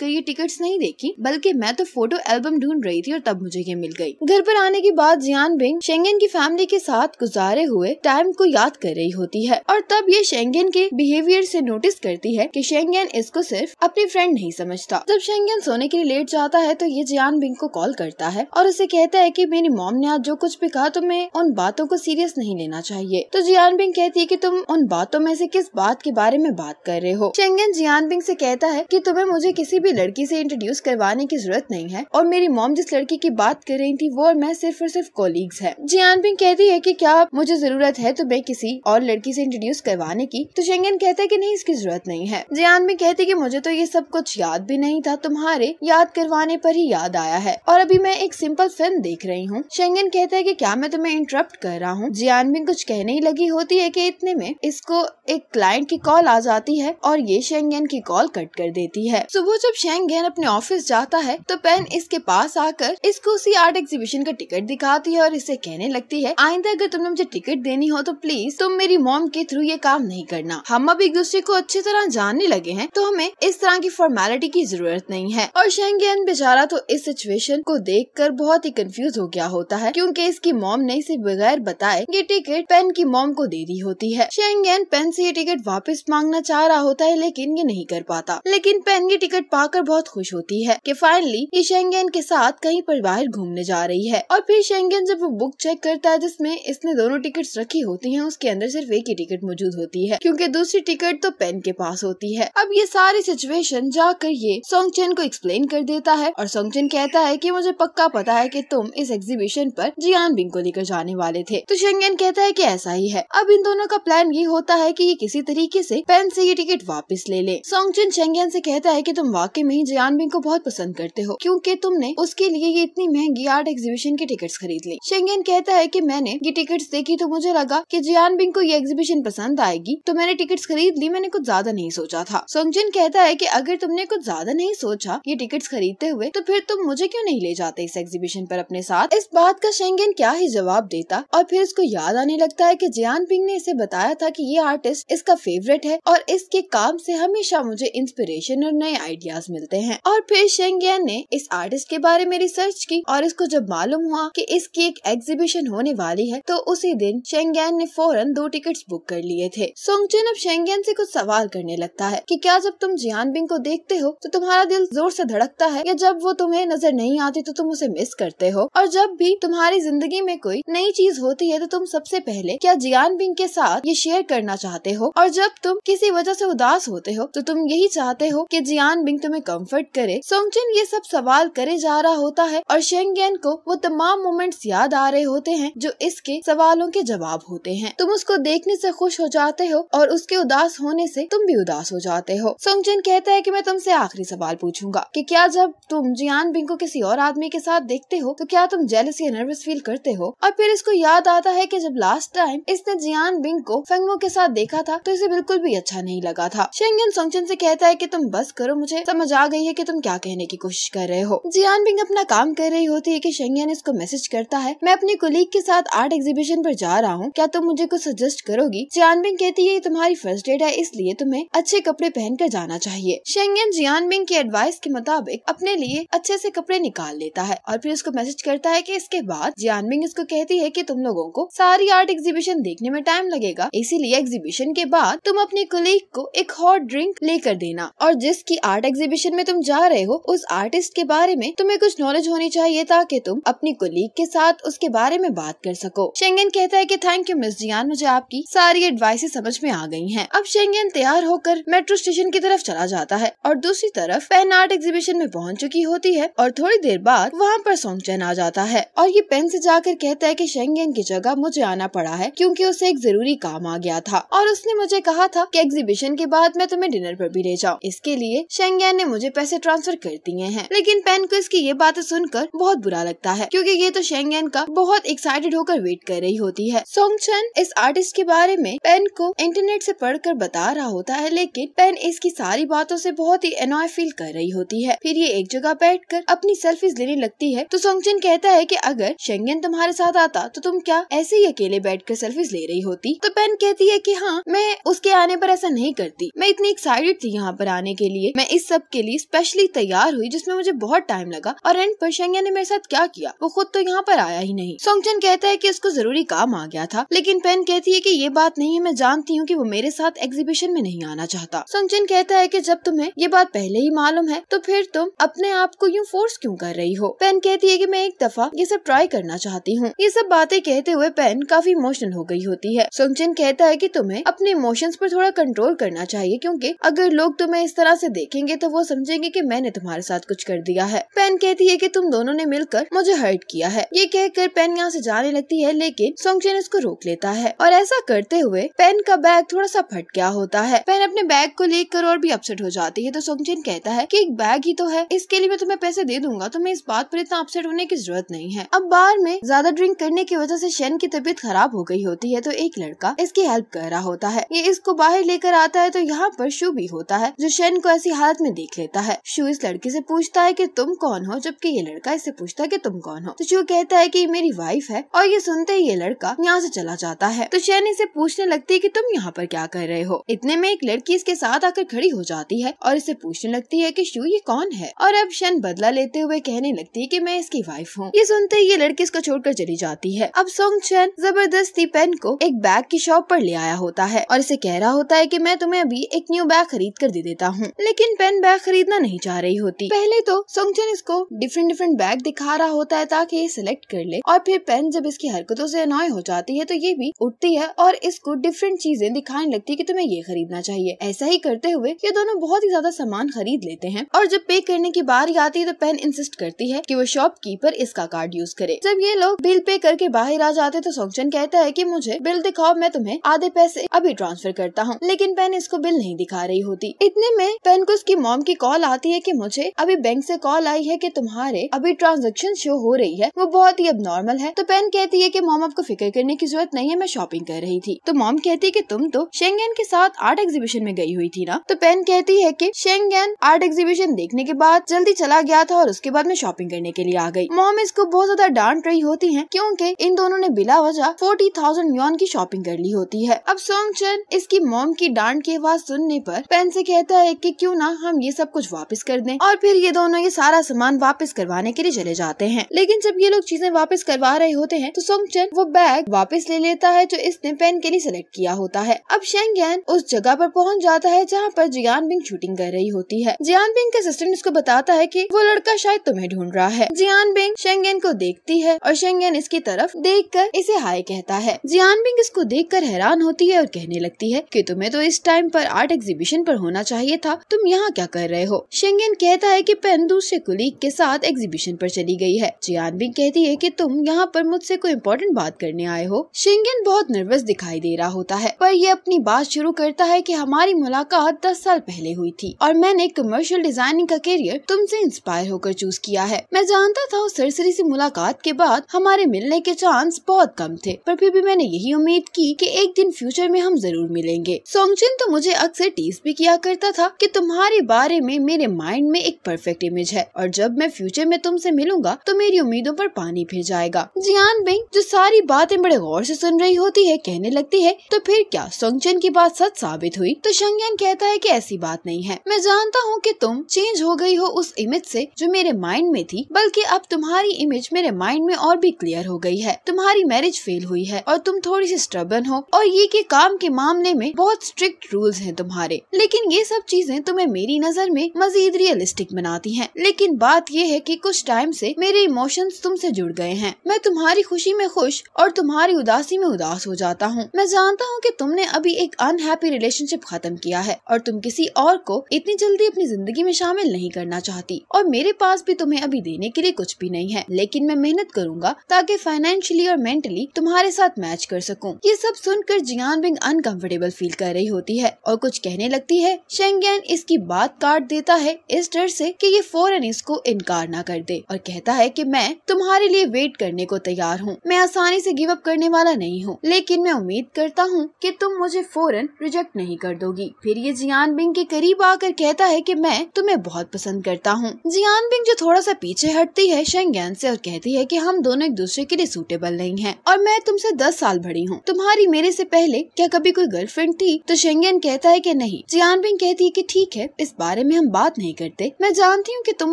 कर ये टिकट नहीं देखी बल्कि मैं तो फोटो एल्बम ढूंढ रही थी और तब मुझे ये मिल गयी घर पर आने के बाद जियान बिंग शेंगेन की फैमिली के साथ गुजारे हुए टाइम को याद कर रही होती है और तब ये शेंगेन के बिहेवियर से नोटिस करती है कि शेंगेन इसको सिर्फ अपनी फ्रेंड नहीं समझता जब शेंगेन सोने के लिए लेट जाता है तो ये जियान बिंग को कॉल करता है और उसे कहता है की मेरी मोम ने आज जो कुछ भी कहा तुम्हें उन बातों को सीरियस नहीं लेना चाहिए तो जियान बिंग कहती है की तुम उन बातों में ऐसी किस बात के बारे में बात कर रहे हो शेंगेन जियान बिंग ऐसी कहता है की तुम्हें मुझे किसी भी लड़की ऐसी इंट्रोड्यूस करवाने की जरूरत नहीं है और मेरी मोम जिस लड़की की बात कर रही थी वो और मैं सिर्फ और सिर्फ कोलिग्स है जियान बिंग कहती है की क्या मुझे जरूरत जरूरत है तो मैं किसी और लड़की से इंट्रोड्यूस करवाने की तो शेंगन कहता है की नहीं इसकी जरूरत नहीं है जयान भी कहते की मुझे तो ये सब कुछ याद भी नहीं था तुम्हारे याद करवाने पर ही याद आया है और अभी मैं एक सिंपल फिल्म देख रही हूँ शेंगन कहते है की क्या मैं तुम्हें इंटरप्ट कर रहा हूँ जयान भी कुछ कहने ही लगी होती है की इतने में इसको एक क्लाइंट की कॉल आ जाती है और ये शेंगन की कॉल कट कर देती है सुबह जब शेंगन अपने ऑफिस जाता है तो पेन इसके पास आकर इसको उसी आर्ट एग्जीबिशन का टिकट दिखाती है और इसे कहने लगती है आइंदा अगर तुमने मुझे टिकट देनी करनी हो तो प्लीज तुम मेरी मॉम के थ्रू ये काम नहीं करना हम अब एक दूसरे को अच्छी तरह जानने लगे हैं तो हमें इस तरह की फॉर्मेलिटी की जरूरत नहीं है और शेंगेन बेचारा तो इस सिचुएशन को देख कर बहुत ही कंफ्यूज हो गया होता है क्यूँकी इसकी मॉम ने इसे बगैर बताए ये टिकट पेन की मॉम को दे दी होती है शेंगेन पेन ऐसी ये टिकट वापस मांगना चाह रहा होता है लेकिन ये नहीं कर पाता लेकिन पेन ये टिकट पाकर बहुत खुश होती है की फाइनली ये शेंगेन के साथ कहीं पर बाहर घूमने जा रही है और फिर शेंगेन जब वो बुक चेक करता है जिसमे इसने दोनों टिकट रखी की होती है उसके अंदर सिर्फ एक ही टिकट मौजूद होती है क्योंकि दूसरी टिकट तो पेन के पास होती है अब ये सारी सिचुएशन जाकर ये चेन को एक्सप्लेन कर देता है और चेन कहता है की मुझे पक्का पता है की तुम इस एग्जीबिशन पर जियान बिंग को लेकर जाने वाले थे तो शेंगेन कहता है की ऐसा ही है अब इन दोनों का प्लान ये होता है की कि ये किसी तरीके ऐसी पेन ऐसी ये टिकट वापस ले ले सोंगचेन शेंगेन ऐसी कहता है की तुम वाकई में ही जियान बिंग को बहुत पसंद करते हो क्यूँकी तुमने उसके लिए ये इतनी महंगी आर्ट एग्जीबिशन की टिकट खरीद ली शेंगेन कहता है की मैंने ये टिकट देखी तो मुझे लगा कि जियान बिंग को ये एग्जीबिशन पसंद आएगी तो मैंने टिकट्स खरीद ली मैंने कुछ ज्यादा नहीं सोचा था सोंगजिन कहता है कि अगर तुमने कुछ ज्यादा नहीं सोचा ये टिकट्स खरीदते हुए तो फिर तुम मुझे क्यों नहीं ले जाते इस एग्जीबिशन पर अपने साथ इस बात का शेंगेन क्या ही जवाब देता और फिर इसको याद आने लगता है की जियान बिंग ने इसे बताया था की ये आर्टिस्ट इसका फेवरेट है और इसके काम ऐसी हमेशा मुझे इंस्पिरेशन और नए आइडियाज मिलते हैं और फिर शेंगेन ने इस आर्टिस्ट के बारे में रिसर्च की और इसको जब मालूम हुआ कि इसकी एक एग्जीबिशन होने वाली है तो उसी दिन शेंग शेंगेन ने फौरन दो टिकट्स बुक कर लिए थे सोंगचेन अब शेंगेन से कुछ सवाल करने लगता है कि क्या जब तुम जियान बिंग को देखते हो तो तुम्हारा दिल जोर से धड़कता है या जब वो तुम्हें नजर नहीं आती तो तुम उसे मिस करते हो और जब भी तुम्हारी जिंदगी में कोई नई चीज होती है तो तुम सबसे पहले क्या जियान बिंग के साथ ये शेयर करना चाहते हो और जब तुम किसी वजह से उदास होते हो तो तुम यही चाहते हो कि जियान बिंग तुम्हें कम्फर्ट करे सोंगचेन ये सब सवाल करे जा रहा होता है और शेंगेन को वो तमाम मोमेंट्स याद आ रहे होते हैं जो इसके सवालों के जवाब खराब होते हैं तुम उसको देखने से खुश हो जाते हो और उसके उदास होने से तुम भी उदास हो जाते हो सोंगजिन कहता है कि मैं तुमसे आखिरी सवाल पूछूंगा कि क्या जब तुम जियान बिंग को किसी और आदमी के साथ देखते हो तो क्या तुम जेलस या नर्वस फील करते हो और फिर इसको याद आता है की जब लास्ट टाइम इसने जियान बिंग को फंगमो के साथ देखा था तो इसे बिल्कुल भी अच्छा नहीं लगा था शेंगन सोंगचिन से कहता है की तुम बस करो मुझे समझ आ गई है की तुम क्या कहने की कोशिश कर रहे हो जियान बिंग अपना काम कर रही होती है की शेंगन इसको मैसेज करता है मैं अपने कोलीग के साथ आर्ट एग्जीबिशन पर जा रहा हूँ हूँ क्या तुम मुझे कुछ सजेस्ट करोगी जियानबिंग कहती है ये तुम्हारी फर्स्ट डेट है इसलिए तुम्हें अच्छे कपड़े पहन कर जाना चाहिए शेंगन जियानबिंग की एडवाइस के मुताबिक अपने लिए अच्छे से कपड़े निकाल लेता है और फिर उसको मैसेज करता है की इसके बाद जियानबिंग इसको कहती है की तुम लोगो को सारी आर्ट एग्जीबिशन देखने में टाइम लगेगा इसीलिए एग्जीबिशन के बाद तुम अपने कुलीग को एक हॉट ड्रिंक लेकर देना और जिसकी आर्ट एग्जीबिशन में तुम जा रहे हो उस आर्टिस्ट के बारे में तुम्हें कुछ नॉलेज होनी चाहिए ताकि तुम अपनी कुलीग के साथ उसके बारे में बात कर सको शेंगन कहता है की thank thank you Miss Jian मुझे आपकी सारी एडवाइस समझ में आ गई हैं। अब शेंगेन तैयार होकर मेट्रो स्टेशन की तरफ चला जाता है और दूसरी तरफ पेन आर्ट एग्जीबिशन में पहुंच चुकी होती है और थोड़ी देर बाद वहाँ पर सोंग चैन आ जाता है और ये पेन से जाकर कहता है कि शेंगेन की जगह मुझे आना पड़ा है क्योंकि उसे एक जरूरी काम आ गया था और उसने मुझे कहा था कि एग्जीबिशन के बाद मैं तुम्हें डिनर पर भी ले जाऊँ इसके लिए शेंगेन ने मुझे पैसे ट्रांसफर कर दिए हैं लेकिन पेन को इसकी ये बातें सुनकर बहुत बुरा लगता है क्योंकि ये तो शेंगेन का बहुत एक्साइटेड होकर वेट कर रही होती है सो चन इस आर्टिस्ट के बारे में पेन को इंटरनेट से पढ़कर बता रहा होता है लेकिन पेन इसकी सारी बातों से बहुत ही अनॉय फील कर रही होती है फिर ये एक जगह बैठकर अपनी सेल्फीज लेने लगती है तो चन कहता है कि अगर शेंगन तुम्हारे साथ आता तो तुम क्या ऐसे ही अकेले कर सेल्फीज ले रही होती तो पेन कहती है की हाँ मैं उसके आने पर ऐसा नहीं करती मैं इतनी एक्साइटेड थी यहाँ पर आने के लिए मैं इस सब के लिए स्पेशली तैयार हुई जिसमे मुझे बहुत टाइम लगा और एंड पर शेंगन ने मेरे साथ क्या किया वो खुद तो यहाँ पर आया ही नहीं चन कहता है की उसको जरूरी काम आ गया था था लेकिन पेन कहती है कि ये बात नहीं है मैं जानती हूँ कि वो मेरे साथ एग्जीबिशन में नहीं आना चाहता संगचिन कहता है कि जब तुम्हें ये बात पहले ही मालूम है तो फिर तुम अपने आप को यूँ फोर्स क्यों कर रही हो पेन कहती है की मैं एक दफा ये सब ट्राई करना चाहती हूँ ये सब बातें कहते हुए पेन काफी इमोशनल हो गई होती है सुनचिन कहता है की तुम्हें अपने इमोशंस पर थोड़ा कंट्रोल करना चाहिए क्योंकि अगर लोग तुम्हें इस तरह से देखेंगे तो वो समझेंगे कि मैंने तुम्हारे साथ कुछ कर दिया है पेन कहती है कि तुम दोनों ने मिलकर मुझे हर्ट किया है ये कहकर पेन यहाँ से जाने लगती है लेकिन सोंगचेन इसको रोक लेता है और ऐसा करते हुए पेन का बैग थोड़ा सा फट गया होता है पेन अपने बैग को लेकर और भी अपसेट हो जाती है तो सोंगचिन कहता है की एक बैग ही तो है इसके लिए मैं तुम्हें पैसे दे दूंगा तुम्हें इस बात पर इतना अपसेट होने की जरूरत नहीं है अब बार में ज्यादा ड्रिंक करने की वजह से शेन की तबीयत खराब हो गई होती है तो एक लड़का इसकी हेल्प कर रहा होता है ये इसको बाहर लेकर आता है तो यहाँ पर शू भी होता है जो शेन को ऐसी हालत में देख लेता है शू इस लड़के से पूछता है कि तुम कौन हो जबकि ये लड़का इससे पूछता है कि तुम कौन हो तो शू कहता है कि मेरी वाइफ है और ये सुनते ही ये लड़का यहाँ से चला जाता है तो शैन इसे पूछने लगती है की तुम यहाँ पर क्या कर रहे हो इतने में एक लड़की इसके साथ आकर खड़ी हो जाती है और इसे पूछने लगती है की शू ये कौन है और अब शैन बदला लेते हुए कहने लगती है की मैं इसकी वाइफ हूँ ये सुनते ही ये लड़की इसको छोड़कर चली जाती है अब सोंग चैन जबरदस्ती पेन को एक बैग की शॉप पर ले आया होता है और इसे कह रहा होता है कि मैं तुम्हें अभी एक न्यू बैग खरीद कर दे देता हूँ लेकिन पेन बैग खरीदना नहीं चाह रही होती पहले तो सोंग चैन इसको डिफरेंट डिफरेंट बैग दिखा रहा होता है ताकि ये सिलेक्ट कर ले और फिर पेन जब इसकी हरकतों से अनॉय हो जाती है तो ये भी उठती है और इसको डिफरेंट चीजें दिखाने लगती है की तुम्हें ये खरीदना चाहिए ऐसा ही करते हुए ये दोनों बहुत ही ज्यादा सामान खरीद लेते हैं और जब पे करने की बारी आती है तो पेन इंसिस्ट करती है की वो शॉपकीपर इसका कार्ड यूज करे जब ये लोग बिल पे करके बाहर आ जाते तो सोंगचन कहता है की मुझे बिल दिखाओ मैं तुम्हें आधे पैसे अभी ट्रांसफर करता हूँ लेकिन पेन इसको बिल नहीं दिखा रही होती इतने में पेन को उसकी मॉम की कॉल आती है की मुझे अभी बैंक ऐसी कॉल आई है की तुम्हारे अभी ट्रांजेक्शन शो हो रही है वो बहुत ही अब नॉर्मल है तो पेन कहती है की मॉम आपको फिक्र करने की की जरूरत नहीं है मैं शॉपिंग कर रही थी तो मॉम कहती है की तुम तो शेंगेन के साथ आर्ट एग्जीबिशन में गई हुई थी ना तो पेन कहती है की शेंगेन आर्ट एग्जीबिशन देखने के बाद जल्दी चला गया था और उसके बाद मैं शॉपिंग करने के लिए आ गई मॉम इसको बहुत ज्यादा डांट रही होती है क्यूँकी इन दोनों ने बिला वजह फोर्टी थाउजेंड योन की शॉपिंग कर ली होती है अब सोंग चेन इसकी मॉम की डांट की आवाज सुनने पर पेन से कहता है कि क्यों ना हम ये सब कुछ वापस कर दें और फिर ये दोनों ये सारा सामान वापस करवाने के लिए चले जाते हैं लेकिन जब ये लोग चीजें वापस करवा रहे होते हैं तो सोंग चेन वो बैग वापस वापस ले लेता है जो इसने पेन के लिए सिलेक्ट किया होता है अब शेंगयान उस जगह पर पहुंच जाता है जहां पर जियान बिंग शूटिंग कर रही होती है जियान बिंग का असिस्टेंट उसको बताता है कि वो लड़का शायद तुम्हें ढूंढ रहा है जियान बिंग शेंगयान को देखती है और शेंगयान इसकी तरफ देख कर इसे हाय कहता है जियान बिंग इसको देख कर हैरान होती है और कहने लगती है की तुम्हे तो इस टाइम आरोप आर्ट एग्जीबिशन आरोप होना चाहिए था तुम यहाँ क्या कर रहे हो शेंगेन कहता है की पेन दूसरे कुलीग के साथ एग्जीबिशन आरोप चली गयी है जियान बिंग कहती है की तुम यहाँ पर मुझसे कोई इम्पोर्टेंट बात करने आए हो शिंगन बहुत नर्वस दिखाई दे रहा होता है पर ये अपनी बात शुरू करता है कि हमारी मुलाकात दस साल पहले हुई थी और मैंने कमर्शियल डिजाइनिंग का करियर तुमसे इंस्पायर होकर चूज किया है मैं जानता था उस सरसरी ऐसी मुलाकात के बाद हमारे मिलने के चांस बहुत कम थे पर फिर भी मैंने यही उम्मीद की कि एक दिन फ्यूचर में हम जरूर मिलेंगे सोंगचिन तो मुझे अक्सर टीस भी किया करता था की तुम्हारे बारे में मेरे माइंड में एक परफेक्ट इमेज है और जब मैं फ्यूचर में तुम मिलूंगा तो मेरी उम्मीदों आरोप पानी फिर जाएगा जियान बिंग जो सारी बातें बड़े गौर गौर से सुन रही होती है कहने लगती है तो फिर क्या सोंगचेन की बात सच साबित हुई तो शंगयन कहता है कि ऐसी बात नहीं है मैं जानता हूँ की तुम चेंज हो गई हो उस इमेज से जो मेरे माइंड में थी बल्कि अब तुम्हारी इमेज मेरे माइंड में और भी क्लियर हो गई है तुम्हारी मैरिज फेल हुई है और तुम थोड़ी सी स्टबन हो और ये के काम के मामले में बहुत स्ट्रिक्ट रूल्स है तुम्हारे लेकिन ये सब चीजें तुम्हें मेरी नजर में मजीद रियलिस्टिक बनाती है लेकिन बात ये है की कुछ टाइम ऐसी मेरे तुम ऐसी जुड़ गए हैं मैं तुम्हारी खुशी में खुश और तुम्हारी उदासी में उदास हो जाता हूँ मैं जानता हूँ कि तुमने अभी एक अनहैप्पी रिलेशनशिप खत्म किया है और तुम किसी और को इतनी जल्दी अपनी जिंदगी में शामिल नहीं करना चाहती और मेरे पास भी तुम्हें अभी देने के लिए कुछ भी नहीं है लेकिन मैं मेहनत करूंगा ताकि फाइनेंशियली और मेंटली तुम्हारे साथ मैच कर सकूँ ये सब सुनकर जियान बिंग अनकंफर्टेबल फील कर रही होती है और कुछ कहने लगती है शेंगेन इसकी बात काट देता है इस डर से कि ये फौरन इसको इनकार ना कर दे और कहता है कि मैं तुम्हारे लिए वेट करने को तैयार हूँ मैं आसानी से गिव अप करने वाला नहीं हूँ लेकिन मैं उम्मीद करता हूँ कि तुम मुझे फौरन रिजेक्ट नहीं कर दोगी फिर ये जियान बिंग के करीब आकर कहता है कि मैं तुम्हें बहुत पसंद करता हूँ जियान बिंग जो थोड़ा सा पीछे हटती है शेंगयान से और कहती है कि हम दोनों एक दूसरे के लिए सूटेबल नहीं है और मैं तुमसे दस साल बड़ी हूँ तुम्हारी मेरे से पहले क्या कभी कोई गर्लफ्रेंड थी तो शेंगयान कहता है कि नहीं जियान बिंग कहती है कि ठीक है इस बारे में हम बात नहीं करते मैं जानती हूँ कि तुम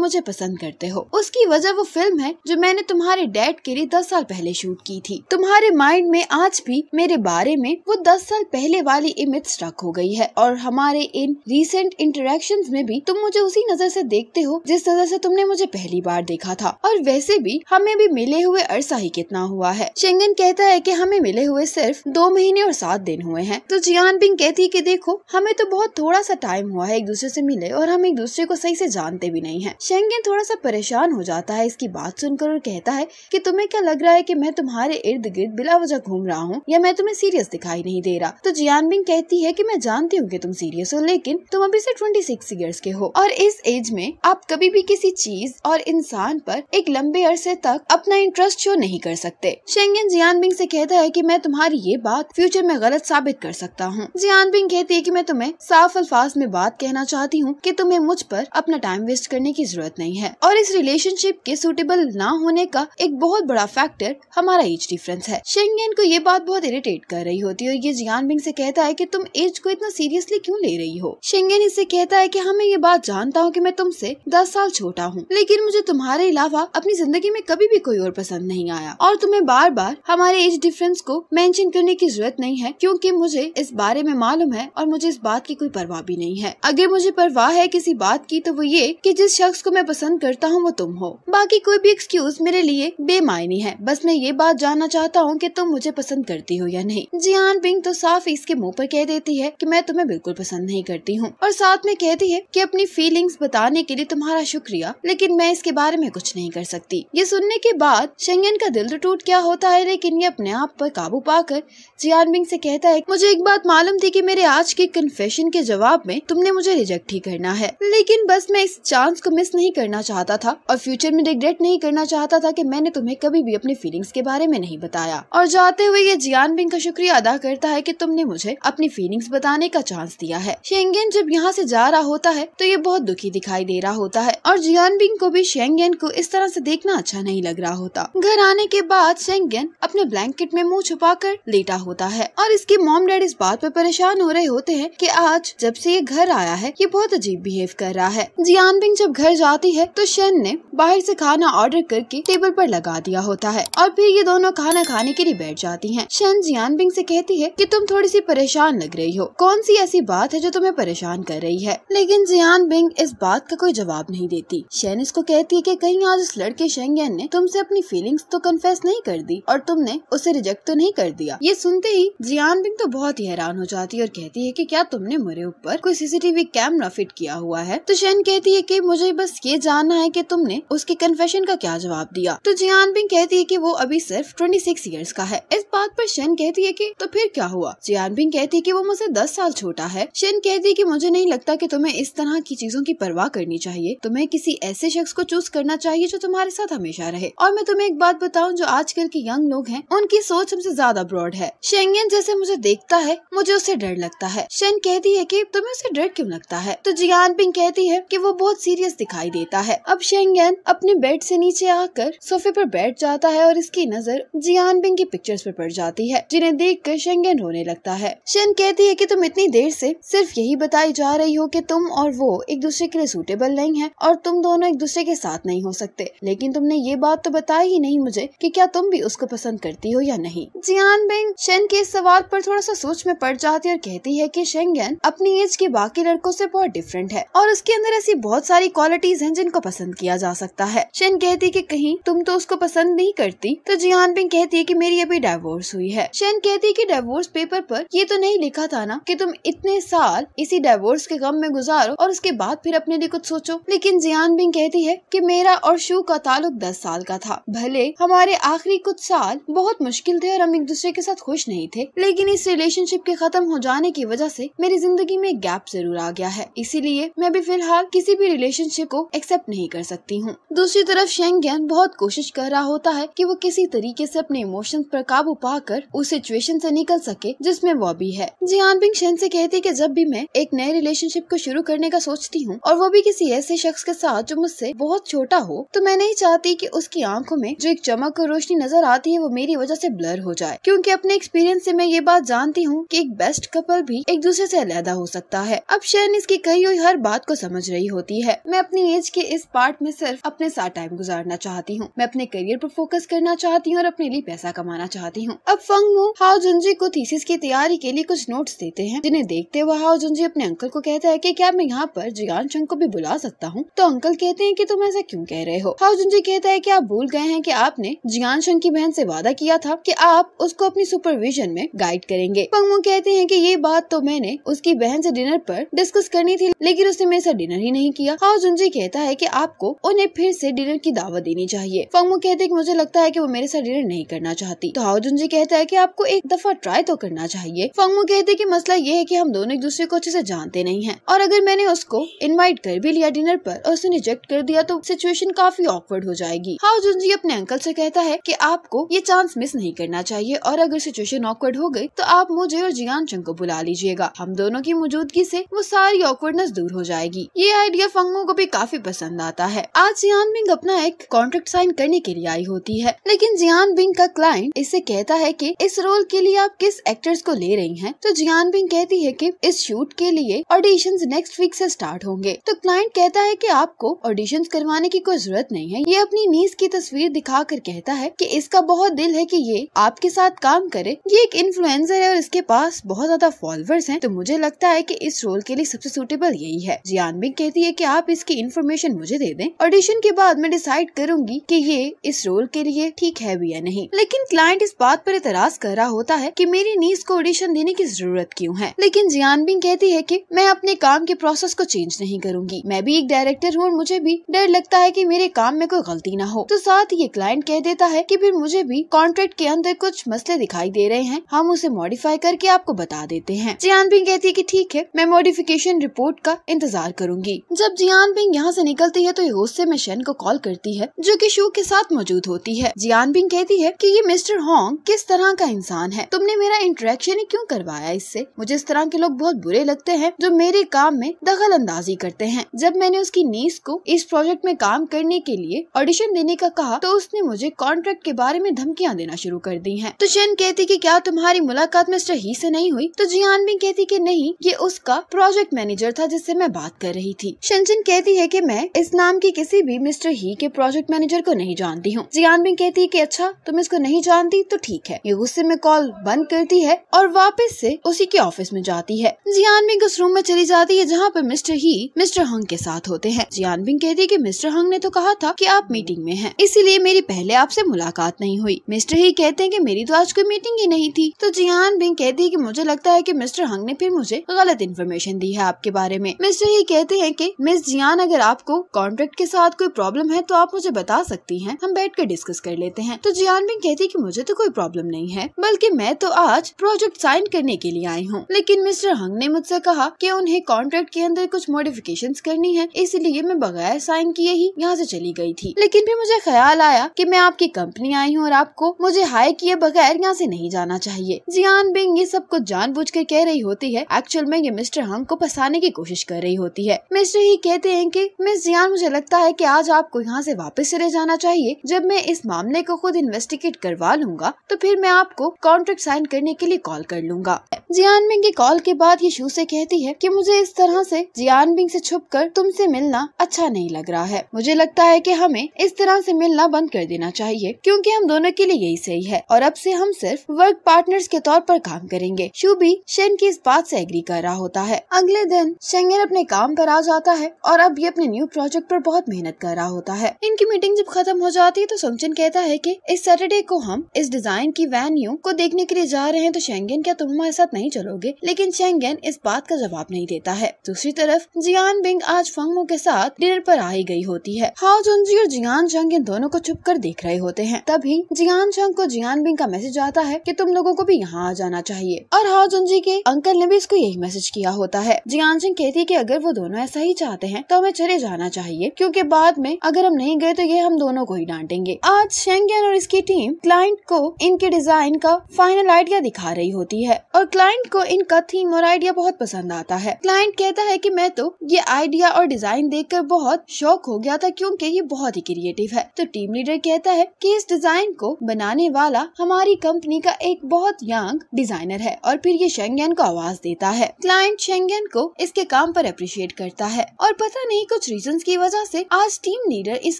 मुझे पसंद करते हो उसकी वजह वो फिल्म है जो मैंने तुम्हारे डैड के लिए दस साल पहले शूट की थी तुम्हारे माइंड में आज भी मेरे बारे में वो दस साल पहले वाली इमेज स्टक हो गई है और हमारे इन रिसेंट इंटरेक्शन में भी तुम मुझे उसी नजर से देखते हो जिस नजर से तुमने मुझे पहली बार देखा था और वैसे भी हमें भी मिले हुए अरसा ही कितना हुआ है शेंगन कहता है की हमें मिले हुए सिर्फ दो महीने और सात दिन हुए हैं तो जियान बिंग कहती है की देखो हमें तो बहुत थोड़ा सा टाइम हुआ है एक दूसरे से मिले और हम एक दूसरे को सही से जानते भी नहीं है शेंगन थोड़ा सा परेशान हो जाता है इसकी बात सुनकर और कहता है की तुम्हे क्या लग रहा है की मैं तुम्हारे इर्द गिर्द बिला वजह घूम रहा हूँ या मैं तुम्हें सीरियस दिखाई नहीं दे रहा तो जियान बिंग कहती है की मैं जानती हूँ की तुम सीरियस हो लेकिन तुम अभी से ट्वेंटी सिक्स ईयर्स के हो और इस एज में आप कभी भी किसी चीज और इंसान पर एक लंबे अरसे तक अपना इंटरेस्ट शो नहीं कर सकते शेंगन जियान बिंग ऐसी कहता है की मैं तुम्हारी ये बात फ्यूचर में गलत साबित कर सकता हूँ जियान बिंग कहती है की मैं तुम्हें साफ अल्फाज में बात कहना चाहती हूँ की तुम्हें मुझ पर अपना टाइम वेस्ट करने की जरूरत नहीं है और इस रिलेशनशिप के सूटेबल ना होने का एक बहुत बड़ा फैक्टर हमारा एज डिफरेंस है जेंगयान को ये बात बहुत इरिटेट कर रही होती है और ये जियान बिंग से कहता है कि तुम एज को इतना सीरियसली क्यों ले रही हो शेंगेन इसे कहता है कि हाँ मैं ये बात जानता हूँ कि मैं तुमसे दस साल छोटा हूँ लेकिन मुझे तुम्हारे अलावा अपनी जिंदगी में कभी भी कोई और पसंद नहीं आया और तुम्हें बार बार हमारे एज डिफरेंस को मैंशन करने की जरूरत नहीं है क्यूँकी मुझे इस बारे में मालूम है और मुझे इस बात की कोई परवाह भी नहीं है अगर मुझे परवाह है किसी बात की तो वो ये की जिस शख्स को मैं पसंद करता हूँ वो तुम हो बाकी कोई भी एक्सक्यूज मेरे लिए बेमायनी है बस मैं ये बात जानना चाहता हूँ की तुम मुझे पसंद करती हो या नहीं जियान बिंग तो साफ इसके मुंह पर कह देती है कि मैं तुम्हें बिल्कुल पसंद नहीं करती हूँ और साथ में कहती है कि अपनी फीलिंग्स बताने के लिए तुम्हारा शुक्रिया लेकिन मैं इसके बारे में कुछ नहीं कर सकती ये सुनने के बाद शेंगन का दिल तो टूट क्या होता है लेकिन ये अपने आप पर काबू पाकर जियान बिंग से कहता है मुझे एक बात मालूम थी कि मेरे आज के कन्फेशन के जवाब में तुमने मुझे रिजेक्ट ही करना है लेकिन बस मैं इस चांस को मिस नहीं करना चाहता था और फ्यूचर में रिग्रेट नहीं करना चाहता था कि मैंने तुम्हें कभी भी अपनी फीलिंग्स के बारे में नहीं बताया और और जाते हुए ये जियान बिंग का शुक्रिया अदा करता है कि तुमने मुझे अपनी फीलिंग्स बताने का चांस दिया है शेंगेन जब यहाँ से जा रहा होता है तो ये बहुत दुखी दिखाई दे रहा होता है और जियान बिंग को भी शेंगेन को इस तरह से देखना अच्छा नहीं लग रहा होता घर आने के बाद शेंगेन अपने ब्लैंकेट में मुँह छुपा कर लेटा होता है और इसके मॉम डैड इस बात पर परेशान हो रहे होते हैं की आज जब ऐसी ये घर आया है ये बहुत अजीब बिहेव कर रहा है जियान बिंग जब घर जाती है तो शेन ने बाहर ऐसी खाना ऑर्डर करके टेबल आरोप लगा दिया होता है और फिर ये दोनों खाना खाने के लिए ही बैठ जाती हैं। शन बिंग से कहती है कि तुम थोड़ी सी परेशान लग रही हो कौन सी ऐसी बात है जो तुम्हें परेशान कर रही है लेकिन जियान बिंग इस बात का कोई जवाब नहीं देती शेन इसको कहती है की कहीं आज उस लड़के शेंगन ने तुमसे अपनी फीलिंग्स तो कन्फेस नहीं कर दी और तुमने उसे रिजेक्ट तो नहीं कर दिया ये सुनते ही जियान बिंग तो बहुत ही हैरान हो जाती है और कहती है की क्या तुमने मेरे ऊपर कोई सीसीटीवी कैमरा फिट किया हुआ है तो शेन कहती है की मुझे बस ये जानना है की तुमने उसके कन्फेशन का क्या जवाब दिया तो जियान बिंग कहती है कि वो अभी सिर्फ 26 सिक्स ईयर्स का रखा है इस बात पर शेन कहती है कि तो फिर क्या हुआ जियानपिंग कहती है कि वो मुझसे दस साल छोटा है शेन कहती है कि मुझे नहीं लगता कि तुम्हें इस तरह की चीजों की परवाह करनी चाहिए तुम्हें किसी ऐसे शख्स को चूज करना चाहिए जो तुम्हारे साथ हमेशा रहे और मैं तुम्हें एक बात बताऊँ जो आजकल के यंग लोग हैं उनकी सोच हमसे ज्यादा ब्रॉड है शेंगन जैसे मुझे देखता है मुझे उससे डर लगता है शेन कहती है की तुम्हें उसे डर क्यूँ लगता है तो बिंग कहती है की वो बहुत सीरियस दिखाई देता है अब शेंगन अपने बेड ऐसी नीचे आकर सोफे पर बैठ जाता है और इसकी नजर जियानपिंग की पिक्चर्स पर पड़ जाती है जिन्हें देख कर शेंगेन रोने लगता है शेन कहती है की तुम इतनी देर से सिर्फ यही बताई जा रही हो की तुम और वो एक दूसरे के लिए सूटेबल नहीं है और तुम दोनों एक दूसरे के साथ नहीं हो सकते लेकिन तुमने ये बात तो बताई ही नहीं मुझे कि क्या तुम भी उसको पसंद करती हो या नहीं जियान बेंग शेन के इस सवाल पर थोड़ा सा सोच में पड़ जाती है और कहती है कि शेंगन अपनी एज के बाकी लड़कों से बहुत डिफरेंट है और उसके अंदर ऐसी बहुत सारी क्वालिटीज हैं जिनको पसंद किया जा सकता है शेन कहती है कि कहीं तुम तो उसको पसंद नहीं करती तो जियान बिंग कहती है की मेरी अभी डाइवोर्स हुई है शैन कहती है की डाइवोर्स पेपर पर ये तो नहीं लिखा था ना कि तुम इतने साल इसी डाइवोर्स के गम में गुजारो और उसके बाद फिर अपने लिए कुछ सोचो लेकिन जियान बिंग कहती है कि मेरा और शू का ताल्लुक दस साल का था भले हमारे आखिरी कुछ साल बहुत मुश्किल थे और हम एक दूसरे के साथ खुश नहीं थे लेकिन इस रिलेशनशिप के खत्म हो जाने की वजह से मेरी जिंदगी में गैप जरूर आ गया है इसीलिए मैं भी फिलहाल किसी भी रिलेशनशिप को एक्सेप्ट नहीं कर सकती हूँ दूसरी तरफ शेंग बहुत कोशिश कर रहा होता है की वो किसी तरीके ऐसी अपने इमोशन आतंक पर काबू पाकर उस सिचुएशन से निकल सके जिसमें वो भी है जियान बिंग शेन से कहती कि जब भी मैं एक नए रिलेशनशिप को शुरू करने का सोचती हूँ और वो भी किसी ऐसे शख्स के साथ जो मुझसे बहुत छोटा हो तो मैं नहीं चाहती की उसकी आंखों में जो एक चमक और रोशनी नजर आती है वो मेरी वजह ऐसी ब्लर हो जाए क्यूँकी अपने एक्सपीरियंस ऐसी मैं ये बात जानती हूँ की एक बेस्ट कपल भी एक दूसरे ऐसी अलहदा हो सकता है अब शेन इसकी कही हुई हर बात को समझ रही होती है मैं अपनी एज के इस पार्ट में सिर्फ अपने साथ टाइम गुजारना चाहती हूँ मैं अपने करियर पर फोकस करना चाहती हूँ और अपने लिए पैसा कमाना कमाना चाहती हूँ अब फंग मू हाउ जुंजी को थीसिस की तैयारी के लिए कुछ नोट्स देते हैं जिन्हें देखते हुए हाउ जुंजी अपने अंकल को कहता है की क्या मैं यहाँ पर जियान चंग को भी बुला सकता हूँ तो अंकल कहते हैं की तुम ऐसा क्यूँ कह रहे हो हाउ जुंजी कहता है की आप भूल गए हैं की आपने जियान शंग की बहन ऐसी वादा किया था की आप उसको अपनी सुपरविजन में गाइड करेंगे फंग मू कहते हैं की ये बात तो मैंने उसकी बहन ऐसी डिनर पर डिस्कस करनी थी लेकिन उसने मेरे साथ डिनर ही नहीं किया हाउ जुंजी कहता है की आपको उन्हें फिर से डिनर की दावत देनी चाहिए फंगमू कहते हैं कि मुझे लगता है कि वो मेरे साथ डिनर नहीं करना चाहते सकती तो जुन जी कहता है की आपको एक दफा ट्राई तो करना चाहिए फंगमू कहते की मसला ये है की हम दोनों एक दूसरे को अच्छे से जानते नहीं है और अगर मैंने उसको इन्वाइट कर भी लिया डिनर पर और उसने रिजेक्ट कर दिया तो सिचुएशन काफी ऑकवर्ड हो जाएगी हाउजुन जी अपने अंकल ऐसी कहता है की आपको ये चांस मिस नहीं करना चाहिए और अगर सिचुएशन ऑकवर्ड हो गयी तो आप मुझे और जियान चंग को बुला लीजिएगा हम दोनों की मौजूदगी से वो सारी ऑकवर्डनेस दूर हो जाएगी ये आइडिया फंगो को भी काफी पसंद आता है आज जियान बिंग अपना एक कॉन्ट्रैक्ट साइन करने के लिए आई होती है लेकिन जियान बिंग का क्लाइंट इससे कहता है कि इस रोल के लिए आप किस एक्टर्स को ले रही हैं तो जियान बिंग कहती है कि इस शूट के लिए ऑडिशन नेक्स्ट वीक से स्टार्ट होंगे तो क्लाइंट कहता है कि आपको ऑडिशन करवाने की कोई जरूरत नहीं है ये अपनी नीस की तस्वीर दिखा कर कहता है कि इसका बहुत दिल है कि ये आपके साथ काम करे ये एक इन्फ्लुएंसर है और इसके पास बहुत ज्यादा फॉलोअर्स है तो मुझे लगता है की इस रोल के लिए सबसे सूटेबल यही है जियान बिंग कहती है की आप इसकी इन्फॉर्मेशन मुझे दे दें ऑडिशन के बाद मैं डिसाइड करूंगी कि ये इस रोल के लिए ठीक है भी या नहीं लेकिन क्लाइंट इस बात पर इतराज कर रहा होता है कि मेरी नीस को ऑडिशन देने की जरूरत क्यों है लेकिन बिंग कहती है कि मैं अपने काम के प्रोसेस को चेंज नहीं करूंगी मैं भी एक डायरेक्टर हूँ और मुझे भी डर लगता है कि मेरे काम में कोई गलती ना हो तो साथ ही ये क्लाइंट कह देता है कि फिर मुझे भी कॉन्ट्रैक्ट के अंदर कुछ मसले दिखाई दे रहे हैं हम उसे मॉडिफाई करके आपको बता देते हैं जियान बिंग कहती है की ठीक है मैं मॉडिफिकेशन रिपोर्ट का इंतजार करूंगी जब जियान बिंग यहाँ ऐसी निकलती है तो ये गुस्से में शेन को कॉल करती है जो की शो के साथ मौजूद होती है जियान बिंग कहती है की ये मिस्टर मिस्टर हॉन्ग किस तरह का इंसान है तुमने मेरा इंटरेक्शन ही क्यों करवाया इससे मुझे इस तरह के लोग बहुत बुरे लगते हैं जो मेरे काम में दखल अंदाजी करते हैं जब मैंने उसकी नीस को इस प्रोजेक्ट में काम करने के लिए ऑडिशन देने का कहा तो उसने मुझे कॉन्ट्रैक्ट के बारे में धमकियाँ देना शुरू कर दी है तो शेन कहती की क्या तुम्हारी मुलाकात मिस्टर ही ऐसी नहीं हुई तो जियान भी कहती की नहीं ये उसका प्रोजेक्ट मैनेजर था जिससे मैं बात कर रही थी शनचिन कहती है की मैं इस नाम की किसी भी मिस्टर ही के प्रोजेक्ट मैनेजर को नहीं जानती हूँ जियान भी कहती है की अच्छा तुम इसको नहीं जान जानती तो ठीक है ये गुस्से में कॉल बंद करती है और वापस से उसी के ऑफिस में जाती है जियान बिंग उस रूम में चली जाती है जहाँ पर मिस्टर ही मिस्टर हंग के साथ होते हैं जियान बिंग कहती है की मिस्टर हंग ने तो कहा था की आप मीटिंग में है इसीलिए मेरी पहले आपसे मुलाकात नहीं हुई मिस्टर ही कहते हैं की मेरी तो आज कोई मीटिंग ही नहीं थी तो जियान बिंग कहती है की मुझे लगता है की मिस्टर हंग ने फिर मुझे गलत इन्फॉर्मेशन दी है आपके बारे में मिस्टर ही कहते हैं की मिस जियान अगर आपको कॉन्ट्रैक्ट के साथ कोई प्रॉब्लम है तो आप मुझे बता सकती है हम बैठ कर डिस्कस कर लेते हैं तो जियान बिंग कहती है की मुझे तो कोई प्रॉब्लम नहीं है बल्कि मैं तो आज प्रोजेक्ट साइन करने के लिए आई हूँ लेकिन मिस्टर हंग ने मुझसे कहा कि उन्हें कॉन्ट्रैक्ट के अंदर कुछ मॉडिफिकेशंस करनी है इसलिए मैं बगैर साइन किए ही यहाँ से चली गई थी लेकिन फिर मुझे ख्याल आया कि मैं आपकी कंपनी आई हूँ और आपको मुझे हाई किए बगैर यहाँ से नहीं जाना चाहिए जियान बिंग ये सब कुछ कर कह रही होती है एक्चुअल में ये मिस्टर हंग को फंसाने की कोशिश कर रही होती है मिस्टर ही कहते हैं की मिस जियान मुझे लगता है की आज आपको यहाँ से वापस चले जाना चाहिए जब मैं इस मामले को खुद इन्वेस्टिगेट करवा करवा लूंगा तो फिर मैं आपको कॉन्ट्रैक्ट साइन करने के लिए कॉल कर लूंगा जियान बिंग के कॉल के बाद शू से कहती है कि मुझे इस तरह से जियान मिंग से छुपकर तुमसे मिलना अच्छा नहीं लग रहा है मुझे लगता है कि हमें इस तरह से मिलना बंद कर देना चाहिए क्योंकि हम दोनों के लिए यही सही है और अब से हम सिर्फ वर्क पार्टनर्स के तौर पर काम करेंगे भी शेन की इस बात से एग्री कर रहा होता है अगले दिन शेंगन अपने काम पर आ जाता है और अब ये अपने न्यू प्रोजेक्ट पर बहुत मेहनत कर रहा होता है इनकी मीटिंग जब खत्म हो जाती है तो सुमचिन कहता है कि इस सैटरडे को हम इस डिजाइन की वेन्यू को देखने के लिए जा रहे हैं तो शेंगेन क्या तुम हमारे साथ नहीं चलोगे लेकिन शेंगेन इस बात का जवाब नहीं देता है दूसरी तरफ जियान बिंग आज फंगमो के साथ डिनर पर आई गई होती है हाउ जुनजी और जियान जंग इन दोनों को छुप कर देख रहे होते हैं तभी जियान जंग को जियान बिंग का मैसेज आता है की तुम लोगो को भी यहाँ आ जाना चाहिए और हाउ जुनजी के अंकल ने भी इसको यही मैसेज किया होता है जियान जंग कहती है की अगर वो दोनों ऐसा ही चाहते हैं तो हमें चले जाना चाहिए क्यूँकी बाद में अगर हम नहीं गए तो ये हम दोनों को ही डांटेंगे आज शेंगेन और इसकी टीम क्लाइंट क्लाइंट को इनके डिजाइन का फाइनल आइडिया दिखा रही होती है और क्लाइंट को इनका थीम और आइडिया बहुत पसंद आता है क्लाइंट कहता है कि मैं तो ये आइडिया और डिजाइन देखकर बहुत शौक हो गया था क्योंकि ये बहुत ही क्रिएटिव है तो टीम लीडर कहता है कि इस डिजाइन को बनाने वाला हमारी कंपनी का एक बहुत यंग डिजाइनर है और फिर ये शेंगन को आवाज देता है क्लाइंट शेंगन को इसके काम पर अप्रिशिएट करता है और पता नहीं कुछ रीजन की वजह से आज टीम लीडर इस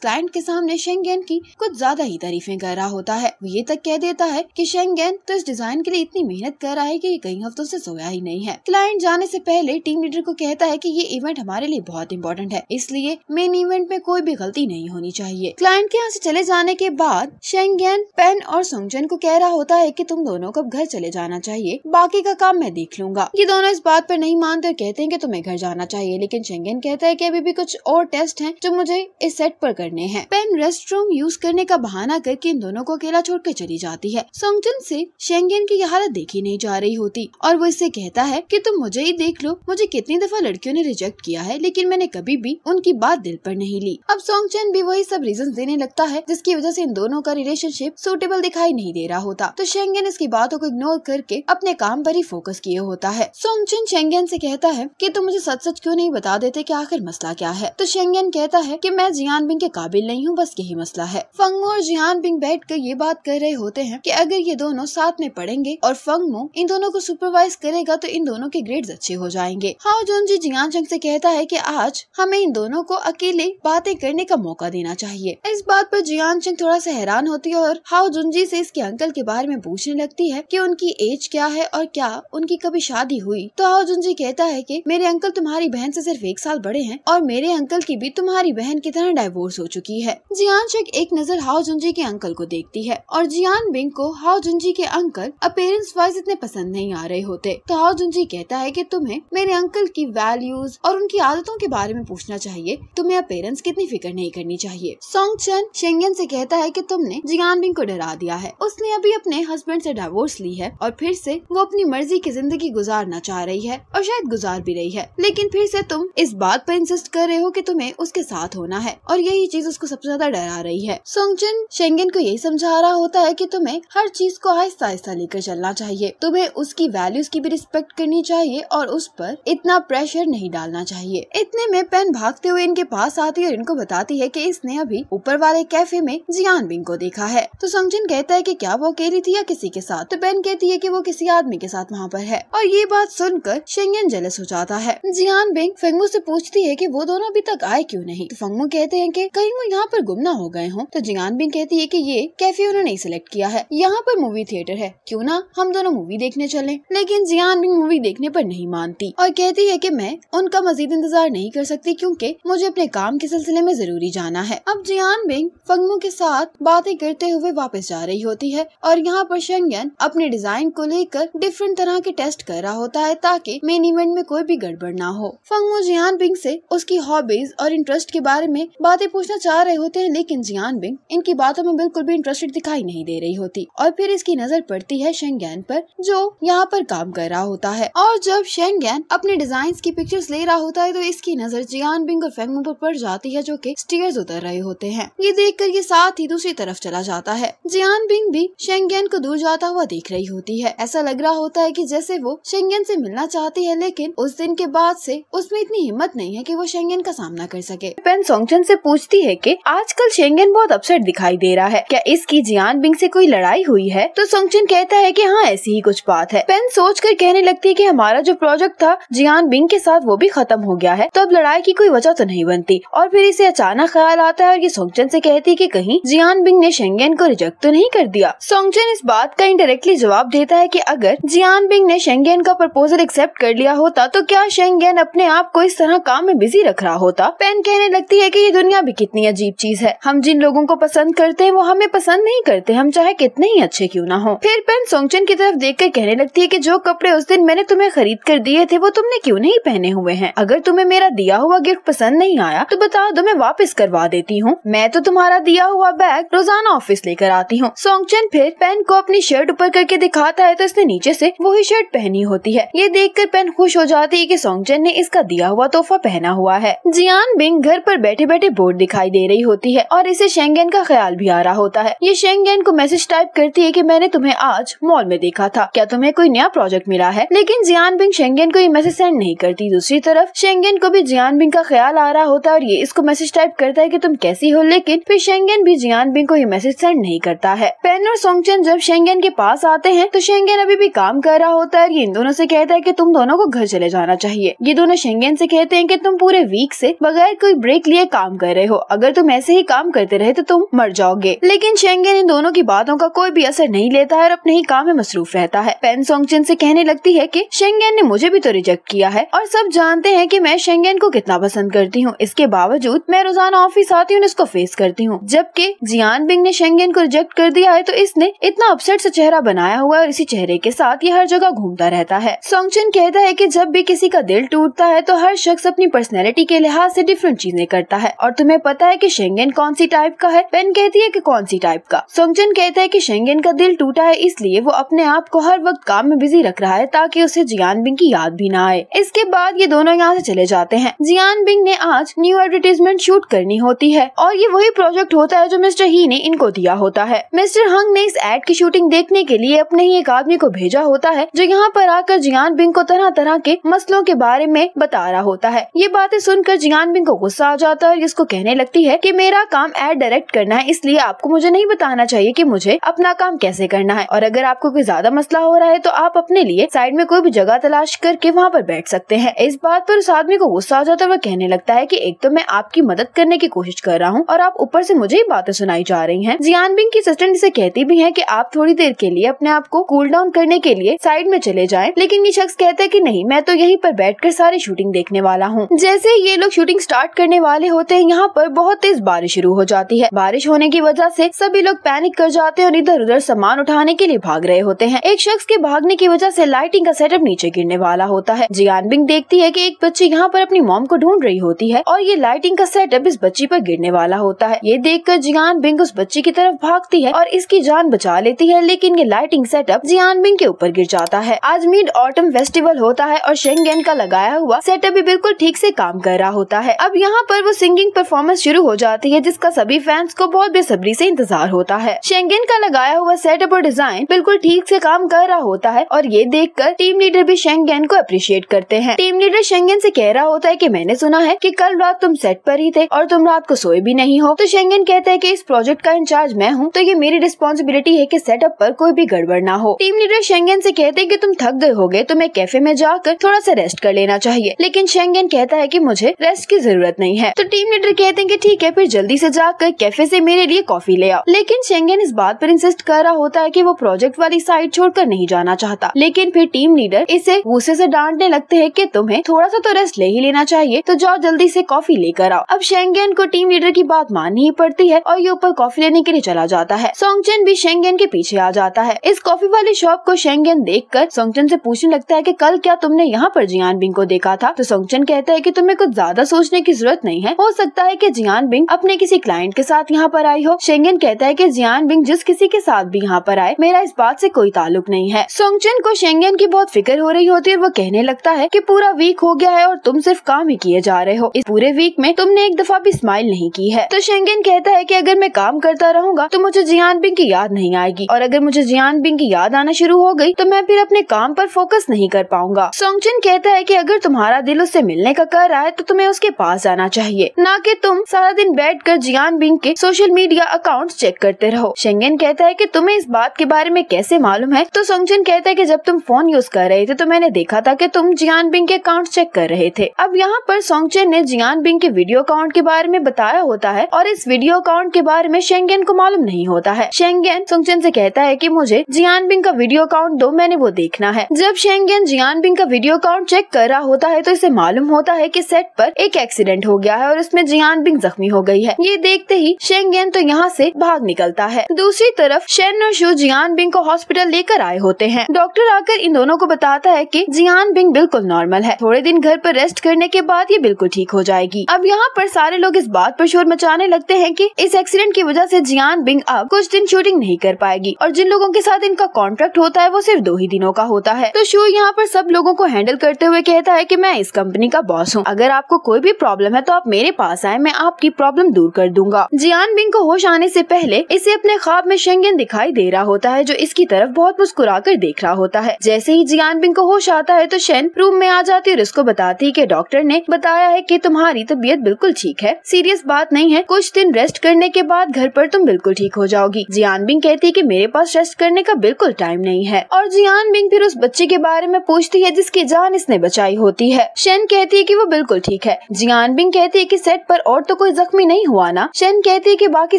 क्लाइंट के सामने शेंगन की कुछ ज्यादा ही तारीफे कर रहा होता है ये ये तक कह देता है कि शेंगेन तो इस डिजाइन के लिए इतनी मेहनत कर रहा है कि ये कई हफ्तों से सोया ही नहीं है क्लाइंट जाने से पहले टीम लीडर को कहता है कि ये इवेंट हमारे लिए बहुत इम्पोर्टेंट है इसलिए मेन इवेंट में कोई भी गलती नहीं होनी चाहिए क्लाइंट के यहाँ ऐसी चले जाने के बाद शेंगेन पेन और सोंगजन को कह रहा होता है की तुम दोनों को घर चले जाना चाहिए बाकी का काम मैं देख लूंगा ये दोनों इस बात पर नहीं मानते कहते हैं की तुम्हें घर जाना चाहिए लेकिन शेंगेन कहता है की अभी भी कुछ और टेस्ट है जो मुझे इस सेट आरोप करने हैं पेन रेस्ट रूम यूज करने का बहाना करके इन दोनों को अकेला छोड़कर होकर चली जाती है सोंगचन से शेंगेन की यह हालत देखी नहीं जा रही होती और वो इससे कहता है कि तुम मुझे ही देख लो मुझे कितनी दफा लड़कियों ने रिजेक्ट किया है लेकिन मैंने कभी भी उनकी बात दिल पर नहीं ली अब सोंगचन भी वही सब रीजन देने लगता है जिसकी वजह से इन दोनों का रिलेशनशिप सूटेबल दिखाई नहीं दे रहा होता तो शेंगेन इसकी बातों को इग्नोर करके अपने काम पर ही फोकस किए होता है सोंगचन शेंगेन से कहता है कि तुम मुझे सच सच क्यों नहीं बता देते कि आखिर मसला क्या है तो शेंगेन कहता है कि मैं जियान बिंग के काबिल नहीं हूँ बस यही मसला है फंगो और जियान बिंग बैठ कर ये बात कर रहे होते हैं कि अगर ये दोनों साथ में पढ़ेंगे और फंग मो इन दोनों को सुपरवाइज करेगा तो इन दोनों के ग्रेड अच्छे हो जाएंगे हाउ जोन जी जियान जंग ऐसी कहता है की आज हमें इन दोनों को अकेले बातें करने का मौका देना चाहिए इस बात आरोप जियान चंग थोड़ा सा हैरान होती है और हाओ जी ऐसी इसके अंकल के बारे में पूछने लगती है की उनकी एज क्या है और क्या उनकी कभी शादी हुई तो हाओ जी कहता है की मेरे अंकल तुम्हारी बहन ऐसी सिर्फ एक साल बड़े हैं और मेरे अंकल की भी तुम्हारी बहन की तरह डाइवोर्स हो चुकी है जियान चंग एक नजर हाउ जुंजी के अंकल को देखती है और जियान बिंग को हाउ जुंजी के अंकल अपेरेंस वाइज इतने पसंद नहीं आ रहे होते तो हाउ जुंजी कहता है कि तुम्हें मेरे अंकल की वैल्यूज और उनकी आदतों के बारे में पूछना चाहिए तुम्हें अपेरेंस कितनी फिक्र नहीं करनी चाहिए सोंग चन शेंगन से कहता है कि तुमने जियान बिंग को डरा दिया है उसने अभी अपने हस्बैंड से डाइवोर्स ली है और फिर से वो अपनी मर्जी की जिंदगी गुजारना चाह रही है और शायद गुजार भी रही है लेकिन फिर से तुम इस बात पर इंसिस्ट कर रहे हो कि तुम्हें उसके साथ होना है और यही चीज उसको सबसे ज्यादा डरा रही है सोंग चन शेंगन को यही समझा रहा होता कहता है कि तुम्हें हर चीज को आहिस्ता आहिस्ता लेकर चलना चाहिए तुम्हें उसकी वैल्यूज की भी रिस्पेक्ट करनी चाहिए और उस पर इतना प्रेशर नहीं डालना चाहिए इतने में पेन भागते हुए इनके पास आती है और इनको बताती है कि इसने अभी ऊपर वाले कैफे में जियान बिंग को देखा है तो समझिन कहता है कि क्या वो अकेली थी या किसी के साथ तो पेन कहती है कि वो किसी आदमी के साथ वहाँ पर है और ये बात सुनकर शेंगन जेलस हो जाता है जियान बिंग फंगू से पूछती है कि वो दोनों अभी तक आए क्यों नहीं तो फेंगू कहते हैं कि कहीं वो यहाँ पर गुमना हो गए हों तो जियान बिंग कहती है कि ये कैफे उन्होंने सिलेक्ट किया है यहाँ पर मूवी थिएटर है क्यों ना हम दोनों मूवी देखने चले लेकिन जियान भी मूवी देखने पर नहीं मानती और कहती है कि मैं उनका मजीद इंतजार नहीं कर सकती क्योंकि मुझे अपने काम के सिलसिले में जरूरी जाना है अब जियान बिंग फंगमू के साथ बातें करते हुए वापस जा रही होती है और यहाँ पर शेंगन अपने डिजाइन को लेकर डिफरेंट तरह के टेस्ट कर रहा होता है ताकि मेन इवेंट में कोई भी गड़बड़ ना हो फंगमू जियान बिंग से उसकी हॉबीज और इंटरेस्ट के बारे में बातें पूछना चाह रहे होते हैं लेकिन जियान बिंग इनकी बातों में बिल्कुल भी इंटरेस्टेड दिखाई नहीं दे रही होती और फिर इसकी नजर पड़ती है शेंगैन पर जो यहाँ पर काम कर रहा होता है और जब शेंगैन अपने डिजाइन की पिक्चर्स ले रहा होता है तो इसकी नजर जियान बिंग और फेंगमो पर पड़ जाती है जो कि स्टेयर्स उतर रहे होते हैं ये देख कर ये साथ ही दूसरी तरफ चला जाता है जियान बिंग भी शेंगैन को दूर जाता हुआ देख रही होती है ऐसा लग रहा होता है की जैसे वो शेंगेन से मिलना चाहती है लेकिन उस दिन के बाद से उसमें इतनी हिम्मत नहीं है कि वो शेंगेन का सामना कर सके पेन सोंगचन से पूछती है कि आजकल शेंगेन बहुत अपसेट दिखाई दे रहा है क्या इसकी जियान बिंग से कोई लड़ाई हुई है तो सोंगचिन कहता है कि हाँ ऐसी ही कुछ बात है पेन सोच कर कहने लगती है कि हमारा जो प्रोजेक्ट था जियान बिंग के साथ वो भी खत्म हो गया है तो अब लड़ाई की कोई वजह तो नहीं बनती और फिर इसे अचानक ख्याल आता है और ये सोंगचन से कहती है कि कहीं जियान बिंग ने शेंगेन को रिजेक्ट तो नहीं कर दिया सोंगचन इस बात का इंडायरेक्टली जवाब देता है कि अगर जियान बिंग ने शेंगेन का प्रपोजल एक्सेप्ट कर लिया होता तो क्या शेंगेन अपने आप को इस तरह काम में बिजी रख रहा होता पेन कहने लगती है की ये दुनिया भी कितनी अजीब चीज है हम जिन लोगों को पसंद करते हैं वो हमें पसंद नहीं करते सकते हम चाहे कितने ही अच्छे क्यों ना हो फिर पेन सोंगचन की तरफ देख कर कहने लगती है की जो कपड़े उस दिन मैंने तुम्हें खरीद कर दिए थे वो तुमने क्यूँ नहीं पहने हुए है अगर तुम्हें मेरा दिया हुआ गिफ्ट पसंद नहीं आया तो बता दो मैं वापस करवा देती हूँ मैं तो तुम्हारा दिया हुआ बैग रोजाना ऑफिस लेकर आती हूँ सोंगचन फिर पेन को अपनी शर्ट ऊपर करके दिखाता है तो इसने नीचे से वही शर्ट पहनी होती है ये देखकर पेन खुश हो जाती है कि सोंगचन ने इसका दिया हुआ तोहफा पहना हुआ है जियान बिंग घर पर बैठे बैठे बोर्ड दिखाई दे रही होती है और इसे शेंगेन का ख्याल भी आ रहा होता है ये शेंगेन जीन को मैसेज टाइप करती है कि मैंने तुम्हें आज मॉल में देखा था क्या तुम्हें कोई नया प्रोजेक्ट मिला है लेकिन जियान बिंग शेंगेन को ये मैसेज सेंड नहीं करती दूसरी तरफ शेंगेन को भी जियान बिंग का ख्याल आ रहा होता है और ये इसको मैसेज टाइप करता है की तुम कैसी हो लेकिन फिर शेंगेन भी जियान बिंग को ये मैसेज सेंड नहीं करता है पेन और सोंगचन जब शेंगेन के पास आते हैं तो शेंगेन अभी भी काम कर रहा होता है और ये इन दोनों से कहता है की तुम दोनों को घर चले जाना चाहिए ये दोनों शेंगेन से कहते हैं की तुम पूरे वीक से बगैर कोई ब्रेक लिए काम कर रहे हो अगर तुम ऐसे ही काम करते रहे तो तुम मर जाओगे लेकिन शेंगेन इन दोनों दोनों की बातों का कोई भी असर नहीं लेता है और अपने ही काम में मसरूफ रहता है पेन सोंगचिन से कहने लगती है कि शेंगेन ने मुझे भी तो रिजेक्ट किया है और सब जानते हैं कि मैं शेंगेन को कितना पसंद करती हूँ इसके बावजूद मैं रोजाना ऑफिस आती हूँ इसको फेस करती हूँ जबकि जियान बिंग ने शेंगेन को रिजेक्ट कर दिया है तो इसने इतना अपसेट ऐसी चेहरा बनाया हुआ है और इसी चेहरे के साथ ये हर जगह घूमता रहता है सोंगचिन कहता है की जब भी किसी का दिल टूटता है तो हर शख्स अपनी पर्सनैलिटी के लिहाज ऐसी डिफरेंट चीजें करता है और तुम्हें पता है की शेंगेन कौन सी टाइप का है पेन कहती है की कौन सी टाइप का सोंगचिन टिंगचन कहता है कि शेंगेन का दिल टूटा है इसलिए वो अपने आप को हर वक्त काम में बिजी रख रहा है ताकि उसे जियान बिंग की याद भी ना आए इसके बाद ये दोनों यहाँ से चले जाते हैं जियान बिंग ने आज न्यू एडवर्टीजमेंट शूट करनी होती है और ये वही प्रोजेक्ट होता है जो मिस्टर ही ने इनको दिया होता है मिस्टर हंग ने इस एड की शूटिंग देखने के लिए अपने ही एक आदमी को भेजा होता है जो यहाँ पर आकर जियान बिंग को तरह तरह के मसलों के बारे में बता रहा होता है ये बातें सुनकर जियान बिंग को गुस्सा आ जाता है और इसको कहने लगती है की मेरा काम एड डायरेक्ट करना है इसलिए आपको मुझे नहीं बताना चाहिए चाहिए कि मुझे अपना काम कैसे करना है और अगर आपको कोई ज्यादा मसला हो रहा है तो आप अपने लिए साइड में कोई भी जगह तलाश करके वहाँ पर बैठ सकते हैं इस बात पर उस आदमी को गुस्सा आ जाता है वह कहने लगता है की एक तो मैं आपकी मदद करने की कोशिश कर रहा हूँ और आप ऊपर ऐसी मुझे बातें सुनाई जा रही है जियान बिंग की असिस्टेंट इसे कहती भी है की आप थोड़ी देर के लिए अपने आप को कूल डाउन करने के लिए साइड में चले जाए लेकिन ये शख्स कहता है की नहीं मैं तो यही आरोप बैठ सारी शूटिंग देखने वाला हूँ जैसे ये लोग शूटिंग स्टार्ट करने वाले होते हैं यहाँ पर बहुत तेज बारिश शुरू हो जाती है बारिश होने की वजह से सभी लोग पैनिक कर जाते और इधर उधर सामान उठाने के लिए भाग रहे होते हैं एक शख्स के भागने की वजह से लाइटिंग का सेटअप नीचे गिरने वाला होता है जियान बिंग देखती है कि एक बच्ची यहाँ पर अपनी मॉम को ढूंढ रही होती है और ये लाइटिंग का सेटअप इस बच्ची पर गिरने वाला होता है ये देख कर जियान बिंग उस बच्ची की तरफ भागती है और इसकी जान बचा लेती है लेकिन ये लाइटिंग सेटअप जियान बिंग के ऊपर गिर जाता है आज मिड ऑटम फेस्टिवल होता है और शेंगेन का लगाया हुआ सेटअप भी बिल्कुल ठीक से काम कर रहा होता है अब यहाँ पर वो सिंगिंग परफॉर्मेंस शुरू हो जाती है जिसका सभी फैंस को बहुत बेसब्री से इंतजार होता है शेंगेन का लगाया हुआ सेटअप और डिजाइन बिल्कुल ठीक से काम कर रहा होता है और ये देख कर टीम लीडर भी शेंगेन को अप्रिशिएट करते हैं टीम लीडर शेंगेन से कह रहा होता है की मैंने सुना है की कल रात तुम सेट पर ही थे और तुम रात को सोए भी नहीं हो तो शेंगेन कहते हैं की इस प्रोजेक्ट का इंचार्ज मैं हूँ तो ये मेरी रिस्पॉन्सिबिलिटी है की सेटअप आरोप कोई भी गड़बड़ ना हो टीम लीडर शेंगेन ऐसी कहते की तुम थक गए हो तो तुम्हें कैफे में जाकर थोड़ा सा रेस्ट कर लेना चाहिए लेकिन शेंगेन कहता है की मुझे रेस्ट की जरूरत नहीं है तो टीम लीडर कहते हैं की ठीक है फिर जल्दी ऐसी जाकर कैफे ऐसी मेरे लिए कॉफी ले आओ लेकिन शेंगे रंगेन इस बात पर इंसिस्ट कर रहा होता है कि वो प्रोजेक्ट वाली साइड छोड़कर नहीं जाना चाहता लेकिन फिर टीम लीडर इसे गुस्से से डांटने लगते हैं कि तुम्हें थोड़ा सा तो रेस्ट ले ही लेना चाहिए तो जाओ जल्दी से कॉफी लेकर आओ अब शेंगेन को टीम लीडर की बात माननी ही पड़ती है और ये ऊपर कॉफी लेने के लिए चला जाता है सोंगचेन भी शेंगेन के पीछे आ जाता है इस कॉफी वाली शॉप को शेंगेन देख कर सोंगचेन से पूछने लगता है की कल क्या तुमने यहाँ पर जियान बिंग को देखा था तो सोंगचेन कहता है की तुम्हें कुछ ज्यादा सोचने की जरूरत नहीं है हो सकता है की जियान बिंग अपने किसी क्लाइंट के साथ यहाँ पर आई हो शेंगेन कहता है की जियान चैन बिंग जिस किसी के साथ भी यहाँ पर आए मेरा इस बात से कोई ताल्लुक नहीं है सोंगचिन को शेंगेन की बहुत फिक्र हो रही होती है और वो कहने लगता है की पूरा वीक हो गया है और तुम सिर्फ काम ही किए जा रहे हो इस पूरे वीक में तुमने एक दफा भी स्माइल नहीं की है तो शेंगेन कहता है की अगर मैं काम करता रहूंगा तो मुझे जियान बिंग की याद नहीं आएगी और अगर मुझे जियान बिंग की याद आना शुरू हो गयी तो मैं फिर अपने काम आरोप फोकस नहीं कर पाऊंगा सोंगचिन कहता है की अगर तुम्हारा दिल उससे मिलने का कर रहा है तो तुम्हें उसके पास जाना चाहिए न की तुम सारा दिन बैठ कर जियान बिंग के सोशल मीडिया अकाउंट चेक करते रहो शेंगेन कहता है कि तुम्हें इस बात के बारे में कैसे मालूम है तो सोंगजिन कहता है कि जब तुम फोन यूज कर रहे थे तो मैंने देखा था कि तुम जियान बिंग के अकाउंट चेक कर रहे थे अब यहाँ पर सोंगचेन ने जियान बिंग के वीडियो अकाउंट के बारे में बताया होता है और इस वीडियो अकाउंट के बारे में शेंगेन को मालूम नहीं होता है शेंगेन सोंगचेन से कहता है कि मुझे जियान बिंग का वीडियो अकाउंट दो मैंने वो देखना है जब शेंगेन जियान बिंग का वीडियो अकाउंट चेक कर रहा होता है तो इसे मालूम होता है कि सेट पर एक एक्सीडेंट हो गया है और इसमें जियान बिंग जख्मी हो गई है ये देखते ही शेंगेन तो यहाँ से भाग निकलता है है दूसरी तरफ शेन और शो जियान बिंग को हॉस्पिटल लेकर आए होते हैं डॉक्टर आकर इन दोनों को बताता है कि जियान बिंग बिल्कुल नॉर्मल है थोड़े दिन घर पर रेस्ट करने के बाद ये बिल्कुल ठीक हो जाएगी अब यहाँ पर सारे लोग इस बात पर शोर मचाने लगते हैं कि इस एक्सीडेंट की वजह से जियान बिंग अब कुछ दिन शूटिंग नहीं कर पाएगी और जिन लोगों के साथ इनका कॉन्ट्रैक्ट होता है वो सिर्फ दो ही दिनों का होता है तो शो यहाँ पर सब लोगों को हैंडल करते हुए कहता है की मैं इस कंपनी का बॉस हूँ अगर आपको कोई भी प्रॉब्लम है तो आप मेरे पास आए मैं आपकी प्रॉब्लम दूर कर दूंगा जियान बिंग को होश आने ऐसी पहले इसे अपने अपने ख्वाब में शेंगेन दिखाई दे रहा होता है जो इसकी तरफ बहुत मुस्कुरा कर देख रहा होता है जैसे ही जियान बिंग को होश आता है तो शेन रूम में आ जाती है और इसको बताती है की डॉक्टर ने बताया है की तुम्हारी तबीयत बिल्कुल ठीक है सीरियस बात नहीं है कुछ दिन रेस्ट करने के बाद घर पर तुम बिल्कुल ठीक हो जाओगी जियान बिंग कहती है की मेरे पास रेस्ट करने का बिल्कुल टाइम नहीं है और जियान बिंग फिर उस बच्चे के बारे में पूछती है जिसकी जान इसने बचाई होती है शेन कहती है की वो बिल्कुल ठीक है जियान बिंग कहती है की सेट पर और तो कोई जख्मी नहीं हुआ ना शेन कहती है की बाकी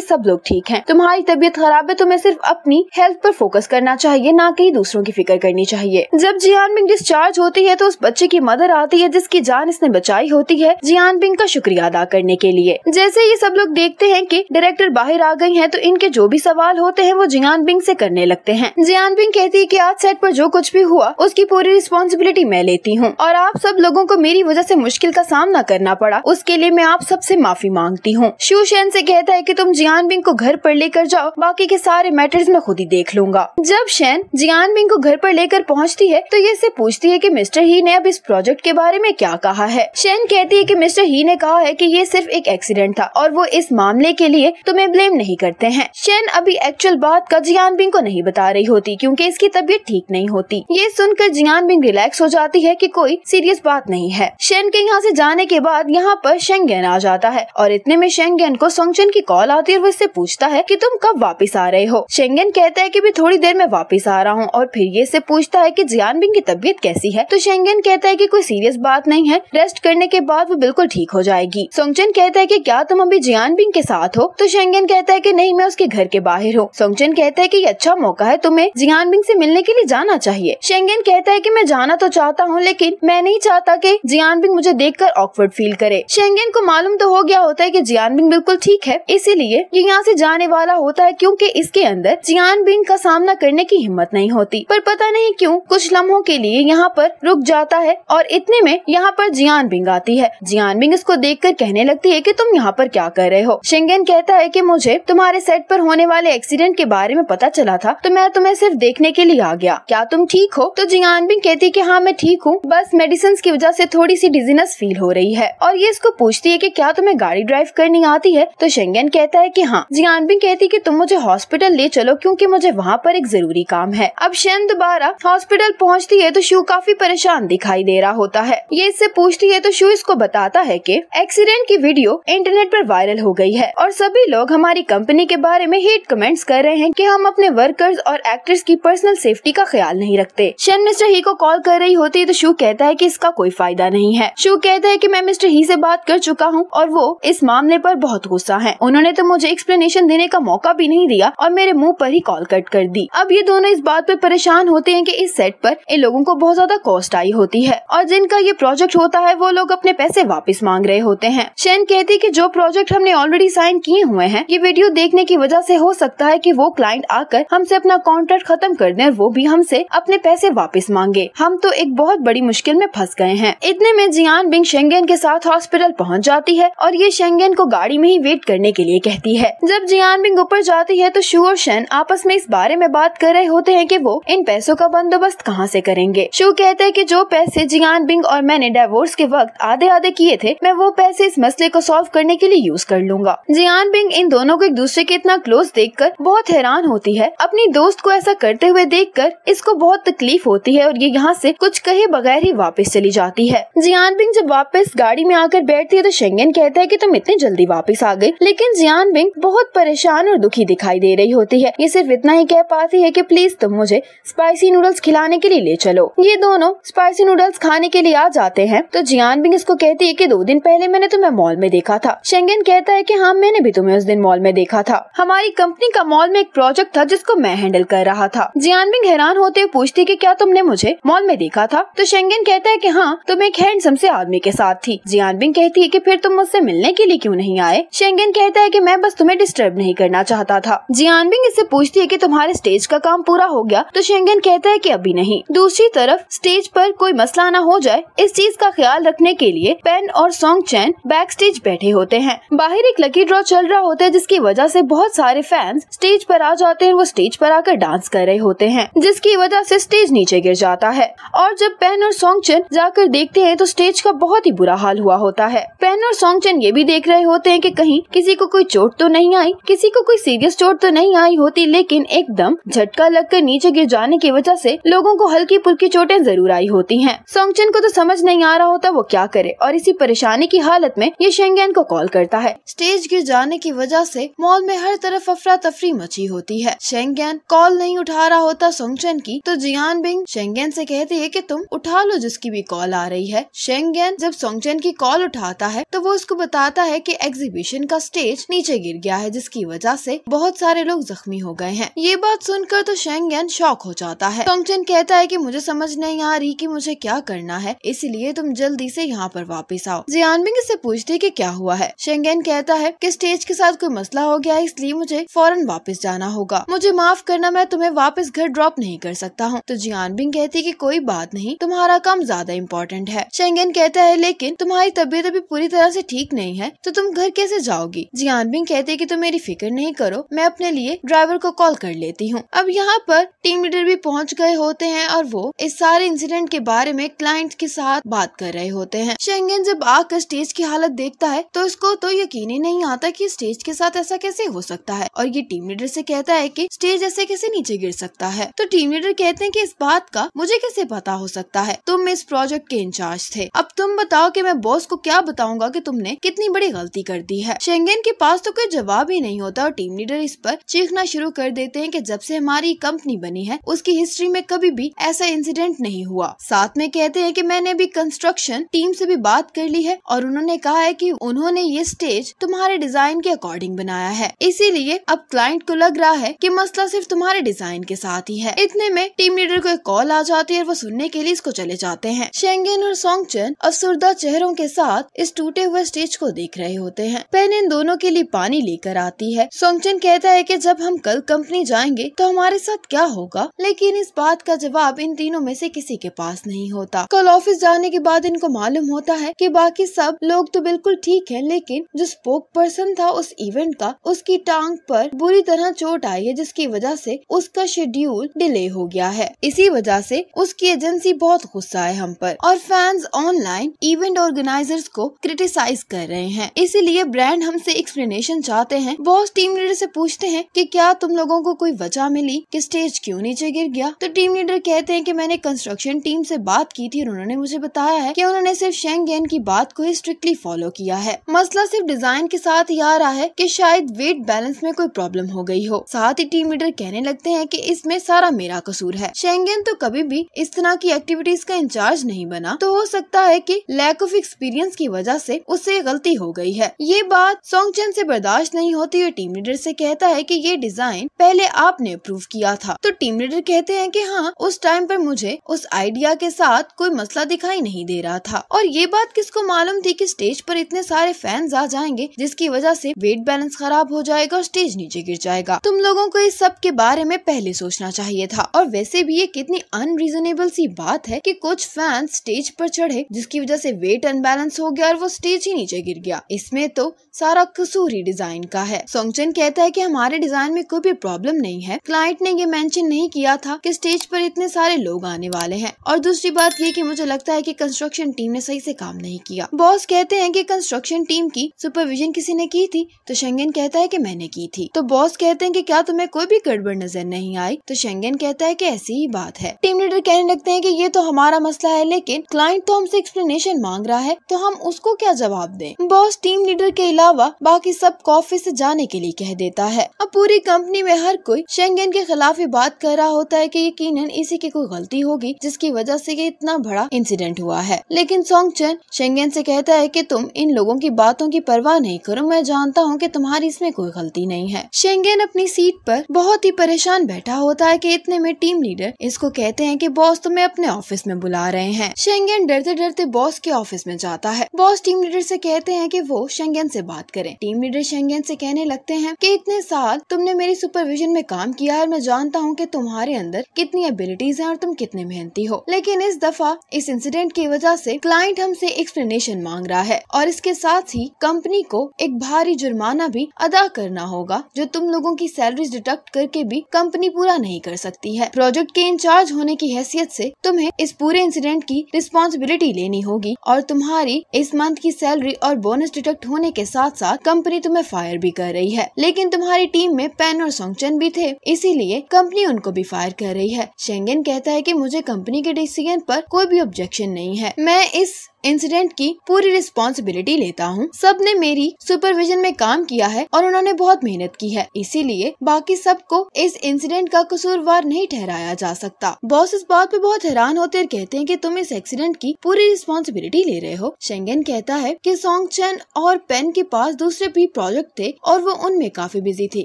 सब लोग ठीक है तुम्हारी तबीयत तबीयत खराब है तो मैं सिर्फ अपनी हेल्थ पर फोकस करना चाहिए ना कि दूसरों की फिक्र करनी चाहिए जब जियान बिंग डिस्चार्ज होती है तो उस बच्चे की मदर आती है जिसकी जान इसने बचाई होती है जियान बिंग का शुक्रिया अदा करने के लिए जैसे ये सब लोग देखते हैं कि डायरेक्टर बाहर आ गई है तो इनके जो भी सवाल होते हैं वो जियान बिंग से करने लगते हैं जियान बिंग कहती है कि आज सेट पर जो कुछ भी हुआ उसकी पूरी रिस्पॉन्सिबिलिटी मैं लेती हूँ और आप सब लोगों को मेरी वजह से मुश्किल का सामना करना पड़ा उसके लिए मैं आप सबसे माफी मांगती हूँ शू शैन से कहता है कि तुम जियान बिंग को घर पर लेकर जाओ बाकी के सारे मैटर्स मैं खुद ही देख लूंगा जब शैन जियान बिंग को घर पर लेकर पहुंचती है तो ये से पूछती है कि मिस्टर ही ने अब इस प्रोजेक्ट के बारे में क्या कहा है शैन कहती है कि मिस्टर ही ने कहा है कि ये सिर्फ एक एक्सीडेंट था और वो इस मामले के लिए तुम्हें ब्लेम नहीं करते हैं शैन अभी एक्चुअल बात का जियान बिंग को नहीं बता रही होती क्योंकि इसकी तबीयत ठीक नहीं होती ये सुनकर जियान बिंग रिलैक्स हो जाती है कि कोई सीरियस बात नहीं है शैन के यहाँ से जाने के बाद यहाँ पर शेंगेन आ जाता है और इतने में शेंगेन को सोंगचन की कॉल आती है और वो इससे पूछता है की तुम कब आप वापस आ रहे हो शेंगन कहता है की मैं थोड़ी देर में वापस आ रहा हूँ और फिर ये से पूछता है की बिंग की तबीयत कैसी है तो शेंगन कहता है की कोई सीरियस बात नहीं है रेस्ट करने के बाद वो बिल्कुल ठीक हो जाएगी सोंगचन कहता है की क्या तुम अभी बिंग के साथ हो तो शेंगन कहता है की नहीं मैं उसके घर के बाहर हूँ सोंगचन कहता है की अच्छा मौका है तुम्हें जियानबिंग ऐसी मिलने के लिए जाना चाहिए शेंगन कहता है की मैं जाना तो चाहता हूँ लेकिन मैं नहीं चाहता की जियान बिंग मुझे कर ऑकवर्ड फील करे शेंगन को मालूम तो हो गया होता है की जियान बिंग बिल्कुल ठीक है इसीलिए ये यहाँ ऐसी जाने वाला होता होता है क्योंकि इसके अंदर जियान जियानबिन का सामना करने की हिम्मत नहीं होती पर पता नहीं क्यों कुछ लम्हों के लिए यहाँ पर रुक जाता है और इतने में यहाँ पर जियान बिंग आती है जियान बिंग इसको देख कर कहने लगती है की तुम यहाँ पर क्या कर रहे हो शेंगेन कहता है की मुझे तुम्हारे सेट पर होने वाले एक्सीडेंट के बारे में पता चला था तो मैं तुम्हें सिर्फ देखने के लिए आ गया क्या तुम ठीक हो तो जियान बिंग कहती है की हाँ मैं ठीक हूँ बस मेडिसिन की वजह से थोड़ी सी डिजीनेस फील हो रही है और ये इसको पूछती है की क्या तुम्हें गाड़ी ड्राइव करनी आती है तो शेंगेन कहता है की हाँ जियान बिंग कहती है की तुम मुझे हॉस्पिटल ले चलो क्योंकि मुझे वहाँ पर एक जरूरी काम है अब शैन दोबारा हॉस्पिटल पहुँचती है तो शिव काफी परेशान दिखाई दे रहा होता है ये इससे पूछती है तो शिव इसको बताता है की एक्सीडेंट की वीडियो इंटरनेट पर वायरल हो गई है और सभी लोग हमारी कंपनी के बारे में हेट कमेंट्स कर रहे हैं कि हम अपने वर्कर्स और एक्ट्रेस की पर्सनल सेफ्टी का ख्याल नहीं रखते शैन मिस्टर ही को कॉल कर रही होती है तो शिव कहता है की इसका कोई फायदा नहीं है शिव कहता है की मैं मिस्टर ही ऐसी बात कर चुका हूँ और वो इस मामले आरोप बहुत गुस्सा है उन्होंने तो मुझे एक्सप्लेनेशन देने का मौका भी भी नहीं दिया और मेरे मुंह पर ही कॉल कट कर दी अब ये दोनों इस बात पर परेशान होते हैं कि इस सेट पर इन लोगों को बहुत ज्यादा कॉस्ट आई होती है और जिनका ये प्रोजेक्ट होता है वो लोग अपने पैसे वापस मांग रहे होते हैं शेन कहती की जो प्रोजेक्ट हमने ऑलरेडी साइन किए हुए हैं ये वीडियो देखने की वजह ऐसी हो सकता है की वो क्लाइंट आकर हमसे अपना कॉन्ट्रैक्ट खत्म कर और वो भी हमसे अपने पैसे वापस मांगे हम तो एक बहुत बड़ी मुश्किल में फंस गए हैं इतने में जियान बिंग शेंगेन के साथ हॉस्पिटल पहुंच जाती है और ये शेंगेन को गाड़ी में ही वेट करने के लिए कहती है जब जियान बिंग ऊपर जाती है तो शू और शन आपस में इस बारे में बात कर रहे होते हैं कि वो इन पैसों का बंदोबस्त कहाँ से करेंगे शू कहते हैं कि जो पैसे जियान बिंग और मैंने डाइवोर्स के वक्त आधे आधे किए थे मैं वो पैसे इस मसले को सॉल्व करने के लिए यूज कर लूंगा जियान बिंग इन दोनों को एक दूसरे के इतना क्लोज देख कर बहुत हैरान होती है अपनी दोस्त को ऐसा करते हुए देख कर इसको बहुत तकलीफ होती है और ये यहाँ ऐसी कुछ कहे बगैर ही वापिस चली जाती है जियान बिंग जब वापिस गाड़ी में आकर बैठती है तो शेंगन कहता है की तुम इतनी जल्दी वापिस आ गयी लेकिन जियान बिंग बहुत परेशान और दुखी ही दिखाई दे रही होती है ये सिर्फ इतना ही कह पाती है की प्लीज तुम मुझे स्पाइसी नूडल्स खिलाने के लिए ले चलो ये दोनों स्पाइसी नूडल्स खाने के लिए आ जाते हैं तो जियान बिंग इसको कहती है की दो दिन पहले मैंने तुम्हें मॉल में देखा था शेंगेन कहता है की हाँ मैंने भी तुम्हें उस दिन मॉल में देखा था हमारी कंपनी का मॉल में एक प्रोजेक्ट था जिसको मैं हैंडल कर रहा था जियान बिंग हैरान होते हुए पूछती की क्या तुमने मुझे मॉल में देखा था तो शेंगेन कहता है की हाँ तुम तो एक हैंडसम से आदमी के साथ थी जियान बिंग कहती है की फिर तुम मुझसे मिलने के लिए क्यूँ नहीं आए शेंगेन कहता है की मैं बस तुम्हें डिस्टर्ब नहीं करना चाहता चाहता था जियानबिंग इससे पूछती है कि तुम्हारे स्टेज का काम पूरा हो गया तो शेंगन कहता है कि अभी नहीं दूसरी तरफ स्टेज पर कोई मसला न हो जाए इस चीज का ख्याल रखने के लिए पेन और सॉन्ग चैन बैक स्टेज बैठे होते हैं बाहर एक लकी ड्रॉ चल रहा होता है जिसकी वजह से बहुत सारे फैंस स्टेज पर आ जाते हैं वो स्टेज पर आकर डांस कर रहे होते हैं जिसकी वजह से स्टेज नीचे गिर जाता है और जब पेन और सॉन्ग चैन जाकर देखते हैं तो स्टेज का बहुत ही बुरा हाल हुआ होता है पेन और सॉन्ग चैन ये भी देख रहे होते हैं कि कहीं किसी को कोई चोट तो नहीं आई किसी को कोई सीरियस बिगेस्ट चोट तो नहीं आई होती लेकिन एकदम झटका लगकर नीचे गिर जाने की वजह से लोगों को हल्की पुल्की चोटें जरूर आई होती हैं। सोंगचन को तो समझ नहीं आ रहा होता वो क्या करे और इसी परेशानी की हालत में ये शेंगेन को कॉल करता है स्टेज गिर जाने की वजह से मॉल में हर तरफ अफरा तफरी मची होती है शेंगेन कॉल नहीं उठा रहा होता सोंगचन की तो जियान बिंग शेंगेन से कहती है की तुम उठा लो जिसकी भी कॉल आ रही है शेंगेन जब सोंगचन की कॉल उठाता है तो वो उसको बताता है की एग्जीबिशन का स्टेज नीचे गिर गया है जिसकी वजह से बहुत सारे लोग जख्मी हो गए हैं ये बात सुनकर तो शेंगन शौक हो जाता है टोंगचेन कहता है कि मुझे समझ नहीं आ रही कि मुझे क्या करना है इसलिए तुम जल्दी से यहाँ पर वापस आओ जियानबिंग इससे पूछती कि क्या हुआ है शेंगन कहता है कि स्टेज के साथ कोई मसला हो गया इसलिए मुझे फौरन वापस जाना होगा मुझे माफ करना मैं तुम्हें वापस घर ड्रॉप नहीं कर सकता हूँ तो जियानबिंग कहती है कि कोई बात नहीं तुम्हारा काम ज्यादा इम्पोर्टेंट है शेंगन कहता है लेकिन तुम्हारी तबीयत अभी पूरी तरह से ठीक नहीं है तो तुम घर कैसे जाओगी जियानबिंग कहते की तुम तो मेरी फिक्र नहीं करो करो मैं अपने लिए ड्राइवर को कॉल कर लेती हूँ अब यहाँ पर टीम लीडर भी पहुँच गए होते हैं और वो इस सारे इंसिडेंट के बारे में क्लाइंट के साथ बात कर रहे होते हैं शेंगन जब आकर स्टेज की हालत देखता है तो इसको तो यकीन ही नहीं आता की स्टेज के साथ ऐसा कैसे हो सकता है और ये टीम लीडर ऐसी कहता है की स्टेज ऐसे कैसे नीचे गिर सकता है तो टीम लीडर कहते हैं की इस बात का मुझे कैसे पता हो सकता है तुम इस प्रोजेक्ट के इंचार्ज थे अब तुम बताओ की मैं बॉस को क्या बताऊंगा की तुमने कितनी बड़ी गलती कर दी है शेंगेन के पास तो कोई जवाब ही नहीं होता और टीम लीडर इस पर चीखना शुरू कर देते हैं कि जब से हमारी कंपनी बनी है उसकी हिस्ट्री में कभी भी ऐसा इंसिडेंट नहीं हुआ साथ में कहते हैं कि मैंने भी कंस्ट्रक्शन टीम से भी बात कर ली है और उन्होंने कहा है कि उन्होंने ये स्टेज तुम्हारे डिजाइन के अकॉर्डिंग बनाया है इसीलिए अब क्लाइंट को लग रहा है कि मसला सिर्फ तुम्हारे डिजाइन के साथ ही है इतने में टीम लीडर को एक कॉल आ जाती है और वो सुनने के लिए इसको चले जाते हैं शेंगेन और सोंगचन अफसरदा चेहरों के साथ इस टूटे हुए स्टेज को देख रहे होते हैं पेन इन दोनों के लिए पानी लेकर आती है सोंगचन अर्जुन कहता है कि जब हम कल कंपनी जाएंगे तो हमारे साथ क्या होगा लेकिन इस बात का जवाब इन तीनों में से किसी के पास नहीं होता कल ऑफिस जाने के बाद इनको मालूम होता है कि बाकी सब लोग तो बिल्कुल ठीक है लेकिन जो स्पोक पर्सन था उस इवेंट का उसकी टांग पर बुरी तरह चोट आई है जिसकी वजह से उसका शेड्यूल डिले हो गया है इसी वजह से उसकी एजेंसी बहुत गुस्सा है हम पर और फैंस ऑनलाइन इवेंट ऑर्गेनाइजर्स को क्रिटिसाइज कर रहे हैं इसीलिए ब्रांड हमसे एक्सप्लेनेशन चाहते हैं बॉस टीम लीडर से पूछते हैं कि क्या तुम लोगों को कोई वजह मिली कि स्टेज क्यों नीचे गिर गया तो टीम लीडर कहते हैं कि मैंने कंस्ट्रक्शन टीम से बात की थी और उन्होंने मुझे बताया है कि उन्होंने सिर्फ शेंगेन की बात को ही स्ट्रिक्टली फॉलो किया है मसला सिर्फ डिजाइन के साथ ही आ रहा है कि शायद वेट बैलेंस में कोई प्रॉब्लम हो गई हो साथ ही टीम लीडर कहने लगते हैं कि इसमें सारा मेरा कसूर है शेंगेन तो कभी भी इस तरह की एक्टिविटीज का इंचार्ज नहीं बना तो हो सकता है कि लैक ऑफ एक्सपीरियंस की वजह से उससे गलती हो गई है ये बात सोंग सोंगचन से बर्दाश्त नहीं होती और टीम लीडर से से कहता है कि ये डिजाइन पहले आपने अप्रूव किया था तो टीम लीडर कहते हैं कि हाँ उस टाइम पर मुझे उस आइडिया के साथ कोई मसला दिखाई नहीं दे रहा था और ये बात किसको मालूम थी कि स्टेज पर इतने सारे फैंस आ जाएंगे जिसकी वजह से वेट बैलेंस खराब हो जाएगा और स्टेज नीचे गिर जाएगा तुम लोगों को इस सब के बारे में पहले सोचना चाहिए था और वैसे भी ये कितनी अनरीजनेबल सी बात है की कुछ फैंस स्टेज पर चढ़े जिसकी वजह से वेट अनबैलेंस हो गया और वो स्टेज ही नीचे गिर गया इसमें तो सारा कसूर ही डिजाइन का है सोंगचन कहता है कि हमारे डिजाइन में कोई भी प्रॉब्लम नहीं है क्लाइंट ने ये मेंशन नहीं किया था कि स्टेज पर इतने सारे लोग आने वाले हैं और दूसरी बात ये कि मुझे लगता है कि कंस्ट्रक्शन टीम ने सही से काम नहीं किया बॉस कहते हैं कि कंस्ट्रक्शन टीम की सुपरविजन किसी ने की थी तो शेंगेन कहता है की मैंने की थी तो बॉस कहते हैं की क्या तुम्हें कोई भी गड़बड़ नजर नहीं आई तो शेंगेन कहता है की ऐसी ही बात है टीम लीडर कहने लगते है की ये तो हमारा मसला है लेकिन क्लाइंट तो हमसे एक्सप्लेनेशन मांग रहा है तो हम उसको क्या जवाब दे बॉस टीम लीडर के अलावा बाकी सब कॉफी से जाने के लिए कह देता है अब पूरी कंपनी में हर कोई शेंगेन के खिलाफ ही बात कर रहा होता है कि यकीन इसी की कोई गलती होगी जिसकी वजह से ये इतना बड़ा इंसिडेंट हुआ है लेकिन सोंग चेन शेंगेन से कहता है कि तुम इन लोगों की बातों की परवाह नहीं करो मैं जानता हूँ कि तुम्हारी इसमें कोई गलती नहीं है शेंगेन अपनी सीट पर बहुत ही परेशान बैठा होता है की इतने में टीम लीडर इसको कहते हैं की बॉस तुम्हें अपने ऑफिस में बुला रहे हैं शेंगेन डरते डरते बॉस के ऑफिस में जाता है बॉस टीम लीडर से कहते हैं कि वो शेंगेन से बात करें टीम लीडर शेंगेन से कहने लगते हैं कि इतने साल तुमने मेरी सुपरविजन में काम किया और मैं जानता हूँ कि तुम्हारे अंदर कितनी एबिलिटीज हैं और तुम कितने मेहनती हो लेकिन इस दफा इस इंसिडेंट की वजह से क्लाइंट हमसे एक्सप्लेनेशन मांग रहा है और इसके साथ ही कंपनी को एक भारी जुर्माना भी अदा करना होगा जो तुम लोगों की सैलरी डिटक्ट करके भी कंपनी पूरा नहीं कर सकती है प्रोजेक्ट के इंचार्ज होने की हैसियत से तुम्हें इस पूरे इंसिडेंट की रिस्पॉन्सिबिलिटी लेनी होगी और तुम्हारी इस मंथ की सैलरी और बोनस डिटेक्ट होने के साथ साथ साथ कंपनी तुम्हें फायर भी कर रही है लेकिन तुम्हारी टीम में पेन और सोंगचन भी थे इसीलिए कंपनी उनको भी फायर कर रही है शेंगेन कहता है की मुझे कंपनी के डिसीजन पर कोई भी ऑब्जेक्शन नहीं है मैं इस इंसिडेंट की पूरी रिस्पॉन्सिबिलिटी लेता हूँ सब ने मेरी सुपरविजन में काम किया है और उन्होंने बहुत मेहनत की है इसीलिए बाकी सबको इस इंसिडेंट का कसूरवार नहीं ठहराया जा सकता बॉस इस बात पे बहुत हैरान होते और कहते हैं कि तुम इस एक्सीडेंट की पूरी रिस्पॉन्सिबिलिटी ले रहे हो शेंगेन कहता है की सोंग चैन और पेन के पास दूसरे भी प्रोजेक्ट थे और वो उनमें काफी बिजी थे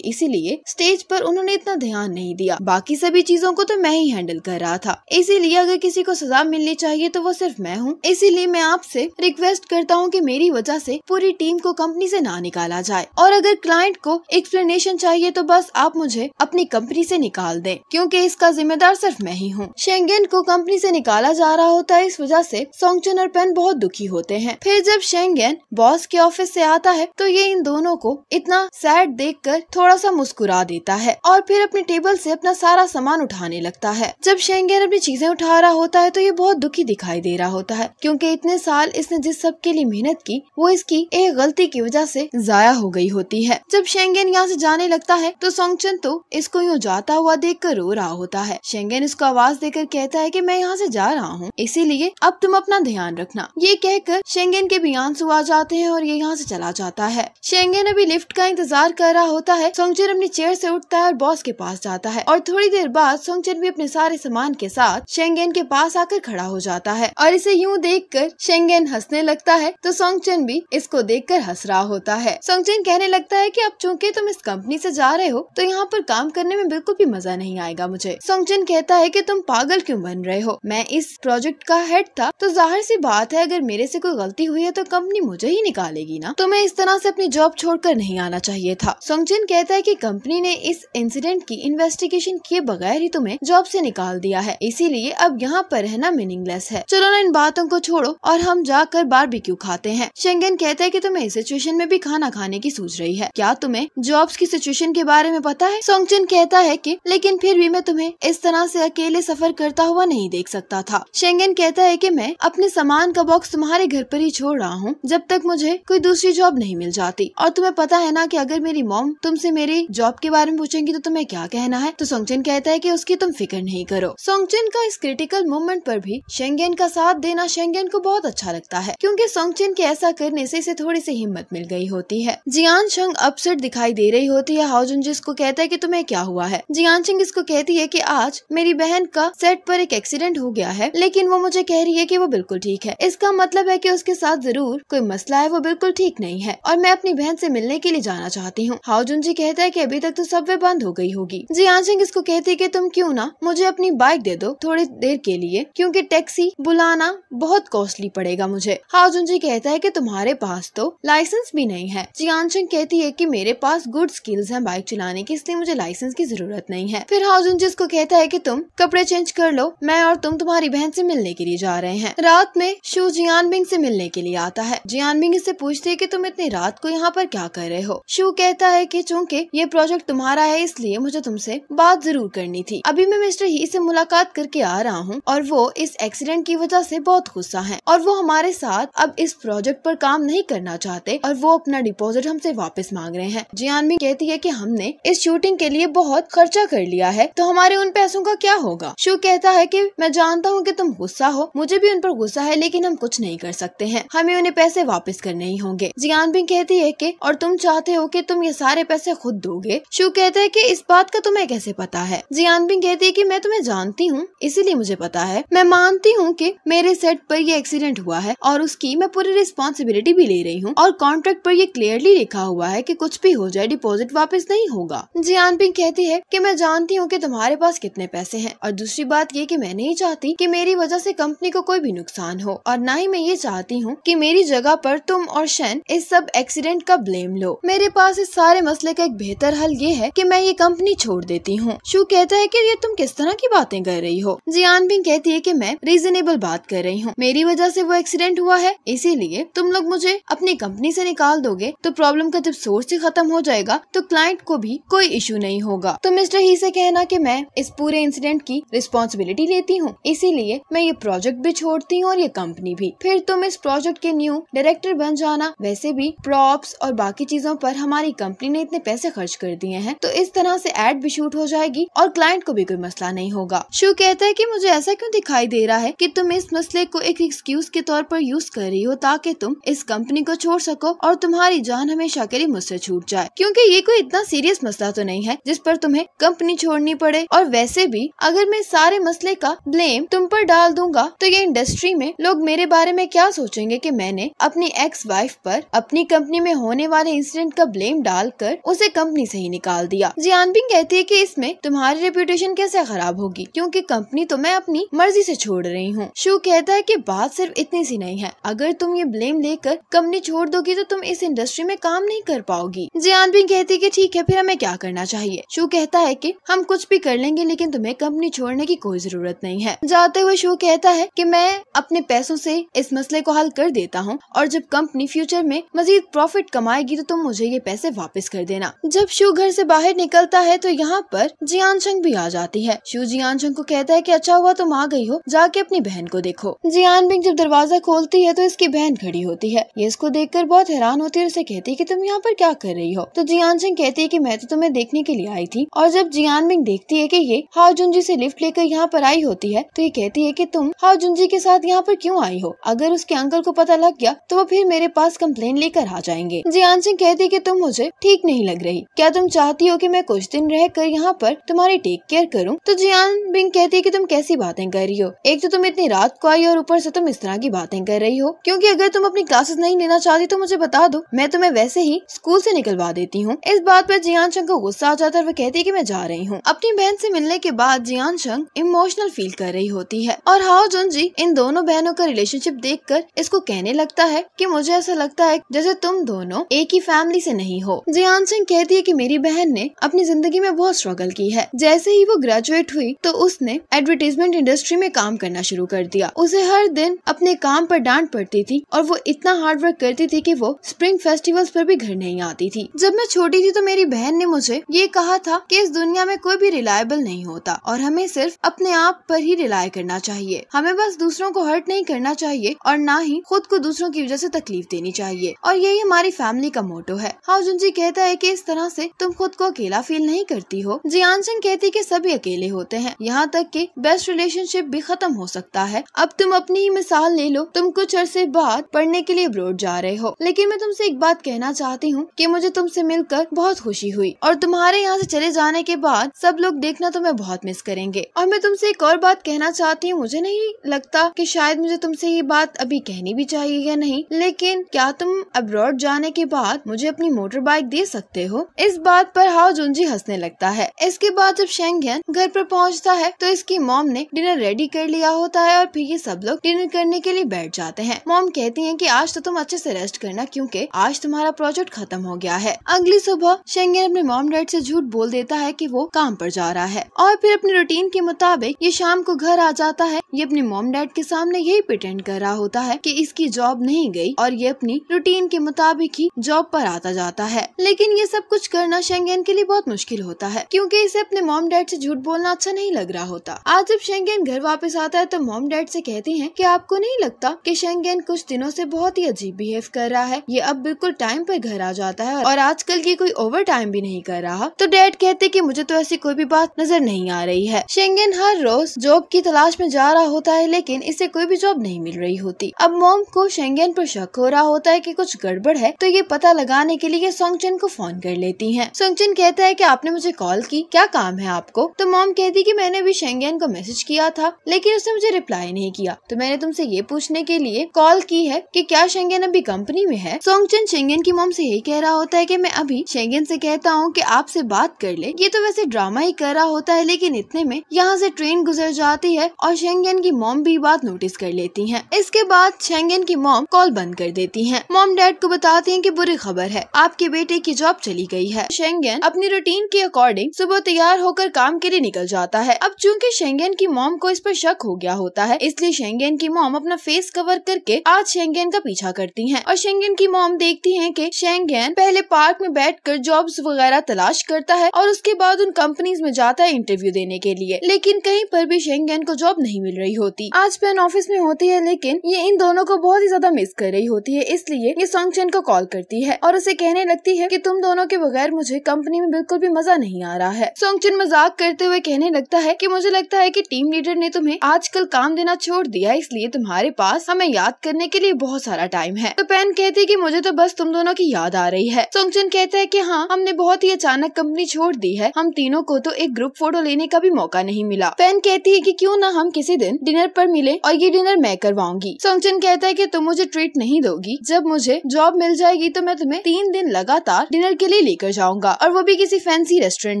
इसीलिए स्टेज पर उन्होंने इतना ध्यान नहीं दिया बाकी सभी चीजों को तो मैं ही हैंडल कर रहा था इसीलिए अगर किसी को सजा मिलनी चाहिए तो वो सिर्फ मैं हूँ इसीलिए मैं आपसे रिक्वेस्ट करता हूँ कि मेरी वजह से पूरी टीम को कंपनी से ना निकाला जाए और अगर क्लाइंट को एक्सप्लेनेशन चाहिए तो बस आप मुझे अपनी कंपनी से निकाल दें क्योंकि इसका जिम्मेदार सिर्फ मैं ही हूँ शेंगेन को कंपनी से निकाला जा रहा होता है इस वजह से सोंगचन और पेन बहुत दुखी होते हैं फिर जब शेंगेन बॉस के ऑफिस से आता है तो ये इन दोनों को इतना सैड कर थोड़ा सा मुस्कुरा देता है और फिर अपने टेबल से अपना सारा सामान उठाने लगता है जब शेंगेन अपनी चीजें उठा रहा होता है तो ये बहुत दुखी दिखाई दे रहा होता है क्योंकि इतने इतने साल इसने जिस सब के लिए मेहनत की वो इसकी एक गलती की वजह से जाया हो गई होती है जब शेंगेन यहाँ से जाने लगता है तो सोंगचन तो इसको यूँ जाता हुआ देख कर रो रहा होता है शेंगेन इसको आवाज देकर कहता है की मैं यहाँ ऐसी जा रहा हूँ इसीलिए अब तुम अपना ध्यान रखना ये कहकर शेंगेन के भी आंसू आ जाते हैं और ये यहाँ से चला जाता है शेंगेन अभी लिफ्ट का इंतजार कर रहा होता है सोंगचन अपनी चेयर से उठता है और बॉस के पास जाता है और थोड़ी देर बाद सोंगचन भी अपने सारे सामान के साथ शेंगेन के पास आकर खड़ा हो जाता है और इसे यूँ देख कर शेंगेन हंसने लगता है तो सोंगचेन भी इसको देख कर हंस रहा होता है सोंगचेन कहने लगता है कि अब चूंकि तुम इस कंपनी से जा रहे हो तो यहाँ पर काम करने में बिल्कुल भी मजा नहीं आएगा मुझे सोंगचेन कहता है कि तुम पागल क्यों बन रहे हो मैं इस प्रोजेक्ट का हेड था तो जाहिर सी बात है अगर मेरे से कोई गलती हुई है तो कंपनी मुझे ही निकालेगी ना तुम्हें तो इस तरह से अपनी जॉब छोड़कर नहीं आना चाहिए था सोंगचेन कहता है कि कंपनी ने इस इंसिडेंट की इन्वेस्टिगेशन किए बगैर ही तुम्हें जॉब से निकाल दिया है इसीलिए अब यहाँ पर रहना मीनिंगलेस है चलो ना इन बातों को छोड़ो और और हम जाकर बारबेक्यू खाते हैं शेंगन कहते हैं कि तुम्हें इस सिचुएशन में भी खाना खाने की सोच रही है क्या तुम्हें जॉब्स की सिचुएशन के बारे में पता है सोंगचिन कहता है कि लेकिन फिर भी मैं तुम्हें इस तरह से अकेले सफर करता हुआ नहीं देख सकता था शेंगन कहता है कि मैं अपने सामान का बॉक्स तुम्हारे घर पर ही छोड़ रहा हूँ जब तक मुझे कोई दूसरी जॉब नहीं मिल जाती और तुम्हें पता है ना कि अगर मेरी मॉम तुमसे मेरी जॉब के बारे में पूछेंगी तो तुम्हें क्या कहना है तो सोंगचिन कहता है कि उसकी तुम फिक्र नहीं करो सोंगचिन का इस क्रिटिकल मोमेंट पर भी शेंगन का साथ देना शेंगन को बहुत अच्छा लगता है क्योंकि सोंगचिन के ऐसा करने से इसे थोड़ी सी हिम्मत मिल गई होती है जियान शंग अपसेट दिखाई दे रही होती है हाउजुन जिसको कहता है कि तुम्हें क्या हुआ है जियान शंग इसको कहती है कि आज मेरी बहन का सेट पर एक एक्सीडेंट हो गया है लेकिन वो मुझे कह रही है कि वो बिल्कुल ठीक है इसका मतलब है कि उसके साथ जरूर कोई मसला है वो बिल्कुल ठीक नहीं है और मैं अपनी बहन से मिलने के लिए जाना चाहती हूँ हाउजुन जी कहता है कि अभी तक तो सब वे बंद हो गई होगी जियान सिंह इसको कहती है कि तुम क्यों ना मुझे अपनी बाइक दे दो थोड़ी देर के लिए क्योंकि टैक्सी बुलाना बहुत कॉस्टली पड़ेगा मुझे हाउजुन जी कहता है कि तुम्हारे पास तो लाइसेंस भी नहीं है जियान चंग कहती है कि मेरे पास गुड स्किल्स हैं बाइक चलाने की इसलिए मुझे लाइसेंस की जरूरत नहीं है फिर हाउजुन जी इसको कहता है कि तुम कपड़े चेंज कर लो मैं और तुम तुम्हारी बहन से मिलने के लिए जा रहे हैं रात में शू जियान बिंग से मिलने के लिए आता है जियान बिंग इससे पूछते है की तुम इतनी रात को यहाँ पर क्या कर रहे हो शू कहता है की चूँकि ये प्रोजेक्ट तुम्हारा है इसलिए मुझे तुमसे बात जरूर करनी थी अभी मैं मिस्टर ही से मुलाकात करके आ रहा हूँ और वो इस एक्सीडेंट की वजह से बहुत गुस्सा है और और वो हमारे साथ अब इस प्रोजेक्ट पर काम नहीं करना चाहते और वो अपना डिपॉजिट हमसे वापस मांग रहे हैं जियान भी कहती है कि हमने इस शूटिंग के लिए बहुत खर्चा कर लिया है तो हमारे उन पैसों का क्या होगा शो कहता है कि मैं जानता हूँ कि तुम गुस्सा हो मुझे भी उन पर गुस्सा है लेकिन हम कुछ नहीं कर सकते हैं हमें उन्हें पैसे वापस करने ही होंगे जियान भी कहती है कि और तुम चाहते हो कि तुम ये सारे पैसे खुद दोगे शो कहते हैं कि इस बात का तुम्हें कैसे पता है जियान भी कहती है कि मैं तुम्हें जानती हूँ इसीलिए मुझे पता है मैं मानती हूँ कि मेरे सेट पर ये एक्सीडेंट एक्सीडेंट हुआ है और उसकी मैं पूरी रिस्पॉन्सिबिलिटी भी ले रही हूँ और कॉन्ट्रैक्ट पर ये क्लियरली लिखा हुआ है की कुछ भी हो जाए डिपोजिट वापस नहीं होगा जियान पिंग कहती है की मैं जानती हूँ की तुम्हारे पास कितने पैसे है और दूसरी बात ये की मैं नहीं चाहती की मेरी वजह ऐसी कंपनी को कोई भी नुकसान हो और न ही मैं ये चाहती हूँ की मेरी जगह पर तुम और शैन इस सब एक्सीडेंट का ब्लेम लो मेरे पास इस सारे मसले का एक बेहतर हल ये है कि मैं ये कंपनी छोड़ देती हूँ शू कहता है कि ये तुम किस तरह की बातें कर रही हो जियान पिंग कहती है कि मैं रीजनेबल बात कर रही हूँ मेरी वजह से वो एक्सीडेंट हुआ है इसीलिए तुम लोग मुझे अपनी कंपनी से निकाल दोगे तो प्रॉब्लम का जब सोर्स ही खत्म हो जाएगा तो क्लाइंट को भी कोई इशू नहीं होगा तो मिस्टर ही से कहना कि मैं इस पूरे इंसिडेंट की रिस्पॉन्सिबिलिटी लेती हूँ इसीलिए मैं ये प्रोजेक्ट भी छोड़ती हूँ और ये कंपनी भी फिर तुम इस प्रोजेक्ट के न्यू डायरेक्टर बन जाना वैसे भी प्रॉप्स और बाकी चीजों पर हमारी कंपनी ने इतने पैसे खर्च कर दिए हैं तो इस तरह से एड भी शूट हो जाएगी और क्लाइंट को भी कोई मसला नहीं होगा शू कहता है कि मुझे ऐसा क्यों दिखाई दे रहा है कि तुम इस मसले को एक एक्सक्यूज टूल्स के तौर पर यूज कर रही हो ताकि तुम इस कंपनी को छोड़ सको और तुम्हारी जान हमेशा के लिए मुझसे छूट जाए क्योंकि ये कोई इतना सीरियस मसला तो नहीं है जिस पर तुम्हें कंपनी छोड़नी पड़े और वैसे भी अगर मैं सारे मसले का ब्लेम तुम पर डाल दूंगा तो ये इंडस्ट्री में लोग मेरे बारे में क्या सोचेंगे की मैंने अपनी एक्स वाइफ आरोप अपनी कंपनी में होने वाले इंसिडेंट का ब्लेम कर उसे कंपनी ऐसी ही निकाल दिया जियानबिंग कहती है की इसमें तुम्हारी रेपुटेशन कैसे खराब होगी क्यूँकी कंपनी तो मैं अपनी मर्जी ऐसी छोड़ रही हूँ शू कहता है की बात सिर्फ इतनी सी नहीं है अगर तुम ये ब्लेम लेकर कंपनी छोड़ दोगी तो तुम इस इंडस्ट्री में काम नहीं कर पाओगी जियान भी कहती कि ठीक है फिर हमें क्या करना चाहिए शो कहता है कि हम कुछ भी कर लेंगे लेकिन तुम्हें कंपनी छोड़ने की कोई जरूरत नहीं है जाते हुए शो कहता है की मैं अपने पैसों ऐसी इस मसले को हल कर देता हूँ और जब कंपनी फ्यूचर में मजीद प्रॉफिट कमाएगी तो तुम मुझे ये पैसे वापस कर देना जब शू घर से बाहर निकलता है तो यहाँ पर जियान शंग भी आ जाती है शू जियान शंग को कहता है की अच्छा हुआ तुम आ गई हो जाके अपनी बहन को देखो जियान बिंग जब दरवाजा खोलती है तो इसकी बहन खड़ी होती है ये इसको देखकर बहुत हैरान होती है उसे कहती है की तुम यहाँ पर क्या कर रही हो तो जियान सिंह कहती है की मैं तो तुम्हें देखने के लिए आई थी और जब जियान बिंग देखती है की ये हाउ जुंजी से लिफ्ट लेकर यहाँ पर आई होती है तो ये कहती है की तुम हाउ जुंजी के साथ यहाँ पर क्यूँ आई हो अगर उसके अंकल को पता लग गया तो वो फिर मेरे पास कम्प्लेन लेकर आ जाएंगे जियान सिंह कहती की तुम मुझे ठीक नहीं लग रही क्या तुम चाहती हो की मैं कुछ दिन रह कर यहाँ पर तुम्हारी टेक केयर करूँ तो जियान बिंग कहती है की तुम कैसी बातें कर रही हो एक तो तुम इतनी रात को आई और ऊपर से तुम इस तरह की बातें कर रही हो क्योंकि अगर तुम अपनी क्लासेस नहीं लेना चाहती तो मुझे बता दो मैं तुम्हें वैसे ही स्कूल से निकलवा देती हूँ इस बात पर जियान शंग को गुस्सा आ जाता है वह कहती है की मैं जा रही हूँ अपनी बहन से मिलने के बाद जियान शंग इमोशनल फील कर रही होती है और हाओ जुन जी इन दोनों बहनों का रिलेशनशिप देख कर इसको कहने लगता है की मुझे ऐसा लगता है जैसे तुम दोनों एक ही फैमिली ऐसी नहीं हो जियान सिंह कहती है की मेरी बहन ने अपनी जिंदगी में बहुत स्ट्रगल की है जैसे ही वो ग्रेजुएट हुई तो उसने एडवर्टीजमेंट इंडस्ट्री में काम करना शुरू कर दिया उसे हर दिन अपने अपने काम पर डांट पड़ती थी और वो इतना हार्ड वर्क करती थी कि वो स्प्रिंग फेस्टिवल्स पर भी घर नहीं आती थी जब मैं छोटी थी तो मेरी बहन ने मुझे ये कहा था कि इस दुनिया में कोई भी रिलायबल नहीं होता और हमें सिर्फ अपने आप पर ही रिलाय करना चाहिए हमें बस दूसरों को हर्ट नहीं करना चाहिए और ना ही खुद को दूसरों की वजह से तकलीफ देनी चाहिए और यही हमारी फैमिली का मोटो है हाउजुन जी कहता है की इस तरह से तुम खुद को अकेला फील नहीं करती हो जियान सिंह कहती की सभी अकेले होते हैं यहाँ तक की बेस्ट रिलेशनशिप भी खत्म हो सकता है अब तुम अपनी ही मिसाल साल ले लो तुम कुछ अरसे बाद पढ़ने के लिए अब्रोड जा रहे हो लेकिन मैं तुमसे एक बात कहना चाहती हूँ कि मुझे तुमसे मिलकर बहुत खुशी हुई और तुम्हारे यहाँ से चले जाने के बाद सब लोग देखना तुम्हें तो बहुत मिस करेंगे और मैं तुमसे एक और बात कहना चाहती हूँ मुझे नहीं लगता कि शायद मुझे तुमसे ये बात अभी कहनी भी चाहिए या नहीं लेकिन क्या तुम अब्रॉड जाने के बाद मुझे अपनी मोटर बाइक दे सकते हो इस बात पर हाउ जुंजी हंसने लगता है इसके बाद जब शेंगन घर पर पहुँचता है तो इसकी मॉम ने डिनर रेडी कर लिया होता है और फिर ये सब लोग डिनर करने करने के लिए बैठ जाते हैं मॉम कहती है की आज तो तुम अच्छे ऐसी रेस्ट करना क्यूँकी आज तुम्हारा प्रोजेक्ट खत्म हो गया है अगली सुबह शेंगे अपने मॉम डैड ऐसी झूठ बोल देता है की वो काम पर जा रहा है और फिर अपने रूटीन के मुताबिक ये शाम को घर आ जाता है ये अपने मॉम डैड के सामने यही प्रिटेंड कर रहा होता है की इसकी जॉब नहीं गयी और ये अपनी रूटीन के मुताबिक ही जॉब आरोप आता जाता है लेकिन ये सब कुछ करना शेंगेन के लिए बहुत मुश्किल होता है क्योंकि इसे अपने मॉम डैड से झूठ बोलना अच्छा नहीं लग रहा होता आज जब शेंगेन घर वापस आता है तो मॉम डैड से कहती है कि आपको नहीं लगता कि शेंगेन कुछ दिनों से बहुत ही अजीब बिहेव कर रहा है ये अब बिल्कुल टाइम पर घर आ जाता है और आजकल ये कोई ओवर टाइम भी नहीं कर रहा तो डैड कहते कि मुझे तो ऐसी कोई भी बात नजर नहीं आ रही है शेंगेन हर रोज जॉब की तलाश में जा रहा होता है लेकिन इसे कोई भी जॉब नहीं मिल रही होती अब मोम को शेंगेन पर शक हो रहा होता है की कुछ गड़बड़ है तो ये पता लगाने के लिए सोंगचन को फोन कर लेती है सोंगचिन कहता है की आपने मुझे कॉल की क्या काम है आपको तो मोम कहती की मैंने भी शेंगेन को मैसेज किया था लेकिन उसने मुझे रिप्लाई नहीं किया तो मैंने तुमसे ये पूछने के लिए कॉल की है कि क्या शेंगेन अभी कंपनी में है सोंगचन शेंगेन की मोम से यही कह रहा होता है कि मैं अभी शेंगेन से कहता हूँ कि आपसे बात कर ले ये तो वैसे ड्रामा ही कर रहा होता है लेकिन इतने में यहाँ से ट्रेन गुजर जाती है और शेंगेन की मोम भी बात नोटिस कर लेती है इसके बाद शेंगेन की मोम कॉल बंद कर देती है मोम डैड को बताती है की बुरी खबर है आपके बेटे की जॉब चली गयी है शेंगेन अपनी रूटीन के अकॉर्डिंग सुबह तैयार होकर काम के लिए निकल जाता है अब चूँकि शेंगेन की मोम को इस पर शक हो गया होता है इसलिए शेंगेन की मोम अपना फेस कवर करके आज शेंगेन का पीछा करती है और शेंगेन की मोम देखती है की शेंगेन पहले पार्क में बैठ कर जॉब्स वगैरह तलाश करता है और उसके बाद उन कंपनीज में जाता है इंटरव्यू देने के लिए लेकिन कहीं पर भी शेंगेन को जॉब नहीं मिल रही होती आज पेन ऑफिस में होती है लेकिन ये इन दोनों को बहुत ही ज्यादा मिस कर रही होती है इसलिए ये सोंगचेन को कॉल करती है और उसे कहने लगती है की तुम दोनों के बगैर मुझे कंपनी में बिल्कुल भी मजा नहीं आ रहा है सोंगचेन मजाक करते हुए कहने लगता है की मुझे लगता है की टीम लीडर ने तुम्हें आजकल काम देना छोड़ दिया इसलिए तुम्हारा तुम्हारे पास हमें याद करने के लिए बहुत सारा टाइम है तो पेन कहती है की मुझे तो बस तुम दोनों की याद आ रही है सोंगचिन कहता है की हाँ हमने बहुत ही अचानक कंपनी छोड़ दी है हम तीनों को तो एक ग्रुप फोटो लेने का भी मौका नहीं मिला पेन कहती है की क्यूँ न हम किसी दिन डिनर आरोप मिले और ये डिनर मैं करवाऊंगी सोंगचिन कहता है की तुम मुझे ट्रीट नहीं दोगी जब मुझे जॉब मिल जाएगी तो मैं तुम्हें तीन दिन लगातार डिनर के लिए लेकर जाऊंगा और वो भी किसी फैंसी रेस्टोरेंट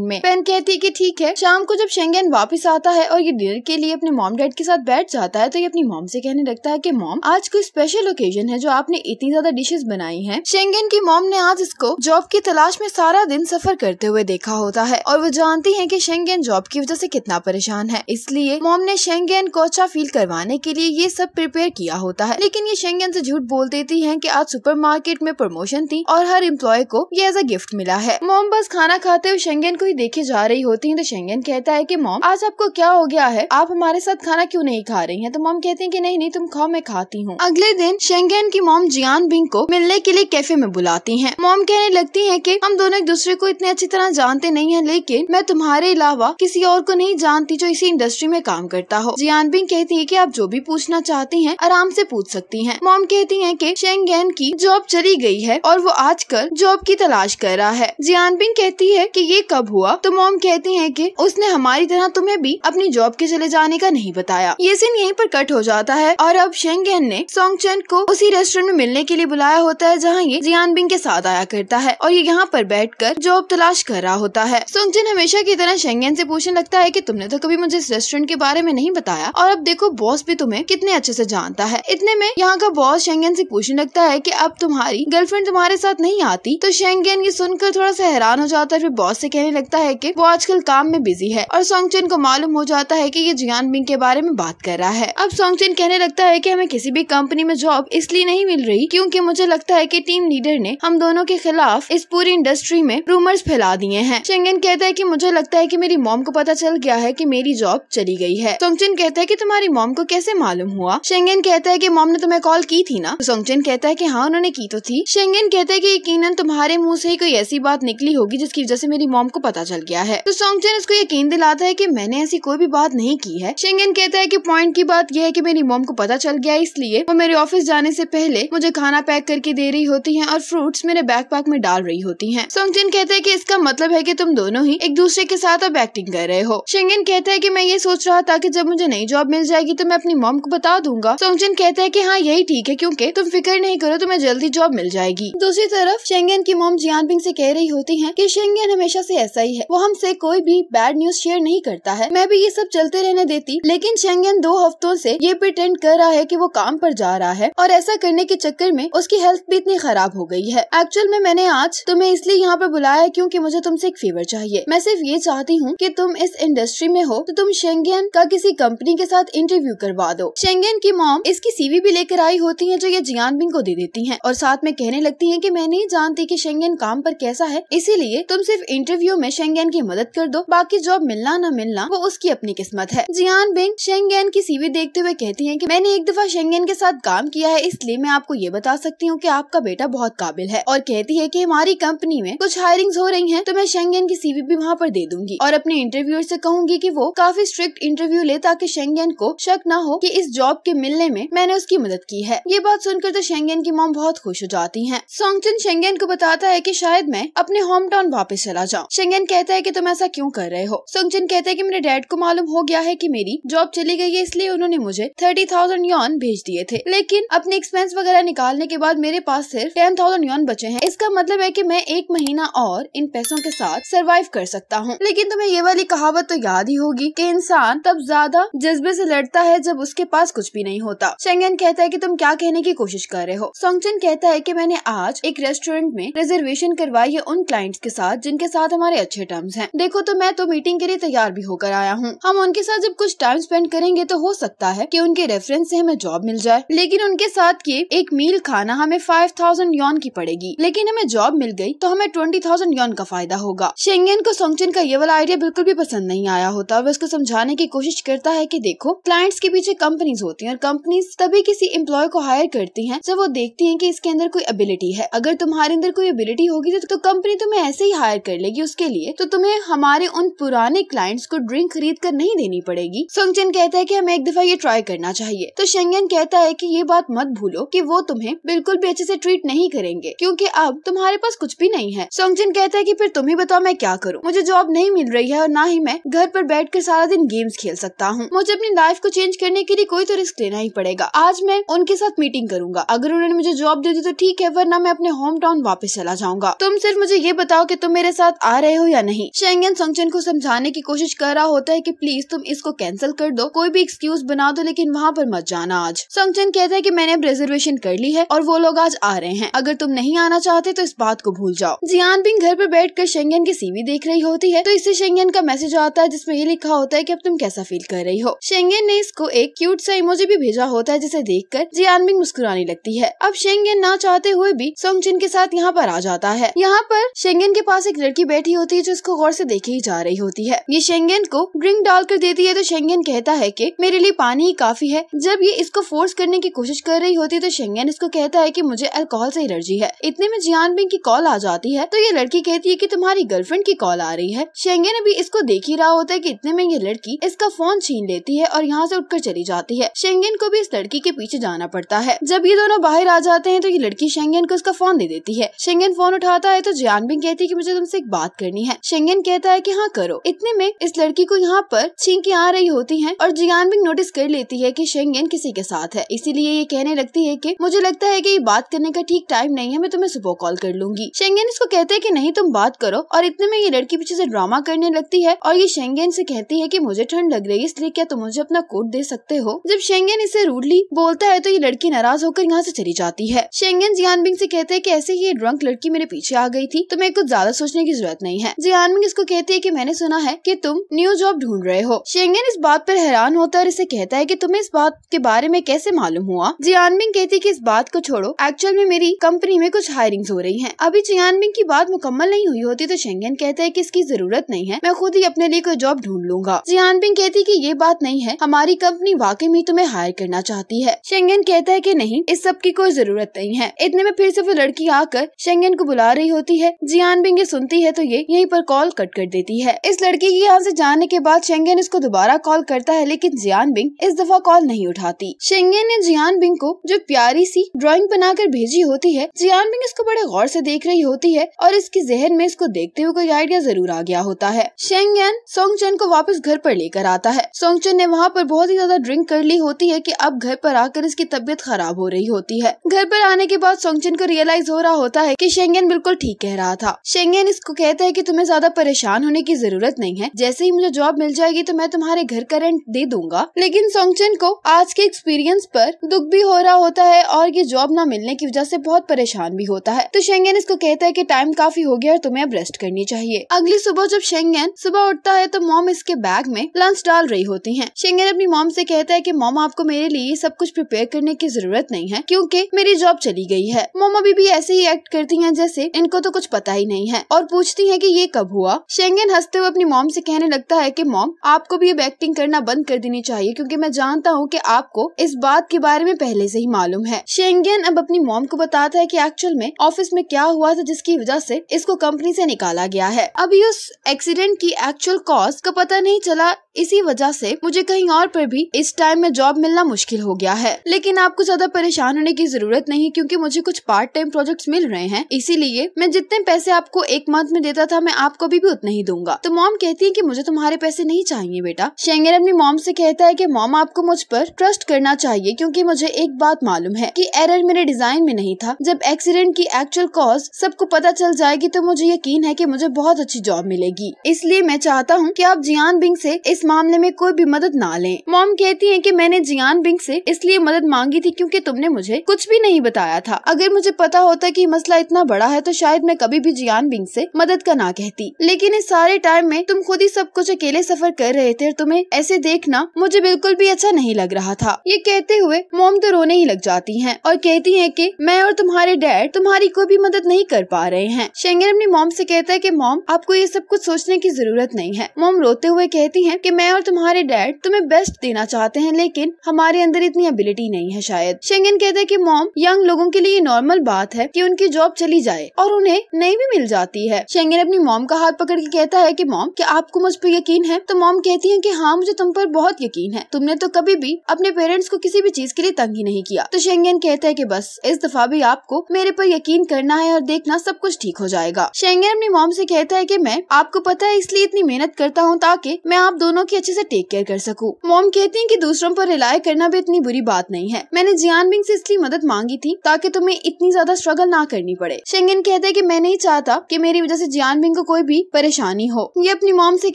में पेन कहती है कि ठीक है शाम को जब शेंगेन वापस आता है और ये डिनर के लिए अपने मॉम डैड के साथ बैठ जाता है तो ये अपनी मॉम से कहने लगता रखता है कि मॉम आज कोई स्पेशल ओकेजन है जो आपने इतनी ज्यादा डिशेस बनाई हैं। शेंगेन की मॉम ने आज इसको जॉब की तलाश में सारा दिन सफर करते हुए देखा होता है और वो जानती है की शेंगेन जॉब की वजह ऐसी कितना परेशान है इसलिए मॉम ने शेंगेन को अच्छा फील करवाने के लिए ये सब प्रिपेयर किया होता है लेकिन ये शेंगेन ऐसी झूठ बोल देती है की आज सुपर में प्रमोशन थी और हर इम्प्लॉय को ये एज अ गिफ्ट मिला है मॉम बस खाना खाते हुए शेंगेन को ही देखे जा रही होती है तो शेंगेन कहता है की मॉम आज आपको क्या हो गया है आप हमारे साथ खाना क्यूँ नहीं खा रही है तो मॉम कहती है की नहीं नहीं खाओ में खाती हूँ अगले दिन शेंगेन की मोम जियान बिंग को मिलने के लिए कैफे में बुलाती है मोम कहने लगती है की हम दोनों एक दूसरे को इतने अच्छी तरह जानते नहीं है लेकिन मैं तुम्हारे अलावा किसी और को नहीं जानती जो इसी इंडस्ट्री में काम करता हो जियान बिंग कहती है की आप जो भी पूछना चाहती है आराम ऐसी पूछ सकती है मोम कहती है की शेंगेन की जॉब चली गयी है और वो आजकल जॉब की तलाश कर रहा है जियान बिंग कहती है की ये कब हुआ तो मोम कहती है की उसने हमारी तरह तुम्हें भी अपनी जॉब के चले जाने का नहीं बताया ये सीन यहीं पर कट हो जाता है और अब शेंगेन ने सोंगचेन को उसी रेस्टोरेंट में मिलने के लिए बुलाया होता है जहाँ ये जियान बिंग के साथ आया करता है और ये यहाँ पर कर जॉब तलाश कर रहा होता है सोंगचेन हमेशा की तरह शेंगेन से पूछने लगता है की तुमने तो कभी मुझे इस रेस्टोरेंट के बारे में नहीं बताया और अब देखो बॉस भी तुम्हें कितने अच्छे ऐसी जानता है इतने में यहाँ का बॉस शेंगेन ऐसी पूछने लगता है की अब तुम्हारी गर्लफ्रेंड तुम्हारे साथ नहीं आती तो शेंगेन ये सुनकर थोड़ा सा हैरान हो जाता है फिर बॉस से कहने लगता है कि वो आजकल काम में बिजी है और सोंगचेन को मालूम हो जाता है कि ये जियान बिंग के बारे में बात कर रहा है अब सोंगचेन कहने लगता है कि हमें किसी भी कंपनी में जॉब इसलिए नहीं मिल रही क्योंकि मुझे लगता है कि टीम लीडर ने हम दोनों के खिलाफ इस पूरी इंडस्ट्री में रूमर्स फैला दिए हैं शेंगन कहता है कि मुझे लगता है कि मेरी मॉम को पता चल गया है कि मेरी जॉब चली गई है सोंगचिन कहता है कि तुम्हारी मॉम को कैसे मालूम हुआ शेंगन कहता है की मॉम ने तुम्हें कॉल की थी ना सोंगचिन कहता है की हाँ उन्होंने की तो थी शेंगन कहते हैं की यकीन तुम्हारे मुँह ऐसी कोई ऐसी बात निकली होगी जिसकी वजह ऐसी मेरी मॉम को पता चल गया है तो सोंगचिन उसको यकीन दिलाता है की मैंने ऐसी कोई भी बात नहीं की है शेंगन कहता है की पॉइंट की बात यह है की मेरी मॉम को पता चल गया इसलिए वो मेरे ऑफिस जाने से पहले मुझे खाना पैक करके दे रही होती हैं और फ्रूट्स मेरे बैकपैक में डाल रही होती हैं सोंगजिन कहते हैं कि इसका मतलब है कि तुम दोनों ही एक दूसरे के साथ अब एक्टिंग कर रहे हो शेंगन कहता है कि मैं ये सोच रहा था कि जब मुझे नई जॉब मिल जाएगी तो मैं अपनी मॉम को बता दूंगा सोंगजिन कहते हैं की हाँ यही ठीक है क्यूँकी तुम फिक्र नहीं करो तुम्हें जल्दी जॉब मिल जाएगी दूसरी तरफ शेंगन की मॉम पिंग ऐसी कह रही होती है की शेंगन हमेशा ऐसी ऐसा ही है वो हमसे कोई भी बैड न्यूज शेयर नहीं करता है मैं भी ये सब चलते रहने देती लेकिन शेंगन दो हफ्तों से ये प्रिटेंड कर रहा है कि वो काम पर जा रहा है और ऐसा करने के चक्कर में उसकी हेल्थ भी इतनी खराब हो गई है एक्चुअल में मैंने आज तुम्हें इसलिए यहाँ पर बुलाया क्यूँकी मुझे तुमसे एक फेवर चाहिए मैं सिर्फ ये चाहती हूँ की तुम इस इंडस्ट्री में हो तो तुम शेंगेन का किसी कंपनी के साथ इंटरव्यू करवा दो शेंगेन की मॉम इसकी सीवी भी लेकर आई होती है जो ये जियान बिंग को दे देती है और साथ में कहने लगती है की मैं नहीं जानती की शेंगेन काम पर कैसा है इसीलिए तुम सिर्फ इंटरव्यू में शेंगेन की मदद कर दो बाकी जॉब मिलना न मिलना वो उसकी अपनी किस्मत है जियान बिंग शेंगेन की सीवी देखते हुए कहती है की मैंने एक दफा शेंगेन के साथ काम किया है इसलिए मैं आपको ये बता सकती हूँ की आपका बेटा बहुत काबिल है और कहती है की हमारी कंपनी में कुछ हायरिंग हो रही है तो मैं शेंगेन की सीवी भी वहाँ पर दे दूंगी और अपने इंटरव्यू ऐसी कहूंगी की वो काफी स्ट्रिक्ट इंटरव्यू ले ताकि शेंगेन को शक न हो की इस जॉब के मिलने में मैंने उसकी मदद की है ये बात सुनकर तो शेंगेन की मोम बहुत खुश हो जाती है सोंगचिन शेंगेन को बताता है की शायद मैं अपने होम टाउन वापस चला जाऊँ शेंगेन कहता है की तुम ऐसा क्यूँ कर रहे हो सोंगचिन कहते हैं की मेरे डैड को मालूम हो गया है की मेरी जॉब चली गई है इसलिए उन्होंने मुझे थर्टी थाउजेंड यौन भेज दिए थे लेकिन अपने एक्सपेंस वगैरह निकालने के बाद मेरे पास सिर्फ टेन थाउजेंड यौन बचे हैं इसका मतलब है की मैं एक महीना और इन पैसों के साथ सरवाइव कर सकता हूँ लेकिन तुम्हें ये वाली कहावत तो याद ही होगी की इंसान तब ज्यादा जज्बे ऐसी लड़ता है जब उसके पास कुछ भी नहीं होता शेंगन कहता है की तुम क्या कहने की कोशिश कर रहे हो सोंगचन कहता है की मैंने आज एक रेस्टोरेंट में रिजर्वेशन करवाई है उन क्लाइंट्स के साथ जिनके साथ हमारे अच्छे टर्म्स हैं देखो तो मैं तो मीटिंग के लिए तैयार भी होकर आया हूँ हम उनके साथ जब कुछ टाइम स्पेंड करेंगे तो हो सकता है कि उनके रेफरेंस रेफरेंस से हमें जॉब मिल जाए लेकिन उनके साथ के एक मील खाना हमें फाइव थाउजेंड यौन की पड़ेगी लेकिन हमें जॉब मिल गई तो हमें ट्वेंटी थाउजेंड यौन का फायदा होगा शेंगेन को सोंगचिन का ये वाला आइडिया बिल्कुल भी पसंद नहीं आया होता वह उसको समझाने की कोशिश करता है की देखो क्लाइंट्स के पीछे कंपनीज होती है और कंपनीज तभी किसी एम्प्लॉय को हायर करती है जब वो देखती है की इसके अंदर कोई एबिलिटी है अगर तुम्हारे अंदर कोई एबिलिटी होगी तो कंपनी तो तुम्हें ऐसे ही हायर कर लेगी उसके लिए तो तुम्हें हमारे उन पुराने क्लाइंट्स को ड्रिंक खरीद कर नहीं देनी पड़ेगी सोंगचिन कहता है कि हमें एक दफा ये ट्राई करना चाहिए चाहिए तो शेंगन कहता है कि ये बात मत भूलो कि वो तुम्हें बिल्कुल भी अच्छे से ट्रीट नहीं करेंगे क्योंकि अब तुम्हारे पास कुछ भी नहीं है सोंगजिन कहता है कि फिर तुम ही बताओ मैं क्या करूँ मुझे जॉब नहीं मिल रही है और ना ही मैं घर पर बैठ कर सारा दिन गेम्स खेल सकता हूँ मुझे अपनी लाइफ को चेंज करने के लिए कोई तो रिस्क लेना ही पड़ेगा आज मैं उनके साथ मीटिंग करूंगा अगर उन्होंने मुझे जॉब दे दी तो ठीक है वरना मैं अपने होम टाउन वापस चला जाऊंगा तुम सिर्फ मुझे ये बताओ की तुम मेरे साथ आ रहे हो या नहीं शेंगन सोंगचन को समझाने की कोशिश कर रहा होता है की प्लीज तुम इसको कैंसिल कर दो कोई भी एक्सक्यूज बना दो लेकिन वहाँ पर मत जाना आज संगचन कहते हैं कि मैंने अब रिजर्वेशन कर ली है और वो लोग आज आ रहे हैं अगर तुम नहीं आना चाहते तो इस बात को भूल जाओ जियान बिंग घर बैठ कर शेंगन की सीवी देख रही होती है तो इसे शेंगन का मैसेज आता है जिसमे ये लिखा होता है की अब तुम कैसा फील कर रही हो शेंगन ने इसको एक क्यूट सा इमोजी भी भेजा होता है जिसे देख कर जियानबिंग मुस्कुराने लगती है अब शेंगन ना चाहते हुए भी सोंगचिन के साथ यहाँ पर आ जाता है यहाँ पर शेंगन के पास एक लड़की बैठी होती है जो इसको गौर से देखे ही जा रही होती है ये शेंगन को ड्रिंक डाल कर देती है तो शेंगन कहता है की मेरे लिए पानी ही काफी है जब ये इसको फोर्स करने की कोशिश कर रही होती है तो शेंगन इसको कहता है की मुझे अल्कोहल से एलर्जी है इतने में जियान बिंग की कॉल आ जाती है तो ये लड़की कहती है की तुम्हारी गर्लफ्रेंड की कॉल आ रही है शेंगन अभी इसको देख ही रहा होता है की इतने में ये लड़की इसका फोन छीन लेती है और यहाँ से उठकर चली जाती है शेंगन को भी इस लड़की के पीछे जाना पड़ता है जब ये दोनों बाहर आ जाते हैं तो ये लड़की शेंगन को उसका फोन दे देती है शेंगन फोन उठाता है तो जियान बिंग कहती है की मुझे तुमसे एक बात करनी है शेंगन कहता है की हाँ करो इतने में इस लड़की को यहाँ पर छींकी आ रही होती है और जियान बिंग नोटिस कर लेती है की इंडियन किसी के साथ है इसीलिए ये कहने लगती है की मुझे लगता है की ये बात करने का ठीक टाइम नहीं है मैं तुम्हें सुबह कॉल कर लूंगी शेंगेन इसको कहते है की नहीं तुम बात करो और इतने में ये लड़की पीछे ऐसी ड्रामा करने लगती है और ये शेंगेन ऐसी कहती है की मुझे ठंड लग रही है इसलिए क्या तुम मुझे अपना कोट दे सकते हो जब शेंगेन इसे रूडली बोलता है तो ये लड़की नाराज होकर यहाँ से चली जाती है शेंगेन जियानबिंग से कहते हैं कि ऐसे ही ड्रंक लड़की मेरे पीछे आ गई थी तुम्हें कुछ ज्यादा सोचने की जरूरत नहीं है जियानबिंग इसको कहती है कि मैंने सुना है कि तुम न्यू जॉब ढूंढ रहे हो शेंगेन इस बात पर हैरान होता है और इसे कहता है कि तुम्हें इस बात के बारे में कैसे मालूम हुआ जियानबिंग कहती कि इस बात को छोड़ो एक्चुअल में मेरी कंपनी में कुछ हायरिंग हो रही हैं। अभी जियानबिंग की बात मुकम्मल नहीं हुई होती तो शेंगन कहते हैं कि इसकी जरूरत नहीं है मैं खुद ही अपने लिए कोई जॉब ढूंढ लूंगा जियानबिंग कहती कि ये बात नहीं है हमारी कंपनी वाकई में तुम्हें हायर करना चाहती है शेंगन कहता है की नहीं इस सब की कोई जरूरत नहीं है इतने में फिर से वो लड़की आकर शेंगन को बुला रही होती है जियानबिंग ये सुनती है तो ये यहीं पर कॉल कट कर देती है इस लड़की के यहाँ से जाने के बाद शेंगन इसको दोबारा कॉल करता है लेकिन जियानबिंग इस दफा कॉल नहीं नहीं उठाती शेंगे ने जियान बिंग को जो प्यारी सी ड्राइंग बनाकर भेजी होती है जियान बिंग इसको बड़े गौर से देख रही होती है और इसके जहन में इसको देखते हुए कोई आइडिया जरूर आ गया होता है शेंगन सोंगचन को वापस घर पर लेकर आता है सोंगचन ने वहाँ पर बहुत ही ज्यादा ड्रिंक कर ली होती है की अब घर पर आकर इसकी तबीयत खराब हो रही होती है घर पर आने के बाद सोंगचन को रियलाइज हो रहा होता है की शेंगन बिल्कुल ठीक कह रहा था शेंगन इसको कहते है की तुम्हें ज्यादा परेशान होने की जरूरत नहीं है जैसे ही मुझे जॉब मिल जाएगी तो मैं तुम्हारे घर का रेंट दे दूंगा लेकिन सोंगचन को आज के एक्सपीरियंस पर दुख भी हो रहा होता है और ये जॉब ना मिलने की वजह से बहुत परेशान भी होता है तो शेंगेन इसको कहता है कि टाइम काफी हो गया और तुम्हें अब रेस्ट करनी चाहिए अगली सुबह जब शेंगेन सुबह उठता है तो मोम इसके बैग में लंच डाल रही होती है शेंगेन अपनी मोम से कहता है की मोम आपको मेरे लिए सब कुछ प्रिपेयर करने की जरूरत नहीं है क्यूँकी मेरी जॉब चली गई है मोम अभी भी ऐसे ही एक्ट करती है जैसे इनको तो कुछ पता ही नहीं है और पूछती है की ये कब हुआ शेंगेन हंसते हुए अपनी मोम से कहने लगता है की मोम आपको भी अब एक्टिंग करना बंद कर देनी चाहिए क्यूँकी मैं जानता हूँ की आपको इस बात के बारे में पहले से ही मालूम है शेंगेन अब अपनी मॉम को बताता है कि एक्चुअल में ऑफिस में क्या हुआ था जिसकी वजह से इसको कंपनी से निकाला गया है अभी उस एक्सीडेंट की एक्चुअल कॉज का पता नहीं चला इसी वजह से मुझे कहीं और पर भी इस टाइम में जॉब मिलना मुश्किल हो गया है लेकिन आपको ज्यादा परेशान होने की जरूरत नहीं क्योंकि मुझे कुछ पार्ट टाइम प्रोजेक्ट्स मिल रहे हैं इसीलिए मैं जितने पैसे आपको एक मंथ में देता था मैं आपको अभी भी उतना ही दूंगा तो मॉम कहती है की मुझे तुम्हारे पैसे नहीं चाहिए बेटा शेंगर अपनी मॉम से कहता है की मॉम आपको मुझ पर ट्रस्ट करना चाहिए क्योंकि मुझे एक बात मालूम है कि एरर मेरे डिजाइन में नहीं था जब एक्सीडेंट की एक्चुअल कॉज सबको पता चल जाएगी तो मुझे यकीन है की मुझे बहुत अच्छी जॉब मिलेगी इसलिए मैं चाहता हूँ की आप जियान बिंग ऐसी इस मामले में कोई भी मदद ना लें मॉम कहती है की मैंने जियान बिंग ऐसी इसलिए मदद मांगी थी क्यूँकी तुमने मुझे कुछ भी नहीं बताया था अगर मुझे पता होता की मसला इतना बड़ा है तो शायद मैं कभी भी जियान बिंग ऐसी मदद का ना कहती लेकिन इस सारे टाइम में तुम खुद ही सब कुछ अकेले सफर कर रहे थे और तुम्हें ऐसे देखना मुझे बिल्कुल भी अच्छा नहीं लग रहा रहा था ये कहते हुए मोम तो रोने ही लग जाती है और कहती है की मैं और तुम्हारे डैड तुम्हारी कोई भी मदद नहीं कर पा रहे हैं शेंगर अपनी मोम ऐसी कहता है की मोम आपको ये सब कुछ सोचने की जरूरत नहीं है मोम रोते हुए कहती है की मैं और तुम्हारे डैड तुम्हें बेस्ट देना चाहते हैं लेकिन हमारे अंदर इतनी एबिलिटी नहीं है शायद शेंगन कहते हैं की मोम यंग लोगों के लिए नॉर्मल बात है की उनकी जॉब चली जाए और उन्हें नहीं भी मिल जाती है शेंगन अपनी मोम का हाथ पकड़ के कहता है की मोम क्या आपको मुझ पर यकीन है तो मोम कहती है कि हाँ मुझे तुम पर बहुत यकीन है तुमने तो कभी भी अपने पेरेंट्स को किसी भी चीज के लिए तंग ही नहीं किया तो शेंगेन कहता है की बस इस दफा भी आपको मेरे पर यकीन करना है और देखना सब कुछ ठीक हो जाएगा शेंगेन अपनी मोम से कहता है की मैं आपको पता है इसलिए इतनी मेहनत करता हूँ ताकि मैं आप दोनों की अच्छे से टेक केयर कर सकूँ मोम कहती है की दूसरों आरोप रिलाय करना भी इतनी बुरी बात नहीं है मैंने जियान बिंग ऐसी इसलिए मदद मांगी थी ताकि तुम्हें इतनी ज्यादा स्ट्रगल ना करनी पड़े शेंगेन कहते हैं की मैं नहीं चाहता की मेरी वजह ऐसी जियान बिंग को कोई भी परेशानी हो ये अपनी मोम ऐसी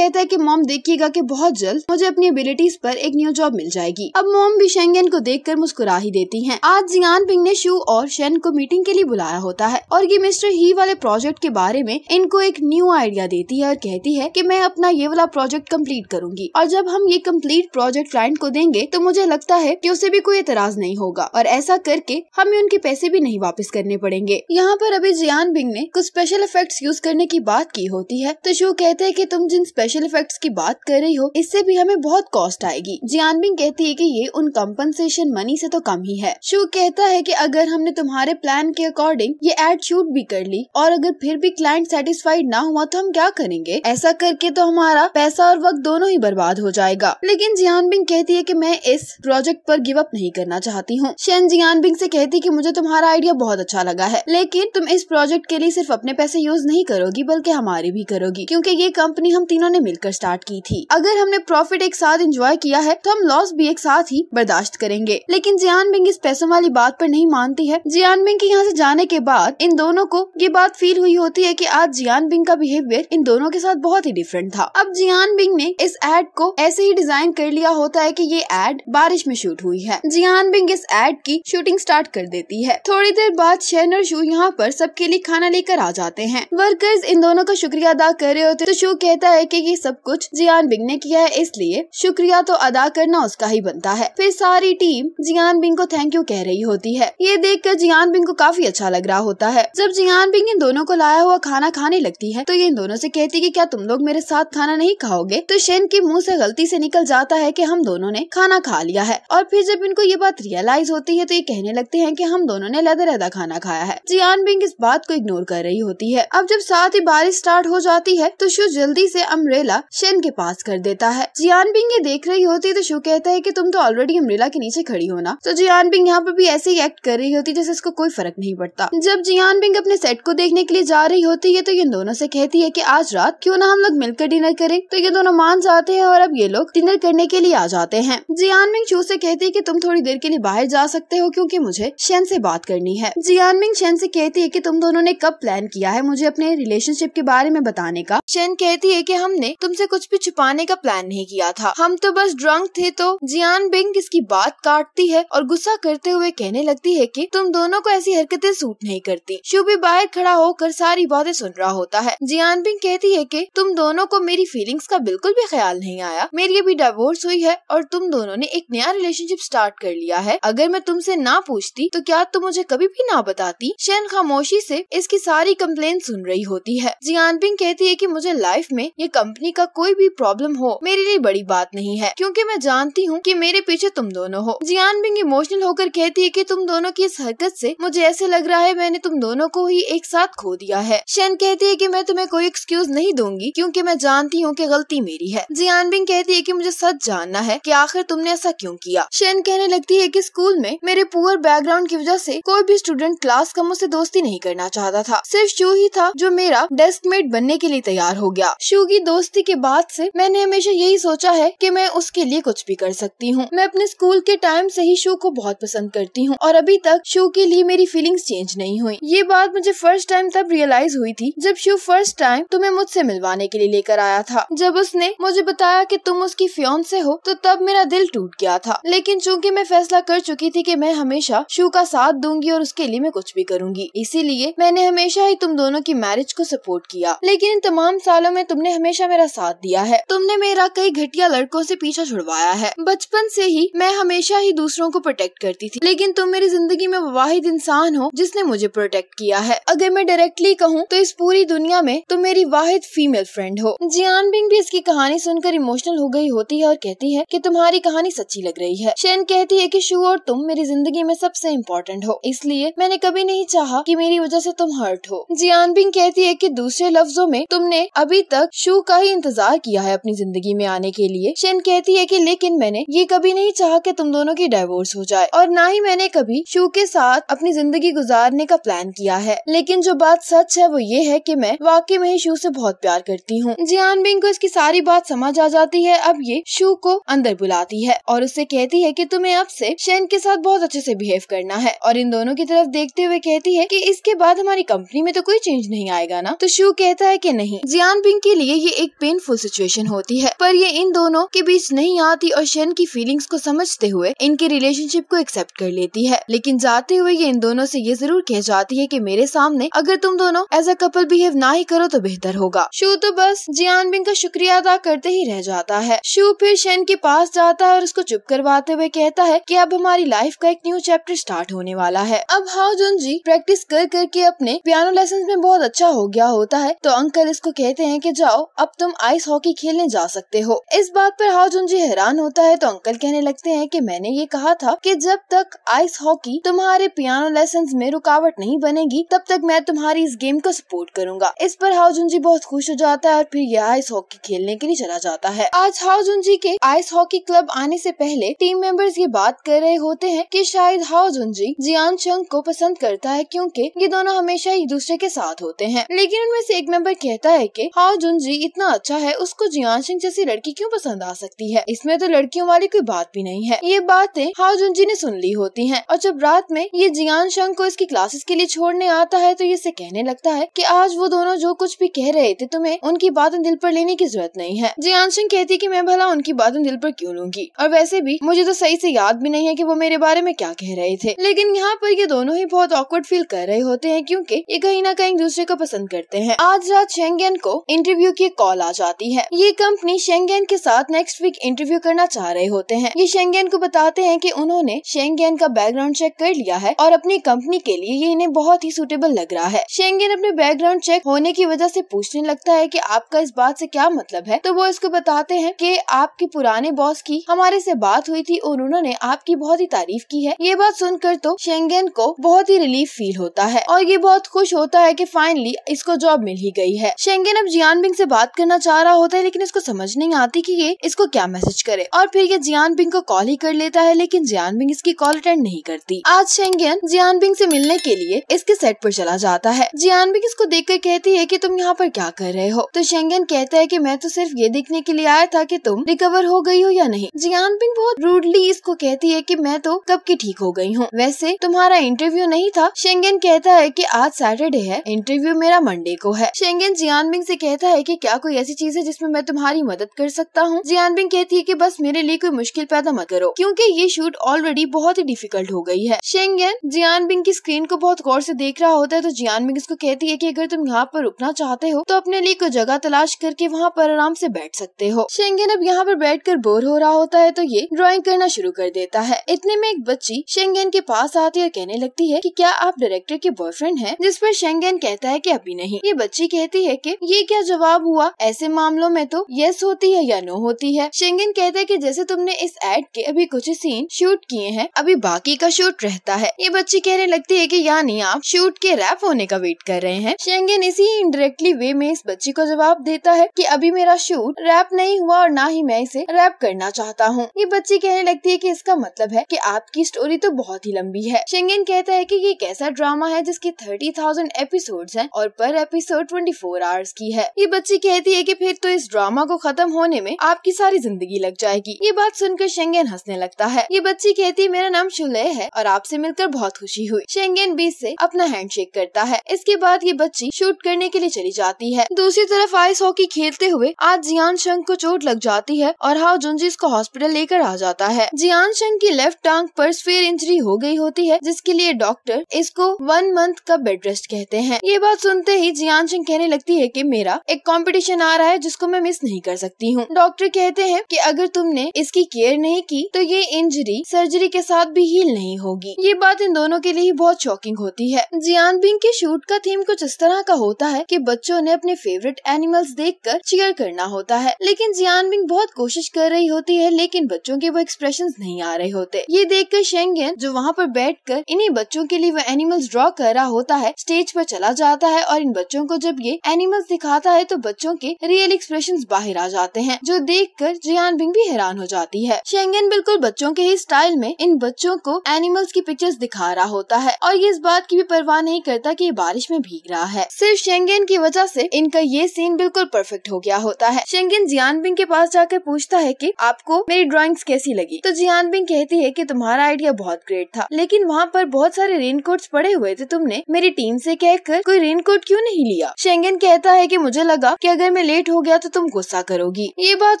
कहता है की मोम देखिएगा की बहुत जल्द मुझे अपनी एबिलिटीज पर एक न्यू जॉब मिल जाएगी अब मोम भी शेंगेन को देख मुस्कुरा ही देती है आज जियान पिंग ने शू और शेन को मीटिंग के लिए बुलाया होता है और ये मिस्टर ही वाले प्रोजेक्ट के बारे में इनको एक न्यू आइडिया देती है और कहती है की मैं अपना ये वाला प्रोजेक्ट कम्प्लीट करूंगी और जब हम ये कम्प्लीट प्रोजेक्ट क्लाइंट को देंगे तो मुझे लगता है की उसे भी कोई एतराज नहीं होगा और ऐसा करके हमें उनके पैसे भी नहीं वापस करने पड़ेंगे यहाँ पर अभी जियान बिंग ने कुछ स्पेशल इफेक्ट्स यूज करने की बात की होती है तो शो कहते हैं कि तुम जिन स्पेशल इफेक्ट्स की बात कर रही हो इससे भी हमें बहुत कॉस्ट आएगी जियान बिंग कहती है कि क्योंकि ये उन कम्पनसेशन मनी से तो कम ही है शिव कहता है कि अगर हमने तुम्हारे प्लान के अकॉर्डिंग ये एड शूट भी कर ली और अगर फिर भी क्लाइंट सेटिस्फाइड ना हुआ तो हम क्या करेंगे ऐसा करके तो हमारा पैसा और वक्त दोनों ही बर्बाद हो जाएगा लेकिन जियान बिंग कहती है की मैं इस प्रोजेक्ट आरोप गिव अप नहीं करना चाहती हूँ शेन जियान बिंग ऐसी कहती की मुझे तुम्हारा आइडिया बहुत अच्छा लगा है लेकिन तुम इस प्रोजेक्ट के लिए सिर्फ अपने पैसे यूज नहीं करोगी बल्कि हमारी भी करोगी क्योंकि ये कंपनी हम तीनों ने मिलकर स्टार्ट की थी अगर हमने प्रॉफिट एक साथ एंजॉय किया है तो हम लॉस भी एक साथ साथ ही बर्दाश्त करेंगे लेकिन जियान बिंग इस पैसों वाली बात पर नहीं मानती है जियान बिंग के यहाँ से जाने के बाद इन दोनों को ये बात फील हुई होती है कि आज जियान बिंग का बिहेवियर इन दोनों के साथ बहुत ही डिफरेंट था अब जियान बिंग ने इस एड को ऐसे ही डिजाइन कर लिया होता है की ये एड बारिश में शूट हुई है जियान बिंग इस एड की शूटिंग स्टार्ट कर देती है थोड़ी देर बाद शहन और शू यहाँ पर सबके लिए खाना लेकर आ जाते हैं वर्कर्स इन दोनों का शुक्रिया अदा कर रहे होते तो शू कहता है की ये सब कुछ जियान बिंग ने किया है इसलिए शुक्रिया तो अदा करना उसका ही बनता मिलता है फिर सारी टीम जियान बिंग को थैंक यू कह रही होती है ये देख कर जियान बिंग को काफी अच्छा लग रहा होता है जब जियान बिंग इन दोनों को लाया हुआ खाना खाने लगती है तो ये इन दोनों से कहती कि क्या तुम लोग मेरे साथ खाना नहीं खाओगे तो शेन के मुंह से गलती से निकल जाता है कि हम दोनों ने खाना खा लिया है और फिर जब इनको ये बात रियलाइज होती है तो ये कहने लगते हैं कि हम दोनों ने लदा लदा खाना खाया है जियान बिंग इस बात को इग्नोर कर रही होती है अब जब साथ ही बारिश स्टार्ट हो जाती है तो शु जल्दी से अमरेला शेन के पास कर देता है जियान बिंग ये देख रही होती है तो शु कहता है की तुम तो ऑलरेडी अम्ब्रेला के नीचे खड़ी होना तो जियान बिंग यहाँ पर भी ऐसे ही एक्ट कर रही होती जैसे इसको कोई फर्क नहीं पड़ता जब जियान बिंग अपने सेट को देखने के लिए जा रही होती है तो ये दोनों से कहती है की आज रात क्यों ना हम लोग मिलकर डिनर करें तो ये दोनों मान जाते हैं और अब ये लोग डिनर करने के लिए आ जाते हैं जियान बिंग चू से कहती है की तुम थोड़ी देर के लिए बाहर जा सकते हो क्यूँकी मुझे शेन से बात करनी है जियान बिंग शेन से कहती है की तुम दोनों ने कब प्लान किया है मुझे अपने रिलेशनशिप के बारे में बताने का शेन कहती है की हमने तुमसे कुछ भी छुपाने का प्लान नहीं किया था हम तो बस ड्रंक थे तो जियान खान बिंग इसकी बात काटती है और गुस्सा करते हुए कहने लगती है कि तुम दोनों को ऐसी हरकतें सूट नहीं करती शुभी बाहर खड़ा होकर सारी बातें सुन रहा होता है जियान बिंग कहती है कि तुम दोनों को मेरी फीलिंग्स का बिल्कुल भी ख्याल नहीं आया मेरी अभी डिवोर्स हुई है और तुम दोनों ने एक नया रिलेशनशिप स्टार्ट कर लिया है अगर मैं तुम ना पूछती तो क्या तुम मुझे कभी भी ना बताती शेन खामोशी ऐसी इसकी सारी कम्प्लेन सुन रही होती है जियान बिंग कहती है की मुझे लाइफ में ये कंपनी का कोई भी प्रॉब्लम हो मेरे लिए बड़ी बात नहीं है क्यूँकी मैं जानती हूँ की मेरे मेरे पीछे तुम दोनों हो जियान बिंग इमोशनल होकर कहती है कि तुम दोनों की इस हरकत से मुझे ऐसे लग रहा है मैंने तुम दोनों को ही एक साथ खो दिया है शेन कहती है कि मैं तुम्हें कोई एक्सक्यूज नहीं दूंगी क्योंकि मैं जानती हूँ कि गलती मेरी है जियान बिंग कहती है कि मुझे सच जानना है कि आखिर तुमने ऐसा क्यों किया शेन कहने लगती है कि स्कूल में मेरे पुअर बैकग्राउंड की वजह से कोई भी स्टूडेंट क्लास का मुझसे दोस्ती नहीं करना चाहता था सिर्फ शू ही था जो मेरा डेस्क मेट बनने के लिए तैयार हो गया शू की दोस्ती के बाद से मैंने हमेशा यही सोचा है कि मैं उसके लिए कुछ भी कर सकती हूँ हूँ मैं अपने स्कूल के टाइम से ही शो को बहुत पसंद करती हूँ और अभी तक शो के लिए मेरी फीलिंग्स चेंज नहीं हुई ये बात मुझे फर्स्ट टाइम तब रियलाइज हुई थी जब शो फर्स्ट टाइम तुम्हें मुझसे मिलवाने के लिए लेकर आया था जब उसने मुझे बताया की तुम उसकी फ्योन से हो तो तब मेरा दिल टूट गया था लेकिन चूँकि मैं फैसला कर चुकी थी की मैं हमेशा शो का साथ दूंगी और उसके लिए मैं कुछ भी करूँगी इसीलिए मैंने हमेशा ही तुम दोनों की मैरिज को सपोर्ट किया लेकिन इन तमाम सालों में तुमने हमेशा मेरा साथ दिया है तुमने मेरा कई घटिया लड़कों से पीछा छुड़वाया है बचपन बचपन से ही मैं हमेशा ही दूसरों को प्रोटेक्ट करती थी लेकिन तुम मेरी जिंदगी में वाहिद इंसान हो जिसने मुझे प्रोटेक्ट किया है अगर मैं डायरेक्टली कहूँ तो इस पूरी दुनिया में तुम मेरी वाहिद फीमेल फ्रेंड हो जियान बिंग भी इसकी कहानी सुनकर इमोशनल हो गई होती है और कहती है की तुम्हारी कहानी सच्ची लग रही है शेन कहती है की शू और तुम मेरी जिंदगी में सबसे इम्पोर्टेंट हो इसलिए मैंने कभी नहीं चाह की मेरी वजह ऐसी तुम हर्ट हो जियान बिंग कहती है की दूसरे लफ्जों में तुमने अभी तक शू का ही इंतजार किया है अपनी जिंदगी में आने के लिए शेन कहती है की लेकिन मैंने ये कभी नहीं चाहा कि तुम दोनों की डाइवोर्स हो जाए और ना ही मैंने कभी शू के साथ अपनी जिंदगी गुजारने का प्लान किया है लेकिन जो बात सच है वो ये है कि मैं वाकई में ही शू से बहुत प्यार करती हूँ जियान बिंग को इसकी सारी बात समझ आ जाती है अब ये शू को अंदर बुलाती है और उससे कहती है की तुम्हें अब से शेन के साथ बहुत अच्छे से बिहेव करना है और इन दोनों की तरफ देखते हुए कहती है की इसके बाद हमारी कंपनी में तो कोई चेंज नहीं आएगा ना तो शू कहता है की नहीं जियान बिंग के लिए ये एक पेनफुल सिचुएशन होती है पर ये इन दोनों के बीच नहीं आती और शेन की फील फीलिंग्स को समझते हुए इनके रिलेशनशिप को एक्सेप्ट कर लेती है लेकिन जाते हुए ये इन दोनों से ये जरूर कह जाती है कि मेरे सामने अगर तुम दोनों एज अ कपल बिहेव ना ही करो तो बेहतर होगा शु तो बस बिंग का शुक्रिया अदा करते ही रह जाता है शु फिर शेन के पास जाता है और उसको चुप करवाते हुए कहता है की अब हमारी लाइफ का एक न्यू चैप्टर स्टार्ट होने वाला है अब हाउ जुन जी प्रैक्टिस कर करके अपने पियानो लेसन में बहुत अच्छा हो गया होता है तो अंकल इसको कहते हैं की जाओ अब तुम आइस हॉकी खेलने जा सकते हो इस बात पर हाउ जुन जी हैरान होता है तो अंकल अंकल कहने लगते हैं कि मैंने ये कहा था कि जब तक आइस हॉकी तुम्हारे पियानो लेसन में रुकावट नहीं बनेगी तब तक मैं तुम्हारी इस गेम को सपोर्ट करूंगा इस पर हाउजुन जी बहुत खुश हो जाता है और फिर यह आइस हॉकी खेलने के लिए चला जाता है आज हाउजुन जी के आइस हॉकी क्लब आने से पहले टीम मेंबर्स ये बात कर रहे होते हैं कि शायद हाउजुन जी जियान शंग को पसंद करता है क्योंकि ये दोनों हमेशा एक दूसरे के साथ होते हैं लेकिन उनमें से एक मेंबर कहता है की हाउजुन जी इतना अच्छा है उसको जियान शंग जैसी लड़की क्यों पसंद आ सकती है इसमें तो लड़कियों वाली कोई बात भी नहीं है ये बातें हाजुन जी ने सुन ली होती हैं और जब रात में ये जियान शंग को इसकी क्लासेस के लिए छोड़ने आता है तो ये इसे कहने लगता है कि आज वो दोनों जो कुछ भी कह रहे थे तुम्हें उनकी बातें दिल पर लेने की जरूरत नहीं है जियान शंग कहती की मैं भला उनकी बातें दिल पर क्यूँ लूंगी और वैसे भी मुझे तो सही से याद भी नहीं है की वो मेरे बारे में क्या कह रहे थे लेकिन यहाँ पर ये दोनों ही बहुत ऑकवर्ड फील कर रहे होते हैं क्योंकि ये कहीं ना कहीं दूसरे को पसंद करते हैं आज रात शेंगेन को इंटरव्यू की कॉल आ जाती है ये कंपनी शेंगेन के साथ नेक्स्ट वीक इंटरव्यू करना चाह रहे होते करते हैं ये शेंगेन को बताते हैं कि उन्होंने शेंगेन का बैकग्राउंड चेक कर लिया है और अपनी कंपनी के लिए ये इन्हें बहुत ही सूटेबल लग रहा है शेंगेन अपने बैकग्राउंड चेक होने की वजह से पूछने लगता है कि आपका इस बात से क्या मतलब है तो वो इसको बताते हैं कि आपके पुराने बॉस की हमारे से बात हुई थी और उन्होंने आपकी बहुत ही तारीफ की है ये बात सुनकर तो शेंगेन को बहुत ही रिलीफ फील होता है और ये बहुत खुश होता है की फाइनली इसको जॉब मिल ही गयी है शेंगेन अब जियान बिंग से बात करना चाह रहा होता है लेकिन इसको समझ नहीं आती की ये इसको क्या मैसेज करे और फिर ये जियान जियानबिंग को कॉल ही कर लेता है लेकिन जियानबिंग इसकी कॉल अटेंड नहीं करती आज शेंगेन जियानबिंग से मिलने के लिए इसके सेट पर चला जाता है जियानबिंग इसको देखकर कहती है कि तुम यहाँ पर क्या कर रहे हो तो शेंगेन कहता है कि मैं तो सिर्फ ये देखने के लिए आया था कि तुम रिकवर हो गई हो या नहीं जियानबिंग बहुत रूडली इसको कहती है की मैं तो कब की ठीक हो गई हूँ वैसे तुम्हारा इंटरव्यू नहीं था शेंगेन कहता है की आज सैटरडे है इंटरव्यू मेरा मंडे को है शेंगेन जियानबिंग से कहता है कि क्या कोई ऐसी चीज है जिसमें मैं तुम्हारी मदद कर सकता हूँ जियानबिंग कहती है कि बस मेरे लिए कोई मुश्किल मुश्किल पैदा मत करो क्योंकि ये शूट ऑलरेडी बहुत ही डिफिकल्ट हो गई है शेंगन जियान बिंग की स्क्रीन को बहुत गौर से देख रहा होता है तो जियान बिंग इसको कहती है की अगर तुम यहाँ पर रुकना चाहते हो तो अपने लिए कोई जगह तलाश करके वहाँ पर आराम से बैठ सकते हो शेंगन अब यहाँ पर बैठ कर बोर हो रहा होता है तो ये ड्रॉइंग करना शुरू कर देता है इतने में एक बच्ची शेंगन के पास आती है और कहने लगती है की क्या आप डायरेक्टर के बॉयफ्रेंड है जिस पर शेंगन कहता है की अभी नहीं ये बच्ची कहती है की ये क्या जवाब हुआ ऐसे मामलों में तो यस होती है या नो होती है शेंगन कहता है की जैसे तुमने मैंने इस एड के अभी कुछ सीन शूट किए हैं अभी बाकी का शूट रहता है ये बच्ची कहने लगती है की यानी आप शूट के रैप होने का वेट कर रहे हैं शेंगेन इसी इनडायरेक्टली वे में इस बच्ची को जवाब देता है की अभी मेरा शूट रैप नहीं हुआ और ना ही मैं इसे रैप करना चाहता हूँ ये बच्ची कहने लगती है की इसका मतलब है की आपकी स्टोरी तो बहुत ही लंबी है शेंगेन कहता है की ये एक ऐसा ड्रामा है जिसके थर्टी थाउजेंड एपिसोड है और पर एपिसोड ट्वेंटी फोर आवर्स की है ये बच्ची कहती है की फिर तो इस ड्रामा को खत्म होने में आपकी सारी जिंदगी लग जाएगी ये बात सुनकर शेंगेन हंसने लगता है ये बच्ची कहती मेरा नाम शुले है और आपसे मिलकर बहुत खुशी हुई शेंगेन बीच से अपना हैंडशेक करता है इसके बाद ये बच्ची शूट करने के लिए चली जाती है दूसरी तरफ आइस हॉकी खेलते हुए आज जियान शंग को चोट लग जाती है और हाउ जुंजी इसको हॉस्पिटल लेकर आ जाता है जियान शंग की लेफ्ट टांग पर स्फेयर इंजरी हो गई होती है जिसके लिए डॉक्टर इसको वन मंथ का बेड रेस्ट कहते हैं ये बात सुनते ही जियान शंग कहने लगती है की मेरा एक कॉम्पिटिशन आ रहा है जिसको मैं मिस नहीं कर सकती हूँ डॉक्टर कहते हैं की अगर तुमने इसकी केयर नहीं की तो ये इंजरी सर्जरी के साथ भी हील नहीं होगी ये बात इन दोनों के लिए बहुत शॉकिंग होती है जियान बिंग के शूट का थीम कुछ इस तरह का होता है कि बच्चों ने अपने फेवरेट एनिमल्स देख कर चीयर करना होता है लेकिन जियान बिंग बहुत कोशिश कर रही होती है लेकिन बच्चों के वो एक्सप्रेशन नहीं आ रहे होते ये देख कर शेंगे जो वहाँ पर बैठ कर इन्हीं बच्चों के लिए वो एनिमल्स ड्रॉ कर रहा होता है स्टेज पर चला जाता है और इन बच्चों को जब ये एनिमल्स दिखाता है तो बच्चों के रियल एक्सप्रेशन बाहर आ जाते हैं जो देख कर जियान बिंग भी हैरान हो जाती है रही है शेंगेन बिल्कुल बच्चों के ही स्टाइल में इन बच्चों को एनिमल्स की पिक्चर्स दिखा रहा होता है और ये इस बात की भी परवाह नहीं करता कि ये बारिश में भीग रहा है सिर्फ शेंगेन की वजह से इनका ये सीन बिल्कुल परफेक्ट हो गया होता है शेंगेन बिंग के पास जाकर पूछता है कि आपको मेरी ड्राइंग्स कैसी लगी तो जियान बिंग कहती है कि तुम्हारा आइडिया बहुत ग्रेट था लेकिन वहाँ पर बहुत सारे रेनकोट्स पड़े हुए थे तुमने मेरी टीम से कहकर कोई रेनकोट क्यों नहीं लिया शेंगेन कहता है कि मुझे लगा कि अगर मैं लेट हो गया तो तुम गुस्सा करोगी ये बात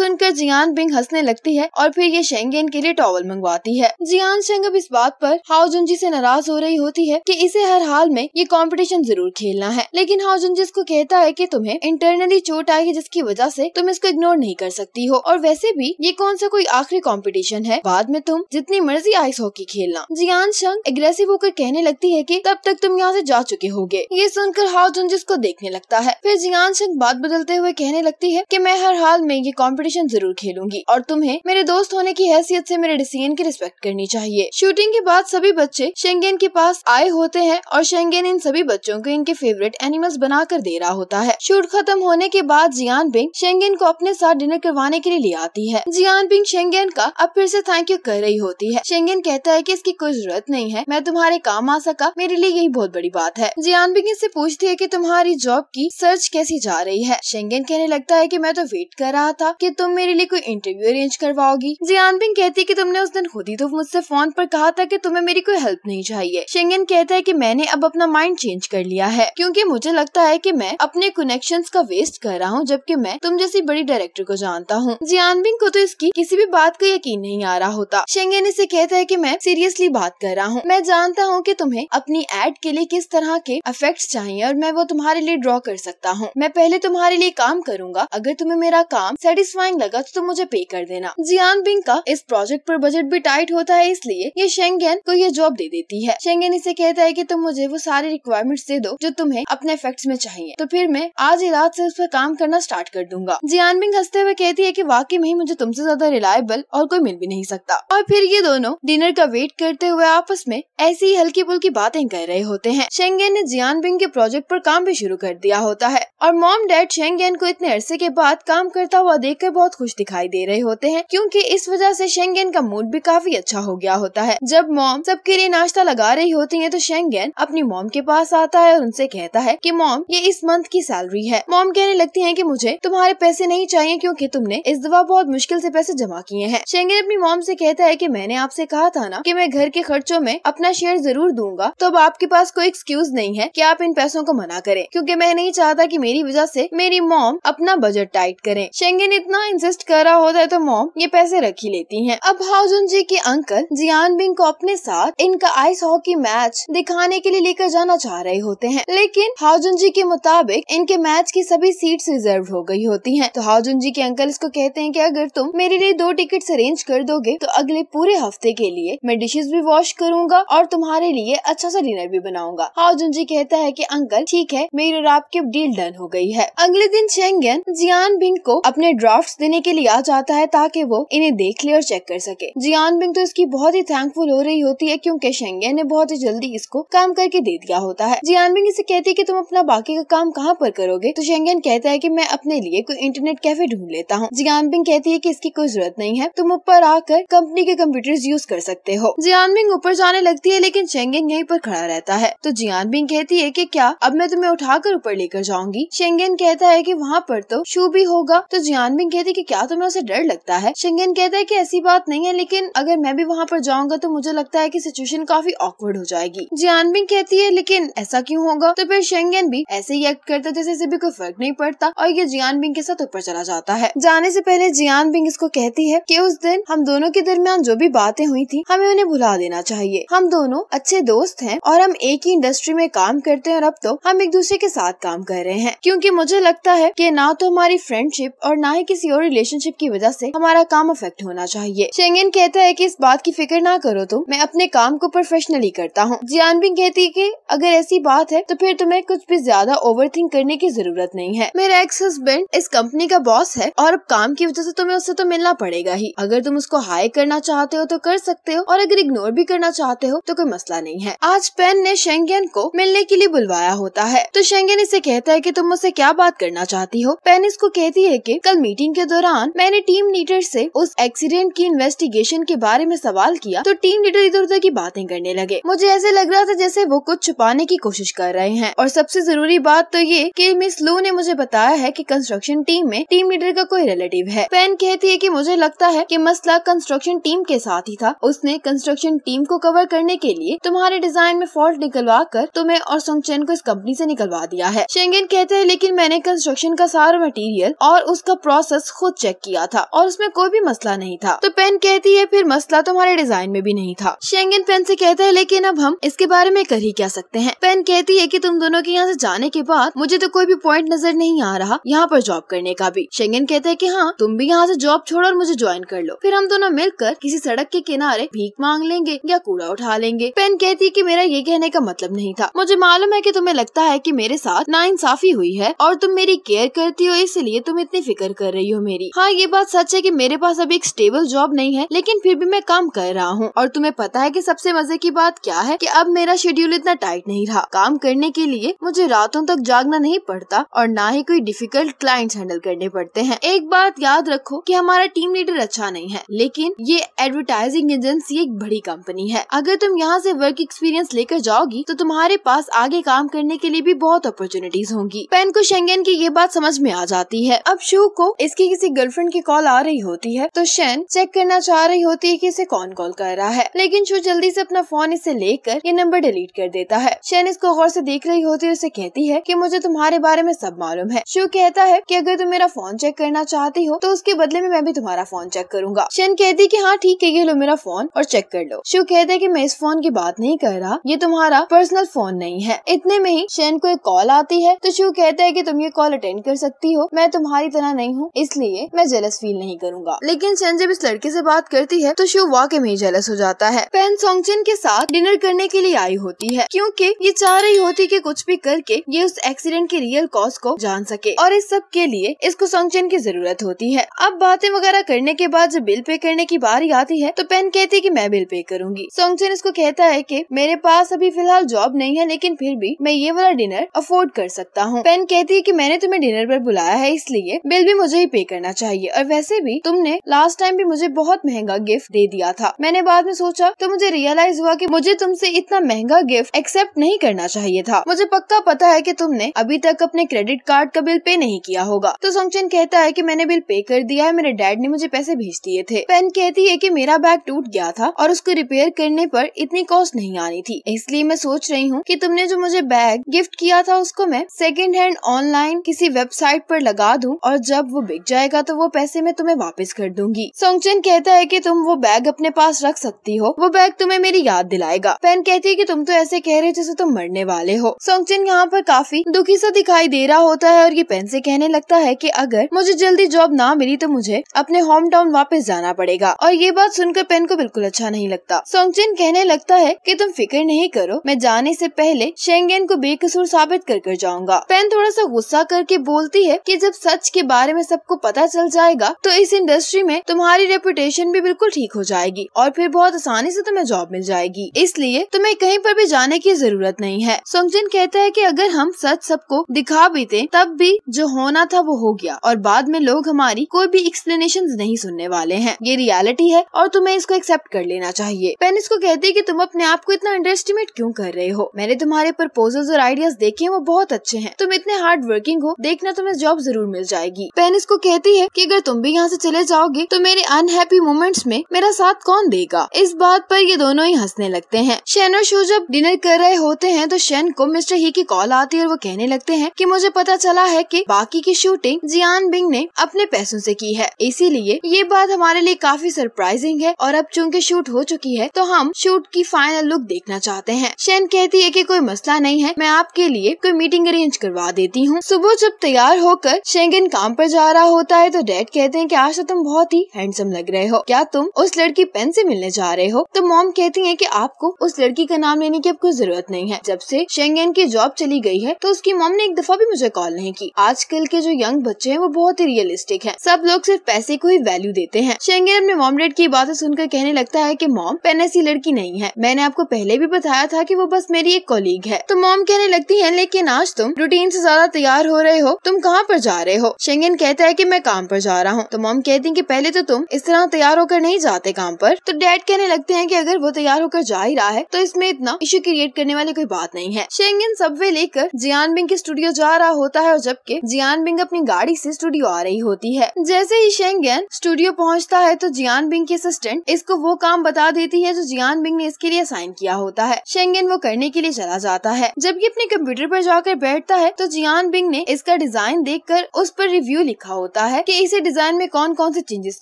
सुनकर जियान बिंग हंसने लगती है और और फिर ये शेंगेन के लिए टॉवल मंगवाती है जियान शेंग अब इस बात पर हाउजुनजी से नाराज हो रही होती है कि इसे हर हाल में ये कंपटीशन जरूर खेलना है लेकिन हाउजुनजी इसको कहता है कि तुम्हें इंटरनली चोट आई है जिसकी वजह से तुम इसको इग्नोर नहीं कर सकती हो और वैसे भी ये कौन सा कोई आखिरी कॉम्पिटिशन है बाद में तुम जितनी मर्जी आइस हॉकी खेलना जियान शंग एग्रेसिव होकर कहने लगती है की तब तक तुम यहाँ ऐसी जा चुके गए ये सुनकर हाउजुन जिसको देखने लगता है फिर जियान शंग बात बदलते हुए कहने लगती है की मैं हर हाल में ये कॉम्पिटिशन जरूर खेलूंगी और तुम्हें मेरे दो दोस्त होने की हैसियत से मेरे डिसीजन की रिस्पेक्ट करनी चाहिए शूटिंग के बाद सभी बच्चे शेंगेन के पास आए होते हैं और शेंगेन इन सभी बच्चों को इनके फेवरेट एनिमल्स बना कर दे रहा होता है शूट खत्म होने के बाद जियान बिंग शेंगेन को अपने साथ डिनर करवाने के लिए ले आती है जियान बिंग शेंगेन का अब फिर से थैंक यू कर रही होती है शेंगेन कहता है की इसकी कोई जरूरत नहीं है मैं तुम्हारे काम आ सका मेरे लिए यही बहुत बड़ी बात है जियान बिंग इससे पूछती है की तुम्हारी जॉब की सर्च कैसी जा रही है शेंगेन कहने लगता है की मैं तो वेट कर रहा था की तुम मेरे लिए कोई इंटरव्यू अरेंज करवाओगी होगी जियानबिन कहती है की तुमने उस दिन खुद ही तो मुझसे फोन पर कहा था की तुम्हें मेरी कोई हेल्प नहीं चाहिए शेंगन कहता है की मैंने अब अपना माइंड चेंज कर लिया है क्यूँकी मुझे लगता है की मैं अपने कनेक्शन का वेस्ट कर रहा हूँ जबकि मैं तुम जैसी बड़ी डायरेक्टर को जानता हूँ जियानबिंग को तो इसकी किसी भी बात का यकीन नहीं आ रहा होता शेंगन इसे कहता है की मैं सीरियसली बात कर रहा हूँ मैं जानता हूँ की तुम्हें अपनी एड के लिए किस तरह के अफेक्ट चाहिए और मैं वो तुम्हारे लिए ड्रॉ कर सकता हूँ मैं पहले तुम्हारे लिए काम करूँगा अगर तुम्हें मेरा काम सेटिस्फाइंग लगा तो तुम मुझे पे कर देना जियान जॉन बिंग का इस प्रोजेक्ट पर बजट भी टाइट होता है इसलिए ये शेंगेन को ये जॉब दे देती है शेंगेन इसे कहता है कि तुम मुझे वो सारी रिक्वायरमेंट्स दे दो जो तुम्हें अपने इफेक्ट्स में चाहिए तो फिर मैं आज ही रात ऐसी उस पर काम करना स्टार्ट कर दूंगा जियान बिंग हंसते हुए कहती है की वाकई में मुझे तुमसे ज्यादा रिलायबल और कोई मिल भी नहीं सकता और फिर ये दोनों डिनर का वेट करते हुए आपस में ऐसी हल्की पुल्की बातें कर रहे होते हैं शेंगेन ने जियान बिंग के प्रोजेक्ट पर काम भी शुरू कर दिया होता है और मॉम डैड शेंगेन को इतने अरसे के बाद काम करता हुआ देखकर बहुत खुश दिखाई दे रहे होते हैं क्योंकि क्योंकि इस वजह से शेंगेन का मूड भी काफी अच्छा हो गया होता है जब मॉम सबके लिए नाश्ता लगा रही होती है तो शेंगेन अपनी मॉम के पास आता है और उनसे कहता है कि मॉम ये इस मंथ की सैलरी है मॉम कहने लगती है कि मुझे तुम्हारे पैसे नहीं चाहिए क्योंकि तुमने इस दफा बहुत मुश्किल से पैसे जमा किए हैं शेंगेन अपनी मॉम से कहता है कि मैंने आपसे कहा था ना कि मैं घर के खर्चों में अपना शेयर जरूर दूंगा तो अब आपके पास कोई एक्सक्यूज नहीं है कि आप इन पैसों को मना करें क्योंकि मैं नहीं चाहता कि मेरी वजह से मेरी मॉम अपना बजट टाइट करें शेंगेन इतना इंसिस्ट कर रहा होता है तो मॉम ये पैसे ऐसे रखी लेती हैं। अब हाउजुन जी के अंकल जियान बिंग को अपने साथ इनका आइस हॉकी मैच दिखाने के लिए लेकर जाना चाह रहे होते हैं लेकिन हाउजुन जी के मुताबिक इनके मैच की सभी सीट रिजर्व हो गयी होती है तो हाउजुन जी के अंकल इसको कहते हैं की अगर तुम मेरे लिए दो टिकट अरेंज कर दोगे तो अगले पूरे हफ्ते के लिए मैं डिशेज भी वॉश करूंगा और तुम्हारे लिए अच्छा सा डिनर भी बनाऊंगा हाउजुन जी कहता है की अंकल ठीक है मेरी और आपकी डील डन हो गई है अगले दिन चेंगन जियान बिंग को अपने ड्राफ्ट देने के लिए आ जाता है ताकि वो इन्हें देख ले और चेक कर सके जियान बिंग तो इसकी बहुत ही थैंकफुल हो रही होती है क्योंकि शेंगे ने बहुत ही जल्दी इसको काम करके दे दिया होता है जियान बिंग इसे कहती है कि तुम अपना बाकी का काम कहाँ पर करोगे तो शेंगन कहता है कि मैं अपने लिए कोई इंटरनेट कैफे ढूंढ लेता हूँ जियान बिंग कहती है कि इसकी कोई जरूरत नहीं है तुम ऊपर आकर कंपनी के कंप्यूटर्स यूज कर सकते हो जियान बिंग ऊपर जाने लगती है लेकिन शेंगेन यहीं पर खड़ा रहता है तो जियान बिंग कहती है कि क्या अब मैं तुम्हें उठाकर ऊपर लेकर जाऊंगी शेंगेन कहता है कि वहाँ पर तो शू भी होगा तो जियान बिंग कहती है कि क्या तुम्हें उसे डर लगता है शेंगे नितिन कहता है कि ऐसी बात नहीं है लेकिन अगर मैं भी वहाँ पर जाऊँगा तो मुझे लगता है कि सिचुएशन काफी ऑकवर्ड हो जाएगी जियानबिंग कहती है लेकिन ऐसा क्यों होगा तो फिर शेंगेन भी ऐसे ही एक्ट करता जैसे इसे भी कोई फर्क नहीं पड़ता और ये जियानबिंग के साथ ऊपर चला जाता है जाने से पहले जियानबिंग इसको कहती है की उस दिन हम दोनों के दरमियान जो भी बातें हुई थी हमें उन्हें भुला देना चाहिए हम दोनों अच्छे दोस्त हैं और हम एक ही इंडस्ट्री में काम करते हैं और अब तो हम एक दूसरे के साथ काम कर रहे हैं क्योंकि मुझे लगता है कि ना तो हमारी फ्रेंडशिप और ना ही किसी और रिलेशनशिप की वजह से हमारा काम परफेक्ट होना चाहिए शेंगेन कहता है कि इस बात की फिक्र ना करो तुम मैं अपने काम को प्रोफेशनली करता हूँ जियानबिंग कहती है कि अगर ऐसी बात है तो फिर तुम्हें कुछ भी ज्यादा ओवर करने की जरूरत नहीं है मेरा एक्स हस्बैंड इस कंपनी का बॉस है और अब काम की वजह से तुम्हें उससे तो मिलना पड़ेगा ही अगर तुम उसको हाई करना चाहते हो तो कर सकते हो और अगर इग्नोर भी करना चाहते हो तो कोई मसला नहीं है आज पेन ने शेंगेन को मिलने के लिए बुलवाया होता है तो शेंगेन इसे कहता है कि तुम मुझसे क्या बात करना चाहती हो पेन इसको कहती है कि कल मीटिंग के दौरान मैंने टीम लीडर से उस उस एक्सीडेंट की इन्वेस्टिगेशन के बारे में सवाल किया तो टीम लीडर इधर उधर की बातें करने लगे मुझे ऐसे लग रहा था जैसे वो कुछ छुपाने की कोशिश कर रहे हैं और सबसे जरूरी बात तो ये कि मिस लू ने मुझे बताया है कि कंस्ट्रक्शन टीम में टीम लीडर का कोई रिलेटिव है पेन कहती है कि मुझे लगता है कि मसला कंस्ट्रक्शन टीम के साथ ही था उसने कंस्ट्रक्शन टीम को कवर करने के लिए तुम्हारे डिजाइन में फॉल्ट निकलवा कर तुम्हें और सोंगचेन को इस कंपनी ऐसी निकलवा दिया है शेंगेन कहते हैं लेकिन मैंने कंस्ट्रक्शन का सारा मटीरियल और उसका प्रोसेस खुद चेक किया था और उसमें कोई भी मसला नहीं था तो पेन कहती है फिर मसला तुम्हारे डिजाइन में भी नहीं था शेंगन पेन से कहता है लेकिन अब हम इसके बारे में कर ही क्या सकते हैं पेन कहती है कि तुम दोनों के यहाँ से जाने के बाद मुझे तो कोई भी पॉइंट नजर नहीं आ रहा यहाँ पर जॉब करने का भी शेंगन कहता है की हाँ तुम भी यहाँ से जॉब छोड़ो और मुझे ज्वाइन कर लो फिर हम दोनों मिलकर किसी सड़क के किनारे भीख मांग लेंगे या कूड़ा उठा लेंगे पेन कहती है की मेरा ये कहने का मतलब नहीं था मुझे मालूम है की तुम्हें लगता है की मेरे साथ नाइंसाफी हुई है और तुम मेरी केयर करती हो इसलिए तुम इतनी फिक्र कर रही हो मेरी हाँ ये बात सच है की मेरे पास अभी एक स्टेबल जॉब नहीं है लेकिन फिर भी मैं काम कर रहा हूँ और तुम्हें पता है की सबसे मजे की बात क्या है की अब मेरा शेड्यूल इतना टाइट नहीं रहा काम करने के लिए मुझे रातों तक जागना नहीं पड़ता और न ही कोई डिफिकल्ट क्लाइंट हैंडल करने पड़ते हैं एक बात याद रखो की हमारा टीम लीडर अच्छा नहीं है लेकिन ये एडवर्टाइजिंग एजेंसी एक बड़ी कंपनी है अगर तुम यहाँ से वर्क एक्सपीरियंस लेकर जाओगी तो तुम्हारे पास आगे काम करने के लिए भी बहुत अपॉर्चुनिटीज होंगी पेन को शेंगेन की ये बात समझ में आ जाती है अब शो को इसकी किसी गर्लफ्रेंड की कॉल आ रही होती है है तो शेन चेक करना चाह रही होती है कि इसे कौन कॉल कर रहा है लेकिन शो जल्दी से अपना फोन इसे लेकर ये नंबर डिलीट कर देता है शेन इसको गौर से देख रही होती है उसे कहती है कि मुझे तुम्हारे बारे में सब मालूम है शो कहता है कि अगर तुम मेरा फोन चेक करना चाहती हो तो उसके बदले में मैं भी तुम्हारा फोन चेक करूंगा शेन कहती की हाँ ठीक है ये लो मेरा फोन और चेक कर लो शिव कहते है की मैं इस फोन की बात नहीं कर रहा ये तुम्हारा पर्सनल फोन नहीं है इतने में ही शेन को एक कॉल आती है तो शिव कहते है की तुम ये कॉल अटेंड कर सकती हो मैं तुम्हारी तरह नहीं हूँ इसलिए मैं जेलस फील नहीं करूंगा लेकिन चैन जब इस लड़के से बात करती है तो शिव वाकई में जेलस हो जाता है पेन सोंगचिन के साथ डिनर करने के लिए आई होती है क्योंकि ये चाह रही होती कि कुछ भी करके ये उस एक्सीडेंट के रियल कॉज को जान सके और इस सब के लिए इसको सोंगचिन की जरूरत होती है अब बातें वगैरह करने के बाद जब बिल पे करने की बारी आती है तो पेन कहती है मैं बिल पे करूंगी सोंगचिन इसको कहता है की मेरे पास अभी फिलहाल जॉब नहीं है लेकिन फिर भी मैं ये वाला डिनर अफोर्ड कर सकता हूँ पेन कहती है की मैंने तुम्हें डिनर पर बुलाया है इसलिए बिल भी मुझे ही पे करना चाहिए और वैसे भी तुमने लास्ट टाइम भी मुझे बहुत महंगा गिफ्ट दे दिया था मैंने बाद में सोचा तो मुझे रियलाइज हुआ कि मुझे तुमसे इतना महंगा गिफ्ट एक्सेप्ट नहीं करना चाहिए था मुझे पक्का पता है कि तुमने अभी तक अपने क्रेडिट कार्ड का बिल पे नहीं किया होगा तो सोंगचन कहता है कि मैंने बिल पे कर दिया है मेरे डैड ने मुझे पैसे भेज दिए थे पेन कहती है कि मेरा बैग टूट गया था और उसको रिपेयर करने पर इतनी कॉस्ट नहीं आनी थी इसलिए मैं सोच रही हूँ कि तुमने जो मुझे बैग गिफ्ट किया था उसको मैं सेकेंड हैंड ऑनलाइन किसी वेबसाइट पर लगा दूँ और जब वो बिक जाएगा तो वो पैसे मैं तुम्हें वापस कर दूँ दूंगी सोंगचेन कहता है कि तुम वो बैग अपने पास रख सकती हो वो बैग तुम्हें मेरी याद दिलाएगा पेन कहती है कि तुम तो ऐसे कह रहे जैसे तुम मरने वाले हो सोंगचेन यहाँ पर काफी दुखी सा दिखाई दे रहा होता है और ये पेन से कहने लगता है कि अगर मुझे जल्दी जॉब ना मिली तो मुझे अपने होम टाउन वापस जाना पड़ेगा और ये बात सुनकर पेन को बिल्कुल अच्छा नहीं लगता सोंगचेन कहने लगता है कि तुम फिक्र नहीं करो मैं जाने से पहले शेंगेन को बेकसूर साबित कर कर जाऊंगा पेन थोड़ा सा गुस्सा करके बोलती है कि जब सच के बारे में सबको पता चल जाएगा तो इस इंडस्ट्री में तुम्हारी रेपुटेशन भी बिल्कुल ठीक हो जाएगी और फिर बहुत आसानी से तुम्हें जॉब मिल जाएगी इसलिए तुम्हें कहीं पर भी जाने की जरूरत नहीं है सोंगजिन कहता है कि अगर हम सच सबको दिखा भी दे तब भी जो होना था वो हो गया और बाद में लोग हमारी कोई भी एक्सप्लेनेशन नहीं सुनने वाले हैं ये रियलिटी है और तुम्हें इसको एक्सेप्ट कर लेना चाहिए पेन इसको कहती है की तुम अपने आप को इतना अंडर एस्टिमेट कर रहे हो मैंने तुम्हारे प्रपोजल्स और आइडियाज देखे वो बहुत अच्छे हैं तुम इतने हार्ड वर्किंग हो देखना तुम्हें जॉब जरूर मिल जाएगी पेन इसको कहती है की अगर तुम भी यहाँ ऐसी चले जाओगे रहोगे तो मेरे अनहैप्पी मोमेंट्स में मेरा साथ कौन देगा इस बात पर ये दोनों ही हंसने लगते हैं शेन और शू जब डिनर कर रहे होते हैं तो शेन को मिस्टर ही की कॉल आती है और वो कहने लगते हैं कि मुझे पता चला है कि बाकी की शूटिंग जियान बिंग ने अपने पैसों से की है इसीलिए ये बात हमारे लिए काफी सरप्राइजिंग है और अब चूंकि शूट हो चुकी है तो हम शूट की फाइनल लुक देखना चाहते हैं शेन कहती है कि कोई मसला नहीं है मैं आपके लिए कोई मीटिंग अरेंज करवा देती हूँ सुबह जब तैयार होकर शेंगन काम पर जा रहा होता है तो डैड कहते हैं कि आज तो तुम बहुत बहुत ही हैंडसम लग रहे हो क्या तुम उस लड़की पेन से मिलने जा रहे हो तो मॉम कहती है की आपको उस लड़की का नाम लेने की अब कोई जरूरत नहीं है जब से शेंगेन की जॉब चली गई है तो उसकी मॉम ने एक दफा भी मुझे कॉल नहीं की आजकल के जो यंग बच्चे हैं वो बहुत ही रियलिस्टिक हैं सब लोग सिर्फ पैसे को ही वैल्यू देते हैं शेंगेन अपने मॉम डैड की बातें सुनकर कहने लगता है की मॉम पेन ऐसी लड़की नहीं है मैंने आपको पहले भी बताया था की वो बस मेरी एक कोलीग है तो मॉम कहने लगती है लेकिन आज तुम रूटीन ऐसी ज्यादा तैयार हो रहे हो तुम कहाँ पर जा रहे हो शेंगेन कहता है की मैं काम पर जा रहा हूँ तो मॉम कहती है की पहले तो तुम इस तरह तैयार होकर नहीं जाते काम पर तो डैड कहने लगते हैं कि अगर वो तैयार होकर जा ही रहा है तो इसमें इतना इश्यू क्रिएट करने वाली कोई बात नहीं है शेंगन सबवे लेकर जियान बिंग के स्टूडियो जा रहा होता है और जबकि जियान बिंग अपनी गाड़ी से स्टूडियो आ रही होती है जैसे ही शेंगन स्टूडियो पहुँचता है तो जियान बिंग की असिस्टेंट इसको वो काम बता देती है जो जियान बिंग ने इसके लिए साइन किया होता है शेंगन वो करने के लिए चला जाता है जबकि अपने कंप्यूटर पर जाकर बैठता है तो जियान बिंग ने इसका डिजाइन देखकर उस पर रिव्यू लिखा होता है की इसे डिजाइन में कौन कौन से चेंजेस चेंजेस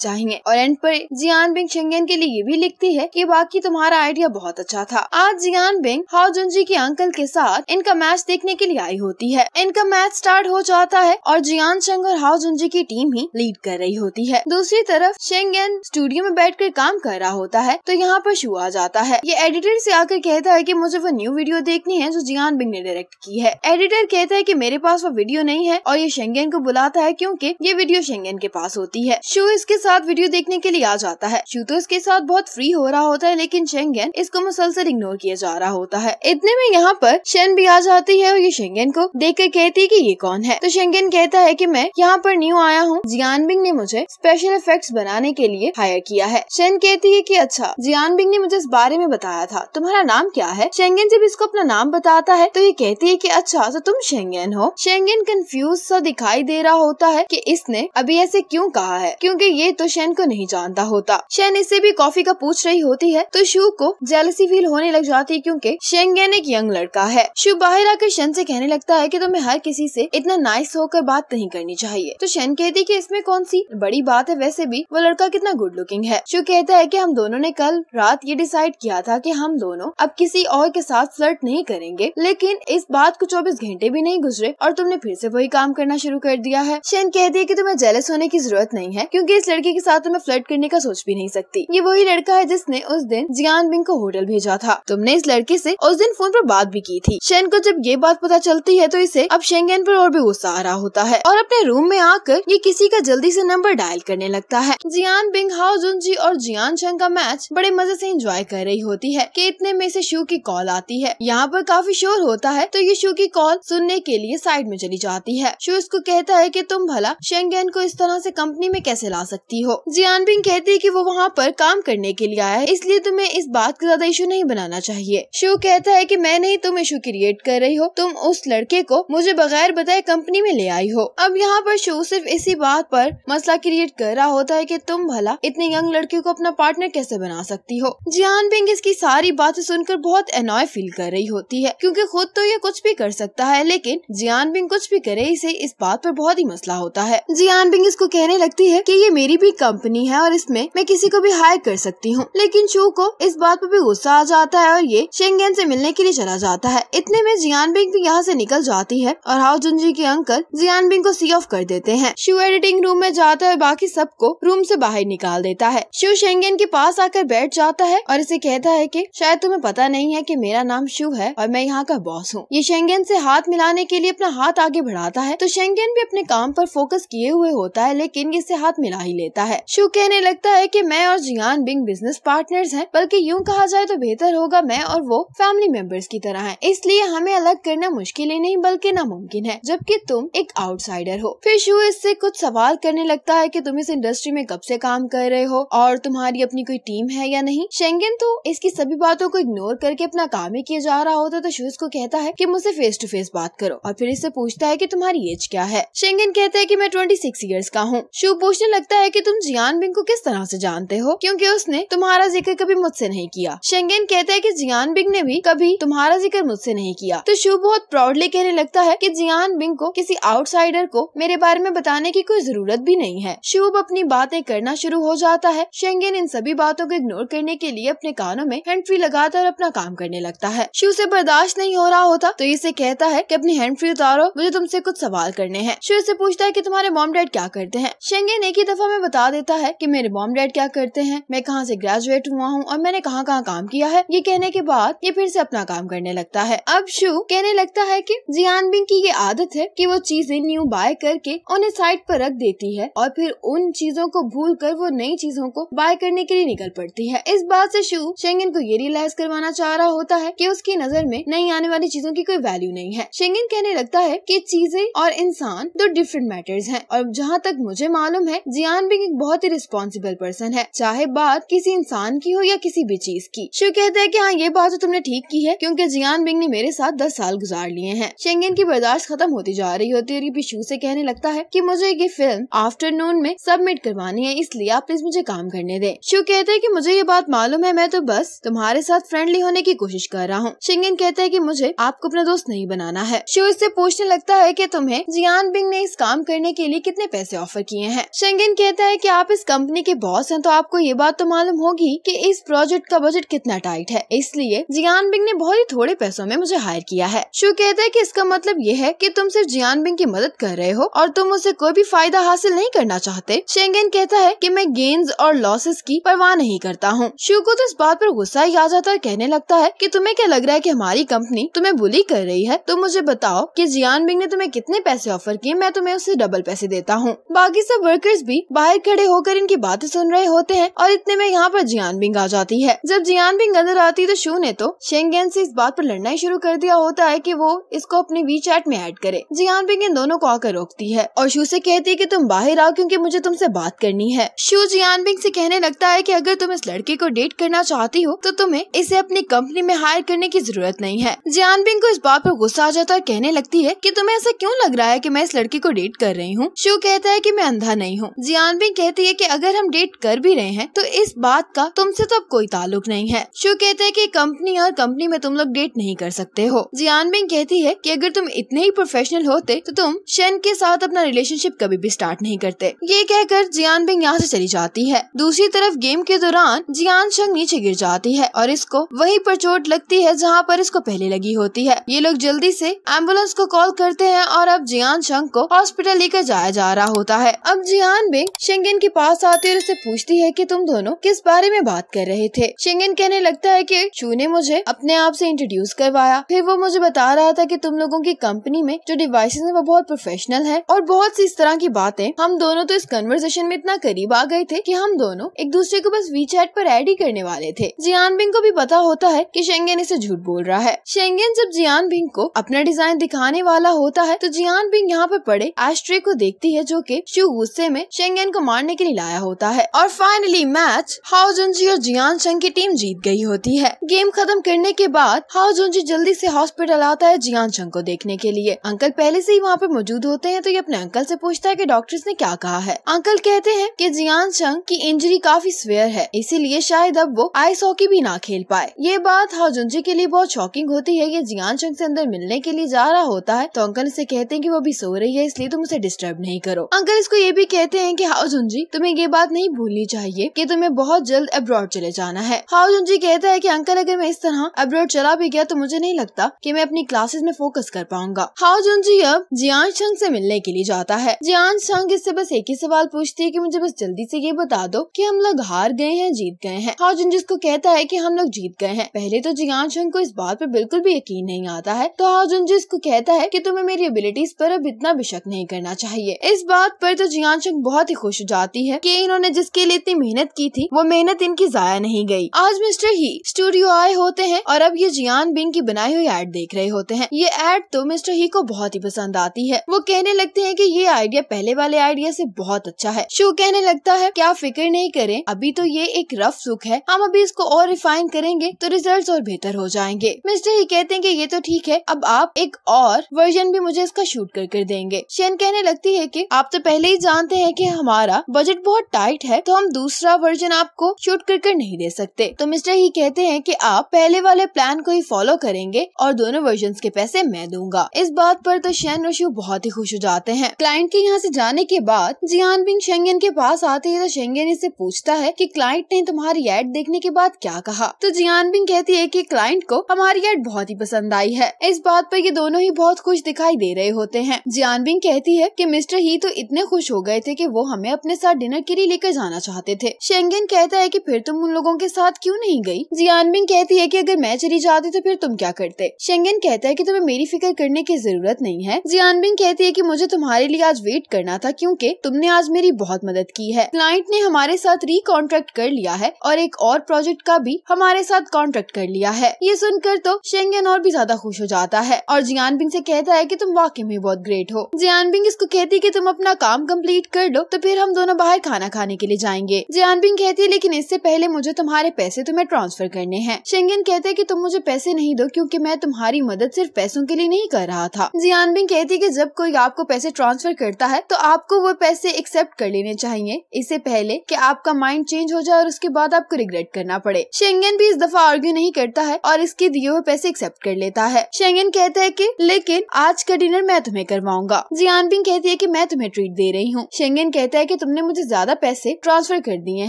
चाहिए और एंड पर जियान बिंग शेंगेन के लिए ये भी लिखती है कि बाकी तुम्हारा आइडिया बहुत अच्छा था आज जियान बिंग हाउ जुनजी के अंकल के साथ इनका मैच देखने के लिए आई होती है इनका मैच स्टार्ट हो जाता है और जियान शेंग और हाउ जुनजी की टीम ही लीड कर रही होती है दूसरी तरफ शेंगेन स्टूडियो में कर काम कर रहा होता है तो यहाँ पर शो आ जाता है ये एडिटर ऐसी आकर कहता है की मुझे वो न्यू वीडियो देखनी है जो जियान बिंग ने डायरेक्ट की है एडिटर कहता है की मेरे पास वो वीडियो नहीं है और ये शेंगेन को बुलाता है क्यूँकी ये वीडियो शेंगेन के पास होती है शो इस यूजर्स के साथ वीडियो देखने के लिए आ जाता है शूटर्स के साथ बहुत फ्री हो रहा होता है लेकिन शेंगेन इसको मुसलसल इग्नोर किया जा रहा होता है इतने में यहाँ पर शेन भी आ जाती है और ये शेंगेन को देख कर कहती है की ये कौन है तो शेंगेन कहता है की मैं यहाँ पर न्यू आया हूँ जियानबिंग ने मुझे स्पेशल इफेक्ट बनाने के लिए हायर किया है शेन कहती है की अच्छा जियानबिंग ने मुझे इस बारे में बताया था तुम्हारा नाम क्या है शेंगेन जब इसको अपना नाम बताता है तो ये कहती है की अच्छा तो तुम शेंगेन हो शेंगेन कंफ्यूज सा दिखाई दे रहा होता है कि इसने अभी ऐसे क्यों कहा है क्योंकि ये तो शैन को नहीं जानता होता शैन इससे भी कॉफी का पूछ रही होती है तो शु को जेलसी फील होने लग जाती है क्योंकि शेंगेन एक यंग लड़का है शु बाहर आकर शैन से कहने लगता है कि तुम्हें हर किसी से इतना नाइस होकर बात नहीं करनी चाहिए तो शैन कहती कि इसमें कौन सी बड़ी बात है वैसे भी वो लड़का कितना गुड लुकिंग है शु कहता है कि हम दोनों ने कल रात ये डिसाइड किया था कि हम दोनों अब किसी और के साथ फ्लर्ट नहीं करेंगे लेकिन इस बात को चौबीस घंटे भी नहीं गुजरे और तुमने फिर से वही काम करना शुरू कर दिया है शैन कहती है की तुम्हें जेलस होने की जरूरत नहीं है क्यूँकी इस लड़के के साथ तुम्हें तो फ्लर्ट करने का सोच भी नहीं सकती ये वही लड़का है जिसने उस दिन जियान बिंग को होटल भेजा था तुमने इस लड़के से उस दिन फोन पर बात भी की थी शेन को जब ये बात पता चलती है तो इसे अब शेंगेन पर और भी गुस्सा आ रहा होता है और अपने रूम में आकर ये किसी का जल्दी से नंबर डायल करने लगता है जियान बिंग हाउ जी और जियान शंग का मैच बड़े मजे से इंजॉय कर रही होती है की इतने में से शो की कॉल आती है यहाँ पर काफी शोर होता है तो ये शो की कॉल सुनने के लिए साइड में चली जाती है शो इसको कहता है की तुम भला शेंगेन को इस तरह ऐसी कंपनी में कैसे ला सकते सकती हो जियान बिंग कहती है की वो वहाँ पर काम करने के लिए आया है इसलिए तुम्हें इस बात का ज्यादा इशू नहीं बनाना चाहिए शो कहता है की मैं नहीं तुम इशू क्रिएट कर रही हो तुम उस लड़के को मुझे बगैर बताए कंपनी में ले आई हो अब यहाँ पर शो सिर्फ इसी बात पर मसला क्रिएट कर रहा होता है कि तुम भला इतने यंग लड़के को अपना पार्टनर कैसे बना सकती हो जियान बिंग इसकी सारी बातें सुनकर बहुत अनॉय फील कर रही होती है क्योंकि खुद तो ये कुछ भी कर सकता है लेकिन जियान बिंग कुछ भी करे इसे इस बात पर बहुत ही मसला होता है जियान बिंग इसको कहने लगती है की ये मेरी भी कंपनी है और इसमें मैं किसी को भी हायर कर सकती हूँ लेकिन शू को इस बात पर भी गुस्सा आ जाता है और ये शेंगेन से मिलने के लिए चला जाता है इतने में जियान बिंग भी यहाँ से निकल जाती है और हाउ जुनजी के अंकल जियान बिंग को सी ऑफ कर देते हैं शिव एडिटिंग रूम में जाता है बाकी सबको रूम से बाहर निकाल देता है शिव शेंगेन के पास आकर बैठ जाता है और इसे कहता है की शायद तुम्हें पता नहीं है की मेरा नाम शिव है और मैं यहाँ का बॉस हूँ ये शेंगेन से हाथ मिलाने के लिए अपना हाथ आगे बढ़ाता है तो शेंगेन भी अपने काम पर फोकस किए हुए होता है लेकिन इससे हाथ मिला ही नहीं लेता है शिव कहने लगता है कि मैं और जियान बिंग बिजनेस पार्टनर्स हैं बल्कि यूं कहा जाए तो बेहतर होगा मैं और वो फैमिली मेंबर्स की तरह हैं इसलिए हमें अलग करना मुश्किल ही नहीं बल्कि नामुमकिन है जबकि तुम एक आउटसाइडर हो फिर शिव इससे कुछ सवाल करने लगता है की तुम इस इंडस्ट्री में कब ऐसी काम कर रहे हो और तुम्हारी अपनी कोई टीम है या नहीं शेंगन तो इसकी सभी बातों को इग्नोर करके अपना काम ही किया जा रहा होता तो शूज इसको कहता है की मुझसे फेस टू फेस बात करो और फिर इससे पूछता है की तुम्हारी एज क्या है शेंगन कहता है की मैं ट्वेंटी सिक्स ईयर्स का हूँ शिव पूछने लगता है है कि तुम जियान बिंग को किस तरह से जानते हो क्योंकि उसने तुम्हारा जिक्र कभी मुझसे नहीं किया शेंगेन कहता है कि जियान बिंग ने भी कभी तुम्हारा जिक्र मुझसे नहीं किया तो शु बहुत प्राउडली कहने लगता है कि जियान बिंग को किसी आउटसाइडर को मेरे बारे में बताने की कोई जरूरत भी नहीं है शुभ अपनी बातें करना शुरू हो जाता है शेंगेन इन सभी बातों को इग्नोर करने के लिए अपने कानों में हैंड फ्री लगाता और अपना काम करने लगता है शिव ऐसी बर्दाश्त नहीं हो रहा होता तो इसे कहता है की अपनी हैंड फ्री उतारो मुझे तुमसे कुछ सवाल करने हैं शिव ऐसी पूछता है की तुम्हारे मॉम डैड क्या करते हैं शेंगेन एक ही दफा में हमें बता देता है कि मेरे मॉम डैड क्या करते हैं मैं कहाँ से ग्रेजुएट हुआ हूँ और मैंने कहाँ कहाँ काम किया है ये कहने के बाद ये फिर से अपना काम करने लगता है अब शु कहने लगता है कि जियान बिंग की ये आदत है कि वो चीजें न्यू बाय करके उन्हें साइड पर रख देती है और फिर उन चीजों को भूल कर वो नई चीजों को बाय करने के लिए निकल पड़ती है इस बात से शु शेंगन को ये रियलाइज करवाना चाह रहा होता है कि उसकी नजर में नई आने वाली चीजों की कोई वैल्यू नहीं है शेंगन कहने लगता है कि चीजें और इंसान दो डिफरेंट मैटर्स हैं और जहाँ तक मुझे मालूम है जियान इंसान बिंग एक बहुत ही रिस्पॉन्सिबल पर्सन है चाहे बात किसी इंसान की हो या किसी भी चीज की शिव कहते हैं कि हाँ ये बात तो तुमने ठीक की है क्यूँकी जियान बिंग ने मेरे साथ दस साल गुजार लिए हैं शेंगेन की बर्दाश्त खत्म होती जा रही होती है रिपी शू से कहने लगता है की मुझे ये फिल्म आफ्टरनून में सबमिट करवानी है इसलिए आप प्लीज मुझे काम करने दे शिव कहते हैं की मुझे ये बात मालूम है मैं तो बस तुम्हारे साथ फ्रेंडली होने की कोशिश कर रहा हूँ शेंगेन कहते हैं की मुझे आपको अपना दोस्त नहीं बनाना है शिव इससे पूछने लगता है की तुम्हें जियान बिंग ने इस काम करने के लिए कितने पैसे ऑफर किए हैं शेंगेन कहता है कि आप इस कंपनी के बॉस हैं तो आपको ये बात तो मालूम होगी कि इस प्रोजेक्ट का बजट कितना टाइट है इसलिए जियान बिंग ने बहुत ही थोड़े पैसों में मुझे हायर किया है शु कहता है कि इसका मतलब ये है कि तुम सिर्फ जियान बिंग की मदद कर रहे हो और तुम उसे कोई भी फायदा हासिल नहीं करना चाहते शेंगेन कहता है की मैं गेंद और लॉसेस की परवाह नहीं करता हूँ शिव को तो इस बात आरोप गुस्सा ही आ जाता है कहने लगता है की तुम्हे क्या लग रहा है की हमारी कंपनी तुम्हें बुली कर रही है तुम तो मुझे बताओ की जियान बिंग ने तुम्हें कितने पैसे ऑफर किए मैं तुम्हें उसे डबल पैसे देता हूँ बाकी सब वर्कर्स भी बाहर खड़े होकर इनकी बातें सुन रहे होते हैं और इतने में यहाँ पर जियान बिंग आ जाती है जब जियान बिंग अंदर आती है तो शू ने तो शेंगेन से इस बात पर लड़ना ही शुरू कर दिया होता है कि वो इसको अपने वी चैट में ऐड करे जियान बिंग इन दोनों को आकर रोकती है और शू से कहती है की तुम बाहर आओ क्यूँकी मुझे तुम बात करनी है शू जियान बिंग ऐसी कहने लगता है की अगर तुम इस लड़के को डेट करना चाहती हो तो तुम्हें इसे अपनी कंपनी में हायर करने की जरूरत नहीं है जियान बिंग को इस बात पर गुस्सा आ जाता है और कहने लगती है की तुम्हें ऐसा क्यूँ लग रहा है की मैं इस लड़के को डेट कर रही हूँ शू कहता है की मैं अंधा नहीं हूँ जियान जानवी कहती है कि अगर हम डेट कर भी रहे हैं तो इस बात का तुमसे तो अब कोई ताल्लुक नहीं है शो कहते हैं कि कंपनी और कंपनी में तुम लोग डेट नहीं कर सकते हो जियानबिंग कहती है कि अगर तुम इतने ही प्रोफेशनल होते तो तुम शेन के साथ अपना रिलेशनशिप कभी भी स्टार्ट नहीं करते ये कहकर जियानबिंग यहाँ से चली जाती है दूसरी तरफ गेम के दौरान जियान शंग नीचे गिर जाती है और इसको वही पर चोट लगती है जहाँ पर इसको पहले लगी होती है ये लोग जल्दी से एम्बुलेंस को कॉल करते हैं और अब जियान शंग को हॉस्पिटल लेकर जाया जा रहा होता है अब जियान बिंग शेंगेन के पास आती और उसे पूछती है कि तुम दोनों किस बारे में बात कर रहे थे शेंगेन कहने लगता है कि शू ने मुझे अपने आप से इंट्रोड्यूस करवाया फिर वो मुझे बता रहा था कि तुम लोगों की कंपनी में जो डिवाइसेस है वो बहुत प्रोफेशनल है और बहुत सी इस तरह की बातें हम दोनों तो इस कन्वर्सेशन में इतना करीब आ गए थे की हम दोनों एक दूसरे को बस वी चैट पर ऐड ही करने वाले थे जियान बिंग को भी पता होता है की शेंगेन इसे झूठ बोल रहा है शेंगेन जब जियान बिंग को अपना डिजाइन दिखाने वाला होता है तो जियान बिंग यहाँ पर पड़े एस्ट्रे को देखती है जो की शू गुस्से में शेंगे चेन को मारने के लिए लाया होता है और फाइनली मैच हाउ जुंजी और जियान चंग की टीम जीत गई होती है गेम खत्म करने के बाद जुंजी जल्दी से हॉस्पिटल आता है जियान चंग को देखने के लिए अंकल पहले से ही वहाँ पे मौजूद होते हैं तो ये अपने अंकल से पूछता है कि डॉक्टर्स ने क्या कहा है अंकल कहते हैं कि जियान चंग की इंजरी काफी स्वेयर है इसीलिए शायद अब वो आइस हॉकी भी ना खेल पाए ये बात जुंजी के लिए बहुत शॉकिंग होती है ये जियान चंग से अंदर मिलने के लिए जा रहा होता है तो अंकल इसे कहते हैं कि वो भी सो रही है इसलिए तुम उसे डिस्टर्ब नहीं करो अंकल इसको ये भी कहते हैं कि हाउ जुनजी तुम्हें ये बात नहीं भूलनी चाहिए कि तुम्हें बहुत जल्द अब्रॉड चले जाना है हाउ जुनजी कहता है कि अंकल अगर मैं इस तरह अब्रॉड चला भी गया तो मुझे नहीं लगता कि मैं अपनी क्लासेस में फोकस कर पाऊंगा हाउ जुनजी अब जियान शंग से मिलने के लिए जाता है जियान शंग इससे बस एक ही सवाल पूछती है की मुझे बस जल्दी ऐसी ये बता दो की हम लोग हार गए हैं जीत गए हैं हाउ जुनजी इसको कहता है की हम लोग जीत गए हैं पहले तो जियान शंग को इस बात पर बिल्कुल भी यकीन नहीं आता है तो हाउ जुनजी इसको कहता है की तुम्हें मेरी एबिलिटीज आरोप अब इतना भी शक नहीं करना चाहिए इस बात पर तो जियान शंग बहुत ही खुश हो जाती है कि इन्होंने जिसके लिए इतनी मेहनत की थी वो मेहनत इनकी जाया नहीं गई आज मिस्टर ही स्टूडियो आए होते हैं और अब ये जियान बिन की बनाई हुई एड देख रहे होते हैं ये एड तो मिस्टर ही को बहुत ही पसंद आती है वो कहने लगते है की ये आइडिया पहले वाले आइडिया ऐसी बहुत अच्छा है शो कहने लगता है क्या फिक्र नहीं करे अभी तो ये एक रफ सुख है हम अभी इसको और रिफाइन करेंगे तो रिजल्ट और बेहतर हो जाएंगे मिस्टर ही कहते हैं की ये तो ठीक है अब आप एक और वर्जन भी मुझे इसका शूट कर कर देंगे शेन कहने लगती है की आप तो पहले ही जानते हैं की हम हमारा बजट बहुत टाइट है तो हम दूसरा वर्जन आपको शूट करके नहीं दे सकते तो मिस्टर ही कहते हैं की आप पहले वाले प्लान को ही फॉलो करेंगे और दोनों वर्जन के पैसे मैं दूंगा इस बात आरोप तो शैन और शिव बहुत ही खुश हो जाते हैं क्लाइंट के यहाँ ऐसी जाने के बाद जियान बिंग शेंगेन के पास आते ही तो शेंगेन इससे पूछता है की क्लाइंट ने तुम्हारी एड देखने के बाद क्या कहा तो जियान बिंग कहती है की क्लाइंट को हमारी एड बहुत ही पसंद आई है इस बात पर ये दोनों ही बहुत खुश दिखाई दे रहे होते हैं जियान बिंग कहती है की मिस्टर ही तो इतने खुश हो गए थे की वो हमें अपने साथ डिनर के लिए लेकर जाना चाहते थे शेंगेन कहता है की फिर तुम उन लोगों के साथ क्यूँ नहीं गयी जियानबिंग कहती है की अगर मैं चली जाती तो फिर तुम क्या करते शेंगेन कहता है की तुम्हें मेरी फिक्र करने की जरूरत नहीं है जियानबिंग कहती है की मुझे तुम्हारे लिए आज वेट करना था क्यूँकी तुमने आज मेरी बहुत मदद की है क्लाइंट ने हमारे साथ रिकॉन्ट्रैक्ट कर लिया है और एक और प्रोजेक्ट का भी हमारे साथ कॉन्ट्रैक्ट कर लिया है ये सुनकर तो शेंगेन और भी ज्यादा खुश हो जाता है और जियानबिंग से कहता है कि तुम वाकई में बहुत ग्रेट हो जियानबिंग इसको कहती है कि तुम अपना काम कम्प्लीट कर लो तो फिर हम दोनों बाहर खाना खाने के लिए जाएंगे जियानबिंग कहती है लेकिन इससे पहले मुझे तुम्हारे पैसे तुम्हें ट्रांसफर करने हैं शेंगन कहते हैं कि तुम मुझे पैसे नहीं दो क्योंकि मैं तुम्हारी मदद सिर्फ पैसों के लिए नहीं कर रहा था जियानबिंग कहती है कि जब कोई आपको पैसे ट्रांसफर करता है तो आपको वो पैसे एक्सेप्ट कर लेने चाहिए इससे पहले कि आपका माइंड चेंज हो जाए और उसके बाद आपको रिग्रेट करना पड़े शेंगन भी इस दफा आर्ग्यू नहीं करता है और इसके दिए हुए पैसे एक्सेप्ट कर लेता है शेंगन कहते है कि लेकिन आज का डिनर मैं तुम्हें करवाऊंगा जियानबिंग कहती है कि मैं तुम्हें ट्रीट दे रही हूँ शेंगन कहते कहता है कि तुमने मुझे ज्यादा पैसे ट्रांसफर कर दिए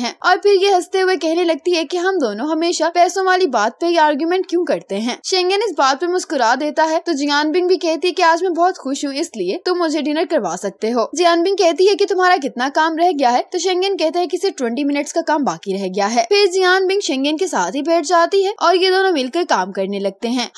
हैं और फिर ये हंसते हुए कहने लगती है कि हम दोनों हमेशा पैसों वाली बात पे ये आर्गुमेंट क्यों करते हैं शेंगन इस बात पे मुस्कुरा देता है तो बिंग भी कहती है कि आज मैं बहुत खुश हूँ इसलिए तुम मुझे डिनर करवा सकते हो बिंग कहती है कि तुम्हारा कितना काम रह गया है तो शेंगन कहता है कि सिर्फ ट्वेंटी मिनट्स का काम बाकी रह गया है फिर बिंग शेंगन के साथ ही बैठ जाती है और ये दोनों मिलकर काम करने लगते हैं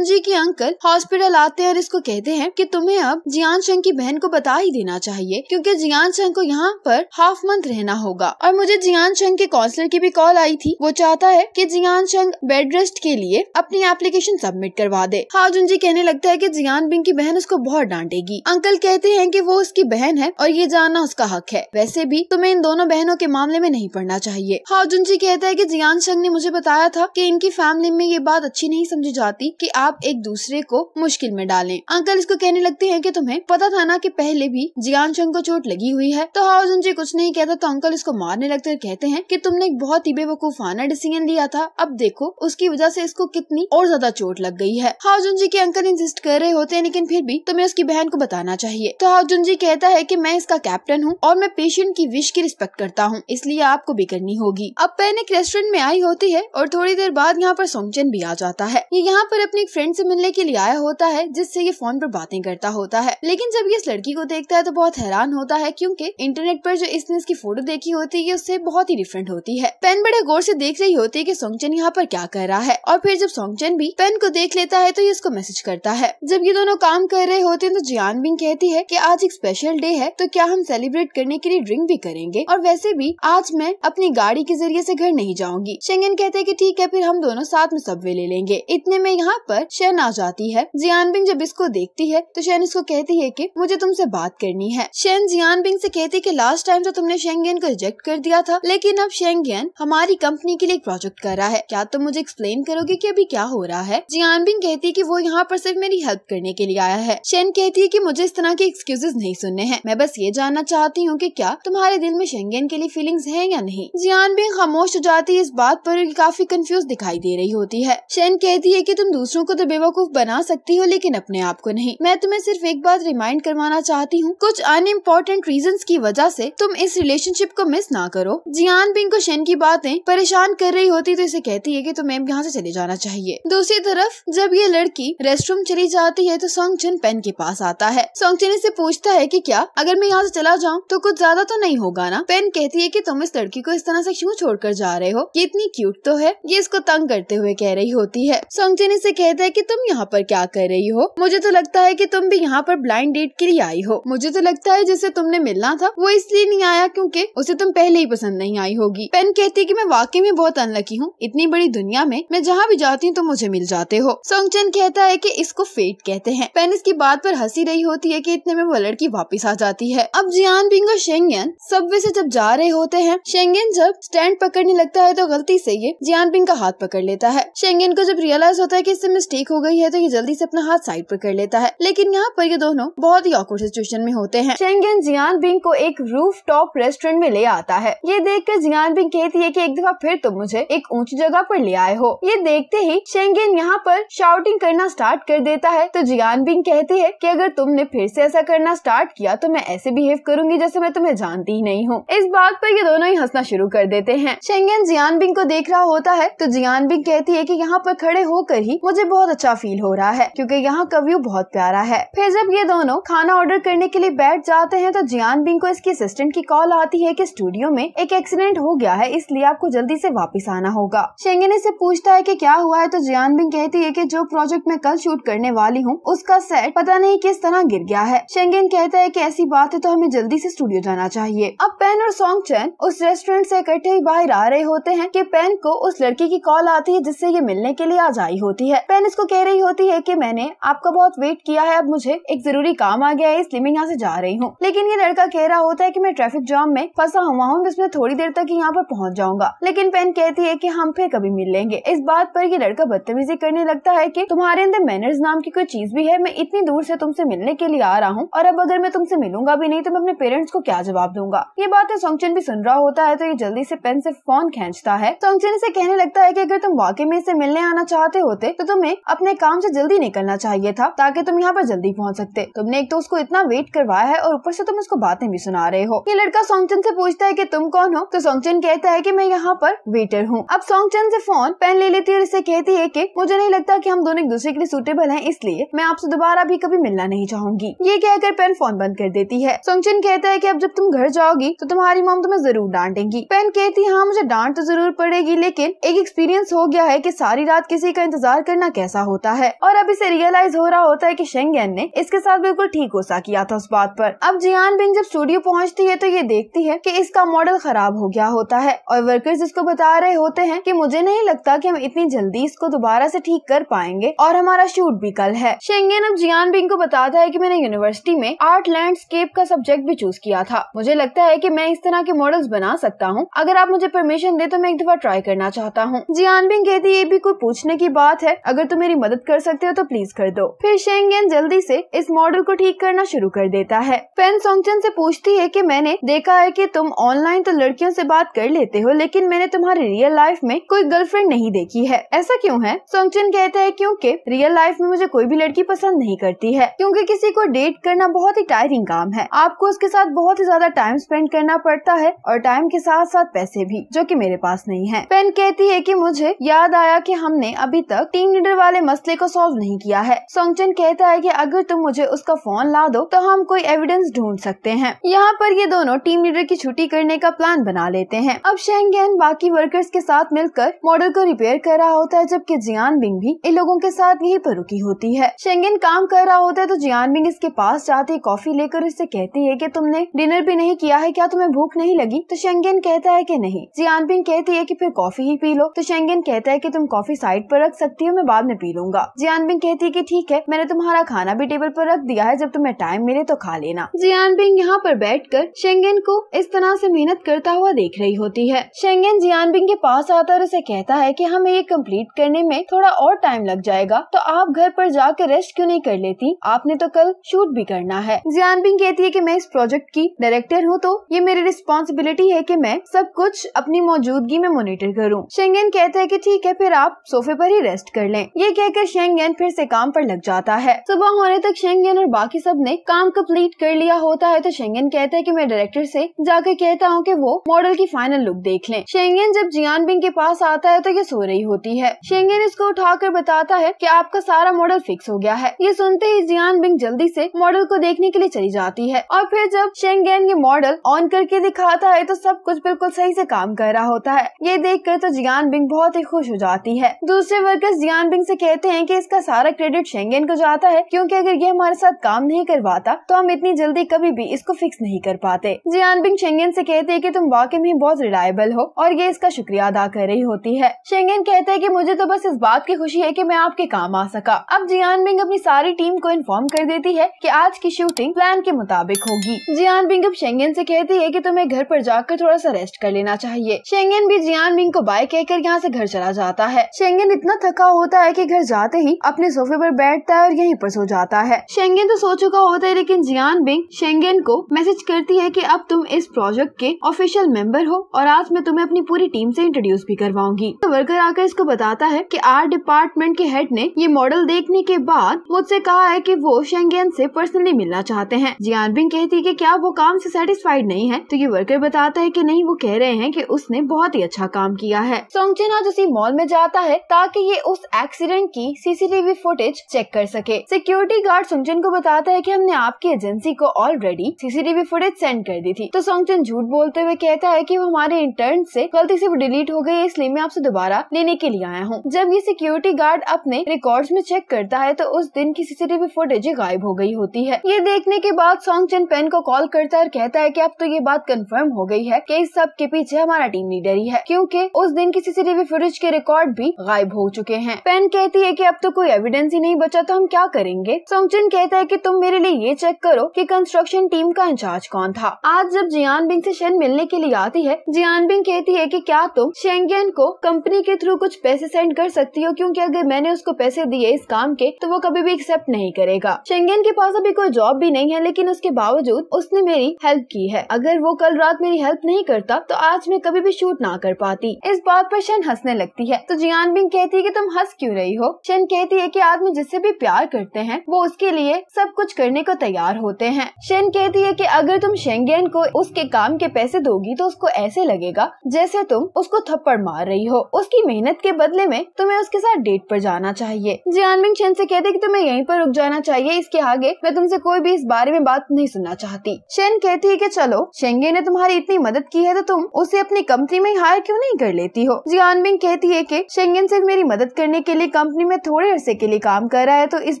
जी के अंकल हॉस्पिटल आते हैं और इसको कहते हैं की तुम्हें अब जियान शंग की बहन को बता ही देना चाहिए क्यूँकी जियान शंग को यहाँ यहाँ पर हाफ मंथ रहना होगा और मुझे जियान शंग के काउंसलर की भी कॉल आई थी वो चाहता है कि जियान शंग बेड रेस्ट के लिए अपनी एप्लीकेशन सबमिट करवा दे हाजुन जी कहने लगता है कि जियान बिंग की बहन उसको बहुत डांटेगी अंकल कहते हैं कि वो उसकी बहन है और ये जानना उसका हक है वैसे भी तुम्हें इन दोनों बहनों के मामले में नहीं पढ़ना चाहिए हाजुन जी कहता है की जियान शंग ने मुझे बताया था की इनकी फैमिली में ये बात अच्छी नहीं समझी जाती की आप एक दूसरे को मुश्किल में डाले अंकल इसको कहने लगते है की तुम्हें पता था ना की पहले भी जियान शंग को चोट लगी हुई है तो हाउस उनसे कुछ नहीं कहता तो अंकल इसको मारने लगते कहते हैं कि तुमने एक बहुत ही बेवकूफाना डिसीजन लिया था अब देखो उसकी वजह से इसको कितनी और ज्यादा चोट लग गई है हाउजुन जी के अंकल इंसिस्ट कर रहे होते हैं लेकिन फिर भी तुम्हें उसकी बहन को बताना चाहिए तो हाउजुन जी कहता है की मैं इसका कैप्टन हूँ और मैं पेशेंट की विश की रिस्पेक्ट करता हूँ इसलिए आपको भी करनी होगी अब एक रेस्टोरेंट में आई होती है और थोड़ी देर बाद यहाँ पर सोंगचन भी आ जाता है ये यहाँ पर अपने एक फ्रेंड से मिलने के लिए आया होता है जिससे ये फोन पर बातें करता होता है लेकिन जब ये इस लड़की को देखता है तो बहुत हैरान होता है क्योंकि इंटरनेट पर जो इसने इसकी फोटो देखी होती है उससे बहुत ही डिफरेंट होती है पेन बड़े गौर से देख रही होती है कि सोंगचन यहाँ पर क्या कर रहा है और फिर जब सोंगचन भी पेन को देख लेता है तो ये इसको मैसेज करता है जब ये दोनों काम कर रहे होते हैं तो जियान बिंग कहती है की आज एक स्पेशल डे है तो क्या हम सेलिब्रेट करने के लिए ड्रिंक भी करेंगे और वैसे भी आज मैं अपनी गाड़ी के जरिए ऐसी घर नहीं जाऊंगी शेंगन कहते हैं की ठीक है फिर हम दोनों साथ में सबवे ले लेंगे इतने में यहाँ पर शेन आ जाती है जियान बिंग जब इसको देखती है तो शेन इसको कहती है की मुझे तुमसे बात करनी है शेन जियान बिंग ऐसी कहती कि लास्ट टाइम तो तुमने शेंगेन को रिजेक्ट कर दिया था लेकिन अब शेंगेन हमारी कंपनी के लिए एक प्रोजेक्ट कर रहा है क्या तुम मुझे एक्सप्लेन करोगे की अभी क्या हो रहा है जियान कहती कहती की वो यहाँ आरोप सिर्फ मेरी हेल्प करने के लिए आया है शेन कहती है की मुझे इस तरह के एक्सक्यूजेज नहीं सुनने हैं मैं बस ये जानना चाहती हूँ की क्या तुम्हारे दिल में शेंगेन के लिए फीलिंग्स है या नहीं जियान खामोश हो जाती है इस बात पर काफी कंफ्यूज दिखाई दे रही होती है शेन कहती है कि तुम दूसरों को तो बेवकूफ बना सकती हो लेकिन अपने आप को नहीं मैं तुम्हें सिर्फ एक बात रिमाइंड करवाना चाहती हूँ कुछ अन इम्पोर्टेंट रीजन की वजह वजह से तुम इस रिलेशनशिप को मिस ना करो जियान बिंग को शेन की बातें परेशान कर रही होती तो इसे कहती है की तुम्हें यहाँ ऐसी चले जाना चाहिए दूसरी तरफ जब ये लड़की रेस्टरूम चली जाती है तो चिन पेन के पास आता है चिन इसे पूछता है की क्या अगर मैं यहाँ ऐसी चला जाऊँ तो कुछ ज्यादा तो नहीं होगा ना पेन कहती है की तुम इस लड़की को इस तरह ऐसी क्यूँ छोड़ कर जा रहे हो ये इतनी क्यूट तो है ये इसको तंग करते हुए कह रही होती है चिन इसे कहता है की तुम यहाँ पर क्या कर रही हो मुझे तो लगता है की तुम भी यहाँ पर ब्लाइंड डेट के लिए आई हो मुझे तो लगता है जिससे तुमने मिलना था वो इसलिए नहीं आया क्योंकि उसे तुम पहले ही पसंद नहीं आई होगी पेन कहती कि मैं वाकई में बहुत अनलकी हूँ इतनी बड़ी दुनिया में मैं जहाँ भी जाती हूँ तो मुझे मिल जाते हो सोंगचन कहता है की इसको फेट कहते हैं पेन इसकी बात पर हंसी रही होती है की इतने में वो लड़की वापिस आ जाती है अब जियान बिंग और शेंगन सबवे से जब जा रहे होते हैं शेंगन जब स्टैंड पकड़ने लगता है तो गलती से ये जियान बिंग का हाथ पकड़ लेता है शेंगन को जब रियलाइज होता है की इससे मिस्टेक हो गई है तो ये जल्दी से अपना हाथ साइड पर कर लेता है लेकिन यहाँ पर ये दोनों बहुत ही ऑकवर्ड सिचुएशन में होते हैं शेंगन जियान बिंग को एक एक रूफ टॉप रेस्टोरेंट में ले आता है ये देख कर जियान बिंग कहती है की एक दफा फिर तुम मुझे एक ऊंची जगह आरोप ले आए हो ये देखते ही शेंगेन यहाँ पर शाउटिंग करना स्टार्ट कर देता है तो जियान बिंग कहती है की अगर तुमने फिर से ऐसा करना स्टार्ट किया तो मैं ऐसे बिहेव करूंगी जैसे मैं तुम्हें जानती ही नहीं हूँ इस बात पर ये दोनों ही हंसना शुरू कर देते हैं शेंगेन जियान बिंग को देख रहा होता है तो जियान बिंग कहती है कि यहाँ पर खड़े होकर ही मुझे बहुत अच्छा फील हो रहा है क्योंकि यहाँ का व्यू बहुत प्यारा है फिर जब ये दोनों खाना ऑर्डर करने के लिए बैठ जाते हैं तो जियान बिंग को नर्स की असिस्टेंट की कॉल आती है कि स्टूडियो में एक एक्सीडेंट हो गया है इसलिए आपको जल्दी से वापस आना होगा शेंगेन इसे पूछता है कि क्या हुआ है तो बिंग कहती है कि जो प्रोजेक्ट मैं कल शूट करने वाली हूँ उसका सेट पता नहीं किस तरह गिर गया है शेंगेन कहता है की ऐसी बात है तो हमें जल्दी ऐसी स्टूडियो जाना चाहिए अब पेन और सॉन्ग चैन उस रेस्टोरेंट ऐसी इकट्ठे ही बाहर आ रहे होते हैं की पेन को उस लड़की की कॉल आती है जिससे ये मिलने के लिए आज आई होती है पेन इसको कह रही होती है की मैंने आपका बहुत वेट किया है अब मुझे एक जरूरी काम आ गया है इसलिए मैं यहाँ ऐसी जा रही हूँ लेकिन ये लड़का कह रहा होता है कि मैं ट्रैफिक जाम में फंसा हुआ हूँ जिसमें थोड़ी देर तक ही यहाँ पर पहुँच जाऊंगा लेकिन पेन कहती है की हम फिर कभी मिल लेंगे इस बात पर ये लड़का बदतमीजी करने लगता है की तुम्हारे अंदर मैनर्स नाम की कोई चीज भी है मैं इतनी दूर ऐसी तुमसे मिलने के लिए आ रहा हूँ और अब अगर मैं तुमसे मिलूंगा भी नहीं तो मैं अपने पेरेंट्स को क्या जवाब दूंगा ये बात है भी सुन रहा होता है तो ये जल्दी से पेन से फोन खींचता है सोंगचिन से कहने लगता है कि अगर तुम वाकई में इसे मिलने आना चाहते होते तो तुम्हें अपने काम से जल्दी निकलना चाहिए था ताकि तुम यहाँ पर जल्दी पहुँच सकते तुमने एक तो उसको इतना वेट करवाया है और ऊपर से तुम उसको बातें भी सुना सुना रहे हो ये लड़का सोंगचन से पूछता है कि तुम कौन हो तो सोंगचन कहता है कि मैं यहाँ पर वेटर हूँ अब सोंगचन से फोन पेन ले लेती है और इसे कहती है कि मुझे नहीं लगता कि हम दोनों एक दूसरे के लिए सूटेबल हैं इसलिए मैं आपसे दोबारा भी कभी मिलना नहीं चाहूंगी ये कहकर पेन फोन बंद कर देती है सोंगचन कहता है की अब जब तुम घर जाओगी तो तुम्हारी मोम तुम्हें जरूर डांटेंगी पेन कहती है हाँ मुझे डांट तो जरूर पड़ेगी लेकिन एक एक्सपीरियंस हो गया है की सारी रात किसी का इंतजार करना कैसा होता है और अब इसे रियलाइज हो रहा होता है की शेंगन ने इसके साथ बिल्कुल ठीक गुस्सा किया था उस बात पर अब जियान बिंग जब स्टूडियो पहुंचती है तो ये देखती है कि इसका मॉडल खराब हो गया होता है और वर्कर्स इसको बता रहे होते हैं कि मुझे नहीं लगता कि हम इतनी जल्दी इसको दोबारा से ठीक कर पाएंगे और हमारा शूट भी कल है शेंगेन अब जियान बिंग को बताता है कि मैंने यूनिवर्सिटी में आर्ट लैंडस्केप का सब्जेक्ट भी चूज किया था मुझे लगता है की मैं इस तरह के मॉडल्स बना सकता हूँ अगर आप मुझे परमिशन दे तो मैं एक दफा ट्राई करना चाहता हूँ जियान बिंग कहती ये भी कोई पूछने की बात है अगर तुम मेरी मदद कर सकते हो तो प्लीज कर दो फिर शेंगेन जल्दी ऐसी इस मॉडल को ठीक करना शुरू कर देता है फैन सोंगचन से पूछती है कि मैंने देखा है कि तुम ऑनलाइन तो लड़कियों से बात कर लेते हो लेकिन मैंने तुम्हारी रियल लाइफ में कोई गर्लफ्रेंड नहीं देखी है ऐसा क्यों है सोंगचिन कहते हैं क्योंकि रियल लाइफ में मुझे कोई भी लड़की पसंद नहीं करती है क्योंकि किसी को डेट करना बहुत ही टायरिंग काम है आपको उसके साथ बहुत ही ज्यादा टाइम स्पेंड करना पड़ता है और टाइम के साथ साथ पैसे भी जो की मेरे पास नहीं है पेन कहती है की मुझे याद आया की हमने अभी तक टीम लीडर वाले मसले को सोल्व नहीं किया है सोंगचिन कहता है की अगर तुम मुझे उसका फोन ला दो तो हम कोई एविडेंस ढूंढ सकते हैं यहाँ जहां पर ये दोनों टीम लीडर की छुट्टी करने का प्लान बना लेते हैं अब शेंगेन बाकी वर्कर्स के साथ मिलकर मॉडल को रिपेयर कर रहा होता है जबकि जियान बिंग भी इन लोगों के साथ यही पर रुकी होती है शेंगेन काम कर रहा होता है तो जियान बिंग इसके पास जाती है कॉफी लेकर उससे कहती है की तुमने डिनर भी नहीं किया है क्या तुम्हें भूख नहीं लगी तो शेंगेन कहता है की नहीं जियान बिंग कहती है की फिर कॉफी ही पी लो तो शेंगेन कहता है की तुम कॉफी साइड पर रख सकती हो मैं बाद में पी लूंगा जियान बिंग कहती है की ठीक है मैंने तुम्हारा खाना भी टेबल पर रख दिया है जब तुम्हें टाइम मिले तो खा लेना जियान बिंग यहाँ पर बैठकर शेंगेन को इस तरह से मेहनत करता हुआ देख रही होती है शेंगेन जियानबिंग के पास आता और उसे कहता है कि हमें ये कंप्लीट करने में थोड़ा और टाइम लग जाएगा तो आप घर पर जाकर रेस्ट क्यों नहीं कर लेती आपने तो कल शूट भी करना है जियानबिंग कहती है की मैं इस प्रोजेक्ट की डायरेक्टर हूँ तो ये मेरी रिस्पॉन्सिबिलिटी है की मैं सब कुछ अपनी मौजूदगी में मोनिटर करूँ शेंगेन कहते हैं की ठीक है फिर आप सोफे आरोप ही रेस्ट कर ले ये कहकर शेंगेन फिर ऐसी काम आरोप लग जाता है सुबह होने तक शेंगेन और बाकी सब ने काम कम्प्लीट कर लिया होता है तो शेंगेन कहता है कि मैं डायरेक्टर से जाकर कहता हूँ कि वो मॉडल की फाइनल लुक देख लें शेंगेन जब जियान बिंग के पास आता है तो ये सो रही होती है शेंगेन इसको उठाकर बताता है कि आपका सारा मॉडल फिक्स हो गया है ये सुनते ही जियान बिंग जल्दी से मॉडल को देखने के लिए चली जाती है और फिर जब शेंगेन ये मॉडल ऑन करके दिखाता है तो सब कुछ बिल्कुल सही से काम कर रहा होता है ये देख कर तो जियान बिंग बहुत ही खुश हो जाती है दूसरे वर्कर्स जियान बिंग से कहते हैं कि इसका सारा क्रेडिट शेंगेन को जाता है क्योंकि अगर ये हमारे साथ काम नहीं करवाता तो हम इतनी जल्दी कभी भी इसको फिक्स नहीं नहीं कर पाते जियान बिंग शेंगेन से कहते हैं कि तुम वाकई में बहुत रिलायबल हो और ये इसका शुक्रिया अदा कर रही होती है शेंगेन कहते हैं कि मुझे तो बस इस बात की खुशी है कि मैं आपके काम आ सका अब जियान बिंग अपनी सारी टीम को इन्फॉर्म कर देती है कि आज की शूटिंग प्लान के मुताबिक होगी जियान बिंग अब शेंगेन से कहती है कि तुम्हें घर पर जाकर थोड़ा सा रेस्ट कर लेना चाहिए शेंगेन भी जियान बिंग को बाय कहकर यहाँ से घर चला जाता है शेंगेन इतना थका होता है कि घर जाते ही अपने सोफे पर बैठता है और यहीं पर सो जाता है शेंगेन तो सो चुका होता है लेकिन जियान बिंग शेंगेन को मैसेज मैसेज करती है कि अब तुम इस प्रोजेक्ट के ऑफिशियल मेंबर हो और आज मैं तुम्हें अपनी पूरी टीम से इंट्रोड्यूस भी करवाऊंगी तो वर्कर आकर इसको बताता है कि आर्ट डिपार्टमेंट के हेड ने ये मॉडल देखने के बाद मुझसे कहा है कि वो शेंगेन से पर्सनली मिलना चाहते हैं जियानबिंग कहती है कि क्या वो काम से सेटिस्फाइड नहीं है तो ये वर्कर बताता है कि नहीं वो कह रहे हैं कि उसने बहुत ही अच्छा काम किया है सोंगचिन आज उसी मॉल में जाता है ताकि ये उस एक्सीडेंट की सीसीटीवी फुटेज चेक कर सके सिक्योरिटी गार्ड सुंगचिन को बताता है कि हमने आपकी एजेंसी को ऑलरेडी सीसीटीवी फुटेज सेंड कर दी थी तो चंद झूठ बोलते हुए कहता है की वो हमारे इंटर्न से गलती से वो डिलीट हो गई इसलिए मैं आपसे दोबारा लेने के लिए आया हूँ जब ये सिक्योरिटी गार्ड अपने रिकॉर्ड में चेक करता है तो उस दिन की सीसीटीवी फुटेज गायब हो गयी होती है ये देखने के बाद चंद पेन को कॉल करता है और कहता है की अब तो ये बात कन्फर्म हो गयी है की इस सब के पीछे हमारा टीम लीडर ही है क्यूँकी उस दिन की सीसीटीवी फुटेज के रिकॉर्ड भी गायब हो चुके हैं पेन कहती है की अब तो कोई एविडेंस ही नहीं बचा तो हम क्या करेंगे चंद कहता है की तुम मेरे लिए ये चेक करो की कंस्ट्रक्शन टीम का इंचार्ज आज कौन था आज जब जियान बिंग से शेन मिलने के लिए आती है जियान बिंग कहती है कि क्या तुम शेंगेन को कंपनी के थ्रू कुछ पैसे सेंड कर सकती हो क्योंकि अगर मैंने उसको पैसे दिए इस काम के तो वो कभी भी एक्सेप्ट नहीं करेगा शेंगेन के पास अभी कोई जॉब भी नहीं है लेकिन उसके बावजूद उसने मेरी हेल्प की है अगर वो कल रात मेरी हेल्प नहीं करता तो आज मैं कभी भी शूट ना कर पाती इस बात पर शेन हंसने लगती है तो जियान बिंग कहती है की तुम हंस क्यूँ रही हो शेन कहती है की आदमी जिससे भी प्यार करते हैं वो उसके लिए सब कुछ करने को तैयार होते हैं शेन कहती है की अगर अगर तुम शेंगेन को उसके काम के पैसे दोगी तो उसको ऐसे लगेगा जैसे तुम उसको थप्पड़ मार रही हो उसकी मेहनत के बदले में तुम्हें उसके साथ डेट पर जाना चाहिए जियानबिंग शेन से कहते कि तुम्हें यहीं पर रुक जाना चाहिए इसके आगे मैं तुमसे कोई भी इस बारे में बात नहीं सुनना चाहती शेन कहती है की चलो शेंगे ने तुम्हारी इतनी मदद की है तो तुम उसे अपनी कंपनी में हायर क्यों नहीं कर लेती हो जियानबिंग कहती है की शेंगेन सिर्फ मेरी मदद करने के लिए कंपनी में थोड़े अरसे के लिए काम कर रहा है तो इस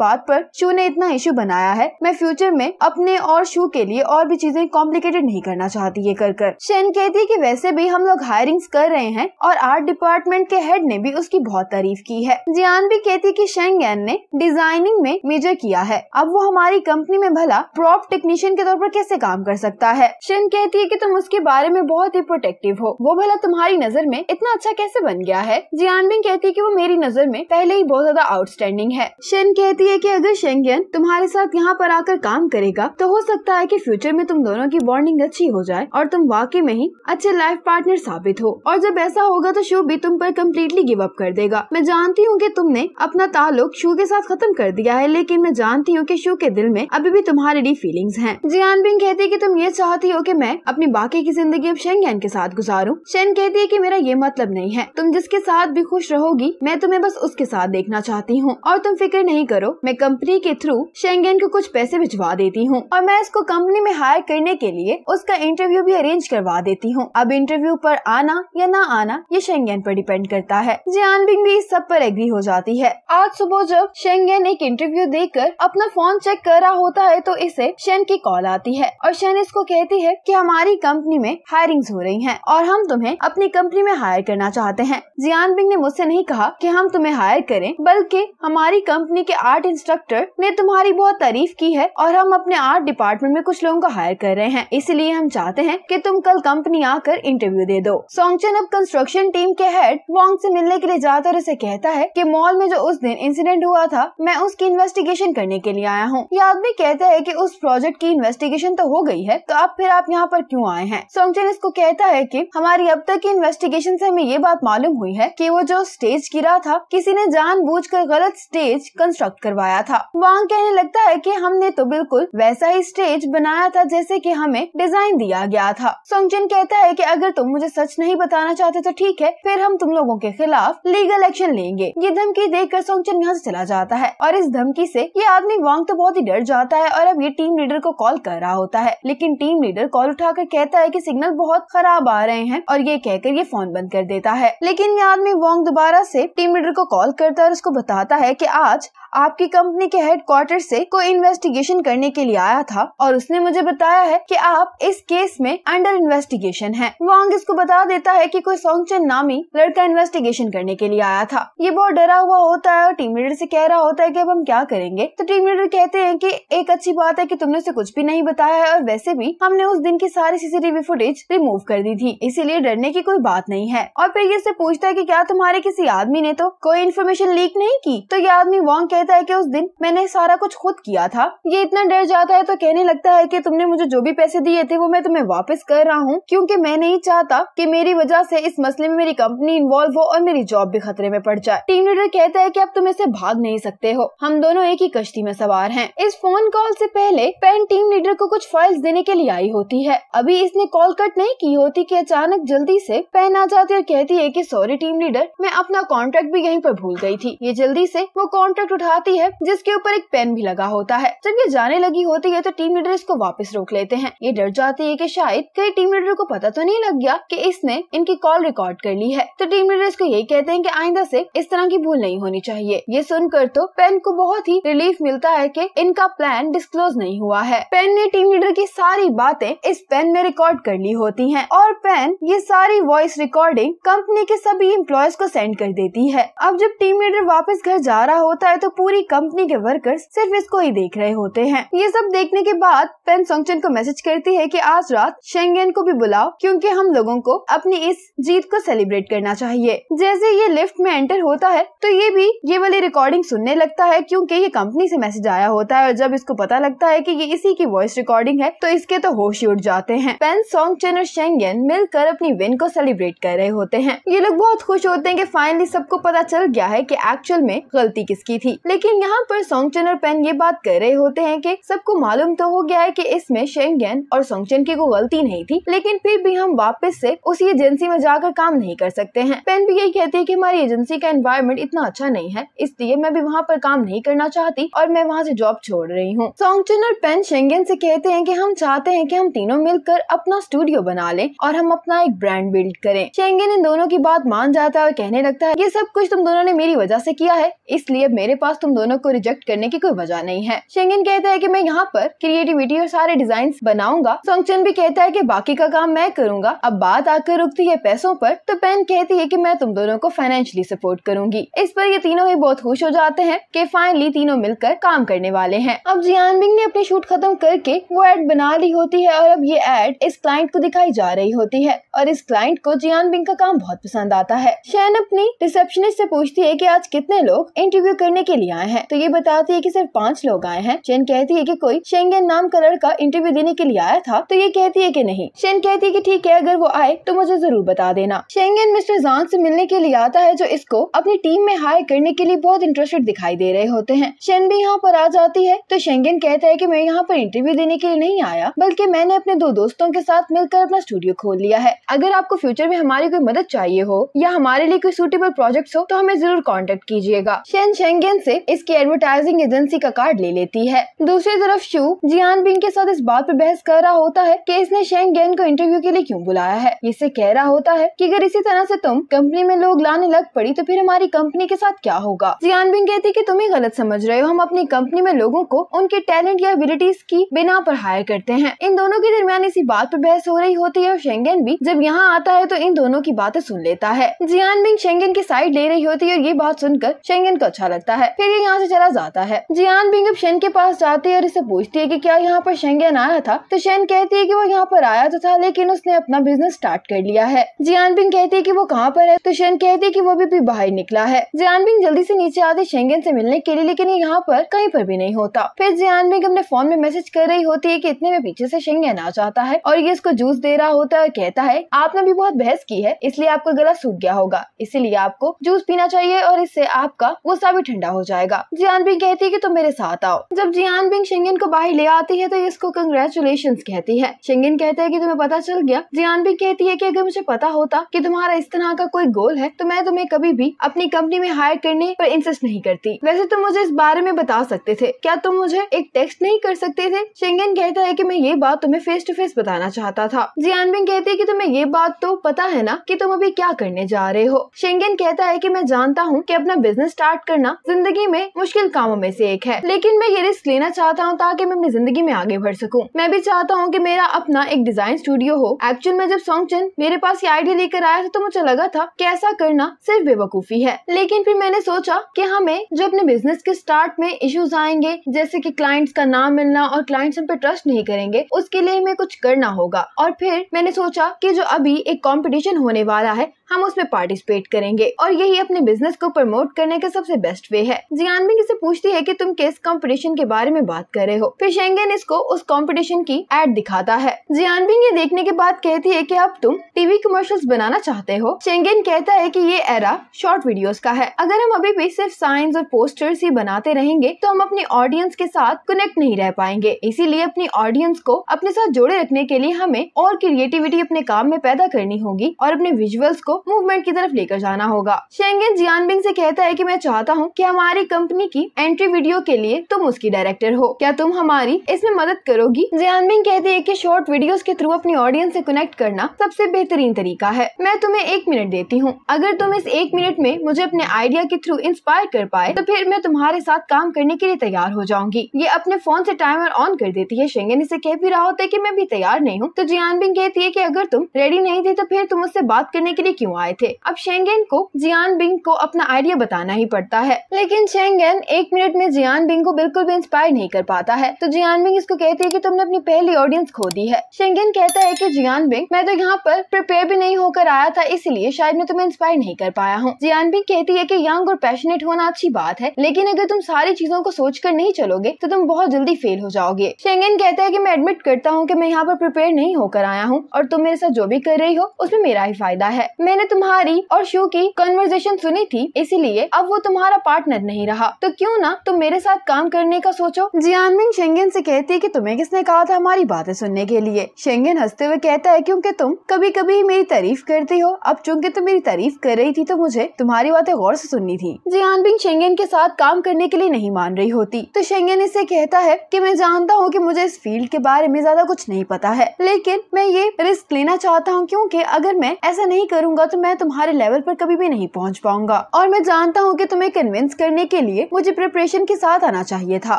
बात पर शू ने इतना इशू बनाया है मैं फ्यूचर में अपने और शू के लिए और भी चीजें कॉम्प्लिकेटेड नहीं करना चाहती है कर कर शेन कहती है की वैसे भी हम लोग हायरिंग कर रहे हैं और आर्ट डिपार्टमेंट के हेड ने भी उसकी बहुत तारीफ की है जियान भी कहती है की शेंगन ने डिजाइनिंग में मेजर किया है अब वो हमारी कंपनी में भला प्रॉप टेक्नीशियन के तौर पर कैसे काम कर सकता है शेन कहती है की तुम उसके बारे में बहुत ही प्रोटेक्टिव हो वो भला तुम्हारी नजर में इतना अच्छा कैसे बन गया है जियानबिन कहती है की वो मेरी नजर में पहले ही बहुत ज्यादा आउटस्टैंडिंग है शेन कहती है की अगर शेंगन तुम्हारे साथ यहाँ पर आकर काम करेगा तो हो सकता है की फ्यूचर फ्यूचर में तुम दोनों की बॉन्डिंग अच्छी हो जाए और तुम वाकई में ही अच्छे लाइफ पार्टनर साबित हो और जब ऐसा होगा तो शो भी तुम पर कम्प्लीटली गिव अप कर देगा मैं जानती हूँ की तुमने अपना ताल्लुक शो के साथ खत्म कर दिया है लेकिन मैं जानती हूँ की शो के दिल में अभी भी तुम्हारे लिए फीलिंग है जियान बिंग कहती है की तुम ये चाहती हो की मैं अपनी बाकी की जिंदगी अब शेंगन के साथ गुजारूँ शेन कहती है की मेरा ये मतलब नहीं है तुम जिसके साथ भी खुश रहोगी मैं तुम्हें बस उसके साथ देखना चाहती हूँ और तुम फिक्र नहीं करो मैं कंपनी के थ्रू शेंगेन को कुछ पैसे भिजवा देती हूँ और मैं इसको कंपनी में हायर करने के लिए उसका इंटरव्यू भी अरेंज करवा देती हूँ अब इंटरव्यू पर आना या ना आना ये शेंगेन पर डिपेंड करता है जियान बिंग भी इस सब पर एग्री हो जाती है आज सुबह जब शेंगेन एक इंटरव्यू देकर अपना फोन चेक कर रहा होता है तो इसे शेन की कॉल आती है और शेन इसको कहती है की हमारी कंपनी में हायरिंग हो रही है और हम तुम्हें अपनी कंपनी में हायर करना चाहते हैं जियान बिंग ने मुझसे नहीं कहा की हम तुम्हें हायर करें बल्कि हमारी कंपनी के आर्ट इंस्ट्रक्टर ने तुम्हारी बहुत तारीफ की है और हम अपने आर्ट डिपार्टमेंट में कुछ लोगों को हायर कर रहे हैं इसलिए हम चाहते हैं कि तुम कल कंपनी आकर इंटरव्यू दे दो सोंगचन अब कंस्ट्रक्शन टीम के हेड वांग से मिलने के लिए जाता और उसे कहता है कि मॉल में जो उस दिन इंसिडेंट हुआ था मैं उसकी इन्वेस्टिगेशन करने के लिए आया हूँ ये आदमी कहते हैं की उस प्रोजेक्ट की इन्वेस्टिगेशन तो हो गयी है तो अब फिर आप यहाँ आरोप क्यूँ आए हैं सोंगचन इसको कहता है की हमारी अब तक की इन्वेस्टिगेशन ऐसी हमें ये बात मालूम हुई है की वो जो स्टेज गिरा था किसी ने जान गलत स्टेज कंस्ट्रक्ट करवाया था वांग कहने लगता है कि हमने तो बिल्कुल वैसा ही स्टेज बनाया था था जैसे कि हमें डिजाइन दिया गया था सोंगजिन कहता है कि अगर तुम मुझे सच नहीं बताना चाहते तो ठीक है फिर हम तुम लोगों के खिलाफ लीगल एक्शन लेंगे ये धमकी देख कर सोंगचन यहाँ ऐसी चला जाता है और इस धमकी से ये आदमी वांग तो बहुत ही डर जाता है और अब ये टीम लीडर को कॉल कर रहा होता है लेकिन टीम लीडर कॉल कर कहता है की सिग्नल बहुत खराब आ रहे हैं और ये कहकर ये फोन बंद कर देता है लेकिन ये आदमी वांग दोबारा से टीम लीडर को कॉल करता है और उसको बताता है की आज आपकी कंपनी के हेडक्वार्टर से कोई इन्वेस्टिगेशन करने के लिए आया था और उसने मुझे बताया है कि आप इस केस में अंडर इन्वेस्टिगेशन है वांग इसको बता देता है कि कोई सोंगचन नामी लड़का इन्वेस्टिगेशन करने के लिए आया था ये बहुत डरा हुआ होता है और टीम लीडर से कह रहा होता है कि अब हम क्या करेंगे तो टीम लीडर कहते हैं कि एक अच्छी बात है कि तुमने उसे कुछ भी नहीं बताया है और वैसे भी हमने उस दिन की सारी सीसीटीवी फुटेज रिमूव कर दी थी इसीलिए डरने की कोई बात नहीं है और फिर ये उससे पूछता है की क्या तुम्हारे किसी आदमी ने तो कोई इन्फॉर्मेशन लीक नहीं की तो ये आदमी वांग कहता है की उस दिन मैंने सारा कुछ खुद किया था ये इतना डर जाता है तो कहने लगता है की तुमने तुमने मुझे जो भी पैसे दिए थे वो मैं तुम्हें वापस कर रहा हूँ क्योंकि मैं नहीं चाहता कि मेरी वजह से इस मसले में मेरी कंपनी इन्वॉल्व हो और मेरी जॉब भी खतरे में पड़ जाए टीम लीडर कहता है कि अब तुम इसे भाग नहीं सकते हो हम दोनों एक ही कश्ती में सवार है इस फोन कॉल ऐसी पहले पेन टीम लीडर को कुछ फाइल्स देने के लिए आई होती है अभी इसने कॉल कट नहीं की होती की अचानक जल्दी ऐसी पेन आ जाती और कहती है की सॉरी टीम लीडर मैं अपना कॉन्ट्रैक्ट भी यहीं पर भूल गई थी ये जल्दी से वो कॉन्ट्रैक्ट उठाती है जिसके ऊपर एक पेन भी लगा होता है जब ये जाने लगी होती है तो टीम लीडर इसको वापस रोक लेते हैं ये डर जाती है कि शायद कई टीम लीडर को पता तो नहीं लग गया कि इसने इनकी कॉल रिकॉर्ड कर ली है तो टीम लीडर इसको यही कहते हैं कि आइंदा से इस तरह की भूल नहीं होनी चाहिए ये सुनकर तो पेन को बहुत ही रिलीफ मिलता है कि इनका प्लान डिस्क्लोज नहीं हुआ है पेन ने टीम लीडर की सारी बातें इस पेन में रिकॉर्ड कर ली होती है और पेन ये सारी वॉइस रिकॉर्डिंग कंपनी के सभी इम्प्लॉयज को सेंड कर देती है अब जब टीम लीडर वापस घर जा रहा होता है तो पूरी कंपनी के वर्कर्स सिर्फ इसको ही देख रहे होते हैं ये सब देखने के बाद पेन जोनसन को मैसेज करती है कि आज रात शेंगेन को भी बुलाओ क्योंकि हम लोगों को अपनी इस जीत को सेलिब्रेट करना चाहिए जैसे ये लिफ्ट में एंटर होता है तो ये भी ये वाली रिकॉर्डिंग सुनने लगता है क्योंकि ये कंपनी से मैसेज आया होता है और जब इसको पता लगता है कि ये इसी की वॉइस रिकॉर्डिंग है तो इसके तो होश ही उठ जाते हैं पेन सॉन्ग चेन और शेंगेन मिलकर अपनी विन को सेलिब्रेट कर रहे होते हैं ये लोग बहुत खुश होते हैं कि फाइनली सबको पता चल गया है कि एक्चुअल में गलती किसकी थी लेकिन यहाँ पर सॉन्ग चेन और पेन ये बात कर रहे होते हैं कि सबको मालूम तो हो गया है कि इस में शेंगेन और सोंगचेन की कोई गलती नहीं थी लेकिन फिर भी हम वापस से उसी एजेंसी में जाकर काम नहीं कर सकते हैं पेन भी यही कहती है कि हमारी एजेंसी का एनवायरमेंट इतना अच्छा नहीं है इसलिए मैं भी वहाँ पर काम नहीं करना चाहती और मैं वहाँ से जॉब छोड़ रही हूँ सोंगचेन और पेन शेंगेन से कहते हैं कि हम चाहते हैं कि हम तीनों मिलकर अपना स्टूडियो बना लें और हम अपना एक ब्रांड बिल्ड करें शेंगेन इन दोनों की बात मान जाता है और कहने लगता है ये सब कुछ तुम दोनों ने मेरी वजह से किया है इसलिए मेरे पास तुम दोनों को रिजेक्ट करने की कोई वजह नहीं है शेंगेन कहता है की मैं यहाँ पर क्रिएटिविटी और सारे सारे डिजाइन बनाऊंगा सोंगचन भी कहता है की बाकी का काम मैं करूंगा अब बात आकर रुकती है पैसों पर तो पेन कहती है की मैं तुम दोनों को फाइनेंशियली सपोर्ट करूंगी इस पर ये तीनों ही बहुत खुश हो जाते हैं की फाइनली तीनों मिलकर काम करने वाले है अब जियान बिंग ने अपनी शूट खत्म करके वो एड बना ली होती है और अब ये एड इस क्लाइंट को दिखाई जा रही होती है और इस क्लाइंट को जियान बिंग का काम बहुत पसंद आता है शैन अपनी रिसेप्शनिस्ट से पूछती है कि आज कितने लोग इंटरव्यू करने के लिए आए हैं तो ये बताती है कि सिर्फ पाँच लोग आए हैं चैन कहती है कि कोई शेंगे नाम का लड़का इंटरव्यू देने के लिए आया था तो ये कहती है की नहीं शेन कहती है की ठीक है अगर वो आए तो मुझे जरूर बता देना शेंगन मिस्टर जान से मिलने के लिए आता है जो इसको अपनी टीम में हायर करने के लिए बहुत इंटरेस्टेड दिखाई दे रहे होते हैं शेन भी यहाँ पर आ जाती है तो शेंगन कहता है की मैं यहाँ पर इंटरव्यू देने के लिए नहीं आया बल्कि मैंने अपने दो दोस्तों के साथ मिलकर अपना स्टूडियो खोल लिया है अगर आपको फ्यूचर में हमारी कोई मदद चाहिए हो या हमारे लिए कोई सूटेबल प्रोजेक्ट हो तो हमें जरूर कॉन्टेक्ट कीजिएगा शेन शेंगन ऐसी इसकी एडवर्टाइजिंग एजेंसी का कार्ड ले लेती है दूसरी तरफ शू जियान बिंग के साथ इस बात पर बहस कर रहा होता है कि इसने शेंग गैन को इंटरव्यू के लिए क्यों बुलाया है इसे कह रहा होता है कि अगर इसी तरह से तुम कंपनी में लोग लाने लग पड़ी तो फिर हमारी कंपनी के साथ क्या होगा बिंग कहती की तुम्हें गलत समझ रहे हो हम अपनी कंपनी में लोगो को उनके टैलेंट या एबिलिटीज की बिना पर हायर करते हैं इन दोनों के दरमियान इसी बात पर बहस हो रही होती है और शेंगेन भी जब यहाँ आता है तो इन दोनों की बातें सुन लेता है जियानबिन शेंगेन की साइड ले रही होती है और ये बात सुनकर शेंगेन को अच्छा लगता है फिर ये यहाँ से चला जाता है जियान बिंग अब शेंग के पास जाती है और इसे पूछती है की क्या यहाँ पर शेंगेन इंडियन आया था तो शेन कहती है की वो यहाँ पर आया तो था लेकिन उसने अपना बिजनेस स्टार्ट कर लिया है जियान बिंग कहती है की वो कहाँ पर है तो शैन कहती है की वो भी बाहर निकला है जियान बिंग जल्दी से नीचे आते शेंगन से मिलने के लिए लेकिन यहाँ पर कहीं पर भी नहीं होता फिर जियान बिंग अपने फोन में मैसेज कर रही होती है की इतने में पीछे ऐसी शेंगे आ जाता है और ये इसको जूस दे रहा होता है और कहता है आपने भी बहुत बहस की है इसलिए आपका गला सूख गया होगा इसीलिए आपको जूस पीना चाहिए और इससे आपका गुस्सा भी ठंडा हो जाएगा जियान बिंग कहती है की तुम मेरे साथ आओ जब जियान बिंग को बाहर ले आती है तो इसको कंग्रेचुलेशन कहती है शिंगिन कहते हैं की तुम्हें पता चल गया जियान भी कहती है की अगर मुझे पता होता की तुम्हारा इस तरह का कोई गोल है तो मैं तुम्हें कभी भी अपनी कंपनी में हायर करने पर इंसिस्ट नहीं करती वैसे तुम मुझे इस बारे में बता सकते थे क्या तुम मुझे एक टेक्स्ट नहीं कर सकते थे शेंगन कहता है कि मैं ये बात तुम्हें फेस टू फेस बताना चाहता था बिंग कहती है कि तुम्हें ये बात तो पता है ना कि तुम अभी क्या करने जा रहे हो शेंगन कहता है की मैं जानता हूँ की अपना बिजनेस स्टार्ट करना जिंदगी में मुश्किल कामों में से एक है लेकिन मैं ये रिस्क लेना चाहता हूँ ताकि मैं अपनी जिंदगी में आगे बढ़ सकूं। मैं भी चाहता हूं कि मेरा अपना एक डिजाइन स्टूडियो हो एक्चुअल में जब चंद मेरे पास ये आइडिया लेकर आया था तो मुझे लगा था कि ऐसा करना सिर्फ बेवकूफ़ी है लेकिन फिर मैंने सोचा कि हमें हाँ, जो अपने बिजनेस के स्टार्ट में इश्यूज आएंगे जैसे कि क्लाइंट्स का नाम मिलना और क्लाइंट्स हम पे ट्रस्ट नहीं करेंगे उसके लिए हमें कुछ करना होगा और फिर मैंने सोचा कि जो अभी एक कंपटीशन होने वाला है हम उसमें पार्टिसिपेट करेंगे और यही अपने बिजनेस को प्रमोट करने का सबसे बेस्ट वे है जियानबिंग इसे पूछती है कि तुम किस कंपटीशन के बारे में बात कर रहे हो फिर शेंगेन इसको उस कंपटीशन की एड दिखाता है जियानबिंग ये देखने के बाद कहती है की अब तुम टीवी कमर्शियल बनाना चाहते हो शेंगेन कहता है की ये एरा शॉर्ट वीडियो का है अगर हम अभी भी सिर्फ साइंस और पोस्टर्स ही बनाते रहेंगे तो हम अपनी ऑडियंस के साथ कनेक्ट नहीं रह पाएंगे इसीलिए अपनी ऑडियंस को अपने साथ जोड़े रखने के लिए हमें और क्रिएटिविटी अपने काम में पैदा करनी होगी और अपने विजुअल्स को मूवमेंट की तरफ लेकर जाना होगा शेंगेन जियानबिंग ऐसी कहता है की मैं चाहता हूँ की हमारी कंपनी की एंट्री वीडियो के लिए तुम उसकी डायरेक्टर हो क्या तुम हमारी इसमें मदद करोगी जियानबिंग कहती है की शॉर्ट वीडियो के थ्रू अपनी ऑडियंस ऐसी कनेक्ट करना सबसे बेहतरीन तरीका है मैं तुम्हें एक मिनट देती हूँ अगर तुम इस एक मिनट में मुझे अपने आइडिया के थ्रू इंस्पायर कर पाए तो फिर मैं तुम्हारे साथ काम करने के लिए तैयार हो जाऊंगी ये अपने फोन से टाइमर ऑन कर देती है शेंगे इसे कह भी रहा होता है की मैं भी तैयार नहीं हूँ तो जियानबिंग कहती है की अगर तुम रेडी नहीं थी तो फिर तुम उससे बात करने के लिए क्यूँ आए थे अब शेंगेन को जियान बिंग को अपना आइडिया बताना ही पड़ता है लेकिन शेंगेन एक मिनट में जियान बिंग को बिल्कुल भी इंस्पायर नहीं कर पाता है तो जियान बिंग इसको कहती है की तुमने अपनी पहली ऑडियंस खो दी है शेंगेन कहता है की जियान बिंग मैं तो यहाँ पर प्रिपेयर भी नहीं होकर आया था इसलिए शायद मैं तुम्हें इंस्पायर नहीं कर पाया हूँ जियान बिंग कहती है की यंग और पैशनेट होना अच्छी बात है लेकिन अगर तुम सारी चीजों को सोच कर नहीं चलोगे तो तुम बहुत जल्दी फेल हो जाओगे शेंगेन कहता है की मैं एडमिट करता हूँ की मैं यहाँ पर प्रिपेयर नहीं होकर आया हूँ और तुम मेरे साथ जो भी कर रही हो उसमें मेरा ही फायदा है मैं मैंने तुम्हारी और शो की कन्वर्जेशन सुनी थी इसीलिए अब वो तुम्हारा पार्टनर नहीं रहा तो क्यों ना तुम मेरे साथ काम करने का सोचो जियानमिन शेंगेन से कहती है कि तुम्हें किसने कहा था हमारी बातें सुनने के लिए शेंगेन हंसते हुए कहता है क्योंकि तुम कभी कभी मेरी तारीफ करती हो अब चूंकि तुम मेरी तारीफ कर रही थी तो मुझे तुम्हारी बातें गौर से सुननी थी जियानबिन शेंगेन के साथ काम करने के लिए नहीं मान रही होती तो शेंगेन इसे कहता है की मैं जानता हूँ की मुझे इस फील्ड के बारे में ज्यादा कुछ नहीं पता है लेकिन मैं ये रिस्क लेना चाहता हूँ क्यूँकी अगर मैं ऐसा नहीं करूँगा होगा तो मैं तुम्हारे लेवल पर कभी भी नहीं पहुंच पाऊंगा और मैं जानता हूँ कि तुम्हें कन्विंस करने के लिए मुझे प्रिपरेशन के साथ आना चाहिए था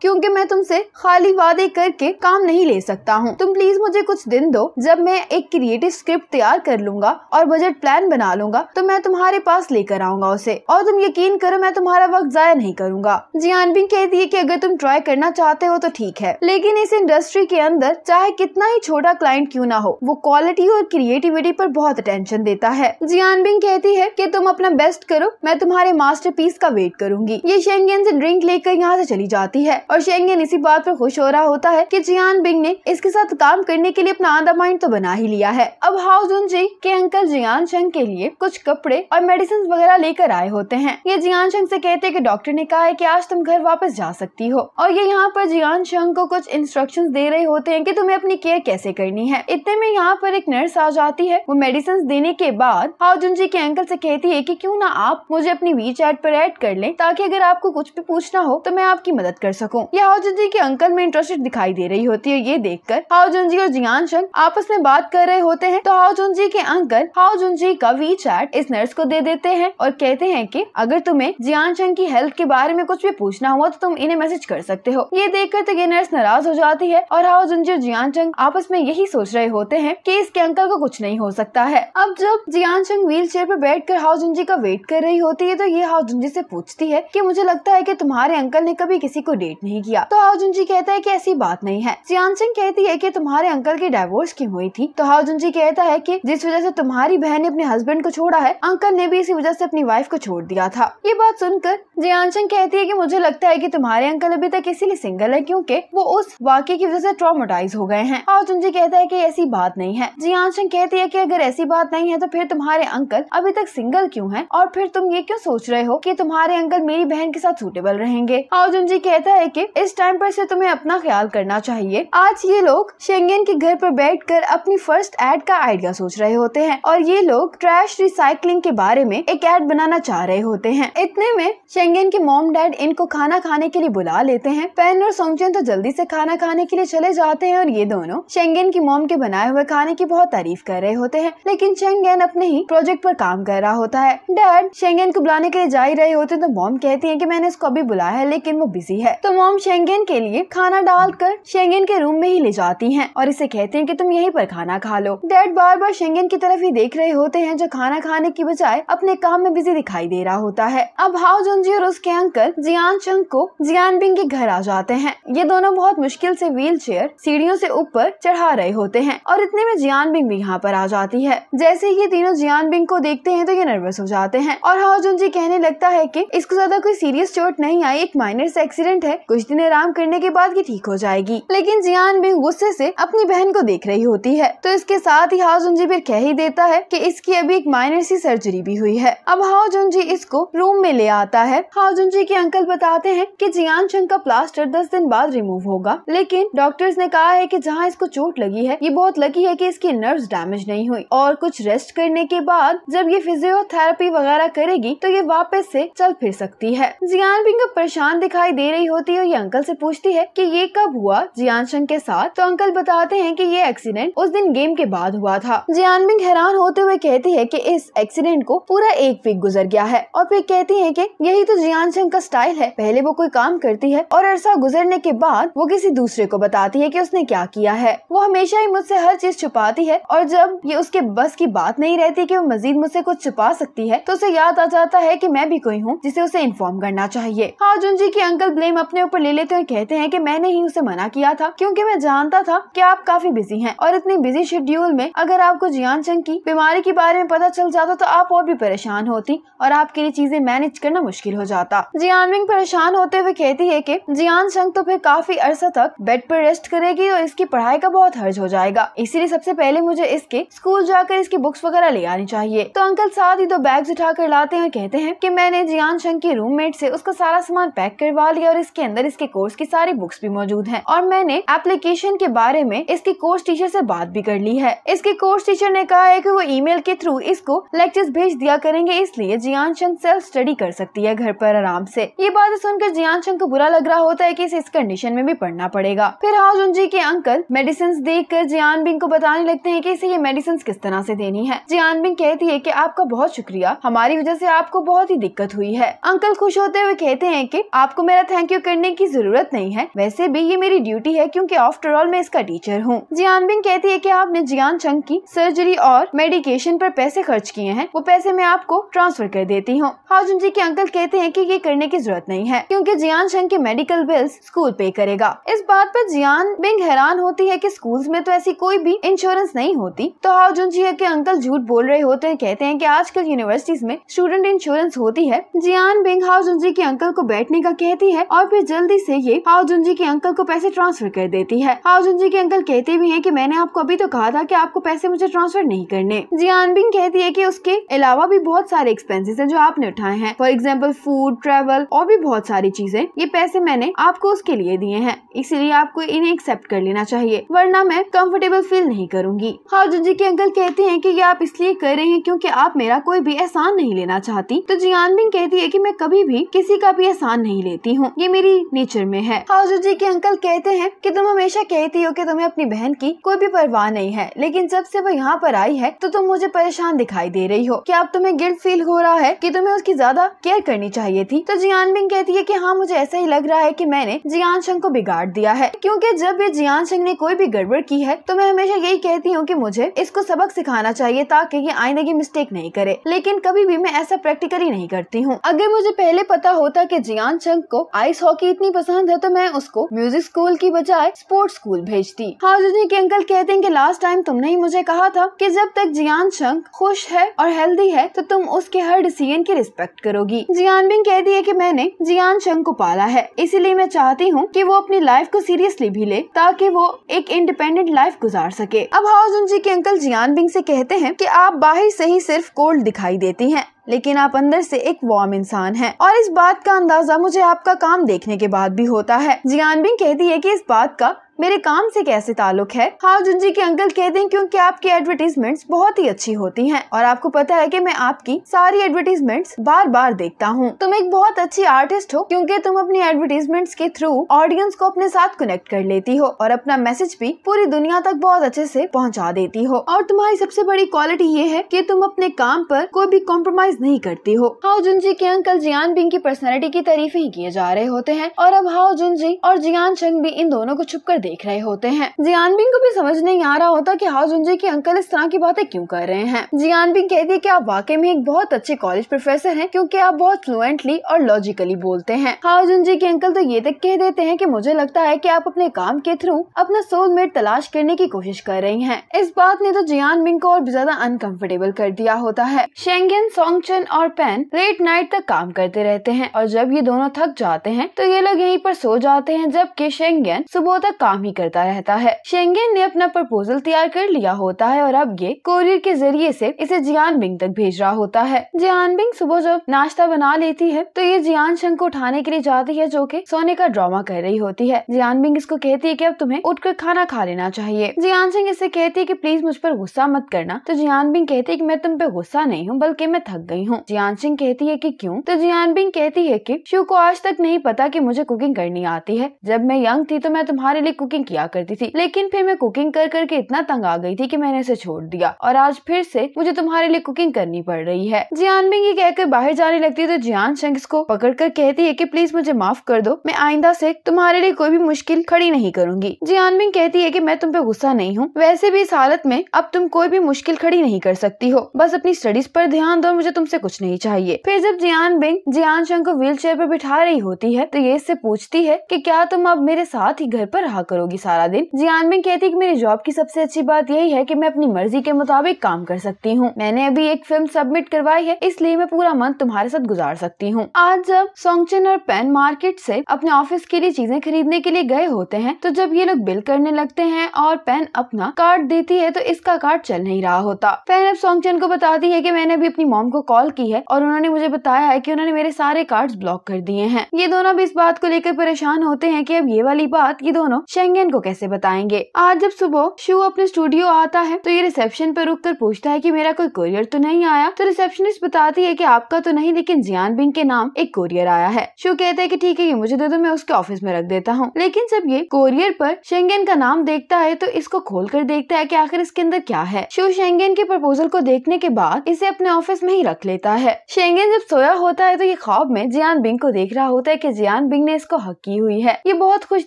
क्योंकि मैं तुमसे खाली वादे करके काम नहीं ले सकता हूँ तुम प्लीज मुझे कुछ दिन दो जब मैं एक क्रिएटिव स्क्रिप्ट तैयार कर लूंगा और बजट प्लान बना लूंगा तो मैं तुम्हारे पास लेकर आऊंगा उसे और तुम यकीन करो मैं तुम्हारा वक्त जाया नहीं करूँगा जियान भी कहती है की अगर तुम ट्राई करना चाहते हो तो ठीक है लेकिन इस इंडस्ट्री के अंदर चाहे कितना ही छोटा क्लाइंट क्यूँ ना हो वो क्वालिटी और क्रिएटिविटी पर बहुत अटेंशन देता है जियानबिंग कहती है कि तुम अपना बेस्ट करो मैं तुम्हारे मास्टरपीस का वेट करूंगी ये शेंगेन से ड्रिंक लेकर यहाँ से चली जाती है और शेंगेन इसी बात पर खुश हो रहा होता है कि बिंग ने इसके साथ काम करने के लिए अपना आधा माइंड तो बना ही लिया है अब जुन जी के अंकल जियान शंग के लिए कुछ कपड़े और मेडिसिन वगैरह लेकर आए होते हैं ये जियान शंग से कहते हैं कि डॉक्टर ने कहा है कि आज तुम घर वापस जा सकती हो और ये यहाँ पर जियान शंग को कुछ इंस्ट्रक्शन दे रहे होते हैं की तुम्हें अपनी केयर कैसे करनी है इतने में यहाँ पर एक नर्स आ जाती है वो मेडिसिन देने के बाद बाद हाउजुन जी के अंकल से कहती है कि क्यों ना आप मुझे अपनी वी चैट पर ऐड कर लें ताकि अगर आपको कुछ भी पूछना हो तो मैं आपकी मदद कर सकूं। यह हाउजुन जी के अंकल में इंटरेस्टेड दिखाई दे रही होती है ये देखकर हाउजुन जी और जियान शंग आपस में बात कर रहे होते हैं तो हाउजुन जी के अंकल हाउजुन जी का वी चैट इस नर्स को दे देते हैं और कहते हैं की अगर तुम्हें जियान शंग की हेल्थ के बारे में कुछ भी पूछना हुआ तो तुम इन्हें मैसेज कर सकते हो ये देख कर तो ये नर्स नाराज हो जाती है और हाउजुन जी और जियान शंग आपस में यही सोच रहे होते हैं की इसके अंकल को कुछ नहीं हो सकता है अब जब Jian Sushant Singh wheelchair पर बैठ हाउस हाउजुंजी का वेट कर रही होती है तो ये जुंजी से पूछती है कि मुझे लगता है कि तुम्हारे अंकल ने कभी किसी को डेट नहीं किया तो हाउजुंजी कहता है कि ऐसी बात नहीं है सियान सिंह कहती है कि तुम्हारे अंकल की डाइवोर्स क्यों हुई थी तो हाउजुंजी कहता है कि जिस वजह से तुम्हारी बहन ने अपने हस्बैंड को छोड़ा है अंकल ने भी इसी वजह से अपनी वाइफ को छोड़ दिया था ये बात सुनकर जियान सिंह कहती है कि मुझे लगता है कि तुम्हारे अंकल अभी तक इसीलिए सिंगल है क्योंकि वो उस वाक्य की वजह से ट्रोमोटाइज हो गए हैं हाउजुंजी कहता है की ऐसी बात नहीं है जियान चंग कहती है की अगर ऐसी बात नहीं है तो फिर तुम्हारे तुम्हारे अंकल अभी तक सिंगल क्यों हैं और फिर तुम ये क्यों सोच रहे हो कि तुम्हारे अंकल मेरी बहन के साथ सूटेबल रहेंगे अर्जुन जी कहता है कि इस टाइम पर से तुम्हें अपना ख्याल करना चाहिए आज ये लोग शेंगेन के घर पर कर अपनी फर्स्ट एड का आइडिया सोच रहे होते हैं और ये लोग ट्रैश रिसाइकलिंग के बारे में एक एड बनाना चाह रहे होते हैं इतने में शेंगेन के मॉम डैड इनको खाना खाने के लिए बुला लेते हैं पेन और सोंगचेन तो जल्दी से खाना खाने के लिए चले जाते हैं और ये दोनों शेंगेन की मोम के बनाए हुए खाने की बहुत तारीफ कर रहे होते हैं लेकिन शेंगेन अपने ही ही प्रोजेक्ट पर काम कर रहा होता है डैड शेंगेन को बुलाने के लिए जा ही रहे होते तो मॉम कहती है की मैंने इसको अभी बुलाया है लेकिन वो बिजी है तो मॉम शेंगेन के लिए खाना डाल कर शेंगेन के रूम में ही ले जाती है और इसे कहते हैं की तुम यही पर खाना खा लो डैड बार बार शेंगेन की तरफ ही देख रहे होते हैं जो खाना खाने की बजाय अपने काम में बिजी दिखाई दे रहा होता है अब हाउ जोनजी और उसके अंकल जियान चंग को जियान बिंग के घर आ जाते हैं ये दोनों बहुत मुश्किल से व्हील चेयर सीढ़ियों से ऊपर चढ़ा रहे होते हैं और इतने में जियान बिंग भी यहाँ पर आ जाती है जैसे ये तीनों जियान बिंग को देखते हैं तो ये नर्वस हो जाते हैं और हाउजुन जी कहने लगता है कि इसको ज्यादा कोई सीरियस चोट नहीं आई एक माइनर से एक्सीडेंट है कुछ दिन आराम करने के बाद ये ठीक हो जाएगी लेकिन जियान बिंग गुस्से से अपनी बहन को देख रही होती है तो इसके साथ ही हाउजुन जी फिर कह ही देता है कि इसकी अभी एक माइनर सी सर्जरी भी हुई है अब हाउजुन जी इसको रूम में ले आता है हाउजुन जी के अंकल बताते हैं की जियान चंग का प्लास्टर दस दिन बाद रिमूव होगा लेकिन डॉक्टर्स ने कहा है की जहाँ इसको चोट लगी है ये बहुत लकी है की इसकी नर्व डैमेज नहीं हुई और कुछ रेस्ट करने के बाद जब ये फिजियोथेरेपी वगैरह करेगी तो ये वापस से चल फिर सकती है जियान बिंग अब परेशान दिखाई दे रही होती है और ये अंकल से पूछती है कि ये कब हुआ जियान शंग के साथ तो अंकल बताते हैं कि ये एक्सीडेंट उस दिन गेम के बाद हुआ था जियान बिंग हैरान होते हुए कहती है की इस एक्सीडेंट को पूरा एक वीक गुजर गया है और फिर कहती है की यही तो जियान शंग का स्टाइल है पहले वो कोई काम करती है और अरसा गुजरने के बाद वो किसी दूसरे को बताती है की उसने क्या किया है वो हमेशा ही मुझसे हर चीज छुपाती है और जब ये उसके बस की बात नहीं रहती है कि वो मजीद मुझसे कुछ छुपा सकती है तो उसे याद आ जाता है कि मैं भी कोई हूँ जिसे उसे इन्फॉर्म करना चाहिए हाजुन जी की अंकल ब्लेम अपने ऊपर ले लेते हुए कहते हैं की मैंने ही उसे मना किया था क्यूँकी मैं जानता था की आप काफी बिजी है और इतनी बिजी शेड्यूल में अगर आपको जियान चंग की बीमारी के बारे में पता चल जाता तो आप और भी परेशान होती और आपके लिए चीजें मैनेज करना मुश्किल हो जाता जियान विंग परेशान होते हुए कहती है की जियान चंग तो फिर काफी अरसा तक बेड पर रेस्ट करेगी और इसकी पढ़ाई का बहुत हर्ज हो जाएगा इसीलिए सबसे पहले मुझे इसके स्कूल जाकर इसकी बुक्स वगैरह ले लानी चाहिए तो अंकल साथ ही दो बैग उठाकर लाते हैं कहते हैं की मैंने जियान शंग के रूममेट से उसका सारा सामान पैक करवा लिया और इसके अंदर इसके कोर्स की सारी बुक्स भी मौजूद है और मैंने एप्लीकेशन के बारे में इसके कोर्स टीचर ऐसी बात भी कर ली है इसके कोर्स टीचर ने कहा है की वो ई के थ्रू इसको लेक्चर भेज दिया करेंगे इसलिए जियान शंग सेल्फ स्टडी कर सकती है घर आरोप आराम ऐसी ये बात सुनकर जियान शंग को बुरा लग रहा होता है की इसे इस कंडीशन में भी पढ़ना पड़ेगा फिर हाउस जी के अंकल मेडिसिन देख कर जियान बिंग को बताने लगते हैं कि इसे ये मेडिसिन किस तरह से देनी है जियान तनबिंग कहती है कि आपका बहुत शुक्रिया हमारी वजह से आपको बहुत ही दिक्कत हुई है अंकल खुश होते हुए कहते हैं कि आपको मेरा थैंक यू करने की जरूरत नहीं है वैसे भी ये मेरी ड्यूटी है क्योंकि आफ्टर ऑल मैं इसका टीचर हूँ जियान कहती है की आपने जियान चंग की सर्जरी और मेडिकेशन आरोप पैसे खर्च किए हैं वो पैसे मैं आपको ट्रांसफर कर देती हूँ हाजुन जी के अंकल कहते हैं की ये करने की जरूरत नहीं है क्यूँकी जियान शंग के मेडिकल बिल्स स्कूल पे करेगा इस बात आरोप जियान बिंग हैरान होती है की स्कूल में तो ऐसी कोई भी इंश्योरेंस नहीं होती तो हाजुन जी के अंकल झूठ बोल रहे होते हैं कहते हैं कि आजकल यूनिवर्सिटीज में स्टूडेंट इंश्योरेंस होती है जियान बिंग हाउजुंजी के अंकल को बैठने का कहती है और फिर जल्दी से ये हाउजुंजी के अंकल को पैसे ट्रांसफर कर देती है हाउजुंजी के अंकल कहते भी है की मैंने आपको अभी तो कहा था की आपको पैसे मुझे ट्रांसफर नहीं करने जियान बिंग कहती है की उसके अलावा भी बहुत सारे एक्सपेंसिस है जो आपने उठाए हैं फॉर एग्जाम्पल फूड ट्रेवल और भी बहुत सारी चीजें ये पैसे मैंने आपको उसके लिए दिए हैं इसीलिए आपको इन्हें एक्सेप्ट कर लेना चाहिए वरना मैं कंफर्टेबल फील नहीं करूंगी हाउजुंजी के अंकल कहते हैं कि ये आप इसलिए कर रही है क्योंकि आप मेरा कोई भी एहसान नहीं लेना चाहती तो जियान बिंग कहती है की मैं कभी भी किसी का भी एहसान नहीं लेती हूँ ये मेरी नेचर में है हाउजू जी के अंकल कहते हैं की तुम हमेशा कहती हो की तुम्हें अपनी बहन की कोई भी परवाह नहीं है लेकिन जब से वो यहाँ पर आई है तो तुम मुझे परेशान दिखाई दे रही हो क्या अब तुम्हें गिल्ट फील हो रहा है की तुम्हें उसकी ज्यादा केयर करनी चाहिए थी तो जियान बिंग कहती है की हाँ मुझे ऐसा ही लग रहा है की मैंने जियान शंग को बिगाड़ दिया है क्यूँकी जब ये जियान शंग ने कोई भी गड़बड़ की है तो मैं हमेशा यही कहती हूँ की मुझे इसको सबक सिखाना चाहिए ताकि ये अपने आईने की मिस्टेक नहीं करे लेकिन कभी भी मैं ऐसा प्रैक्टिकली नहीं करती हूँ अगर मुझे पहले पता होता की जियान चंग को आइस हॉकी इतनी पसंद है तो मैं उसको म्यूजिक स्कूल की बजाय स्पोर्ट्स स्कूल भेजती हाजुजी के अंकल कहते हैं की लास्ट टाइम तुमने ही मुझे कहा था की जब तक जियान चंग खुश है और हेल्दी है तो तुम उसके हर डिसीजन की रिस्पेक्ट करोगी जियान बिंग कहती है की मैंने जियान चंग को पाला है इसीलिए मैं चाहती हूँ की वो अपनी लाइफ को सीरियसली भी ले ताकि वो एक इंडिपेंडेंट लाइफ गुजार सके अब हाउस जी के अंकल जियान बिंग से कहते हैं कि आप बाहर से ही सिर्फ कोल्ड दिखाई देती हैं लेकिन आप अंदर से एक वार्म इंसान हैं और इस बात का अंदाजा मुझे आपका काम देखने के बाद भी होता है जियानबिंग कहती है कि इस बात का मेरे काम से कैसे ताल्लुक है हाउ जुंजी के अंकल कहते हैं क्योंकि आपकी एडवर्टीजमेंट्स बहुत ही अच्छी होती हैं और आपको पता है कि मैं आपकी सारी एडवर्टीजमेंट्स बार बार देखता हूँ तुम एक बहुत अच्छी आर्टिस्ट हो क्योंकि तुम अपनी एडवर्टीजमेंट्स के थ्रू ऑडियंस को अपने साथ कनेक्ट कर लेती हो और अपना मैसेज भी पूरी दुनिया तक बहुत अच्छे से पहुँचा देती हो और तुम्हारी सबसे बड़ी क्वालिटी ये है की तुम अपने काम पर कोई भी कॉम्प्रोमाइज नहीं करती हो हाउ जुंजी के अंकल जियान बिंग की पर्सनैलिटी की तारीफ ही किए जा रहे होते हैं और अब हाउ जुंजी और जियान चंग भी इन दोनों को छुप कर देख रहे होते हैं जियानबिंग को भी समझ नहीं आ रहा होता कि हाउ जुंजे के अंकल इस तरह की बातें क्यों कर रहे हैं जियानबिंग कहती है की आप वाकई में एक बहुत अच्छे कॉलेज प्रोफेसर है क्यूँकी आप बहुत फ्लुएंटली और लॉजिकली बोलते हैं हाउ जुंजे के अंकल तो ये तक कह देते हैं की मुझे लगता है की आप अपने काम के थ्रू अपना सोलमेट तलाश करने की कोशिश कर रही है इस बात ने तो बिंग को और भी ज्यादा अनकंफर्टेबल कर दिया होता है शेंगन सोंगचन और पेन लेट नाइट तक काम करते रहते हैं और जब ये दोनों थक जाते हैं तो ये लोग यहीं पर सो जाते हैं जबकि शेंगन सुबह तक काम काम ही करता रहता है शेंगेन ने अपना प्रपोजल तैयार कर लिया होता है और अब ये कोरियर के जरिए से इसे जियान बिंग तक भेज रहा होता है जियान बिंग सुबह जब नाश्ता बना लेती है तो ये जियान शंग को उठाने के लिए जाती है जो की सोने का ड्रामा कर रही होती है जियान बिंग इसको कहती है की अब तुम्हें उठ खाना खा लेना चाहिए जियान सिंह इसे कहती है की प्लीज मुझ पर गुस्सा मत करना तो जियान बिंग कहती है की मैं तुम पे गुस्सा नहीं हूँ बल्कि मैं थक गई हूँ जियान सिंह कहती है की क्यूँ तो जियान बिंग कहती है की शिव को आज तक नहीं पता की मुझे कुकिंग करनी आती है जब मैं यंग थी तो मैं तुम्हारे लिए कुकिंग किया करती थी लेकिन फिर मैं कुकिंग कर करके इतना तंग आ गई थी कि मैंने इसे छोड़ दिया और आज फिर से मुझे तुम्हारे लिए कुकिंग करनी पड़ रही है जियान बिंग ये कहकर बाहर जाने लगती है तो जियान शंक्स को पकड़ कर कहती है की प्लीज मुझे माफ कर दो मैं आईंदा से तुम्हारे लिए कोई भी मुश्किल खड़ी नहीं करूंगी जियान बिंग कहती है की मैं तुम पे गुस्सा नहीं हूँ वैसे भी इस हालत में अब तुम कोई भी मुश्किल खड़ी नहीं कर सकती हो बस अपनी स्टडीज पर ध्यान दो मुझे तुमसे कुछ नहीं चाहिए फिर जब जियान बिंग जियान शंग को व्हील चेयर पर बिठा रही होती है तो ये इससे पूछती है कि क्या तुम अब मेरे साथ ही घर पर रहा करोगी सारा दिन जियान में कहती है कि मेरी जॉब की सबसे अच्छी बात यही है कि मैं अपनी मर्जी के मुताबिक काम कर सकती हूँ मैंने अभी एक फिल्म सबमिट करवाई है इसलिए मैं पूरा मंथ तुम्हारे साथ गुजार सकती हूँ आज जब सोंगचन और पेन मार्केट से अपने ऑफिस के लिए चीजें खरीदने के लिए गए होते हैं तो जब ये लोग बिल करने लगते हैं और पेन अपना कार्ड देती है तो इसका कार्ड चल नहीं रहा होता पेन अब सोंगचन को बताती है की मैंने अभी अपनी मॉम को कॉल की है और उन्होंने मुझे बताया है की उन्होंने मेरे सारे कार्ड ब्लॉक कर दिए हैं ये दोनों भी इस बात को लेकर परेशान होते हैं की अब ये वाली बात ये दोनों शेंगेन को कैसे बताएंगे आज जब सुबह शू अपने स्टूडियो आता है तो ये रिसेप्शन पर रुक कर पूछता है की मेरा कोई कुरियर तो नहीं आया तो रिसेप्शनिस्ट बताती है की आपका तो नहीं लेकिन जियान बिंग के नाम एक कुरियर आया है शू कहते हैं की ठीक है ये मुझे दे दो मैं उसके ऑफिस में रख देता हूँ लेकिन जब ये कुरियर पर शेंगेन का नाम देखता है तो इसको खोल कर देखता है की आखिर इसके अंदर क्या है शू शेंगेन के प्रपोजल को देखने के बाद इसे अपने ऑफिस में ही रख लेता है शेंगेन जब सोया होता है तो ये ख्वाब में जियान बिंग को देख रहा होता है कि जियान बिंग ने इसको हकी हुई है ये बहुत खुश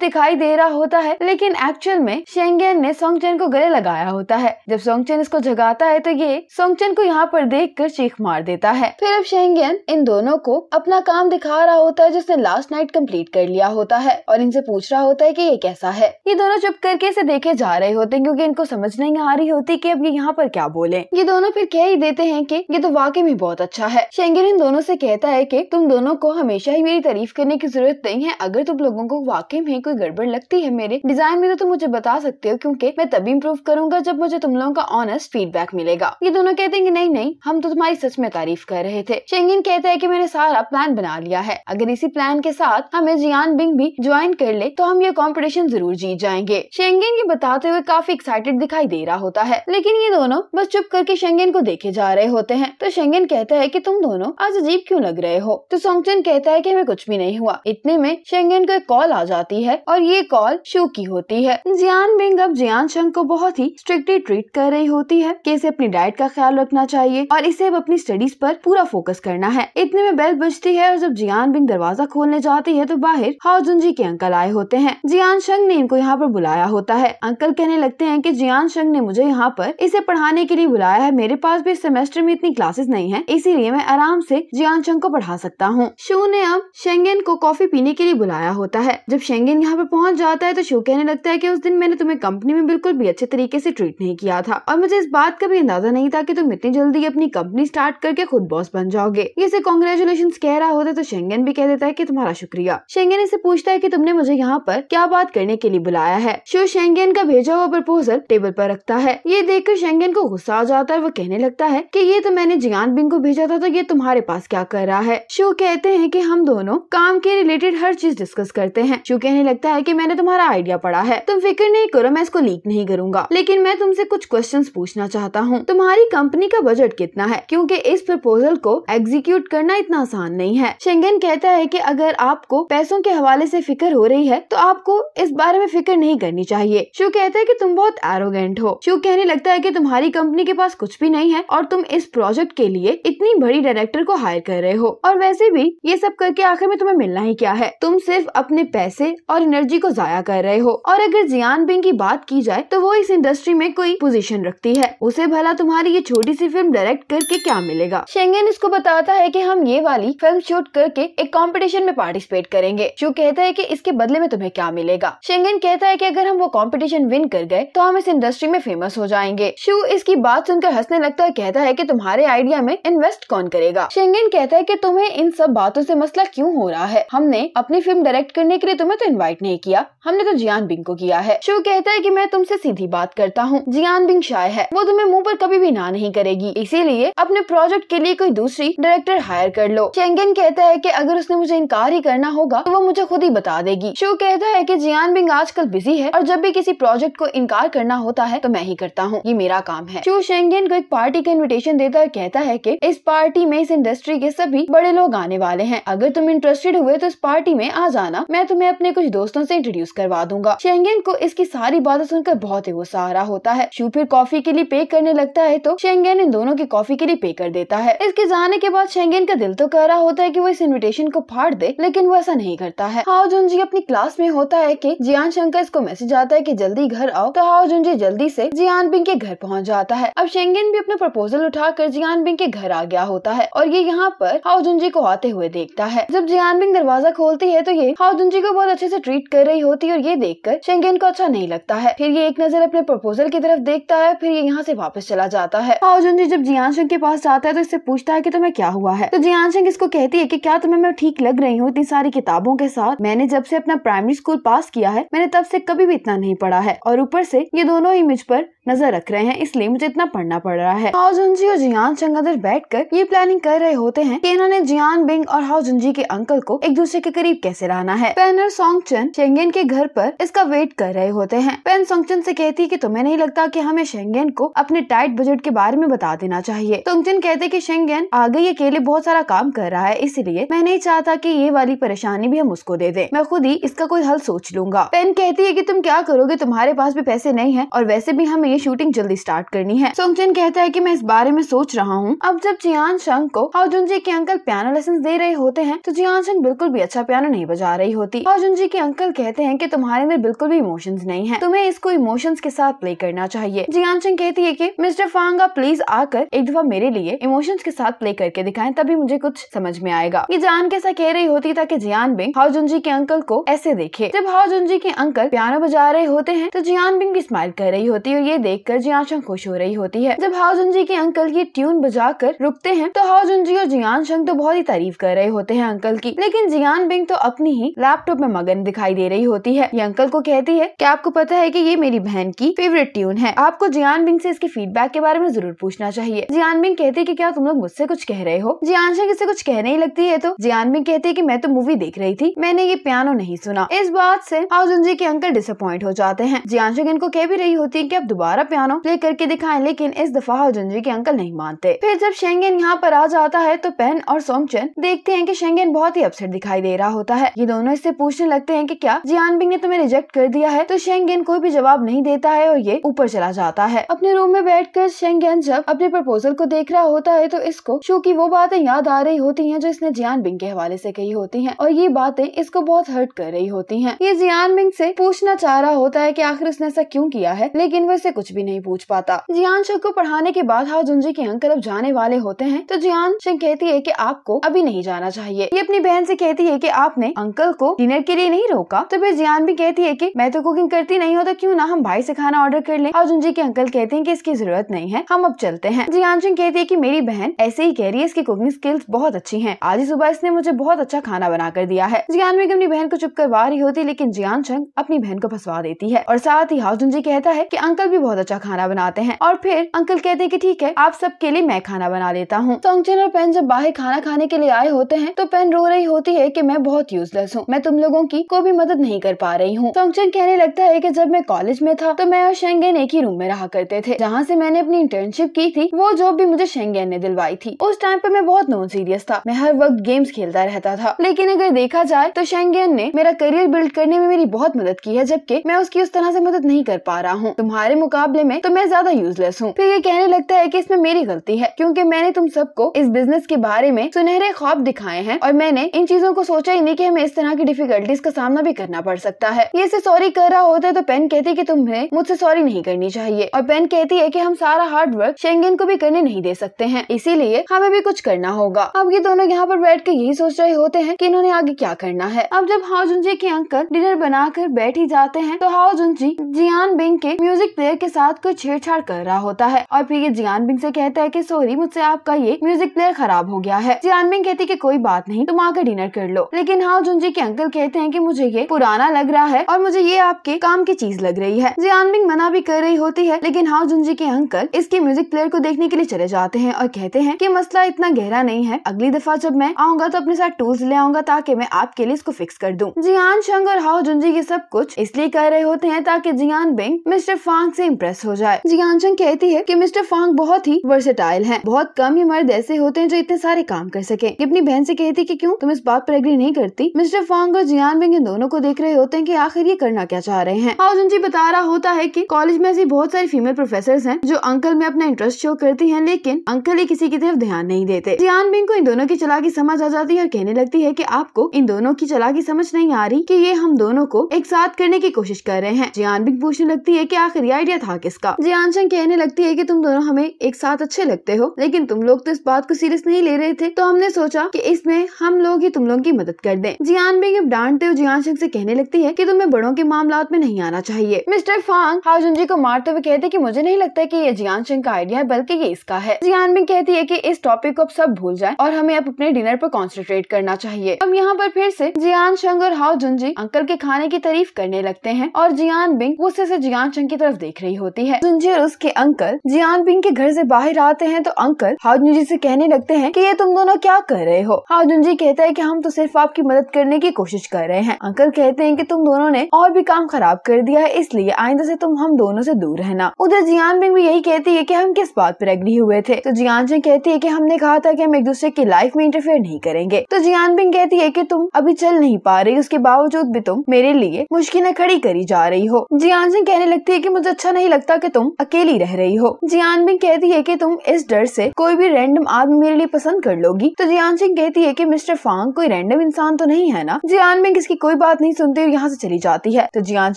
दिखाई दे रहा होता है लेकिन एक्चुअल में शेंगेन ने सोंगचेन को गले लगाया होता है जब सोंगचेन इसको जगाता है तो ये सोंगचेन को यहाँ पर देख कर चीख मार देता है फिर अब शेंगेन इन दोनों को अपना काम दिखा रहा होता है जिसने लास्ट नाइट कम्प्लीट कर लिया होता है और इनसे पूछ रहा होता है की ये कैसा है ये दोनों चुप करके इसे देखे जा रहे होते हैं क्यूँकी इनको समझ नहीं आ रही होती की अब ये यहाँ पर क्या बोले ये दोनों फिर कह ही देते हैं की ये तो वाकई में बहुत अच्छा है शेंगेन इन दोनों ऐसी कहता है की तुम दोनों को हमेशा ही मेरी तारीफ करने की जरूरत नहीं है अगर तुम लोगों को वाकई में कोई गड़बड़ लगती है मेरे मेरे डिजाइन में तो तुम मुझे बता सकते हो क्योंकि मैं तभी इम्प्रूव करूंगा जब मुझे तुम लोगों का ऑनेस्ट फीडबैक मिलेगा ये दोनों कहते हैं कि नहीं नहीं हम तो तुम्हारी सच में तारीफ कर रहे थे शेंगिन कहते हैं कि मैंने सारा प्लान बना लिया है अगर इसी प्लान के साथ हमें जियान बिंग भी ज्वाइन कर ले तो हम ये कॉम्पिटिशन जरूर जीत जाएंगे शेंगिन ये बताते हुए काफी एक्साइटेड दिखाई दे रहा होता है लेकिन ये दोनों बस चुप करके शेंगिन को देखे जा रहे होते हैं तो शेंगिन कहता है की तुम दोनों आज अजीब क्यूँ लग रहे हो तो सोंगचन कहता है की हमें कुछ भी नहीं हुआ इतने में शेंगिन को एक कॉल आ जाती है और ये कॉल शू शो की होती है जियान बिंग अब जियान शंग को बहुत ही स्ट्रिक्टली ट्रीट कर रही होती है की इसे अपनी डाइट का ख्याल रखना चाहिए और इसे अब अपनी स्टडीज पर पूरा फोकस करना है इतने में बेल बजती है और जब जियान बिंग दरवाजा खोलने जाती है तो बाहर हाउजुन जी के अंकल आए होते हैं जियान शंग ने इनको यहाँ पर बुलाया होता है अंकल कहने लगते हैं की जियान शंग ने मुझे यहाँ पर इसे पढ़ाने के लिए बुलाया है मेरे पास भी इस सेमेस्टर में इतनी क्लासेस नहीं है इसीलिए मैं आराम से जियान शंग को पढ़ा सकता हूँ शू ने अब शेंगेन को कॉफी पीने के लिए बुलाया होता है जब शेंगेन यहाँ पर पहुँच जाता है तो शो कहने लगता है कि उस दिन मैंने तुम्हें कंपनी में बिल्कुल भी अच्छे तरीके से ट्रीट नहीं किया था और मुझे इस बात का भी अंदाजा नहीं था कि तुम इतनी जल्दी अपनी कंपनी स्टार्ट करके खुद बॉस बन जाओगे इसे कॉन्ग्रेचुलेशन कह रहा होता तो शेंगन भी कह देता है की तुम्हारा शुक्रिया शेंगन इसे पूछता है की तुमने मुझे यहाँ पर क्या बात करने के लिए बुलाया है शो शेंगन का भेजा हुआ प्रपोजल टेबल पर रखता है ये देख कर को गुस्सा आ जाता है वो कहने लगता है की ये तो मैंने जियान बिंग को भेजा था तो ये तुम्हारे पास क्या कर रहा है शो कहते हैं की हम दोनों काम के रिलेटेड हर चीज डिस्कस करते हैं शो कहने लगता है की मैंने तुम्हारा आइडिया पड़ा है तुम फिक्र नहीं करो मैं इसको लीक नहीं करूंगा लेकिन मैं तुमसे कुछ क्वेश्चन पूछना चाहता हूँ तुम्हारी कंपनी का बजट कितना है क्यूँकी इस प्रपोजल को एग्जीक्यूट करना इतना आसान नहीं है शेंगन कहता है की अगर आपको पैसों के हवाले ऐसी फिक्र हो रही है तो आपको इस बारे में फिक्र नहीं करनी चाहिए शिव कहता है की तुम बहुत एरोगेंट हो शिव कहने लगता है की तुम्हारी कंपनी के पास कुछ भी नहीं है और तुम इस प्रोजेक्ट के लिए इतनी बड़ी डायरेक्टर को हायर कर रहे हो और वैसे भी ये सब करके आखिर में तुम्हें मिलना ही क्या है तुम सिर्फ अपने पैसे और एनर्जी को जाया कर रहे रहे हो और अगर जियान बिंग की बात की जाए तो वो इस इंडस्ट्री में कोई पोजीशन रखती है उसे भला तुम्हारी ये छोटी सी फिल्म डायरेक्ट करके क्या मिलेगा शेंगेन इसको बताता है कि हम ये वाली फिल्म शूट करके एक कंपटीशन में पार्टिसिपेट करेंगे शू कहता है की इसके बदले में तुम्हें क्या मिलेगा शेंगेन कहता है की अगर हम वो कॉम्पिटिशन विन कर गए तो हम इस इंडस्ट्री में फेमस हो जाएंगे शू इसकी बात सुनकर हंसने लगता है कहता है की तुम्हारे आइडिया में इन्वेस्ट कौन करेगा शेंगेन कहता है की तुम्हें इन सब बातों ऐसी मसला क्यूँ हो रहा है हमने अपनी फिल्म डायरेक्ट करने के लिए तुम्हें तो इनवाइट नहीं किया हमने तो जो जियान बिंग को किया है शो कहता है कि मैं तुमसे सीधी बात करता हूँ जियान बिंग शाय है वो तुम्हें मुंह पर कभी भी ना नहीं करेगी इसीलिए अपने प्रोजेक्ट के लिए कोई दूसरी डायरेक्टर हायर कर लो चेंगन कहता है की अगर उसने मुझे इनकार ही करना होगा तो वो मुझे खुद ही बता देगी शो कहता है की जियान बिंग आजकल बिजी है और जब भी किसी प्रोजेक्ट को इनकार करना होता है तो मैं ही करता हूँ ये मेरा काम है शो शेंगेन को एक पार्टी का इन्विटेशन देता है कहता है की इस पार्टी में इस इंडस्ट्री के सभी बड़े लोग आने वाले हैं अगर तुम इंटरेस्टेड हुए तो इस पार्टी में आ जाना मैं तुम्हें अपने कुछ दोस्तों से इंट्रोड्यूस करवा बता दूंगा शेंगेन को इसकी सारी बातें सुनकर बहुत ही गुस्सा आ रहा होता है शू फिर कॉफी के लिए पे करने लगता है तो शेंगेन इन दोनों की कॉफी के लिए पे कर देता है इसके जाने के बाद शेंगेन का दिल तो कह रहा होता है की वो इस इन्विटेशन को फाड़ दे लेकिन वो ऐसा नहीं करता है हाओ जुनजी अपनी क्लास में होता है की जियान शंकर इसको मैसेज आता है की जल्दी घर आओ तो हाओ जुनजी जल्दी ऐसी जियान बिंग के घर पहुँच जाता है अब शेंगेन भी अपना प्रपोजल उठा कर जियान बिंग के घर आ गया होता है और ये यहाँ पर हाओ जुनजी को आते हुए देखता है जब जियान बिंग दरवाजा खोलती है तो ये हाओ जुनजी को बहुत अच्छे से ट्रीट कर रही होती है और ये ये देखकर शेंगेन को अच्छा नहीं लगता है फिर ये एक नजर अपने प्रपोजल की तरफ देखता है फिर ये यहाँ से वापस चला जाता है हाओजुन जी जब जियान सिंह के पास जाता है तो इससे पूछता है की तुम्हें क्या हुआ है तो जियान सिंह इसको कहती है की क्या तुम्हें मैं ठीक लग रही हूँ इतनी सारी किताबों के साथ मैंने जब से अपना प्राइमरी स्कूल पास किया है मैंने तब से कभी भी इतना नहीं पढ़ा है और ऊपर से ये दोनों इमेज पर नजर रख रहे हैं इसलिए मुझे इतना पढ़ना पड़ रहा है हाओ जुंजी और जियान चंगादर बैठ कर ये प्लानिंग कर रहे होते हैं कि इन्होंने जियान बिंग और हाओ जुंजी के अंकल को एक दूसरे के करीब कैसे रहना है पेनर सोंगचन शेंगेन के घर पर इसका वेट कर रहे होते हैं पेन सोंगचन से कहती कि तुम्हें नहीं लगता कि हमें शेंगेन को अपने टाइट बजट के बारे में बता देना चाहिए सोंगचन कहते कि शेंगेन आगे अकेले बहुत सारा काम कर रहा है इसलिए मैं नहीं चाहता की ये वाली परेशानी भी हम उसको दे दे मैं खुद ही इसका कोई हल सोच लूंगा पेन कहती है की तुम क्या करोगे तुम्हारे पास भी पैसे नहीं है और वैसे भी हमें लिए शूटिंग जल्दी स्टार्ट करनी है सुंगजिन कहता है की मैं इस बारे में सोच रहा हूँ अब जब जियान शंग को हाउजुन जी के अंकल पियानो लेसन दे रहे होते हैं तो जियान शंग बिल्कुल भी अच्छा पियानो नहीं बजा रही होती हाउजुन जी के अंकल कहते हैं की तुम्हारे अंदर बिल्कुल भी इमोशन नहीं है तुम्हें इसको इमोशन के साथ प्ले करना चाहिए जियान शंग कहती है की मिस्टर फांग आप प्लीज आकर एक दफा मेरे लिए इमोशन के साथ प्ले करके दिखाए तभी मुझे कुछ समझ में आएगा ये जान कैसा कह रही होती ताकि जियान बिंग हाउ जुनजी के अंकल को ऐसे देखे जब हाउ जुनजी के अंकल पियानो बजा रहे होते हैं तो जियान बिंग भी स्माइल कर रही होती है और ये देखकर जियान शंग खुश हो रही होती है जब हाउजुन जी के अंकल की ट्यून बजाकर रुकते हैं तो हाउजुन जी और जियान शंग तो बहुत ही तारीफ कर रहे होते हैं अंकल की लेकिन जियान बिंग तो अपनी ही लैपटॉप में मगन दिखाई दे रही होती है ये अंकल को कहती है की आपको पता है की ये मेरी बहन की फेवरेट ट्यून है आपको जियान बिंग ऐसी इसके फीडबैक के बारे में जरूर पूछना चाहिए जियान बिंग कहती है की क्या तुम लोग मुझसे कुछ कह रहे हो जियान शंग इसे कुछ कहने ही लगती है तो जियान बिंग कहती है की मैं तो मूवी देख रही थी मैंने ये पियानो नहीं सुना इस बात ऐसी हाउजुन जी के अंकल डिसअपॉइंट हो जाते हैं जियान शंग इनको कह भी रही होती है की आप दोबारा दोबारा पियानो प्ले करके दिखाए लेकिन इस दफा हलजंजी के अंकल नहीं मानते फिर जब शेंगेन यहाँ पर आ जाता है तो पेन और सोमचन देखते हैं कि शेंगेन बहुत ही अपसेट दिखाई दे रहा होता है ये दोनों इससे पूछने लगते हैं की क्या जियान बिंग ने तुम्हें रिजेक्ट कर दिया है तो शेंगेन कोई भी जवाब नहीं देता है और ये ऊपर चला जाता है अपने रूम में बैठ कर शेंगेन जब अपने प्रपोजल को देख रहा होता है तो इसको शो की वो बातें याद आ रही होती है जो इसने जियान बिंग के हवाले ऐसी कही होती है और ये बातें इसको बहुत हर्ट कर रही होती है ये जियान बिंग ऐसी पूछना चाह रहा होता है की आखिर उसने ऐसा क्यूँ किया है लेकिन वो इसे कुछ भी नहीं पूछ पाता जियान शंग को पढ़ाने के बाद हाओ जुंजी के अंकल अब जाने वाले होते हैं तो जियान शिंग कहती है की आपको अभी नहीं जाना चाहिए ये अपनी बहन ऐसी कहती है की आपने अंकल को डिनर के लिए नहीं रोका तो फिर जियान भी कहती है की मैं तो कुकिंग करती नहीं होता तो क्यूँ ना हम भाई से खाना ऑर्डर कर ले हाओ जुंजी के अंकल कहते हैं की इसकी जरूरत नहीं है हम अब चलते हैं जियान शंग कहती है की मेरी बहन ऐसे ही कह रही है इसकी कुकिंग स्किल्स बहुत अच्छी है आज ही सुबह इसने मुझे बहुत अच्छा खाना बना कर दिया है जियान बेगम अपनी बहन को चुप करवा रही होती लेकिन जियान शंग अपनी बहन को फंसवा देती है और साथ ही हाउस कहता है की अंकल भी बहुत बहुत अच्छा खाना बनाते हैं और फिर अंकल कहते हैं कि ठीक है आप सबके लिए मैं खाना बना लेता हूँ सोंगचन और पेन जब बाहर खाना खाने के लिए आए होते हैं तो पेन रो रही होती है की मैं बहुत यूजलेस हूँ मैं तुम लोगों की कोई भी मदद नहीं कर पा रही हूँ सोंगचन कहने लगता है की जब मैं कॉलेज में था तो मैं और शेंगेन एक ही रूम में रहा करते थे जहाँ से मैंने अपनी इंटर्नशिप की थी वो जॉब भी मुझे शेंगेन ने दिलवाई थी उस टाइम पे मैं बहुत नॉन सीरियस था मैं हर वक्त गेम्स खेलता रहता था लेकिन अगर देखा जाए तो शेंगेन ने मेरा करियर बिल्ड करने में मेरी बहुत मदद की है जबकि मैं उसकी उस तरह से मदद नहीं कर पा रहा हूँ तुम्हारे मुकाबले मुकाबले में तो मैं ज्यादा यूजलेस हूँ फिर ये कहने लगता है की इसमें मेरी गलती है क्यूँकी मैंने तुम सबको इस बिजनेस के बारे में सुनहरे ख्वाब दिखाए हैं और मैंने इन चीजों को सोचा ही नहीं की हमें इस तरह की डिफिकल्टीज का सामना भी करना पड़ सकता है ये इसे सॉरी कर रहा होता है तो पेन कहती की तुम्हें मुझसे सॉरी नहीं करनी चाहिए और पेन कहती है की हम सारा हार्ड वर्क शेंगेन को भी करने नहीं दे सकते हैं इसीलिए हमें भी कुछ करना होगा अब ये दोनों यहाँ पर बैठ कर यही सोच रहे होते हैं कि इन्होंने आगे क्या करना है अब जब हाओ जुंजी के अंकल डिनर बनाकर बैठ ही जाते हैं तो हाउ जुंजी जियान बिंग के म्यूजिक प्लेयर के साथ कुछ छेड़छाड़ कर रहा होता है और फिर ये जियान बिंग ऐसी कहता है की सॉरी मुझसे आपका ये म्यूजिक प्लेयर खराब हो गया है जियान बिंग कहती की कोई बात नहीं तुम आकर डिनर कर लो लेकिन हाउ जुंजी के अंकल कहते हैं की मुझे ये पुराना लग रहा है और मुझे ये आपके काम की चीज लग रही है जियान बिंग मना भी कर रही होती है लेकिन हाउ जुंजी के अंकल इसके म्यूजिक प्लेयर को देखने के लिए चले जाते हैं और कहते हैं की मसला इतना गहरा नहीं है अगली दफा जब मैं आऊंगा तो अपने साथ टूल्स ले आऊंगा ताकि मैं आपके लिए इसको फिक्स कर दूं जियान शंग और हाउ जुनजी ये सब कुछ इसलिए कर रहे होते हैं ताकि जियान बिंग मिस्टर फांग से इम्प्रेस हो जाए जियांजंग कहती है की मिस्टर फांग बहुत ही वर्सेटाइल है बहुत कम ही मर्द ऐसे होते हैं जो इतने सारे काम कर सके अपनी बहन से कहती की क्यूँ तुम इस बात पर एग्री नहीं करती मिस्टर फांग और जियान बिंग इन दोनों को देख रहे होते हैं कि आखिर ये करना क्या चाह रहे हैं और जी बता रहा होता है की कॉलेज में ऐसी बहुत सारी फीमेल प्रोफेसर है जो अंकल में अपना इंटरेस्ट शो करती है लेकिन अंकल ही किसी की तरफ ध्यान नहीं देते जियान बिंग को इन दोनों की चलाकी समझ आ जाती है और कहने लगती है की आपको इन दोनों की चलाकी समझ नहीं आ रही की ये हम दोनों को एक साथ करने की कोशिश कर रहे हैं जियान बिंग पूछने लगती है की आखिर ये आइडिया था किसका जियान चंग कहने लगती है की तुम दोनों हमें एक साथ अच्छे लगते हो लेकिन तुम लोग तो इस बात को सीरियस नहीं ले रहे थे तो हमने सोचा की इसमें हम लोग ही तुम लोग की मदद कर दे जियान अब डांटते हुए जियान चंग ऐसी कहने लगती है की तुम्हें बड़ों के मामला में नहीं आना चाहिए मिस्टर फांग हाउजन जी को मारते हुए कहते की मुझे नहीं लगता की ये जियान चंग का आइडिया है बल्कि ये इसका है जियान बिंग कहती है की इस टॉपिक को अब सब भूल जाए और हमें अब अपने डिनर पर कॉन्सेंट्रेट करना चाहिए अब यहाँ पर फिर से जियान शंग और हाउ जी अंकल के खाने की तारीफ करने लगते हैं और जियान बिंग गुस्से से जियान शंग की तरफ देख रही रही होती है सुनजी और उसके अंकल जियान पिंग के घर से बाहर आते हैं तो अंकल जी से कहने लगते हैं कि ये तुम दोनों क्या कर रहे हो जी कहता है कि हम तो सिर्फ आपकी मदद करने की कोशिश कर रहे हैं अंकल कहते हैं कि तुम दोनों ने और भी काम खराब कर दिया है इसलिए आइंदा से तुम हम दोनों से दूर रहना उधर जियान बिंग भी यही कहती है कि हम किस बात पर अग्नि हुए थे तो जियान सिंह कहती है कि हमने कहा था कि हम एक दूसरे की लाइफ में इंटरफेयर नहीं करेंगे तो जियान बिंग कहती है कि तुम अभी चल नहीं पा रही उसके बावजूद भी तुम मेरे लिए मुश्किलें खड़ी करी जा रही हो जियान सिंह कहने लगती है कि मुझे अच्छा नहीं नहीं लगता कि तुम अकेली रह रही हो जियान बिंग कहती है कि तुम इस डर से कोई भी रैंडम आदमी मेरे लिए पसंद कर लोगी तो जियान सिंह कहती है कि मिस्टर फांग कोई रैंडम इंसान तो नहीं है ना जियान बिंग इसकी कोई बात नहीं सुनती और यहाँ से चली जाती है तो जियान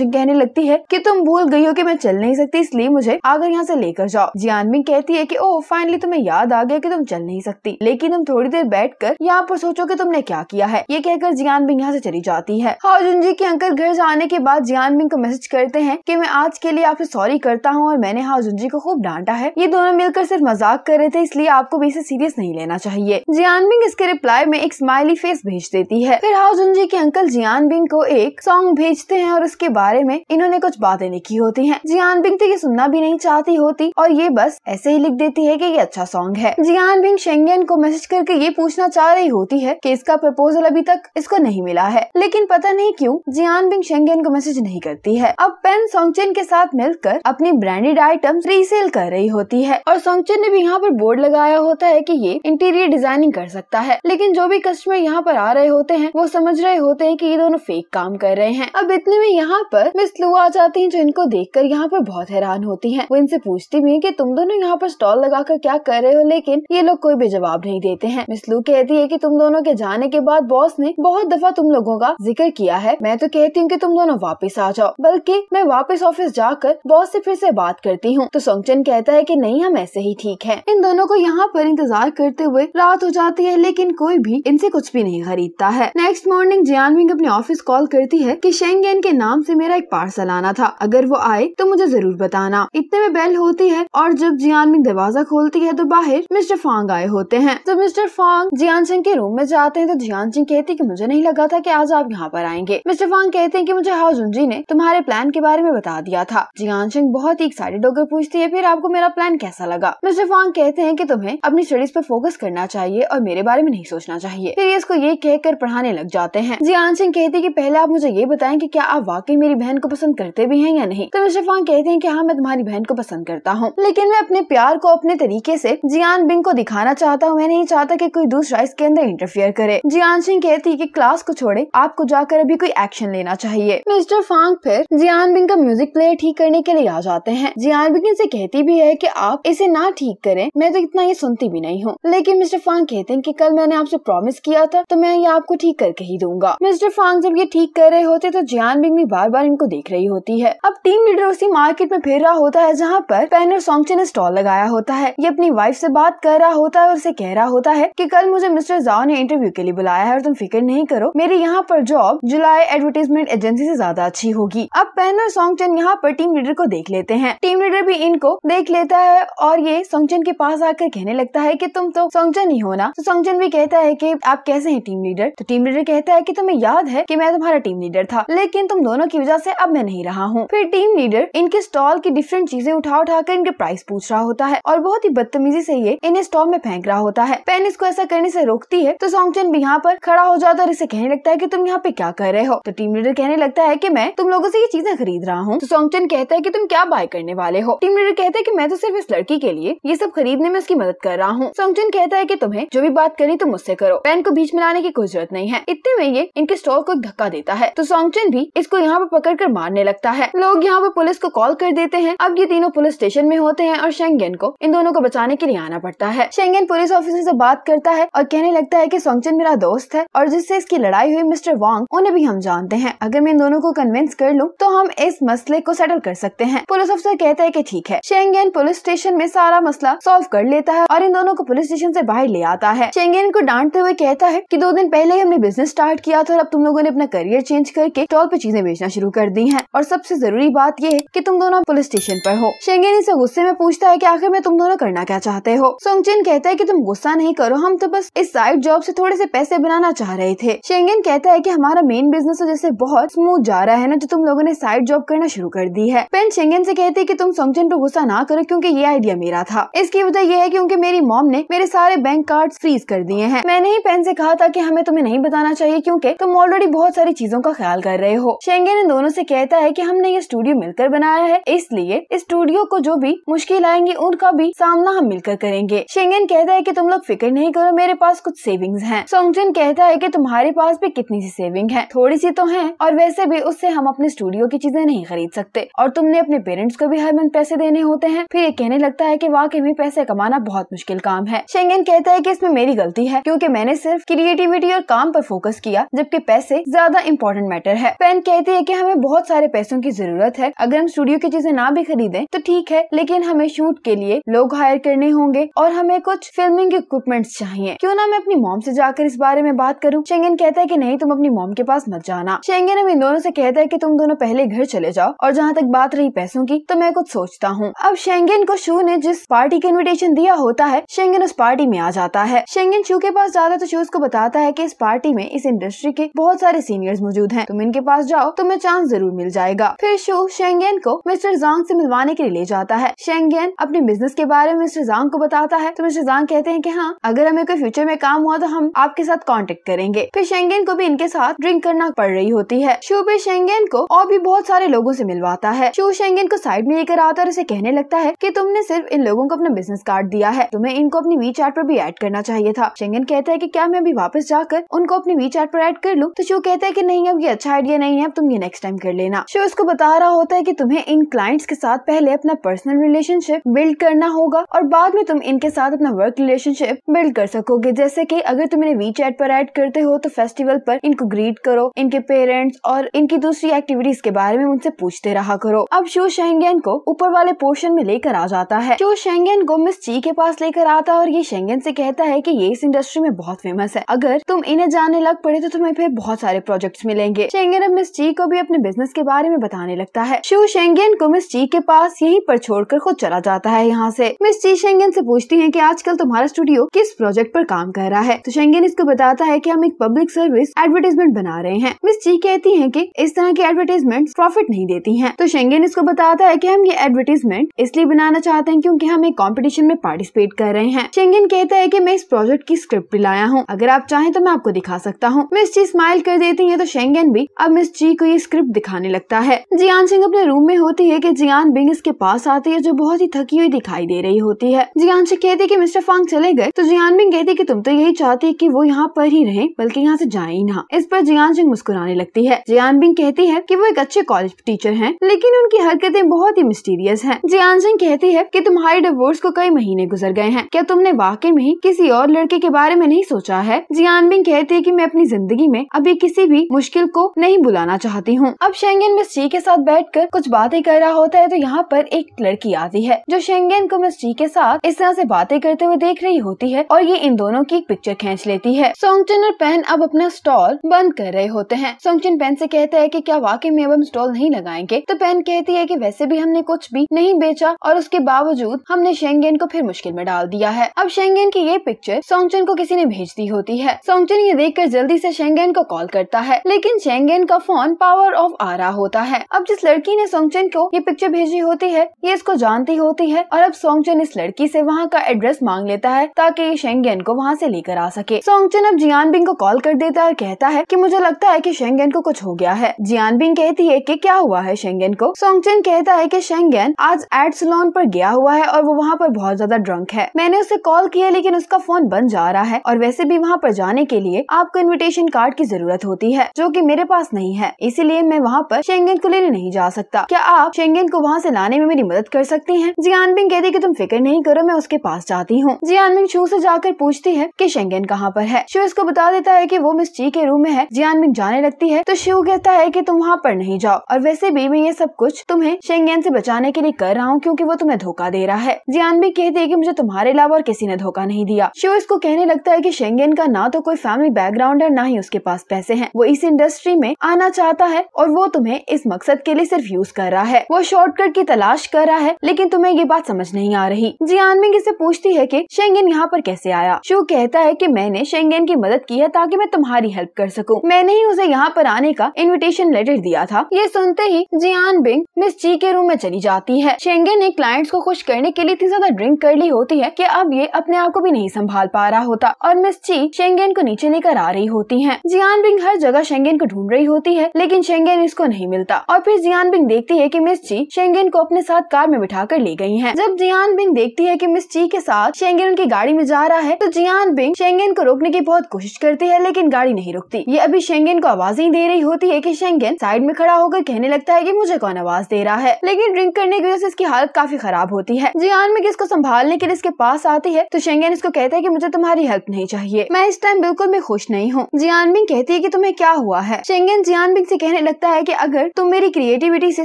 सिंह कहने लगती है कि तुम भूल गई हो कि मैं चल नहीं सकती इसलिए मुझे आगे यहाँ से लेकर जाओ जियान बिंग कहती है कि ओ फाइनली तुम्हें याद आ गया कि तुम चल नहीं सकती लेकिन तुम थोड़ी देर बैठ कर यहाँ पर सोचो कि तुमने क्या किया है ये कहकर जियान बिंग यहाँ से चली जाती है हाजुन जी के अंकल घर जाने के बाद जियान बिंग को मैसेज करते हैं की मैं आज के लिए आपसे सॉरी सॉरी करता हूँ और मैंने हाँ जुंजी को खूब डांटा है ये दोनों मिलकर सिर्फ मजाक कर रहे थे इसलिए आपको भी इसे सीरियस नहीं लेना चाहिए जियान बिंग इसके रिप्लाई में एक स्माइली फेस भेज देती है फिर हाउ जुंजी के अंकल जियान बिंग को एक सॉन्ग भेजते हैं और उसके बारे में इन्होंने कुछ बातें लिखी होती है जियान बिंग तो ये सुनना भी नहीं चाहती होती और ये बस ऐसे ही लिख देती है की ये अच्छा सॉन्ग है जियान बिंग शेंगन को मैसेज करके ये पूछना चाह रही होती है की इसका प्रपोजल अभी तक इसको नहीं मिला है लेकिन पता नहीं क्यूँ जियान बिंग शेंगन को मैसेज नहीं करती है अब पेन सोंगचेन के साथ मिलकर अपनी ब्रांडेड आइटम रीसेल कर रही होती है और सोंगचन ने भी यहाँ पर बोर्ड लगाया होता है की ये इंटीरियर डिजाइनिंग कर सकता है लेकिन जो भी कस्टमर यहाँ पर आ रहे होते हैं वो समझ रहे होते हैं की ये दोनों फेक काम कर रहे हैं अब इतने में यहाँ पर मिस लू आ जाती है जो इनको देख कर यहाँ पर बहुत हैरान होती है वो इनसे पूछती भी है की तुम दोनों यहाँ पर स्टॉल लगा कर क्या कर रहे हो लेकिन ये लोग कोई भी जवाब नहीं देते हैं मिस लू कहती है की तुम दोनों के जाने के बाद बॉस ने बहुत दफा तुम लोगों का जिक्र किया है मैं तो कहती हूँ की तुम दोनों वापिस आ जाओ बल्कि मैं वापिस ऑफिस जाकर बॉस से फिर से बात करती हूँ तो सोंगचन कहता है कि नहीं हम ऐसे ही ठीक है इन दोनों को यहाँ पर इंतजार करते हुए रात हो जाती है लेकिन कोई भी इनसे कुछ भी नहीं खरीदता है नेक्स्ट मॉर्निंग जियानविंग अपने ऑफिस कॉल करती है की शेंगेन के नाम से मेरा एक पार्सल आना था अगर वो आए तो मुझे जरूर बताना इतने में बेल होती है और जब जियानविंग दरवाजा खोलती है तो बाहर मिस्टर फांग आए होते हैं तो मिस्टर फांग जियान सिंह के रूम में जाते हैं तो जियान सिंह कहती की मुझे नहीं लगा था की आज आप यहाँ पर आएंगे मिस्टर फांग कहते हैं की मुझे हाउजुन जी ने तुम्हारे प्लान के बारे में बता दिया था जियान सिंह सिंह बहुत ही एक्साइटेड होकर पूछती है फिर आपको मेरा प्लान कैसा लगा मिस्टर फांग कहते हैं की तुम्हें अपनी स्टडीज पर फोकस करना चाहिए और मेरे बारे में नहीं सोचना चाहिए फिर इसको ये कहकर पढ़ाने लग जाते हैं जियान सिंह कहती है की पहले आप मुझे ये बताए की क्या आप वाकई मेरी बहन को पसंद करते भी है या नहीं तो मिस्टर फांग कहते हैं की हाँ मैं तुम्हारी बहन को पसंद करता हूँ लेकिन मैं अपने प्यार को अपने तरीके ऐसी जियान बिंग को दिखाना चाहता हूँ मैं नहीं चाहता की कोई दूसरा इसके अंदर इंटरफियर करे जियान सिंह कहती है की क्लास को छोड़े आपको जाकर अभी कोई एक्शन लेना चाहिए मिस्टर फांग फिर जियान बिंग का म्यूजिक प्लेयर ठीक करने के लिए आ जाते हैं जियान बिगिन से कहती भी है कि आप इसे ना ठीक करें मैं तो इतना ये सुनती भी नहीं हूँ लेकिन मिस्टर फांग कहते हैं कि कल मैंने आपसे प्रॉमिस किया था तो मैं ये आपको ठीक करके ही दूंगा मिस्टर फांग जब ये ठीक कर रहे होते तो जियान बिंग भी बार बार इनको देख रही होती है अब टीम लीडर उसी मार्केट में फिर रहा होता है जहाँ पर पैनर सोंगचे ने स्टॉल लगाया होता है ये अपनी वाइफ से बात कर रहा होता है और उसे कह रहा होता है की कल मुझे मिस्टर जाओ ने इंटरव्यू के लिए बुलाया है और तुम फिक्र नहीं करो मेरी यहाँ पर जॉब जुलाई एडवर्टीजमेंट एजेंसी ऐसी ज्यादा अच्छी होगी अब पैनर सोंगचन यहाँ पर टीम लीडर को देख लेते हैं टीम लीडर भी इनको देख लेता है और ये सोंगचन के पास आकर कहने लगता है की तुम तो सोंगचन ही हो ना तो सोंगचन भी कहता है की आप कैसे है टीम लीडर तो टीम लीडर कहता है की तुम्हें याद है की मैं तुम्हारा टीम लीडर था लेकिन तुम दोनों की वजह से अब मैं नहीं रहा हूँ फिर टीम लीडर इनके स्टॉल की डिफरेंट चीजें उठा उठा कर इनके प्राइस पूछ रहा होता है और बहुत ही बदतमीजी से ये इन्हें स्टॉल में फेंक रहा होता है पेन इसको ऐसा करने से रोकती है तो सोंगचन भी यहाँ पर खड़ा हो जाता है और इसे कहने लगता है की तुम यहाँ पे क्या कर रहे हो तो टीम लीडर कहने लगता है की मैं तुम लोगों से ये चीजें खरीद रहा हूँ तो सोंगचन कहता है की तुम तुम क्या बाय करने वाले हो टीम लीडर कहता है की मैं तो सिर्फ इस लड़की के लिए ये सब खरीदने में उसकी मदद कर रहा हूँ सोंगचुन कहता है की तुम्हें जो भी बात करी तुम मुझसे करो पैन को बीच में लाने की कोई जरूरत नहीं है इतने में ये इनके स्टोर को धक्का देता है तो सोंगचुन भी इसको यहाँ पर पकड़ कर मारने लगता है लोग यहाँ पर पुलिस को कॉल कर देते हैं अब ये तीनों पुलिस स्टेशन में होते हैं और शेंगेन को इन दोनों को बचाने के लिए आना पड़ता है शेंगेन पुलिस ऑफिसर से बात करता है और कहने लगता है कि सोंगचन मेरा दोस्त है और जिससे इसकी लड़ाई हुई मिस्टर वांग उन्हें भी हम जानते हैं अगर मैं इन दोनों को कन्विंस कर लूँ तो हम इस मसले को सेटल कर सकते हैं हैं पुलिस अफसर कहता है कि ठीक है शेंगेन पुलिस स्टेशन में सारा मसला सॉल्व कर लेता है और इन दोनों को पुलिस स्टेशन से बाहर ले आता है शेंगेन को डांटते हुए कहता है कि दो दिन पहले ही हमने बिजनेस स्टार्ट किया था और अब तुम लोगों ने अपना करियर चेंज करके टॉल पे चीजें बेचना शुरू कर दी है और सबसे जरूरी बात ये है की तुम दोनों पुलिस स्टेशन पर हो शेंगेन इसे गुस्से में पूछता है की आखिर में तुम दोनों करना क्या चाहते हो सोंगचिन कहता है की तुम गुस्सा नहीं करो हम तो बस इस साइड जॉब ऐसी थोड़े से पैसे बनाना चाह रहे थे शेंगेन कहता है की हमारा मेन बिजनेस जैसे बहुत स्मूथ जा रहा है ना जो तुम लोगों ने साइड जॉब करना शुरू कर दी है पेन शेंगेन से कहते कि तुम सोंगचन पर गुस्सा ना करो क्योंकि ये आइडिया मेरा था इसकी वजह यह है कि उनके मेरी मॉम ने मेरे सारे बैंक कार्ड फ्रीज कर दिए हैं मैंने ही पेन से कहा था कि हमें तुम्हें नहीं बताना चाहिए क्योंकि तुम ऑलरेडी बहुत सारी चीजों का ख्याल कर रहे हो शेंगेन इन दोनों से कहता है कि हमने ये स्टूडियो मिलकर बनाया है इसलिए इस स्टूडियो को जो भी मुश्किल आएंगी उनका भी सामना हम मिलकर करेंगे शेंगेन कहता है की तुम लोग फिक्र नहीं करो मेरे पास कुछ सेविंग है सोंगजिन कहता है कि तुम्हारे पास भी कितनी सी सेविंग है थोड़ी सी तो है और वैसे भी उससे हम अपने स्टूडियो की चीजें नहीं खरीद सकते और तुमने अपने अपने पेरेंट्स को भी हर मंथ पैसे देने होते हैं फिर ये कहने लगता है की वाकई में पैसे कमाना बहुत मुश्किल काम है शेंगन कहता है की इसमें मेरी गलती है क्यूँकी मैंने सिर्फ क्रिएटिविटी और काम आरोप फोकस किया जबकि पैसे ज्यादा इम्पोर्टेंट मैटर है पेन कहती है की हमें बहुत सारे पैसों की जरूरत है अगर हम स्टूडियो की चीजें ना भी खरीदे तो ठीक है लेकिन हमें शूट के लिए लोग हायर करने होंगे और हमें कुछ फिल्मिंग इक्विपमेंट चाहिए क्यों ना मैं अपनी मॉम से जाकर इस बारे में बात करूं शेंगन कहता है कि नहीं तुम अपनी मॉम के पास मत जाना शेंगन हम इन दोनों से कहता है कि तुम दोनों पहले घर चले जाओ और जहाँ तक बात रही पैसों की तो मैं कुछ सोचता हूँ अब शेंगेन को शू ने जिस पार्टी के इन्विटेशन दिया होता है शेंगेन उस पार्टी में आ जाता है शेंगेन शू के पास जाता तो शू उसको बताता है की इस पार्टी में इस इंडस्ट्री के बहुत सारे सीनियर मौजूद है तुम इनके पास जाओ तुम्हें चांस जरूर मिल जाएगा फिर शू शेंगेन को मिस्टर जांग ऐसी मिलवाने के लिए ले जाता है शेंगेन अपने बिजनेस के बारे में मिस्टर जांग को बताता है तो मिस्टर जांग कहते हैं की हाँ अगर हमें कोई फ्यूचर में काम हुआ तो हम आपके साथ कॉन्टेक्ट करेंगे फिर शेंगेन को भी इनके साथ ड्रिंक करना पड़ रही होती है शू भी शेंगेन को और भी बहुत सारे लोगों ऐसी मिलवाता है शू शेंगे सिंह इनको साइड में लेकर आता और इसे कहने लगता है कि तुमने सिर्फ इन लोगों को अपना बिजनेस कार्ड दिया है तुम्हें इनको अपनी वी चैट पर भी ऐड करना चाहिए था शेंगन कहता है की क्या मैं अभी वापस जाकर उनको अपनी वी चैट पर ऐड कर लूँ तो शो कहता है की नहीं अब ये अच्छा आइडिया नहीं है अब तुम ये नेक्स्ट टाइम कर लेना शो उसको बता रहा होता है की तुम्हें इन क्लाइंट्स के साथ पहले अपना पर्सनल रिलेशनशिप बिल्ड करना होगा और बाद में तुम इनके साथ अपना वर्क रिलेशनशिप बिल्ड कर सकोगे जैसे की अगर तुम इन्हें वी चैट पर ऐड करते हो तो फेस्टिवल पर इनको ग्रीट करो इनके पेरेंट्स और इनकी दूसरी एक्टिविटीज के बारे में उनसे पूछते रहा करो अब शो चो शेंगेन को ऊपर वाले पोर्शन में लेकर आ जाता है चो शेंगेन को मिस ची के पास लेकर आता है और ये शेंगेन से कहता है कि ये इस इंडस्ट्री में बहुत फेमस है अगर तुम इन्हें जाने लग पड़े तो तुम्हें फिर बहुत सारे प्रोजेक्ट मिलेंगे शेंगेन अब मिस ची को भी अपने बिजनेस के बारे में बताने लगता है शो शेंगेन को मिस ची के पास यही पर छोड़कर खुद चला जाता है यहाँ से मिस ची शेंगेन से पूछती है की आजकल तुम्हारा स्टूडियो किस प्रोजेक्ट पर काम कर रहा है तो शेंगेन इसको बताता है की हम एक पब्लिक सर्विस एडवर्टीजमेंट बना रहे हैं मिस ची कहती है की इस तरह की एडवर्टीजमेंट प्रॉफिट नहीं देती है तो शेंगेन इसको तो बताता है कि हम ये एडवर्टीजमेंट इसलिए बनाना चाहते हैं क्योंकि हम एक कंपटीशन में पार्टिसिपेट कर रहे हैं चेंगिन कहता है कि मैं इस प्रोजेक्ट की स्क्रिप्ट लाया हूँ अगर आप चाहें तो मैं आपको दिखा सकता हूँ मिस ची स्माइल कर देती है तो शेंगन भी अब मिस ची को ये स्क्रिप्ट दिखाने लगता है जियान सिंह अपने रूम में होती है की जियान बिंग इसके पास आती है जो बहुत ही थकी हुई दिखाई दे रही होती है जियान सिंह कहती है की मिस्टर फांग चले गए तो जियान बिंग कहती की तुम तो यही चाहती है की वो यहाँ पर ही रहे बल्कि यहाँ ऐसी जाए ही ना इस पर जियान सिंह मुस्कुराने लगती है जियान बिंग कहती है की वो एक अच्छे कॉलेज टीचर है लेकिन उनकी हर हरकतें बहुत ही मिस्टीरियस हैं। जियानजिंग कहती है कि तुम्हारे डिवोर्स को कई महीने गुजर गए हैं क्या तुमने वाकई में ही किसी और लड़के के बारे में नहीं सोचा है जियानबिंग कहती है की मैं अपनी जिंदगी में अभी किसी भी मुश्किल को नहीं बुलाना चाहती हूँ अब शेंगेन मिस जी के साथ बैठ कुछ बातें कर रहा होता है तो यहाँ पर एक लड़की आती है जो शेंगेन को मिस जी के साथ इस तरह से बातें करते हुए देख रही होती है और ये इन दोनों की पिक्चर खींच लेती है सोंगचिन और पेन अब अपना स्टॉल बंद कर रहे होते हैं सोंगचिन पेन से कहता है कि क्या वाकई में अब हम स्टॉल नहीं लगाएंगे तो पेन कहती है है कि वैसे भी हमने कुछ भी नहीं बेचा और उसके बावजूद हमने शेंगेन को फिर मुश्किल में डाल दिया है अब शेंगेन की ये पिक्चर सोंगचन को किसी ने भेज दी होती है सोंगचन ये कर जल्दी ऐसी शेंगेन को कॉल करता है लेकिन शेंगेन का फोन पावर ऑफ आ रहा होता है अब जिस लड़की ने सोंगचन को ये पिक्चर भेजी होती है ये इसको जानती होती है और अब सोंगचन इस लड़की ऐसी वहाँ का एड्रेस मांग लेता है ताकि ये शेंगेन को वहाँ ऐसी लेकर आ सके सोंगचन अब जियानबिंग को कॉल कर देता है और कहता है की मुझे लगता है की शेंगेन को कुछ हो गया है जियानबिंग कहती है की क्या हुआ है शेंगेन को सोंगचन क्रिश्चियन कहता है कि शेंगेन आज एड सलोन पर गया हुआ है और वो वहाँ पर बहुत ज्यादा ड्रंक है मैंने उसे कॉल किया लेकिन उसका फोन बंद जा रहा है और वैसे भी वहाँ पर जाने के लिए आपको इनविटेशन कार्ड की जरूरत होती है जो की मेरे पास नहीं है इसीलिए मैं वहाँ पर शेंगेन को लेने नहीं जा सकता क्या आप शेंगेन को वहाँ ऐसी लाने में मेरी मदद कर सकती है जियानबिंग कहती की तुम फिक्र नहीं करो मैं उसके पास जाती हूँ जियानबिंग शो ऐसी जाकर पूछती है की शेंगेन कहाँ पर है शो इसको बता देता है की वो मिस ची के रूम में है जियानबिंग जाने लगती है तो शिव कहता है की तुम वहाँ पर नहीं जाओ और वैसे भी मैं ये सब कुछ तुम तुम्हें शेंगेन से बचाने के लिए कर रहा हूँ क्योंकि वो तुम्हें धोखा दे रहा है जियान भी कहती है कि मुझे तुम्हारे अलावा और किसी ने धोखा नहीं दिया शिव इसको कहने लगता है कि शेंगेन का ना तो कोई फैमिली बैकग्राउंड है ना ही उसके पास पैसे है वो इस इंडस्ट्री में आना चाहता है और वो तुम्हें इस मकसद के लिए सिर्फ यूज कर रहा है वो शॉर्टकट की तलाश कर रहा है लेकिन तुम्हें ये बात समझ नहीं आ रही जियान भी इससे पूछती है की शेंगेन यहाँ पर कैसे आया शिव कहता है की मैंने शेंगेन की मदद की है ताकि मैं तुम्हारी हेल्प कर सकूँ मैंने ही उसे यहाँ पर आने का इन्विटेशन लेटर दिया था ये सुनते ही जियान बिंग ने इस ची के रूम में चली जाती है शेंगे ने क्लाइंट्स को खुश करने के लिए इतनी ज्यादा ड्रिंक कर ली होती है कि अब ये अपने आप को भी नहीं संभाल पा रहा होता और मिस ची शेंगेन को नीचे लेकर आ रही होती है जियान बिंग हर जगह शेंगेन को ढूंढ रही होती है लेकिन शेंगेन इसको नहीं मिलता और फिर जियान बिंग देखती है की मिस ची शेंगेन को अपने साथ कार में बिठा कर ले गई है जब जियान बिंग देखती है की मिस ची के साथ शेंगेन उनकी गाड़ी में जा रहा है तो जियान बिंग शेंगेन को रोकने की बहुत कोशिश करती है लेकिन गाड़ी नहीं रुकती ये अभी शेंगेन को आवाज ही दे रही होती है की शेंगेन साइड में खड़ा होकर कहने लगता है की मुझे कौन आवाज दे रहा है लेकिन ड्रिंक करने की वजह से इसकी हालत काफी खराब होती है जियान में इसको संभालने के लिए इसके पास आती है तो शेंगेन इसको कहते हैं कि मुझे तुम्हारी हेल्प नहीं चाहिए मैं इस टाइम बिल्कुल भी खुश नहीं हूँ जियानबिंग कहती है की तुम्हें क्या हुआ है जियान जियानबिंग से कहने लगता है की अगर तुम मेरी क्रिएटिविटी से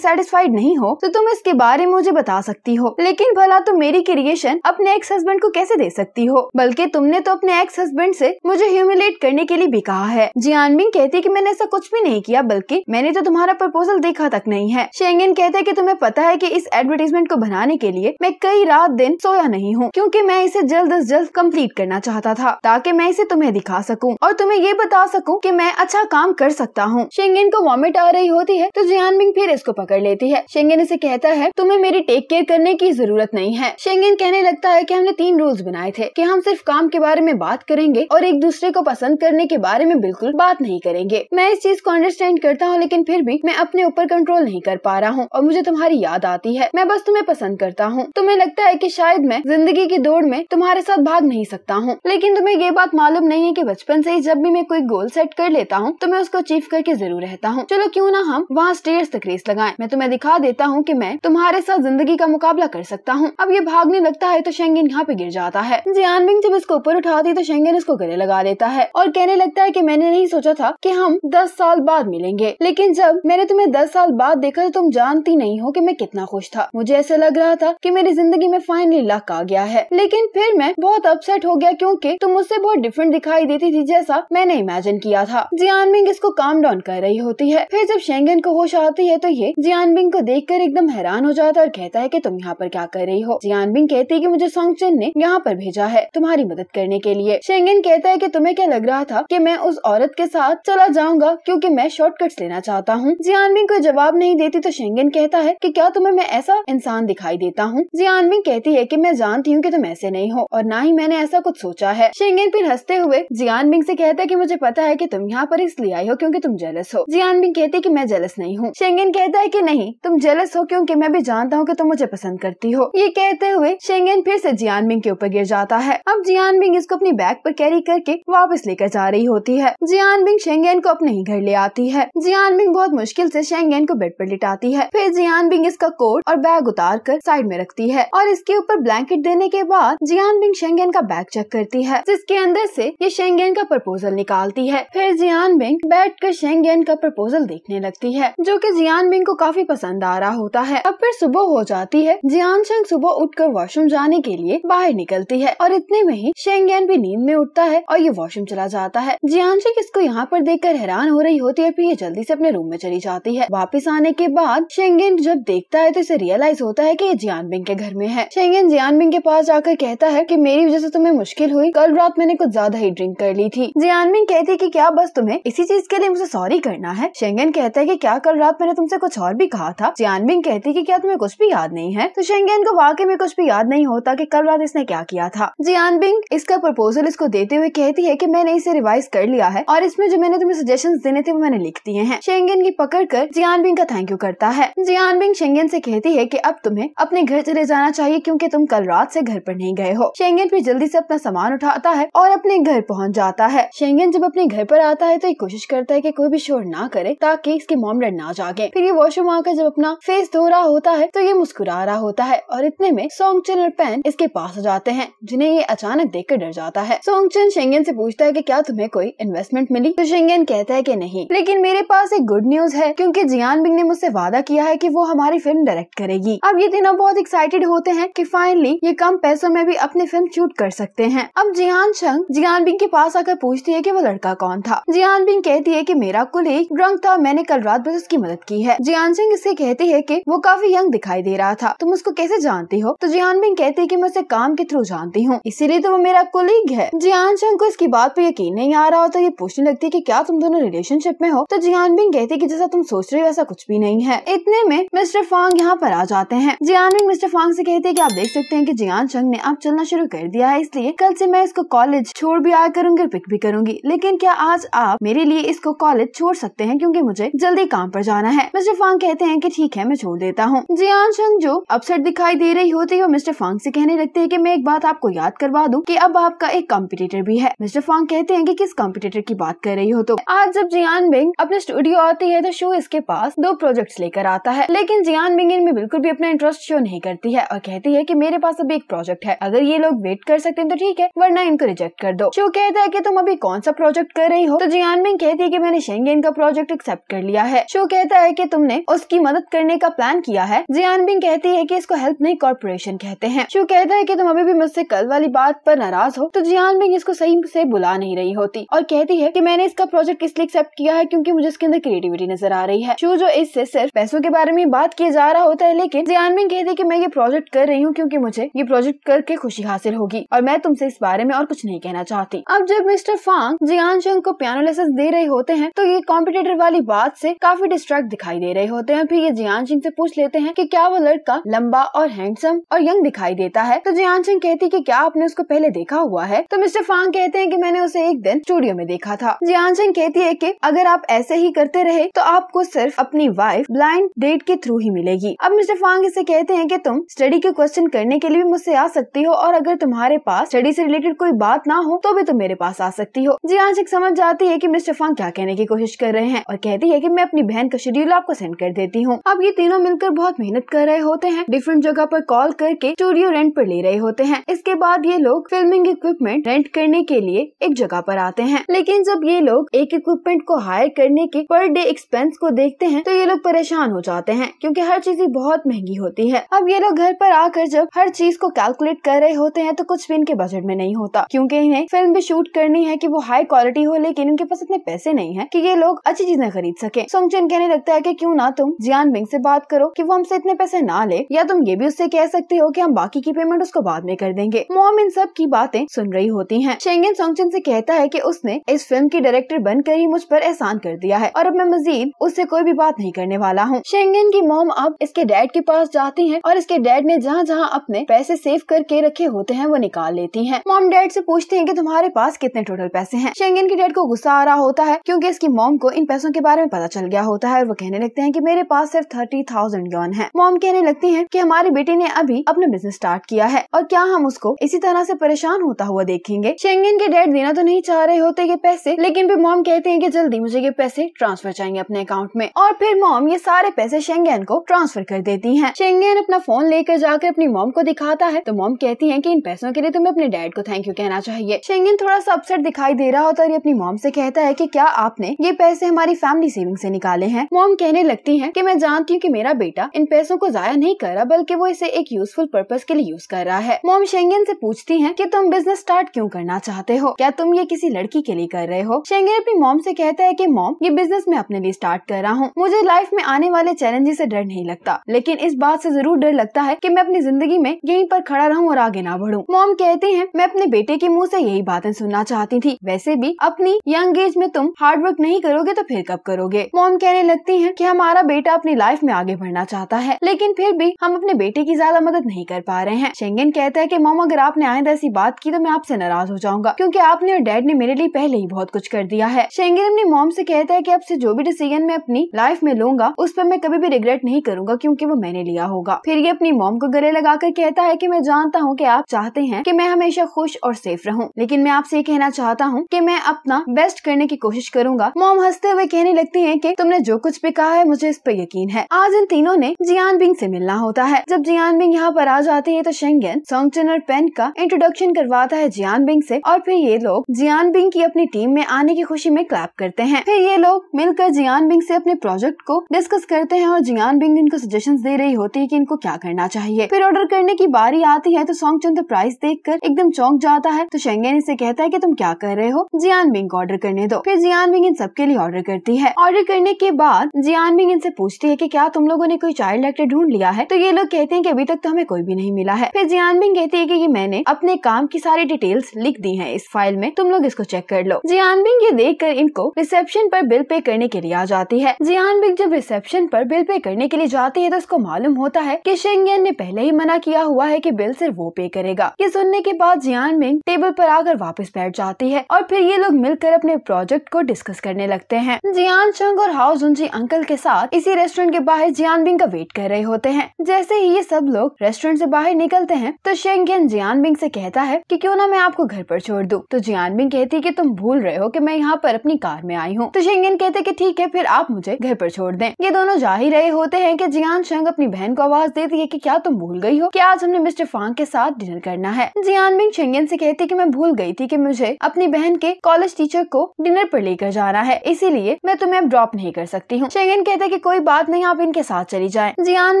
सेटिस्फाइड नहीं हो तो तुम इसके बारे में मुझे बता सकती हो लेकिन भला तुम मेरी क्रिएशन अपने एक्स हस्बैंड को कैसे दे सकती हो बल्कि तुमने तो अपने एक्स हस्बैंड से मुझे ह्यूमिलेट करने के लिए भी कहा है जियानबिंग कहती है कि मैंने ऐसा कुछ भी नहीं किया बल्कि मैंने तो तुम्हारा प्रपोजल देखा तक नहीं है शेंगन कहते हैं कि तुम्हें पता है कि इस एडवर्टीजमेंट को बनाने के लिए मैं कई रात दिन सोया नहीं हूँ क्योंकि मैं इसे जल्द अज जल्द कंप्लीट करना चाहता था ताकि मैं इसे तुम्हें दिखा सकूँ और तुम्हें ये बता सकूँ की मैं अच्छा काम कर सकता हूँ शेंगेन को वॉमिट आ रही होती है तो जियान बिंग फिर इसको पकड़ लेती है शेंगेन इसे कहता है तुम्हें मेरी टेक केयर करने की जरूरत नहीं है शेंगेन कहने लगता है की हमने तीन रूल्स बनाए थे की हम सिर्फ काम के बारे में बात करेंगे और एक दूसरे को पसंद करने के बारे में बिल्कुल बात नहीं करेंगे मैं इस चीज को अंडरस्टैंड करता हूँ लेकिन फिर भी मैं अपने ऊपर कंट्रोल नहीं कर पा रहा हूँ हूँ और मुझे तुम्हारी याद आती है मैं बस तुम्हें पसंद करता हूँ तुम्हें लगता है की शायद मैं जिंदगी की दौड़ में तुम्हारे साथ भाग नहीं सकता हूँ लेकिन तुम्हें ये बात मालूम नहीं है की बचपन से ही जब भी मैं कोई गोल सेट कर लेता हूँ तो मैं उसको अचीव करके जरूर रहता हूँ चलो क्यूँ ना हम वहाँ स्टेयर तक रेस लगाए मैं तुम्हें दिखा देता हूँ की मैं तुम्हारे साथ जिंदगी का मुकाबला कर सकता हूँ अब ये भागने लगता है तो शेंगेन यहाँ पे गिर जाता है जियान बिंग जब इसको ऊपर उठाती तो शेंगेन इसको गले लगा देता है और कहने लगता है कि मैंने नहीं सोचा था कि हम 10 साल बाद मिलेंगे लेकिन जब मैंने तुम्हें 10 साल बाद देखा तो तुम जान जानती नहीं हूँ कि मैं कितना खुश था मुझे ऐसा लग रहा था कि मेरी जिंदगी में फाइनली लक आ गया है लेकिन फिर मैं बहुत अपसेट हो गया क्योंकि तुम मुझसे बहुत डिफरेंट दिखाई देती थी जैसा मैंने इमेजिन किया था जियानबिंग इसको काम डाउन कर रही होती है फिर जब शेंगन को होश आती है तो ये जियानबिंग को देख कर एकदम हैरान हो जाता और कहता है की तुम यहाँ पर क्या कर रही हो जियानबिंग कहती है की मुझे सोंगचेन ने यहाँ पर भेजा है तुम्हारी मदद करने के लिए शेंगन कहता है की तुम्हें क्या लग रहा था की मैं उस औरत के साथ चला जाऊंगा क्यूँकी मैं शॉर्टकट्स लेना चाहता हूँ जियानबिंग को जवाब नहीं देती तो शेंगे एलियन कहता है कि क्या तुम्हें मैं ऐसा इंसान दिखाई देता हूँ जियान कहती है कि मैं जानती हूँ कि तुम ऐसे नहीं हो और ना ही मैंने ऐसा कुछ सोचा है शेंगेन फिर हंसते हुए जियान मिंग से कहता है कि मुझे पता है कि तुम यहाँ पर इसलिए आई हो क्योंकि तुम जेलस हो जियान कहती है कि मैं जेलस नहीं हूँ शेंगेन कहता है कि नहीं तुम जेलस हो क्योंकि मैं भी जानता हूँ कि तुम मुझे पसंद करती हो ये कहते हुए शेंगेन फिर से जियान मिंग के ऊपर गिर जाता है अब जियान मिंग इसको अपनी बैग पर कैरी करके वापस लेकर जा रही होती है जियान बिंग शेंगेन को अपने ही घर ले आती है जियान मिंग बहुत मुश्किल से शेंगेन को बेड पर लिटाती है फिर जियान बिंग इसका कोट और बैग उतार कर साइड में रखती है और इसके ऊपर ब्लैंकेट देने के बाद जियान बिंग शेंगेन का बैग चेक करती है जिसके अंदर से ये शेंगेन का प्रपोजल निकालती है फिर जियान बिंग बैठ कर शेंगेन का प्रपोजल देखने लगती है जो की जियान बिंग को काफी पसंद आ रहा होता है अब फिर सुबह हो जाती है जियान शेंग सुबह कर वॉशरूम जाने के लिए बाहर निकलती है और इतने में ही शेंगेन भी नींद में उठता है और ये वॉशरूम चला जाता है जियान शेंग इसको यहाँ पर कर हैरान हो रही होती है फिर ये जल्दी से अपने रूम में चली जाती है वापिस आने के बाद शेंगेन जब देखता है तो इसे रियलाइज होता है कि ये जियानबिंग के घर में है शेंगेन जियानबिंग के पास जाकर कहता है कि मेरी वजह से तुम्हें मुश्किल हुई कल रात मैंने कुछ ज्यादा ही ड्रिंक कर ली थी जियानबिंग कहती कि क्या बस तुम्हें इसी चीज के लिए मुझे सॉरी करना है शेंगेन कहता है कि क्या कल रात मैंने तुमसे कुछ और भी कहा था जियानबिंग कहती कि क्या तुम्हें कुछ भी याद नहीं है तो शेंगेन को वाकई में कुछ भी याद नहीं होता की कल रात इसने क्या किया था जियानबिंग इसका प्रपोजल इसको देते हुए कहती है की मैंने इसे रिवाइज कर लिया है और इसमें जो मैंने तुम्हें सजेशन देने थे वो मैंने लिख दिए हैं शेंगेन की पकड़ कर जियानबिंग का थैंक यू करता है जियान बिंग शेंगेन से कहती है कि अब तुम्हें अपने घर चले जाना चाहिए क्योंकि तुम कल रात से घर पर नहीं गए हो शेंगेन भी जल्दी से अपना सामान उठाता है और अपने घर पहुंच जाता है शेंगेन जब अपने घर पर आता है तो ये कोशिश करता है कि कोई भी शोर ना करे ताकि इसके मॉम ना जागे फिर ये वॉशरूम आकर जब अपना फेस धो रहा होता है तो ये मुस्कुरा रहा होता है और इतने में सोंग चेन और पैन इसके पास आ जाते हैं जिन्हें ये अचानक देख कर डर जाता है सोंग चेन शेंगेन से पूछता है की क्या तुम्हें कोई इन्वेस्टमेंट मिली तो शेंगेन कहता है की नहीं लेकिन मेरे पास एक गुड न्यूज है क्यूँकी जियान बिंग ने मुझसे वादा किया किया है कि वो हमारी फिल्म डायरेक्ट करेगी अब ये तीनों बहुत एक्साइटेड होते हैं कि फाइनली ये कम पैसों में भी अपनी फिल्म शूट कर सकते हैं अब जियान शंग जियान बिंग के पास आकर पूछती है की वो लड़का कौन था जियान बिंग कहती है की मेरा कुलीग ड्रंक था मैंने कल रात बस उसकी मदद की है जियान सिंह इससे कहती है की वो काफी यंग दिखाई दे रहा था तुम उसको कैसे जानती हो तो जियान बिंग कहती है की मैं उसे काम के थ्रू जानती हूँ इसीलिए तो वो मेरा कुलीग है जियान शंग को इसकी बात पर यकीन नहीं आ रहा होता तो ये पूछने लगती है की क्या तुम दोनों रिलेशनशिप में हो तो जियान बिंग कहती है की जैसा तुम सोच रहे हो वैसा कुछ भी नहीं है इतने इतने में मिस्टर फांग यहाँ पर आ जाते हैं जियान जियानविंग मिस्टर फांग से कहते हैं कि आप देख सकते हैं कि जियान चंग ने अब चलना शुरू कर दिया है इसलिए कल से मैं इसको कॉलेज छोड़ भी आया करूंगी और पिक भी करूंगी लेकिन क्या आज आप मेरे लिए इसको कॉलेज छोड़ सकते हैं क्यूँकी मुझे जल्दी काम पर जाना है मिस्टर फांग कहते हैं की ठीक है मैं छोड़ देता हूँ जियान चंग जो अपसेट दिखाई दे रही होती है वो मिस्टर फांग ऐसी कहने लगते है की मैं एक बात आपको याद करवा दूँ की अब आपका एक कॉम्पिटेटर भी है मिस्टर फांग कहते हैं की किस कॉम्पिटेटर की बात कर रही हो तो आज जब जियान बिंग अपने स्टूडियो आती है तो शो इसके पास दो प्रोजेक्ट लेकर आते आता है लेकिन जियान बिंग इनमें बिल्कुल भी अपना इंटरेस्ट शो नहीं करती है और कहती है की मेरे पास अभी एक प्रोजेक्ट है अगर ये लोग वेट कर सकते हैं तो ठीक है वरना इनको रिजेक्ट कर दो शो कहता है की तुम अभी कौन सा प्रोजेक्ट कर रही हो तो जियान बिंग कहती है की मैंने शेंगेन का प्रोजेक्ट एक्सेप्ट कर लिया है शो कहता है की तुमने उसकी मदद करने का प्लान किया है जियान बिंग कहती है की इसको हेल्प नहीं कॉरपोरेशन कहते हैं शो कहता है की तुम अभी भी मुझसे कल वाली बात आरोप नाराज हो तो जियान बिंग इसको सही से बुला नहीं रही होती और कहती है कि मैंने इसका प्रोजेक्ट इसलिए एक्सेप्ट किया है क्योंकि मुझे इसके अंदर क्रिएटिविटी नजर आ रही है शो जो इससे सिर्फ पैसों के बारे में बात किया जा रहा होता है लेकिन जियानमिन कहते की मैं ये प्रोजेक्ट कर रही हूँ क्यूँकी मुझे ये प्रोजेक्ट करके खुशी हासिल होगी और मैं तुमसे इस बारे में और कुछ नहीं कहना चाहती अब जब मिस्टर फांग जियान शंग को पियानो लेसन दे रहे होते हैं तो ये कॉम्पिटेटर वाली बात ऐसी काफी डिस्ट्रैक्ट दिखाई दे रहे होते हैं फिर ये जियान सिंह ऐसी पूछ लेते हैं की क्या वो लड़का लंबा और हैंडसम और यंग दिखाई देता है तो जियान सिंह कहती की क्या आपने उसको पहले देखा हुआ है तो मिस्टर फांग कहते हैं की मैंने उसे एक दिन स्टूडियो में देखा था जियान सिंह कहती है की अगर आप ऐसे ही करते रहे तो आपको सिर्फ अपनी वाइफ ब्लाइंड डेट के थ्रू ही मिलेगी अब मिस्टर फांग इसे कहते हैं कि तुम स्टडी के क्वेश्चन करने के लिए भी मुझसे आ सकती हो और अगर तुम्हारे पास स्टडी से रिलेटेड कोई बात ना हो तो भी तुम मेरे पास आ सकती हो जी आज हाँ, एक समझ जाती है की मिस्टर फांग क्या कहने की कोशिश कर रहे हैं और कहती है की मैं अपनी बहन का शेड्यूल आपको सेंड कर देती हूँ अब ये तीनों मिलकर बहुत मेहनत कर रहे होते हैं डिफरेंट जगह आरोप कॉल करके स्टूडियो रेंट आरोप ले रहे होते हैं इसके बाद ये लोग फिल्मिंग इक्विपमेंट रेंट करने के लिए एक जगह पर आते हैं लेकिन जब ये लोग एक इक्विपमेंट को हायर करने के पर डे एक्सपेंस को देखते हैं तो ये लोग परेशान हो जाते हैं क्योंकि हर चीज ही बहुत महंगी होती है अब ये लोग घर पर आकर जब हर चीज को कैलकुलेट कर रहे होते हैं तो कुछ भी इनके बजट में नहीं होता क्योंकि इन्हें फिल्म भी शूट करनी है कि वो हाई क्वालिटी हो लेकिन इनके पास इतने पैसे नहीं है कि ये लोग अच्छी चीजें खरीद सके सोंगचन कहने लगता है की क्यूँ ना तुम जियान बिंग ऐसी बात करो की वो हमसे इतने पैसे ना ले या तुम ये भी उससे कह सकते हो की हम बाकी की पेमेंट उसको बाद में कर देंगे मोम इन सब की बातें सुन रही होती है शेंगन सोमचिन ऐसी कहता है की उसने इस फिल्म की डायरेक्टर बनकर ही मुझ पर एहसान कर दिया है और अब मैं मजीद उससे कोई भी बात नहीं करने वाला हूँ शेंगन की मोम अब इसके डैड के पास जाती है और इसके डैड ने जहाँ जहाँ अपने पैसे सेव करके रखे होते हैं वो निकाल लेती है मोम डैड से पूछती है की तुम्हारे पास कितने टोटल पैसे है शेंगन के डैड को गुस्सा आ रहा होता है क्यूँकी इसकी मोम को इन पैसों के बारे में पता चल गया होता है और वो कहने लगते हैं की मेरे पास सिर्फ थर्टी थाउजेंड यौन है मोम कहने लगती है की हमारी बेटी ने अभी अपना बिजनेस स्टार्ट किया है और क्या हम उसको इसी तरह से परेशान होता हुआ देखेंगे शेंगन के डैड देना तो नहीं चाह रहे होते ये पैसे लेकिन फिर मोम कहते हैं की जल्दी मुझे ये पैसे ट्रांसफर चाहिए अपने अकाउंट में और फिर मोम ये सारे पैसे पैसे शेंगेन को ट्रांसफर कर देती है शेंगेन अपना फोन लेकर जाकर अपनी मोम को दिखाता है तो मोम कहती है की इन पैसों के लिए तुम्हें अपने डैड को थैंक यू कहना चाहिए शेंगेन थोड़ा सा अपसेट दिखाई दे रहा होता है अपनी मोम ऐसी कहता है की क्या आपने ये पैसे हमारी फैमिली सेविंग ऐसी से निकाले हैं मोम कहने लगती है की मैं जानती हूँ की मेरा बेटा इन पैसों को जाया नहीं कर रहा बल्कि वो इसे एक यूजफुल पर्पज के लिए यूज कर रहा है मोम शेंगेन से पूछती है की तुम बिजनेस स्टार्ट क्यूँ करना चाहते हो क्या तुम ये किसी लड़की के लिए कर रहे हो शेंगेन अपनी मोम ऐसी कहता है की मोम ये बिजनेस मैं अपने लिए स्टार्ट कर रहा हूँ मुझे लाइफ में आने वाले मुझे चैलेंजेस से डर नहीं लगता लेकिन इस बात से जरूर डर लगता है कि मैं अपनी जिंदगी में यहीं पर खड़ा रहूं और आगे ना बढ़ूं मॉम कहते हैं मैं अपने बेटे के मुंह से यही बातें सुनना चाहती थी वैसे भी अपनी यंग एज में तुम हार्ड वर्क नहीं करोगे तो फिर कब करोगे मॉम कहने लगती है की हमारा बेटा अपनी लाइफ में आगे बढ़ना चाहता है लेकिन फिर भी हम अपने बेटे की ज्यादा मदद नहीं कर पा रहे हैं शेंगन कहता है की मॉम अगर आपने आयद ऐसी बात की तो मैं आपसे नाराज हो जाऊंगा क्यूँकी आपने और डैड ने मेरे लिए पहले ही बहुत कुछ कर दिया है शेंगन अपनी मॉम ऐसी कहता है की अब जो भी डिसीजन मैं अपनी लाइफ में लूंगा उस पर मैं कभी भी रिग्रेट नहीं करूंगा क्योंकि वो मैंने लिया होगा फिर ये अपनी मोम को गले लगाकर कहता है कि मैं जानता हूँ कि आप चाहते हैं कि मैं हमेशा खुश और सेफ रहूं लेकिन मैं आपसे ये कहना चाहता हूँ कि मैं अपना बेस्ट करने की कोशिश करूंगा मोम हंसते हुए कहने लगती है की तुमने जो कुछ भी कहा है मुझे इस पर यकीन है आज इन तीनों ने जियान बिंग ऐसी मिलना होता है जब जियान बिंग यहाँ पर आ जाती है तो शेंगन सोंगचन और पेन का इंट्रोडक्शन करवाता है जियान बिंग ऐसी और फिर ये लोग जियान बिंग की अपनी टीम में आने की खुशी में क्लैप करते हैं फिर ये लोग मिलकर जियान बिंग ऐसी अपने प्रोजेक्ट को डिस्कस करते होते हैं और जियान बिंग इनको सजेशन दे रही होती है की इनको क्या करना चाहिए फिर ऑर्डर करने की बारी आती है तो सॉन्ग चंद प्राइस देख कर एकदम चौंक जाता है तो शेंगेन इसे कहता है की तुम क्या कर रहे हो जियान बिंग को ऑर्डर करने दो फिर जियान बिंग इन सबके लिए ऑर्डर करती है ऑर्डर करने के बाद जियान बिंग इनसे पूछती है की क्या तुम लोगों ने कोई चाइल्ड एक्टर ढूंढ लिया है तो ये लोग कहते हैं की अभी तक तो हमें कोई भी नहीं मिला है फिर जियान बिंग कहती है की ये मैंने अपने काम की सारी डिटेल्स लिख दी है इस फाइल में तुम लोग इसको चेक कर लो जियान बिंग ये देख कर इनको रिसेप्शन पर बिल पे करने के लिए आ जाती है जियान बिंग जब रिसेप्शन पर बिल पे करने के लिए जाती है तो उसको मालूम होता है कि शेंगयन ने पहले ही मना किया हुआ है कि बिल सिर्फ वो पे करेगा ये सुनने के बाद जियान मिंग टेबल पर आकर वापस बैठ जाती है और फिर ये लोग मिलकर अपने प्रोजेक्ट को डिस्कस करने लगते हैं जियान चंग और हाउस उनजी अंकल के साथ इसी रेस्टोरेंट के बाहर जियान मिंग का वेट कर रहे होते हैं जैसे ही ये सब लोग रेस्टोरेंट से बाहर निकलते हैं तो शेंगयन जियान मिंग से कहता है कि क्यों ना मैं आपको घर पर छोड़ दूँ तो जियान मिंग कहती है कि तुम भूल रहे हो कि मैं यहाँ पर अपनी कार में आई हूँ तो शेंगयन कहते कि ठीक है फिर आप मुझे घर पर छोड़ दें ये दोनों जा ही रहे होते हैं कि जियान शंग अपनी बहन को आवाज देती है कि क्या तुम भूल गई हो कि आज हमने मिस्टर फांग के साथ डिनर करना है जियान बिंग शेंगन से कहती कि मैं भूल गई थी कि मुझे अपनी बहन के कॉलेज टीचर को डिनर पर लेकर जाना है इसीलिए मैं तुम्हें अब ड्रॉप नहीं कर सकती हूँ शेंगन कहते की कोई बात नहीं आप इनके साथ चली जाए जियान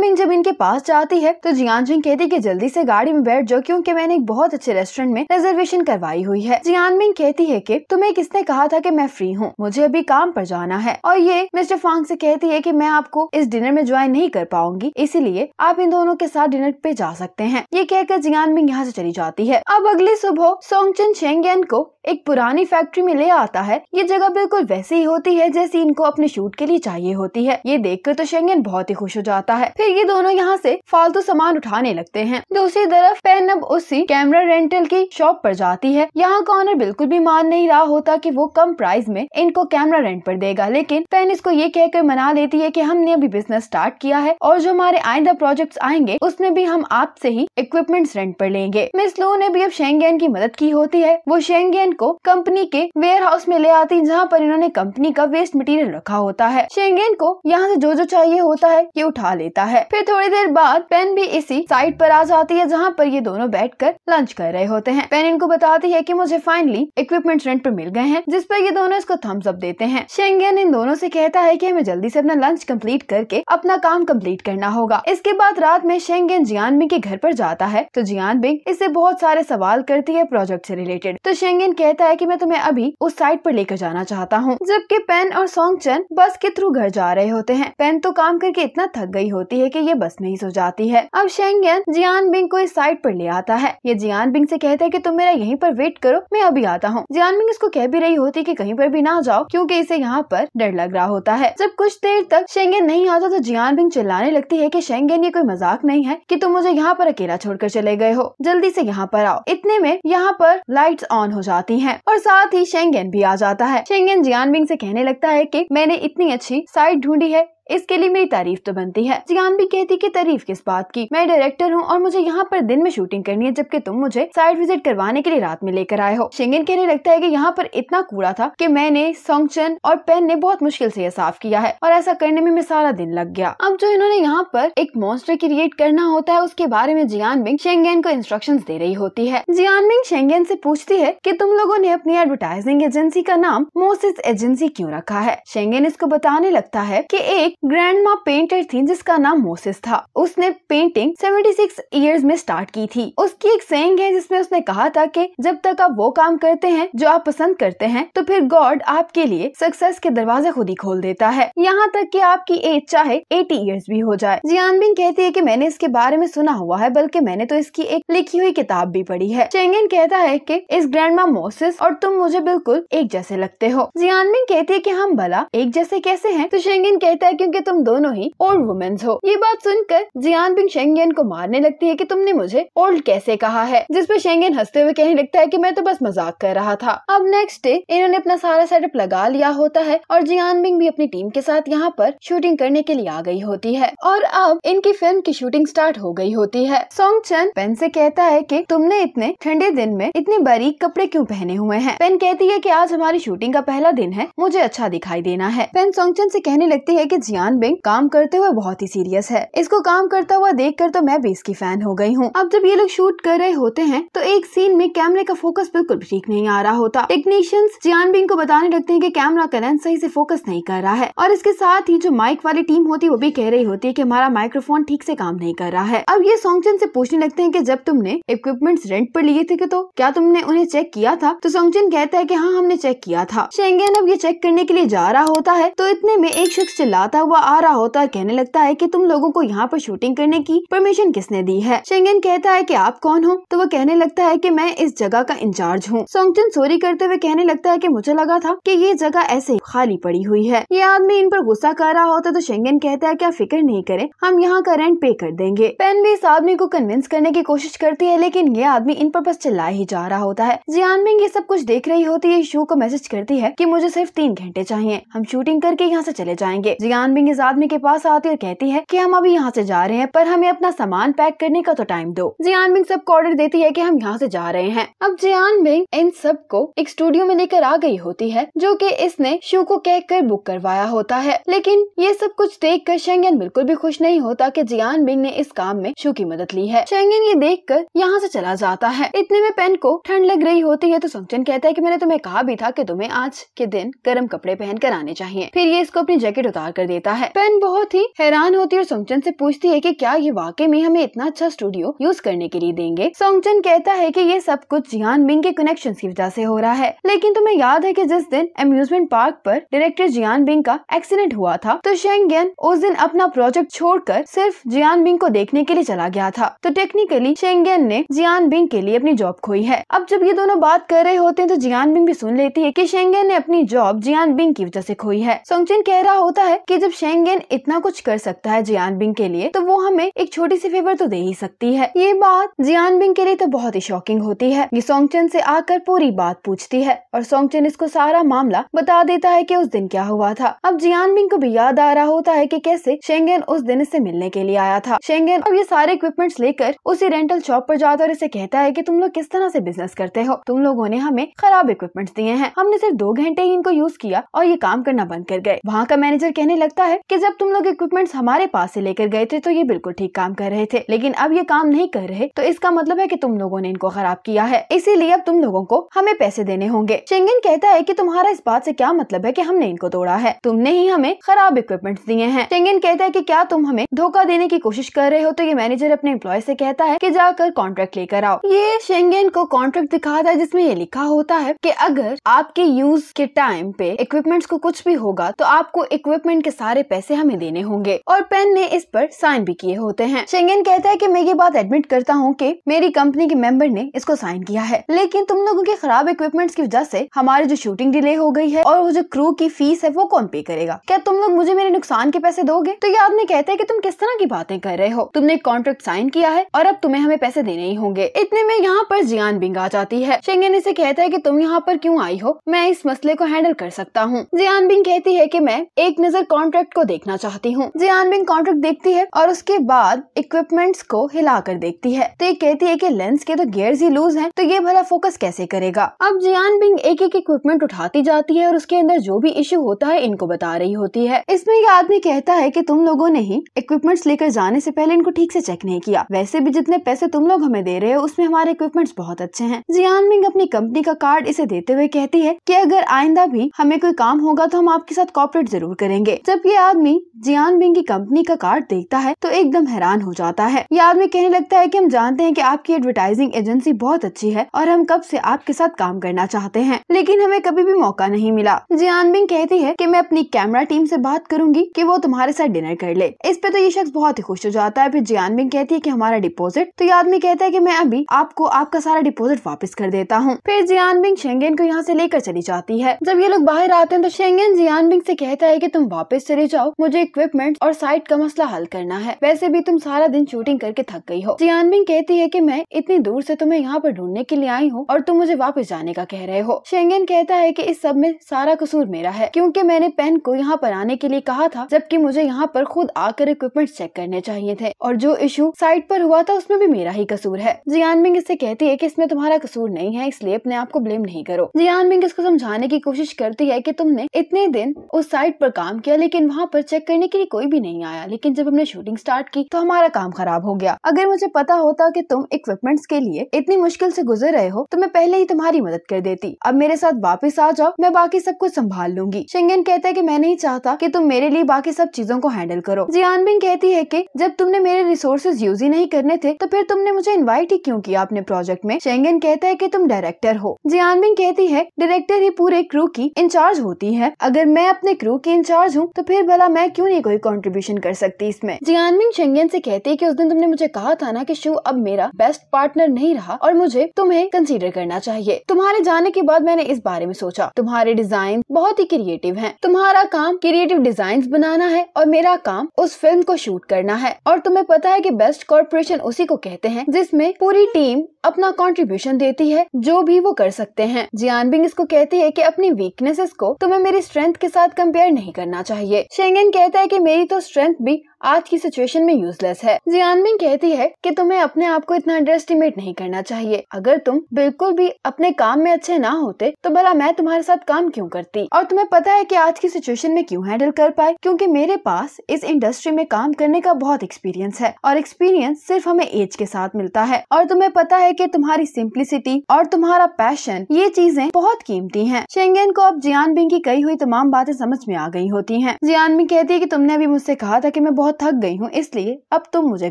बिंग जब इनके पास जाती है तो जियान सिंह कहती की जल्दी ऐसी गाड़ी में बैठ जाओ क्यूँकी मैंने एक बहुत अच्छे रेस्टोरेंट में रिजर्वेशन करवाई हुई है जियान बिंग कहती है की तुम्हें किसने कहा था की मैं फ्री हूँ मुझे अभी काम आरोप जाना है और ये मिस्टर फांग ऐसी कहती है की मैं आपको आपको इस डिनर में ज्वाइन नहीं कर पाऊंगी इसीलिए आप इन दोनों के साथ डिनर पे जा सकते हैं ये कहकर जियान मिंग यहाँ से चली जाती है अब अगली सुबह सोंगचिन शेंगेन को एक पुरानी फैक्ट्री में ले आता है ये जगह बिल्कुल वैसी ही होती है जैसी इनको अपने शूट के लिए चाहिए होती है ये देख तो शेंगन बहुत ही खुश हो जाता है फिर ये दोनों यहाँ से फालतू सामान उठाने लगते हैं दूसरी तरफ पेन अब उसी कैमरा रेंटल की शॉप पर जाती है यहाँ का ऑनर बिल्कुल भी मान नहीं रहा होता की वो कम प्राइस में इनको कैमरा रेंट पर देगा लेकिन पेन इसको ये कहकर मना लेती है की हमने अभी बिजनेस स्टार्ट किया है और जो हमारे आईदा प्रोजेक्ट आएंगे उसमें भी हम आपसे ही इक्विपमेंट्स रेंट पर लेंगे मिस लो ने भी अब शेंगेन की मदद की होती है वो शेंगेन मटेरियल को कंपनी के वेयर हाउस में ले आती जहाँ पर इन्होंने कंपनी का वेस्ट मटेरियल रखा होता है शेंगेन को यहाँ से जो जो चाहिए होता है ये उठा लेता है फिर थोड़ी देर बाद पेन भी इसी साइट पर आ जाती है जहाँ पर ये दोनों बैठ कर लंच कर रहे होते हैं पेन इनको बताती है की मुझे फाइनली इक्विपमेंट रेंट पर मिल गए हैं जिस पर ये दोनों इसको थम्स अप देते हैं शेंगेन इन दोनों से कहता है की हमें जल्दी से अपना लंच कम्प्लीट करके अपना काम कम्प्लीट करना होगा इसके बाद रात में शेंगेन जियान बिंग के घर पर जाता है तो जियान बिंग इससे बहुत सारे सवाल करती है प्रोजेक्ट से रिलेटेड तो शेंगेन कहता है कि मैं तुम्हें अभी उस साइड पर लेकर जाना चाहता हूँ जबकि पेन और चन बस के थ्रू घर जा रहे होते हैं पेन तो काम करके इतना थक गई होती है कि ये बस में ही सो जाती है अब शेंगन जियान बिंग को इस साइड पर ले आता है ये जियान बिंग से कहता है कि तुम मेरा यहीं पर वेट करो मैं अभी आता हूँ जियान बिंग इसको कह भी रही होती की कहीं पर भी ना जाओ क्यूँकी इसे यहाँ पर डर लग रहा होता है जब कुछ देर तक शेंगन नहीं आता तो जियान बिंग चिल्लाने लगती है की शेंगन ये कोई मजाक नहीं है की तुम मुझे यहाँ पर अकेला कर चले गए हो जल्दी से यहाँ पर आओ इतने में यहाँ पर लाइट्स ऑन हो जाती जाती हैं और साथ ही शेंगेन भी आ जाता है शेंगेन जियानबिंग से कहने लगता है कि मैंने इतनी अच्छी साइट ढूंढी है इसके लिए मेरी तारीफ तो बनती है जियान भी कहती कि तारीफ किस बात की मैं डायरेक्टर हूँ और मुझे यहाँ पर दिन में शूटिंग करनी है जबकि तुम मुझे साइड विजिट करवाने के लिए रात में लेकर आए हो शिंगन कहने लगता है कि यहाँ पर इतना कूड़ा था कि मैंने सोंगचन और पेन ने बहुत मुश्किल से यह साफ किया है और ऐसा करने में में सारा दिन लग गया अब जो इन्होंने यहाँ पर एक मॉन्स्टर क्रिएट करना होता है उसके बारे में जियान बिंग शेंगेन को इंस्ट्रक्शन दे रही होती है जियान बिंग शेंगेन से पूछती है की तुम लोगो ने अपनी एडवर्टाइजिंग एजेंसी का नाम मोसिस एजेंसी क्यूँ रखा है शेंगेन इसको बताने लगता है की एक ग्रैंड माँ पेंटर थी जिसका नाम मोसेस था उसने पेंटिंग 76 इयर्स में स्टार्ट की थी उसकी एक सेंग है जिसमें उसने कहा था कि जब तक आप वो काम करते हैं जो आप पसंद करते हैं तो फिर गॉड आपके लिए सक्सेस के दरवाजे खुद ही खोल देता है यहाँ तक की आपकी एज चाहे एटी ईयर भी हो जाए जियान बिंग कहती है की मैंने इसके बारे में सुना हुआ है बल्कि मैंने तो इसकी एक लिखी हुई किताब भी पढ़ी है चेंगिन कहता है की इस ग्रैंड माँ मोसिस और तुम मुझे बिल्कुल एक जैसे लगते हो जियान बिंग कहती है की हम भला एक जैसे कैसे है तो शेंगिन कहता है की क्योंकि तुम दोनों ही ओल्ड वुमेन्स हो ये बात सुनकर जियान बिंग शेंगेन को मारने लगती है कि तुमने मुझे ओल्ड कैसे कहा है जिसपे शेंगेन हंसते हुए कहने लगता है कि मैं तो बस मजाक कर रहा था अब नेक्स्ट डे इन्होंने अपना सारा सेटअप लगा लिया होता है और जियान बिंग भी अपनी टीम के साथ यहाँ पर शूटिंग करने के लिए आ गई होती है और अब इनकी फिल्म की शूटिंग स्टार्ट हो गई होती है सोंग चन पेन से कहता है कि तुमने इतने ठंडे दिन में इतने बारीक कपड़े क्यों पहने हुए हैं पेन कहती है कि आज हमारी शूटिंग का पहला दिन है मुझे अच्छा दिखाई देना है पेन सोंगचन से कहने लगती है कि सियान बिंग काम करते हुए बहुत ही सीरियस है इसको काम करता हुआ देख कर तो मैं भी इसकी फैन हो गई हूँ अब जब ये लोग शूट कर रहे होते हैं तो एक सीन में कैमरे का फोकस बिल्कुल भी ठीक नहीं आ रहा होता टेक्नीशियंस जियान बिंग को बताने लगते है की कैमरा का लेंस सही से फोकस नहीं कर रहा है और इसके साथ ही जो माइक वाली टीम होती है वो भी कह रही होती है की हमारा माइक्रोफोन ठीक से काम नहीं कर रहा है अब ये सोंगचन से पूछने लगते हैं की जब तुमने इक्विपमेंट रेंट पर लिए थे तो क्या तुमने उन्हें चेक किया था तो सोंगचन कहता है की हाँ हमने चेक किया था शेंगेन अब ये चेक करने के लिए जा रहा होता है तो इतने में एक शख्स चिल्लाता हुआ आ रहा होता है कहने लगता है कि तुम लोगों को यहाँ पर शूटिंग करने की परमिशन किसने दी है शेंगन कहता है कि आप कौन हो तो वो कहने लगता है कि मैं इस जगह का इंचार्ज हूँ सोंगचन सोरी करते हुए कहने लगता है कि मुझे लगा था कि ये जगह ऐसे खाली पड़ी हुई है ये आदमी इन पर गुस्सा कर रहा होता तो शेंगन कहता है की आप फिक्र नहीं करे हम यहाँ का रेंट पे कर देंगे पेन भी इस आदमी को कन्विंस करने की कोशिश करती है लेकिन ये आदमी इन पर बस चिल्ला ही जा रहा होता है जियानमिंग ये सब कुछ देख रही होती है शो को मैसेज करती है की मुझे सिर्फ तीन घंटे चाहिए हम शूटिंग करके यहाँ ऐसी चले जाएंगे जियान बिंग इस आदमी के पास आती और कहती है की हम अभी यहाँ ऐसी जा रहे हैं पर हमें अपना सामान पैक करने का तो टाइम दो जियान बिंग सबको ऑर्डर देती है की हम यहाँ ऐसी जा रहे हैं अब जियान बिंग इन सब को एक स्टूडियो में लेकर आ गई होती है जो की इसने शो को कह कर बुक करवाया होता है लेकिन ये सब कुछ देख कर शेंगन बिल्कुल भी खुश नहीं होता की जियान बिंग ने इस काम में शो की मदद ली है शेंगन ये देख कर यहाँ ऐसी चला जाता है इतने में पेन को ठंड लग रही होती है तो संगचन कहता है की मैंने तुम्हें कहा भी था की तुम्हें आज के दिन गर्म कपड़े पहन कर आने चाहिए फिर ये इसको अपनी जैकेट उतार कर देती देता है पेन बहुत ही हैरान होती है और सोंगचन से पूछती है कि क्या ये वाकई में हमें इतना अच्छा स्टूडियो यूज करने के लिए देंगे सोंगचन कहता है कि ये सब कुछ जियान बिंग के कनेक्शन की वजह से हो रहा है लेकिन तुम्हें याद है की जिस दिन अम्यूजमेंट पार्क आरोप डायरेक्टर जियान बिंग का एक्सीडेंट हुआ था तो शेंग उस दिन अपना प्रोजेक्ट कर सिर्फ जियान बिंग को देखने के लिए चला गया था तो टेक्निकली शेंग ने जियान बिंग के लिए अपनी जॉब खोई है अब जब ये दोनों बात कर रहे होते हैं तो जियान बिंग भी सुन लेती है की शेंगे ने अपनी जॉब जियान बिंग की वजह से खोई है सोंगचिन कह रहा होता है की जब शेंगेन इतना कुछ कर सकता है जियानबिंग के लिए तो वो हमें एक छोटी सी फेवर तो दे ही सकती है ये बात जियानबिंग के लिए तो बहुत ही शॉकिंग होती है ये सोंगचन से आकर पूरी बात पूछती है और सोंगचन इसको सारा मामला बता देता है की उस दिन क्या हुआ था अब जियानबिंग को भी याद आ रहा होता है की कैसे शेंगेन उस दिन इससे मिलने के लिए आया था शेंगेन अब ये सारे इक्विपमेंट्स लेकर उसी रेंटल शॉप पर जाता है और इसे कहता है की तुम लोग किस तरह से बिजनेस करते हो तुम लोगों ने हमें खराब इक्विपमेंट्स दिए हैं हमने सिर्फ दो घंटे ही इनको यूज किया और ये काम करना बंद कर गए वहाँ का मैनेजर कहने लगता लगता है कि जब तुम लोग इक्विपमेंट्स हमारे पास से लेकर गए थे तो ये बिल्कुल ठीक काम कर रहे थे लेकिन अब ये काम नहीं कर रहे तो इसका मतलब है कि तुम लोगों ने इनको खराब किया है इसीलिए अब तुम लोगों को हमें पैसे देने होंगे शेंगन कहता है की तुम्हारा इस बात ऐसी क्या मतलब है की हमने इनको तोड़ा है तुमने ही हमें खराब इक्विपमेंट दिए हैं शेंगन कहता है की क्या तुम हमें धोखा देने की कोशिश कर रहे हो तो ये मैनेजर अपने एम्प्लॉय ऐसी कहता है की जाकर कॉन्ट्रैक्ट लेकर आओ ये शेंगन को कॉन्ट्रैक्ट दिखाता है जिसमे ये लिखा होता है की अगर आपके यूज के टाइम पे इक्विपमेंट्स को कुछ भी होगा तो आपको इक्विपमेंट के साथ सारे पैसे हमें देने होंगे और पेन ने इस पर साइन भी किए होते हैं शेंगेन कहता है की मैं ये बात एडमिट करता हूँ की मेरी कंपनी के मेंबर ने इसको साइन किया है लेकिन तुम लोगों के खराब इक्विपमेंट की वजह से हमारी जो शूटिंग डिले हो गई है और वो जो क्रू की फीस है वो कौन पे करेगा क्या तुम लोग मुझे मेरे नुकसान के पैसे दोगे तो ये आदमी कहते हैं की तुम किस तरह की बातें कर रहे हो तुमने कॉन्ट्रैक्ट साइन किया है और अब तुम्हें हमें पैसे देने ही होंगे इतने में यहाँ पर जियान बिंग आ जाती है शेंगेन इसे कहता है की तुम यहाँ पर क्यूँ आई हो मैं इस मसले को हैंडल कर सकता हूँ जियान बिंग कहती है की मैं एक नजर कॉन्ट्रेक्ट कॉन्ट्रैक्ट को देखना चाहती हूँ जियानबिन कॉन्ट्रैक्ट देखती है और उसके बाद इक्विपमेंट्स को हिला कर देखती है तो ये कहती है की लेंस के तो गियर्स ही लूज है तो ये भला फोकस कैसे करेगा अब जियानबिंग एक एक इक्विपमेंट उठाती जाती है और उसके अंदर जो भी इश्यू होता है इनको बता रही होती है इसमें ये आदमी कहता है की तुम लोगों ने ही इक्विपमेंट्स लेकर जाने से पहले इनको ठीक से चेक नहीं किया वैसे भी जितने पैसे तुम लोग हमें दे रहे हो उसमें हमारे इक्विपमेंट्स बहुत अच्छे हैं जियानबिंग अपनी कंपनी का कार्ड इसे देते हुए कहती है की अगर आइंदा भी हमें कोई काम होगा तो हम आपके साथ कॉपरेट जरूर करेंगे जब जब ये आदमी जियान बिंग की कंपनी का कार्ड देखता है तो एकदम हैरान हो जाता है ये आदमी कहने लगता है की हम जानते हैं की आपकी एडवर्टाइजिंग एजेंसी बहुत अच्छी है और हम कब ऐसी आपके साथ काम करना चाहते है लेकिन हमें कभी भी मौका नहीं मिला जियान बिंग कहती है की मैं अपनी कैमरा टीम ऐसी बात करूंगी की वो तुम्हारे साथ डिनर कर ले इस पे तो ये शख्स बहुत ही खुश हो जाता है फिर जियान बिंग कहती है की हमारा डिपोजिट तो ये आदमी कहता है की मैं अभी आपको आपका सारा डिपोजिट वापस कर देता हूँ फिर जियान बिंग शेंगेन को यहाँ ऐसी लेकर चली जाती है जब ये लोग बाहर आते हैं तो शेंगेन जियान बिंग ऐसी कहता है की तुम वापस चले जाओ मुझे इक्विपमेंट और साइट का मसला हल करना है वैसे भी तुम सारा दिन शूटिंग करके थक गई हो जियानबिंग कहती है कि मैं इतनी दूर से तुम्हें यहाँ पर ढूंढने के लिए आई हूँ और तुम मुझे वापस जाने का कह रहे हो शेंगेन कहता है की इस सब में सारा कसूर मेरा है क्यूँकी मैंने पेन को यहाँ पर आने के लिए कहा था जबकि मुझे यहाँ पर खुद आकर इक्विपमेंट चेक करने चाहिए थे और जो इशू साइट पर हुआ था उसमें भी मेरा ही कसूर है जियानबिंग इससे कहती है की इसमें तुम्हारा कसूर नहीं है इसलिए अपने आप को ब्लेम नहीं करो जियानबिंग इसको समझाने की कोशिश करती है की तुमने इतने दिन उस साइट पर काम किया लेकिन लेकिन वहाँ पर चेक करने के लिए कोई भी नहीं आया लेकिन जब हमने शूटिंग स्टार्ट की तो हमारा काम खराब हो गया अगर मुझे पता होता कि तुम इक्विपमेंट के लिए इतनी मुश्किल से गुजर रहे हो तो मैं पहले ही तुम्हारी मदद कर देती अब मेरे साथ वापिस आ जाओ मैं बाकी सब कुछ संभाल लूंगी शिंगन कहता है की मैं नहीं चाहता की तुम मेरे लिए बाकी सब चीजों को हैंडल करो जियानबिन कहती है की जब तुमने मेरे रिसोर्सेज यूज ही नहीं करने थे तो फिर तुमने मुझे इन्वाइट ही क्यूँ किया अपने प्रोजेक्ट में शेंगन कहता है की तुम डायरेक्टर हो जियानबिन कहती है डायरेक्टर ही पूरे क्रू की इंचार्ज होती है अगर मैं अपने क्रू की इंचार्ज हूँ तो फिर फिर भला मैं क्यों नहीं कोई कॉन्ट्रीब्यूशन कर सकती इसमें जियानमिन शेंगेन से कहती है कि उस दिन तुमने मुझे कहा था ना कि शिव अब मेरा बेस्ट पार्टनर नहीं रहा और मुझे तुम्हें कंसीडर करना चाहिए तुम्हारे जाने के बाद मैंने इस बारे में सोचा तुम्हारे डिजाइन बहुत ही क्रिएटिव है तुम्हारा काम क्रिएटिव डिजाइन बनाना है और मेरा काम उस फिल्म को शूट करना है और तुम्हें पता है की बेस्ट कॉर्पोरेशन उसी को कहते हैं जिसमे पूरी टीम अपना कंट्रीब्यूशन देती है जो भी वो कर सकते हैं जियानबिंग इसको कहती है कि अपनी वीकनेसेस को तुम्हें मेरी स्ट्रेंथ के साथ कंपेयर नहीं करना चाहिए शेंगन कहता है कि मेरी तो स्ट्रेंथ भी आज की सिचुएशन में यूजलेस है जियानमिंग कहती है कि तुम्हें अपने आप को इतना अंडर एस्टिमेट नहीं करना चाहिए अगर तुम बिल्कुल भी अपने काम में अच्छे ना होते तो भला मैं तुम्हारे साथ काम क्यों करती और तुम्हें पता है कि आज की सिचुएशन में क्यों हैंडल कर पाए क्योंकि मेरे पास इस इंडस्ट्री में काम करने का बहुत एक्सपीरियंस है और एक्सपीरियंस सिर्फ हमें एज के साथ मिलता है और तुम्हें पता है की तुम्हारी सिंप्लिसिटी और तुम्हारा पैशन ये चीजें बहुत कीमती है शेंगेन को अब जियानबिंग की कही हुई तमाम बातें समझ में आ गई होती है जियानबिंग कहती है की तुमने अभी मुझसे कहा था की मैं बहुत थक गई हूँ इसलिए अब तुम मुझे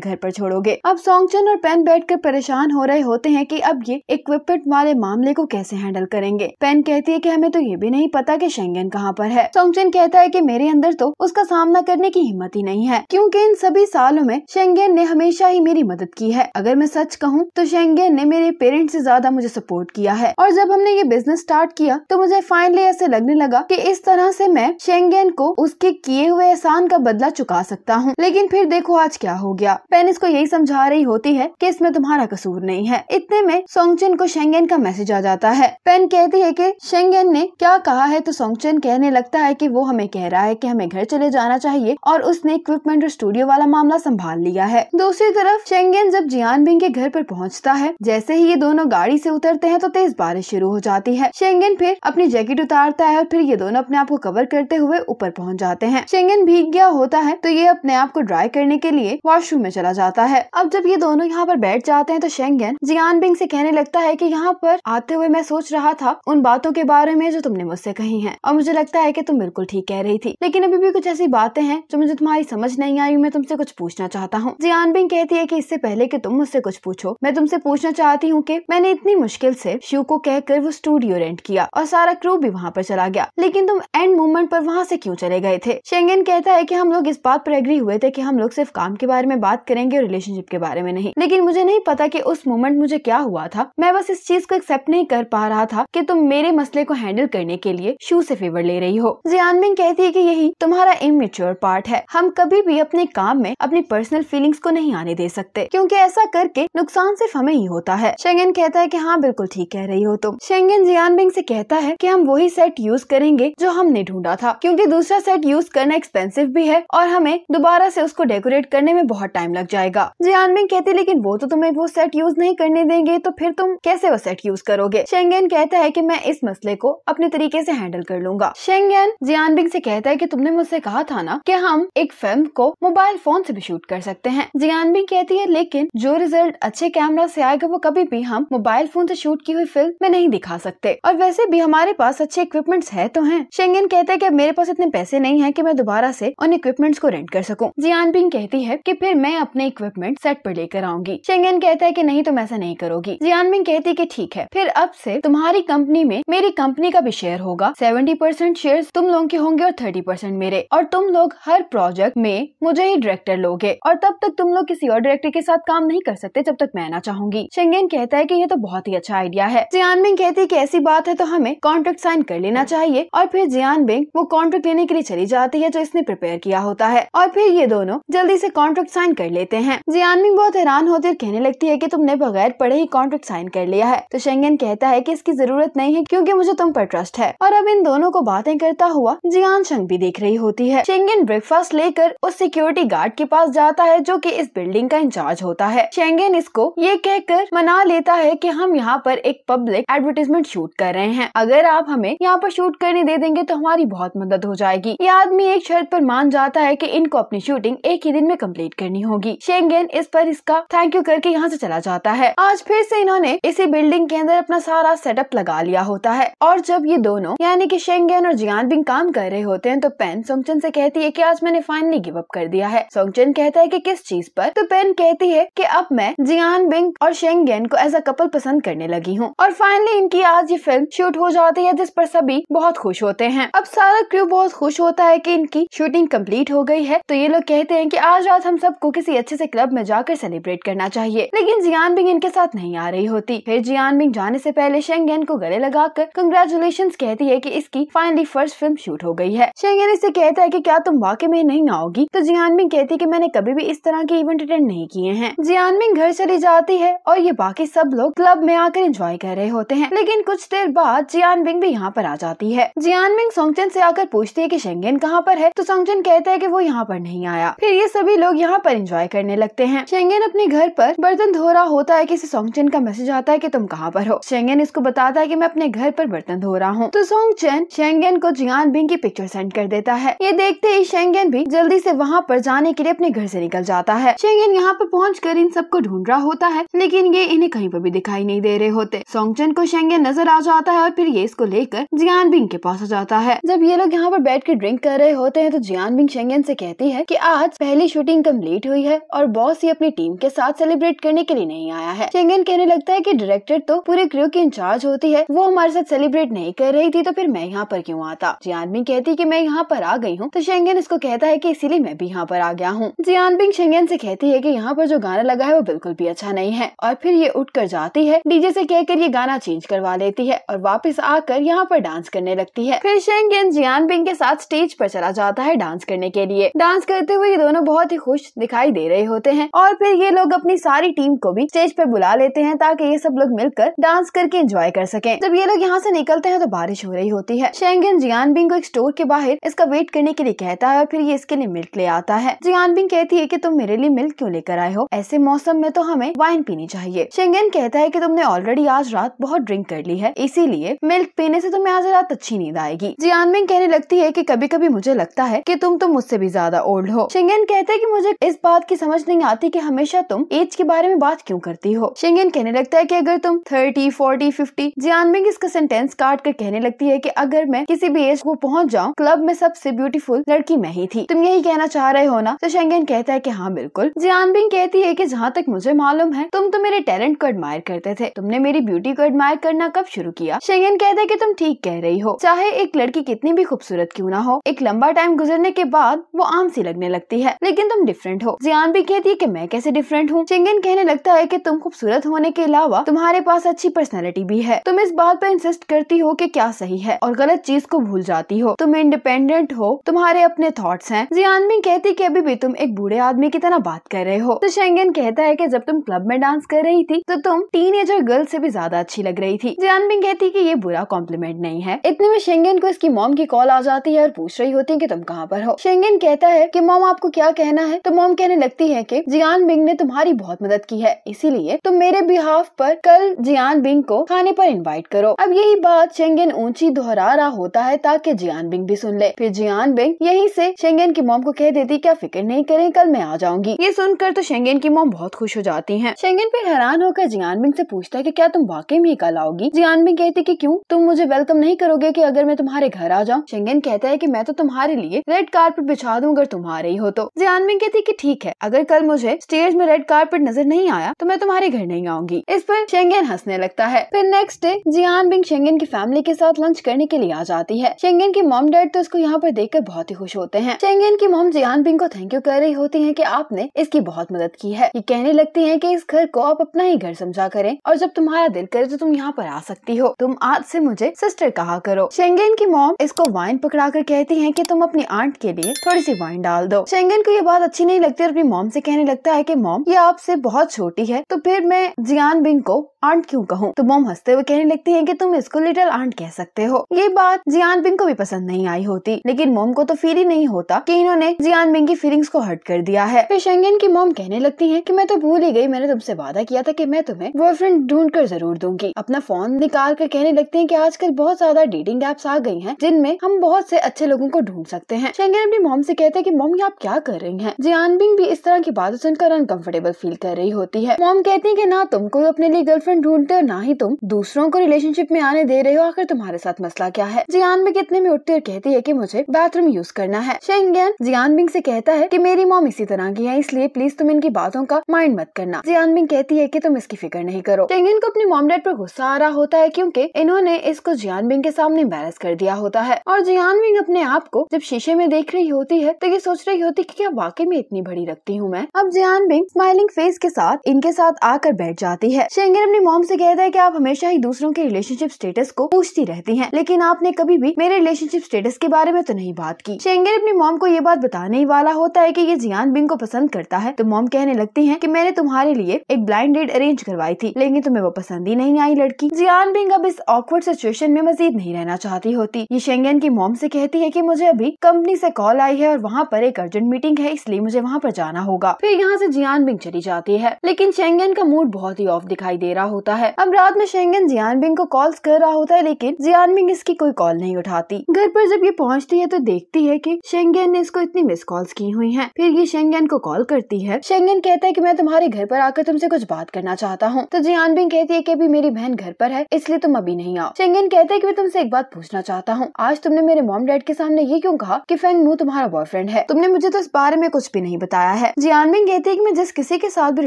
घर पर छोड़ोगे अब सोंगचन और पेन बैठकर परेशान हो रहे होते हैं कि अब ये इक्विपमेंट वाले मामले को कैसे हैंडल करेंगे पेन कहती है कि हमें तो ये भी नहीं पता कि शेंगेन कहाँ पर है सोंगचन कहता है कि मेरे अंदर तो उसका सामना करने की हिम्मत ही नहीं है क्योंकि इन सभी सालों में शेंगेन ने हमेशा ही मेरी मदद की है अगर मैं सच कहूँ तो शेंगेन ने मेरे पेरेंट्स से ज्यादा मुझे सपोर्ट किया है और जब हमने ये बिजनेस स्टार्ट किया तो मुझे फाइनली ऐसे लगने लगा कि इस तरह से मैं शेंगेन को उसके किए हुए एहसान का बदला चुका सकता हूँ लेकिन फिर देखो आज क्या हो गया पेन इसको यही समझा रही होती है की इसमें तुम्हारा कसूर नहीं है इतने में सोंगचिन को शेंगेन का मैसेज आ जाता है पेन कहती है की शेंगेन ने क्या कहा है तो सोंगचिन कहने लगता है की वो हमें कह रहा है की हमें घर चले जाना चाहिए और उसने इक्विपमेंट और स्टूडियो वाला मामला संभाल लिया है दूसरी तरफ शेंगेन जब जियान बिंग के घर पर पहुँचता है जैसे ही ये दोनों गाड़ी से उतरते हैं तो तेज बारिश शुरू हो जाती है शेंगेन फिर अपनी जैकेट उतारता है और फिर ये दोनों अपने आप को कवर करते हुए ऊपर पहुँच जाते हैं शेंगेन भीग गया होता है तो ये अपने आप को ड्राई करने के लिए वॉशरूम में चला जाता है अब जब ये दोनों यहाँ पर बैठ जाते हैं तो शेंगन जियान बिंग से कहने लगता है की यहाँ पर आते हुए मैं सोच रहा था उन बातों के बारे में जो तुमने मुझसे कही है और मुझे लगता है की तुम बिल्कुल ठीक कह रही थी लेकिन अभी भी कुछ ऐसी बातें हैं जो मुझे तुम्हारी समझ नहीं आई मैं तुमसे कुछ पूछना चाहता हूँ जियान बिंग कहती है की इससे पहले की तुम मुझसे कुछ पूछो मैं तुमसे पूछना चाहती हूँ की मैंने इतनी मुश्किल से शिव को कहकर वो स्टूडियो रेंट किया और सारा क्रू भी वहाँ पर चला गया लेकिन तुम एंड मोमेंट पर वहाँ से क्यों चले गए थे शेंगन कहता है की हम लोग इस बात पर एग्री हुए थे कि हम लोग सिर्फ काम के बारे में बात करेंगे और रिलेशनशिप के बारे में नहीं लेकिन मुझे नहीं पता कि उस मोमेंट मुझे क्या हुआ था मैं बस इस चीज को एक्सेप्ट नहीं कर पा रहा था कि तुम मेरे मसले को हैंडल करने के लिए शू से फेवर ले रही हो जियानबिन कहती है की यही तुम्हारा इमेच्योर पार्ट है हम कभी भी अपने काम में अपनी पर्सनल फीलिंग्स को नहीं आने दे सकते क्यूँकी ऐसा करके नुकसान सिर्फ हमें ही होता है शेंगन कहता है की हाँ बिल्कुल ठीक कह रही हो तुम शेंगन जियानबिंग ऐसी कहता है की हम वही सेट यूज करेंगे जो हमने ढूंढा था क्यूँकी दूसरा सेट यूज करना एक्सपेंसिव भी है और हमें दोबारा दोबारा से उसको डेकोरेट करने में बहुत टाइम लग जाएगा मिंग कहती लेकिन वो तो तुम्हें वो सेट यूज नहीं करने देंगे तो फिर तुम कैसे वो सेट यूज करोगे शेंगेन कहता है की मैं इस मसले को अपने तरीके ऐसी हैंडल कर लूंगा शेंगेन जियानबिंग ऐसी कहता है की तुमने मुझसे कहा था ना की हम एक फिल्म को मोबाइल फोन ऐसी भी शूट कर सकते हैं जियानबिंग कहती है लेकिन जो रिजल्ट अच्छे कैमरा ऐसी आएगा वो कभी भी हम मोबाइल फोन ऐसी शूट की हुई फिल्म में नहीं दिखा सकते और वैसे भी हमारे पास अच्छे इक्विपमेंट्स है तो हैं शेंगेन कहते हैं कि मेरे पास इतने पैसे नहीं है कि मैं दोबारा से उन इक्विपमेंट्स को रेंट कर सकूं को जियान बिंग कहती है कि फिर मैं अपने इक्विपमेंट सेट पर लेकर आऊंगी शेंगन कहता है कि नहीं तुम ऐसा नहीं करोगी जियान बिंग कहती है कि ठीक है फिर अब से तुम्हारी कंपनी में मेरी कंपनी का भी शेयर होगा सेवेंटी परसेंट शेयर तुम लोगों के होंगे और थर्टी परसेंट मेरे और तुम लोग हर प्रोजेक्ट में मुझे ही डायरेक्टर लोगे और तब तक तुम लोग किसी और डायरेक्टर के साथ काम नहीं कर सकते जब तक मैं ना चाहूंगी शेंगेन कहता है की ये तो बहुत ही अच्छा आइडिया है जियान बिंग कहती है की ऐसी बात है तो हमें कॉन्ट्रैक्ट साइन कर लेना चाहिए और फिर जियान बिंग वो कॉन्ट्रैक्ट लेने के लिए चली जाती है जो इसने प्रिपेयर किया होता है और फिर ये दोनों जल्दी से कॉन्ट्रैक्ट साइन कर लेते हैं जियानमिंग बहुत हैरान होते और कहने लगती है कि तुमने बगैर पढ़े ही कॉन्ट्रैक्ट साइन कर लिया है तो शेंगेन कहता है कि इसकी जरूरत नहीं है क्योंकि मुझे तुम पर ट्रस्ट है और अब इन दोनों को बातें करता हुआ जियान शंग भी देख रही होती है शेंगेन ब्रेकफास्ट लेकर उस सिक्योरिटी गार्ड के पास जाता है जो की इस बिल्डिंग का इंचार्ज होता है शेंगेन इसको ये कहकर मना लेता है की हम यहाँ पर एक पब्लिक एडवर्टीजमेंट शूट कर रहे हैं अगर आप हमें यहाँ पर शूट करने दे देंगे तो हमारी बहुत मदद हो जाएगी ये आदमी एक शर्त पर मान जाता है की इनको अपनी शूटिंग एक ही दिन में कम्प्लीट करनी होगी शेंगेन इस पर इसका थैंक यू करके यहाँ से चला जाता है आज फिर से इन्होंने इसी बिल्डिंग के अंदर अपना सारा सेटअप लगा लिया होता है और जब ये दोनों यानी कि शेंगेन और जियान बिंग काम कर रहे होते हैं तो पेन सोंगचन से कहती है कि आज मैंने फाइनली गिव अप कर दिया है सोंगचन कहता है कि किस चीज पर तो पेन कहती है कि अब मैं जियान बिंग और शेंगेन को एज अ कपल पसंद करने लगी हूँ और फाइनली इनकी आज ये फिल्म शूट हो जाती है जिस पर सभी बहुत खुश होते हैं अब सारा क्रू बहुत खुश होता है की इनकी शूटिंग कम्प्लीट हो गई है तो ये लोग कहते हैं कि आज रात हम सबको किसी अच्छे से क्लब में जाकर सेलिब्रेट करना चाहिए लेकिन जियान बिंग इनके साथ नहीं आ रही होती फिर जियान बिंग जाने से पहले शेंगेन को गले लगाकर कंग्रेचुलेशन कहती है कि इसकी फाइनली फर्स्ट फिल्म शूट हो गई है शेंगेन इसे कहता है कि क्या तुम वाकई में नहीं आओगी तो जियान बिंग कहती है की मैंने कभी भी इस तरह के इवेंट अटेंड नहीं किए हैं जियान बिंग घर चली जाती है और ये बाकी सब लोग क्लब में आकर एंजॉय कर रहे होते हैं लेकिन कुछ देर बाद जियान बिंग भी यहाँ पर आ जाती है जियान बिंग सोंगचन से आकर पूछती है की शेंगेन कहाँ पर है तो सोंगचन कहते हैं की वो यहाँ पर नहीं नहीं आया फिर ये सभी लोग यहाँ पर एंजॉय करने लगते हैं शेंगेन अपने घर पर बर्तन धो रहा होता है की सोंगचेन का मैसेज आता है की तुम कहाँ पर हो शेंगेन इसको बताता है की मैं अपने घर पर बर्तन धो रहा हूँ तो सोंगचेन शेंगेन को जियान बिंग की पिक्चर सेंड कर देता है ये देखते ही शेंगेन भी जल्दी ऐसी वहाँ पर जाने के लिए अपने घर ऐसी निकल जाता है शेंगेन यहाँ पर पहुँच कर इन सबको ढूंढ रहा होता है लेकिन ये इन्हें कहीं पर भी दिखाई नहीं दे रहे होते सोंगचेन को शेंगेन नजर आ जाता है और फिर ये इसको लेकर जियान बिंग के पास आ जाता है जब ये लोग यहाँ पर बैठ के ड्रिंक कर रहे होते हैं तो जियान बिंग शेंगेन से कहती है कि कि आज पहली शूटिंग कम्प्लीट हुई है और बॉस ही अपनी टीम के साथ सेलिब्रेट करने के लिए नहीं आया है चेंगन कहने लगता है की डायरेक्टर तो पूरे क्रू की इंचार्ज होती है वो हमारे साथ सेलिब्रेट नहीं कर रही थी तो फिर मैं यहाँ पर क्यूँ आता जियानबिंग कहती की मैं यहाँ पर आ गई हूँ तो शेंगन इसको कहता है की इसीलिए मैं भी यहाँ पर आ गया हूँ जियानबिंग शेंगन ऐसी कहती है की यहाँ पर जो गाना लगा है वो बिल्कुल भी अच्छा नहीं है और फिर ये उठ कर जाती है डीजे ऐसी कहकर ये गाना चेंज करवा लेती है और वापिस आकर यहाँ पर डांस करने लगती है फिर शेंगन जियानबिंग के साथ स्टेज पर चला जाता है डांस करने के लिए डांस करते हुए ये दोनों बहुत ही खुश दिखाई दे रहे होते हैं और फिर ये लोग अपनी सारी टीम को भी स्टेज पर बुला लेते हैं ताकि ये सब लोग मिलकर डांस करके एंजॉय कर सके जब ये लोग यहाँ से निकलते हैं तो बारिश हो रही होती है शेंगन जियानबिंग को एक स्टोर के बाहर इसका वेट करने के लिए कहता है और फिर ये इसके लिए मिल्क ले आता है जियानबिंग कहती है की तुम मेरे लिए मिल्क क्यूँ लेकर आए हो ऐसे मौसम में तो हमें वाइन पीनी चाहिए शेंगन कहता है की तुमने ऑलरेडी आज रात बहुत ड्रिंक कर ली है इसीलिए मिल्क पीने ऐसी तुम्हें आज रात अच्छी नींद आएगी जियानबिंग कहने लगती है की कभी कभी मुझे लगता है की तुम तो मुझसे भी ज्यादा ओल्ड बोल्ड हो शिंगन कहते हैं कि मुझे इस बात की समझ नहीं आती कि हमेशा तुम एज के बारे में बात क्यों करती हो शिंगन कहने लगता है कि अगर तुम थर्टी फोर्टी फिफ्टी जियानबिंग इसका सेंटेंस काट कर कहने लगती है कि अगर मैं किसी भी एज को पहुंच जाऊं क्लब में सबसे ब्यूटीफुल लड़की मैं ही थी तुम यही कहना चाह रहे हो ना तो शेंगन कहता है की हाँ बिल्कुल जियानबिंग कहती है की जहाँ तक मुझे मालूम है तुम तो मेरे टैलेंट को एडमायर करते थे तुमने मेरी ब्यूटी को एडमायर करना कब शुरू किया शेंगन कहता है की तुम ठीक कह रही हो चाहे एक लड़की कितनी भी खूबसूरत क्यों ना हो एक लंबा टाइम गुजरने के बाद वो आम सी लगने लगती है लेकिन तुम डिफरेंट हो जियान भी कहती है की मैं कैसे डिफरेंट हूँ चिंगन कहने लगता है की तुम खूबसूरत होने के अलावा तुम्हारे पास अच्छी पर्सनैलिटी भी है तुम इस बात पर इंसिस्ट करती हो की क्या सही है और गलत चीज को भूल जाती हो तुम इंडिपेंडेंट हो तुम्हारे अपने थॉट्स हैं जियान भी कहती की अभी भी तुम एक बूढ़े आदमी की तरह बात कर रहे हो तो शेंगन कहता है कि जब तुम क्लब में डांस कर रही थी तो तुम एजर गर्ल से भी ज्यादा अच्छी लग रही थी जियान भी कहती कि ये बुरा कॉम्प्लीमेंट नहीं है इतने में शेंगन को इसकी मॉम की कॉल आ जाती है और पूछ रही होती है की तुम कहाँ पर हो शेंगन कहता है की मोम आपको क्या कहना है तो मोम कहने लगती है की जियान बिंग ने तुम्हारी बहुत मदद की है इसीलिए तुम मेरे बिहाफ पर कल जियान बिंग को खाने पर इनवाइट करो अब यही बात शेंगेन ऊंची दोहरा रहा होता है ताकि जियान बिंग भी सुन ले फिर जियान बिंग यही से शेंगेन की मोम को कह देती क्या फिक्र नहीं करें कल मैं आ जाऊंगी ये सुनकर तो शेंगेन की मोम बहुत खुश हो जाती है शेंगेन फिर हैरान होकर जियान बिंग से पूछता है की क्या तुम वाकई में कल आओगी जियान बिंग कहती की क्यूँ तुम मुझे वेलकम नहीं करोगे की अगर मैं तुम्हारे घर आ जाऊँ शेंगेन कहता है की मैं तो तुम्हारे लिए रेड कार्पेट बिछा दूँ अगर तुम्हारा आ रही हो तो जियान में कहती कि ठीक है अगर कल मुझे स्टेज में रेड कार्पेट नजर नहीं आया तो मैं तुम्हारे घर नहीं आऊंगी इस पर शेंगेन हंसने लगता है फिर next day Jian Bing Shengen की फैमिली के साथ लंच करने के लिए आ जाती है शेंगेन की मॉम डैड तो इसको यहाँ पर कर बहुत ही खुश होते हैं शेंगेन की मॉम जियान बिंग को थैंक यू कर रही होती है की आपने इसकी बहुत मदद की है ये कहने लगती है की इस घर को आप अपना ही घर समझा करें और जब तुम्हारा दिल करे तो तुम यहाँ पर आ सकती हो तुम आज से मुझे सिस्टर कहा करो शेंगेन की मॉम इसको वाइन पकड़ा कर कहती है की तुम अपनी आंट के लिए थोड़ी सी वाइन डाल डाल दो शेंगन को ये बात अच्छी नहीं लगती और अपनी मॉम से कहने लगता है कि मॉम ये आपसे बहुत छोटी है तो फिर मैं जियान बिन को आंट क्यों कहूँ तो मोम हंसते हुए कहने लगती है की तुम इसको लिटिल आंट कह सकते हो ये बात जियान बिंग को भी पसंद नहीं आई होती लेकिन मोम को तो फील ही नहीं होता की इन्होंने जियान बिंग की फीलिंग्स को हर्ट कर दिया है फिर शेंगेन की मोम कहने लगती है की मैं तो भूल ही गई मैंने तुमसे वादा किया था की मैं तुम्हें बॉयफ्रेंड ढूंढ कर जरूर दूंगी अपना फोन निकाल कर कहने लगती है की आजकल बहुत ज्यादा डेटिंग एप्स आ गई है जिनमें हम बहुत से अच्छे लोगों को ढूंढ सकते हैं शेंगेन अपनी मोम से कहते हैं की मोम ये आप क्या कर रही है जियान बिंग भी इस तरह की बात सुनकर अनकम्फर्टेबल फील कर रही होती है मोम कहती है की ना तुम कोई अपने लिए गर्लफ्रेंड गर्लफ्रेंड ढूंढते हो ना ही तुम दूसरों को रिलेशनशिप में आने दे रहे हो आखिर तुम्हारे साथ मसला क्या है जियान बिंग इतने में उठती और कहती है की मुझे बाथरूम यूज करना है शेंगन जियान बिंग ऐसी कहता है की मेरी मोम इसी तरह की है इसलिए प्लीज तुम इनकी बातों का माइंड मत करना जियान बिंग कहती है की तुम इसकी फिक्र नहीं करो शेंगन को अपने मॉम डैड पर गुस्सा आ रहा होता है क्यूँकी इन्होंने इसको जियान बिंग के सामने बैरस कर दिया होता है और जियान बिंग अपने आप को जब शीशे में देख रही होती है तो ये सोच रही होती की क्या वाकई में इतनी बड़ी रखती हूँ मैं अब जियान बिंग स्माइलिंग फेस के साथ इनके साथ आकर बैठ जाती है शेंगन अपनी मॉम से कहता है कि आप हमेशा ही दूसरों के रिलेशनशिप स्टेटस को पूछती रहती हैं लेकिन आपने कभी भी मेरे रिलेशनशिप स्टेटस के बारे में तो नहीं बात की शेंगर अपनी मॉम को ये बात बताने ही वाला होता है की ये जियान बिंग को पसंद करता है तो मॉम कहने लगती है की मैंने तुम्हारे लिए एक ब्लाइंड डेट अरेंज करवाई थी लेकिन तुम्हें वो पसंद ही नहीं आई लड़की जियान बिंग अब इस ऑकवर्ड सिचुएशन में मजीद नहीं रहना चाहती होती ये शेंगन की मॉम से कहती है की मुझे अभी कंपनी से कॉल आई है और वहाँ पर एक अर्जेंट मीटिंग है इसलिए मुझे वहाँ पर जाना होगा फिर यहाँ से जियान बिंग चली जाती है लेकिन शेंगन का मूड बहुत ही ऑफ दिखाई दे रहा होता है अब रात में शेंगन जियानबिंग को कॉल कर रहा होता है लेकिन जियानबिंग इसकी कोई कॉल नहीं उठाती घर पर जब ये पहुंचती है तो देखती है कि शेंगन ने इसको इतनी मिस कॉल्स की हुई हैं। फिर ये शेंगन को कॉल करती है शेंगन कहता है कि मैं तुम्हारे घर पर आकर तुमसे कुछ बात करना चाहता हूँ तो जियानबिंग कहती है की अभी मेरी बहन घर पर है इसलिए तुम अभी नहीं आओ शेंगन कहते है की मैं तुमसे एक बात पूछना चाहता हूँ आज तुमने मेरे मॉम डैड के सामने ये क्यों कहा की फेंग मू तुम्हारा बॉयफ्रेंड है तुमने मुझे तो इस बारे में कुछ भी नहीं बताया है जियानबिंग कहती है की मैं जिस किसी के साथ भी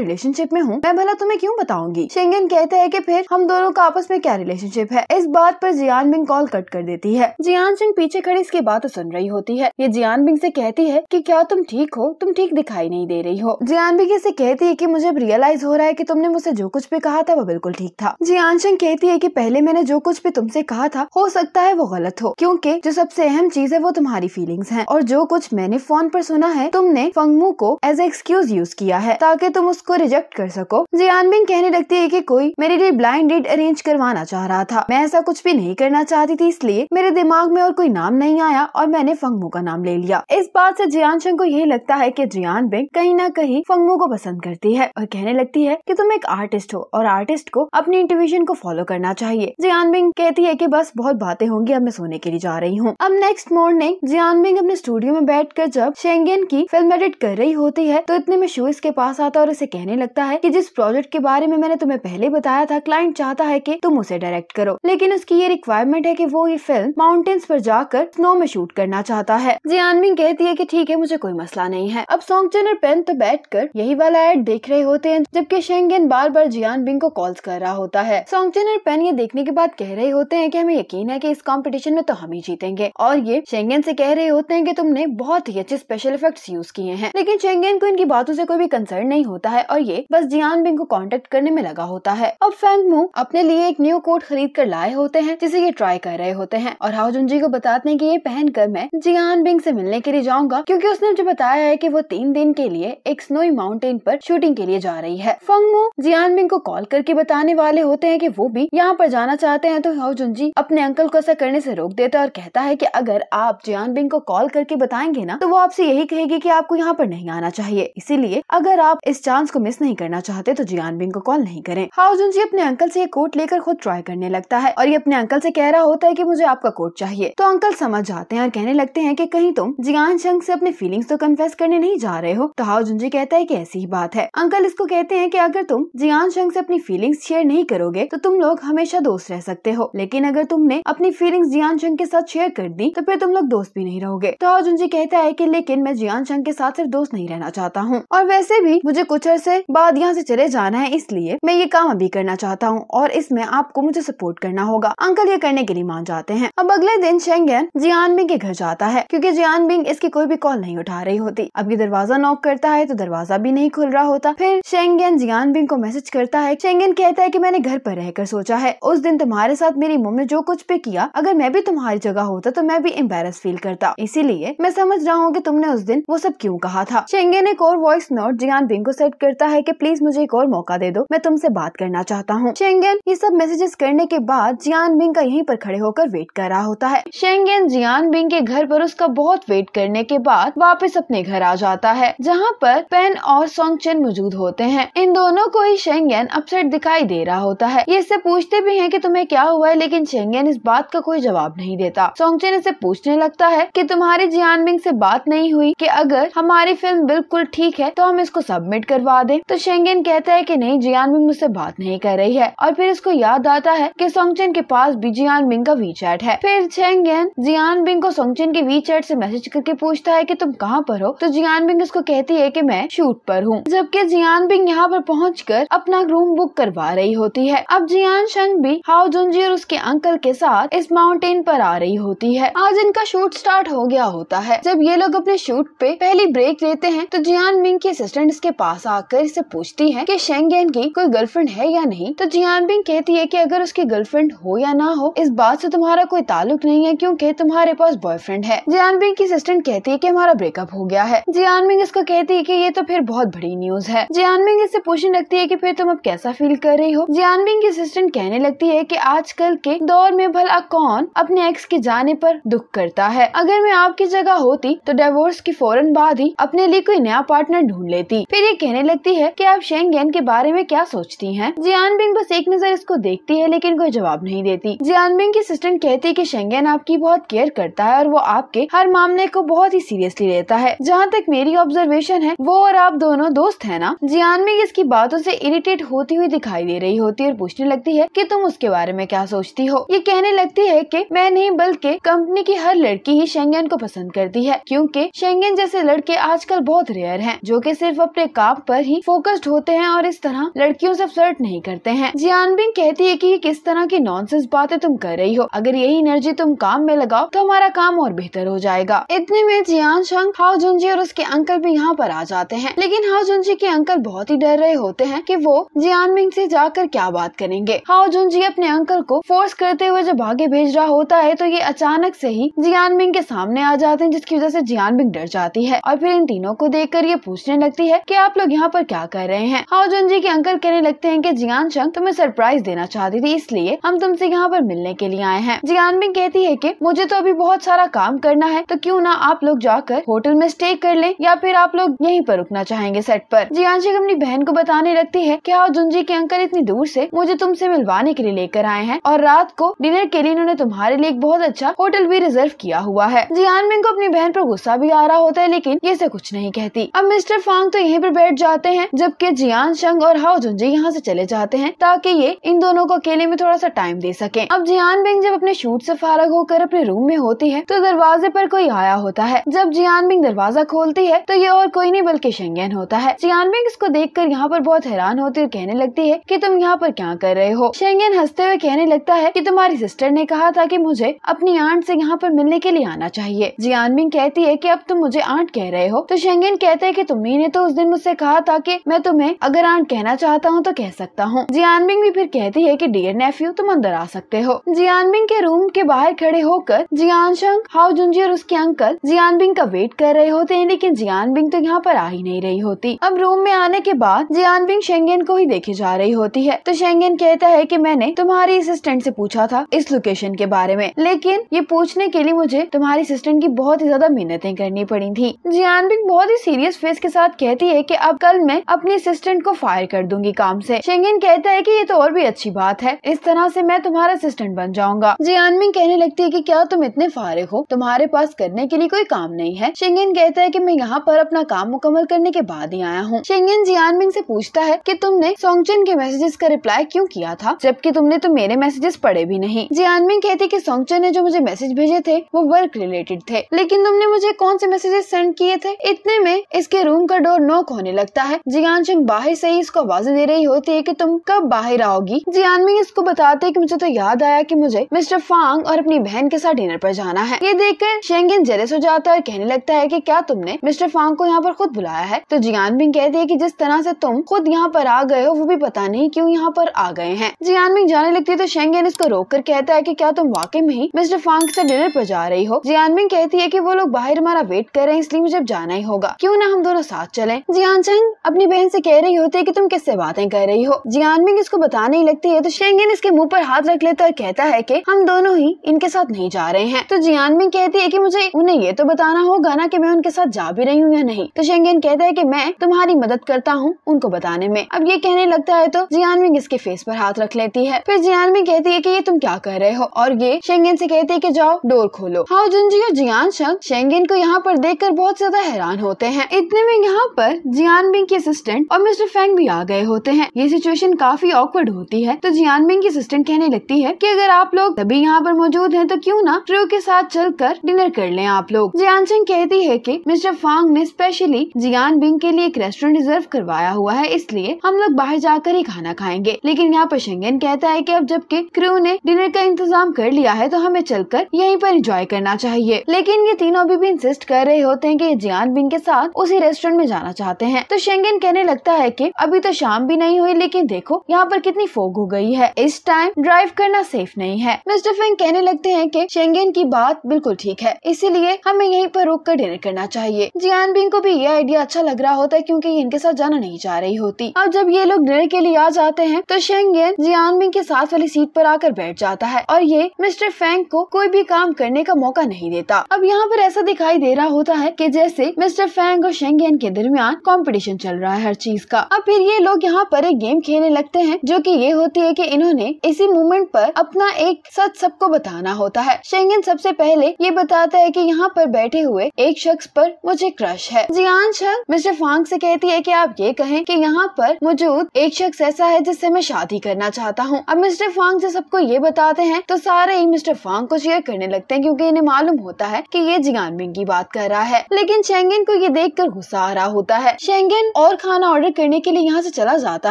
रिलेशनशिप में हूँ मैं भला तुम्हें क्यूँ बताऊंगी शेंगन बिंग कहते हैं कि फिर हम दोनों का आपस में क्या रिलेशनशिप है इस बात पर जियान बिंग कॉल कट कर देती है जियान सिंह पीछे खड़ी इसकी बात तो सुन रही होती है ये जियान बिंग से कहती है कि क्या तुम ठीक हो तुम ठीक दिखाई नहीं दे रही हो जियान बिंग इसे कहती है कि मुझे रियलाइज हो रहा है कि तुमने मुझसे जो कुछ भी कहा था वो बिल्कुल ठीक था जियान सिंह कहती है कि पहले मैंने जो कुछ भी तुमसे कहा था हो सकता है वो गलत हो क्योंकि जो सबसे अहम चीज है वो तुम्हारी फीलिंग्स हैं और जो कुछ मैंने फोन पर सुना है तुमने फंगमू को एज एक्सक्यूज यूज किया है ताकि तुम उसको रिजेक्ट कर सको जियान बिंग कहने लगती है की कोई मेरे लिए ब्लाइंड डेट अरेंज करवाना चाह रहा था मैं ऐसा कुछ भी नहीं करना चाहती थी इसलिए मेरे दिमाग में और कोई नाम नहीं आया और मैंने फंगमू का नाम ले लिया इस बात से जियान शंग को यही लगता है कि जियान बेग कहीं ना कहीं फंगमू को पसंद करती है और कहने लगती है कि तुम एक आर्टिस्ट हो और आर्टिस्ट को अपनी इंट्यूशन को फॉलो करना चाहिए जियान बिंग कहती है की बस बहुत बातें होंगी अब मैं सोने के लिए जा रही हूँ अब नेक्स्ट मॉर्निंग जियान बिंग अपने स्टूडियो में कर जब शेंगेन की फिल्म एडिट कर रही होती है तो इतने में शूज इसके पास आता है और उसे कहने लगता है की जिस प्रोजेक्ट के बारे में मैंने तुम्हें पहले पहले बताया था क्लाइंट चाहता है कि तुम उसे डायरेक्ट करो लेकिन उसकी ये रिक्वायरमेंट है कि वो ये फिल्म माउंटेन्स पर जाकर स्नो में शूट करना चाहता है जियानमिन कहती है कि ठीक है मुझे कोई मसला नहीं है अब सोंगचन और पेन तो कर यही वाला एड देख रहे होते हैं जबकि शेंगेन बार बार जियान को कॉल कर रहा होता है सोंगचन और पेन ये देखने के बाद कह रहे होते हैं की हमें यकीन है की इस कॉम्पिटिशन में तो हम ही जीतेंगे और ये शेंगेन ऐसी कह रहे होते हैं की तुमने बहुत ही अच्छे स्पेशल इफेक्ट यूज किए हैं लेकिन शेंगेन को इनकी बातों ऐसी कोई भी कंसर्न नहीं होता है और ये बस जियान बिंग को कॉन्टेक्ट करने में लगा होता है है अब फैंग मू अपने लिए एक न्यू कोट खरीद कर लाए होते हैं जिसे ये ट्राई कर रहे होते हैं और हाउ जुनजी को बताते हैं कि ये पहन कर मैं जियान बिंग से मिलने के लिए जाऊंगा क्योंकि उसने मुझे बताया है कि वो तीन दिन के लिए एक स्नोई माउंटेन पर शूटिंग के लिए जा रही है फंग मू जियान बिंग को कॉल करके बताने वाले होते हैं की वो भी यहाँ पर जाना चाहते हैं तो हाउ जुनजी अपने अंकल को ऐसा करने ऐसी रोक देता है और कहता है की अगर आप जियान बिंग को कॉल करके बताएंगे ना तो वो आपसे यही कहेगी कि आपको यहाँ पर नहीं आना चाहिए इसीलिए अगर आप इस चांस को मिस नहीं करना चाहते तो जियान बिंग को कॉल नहीं करें हाउ अर्जुन जी अपने अंकल से ये कोट लेकर खुद ट्राई करने लगता है और ये अपने अंकल से कह रहा होता है कि मुझे आपका कोट चाहिए तो अंकल समझ जाते हैं और कहने लगते हैं कि कहीं तुम जियान शंग से अपनी फीलिंग्स तो कन्फेस करने नहीं जा रहे हो तो हाओ जुंजी कहता है कि ऐसी ही बात है अंकल इसको कहते हैं कि अगर तुम जियान शंग से अपनी फीलिंग्स शेयर नहीं करोगे तो तुम लोग हमेशा दोस्त रह सकते हो लेकिन अगर तुमने अपनी फीलिंग्स जियान शंग के साथ शेयर कर दी तो फिर तुम लोग दोस्त भी नहीं रहोगे तो हाओ जी कहता है की लेकिन मैं जियान शंग के साथ सिर्फ दोस्त नहीं रहना चाहता हूँ और वैसे भी मुझे कुछ अर्से बाद यहाँ ऐसी चले जाना है इसलिए मैं ये काम भी करना चाहता हूँ और इसमें आपको मुझे सपोर्ट करना होगा अंकल ये करने के लिए मान जाते हैं अब अगले दिन शेंगेन जियान बिंग के घर जाता है क्योंकि जियान बिंग इसकी कोई भी कॉल नहीं उठा रही होती अब ये दरवाजा नॉक करता है तो दरवाजा भी नहीं खुल रहा होता फिर शेंगेन जियान बिंग को मैसेज करता है शेंगेन कहता है की मैंने घर पर रहकर सोचा है उस दिन तुम्हारे साथ मेरी मम्मी ने जो कुछ भी किया अगर मैं भी तुम्हारी जगह होता तो मैं भी एम्बेरस फील करता इसीलिए मैं समझ रहा हूँ की तुमने उस दिन वो सब क्यूँ कहा था शेंगेन एक और वॉइस नोट जियान बिंग को सेट करता है की प्लीज मुझे एक और मौका दे दो मैं तुमसे बात कर करना चाहता हूँ शेंगेन ये सब मैसेजेस करने के बाद जियान बिंग का यहीं पर खड़े होकर वेट कर रहा होता है शेंगेन जियान बिंग के घर पर उसका बहुत वेट करने के बाद वापस अपने घर आ जाता है जहाँ पर पेन और सोंग चेन मौजूद होते हैं इन दोनों को ही शेंगेन अपसेट दिखाई दे रहा होता है ये इससे पूछते भी है की तुम्हे क्या हुआ है लेकिन शेंगेन इस बात का कोई जवाब नहीं देता चेन इसे पूछने लगता है तुम्हारे तुम्हारी बिंग ऐसी बात नहीं हुई की अगर हमारी फिल्म बिल्कुल ठीक है तो हम इसको सबमिट करवा दे तो शेंगेन कहता है की नहीं बिंग मुझसे बात नहीं कर रही है और फिर इसको याद आता है कि सोंगचिन के पास भी जियान बिंग का वी चैट है फिर छेंग जियान बिंग को सोंगचिन के वी चैट ऐसी मैसेज करके पूछता है की तुम कहाँ पर हो तो जियान बिंग इसको कहती है की मैं शूट पर हूँ जबकि जियान बिंग यहाँ पर पहुँच कर अपना रूम बुक करवा रही होती है अब जियान शंग भी हाउ जुंजी और उसके अंकल के साथ इस माउंटेन पर आ रही होती है आज इनका शूट स्टार्ट हो गया होता है जब ये लोग अपने शूट पे पहली ब्रेक लेते हैं तो जियान मिंग की असिस्टेंट के पास आकर इसे पूछती है की शेंगेन की कोई गर्लफ्रेंड है है या नहीं तो जियान बिंग कहती है की अगर उसकी गर्लफ्रेंड हो या ना हो इस बात से तुम्हारा कोई ताल्लुक नहीं है क्योंकि तुम्हारे पास बॉयफ्रेंड है जियान बिंग की असिस्टेंट कहती है की हमारा ब्रेकअप हो गया है जियान बिंग इसको कहती है की ये तो फिर बहुत बड़ी न्यूज है जियान बिंग इससे पूछने लगती है की फिर तुम अब कैसा फील कर रही हो जियान बिंग की असिस्टेंट कहने लगती है की आजकल के दौर में भला कौन अपने एक्स के जाने पर दुख करता है अगर मैं आपकी जगह होती तो डिवोर्स की फौरन बाद ही अपने लिए कोई नया पार्टनर ढूंढ लेती फिर ये कहने लगती है कि आप शेंगेन के बारे में क्या सोचती हैं है जियान बिंग बस एक नजर इसको देखती है लेकिन कोई जवाब नहीं देती जियान बिंग की असिस्टेंट कहती है की शेंगेन आपकी बहुत केयर करता है और वो आपके हर मामले को बहुत ही सीरियसली लेता है जहाँ तक मेरी ऑब्जर्वेशन है वो और आप दोनों दोस्त है ना जियान बिंग इसकी बातों ऐसी इरिटेट होती हुई दिखाई दे रही होती है और पूछने लगती है की तुम उसके बारे में क्या सोचती हो ये कहने लगती है की मैं नहीं बल्कि कंपनी की हर लड़की ही शेंगेन को पसंद करती है क्योंकि शेंगेन जैसे लड़के आजकल बहुत रेयर हैं जो कि सिर्फ अपने काम पर ही फोकस्ड होते हैं और इस तरह लड़कियों से फ्लर्ट एक्सेप्ट नहीं करते हैं जियानबिंग कहती है कि किस तरह की नॉनसेंस बातें तुम कर रही हो अगर यही एनर्जी तुम काम में लगाओ तो हमारा काम और बेहतर हो जाएगा इतने में जियान शंग हाउ जुंजी और उसके अंकल भी यहाँ पर आ जाते हैं लेकिन हाउ जुंजी के अंकल बहुत ही डर रहे होते हैं कि वो जियानबिंग से जाकर क्या बात करेंगे हाउ जुंजी अपने अंकल को फोर्स करते हुए जब आगे भेज रहा होता है तो ये अचानक से ही जियानबिंग के सामने आ जाते हैं जिसकी वजह से जियानबिंग डर जाती है और फिर इन तीनों को कर ये पूछने लगती है की आप लोग यहाँ पर क्या कर रहे हैं हाउ जुंजी के अंकल कहने लगते हैं के जियान शंग तुम्हें सरप्राइज देना चाहती थी इसलिए हम तुमसे यहाँ पर मिलने के लिए आए हैं जियान बिंग कहती है कि मुझे तो अभी बहुत सारा काम करना है तो क्यों ना आप लोग जाकर होटल में स्टे कर ले या फिर आप लोग यहीं पर रुकना चाहेंगे सेट पर जियान शंग अपनी बहन को बताने लगती है की हाउ जुंजी के अंकल इतनी दूर ऐसी मुझे तुम मिलवाने के लिए लेकर आए हैं और रात को डिनर के लिए इन्होंने तुम्हारे लिए एक बहुत अच्छा होटल भी रिजर्व किया हुआ है जियान बिन को अपनी बहन पर गुस्सा भी आ रहा होता है लेकिन ये से कुछ नहीं कहती अब मिस्टर फांग तो यहीं पर बैठ जाते हैं जबकि जियान शंग और हाउ जुंजी यहाँ से चले चले जाते हैं ताकि ये इन दोनों को अकेले में थोड़ा सा टाइम दे सके अब जियान बिंग जब अपने शूट से फारग होकर अपने रूम में होती है तो दरवाजे पर कोई आया होता है जब जियान बिंग दरवाजा खोलती है तो ये और कोई नहीं बल्कि शेंगेन होता है जियान बिंग इसको देख कर यहाँ पर बहुत हैरान होती और कहने लगती है की तुम यहाँ पर क्या कर रहे हो शेंगेन हंसते हुए कहने लगता है की तुम्हारी सिस्टर ने कहा था की मुझे अपनी आंट ऐसी यहाँ पर मिलने के लिए आना चाहिए जियान बिंग कहती है की अब तुम मुझे आंट कह रहे हो तो शेंगेन कहते हैं की तुम्हें तो उस दिन मुझसे कहा था की मैं तुम्हें अगर आंट कहना चाहता हूँ तो कह सकता लगता हूँ जियानबिंग भी फिर कहती है की डियर नेफ्यू तुम अंदर आ सकते हो जियानबिंग के रूम के बाहर खड़े होकर जियान शंग हाउ जुंजी और उसके अंकल जियानबिंग का वेट कर रहे होते हैं लेकिन जियानबिंग तो यहाँ पर आ ही नहीं रही होती अब रूम में आने के बाद जियानबिंग शेंगेन को ही देखे जा रही होती है तो शेंगेन कहता है की मैंने तुम्हारी असिस्टेंट से पूछा था इस लोकेशन के बारे में लेकिन ये पूछने के लिए मुझे तुम्हारी असिस्टेंट की बहुत ही ज्यादा मेहनतें करनी पड़ी थी जियानबिंग बहुत ही सीरियस फेस के साथ कहती है की अब कल मैं अपनी असिस्टेंट को फायर कर दूंगी काम ऐसी पेंगिन कहता है कि ये तो और भी अच्छी बात है इस तरह से मैं तुम्हारा असिस्टेंट बन जाऊंगा जियानमिंग कहने लगती है कि क्या तुम इतने फारे हो तुम्हारे पास करने के लिए कोई काम नहीं है शेंगिन कहता है कि मैं यहाँ पर अपना काम मुकम्मल करने के बाद ही आया हूँ शेंगिन जियानमिंग से पूछता है कि तुमने सोंगचिन के मैसेजेस का रिप्लाई क्यों किया था जबकि तुमने तो मेरे मैसेजेस पढ़े भी नहीं जियानमिंग कहती है कि सोंगचन ने जो मुझे मैसेज भेजे थे वो वर्क रिलेटेड थे लेकिन तुमने मुझे कौन से मैसेजेस सेंड किए थे इतने में इसके रूम का डोर नॉक होने लगता है जियान बाहर से ही इसको आवाजें दे रही होती है कि तुम कब बाहर आओगी जियानमिंग इसको बताते है कि मुझे तो याद आया कि मुझे मिस्टर फांग और अपनी बहन के साथ डिनर पर जाना है ये देखकर शेंगिन जेलस हो जाता है और कहने लगता है कि क्या तुमने मिस्टर फांग को यहाँ पर खुद बुलाया है तो जियानमिंग कहती है की जिस तरह से तुम खुद यहाँ पर आ गए हो वो भी पता नहीं क्यूँ यहाँ पर आ गए हैं जियानमिंग जाने लगती है तो शेंगिन इसको रोक कर कहता है की क्या तुम वाकई में ही मिस्टर फांग ऐसी डिनर पर जा रही हो जियानमिंग कहती है की वो लोग बाहर हमारा वेट कर रहे हैं इसलिए मुझे जाना ही होगा क्यूँ ना हम दोनों साथ चले जियान चंद अपनी बहन ऐसी कह रही होती है की तुम किससे बातें कर रही हो हो जियानमिंग इसको बताने ही लगती है तो शेंगेन इसके मुंह पर हाथ रख लेता है और कहता है कि हम दोनों ही इनके साथ नहीं जा रहे हैं तो जियानमिंग कहती है कि मुझे उन्हें ये तो बताना होगा ना कि मैं उनके साथ जा भी रही हूँ या नहीं तो शेंगेन कहता है कि मैं तुम्हारी मदद करता हूँ उनको बताने में अब ये कहने लगता है तो जियानमिंग इसके फेस पर हाथ रख लेती है फिर जियानमिंग कहती है कि ये तुम क्या कर रहे हो और ये शेंगेन से कहती है कि जाओ डोर खोलो हाउ जुनजी और जियान शंग शेंगेन को यहाँ पर कर बहुत ज्यादा हैरान होते हैं इतने में यहाँ पर जियानमिंग के असिस्टेंट और मिस्टर फेंग भी आ गए होते हैं ये सिचुएशन काफी ऑकवर्ड होती है तो जियान बिंग की असिस्टेंट कहने लगती है की अगर आप लोग तभी यहाँ पर मौजूद है तो क्यूँ ना ट्रियो के साथ कर डिनर कर ले आप लोग जियान सिंह कहती है की मिस्टर फांग ने स्पेशली जियान बिंग के लिए एक रेस्टोरेंट रिजर्व करवाया हुआ है इसलिए हम लोग बाहर जाकर ही खाना खाएंगे लेकिन यहाँ पर शेंगेन कहता है की अब जबकि क्रू ने डिनर का इंतजाम कर लिया है तो हमें चलकर यहीं पर इंजॉय करना चाहिए लेकिन ये तीनों अभी भी इंसिस्ट कर रहे होते हैं की जियान बिंग के साथ उसी रेस्टोरेंट में जाना चाहते हैं तो शेंगेन कहने लगता है की अभी तो शाम भी नहीं हुई लेकिन देखो यहाँ पर कितनी फोग हो गई है इस टाइम ड्राइव करना सेफ नहीं है मिस्टर फिंग कहने लगते हैं कि शेंगेन की बात बिल्कुल ठीक है इसीलिए हमें यहीं पर रोक कर डिनर करना चाहिए जियान बिंग को भी ये आइडिया अच्छा लग रहा होता है क्योंकि इनके साथ जाना नहीं चाह रही होती अब जब ये लोग डिनर के लिए आ जाते हैं तो शेंगेन जियान बिंग के साथ वाली सीट पर आकर बैठ जाता है और ये मिस्टर फैंग को कोई भी काम करने का मौका नहीं देता अब यहाँ पर ऐसा दिखाई दे रहा होता है की जैसे मिस्टर फैंग और शेंगेन के दरमियान कॉम्पिटिशन चल रहा है हर चीज का अब फिर ये लोग यहाँ पर एक गेम गेम खेलने लगते हैं जो कि ये होती है कि इन्होंने इसी मूवमेंट पर अपना एक सच सबको बताना होता है शेंगन सबसे पहले ये बताता है कि यहाँ पर बैठे हुए एक शख्स पर मुझे क्रश है जियान शक मिस्टर फांग से कहती है कि आप ये कहें कि यहाँ पर मौजूद एक शख्स ऐसा है जिससे मैं शादी करना चाहता हूँ अब मिस्टर फांग जब सबको ये बताते हैं तो सारे ही मिस्टर फांग को शेयर करने लगते हैं क्यूँकी इन्हें मालूम होता है की ये जियान बिंग की बात कर रहा है लेकिन शेंगन को ये कर गुस्सा आ रहा होता है शेंगन और खाना ऑर्डर करने के लिए यहाँ से चला जाता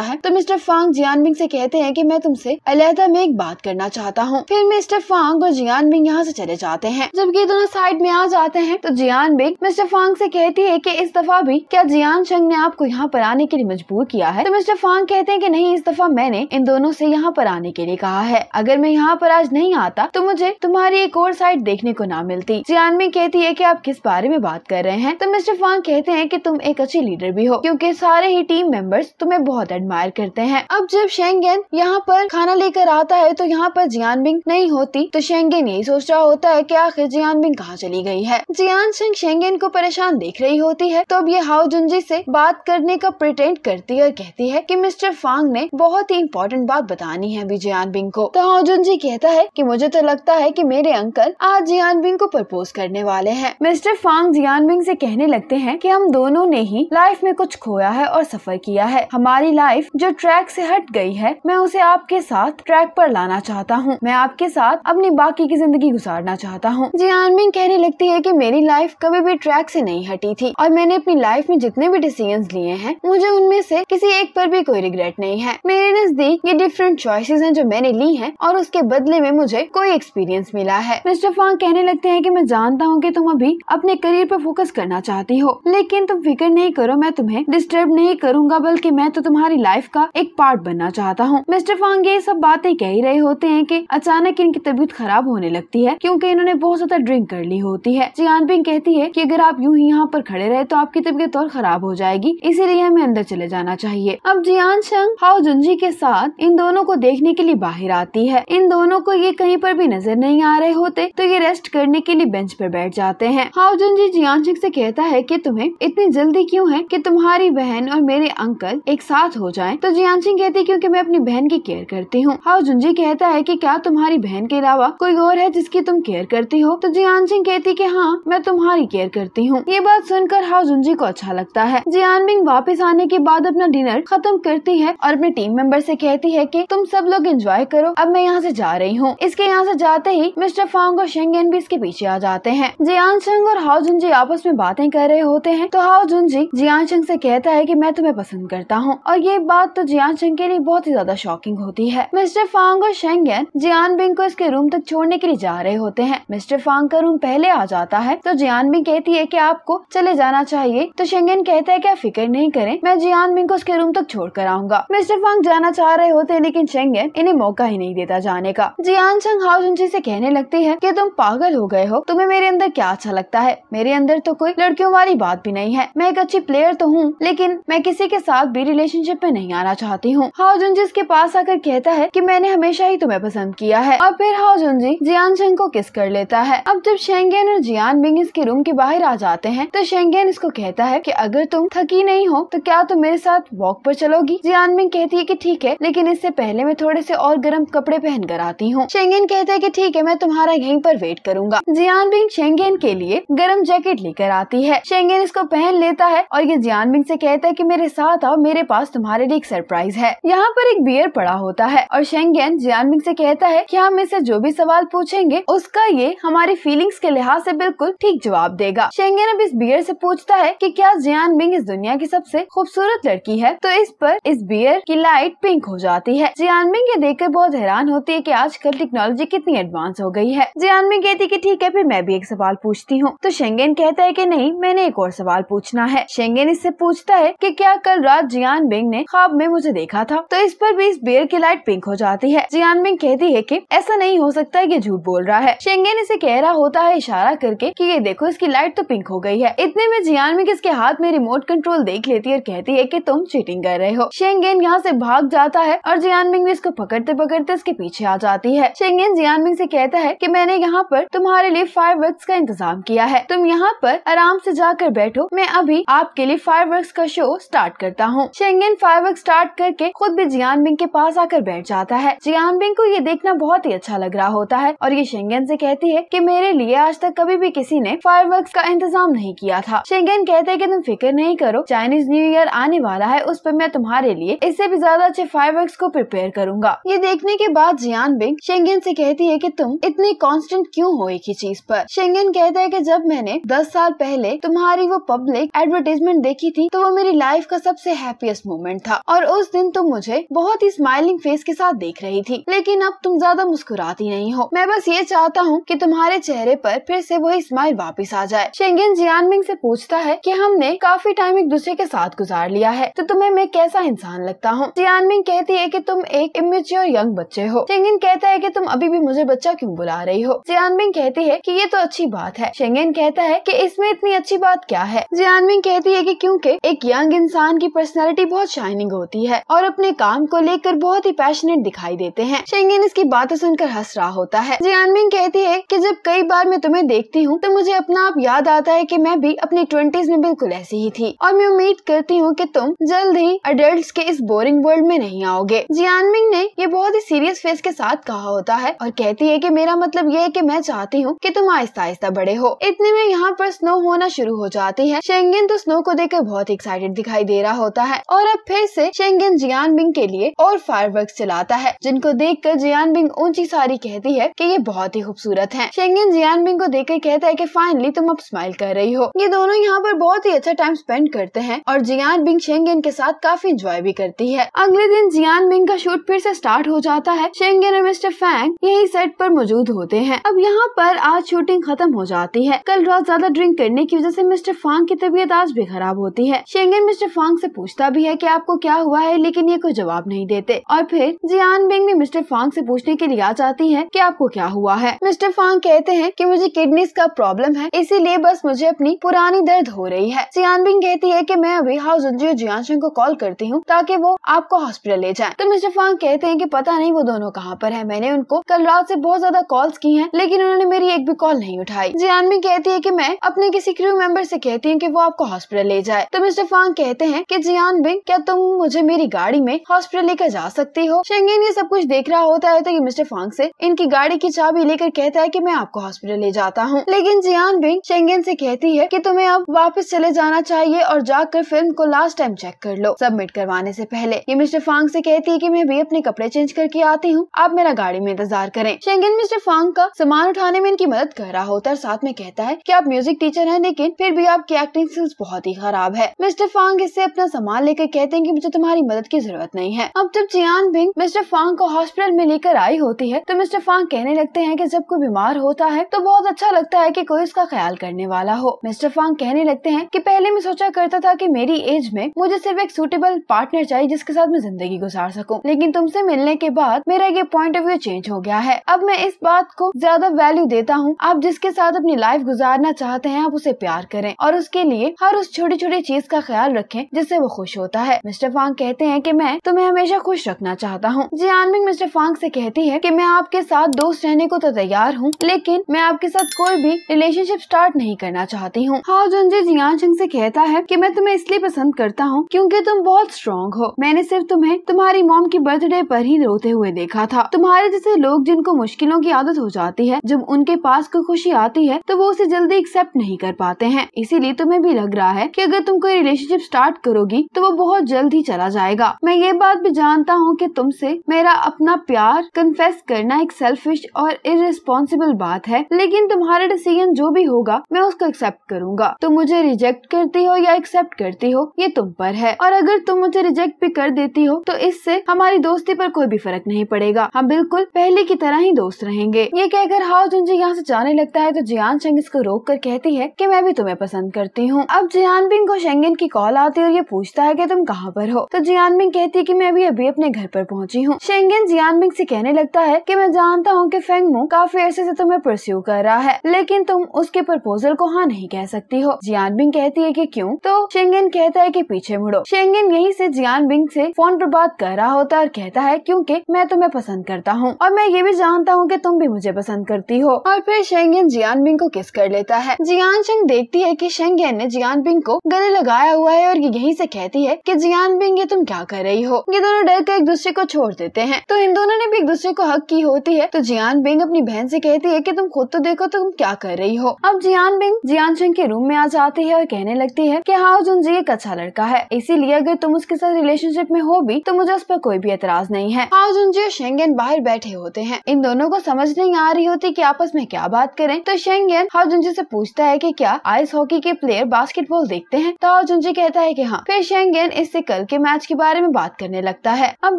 है तो मिस्टर फांग जियान बिंग ऐसी कहते हैं कि मैं तुमसे अलहदा में एक बात करना चाहता हूँ फिर मिस्टर फांग और जियान बिंग यहाँ से चले जाते हैं जबकि दोनों साइड में आ जाते हैं तो जियान बिंग मिस्टर फांग से कहती है कि इस दफा भी क्या जियान शंग ने आपको यहाँ पर आने के लिए मजबूर किया है तो मिस्टर फांग कहते हैं कि नहीं इस दफा मैंने इन दोनों से यहाँ पर आने के लिए कहा है अगर मैं यहाँ पर आज नहीं आता तो मुझे तुम्हारी एक और साइड देखने को ना मिलती जियान जियानबिंग कहती है की आप किस बारे में बात कर रहे हैं तो मिस्टर फांग कहते हैं की तुम एक अच्छी लीडर भी हो क्यूँकी सारे ही टीम मेंबर्स तुम्हें बहुत एडमायर कर करते हैं अब जब शेंगेन यहाँ पर खाना लेकर आता है तो यहाँ पर जियानबिंग नहीं होती तो शेंगेन यही सोच रहा होता है की आखिर जियानबिंग कहाँ चली गई है जियान सिंह शेंगेन को परेशान देख रही होती है तो अब ये हाउ जुंजी से बात करने का प्रिटेंट करती है और कहती है की मिस्टर फांग ने बहुत ही इम्पोर्टेंट बात बतानी है अभी जियानबिंग को तो हाउ जुंजी कहता है की मुझे तो लगता है की मेरे अंकल आज जियानबिंग को प्रपोज करने वाले है मिस्टर फांग जियानबिंग ऐसी कहने लगते है की हम दोनों ने ही लाइफ में कुछ खोया है और सफर किया है हमारी लाइफ जो ट्रैक से हट गई है मैं उसे आपके साथ ट्रैक पर लाना चाहता हूँ मैं आपके साथ अपनी बाकी की जिंदगी गुजारना चाहता हूँ जी जियानमिन हाँ, कहने लगती है की मेरी लाइफ कभी भी ट्रैक ऐसी नहीं हटी थी और मैंने अपनी लाइफ में जितने भी डिसीजन लिए हैं मुझे उनमें से किसी एक पर भी कोई रिग्रेट नहीं है मेरे नजदीक ये डिफरेंट चॉइसेस हैं जो मैंने ली हैं और उसके बदले में मुझे कोई एक्सपीरियंस मिला है मिस्टर फांग कहने लगते हैं कि मैं जानता हूँ कि तुम अभी अपने करियर पर फोकस करना चाहती हो लेकिन तुम फिक्र नहीं करो मैं तुम्हें डिस्टर्ब नहीं करूंगा बल्कि मैं तो तुम्हारी लाइफ का एक पार्ट बनना चाहता हूँ मिस्टर फांग ये सब बातें कह ही रहे होते हैं की अचानक इनकी तबीयत खराब होने लगती है क्यूँकी इन्होंने बहुत ज्यादा ड्रिंक कर ली होती है जियान पिंग कहती है की अगर आप यूँ ही यहाँ पर खड़े रहे तो आपकी तबीयत और खराब हो जाएगी इसीलिए हमें अंदर चले जाना चाहिए अब जियान शंग हाउ जुंजी के साथ इन दोनों को देखने के लिए बाहर आती है इन दोनों को ये कहीं पर भी नजर नहीं आ रहे होते तो ये रेस्ट करने के लिए बेंच पर बैठ जाते हैं हाउ जुंजी जियान शंग से कहता है कि तुम्हें इतनी जल्दी क्यों है कि तुम्हारी बहन और मेरे अंकल एक साथ हो जाए तो जुजियान सिंह कहती है क्योंकि मैं अपनी बहन की केयर करती हूँ हाउ जुंजी कहता है कि क्या तुम्हारी बहन के अलावा कोई और है जिसकी तुम केयर करती हो तो जियान सिंह कहती कि हाँ मैं तुम्हारी केयर करती हूँ ये बात सुनकर हाउ जुंजी को अच्छा लगता है जियान बिंग वापिस आने के बाद अपना डिनर खत्म करती है और अपने टीम मेंबर से कहती है की तुम सब लोग एंजॉय करो अब मैं यहाँ से जा रही हूँ इसके यहाँ से जाते ही मिस्टर फांग और शेंगेन भी इसके पीछे आ जाते हैं जियान शंग और हाउ जुंजी आपस में बातें कर रहे होते हैं तो हाउ जुंजी जियान शंग से कहता है कि मैं तुम्हें पसंद करता हूँ और ये बात तो जियान शेंग के लिए बहुत ही ज्यादा शॉकिंग होती है मिस्टर फांग और शेंगेन जियान बिंग को इसके रूम तक छोड़ने के लिए जा रहे होते हैं मिस्टर फांग का रूम पहले आ जाता है तो जियान बिंग कहती है की आपको चले जाना चाहिए तो शेंगेन कहते हैं की आप फिक्र नहीं करे मैं जियान बिंग को उसके रूम तक छोड़ कर आऊंगा मिस्टर फांग जाना चाह रहे होते हैं लेकिन शेंगेन इन्हें मौका ही नहीं देता जाने का जियान शंग हाउस उन से कहने लगती है की तुम पागल हो गए हो तुम्हें मेरे अंदर क्या अच्छा लगता है मेरे अंदर तो कोई लड़कियों वाली बात भी नहीं है मैं एक अच्छी प्लेयर तो हूँ लेकिन मैं किसी के साथ भी रिलेशनशिप में नहीं आना जाना चाहती हूँ हाउजुन जी इसके पास आकर कहता है कि मैंने हमेशा ही तुम्हें पसंद किया है और फिर हाउजुन जी जियान शेंग को किस कर लेता है अब जब शेंगेन और जियान बिंग इसके रूम के बाहर आ जाते हैं तो शेंगेन इसको कहता है की अगर तुम थकी नहीं हो तो क्या तुम मेरे साथ वॉक पर चलोगी जियान बिंग कहती है की ठीक है लेकिन इससे पहले मैं थोड़े से और गर्म कपड़े पहन कर आती हूँ शेंगेन कहते हैं की ठीक है मैं तुम्हारा यहीं पर वेट करूंगा जियान बिंग शेंगेन के लिए गर्म जैकेट लेकर आती है शेंगेन इसको पहन लेता है और ये जियान बिंग से कहता है की मेरे साथ आओ मेरे पास तुम्हारे लिए एक सरप्राइज है यहाँ पर एक बियर पड़ा होता है और शेंगेन जियानमिंग से कहता है कि हम इसे जो भी सवाल पूछेंगे उसका ये हमारी फीलिंग्स के लिहाज से बिल्कुल ठीक जवाब देगा शेंगेन अब इस बियर से पूछता है कि क्या जियानमिंग इस दुनिया की सबसे खूबसूरत लड़की है तो इस पर इस बियर की लाइट पिंक हो जाती है जियानमिंग ये देखकर बहुत हैरान होती है की आजकल टेक्नोलॉजी कितनी एडवांस हो गई है जियानमिंग कहती की ठीक है फिर मैं भी एक सवाल पूछती हूँ तो शेंगेन कहता है की नहीं मैंने एक और सवाल पूछना है शेंगेन इससे पूछता है की क्या कल रात जियान बिंग ने खाब में में मुझे देखा था तो इस पर भी इस बेयर की लाइट पिंक हो जाती है जियानमिंग कहती है की ऐसा नहीं हो सकता ये झूठ बोल रहा है शेंगेन इसे कह रहा होता है इशारा करके कि ये देखो इसकी लाइट तो पिंक हो गई है इतने में जियानमिंग इसके हाथ में रिमोट कंट्रोल देख लेती है और कहती है की तुम चीटिंग कर रहे हो शेंगेन यहाँ ऐसी भाग जाता है और जियानमिंग भी इसको पकड़ते पकड़ते इसके पीछे आ जाती है शेंगेन जियानमिंग से कहता है कि मैंने यहाँ पर तुम्हारे लिए फायर का इंतजाम किया है तुम यहाँ पर आराम से जाकर बैठो मैं अभी आपके लिए फायर का शो स्टार्ट करता हूँ शेंगेन फायर स्टार्ट स्टार्ट करके खुद भी जियान बिंग के पास आकर बैठ जाता है जियान बिंग को ये देखना बहुत ही अच्छा लग रहा होता है और ये शेंगन से कहती है कि मेरे लिए आज तक कभी भी किसी ने फायर का इंतजाम नहीं किया था शेंगन कहते है की तुम फिक्र नहीं करो चाइनीज न्यू ईयर आने वाला है उस पर मैं तुम्हारे लिए इससे भी ज्यादा अच्छे फायर को प्रिपेयर करूंगा ये देखने के बाद जियान बिंग शेंगन ऐसी कहती है की तुम इतनी कॉन्स्टेंट क्यूँ हो एक ही चीज आरोप शेंगन कहते है की जब मैंने दस साल पहले तुम्हारी वो पब्लिक एडवर्टीजमेंट देखी थी तो वो मेरी लाइफ का सबसे हैप्पीएस्ट मोमेंट था और उस दिन तुम मुझे बहुत ही स्माइलिंग फेस के साथ देख रही थी लेकिन अब तुम ज्यादा मुस्कुराती नहीं हो मैं बस ये चाहता हूँ कि तुम्हारे चेहरे पर फिर से वही स्माइल वापस आ जाए शेंगेन जियानमिंग से पूछता है कि हमने काफी टाइम एक दूसरे के साथ गुजार लिया है तो तुम्हें मैं कैसा इंसान लगता हूँ जियानमिंग कहती है की तुम एक इमेच्योर यंग बच्चे हो शेंगेन कहता है की तुम अभी भी मुझे बच्चा क्यों बुला रही हो जियानमिंग कहती है की ये तो अच्छी बात है शेंगेन कहता है की इसमें इतनी अच्छी बात क्या है जियानमिंग कहती है की क्यूँकी एक यंग इंसान की पर्सनैलिटी बहुत शाइनिंग होती होती है और अपने काम को लेकर बहुत ही पैशनेट दिखाई देते हैं शेंगेन इसकी बातें सुनकर हंस रहा होता है जियानमिंग कहती है कि जब कई बार मैं तुम्हें देखती हूँ तो मुझे अपना आप याद आता है कि मैं भी अपनी ट्वेंटीज में बिल्कुल ऐसी ही थी और मैं उम्मीद करती हूँ कि तुम जल्द ही अडल्ट के इस बोरिंग वर्ल्ड में नहीं आओगे जियानमिंग ने ये बहुत ही सीरियस फेस के साथ कहा होता है और कहती है की मेरा मतलब ये है की मैं चाहती हूँ की तुम आहिस्ता आहिस्ता बड़े हो इतने में यहाँ पर स्नो होना शुरू हो जाती है शेंगेन तो स्नो को देखकर बहुत एक्साइटेड दिखाई दे रहा होता है और अब फिर से जियान बिंग के लिए और फायर वर्क चलाता है जिनको देख कर जियान बिंग ऊंची सारी कहती है की ये बहुत ही खूबसूरत है शेंगन बिंग को देख कर कहता है की फाइनली तुम अब स्माइल कर रही हो ये दोनों यहाँ पर बहुत ही अच्छा टाइम स्पेंड करते हैं और जियान बिंग शेंगन के साथ काफी इंजॉय भी करती है अगले दिन जियान बिंग का शूट फिर से स्टार्ट हो जाता है शेंगन और मिस्टर फैंग यही सेट पर मौजूद होते हैं अब यहाँ पर आज शूटिंग खत्म हो जाती है कल रात ज्यादा ड्रिंक करने की वजह से मिस्टर फांग की तबीयत आज भी खराब होती है शेंगन मिस्टर फांग से पूछता भी है कि आपको क्या हुआ है लेकिन ये कोई जवाब नहीं देते और फिर जियान बिंग भी मिस्टर फांग से पूछने के लिए आ जाती है कि आपको क्या हुआ है मिस्टर फांग कहते हैं कि मुझे किडनीज का प्रॉब्लम है इसीलिए बस मुझे अपनी पुरानी दर्द हो रही है जियान बिंग कहती है की मैं अभी हाउस एनजीओ जियान को कॉल करती हूँ ताकि वो आपको हॉस्पिटल ले जाए तो मिस्टर फांग कहते हैं की पता नहीं वो दोनों कहाँ पर है मैंने उनको कल रात ऐसी बहुत ज्यादा कॉल की है लेकिन उन्होंने मेरी एक भी कॉल नहीं उठाई जियान बिंग कहती है की मैं अपने किसी क्रू मेंबर ऐसी कहती हूँ की वो आपको हॉस्पिटल ले जाए तो मिस्टर फांग कहते हैं की जियान बिंग क्या तुम मुझे मुझे मेरी गाड़ी में हॉस्पिटल लेकर जा सकती हो शेंगेन ये सब कुछ देख रहा होता है तो ये मिस्टर फांग से इनकी गाड़ी की चाबी लेकर कहता है की मैं आपको हॉस्पिटल ले जाता हूँ लेकिन जियान बिंग शेंगेन से कहती है की तुम्हें अब वापस चले जाना चाहिए और जाकर फिल्म को लास्ट टाइम चेक कर लो सबमिट करवाने से पहले ये मिस्टर फांग से कहती है कि मैं भी अपने कपड़े चेंज करके आती हूँ आप मेरा गाड़ी में इंतजार करें शेंगेन मिस्टर फांग का सामान उठाने में इनकी मदद कर रहा होता है साथ में कहता है कि आप म्यूजिक टीचर हैं लेकिन फिर भी आपकी एक्टिंग स्किल्स बहुत ही खराब है मिस्टर फांग इससे अपना सामान लेकर कहते हैं कि मुझे तुम्हारे तुम्हारी मदद की जरूरत नहीं है अब जब जियान बिंग मिस्टर फांग को हॉस्पिटल में लेकर आई होती है तो मिस्टर फांग कहने लगते हैं की जब कोई बीमार होता है तो बहुत अच्छा लगता है की कोई उसका ख्याल करने वाला हो मिस्टर फांग कहने लगते हैं की पहले मैं सोचा करता था की मेरी एज में मुझे सिर्फ एक सूटेबल पार्टनर चाहिए जिसके साथ मैं जिंदगी गुजार सकूँ लेकिन तुमसे मिलने के बाद मेरा ये पॉइंट ऑफ व्यू चेंज हो गया है अब मैं इस बात को ज्यादा वैल्यू देता हूँ आप जिसके साथ अपनी लाइफ गुजारना चाहते हैं आप उसे प्यार करें और उसके लिए हर उस छोटी छोटी चीज का ख्याल रखें जिससे वो खुश होता है मिस्टर फांग कहते हैं कि मैं तुम्हें हमेशा खुश रखना चाहता हूँ जियानमिंग मिस्टर फांग से कहती है कि मैं आपके साथ दोस्त रहने को तो तैयार हूँ लेकिन मैं आपके साथ कोई भी रिलेशनशिप स्टार्ट नहीं करना चाहती हूँ हाउ जुनजी जियान सिंह ऐसी कहता है की मैं तुम्हें इसलिए पसंद करता हूँ क्यूँकी तुम बहुत स्ट्रॉन्ग हो मैंने सिर्फ तुम्हें तुम्हारी मॉम की बर्थडे आरोप ही रोते हुए देखा था तुम्हारे जैसे लोग जिनको मुश्किलों की आदत हो जाती है जब उनके पास कोई खुशी आती है तो वो उसे जल्दी एक्सेप्ट नहीं कर पाते हैं इसीलिए तुम्हें भी लग रहा है की अगर तुम कोई रिलेशनशिप स्टार्ट करोगी तो वो बहुत जल्द ही चला चला जाएगा मैं ये बात भी जानता हूँ कि तुमसे मेरा अपना प्यार कन्फेस करना एक सेल्फिश और इरेस्पॉन्सिबल बात है लेकिन तुम्हारा डिसीजन जो भी होगा मैं उसको एक्सेप्ट करूंगा तुम मुझे रिजेक्ट करती हो या एक्सेप्ट करती हो ये तुम पर है और अगर तुम मुझे रिजेक्ट भी कर देती हो तो इससे हमारी दोस्ती पर कोई भी फर्क नहीं पड़ेगा हम बिल्कुल पहले की तरह ही दोस्त रहेंगे ये कहकर हाउ जुंजी यहाँ से जाने लगता है तो जियान शेंग इसको रोक कर कहती है कि मैं भी तुम्हें पसंद करती हूँ अब जियान बिंग को शेंगन की कॉल आती है और ये पूछता है कि तुम कहाँ पर हो तो तो बिंग कहती है कि मैं अभी अभी अपने घर पर पहुंची हूँ शेंगेन जियानबिंग से कहने लगता है कि मैं जानता हूँ कि फेंगमू काफी अरसे से तुम्हें परस्यू कर रहा है लेकिन तुम उसके प्रपोजल को हाँ नहीं कह सकती हो जियानबिंग कहती है की क्यूँ तो शेंगेन कहता है की पीछे मुड़ो शेंगेन ऐसी जियान जियानबिंग ऐसी फोन पर बात कर रहा होता है और कहता है क्यूँकी मैं तुम्हें पसंद करता हूँ और मैं ये भी जानता हूँ की तुम भी मुझे पसंद करती हो और फिर शेंगेन जियानबिंग को किस कर लेता है जियान शेंग देखती है की शेंगेन ने जियानबिंग को गले लगाया हुआ है और ये यही से कहती है की जियानबिंग ये तुम क्या कर रही हो ये दोनों डर कर एक दूसरे को छोड़ देते हैं तो इन दोनों ने भी एक दूसरे को हक की होती है तो जियान बिंग अपनी बहन से कहती है कि तुम खुद तो देखो तुम क्या कर रही हो अब जियान बिंग जियान चंग के रूम में आ जाती है और कहने लगती है की हाउ जुन जी एक अच्छा लड़का है इसीलिए अगर तुम उसके साथ रिलेशनशिप में हो भी तो मुझे उस पर कोई भी एतराज नहीं है हाउ जुन जी और शेंगेन बाहर बैठे होते हैं इन दोनों को समझ नहीं आ रही होती की आपस में क्या बात करें तो शेंगेन हाउ जुन जी ऐसी पूछता है की क्या आइस हॉकी के प्लेयर बास्केटबॉल देखते हैं तो हाउ जुन जी कहता है की हाँ फिर शेंगेन इससे कल के मैच मैच के बारे में बात करने लगता है अब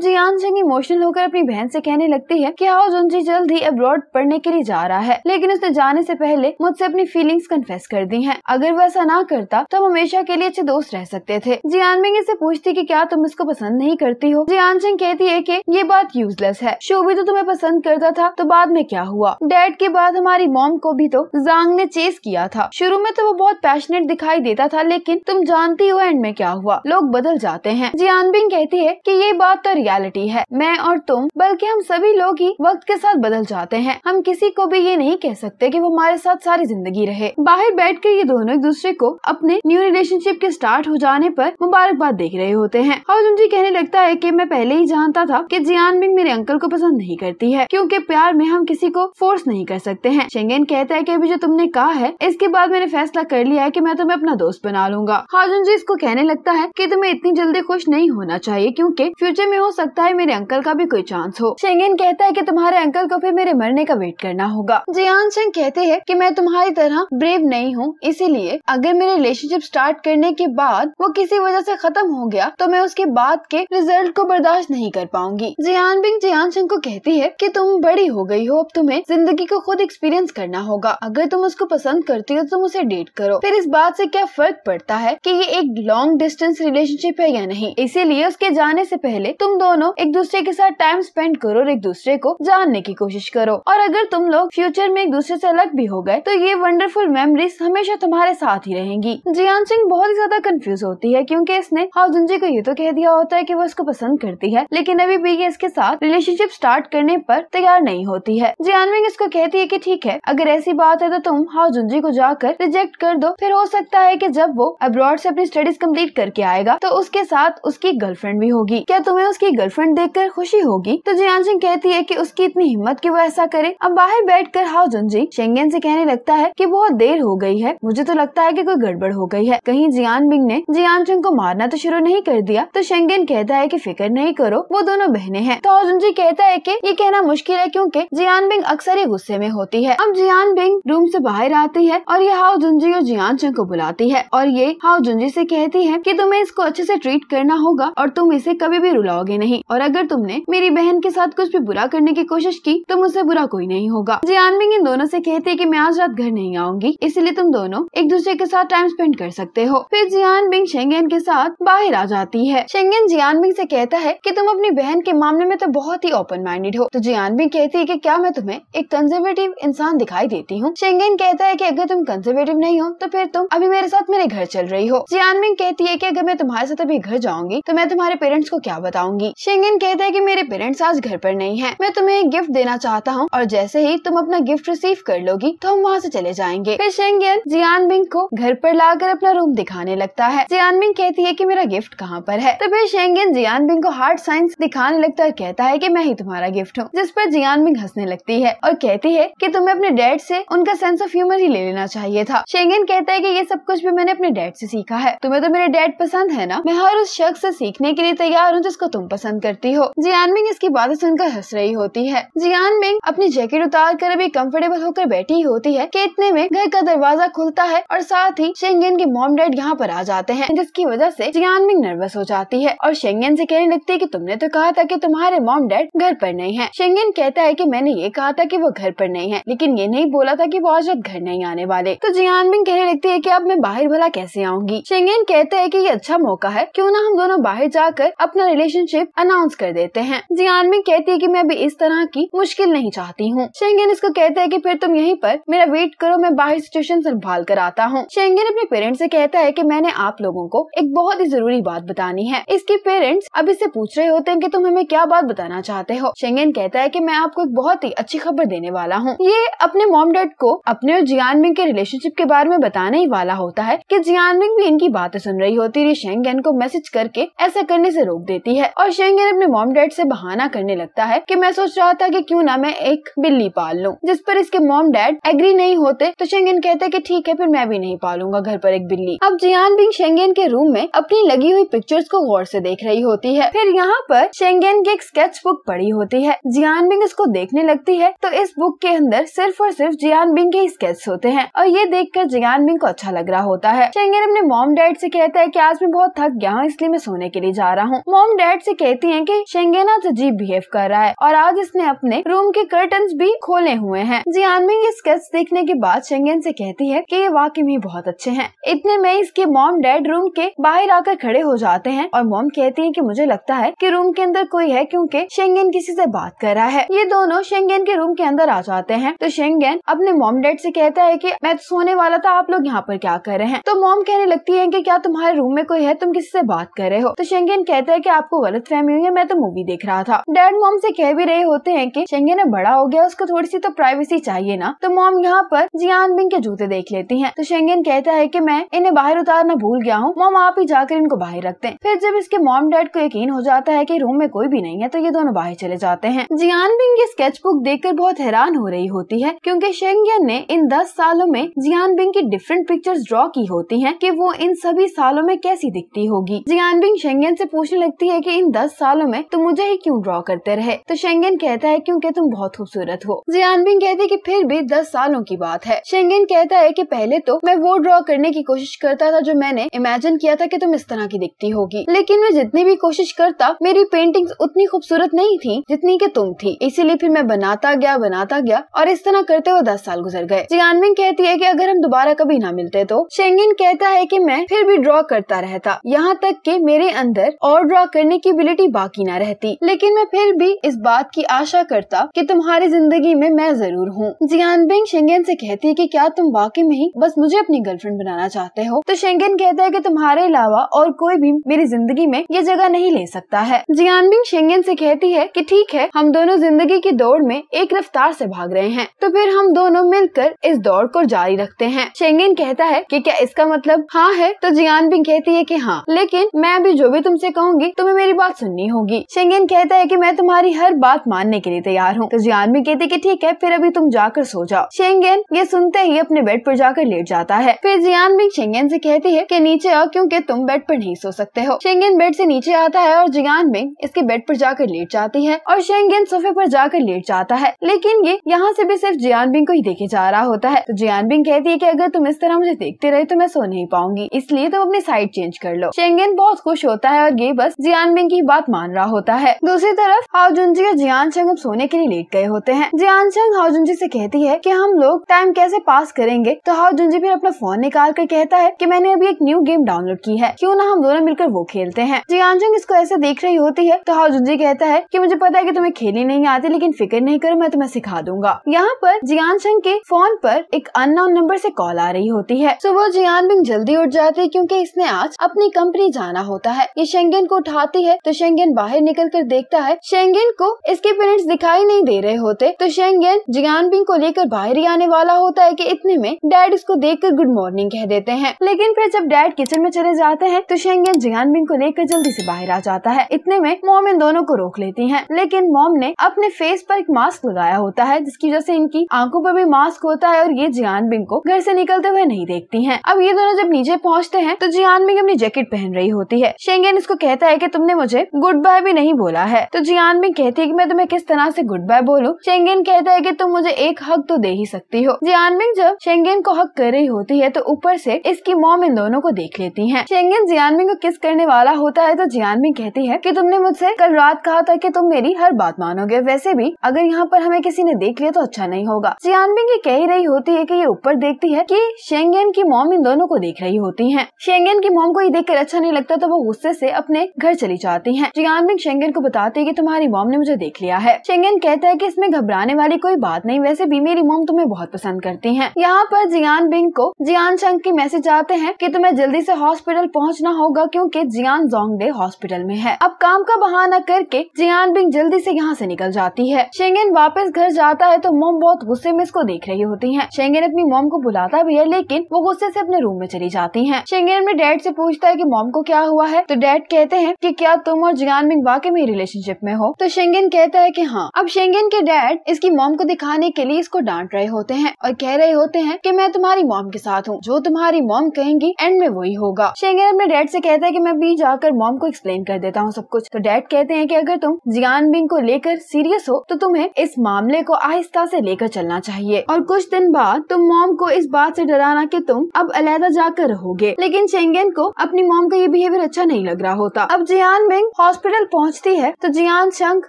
जियान सिंह इमोशनल होकर अपनी बहन से कहने लगती है कि हाउ जुनजी जल्द ही अब्रॉड पढ़ने के लिए जा रहा है लेकिन उसने जाने से पहले मुझसे अपनी फीलिंग्स कन्फेस कर दी हैं अगर वह ऐसा ना करता तो हम हमेशा के लिए अच्छे दोस्त रह सकते थे जियान मिंग इसे पूछती की क्या तुम इसको पसंद नहीं करती हो जियान सिंह कहती है की ये बात यूजलेस है शो भी तो तुम्हें पसंद करता था तो बाद में क्या हुआ डैड के बाद हमारी मॉम को भी तो जांग ने चेस किया था शुरू में तो वो बहुत पैशनेट दिखाई देता था लेकिन तुम जानती हो एंड में क्या हुआ लोग बदल जाते हैं जियानबिंग कहती है कि ये बात तो रियलिटी है मैं और तुम बल्कि हम सभी लोग ही वक्त के साथ बदल जाते हैं हम किसी को भी ये नहीं कह सकते कि वो हमारे साथ सारी जिंदगी रहे बाहर बैठ कर ये दोनों एक दूसरे को अपने न्यू रिलेशनशिप के स्टार्ट हो जाने पर मुबारकबाद देख रहे होते हैं और जी कहने लगता है कि मैं पहले ही जानता था कि जियानबिंग मेरे अंकल को पसंद नहीं करती है क्योंकि प्यार में हम किसी को फोर्स नहीं कर सकते हैं शेंगेन कहता है कि अभी जो तुमने कहा है इसके बाद मैंने फैसला कर लिया है कि मैं तुम्हें अपना दोस्त बना लूंगा हाजुन जी इसको कहने लगता है कि तुम्हें इतनी जल्दी खुश नहीं होना चाहिए क्योंकि फ्यूचर में हो सकता है मेरे अंकल का भी कोई चांस हो शेंगेन कहता है कि तुम्हारे अंकल को फिर मेरे मरने का वेट करना होगा जियान सिंह कहते हैं कि मैं तुम्हारी तरह ब्रेव नहीं हूँ इसीलिए अगर मेरे रिलेशनशिप स्टार्ट करने के बाद वो किसी वजह ऐसी खत्म हो गया तो मैं उसके बाद के रिजल्ट को बर्दाश्त नहीं कर पाऊंगी जियान बिंग जियान सिंह को कहती है की तुम बड़ी हो गयी हो अब तुम्हें जिंदगी को खुद एक्सपीरियंस करना होगा अगर तुम उसको पसंद करती हो तो तुम उसे डेट करो फिर इस बात ऐसी क्या फर्क पड़ता है की ये एक लॉन्ग डिस्टेंस रिलेशनशिप है या नहीं इसीलिए उसके जाने से पहले तुम दोनों एक दूसरे के साथ टाइम स्पेंड करो और एक दूसरे को जानने की कोशिश करो और अगर तुम लोग फ्यूचर में एक दूसरे से अलग भी हो गए तो ये वंडरफुल मेमोरीज हमेशा तुम्हारे साथ ही रहेंगी जियान सिंह बहुत ही ज्यादा कंफ्यूज होती है क्योंकि इसने हाउजनजी को ये तो कह दिया होता है कि वो इसको पसंद करती है लेकिन अभी भी ये इसके साथ रिलेशनशिप स्टार्ट करने पर तैयार नहीं होती है विंग इसको कहती है कि ठीक है अगर ऐसी बात है तो तुम हाउजनजी को जाकर रिजेक्ट कर दो फिर हो सकता है कि जब वो अब्रॉड से अपनी स्टडीज कम्प्लीट करके आएगा तो उसके साथ उसकी गर्लफ्रेंड भी होगी क्या तुम्हें उसकी गर्लफ्रेंड देखकर खुशी होगी तो जियान सिंह कहती है की उसकी इतनी हिम्मत की वो ऐसा करे अब बाहर बैठ कर हाउ जंजी शेंगेन से कहने लगता है की बहुत देर हो गई है मुझे तो लगता है की कोई गड़बड़ हो गई है कहीं जियान बिंग ने जियान सिंह को मारना तो शुरू नहीं कर दिया तो शेंगेन कहता है की फिक्र नहीं करो वो दोनों बहने हैं तो हाउ जंजी कहता है की ये कहना मुश्किल है क्यूँकी जियान बिंग अक्सर ही गुस्से में होती है अब जियान बिंग रूम से बाहर आती है और ये हाओ जुंजी और जियान चंग को बुलाती है और ये हाउ जुंजी से कहती है कि तुम्हें इसको अच्छे से ट्रीट करना होगा और तुम इसे कभी भी रुलाओगे नहीं और अगर तुमने मेरी बहन के साथ कुछ भी बुरा करने की कोशिश की तो मुझसे बुरा कोई नहीं होगा जियानबिंग हाँ, इन दोनों ऐसी कहती है की मैं आज रात घर नहीं आऊंगी इसलिए तुम दोनों एक दूसरे के साथ टाइम स्पेंड कर सकते हो फिर जियान हाँ, बिंग शेंगेन के साथ बाहर आ जाती है शेंगेन जियान हाँ, बिंग से कहता है कि तुम अपनी बहन के मामले में तो बहुत ही ओपन माइंडेड हो तो जियान बिंग कहती है कि क्या मैं तुम्हें एक कंजर्वेटिव इंसान दिखाई देती हूँ शेंगेन कहता है कि अगर तुम कंजर्वेटिव नहीं हो तो फिर तुम अभी मेरे साथ मेरे घर चल रही हो जियान बिंग कहती है की अगर मैं तुम्हारे साथ अभी घर जाऊंगी जाऊंगी तो मैं तुम्हारे पेरेंट्स को क्या बताऊंगी शेंगन कहता है की मेरे पेरेंट्स आज घर पर नहीं है मैं तुम्हें एक गिफ्ट देना चाहता हूँ और जैसे ही तुम अपना गिफ्ट रिसीव कर लोगी तो हम वहाँ से चले जाएंगे फिर शेंगन जियान बिंग को घर पर लाकर अपना रूम दिखाने लगता है जियान बिंग कहती है की मेरा गिफ्ट कहाँ पर है तो फिर शेंगन जियान बिंग को हार्ट साइंस दिखाने लगता है कहता है की मैं ही तुम्हारा गिफ्ट हूँ जिस पर जियान बिंग हंसने लगती है और कहती है की तुम्हें अपने डैड से उनका सेंस ऑफ ह्यूमर ही ले लेना चाहिए था शेंगन कहता है की ये सब कुछ भी मैंने अपने डैड से सीखा है तुम्हें तो मेरे डैड पसंद है ना मैं हर उस शख्स से सीखने के लिए तैयार हूँ जिसको तुम पसंद करती हो जियान मिंग इसकी बातें सुनकर हंस रही होती है जियान मिंग अपनी जैकेट उतार कर अभी कम्फर्टेबल होकर बैठी होती है की इतने में घर का दरवाजा खुलता है और साथ ही शेंगेन के मॉम डैड यहाँ पर आ जाते हैं जिसकी वजह से जियान मिंग नर्वस हो जाती है और शेंगेन से कहने लगती है कि तुमने तो कहा था कि तुम्हारे मॉम डैड घर पर नहीं है शेंगेन कहता है कि मैंने ये कहा था कि वो घर पर नहीं है लेकिन ये नहीं बोला था कि वो आज रात घर नहीं आने वाले तो जियान मिंग कहने लगती है की अब मैं बाहर भला कैसे आऊंगी शेंगेन कहते हैं की ये अच्छा मौका है क्यूँ ना हम दोनों दोनों बाहर जाकर अपना रिलेशनशिप अनाउंस कर देते हैं जियान में कहती है की मैं अभी इस तरह की मुश्किल नहीं चाहती हूँ शेंगेन इसको कहता है की फिर तुम यहीं पर मेरा वेट करो मैं बाहर सिचुएशन संभाल कर आता हूँ शेंगेन अपने पेरेंट्स से कहता है की मैंने आप लोगों को एक बहुत ही जरूरी बात बतानी है इसके पेरेंट्स अब इससे पूछ रहे होते हैं कि तुम हमें क्या बात बताना चाहते हो शेंगेन कहता है कि मैं आपको एक बहुत ही अच्छी खबर देने वाला हूँ ये अपने मॉम डैड को अपने और जियान मिंग के रिलेशनशिप के बारे में बताने ही वाला होता है कि जियान मिंग भी इनकी बातें सुन रही होती है शेंगेन को मैसेज करके करके ऐसा करने से रोक देती है और शेंगे अपने मॉम डैड से बहाना करने लगता है कि मैं सोच रहा था कि क्यों ना मैं एक बिल्ली पाल लूं जिस पर इसके मॉम डैड एग्री नहीं होते तो शेंगेन कहते हैं कि ठीक है फिर मैं भी नहीं पालूंगा घर पर एक बिल्ली अब जियान बिंग शेंगेन के रूम में अपनी लगी हुई पिक्चर्स को गौर से देख रही होती है फिर यहाँ पर शेंगेन की एक स्केच बुक पड़ी होती है जियान बिंग इसको देखने लगती है तो इस बुक के अंदर सिर्फ और सिर्फ जियान बिंग के स्केच होते हैं और ये देख कर जियान बिंग को अच्छा लग रहा होता है शेंगेन अपने मॉम डैड से कहता है की आज मैं बहुत थक गया हूँ इसलिए मैं सोने के लिए जा रहा हूँ मॉम डैड से कहती हैं कि शेंगेना अजीब बिहेव कर रहा है और आज इसने अपने रूम के कर्टन भी खोले हुए हैं जियानमिंग ये स्केच देखने के बाद शेंगेन से कहती है कि ये वाकई में बहुत अच्छे हैं इतने में इसके मॉम डैड रूम के बाहर आकर खड़े हो जाते हैं और मॉम कहती है की मुझे लगता है की रूम के अंदर कोई है क्यूँकी शेंगेन किसी से बात कर रहा है ये दोनों शेंगेन के रूम के अंदर आ जाते हैं तो शेंगेन अपने मॉम डैड से कहता है कि मैं तो सोने वाला था आप लोग यहाँ पर क्या कर रहे हैं तो मॉम कहने लगती है कि क्या तुम्हारे रूम में कोई है तुम किसी से बात कर रहे हो तो शेंगेन कहता है की आपको गलत फहमी हुई है मैं तो मूवी देख रहा था डैड मोम से कह भी रहे होते हैं की शेंगेन बड़ा हो गया उसको थोड़ी सी तो प्राइवेसी चाहिए ना तो मोम यहाँ पर जियान बिंग के जूते देख लेती है तो शेंगेन कहता है की मैं इन्हें बाहर उतारना भूल गया हूँ मोम आप ही जाकर इनको बाहर रखते हैं फिर जब इसके मोम डैड को यकीन हो जाता है की रूम में कोई भी नहीं है तो ये दोनों बाहर चले जाते हैं जियान बिंग ये स्केच बुक देख कर बहुत हैरान हो रही होती है क्यूँकी शेंगेन ने इन दस सालों में जियान बिंग की डिफरेंट पिक्चर्स ड्रॉ की होती है की वो इन सभी सालों में कैसी दिखती होगी जियान बिंग शेंगेन से पूछने लगती है कि इन दस सालों में तुम मुझे ही क्यों ड्रॉ करते रहे तो शेंगेन कहता है क्योंकि तुम बहुत खूबसूरत हो जियानबिंग कहती है कि फिर भी दस सालों की बात है शेंगेन कहता है कि पहले तो मैं वो ड्रॉ करने की कोशिश करता था जो मैंने इमेजिन किया था कि तुम इस तरह की दिखती होगी लेकिन मैं जितनी भी कोशिश करता मेरी पेंटिंग उतनी खूबसूरत नहीं थी जितनी की तुम थी इसीलिए फिर मैं बनाता गया बनाता गया और इस तरह करते हुए दस साल गुजर गए जियानबिंग कहती है की अगर हम दोबारा कभी ना मिलते तो शेंगेन कहता है की मैं फिर भी ड्रॉ करता रहता यहाँ तक की मेरे अंदर और ड्रा करने की एबिलिटी बाकी ना रहती लेकिन मैं फिर भी इस बात की आशा करता कि तुम्हारी जिंदगी में मैं जरूर हूँ जियानबिंग शेंगेन से कहती है कि क्या तुम वाकई में ही बस मुझे अपनी गर्लफ्रेंड बनाना चाहते हो तो शेंगेन कहता है कि तुम्हारे अलावा और कोई भी मेरी जिंदगी में ये जगह नहीं ले सकता है जियानबिंग शेंगेन से कहती है कि ठीक है हम दोनों जिंदगी की दौड़ में एक रफ्तार से भाग रहे हैं तो फिर हम दोनों मिलकर इस दौड़ को जारी रखते हैं शेंगेन कहता है कि क्या इसका मतलब हाँ है तो जियानबिंग कहती है कि हाँ लेकिन मैं मैं भी जो भी तुमसे कहूंगी तुम्हें मेरी बात सुननी होगी शेंगेन कहता है की मैं तुम्हारी हर बात मानने के लिए तैयार हूँ तो जियान भी कहते की ठीक है फिर अभी तुम जाकर सो जाओ शेंगेन ये सुनते ही अपने बेड पर जाकर लेट जाता है फिर जियान भी शेंगेन से कहती है कि नीचे आओ क्योंकि तुम बेड पर नहीं सो सकते हो शेंगेन बेड से नीचे आता है और जियान भी इसके बेड पर जाकर लेट जाती है और शेंगेन सोफे पर जाकर लेट जाता है लेकिन ये यहाँ से भी सिर्फ जियान बिंग को ही देखे जा रहा होता है तो जियान बिंग कहती है की अगर तुम इस तरह मुझे देखते रहे तो मैं सो नहीं पाऊंगी इसलिए तुम अपनी साइड चेंज कर लो शेंगेन बहुत खुश होता है और ये बस जियान बिंग की बात मान रहा होता है दूसरी तरफ हाउजुनजी और जियान चंग अब सोने के लिए लेट गए होते हैं जियान चंग हाउजुनजी से कहती है कि हम लोग टाइम कैसे पास करेंगे तो हाउजुनजी फिर अपना फोन निकाल कर कहता है कि मैंने अभी एक न्यू गेम डाउनलोड की है क्यों ना हम दोनों मिलकर वो खेलते हैं जियान चंग इसको ऐसे देख रही होती है तो हाउजुनजी कहता है की मुझे पता है की तुम्हें खेलनी नहीं आती लेकिन फिक्र नहीं करो मैं तुम्हें सिखा दूंगा यहाँ पर जियान चंग के फोन पर एक अननोन नंबर से कॉल आ रही होती है सुबह जियान बिंग जल्दी उठ जाती है क्योंकि इसने आज अपनी कंपनी जाना होता होता है ये शेंगेन को उठाती है तो शेंगेन बाहर निकल कर देखता है शेंगेन को इसके पेरेंट्स दिखाई नहीं दे रहे होते तो शेंगेन बिंग को लेकर बाहर ही आने वाला होता है कि इतने में डैड इसको देख कर गुड मॉर्निंग कह देते हैं लेकिन फिर जब डैड किचन में चले जाते हैं तो शेंगेन बिंग को लेकर जल्दी ऐसी बाहर आ जाता है इतने में मोम इन दोनों को रोक लेती है लेकिन मोम ने अपने फेस पर एक मास्क लगाया होता है जिसकी वजह से इनकी आंखों पर भी मास्क होता है और ये जियान बिंग को घर से निकलते हुए नहीं देखती हैं। अब ये दोनों जब नीचे पहुंचते हैं तो जियानबिंग अपनी जैकेट पहन रही होती है है शेंगेन इसको कहता है की तुमने मुझे गुड बाय भी नहीं बोला है तो जियान भी कहती है की मैं तुम्हें किस तरह से गुड बाय बोलूं शेंगेन कहता है की तुम मुझे एक हक तो दे ही सकती हो जियान भी जब शेंगेन को हक कर रही होती है तो ऊपर से इसकी मॉम इन दोनों को देख लेती है शेंगेन जियानमिंग को किस करने वाला होता है तो जियानमिंग कहती है की तुमने मुझसे कल रात कहा था की तुम मेरी हर बात मानोगे वैसे भी अगर यहाँ पर हमें किसी ने देख लिया तो अच्छा नहीं होगा जियानबिंग ये कह ही रही होती है की ये ऊपर देखती है की शेंगेन की मॉम इन दोनों को देख रही होती है शेंगेन की मॉम को ये देख अच्छा नहीं लगता तो वो गुस्से से अपने घर चली जाती हैं। जियानबिंग शेंगन को बताती है कि तुम्हारी मोम ने मुझे देख लिया है शेंगन कहता है कि इसमें घबराने वाली कोई बात नहीं वैसे भी मेरी मोम तुम्हें बहुत पसंद करती है यहाँ पर जियान बिंग को जियान शंग की मैसेज आते हैं की तुम्हें जल्दी ऐसी हॉस्पिटल पहुँचना होगा क्यूँकी जियान जोंगडे हॉस्पिटल में है अब काम का बहाना करके जियान बिंग जल्दी ऐसी यहाँ ऐसी निकल जाती है शेंगन वापस घर जाता है तो मोम बहुत गुस्से में इसको देख रही होती है शेंगन अपनी मोम को बुलाता भी है लेकिन वो गुस्से से अपने रूम में चली जाती है शेंगन अपने डैड से पूछता है कि मोम को क्या हुआ हुआ है तो डैड कहते हैं कि क्या तुम और जियानमिंग वाकई में रिलेशनशिप में हो तो शेंगिन कहता है कि हाँ अब शेंगिन के डैड इसकी मॉम को दिखाने के लिए इसको डांट रहे होते हैं और कह रहे होते हैं कि मैं तुम्हारी मॉम के साथ हूँ जो तुम्हारी मॉम कहेंगी एंड में वही होगा शेंगिन अपने डैड से कहता है की मैं भी जाकर मॉम को एक्सप्लेन कर देता हूँ सब कुछ तो डैड कहते हैं की अगर तुम जियानबिंग को लेकर सीरियस हो तो तुम्हें इस मामले को आहिस्ता से लेकर चलना चाहिए और कुछ दिन बाद तुम मॉम को इस बात से डराना कि तुम अब अलहदा जाकर रहोगे लेकिन शेंगेन को अपनी मॉम का ये बिहेवियर अच्छा नहीं लग रहा होता अब जियान मिंग हॉस्पिटल पहुँचती है तो जियान शंक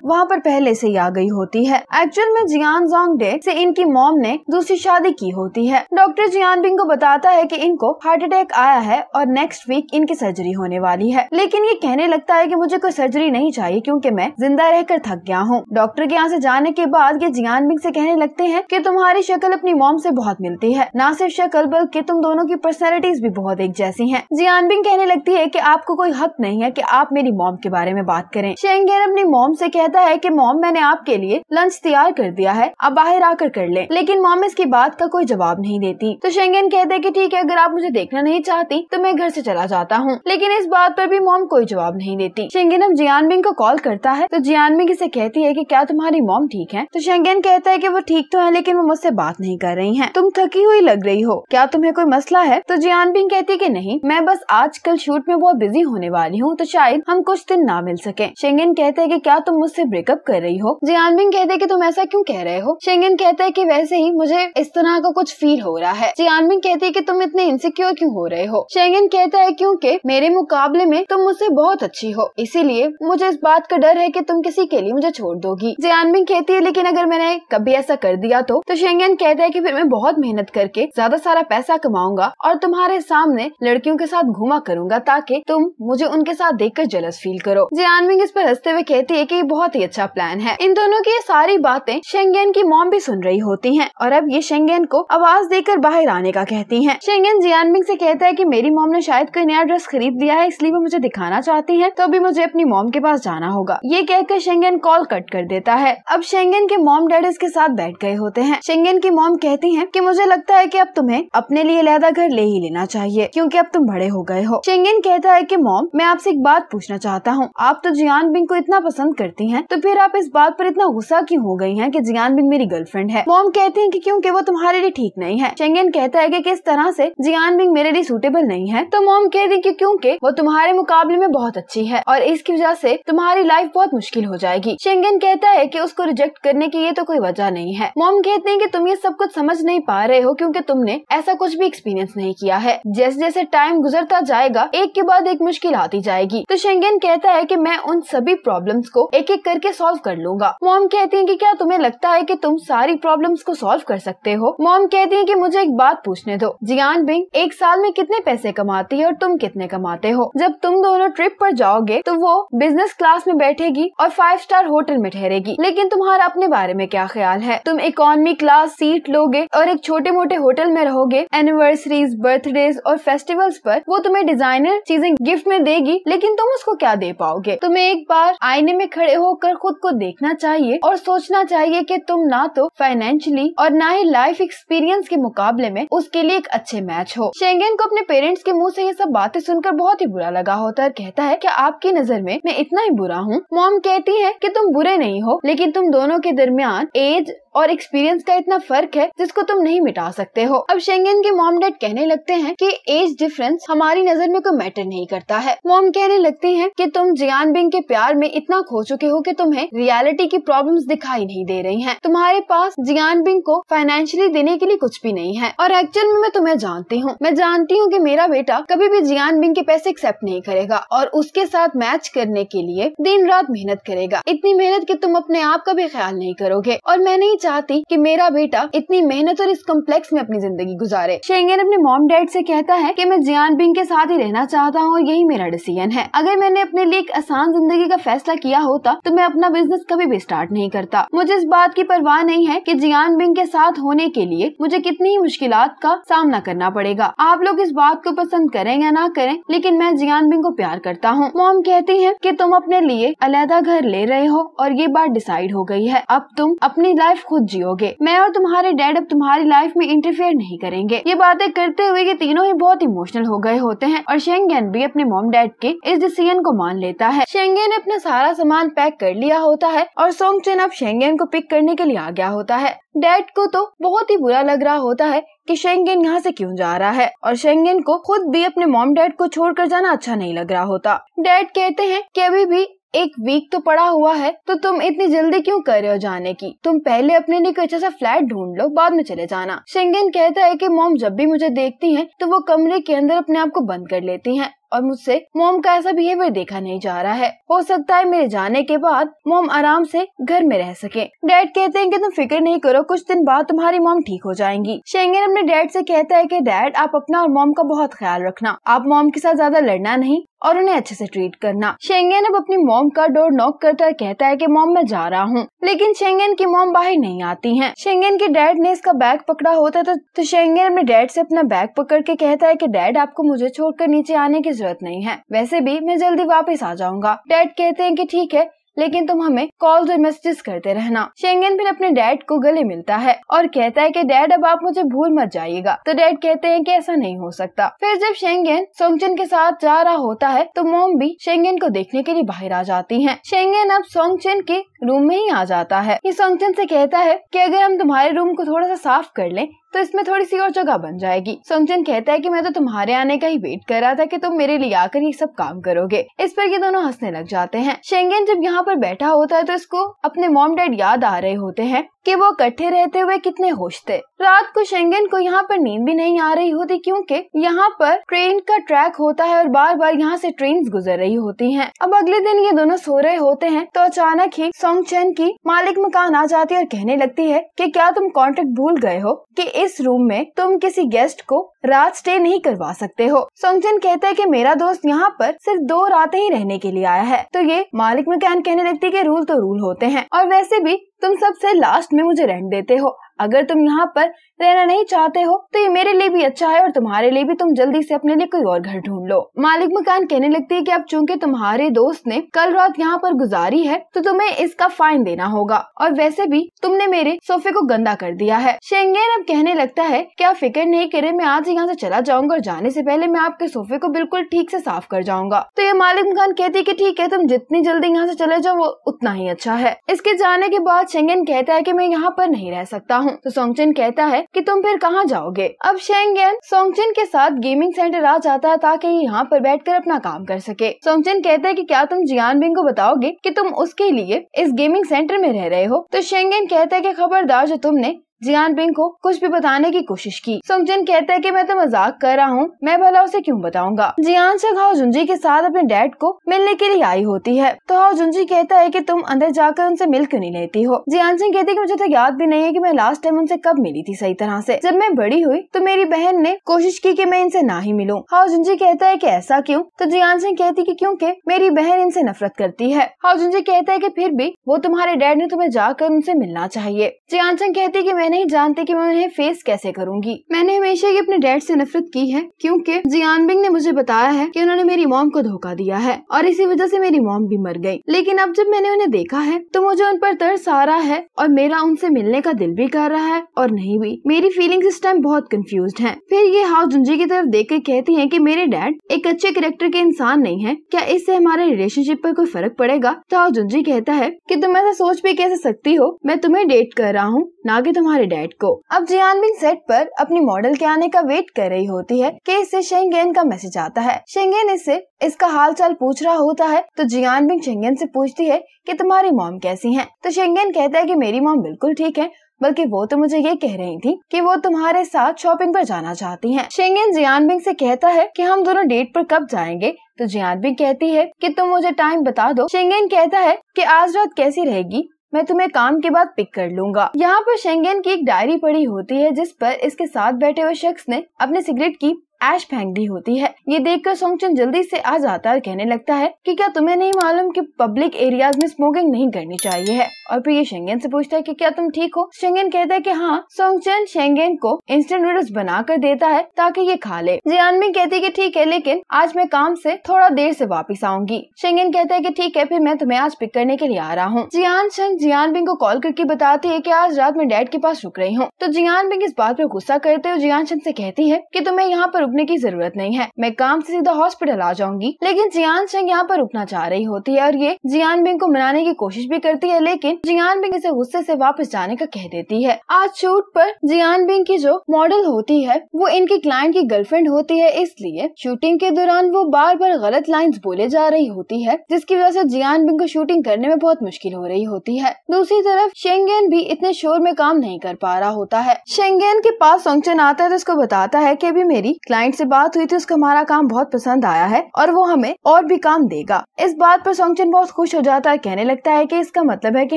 वहाँ पर पहले से ही आ गई होती है एक्चुअल में जियान जोंग डे से इनकी मॉम ने दूसरी शादी की होती है डॉक्टर जियान बिंग को बताता है की इनको हार्ट अटैक आया है और नेक्स्ट वीक इनकी सर्जरी होने वाली है लेकिन ये कहने लगता है की मुझे कोई सर्जरी नहीं चाहिए क्यूँकी मैं जिंदा रहकर थक गया हूँ डॉक्टर के यहाँ ऐसी जाने के बाद ये जियान बिंग ऐसी कहने लगते है की तुम्हारी शक्ल अपनी मॉम ऐसी बहुत मिलती है न सिर्फ शक्ल बल्कि तुम दोनों की पर्सनैलिटीज भी बहुत एक जैसी है जियान बिंग कहने लगती है की आपको आपको कोई हक नहीं है कि आप मेरी मोम के बारे में बात करें शेंगेर अपनी मोम से कहता है कि मोम मैंने आपके लिए लंच तैयार कर दिया है आप बाहर आकर कर लें लेकिन मोम इसकी बात का कोई जवाब नहीं देती तो शेंगेन कहते हैं कि ठीक है अगर आप मुझे देखना नहीं चाहती तो मैं घर से चला जाता हूँ लेकिन इस बात पर भी मोम कोई जवाब नहीं देती शेंगेन अब जियानबिंग को कॉल करता है तो जियानबिंग इसे कहती है की क्या तुम्हारी मोम ठीक है तो शेंगेन कहता है की वो ठीक तो है लेकिन वो मुझसे बात नहीं कर रही है तुम थकी हुई लग रही हो क्या तुम्हें कोई मसला है तो जियानबिंग कहती है की नहीं मैं बस आजकल शूट में बहुत बिजी शादी होने वाली हूँ तो शायद हम कुछ दिन ना मिल सके शेंगन कहते हैं कि क्या तुम मुझसे ब्रेकअप कर रही हो जियानबिंग कहते हैं कि तुम ऐसा क्यों कह रहे हो शेंगन कहते हैं कि वैसे ही मुझे इस तरह का कुछ फील हो रहा है जियानबिंग कहती है कि तुम इतने इनसिक्योर क्यों हो रहे हो शेंगन कहता है क्योंकि मेरे मुकाबले में तुम मुझसे बहुत अच्छी हो इसीलिए मुझे इस बात का डर है कि तुम किसी के लिए मुझे छोड़ दोगी जियानबिंग कहती है लेकिन अगर मैंने कभी ऐसा कर दिया तो तो शेंगन हैं है कि फिर मैं बहुत मेहनत करके ज्यादा सारा पैसा कमाऊंगा और तुम्हारे सामने लड़कियों के साथ घुमा करूंगा ताकि तुम मुझे उनके साथ देखकर जलस फील करो जियानविंग इस पर हंसते हुए कहती है की ये बहुत ही अच्छा प्लान है इन दोनों की ये सारी बातें शेंगेन की मॉम भी सुन रही होती है और अब ये शेंगेन को आवाज देकर बाहर आने का कहती है शेंगेन जियानविंग से कहता है की मेरी मॉम ने शायद कोई नया ड्रेस खरीद दिया है इसलिए वो मुझे दिखाना चाहती है तो अभी मुझे अपनी मॉम के पास जाना होगा ये कहकर शेंगेन कॉल कट कर देता है अब शेंगेन के मॉम डैड इसके साथ बैठ गए होते हैं शेंगेन की मॉम कहती है की मुझे लगता है की अब तुम्हें अपने लिए लहदा घर ले ही लेना चाहिए क्यूँकी अब तुम बड़े हो गए हो शेंगेन कहता है की मॉम मैं आपसे एक बात पूछना चाहता हूँ आप तो जियान बिंग को इतना पसंद करती हैं तो फिर आप इस बात पर इतना गुस्सा क्यों हो गई हैं कि जियान बिंग मेरी गर्लफ्रेंड है मॉम कहती हैं कि क्योंकि वो तुम्हारे लिए ठीक नहीं है शेंगेन कहता है कि किस तरह से जियान बिंग मेरे लिए सूटेबल नहीं है तो मॉम कहती की क्यूँकी वो तुम्हारे मुकाबले में बहुत अच्छी है और इसकी वजह से तुम्हारी लाइफ बहुत मुश्किल हो जाएगी शेंगेन कहता है की उसको रिजेक्ट करने की ये तो कोई वजह नहीं है मॉम कहते हैं की तुम ये सब कुछ समझ नहीं पा रहे हो क्यूँकी तुमने ऐसा कुछ भी एक्सपीरियंस नहीं किया है जैसे जैसे टाइम गुजरता जाएगा एक के बाद एक मुश्किल आती जाएगी तो शेंगेन कहता है की मैं उन सभी प्रॉब्लम को एक एक करके सॉल्व कर लूंगा मोम कहती है की क्या तुम्हें लगता है की तुम सारी प्रॉब्लम को सॉल्व कर सकते हो मोम कहती है की मुझे एक बात पूछने दो जियान बिंग एक साल में कितने पैसे कमाती है और तुम कितने कमाते हो जब तुम दोनों ट्रिप पर जाओगे तो वो बिजनेस क्लास में बैठेगी और फाइव स्टार होटल में ठहरेगी लेकिन तुम्हारा अपने बारे में क्या ख्याल है तुम इकोनॉमी क्लास सीट लोगे और एक छोटे मोटे होटल में रहोगे एनिवर्सरीज बर्थडे और फेस्टिवल्स पर वो तुम्हें डिजाइनर चीजें गिफ्ट में देगी लेकिन तुम उसको क्या दे पाओगे तुम्हें एक बार आईने में खड़े होकर खुद को देखना चाहिए और सोचना चाहिए कि तुम ना तो फाइनेंशियली और ना ही लाइफ एक्सपीरियंस के मुकाबले में उसके लिए एक अच्छे मैच हो शेंगेन को अपने पेरेंट्स के मुँह ऐसी ये सब बातें सुनकर बहुत ही बुरा लगा होता है कहता है की आपकी नजर में मैं इतना ही बुरा हूँ मॉम कहती है की तुम बुरे नहीं हो लेकिन तुम दोनों के दरमियान एज और एक्सपीरियंस का इतना फर्क है जिसको तुम नहीं मिटा सकते हो अब शेंगेन के मॉम डैड कहने लगते हैं कि एज डिफरेंस हमारी नजर में कोई मैटर नहीं करता है मॉम कहने लगती हैं कि तुम जियान बिंग के प्यार में इतना खो चुके हो कि तुम्हें रियलिटी की प्रॉब्लम्स दिखाई नहीं दे रही हैं तुम्हारे पास जियान बिंग को फाइनेंशियली देने के लिए कुछ भी नहीं है और एक्चुअल में मैं तुम्हें जानती हूँ मैं जानती हूँ की मेरा बेटा कभी भी जियान बिंग के पैसे एक्सेप्ट नहीं करेगा और उसके साथ मैच करने के लिए दिन रात मेहनत करेगा इतनी मेहनत की तुम अपने आप का भी ख्याल नहीं करोगे और मैं नहीं चाहती कि मेरा बेटा इतनी मेहनत और इस कम्प्लेक्स में अपनी जिंदगी गुजारे शेंगन अपने मॉम डैड से कहता है कि मैं जियान बिंग के साथ ही रहना चाहता हूँ यही मेरा डिसीजन है अगर मैंने अपने लिए एक आसान जिंदगी का फैसला किया होता तो मैं अपना बिजनेस कभी भी स्टार्ट नहीं करता मुझे इस बात की परवाह नहीं है की जियान बिंग के साथ होने के लिए मुझे कितनी ही मुश्किल का सामना करना पड़ेगा आप लोग इस बात को पसंद करें या ना करें लेकिन मैं जियान बिंग को प्यार करता हूँ मोम कहती है की तुम अपने लिए अलहदा घर ले रहे हो और ये बात डिसाइड हो गई है अब तुम अपनी लाइफ खुद जियोगे मैं और तुम्हारे डैड अब तुम्हारी लाइफ में इंटरफेयर नहीं करेंगे ये बातें करते हुए ये तीनों ही बहुत इमोशनल हो गए होते हैं और शेंगेन भी अपने मोम डैड के इस डिसीजन को मान लेता है शेंगेन ने अपना सारा सामान पैक कर लिया होता है और सोंग चेन अब शेंगेन को पिक करने के लिए आ गया होता है डैड को तो बहुत ही बुरा लग रहा होता है कि शेंगेन यहाँ से क्यों जा रहा है और शेंगेन को खुद भी अपने मॉम डैड को छोड़कर जाना अच्छा नहीं लग रहा होता डैड कहते हैं कि अभी भी एक वीक तो पड़ा हुआ है तो तुम इतनी जल्दी क्यों कर रहे हो जाने की तुम पहले अपने लिए अच्छा सा फ्लैट ढूंढ लो बाद में चले जाना शिंगन कहता है कि मॉम जब भी मुझे देखती हैं तो वो कमरे के अंदर अपने आप को बंद कर लेती हैं और मुझसे मोम का ऐसा बिहेवियर देखा नहीं जा रहा है हो सकता है मेरे जाने के बाद मोम आराम से घर में रह सके डैड कहते हैं कि तुम फिक्र नहीं करो कुछ दिन बाद तुम्हारी मोम ठीक हो जाएंगी शेंगन अपने डैड से कहता है कि डैड आप अपना और मोम का बहुत ख्याल रखना आप मोम के साथ ज्यादा लड़ना नहीं और उन्हें अच्छे से ट्रीट करना शेंगेन अब अपनी मोम का डोर नॉक करता कहता है कि मोम मैं जा रहा हूँ लेकिन शेंगेन की मोम बाहर नहीं आती हैं। शेंगेन के डैड ने इसका बैग पकड़ा होता तो, तो शेंगेन अपने डैड से अपना बैग पकड़ के कहता है कि डैड आपको मुझे छोड़कर नीचे आने की जरूरत नहीं है वैसे भी मैं जल्दी वापस आ जाऊंगा डैड कहते हैं कि ठीक है लेकिन तुम हमें कॉल और मैसेजेस करते रहना शेंगन फिर अपने डैड को गले मिलता है और कहता है कि डैड अब आप मुझे भूल मत जाइएगा तो डैड कहते हैं कि ऐसा नहीं हो सकता फिर जब शेंगन सोंगचन के साथ जा रहा होता है तो मोम भी शेंगन को देखने के लिए बाहर आ जाती है शेंगन अब सोंगचन के रूम में ही आ जाता है ये सोंगचन ऐसी कहता है की अगर हम तुम्हारे रूम को थोड़ा सा साफ कर ले तो इसमें थोड़ी सी और जगह बन जाएगी सोंगजन कहता है कि मैं तो तुम्हारे आने का ही वेट कर रहा था कि तुम मेरे लिए आकर ये सब काम करोगे इस पर ये दोनों हंसने लग जाते हैं शेंगेन जब यहाँ पर बैठा होता है तो इसको अपने मॉम डैड याद आ रहे होते हैं कि वो इकट्ठे रहते हुए कितने होश थे रात को शेंगेन को यहाँ पर नींद भी नहीं आ रही होती क्योंकि यहाँ पर ट्रेन का ट्रैक होता है और बार बार यहाँ से ट्रेन गुजर रही होती हैं। अब अगले दिन ये दोनों सो रहे होते हैं तो अचानक ही चैन की मालिक मकान आ जाती है और कहने लगती है कि क्या तुम कॉन्ट्रैक्ट भूल गए हो कि इस रूम में तुम किसी गेस्ट को रात स्टे नहीं करवा सकते हो सोंगजन कहता है कि मेरा दोस्त यहाँ पर सिर्फ दो रातें ही रहने के लिए आया है तो ये मालिक मकान कहने लगती है कि रूल तो रूल होते हैं और वैसे भी तुम सबसे लास्ट में मुझे रहने देते हो अगर तुम यहाँ पर रहना नहीं चाहते हो तो ये मेरे लिए भी अच्छा है और तुम्हारे लिए भी तुम जल्दी से अपने लिए कोई और घर ढूंढ लो मालिक मकान कहने लगती है कि अब चूंकि तुम्हारे दोस्त ने कल रात यहाँ पर गुजारी है तो तुम्हें इसका फाइन देना होगा और वैसे भी तुमने मेरे सोफे को गंदा कर दिया है शेंगेन अब कहने लगता है की आप फिक्र नहीं करे मैं आज यहाँ ऐसी चला जाऊंगा और जाने ऐसी पहले मैं आपके सोफे को बिल्कुल ठीक ऐसी साफ कर जाऊंगा तो ये मालिक मकान कहती है की ठीक है तुम जितनी जल्दी यहाँ ऐसी चले जाओ वो उतना ही अच्छा है इसके जाने के बाद शेंगेन कहता है कि मैं यहाँ पर नहीं रह सकता हूँ तो सोंगचेन कहता है कि तुम फिर कहाँ जाओगे अब शेंगेन सोंगचेन के साथ गेमिंग सेंटर आ जाता है ताकि यहाँ पर बैठकर अपना काम कर सके सोंगचेन कहता है कि क्या तुम जियान बिंग को बताओगे कि तुम उसके लिए इस गेमिंग सेंटर में रह रहे हो तो शेंगेन कहता है कि खबरदार जो तुमने जियान बिंग को कुछ भी बताने की कोशिश की सुंगजन कहता है कि मैं तो मजाक कर रहा हूँ मैं भला उसे क्यों बताऊंगा जियान से हाउ जुंजी के साथ अपने डैड को मिलने के लिए आई होती है तो हाउ जुंजी कहता है कि तुम अंदर जाकर उनसे मिल क्यों नहीं लेती हो जियान सिंह कहती है कि मुझे तो याद भी नहीं है कि मैं लास्ट टाइम उनसे कब मिली थी सही तरह से जब मैं बड़ी हुई तो मेरी बहन ने कोशिश की कि मैं इनसे ना ही मिलूं हाउ जुंजी कहता है कि ऐसा क्यों तो जियान सिंह कहती कि क्योंकि मेरी बहन इनसे नफरत करती है हाउ जुंजी कहता है कि फिर भी वो तुम्हारे डैड ने तुम्हें जाकर उनसे मिलना चाहिए जियान सिंह कहती कि मैं नहीं जानती कि मैं उन्हें फेस कैसे करूंगी मैंने हमेशा ही अपने डैड से नफरत की है क्योंकि जियान बिंग ने मुझे बताया है कि उन्होंने मेरी मोम को धोखा दिया है और इसी वजह से मेरी मोम भी मर गई लेकिन अब जब मैंने उन्हें देखा है तो मुझे उन पर तरस आ रहा है और मेरा उनसे मिलने का दिल भी कर रहा है और नहीं भी मेरी फीलिंग इस टाइम बहुत कंफ्यूज है फिर ये हाउ जुंजी की तरफ देख कर कहती है की मेरे डैड एक अच्छे करेक्टर के इंसान नहीं है क्या इससे हमारे रिलेशनशिप पर कोई फर्क पड़ेगा तो हाउ जुंजी कहता है की तुम ऐसा सोच भी कैसे सकती हो मैं तुम्हें डेट कर रहा हूँ ना की तुम्हारे डैड को अब जियानबिंग सेट पर अपनी मॉडल के आने का वेट कर रही होती है कि इससे शेंगेन का मैसेज आता है शेंगेन इससे इसका चाल पूछ रहा होता है तो जियानबिंग शेंगेन से पूछती है कि तुम्हारी मॉम कैसी हैं तो शेंगेन कहता है कि मेरी मॉम बिल्कुल ठीक है बल्कि वो तो मुझे ये कह रही थी कि वो तुम्हारे साथ शॉपिंग पर जाना चाहती हैं। शेंगेन जियानबिंग से कहता है कि हम दोनों डेट पर कब जाएंगे तो जियानबिंग कहती है कि तुम मुझे टाइम बता दो शेंगेन कहता है कि आज रात कैसी रहेगी मैं तुम्हें काम के बाद पिक कर लूंगा यहाँ पर शेंगेन की एक डायरी पड़ी होती है जिस पर इसके साथ बैठे हुए शख्स ने अपने सिगरेट की ऐश फेंक दी होती है ये देखकर सोंगचन जल्दी से आ जाता है कहने लगता है कि क्या तुम्हें नहीं मालूम कि पब्लिक एरियाज में स्मोकिंग नहीं करनी चाहिए है और फिर ये शेंगेन से पूछता है कि क्या तुम ठीक हो शेंगेन कहता है कि हाँ सोंगचन शेंगेन को इंस्टेंट नूडल्स बना कर देता है ताकि ये खा ले जियानमिंग कहती है की ठीक है लेकिन आज मैं काम से थोड़ा देर से वापस आऊंगी शेंगेन कहता है की ठीक है फिर मैं तुम्हें आज पिक करने के लिए आ रहा हूँ जियान शंग जियान बिंग को कॉल करके बताती है की आज रात मैं डैड के पास रुक रही हूँ तो जियान बिंग इस बात पर गुस्सा करते हुए जियान शंग ऐसी कहती है की तुम्हें यहाँ पर रुकने की जरूरत नहीं है मैं काम से सीधा हॉस्पिटल आ जाऊंगी लेकिन जियान चंग यहाँ पर रुकना चाह रही होती है और ये जियान बिंग को मनाने की कोशिश भी करती है लेकिन जियान बिंग इसे गुस्से से वापस जाने का कह देती है आज शूट पर जियान बिंग की जो मॉडल होती है वो इनके क्लाइंट की गर्लफ्रेंड होती है इसलिए शूटिंग के दौरान वो बार बार गलत लाइन बोले जा रही होती है जिसकी वजह से जियान बिंग को शूटिंग करने में बहुत मुश्किल हो रही होती है दूसरी तरफ शेंगेन भी इतने शोर में काम नहीं कर पा रहा होता है शेंगेन के पास सोंगचन आता है तो उसको बताता है की अभी मेरी क्लाइंट क्लाइंट से बात हुई थी उसको हमारा काम बहुत पसंद आया है और वो हमें और भी काम देगा इस बात पर सोंगचन बहुत खुश हो जाता है कहने लगता है कि इसका मतलब है कि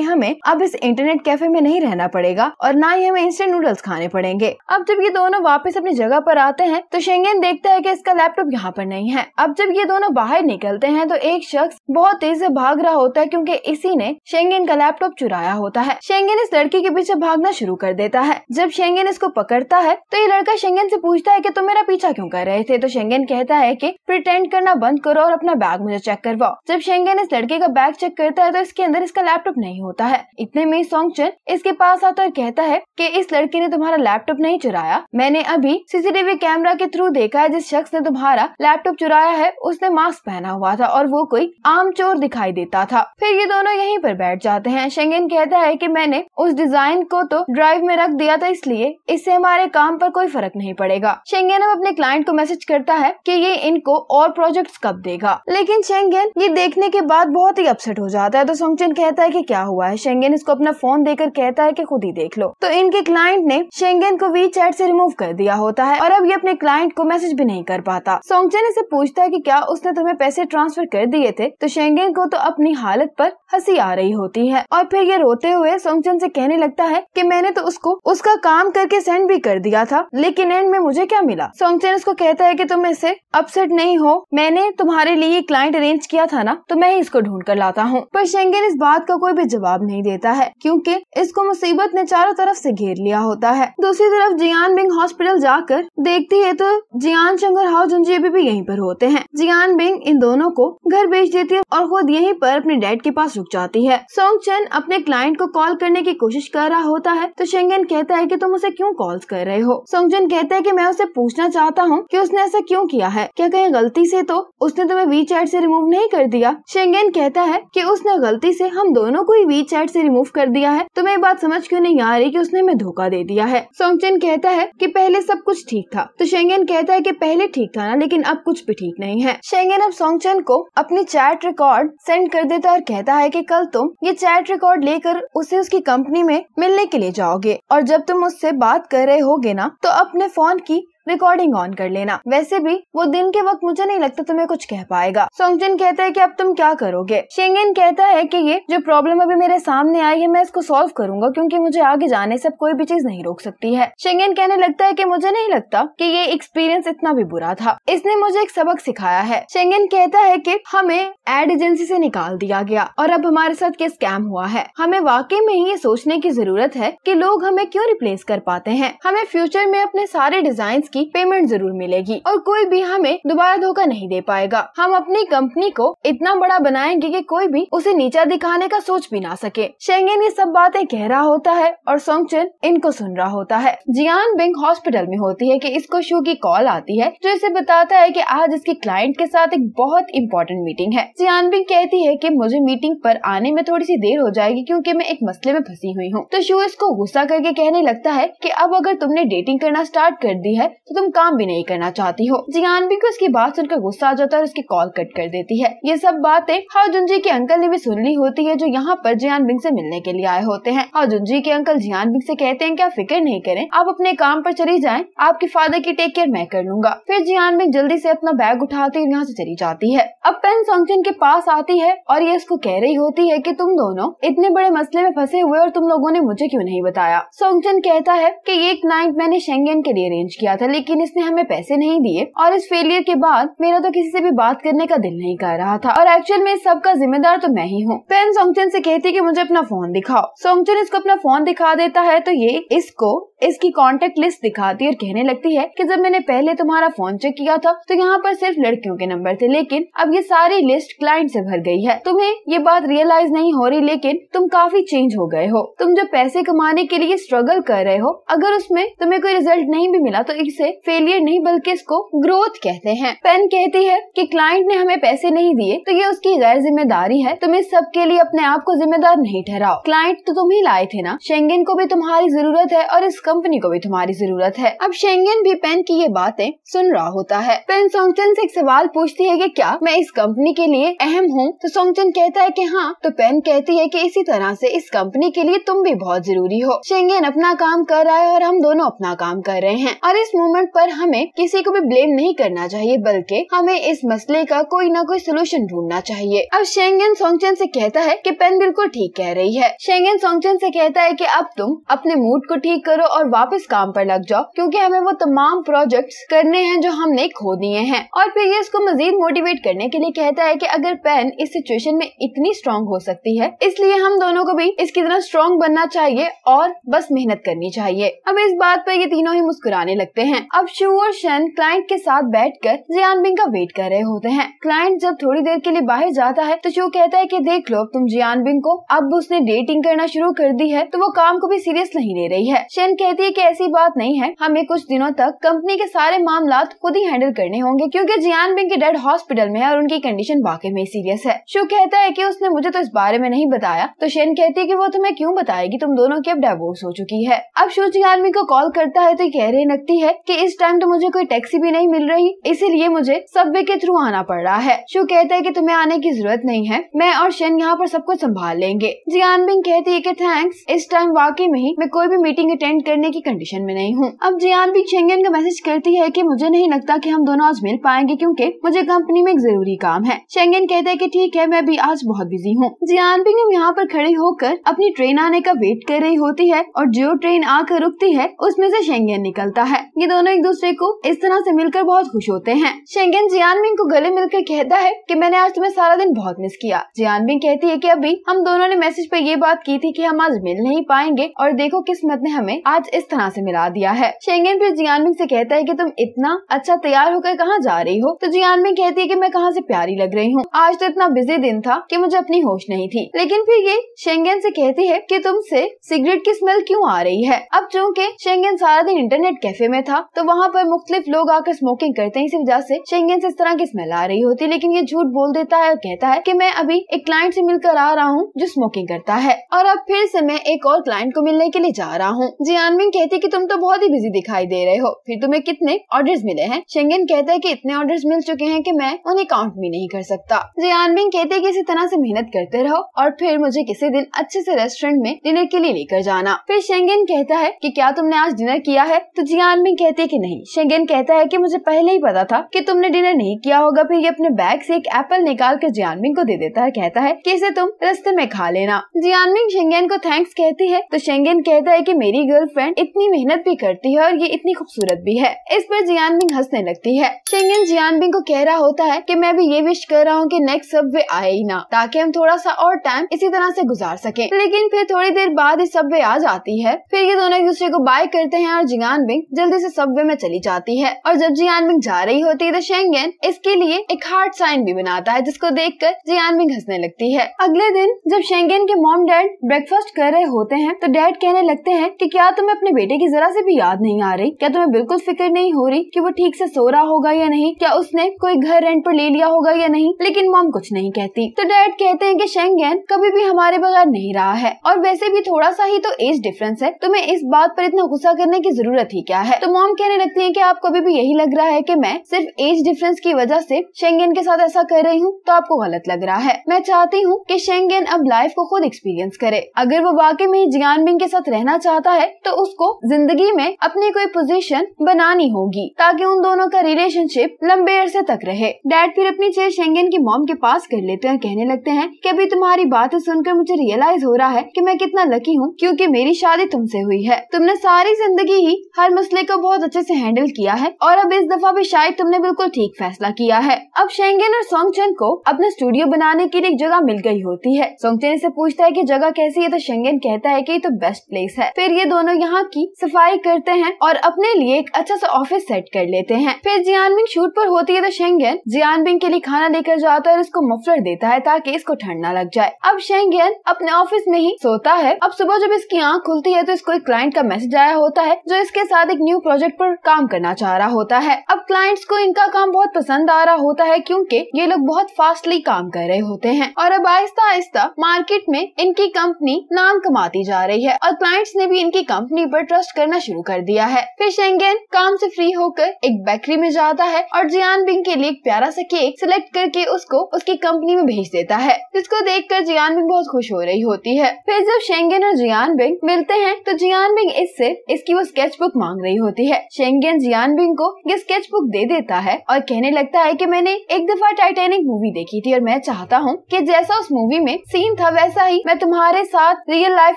हमें अब इस इंटरनेट कैफे में नहीं रहना पड़ेगा और ना ही हमें इंस्टेंट नूडल्स खाने पड़ेंगे अब जब ये दोनों वापस अपनी जगह पर आते हैं तो शेंगेन देखता है कि इसका लैपटॉप यहाँ पर नहीं है अब जब ये दोनों बाहर निकलते हैं तो एक शख्स बहुत तेज से भाग रहा होता है क्योंकि इसी ने शेंगेन का लैपटॉप चुराया होता है शेंगेन इस लड़की के पीछे भागना शुरू कर देता है जब शेंगेन इसको पकड़ता है तो ये लड़का शेंगेन से पूछता है की तुम मेरा पीछा क्यों कर रहे थे तो शेंगेन कहता है कि प्रिटेंड करना बंद करो और अपना बैग मुझे चेक करवाओ जब शेंगेन इस लड़के का बैग चेक करता है तो इसके अंदर इसका लैपटॉप नहीं होता है इतने में सोंगचन इसके पास आता और कहता है की इस लड़के ने तुम्हारा लैपटॉप नहीं चुराया मैंने अभी सीसीटीवी कैमरा के थ्रू देखा है जिस शख्स ने तुम्हारा लैपटॉप चुराया है उसने मास्क पहना हुआ था और वो कोई आम चोर दिखाई देता था फिर ये दोनों यहीं पर बैठ जाते हैं शेंगेन कहता है कि मैंने उस डिजाइन को तो ड्राइव में रख दिया था इसलिए इससे हमारे काम पर कोई फर्क नहीं पड़ेगा शेंगेन अब अपने क्लाइंट को मैसेज करता है कि ये इनको और प्रोजेक्ट्स कब देगा लेकिन शेंगेन ये देखने के बाद बहुत ही अपसेट हो जाता है तो सोंगचेन कहता है कि क्या हुआ है शेंगेन इसको अपना फोन देकर कहता है कि खुद ही देख लो तो इनके क्लाइंट ने शेंगेन को वी चैट से रिमूव कर दिया होता है और अब ये अपने क्लाइंट को मैसेज भी नहीं कर पाता सोंगचेन इसे पूछता है की क्या उसने तुम्हें पैसे ट्रांसफर कर दिए थे तो शेंगेन को तो अपनी हालत पर हंसी आ रही होती है और फिर ये रोते हुए सोंगचेन से कहने लगता है की मैंने तो उसको उसका काम करके सेंड भी कर दिया था लेकिन एंड में मुझे क्या मिला सोंगचेन कैप्टन उसको कहता है कि तुम इसे अपसेट नहीं हो मैंने तुम्हारे लिए क्लाइंट अरेंज किया था ना तो मैं ही इसको ढूंढ कर लाता हूँ पर शेंगेन इस बात का कोई भी जवाब नहीं देता है क्योंकि इसको मुसीबत ने चारों तरफ से घेर लिया होता है दूसरी तरफ जियान बिंग हॉस्पिटल जाकर देखती है तो जियान चंग और हाउ अभी भी यहीं पर होते हैं जियान बिंग इन दोनों को घर भेज देती है और खुद यहीं पर अपने डैड के पास रुक जाती है सोंग चन अपने क्लाइंट को कॉल करने की कोशिश कर रहा होता है तो शेंगेन कहता है की तुम उसे क्यूँ कॉल कर रहे हो सोंग चन कहता है की मैं उसे पूछना चाहता होता हूँ कि उसने ऐसा क्यों किया है क्या कहीं गलती से तो उसने तुम्हें वी चैट से रिमूव नहीं कर दिया शेंगेन कहता है कि उसने गलती से हम दोनों को ही वी चैट से रिमूव कर दिया है तुम्हें तो बात समझ क्यों नहीं आ रही कि उसने हमें धोखा दे दिया है सोंगचेन कहता है कि पहले सब कुछ ठीक था तो शेंगेन कहता है कि पहले ठीक था ना लेकिन अब कुछ भी ठीक नहीं है शेंगेन अब सोंगचेन को अपनी चैट रिकॉर्ड सेंड कर देता है और कहता है की कल तुम ये चैट रिकॉर्ड लेकर उसे उसकी कंपनी में मिलने के लिए जाओगे और जब तुम उससे बात कर रहे होगे ना तो अपने फोन की रिकॉर्डिंग ऑन कर लेना वैसे भी वो दिन के वक्त मुझे नहीं लगता तुम्हें कुछ कह पाएगा सोंगजिन कहता है कि अब तुम क्या करोगे शेंगेन कहता है कि ये जो प्रॉब्लम अभी मेरे सामने आई है मैं इसको सॉल्व करूंगा क्योंकि मुझे आगे जाने से अब कोई भी चीज नहीं रोक सकती है शेंगेन कहने लगता है की मुझे नहीं लगता की ये एक्सपीरियंस इतना भी बुरा था इसने मुझे एक सबक सिखाया है शेंगेन कहता है की हमें एड एजेंसी से निकाल दिया गया और अब हमारे साथ ये स्कैम हुआ है हमें वाकई में ही ये सोचने की जरूरत है की लोग हमें क्यों रिप्लेस कर पाते हैं हमें फ्यूचर में अपने सारे डिजाइन की पेमेंट जरूर मिलेगी और कोई भी हमें दोबारा धोखा नहीं दे पाएगा हम अपनी कंपनी को इतना बड़ा बनाएंगे कि कोई भी उसे नीचा दिखाने का सोच भी ना सके शेंगेन ये सब बातें कह रहा होता है और सोंगचेन इनको सुन रहा होता है जियान बिंग हॉस्पिटल में होती है कि इसको शू की कॉल आती है जो इसे बताता है कि आज इसके क्लाइंट के साथ एक बहुत इम्पोर्टेंट मीटिंग है जियान बिंग कहती है कि मुझे मीटिंग पर आने में थोड़ी सी देर हो जाएगी क्योंकि मैं एक मसले में फंसी हुई हूँ तो शू इसको गुस्सा करके कहने लगता है कि अब अगर तुमने डेटिंग करना स्टार्ट कर दी है तो तुम काम भी नहीं करना चाहती हो जियानबी को उसकी बात सुनकर गुस्सा आ जाता है और उसकी कॉल कट कर देती है ये सब बातें हाजुन जी के अंकल ने भी सुन ली होती है जो यहाँ पर जियान बिंग से मिलने के लिए आए होते हैं हाजुन जी के अंकल जियान बिंग से कहते हैं की फिक्र नहीं करें आप अपने काम पर चली जाए आपके फादर की टेक केयर मैं कर लूंगा फिर जियान बिंग जल्दी से अपना बैग उठाती और यहाँ से चली जाती है अब पेन संगचन के पास आती है और ये उसको कह रही होती है की तुम दोनों इतने बड़े मसले में फंसे हुए और तुम लोगों ने मुझे क्यों नहीं बताया सोंगचन कहता है कि एक नाइट मैंने शेंगेन के लिए अरेंज किया था लेकिन इसने हमें पैसे नहीं दिए और इस फेलियर के बाद मेरा तो किसी से भी बात करने का दिल नहीं कर रहा था और एक्चुअल में इस जिम्मेदार तो मैं ही हूँ पेन सोंगचन से कहती कि मुझे अपना फोन दिखाओ सोंगचन इसको अपना फोन दिखा देता है तो ये इसको इसकी कॉन्टेक्ट लिस्ट दिखाती है और कहने लगती है की जब मैंने पहले तुम्हारा फोन चेक किया था तो यहाँ पर सिर्फ लड़कियों के नंबर थे लेकिन अब ये सारी लिस्ट क्लाइंट ऐसी भर गयी है तुम्हें ये बात रियलाइज नहीं हो रही लेकिन तुम काफी चेंज हो गए हो तुम जो पैसे कमाने के लिए स्ट्रगल कर रहे हो अगर उसमें तुम्हें कोई रिजल्ट नहीं भी मिला तो इसे उसे फेलियर नहीं बल्कि इसको ग्रोथ कहते हैं पेन कहती है कि क्लाइंट ने हमें पैसे नहीं दिए तो ये उसकी गैर जिम्मेदारी है तुम इस सब के लिए अपने आप को जिम्मेदार नहीं ठहराओ क्लाइंट तो तुम ही लाए थे ना शेंगेन को भी तुम्हारी जरूरत है और इस कंपनी को भी तुम्हारी जरूरत है अब शेंगेन भी पेन की ये बातें सुन रहा होता है पेन सोंगचन से एक सवाल पूछती है कि क्या मैं इस कंपनी के लिए अहम हूँ तो सोंगचन कहता है कि हाँ तो पेन कहती है कि इसी तरह से इस कंपनी के लिए तुम भी बहुत जरूरी हो शेंगेन अपना काम कर रहा है और हम दोनों अपना काम कर रहे हैं और इस मोमेंट मूवमेंट पर हमें किसी को भी ब्लेम नहीं करना चाहिए बल्कि हमें इस मसले का कोई ना कोई सोल्यूशन ढूंढना चाहिए अब शेंगन सोंगचन से कहता है कि पेन बिल्कुल ठीक कह रही है शेंगन सोंगचन से कहता है कि अब तुम अपने मूड को ठीक करो और वापस काम पर लग जाओ क्योंकि हमें वो तमाम प्रोजेक्ट्स करने हैं जो हमने खो दिए हैं और फिर ये इसको मजीद मोटिवेट करने के लिए कहता है कि अगर पेन इस सिचुएशन में इतनी स्ट्रांग हो सकती है इसलिए हम दोनों को भी इसकी तरह स्ट्रांग बनना चाहिए और बस मेहनत करनी चाहिए अब इस बात पर ये तीनों ही मुस्कुराने लगते हैं अब शिव और शन क्लाइंट के साथ बैठकर जियानबिंग का वेट कर रहे होते हैं क्लाइंट जब थोड़ी देर के लिए बाहर जाता है तो शिव कहता है कि देख लो तुम जियानबिंग को अब उसने डेटिंग करना शुरू कर दी है तो वो काम को भी सीरियस नहीं ले रही है शन कहती है की ऐसी बात नहीं है हमें कुछ दिनों तक कंपनी के सारे मामला खुद ही हैंडल करने होंगे क्यूँकी जियान बिंग के डेड हॉस्पिटल में है और उनकी कंडीशन वाकई में सीरियस है शिव कहता है की उसने मुझे तो इस बारे में नहीं बताया तो शेन कहती है की वो तुम्हें क्यूँ बताएगी तुम दोनों की अब डाइवोर्स हो चुकी है अब शिव जियानबिंग को कॉल करता है तो कह रहे लगती है की कि इस टाइम तो मुझे कोई टैक्सी भी नहीं मिल रही इसीलिए मुझे सबवे के थ्रू आना पड़ रहा है शो कहता है कि तुम्हें आने की जरूरत नहीं है मैं और शेन यहाँ पर सब कुछ संभाल लेंगे जियान बिंग कहती है कि थैंक्स इस टाइम वाकई में ही मैं कोई भी मीटिंग अटेंड करने की कंडीशन में नहीं हूँ अब जियान बिंग शेंगन का मैसेज करती है की मुझे नहीं लगता की हम दोनों आज मिल पाएंगे क्यूँकी मुझे कंपनी में एक जरूरी काम है शेंगन कहते है की ठीक है मैं भी आज बहुत बिजी हूँ जियान बिंग यहाँ पर खड़ी होकर अपनी ट्रेन आने का वेट कर रही होती है और जो ट्रेन आकर रुकती है उसमें से शेंगन निकलता है ये दोनों दोनों एक दूसरे को इस तरह से मिलकर बहुत खुश होते हैं शेंगेन जियानबिंग को गले मिलकर कहता है कि मैंने आज तुम्हें सारा दिन बहुत मिस किया जियानबिंग कहती है कि अभी हम दोनों ने मैसेज पर ये बात की थी कि हम आज मिल नहीं पाएंगे और देखो किस्मत ने हमें आज इस तरह से मिला दिया है शेंगेन फिर जियानबिंग से कहता है कि तुम इतना अच्छा तैयार होकर कहाँ जा रही हो तो जियानबिंग कहती है कि मैं कहाँ से प्यारी लग रही हूँ आज तो इतना बिजी दिन था कि मुझे अपनी होश नहीं थी लेकिन फिर ये शेंगेन से कहती है कि तुमसे सिगरेट की स्मेल क्यों आ रही है अब चूँकि शेंगेन सारा दिन इंटरनेट कैफे में था तो वहाँ पर मुख्तलिफ लोग आकर स्मोकिंग करते हैं इसी वजह से शेंगेन इस तरह की स्मेल आ रही होती है लेकिन ये झूठ बोल देता है और कहता है की मैं अभी एक क्लाइंट से मिलकर आ रहा हूँ जो स्मोकिंग करता है और अब फिर से मैं एक और क्लाइंट को मिलने के लिए जा रहा हूँ जियानमिन कहती की तुम तो बहुत ही बिजी दिखाई दे रहे हो फिर तुम्हें कितने ऑर्डर मिले हैं शेंगेन कहता है की इतने ऑर्डर मिल चुके हैं की मैं उन्हें काउंट भी नहीं कर सकता जियानमिन कहते की इसी तरह ऐसी मेहनत करते रहो और फिर मुझे किसी दिन अच्छे ऐसी रेस्टोरेंट में डिनर के लिए लेकर जाना फिर शेंगेन कहता है की क्या तुमने आज डिनर किया है तो जियानमिन कहते रहती कि नहीं शेंगेन कहता है कि मुझे पहले ही पता था कि तुमने डिनर नहीं किया होगा फिर ये अपने बैग से एक एप्पल निकाल कर जियानमिंग को दे देता है कहता है कि इसे तुम रस्ते में खा लेना जियानमिंग शेंगेन को थैंक्स कहती है तो शेंगेन कहता है की मेरी गर्लफ्रेंड इतनी मेहनत भी करती है और ये इतनी खूबसूरत भी है इस पर जियानमिंग हंसने लगती है शेंगेन जियानमिंग को कह रहा होता है की मैं भी ये विश कर रहा हूँ की नेक्स्ट सब वे आए ही ना ताकि हम थोड़ा सा और टाइम इसी तरह से गुजार सके लेकिन फिर थोड़ी देर बाद ही सब आ जाती है फिर ये दोनों एक दूसरे को बाय करते हैं और जियान जल्दी से सब सबवे में चली जाती है और जब जियानमिंग जा रही होती है तो शेंगेन इसके लिए एक हार्ट साइन भी बनाता है जिसको देख कर जियानमिंग हंसने लगती है अगले दिन जब शेंगेन के मॉम डैड ब्रेकफास्ट कर रहे होते हैं तो डैड कहने लगते हैं की क्या तुम्हें अपने बेटे की जरा ऐसी भी याद नहीं आ रही क्या तुम्हें बिल्कुल फिक्र नहीं हो रही की वो ठीक ऐसी सो रहा होगा या नहीं क्या उसने कोई घर रेंट आरोप ले लिया होगा या नहीं लेकिन मॉम कुछ नहीं कहती तो डैड कहते हैं की शेंगेन कभी भी हमारे बगैर नहीं रहा है और वैसे भी थोड़ा सा ही तो एज डिफरेंस है तुम्हें इस बात पर इतना गुस्सा करने की जरूरत ही क्या है तो मॉम कहने लगती है की आपको अभी भी यही लग रहा है की मैं सिर्फ एज डिफरेंस की वजह ऐसी शेंगेन के साथ ऐसा कर रही हूँ तो आपको गलत लग रहा है मैं चाहती हूँ की शेंगेन अब लाइफ को खुद एक्सपीरियंस करे अगर वो वाकई में जियान बिंग के साथ रहना चाहता है तो उसको जिंदगी में अपनी कोई पोजिशन बनानी होगी ताकि उन दोनों का रिलेशनशिप लंबे अरसे तक रहे डैड फिर अपनी चेयर शेंगेन की मॉम के पास कर लेते हैं कहने लगते हैं कि अभी तुम्हारी बातें सुनकर मुझे रियलाइज हो रहा है कि मैं कितना लकी हूँ क्योंकि मेरी शादी तुमसे हुई है तुमने सारी जिंदगी ही हर मसले को बहुत अच्छे से हैंडल किया है और अब इस दफा भी शायद तुमने बिल्कुल ठीक फैसला किया है अब शेंगेन और सोंगचन को अपना स्टूडियो बनाने के लिए एक जगह मिल गई होती है सोंगचन इसे पूछता है की जगह कैसी है तो शेंगेन कहता है की ये तो बेस्ट प्लेस है फिर ये दोनों यहाँ की सफाई करते हैं और अपने लिए एक अच्छा सा ऑफिस सेट कर लेते हैं फिर जियानबिंग शूट पर होती है तो शेंगेन जियानबिंग के लिए खाना लेकर जाता है और इसको मफलर देता है ताकि इसको ठंड लग जाए अब शेंगेन अपने ऑफिस में ही सोता है अब सुबह जब इसकी आँख खुलती है तो इसको एक क्लाइंट का मैसेज आया होता है जो इसके साथ एक न्यू प्रोजेक्ट प्रोजेक्ट पर काम करना चाह रहा होता है अब क्लाइंट्स को इनका काम बहुत पसंद आ रहा होता है क्योंकि ये लोग बहुत फास्टली काम कर रहे होते हैं और अब आहिस्ता आहिस्ता मार्केट में इनकी कंपनी नाम कमाती जा रही है और क्लाइंट्स ने भी इनकी कंपनी पर ट्रस्ट करना शुरू कर दिया है फिर शेंगेन काम से फ्री होकर एक बेकरी में जाता है और जियान बिंग के लिए एक प्यारा सा केक सिलेक्ट करके उसको उसकी कंपनी में भेज देता है जिसको देख कर जियान बिंग बहुत खुश हो रही होती है फिर जब शेंगेन और जियान बिंग मिलते हैं तो जियान बिंग इससे इसकी वो स्केच बुक मांग रही होती है शेंगेन जियानबिंग को ये स्केच बुक दे देता है और कहने लगता है कि मैंने एक दफा टाइटेनिक मूवी देखी थी और मैं चाहता हूँ कि जैसा उस मूवी में सीन था वैसा ही मैं तुम्हारे साथ रियल लाइफ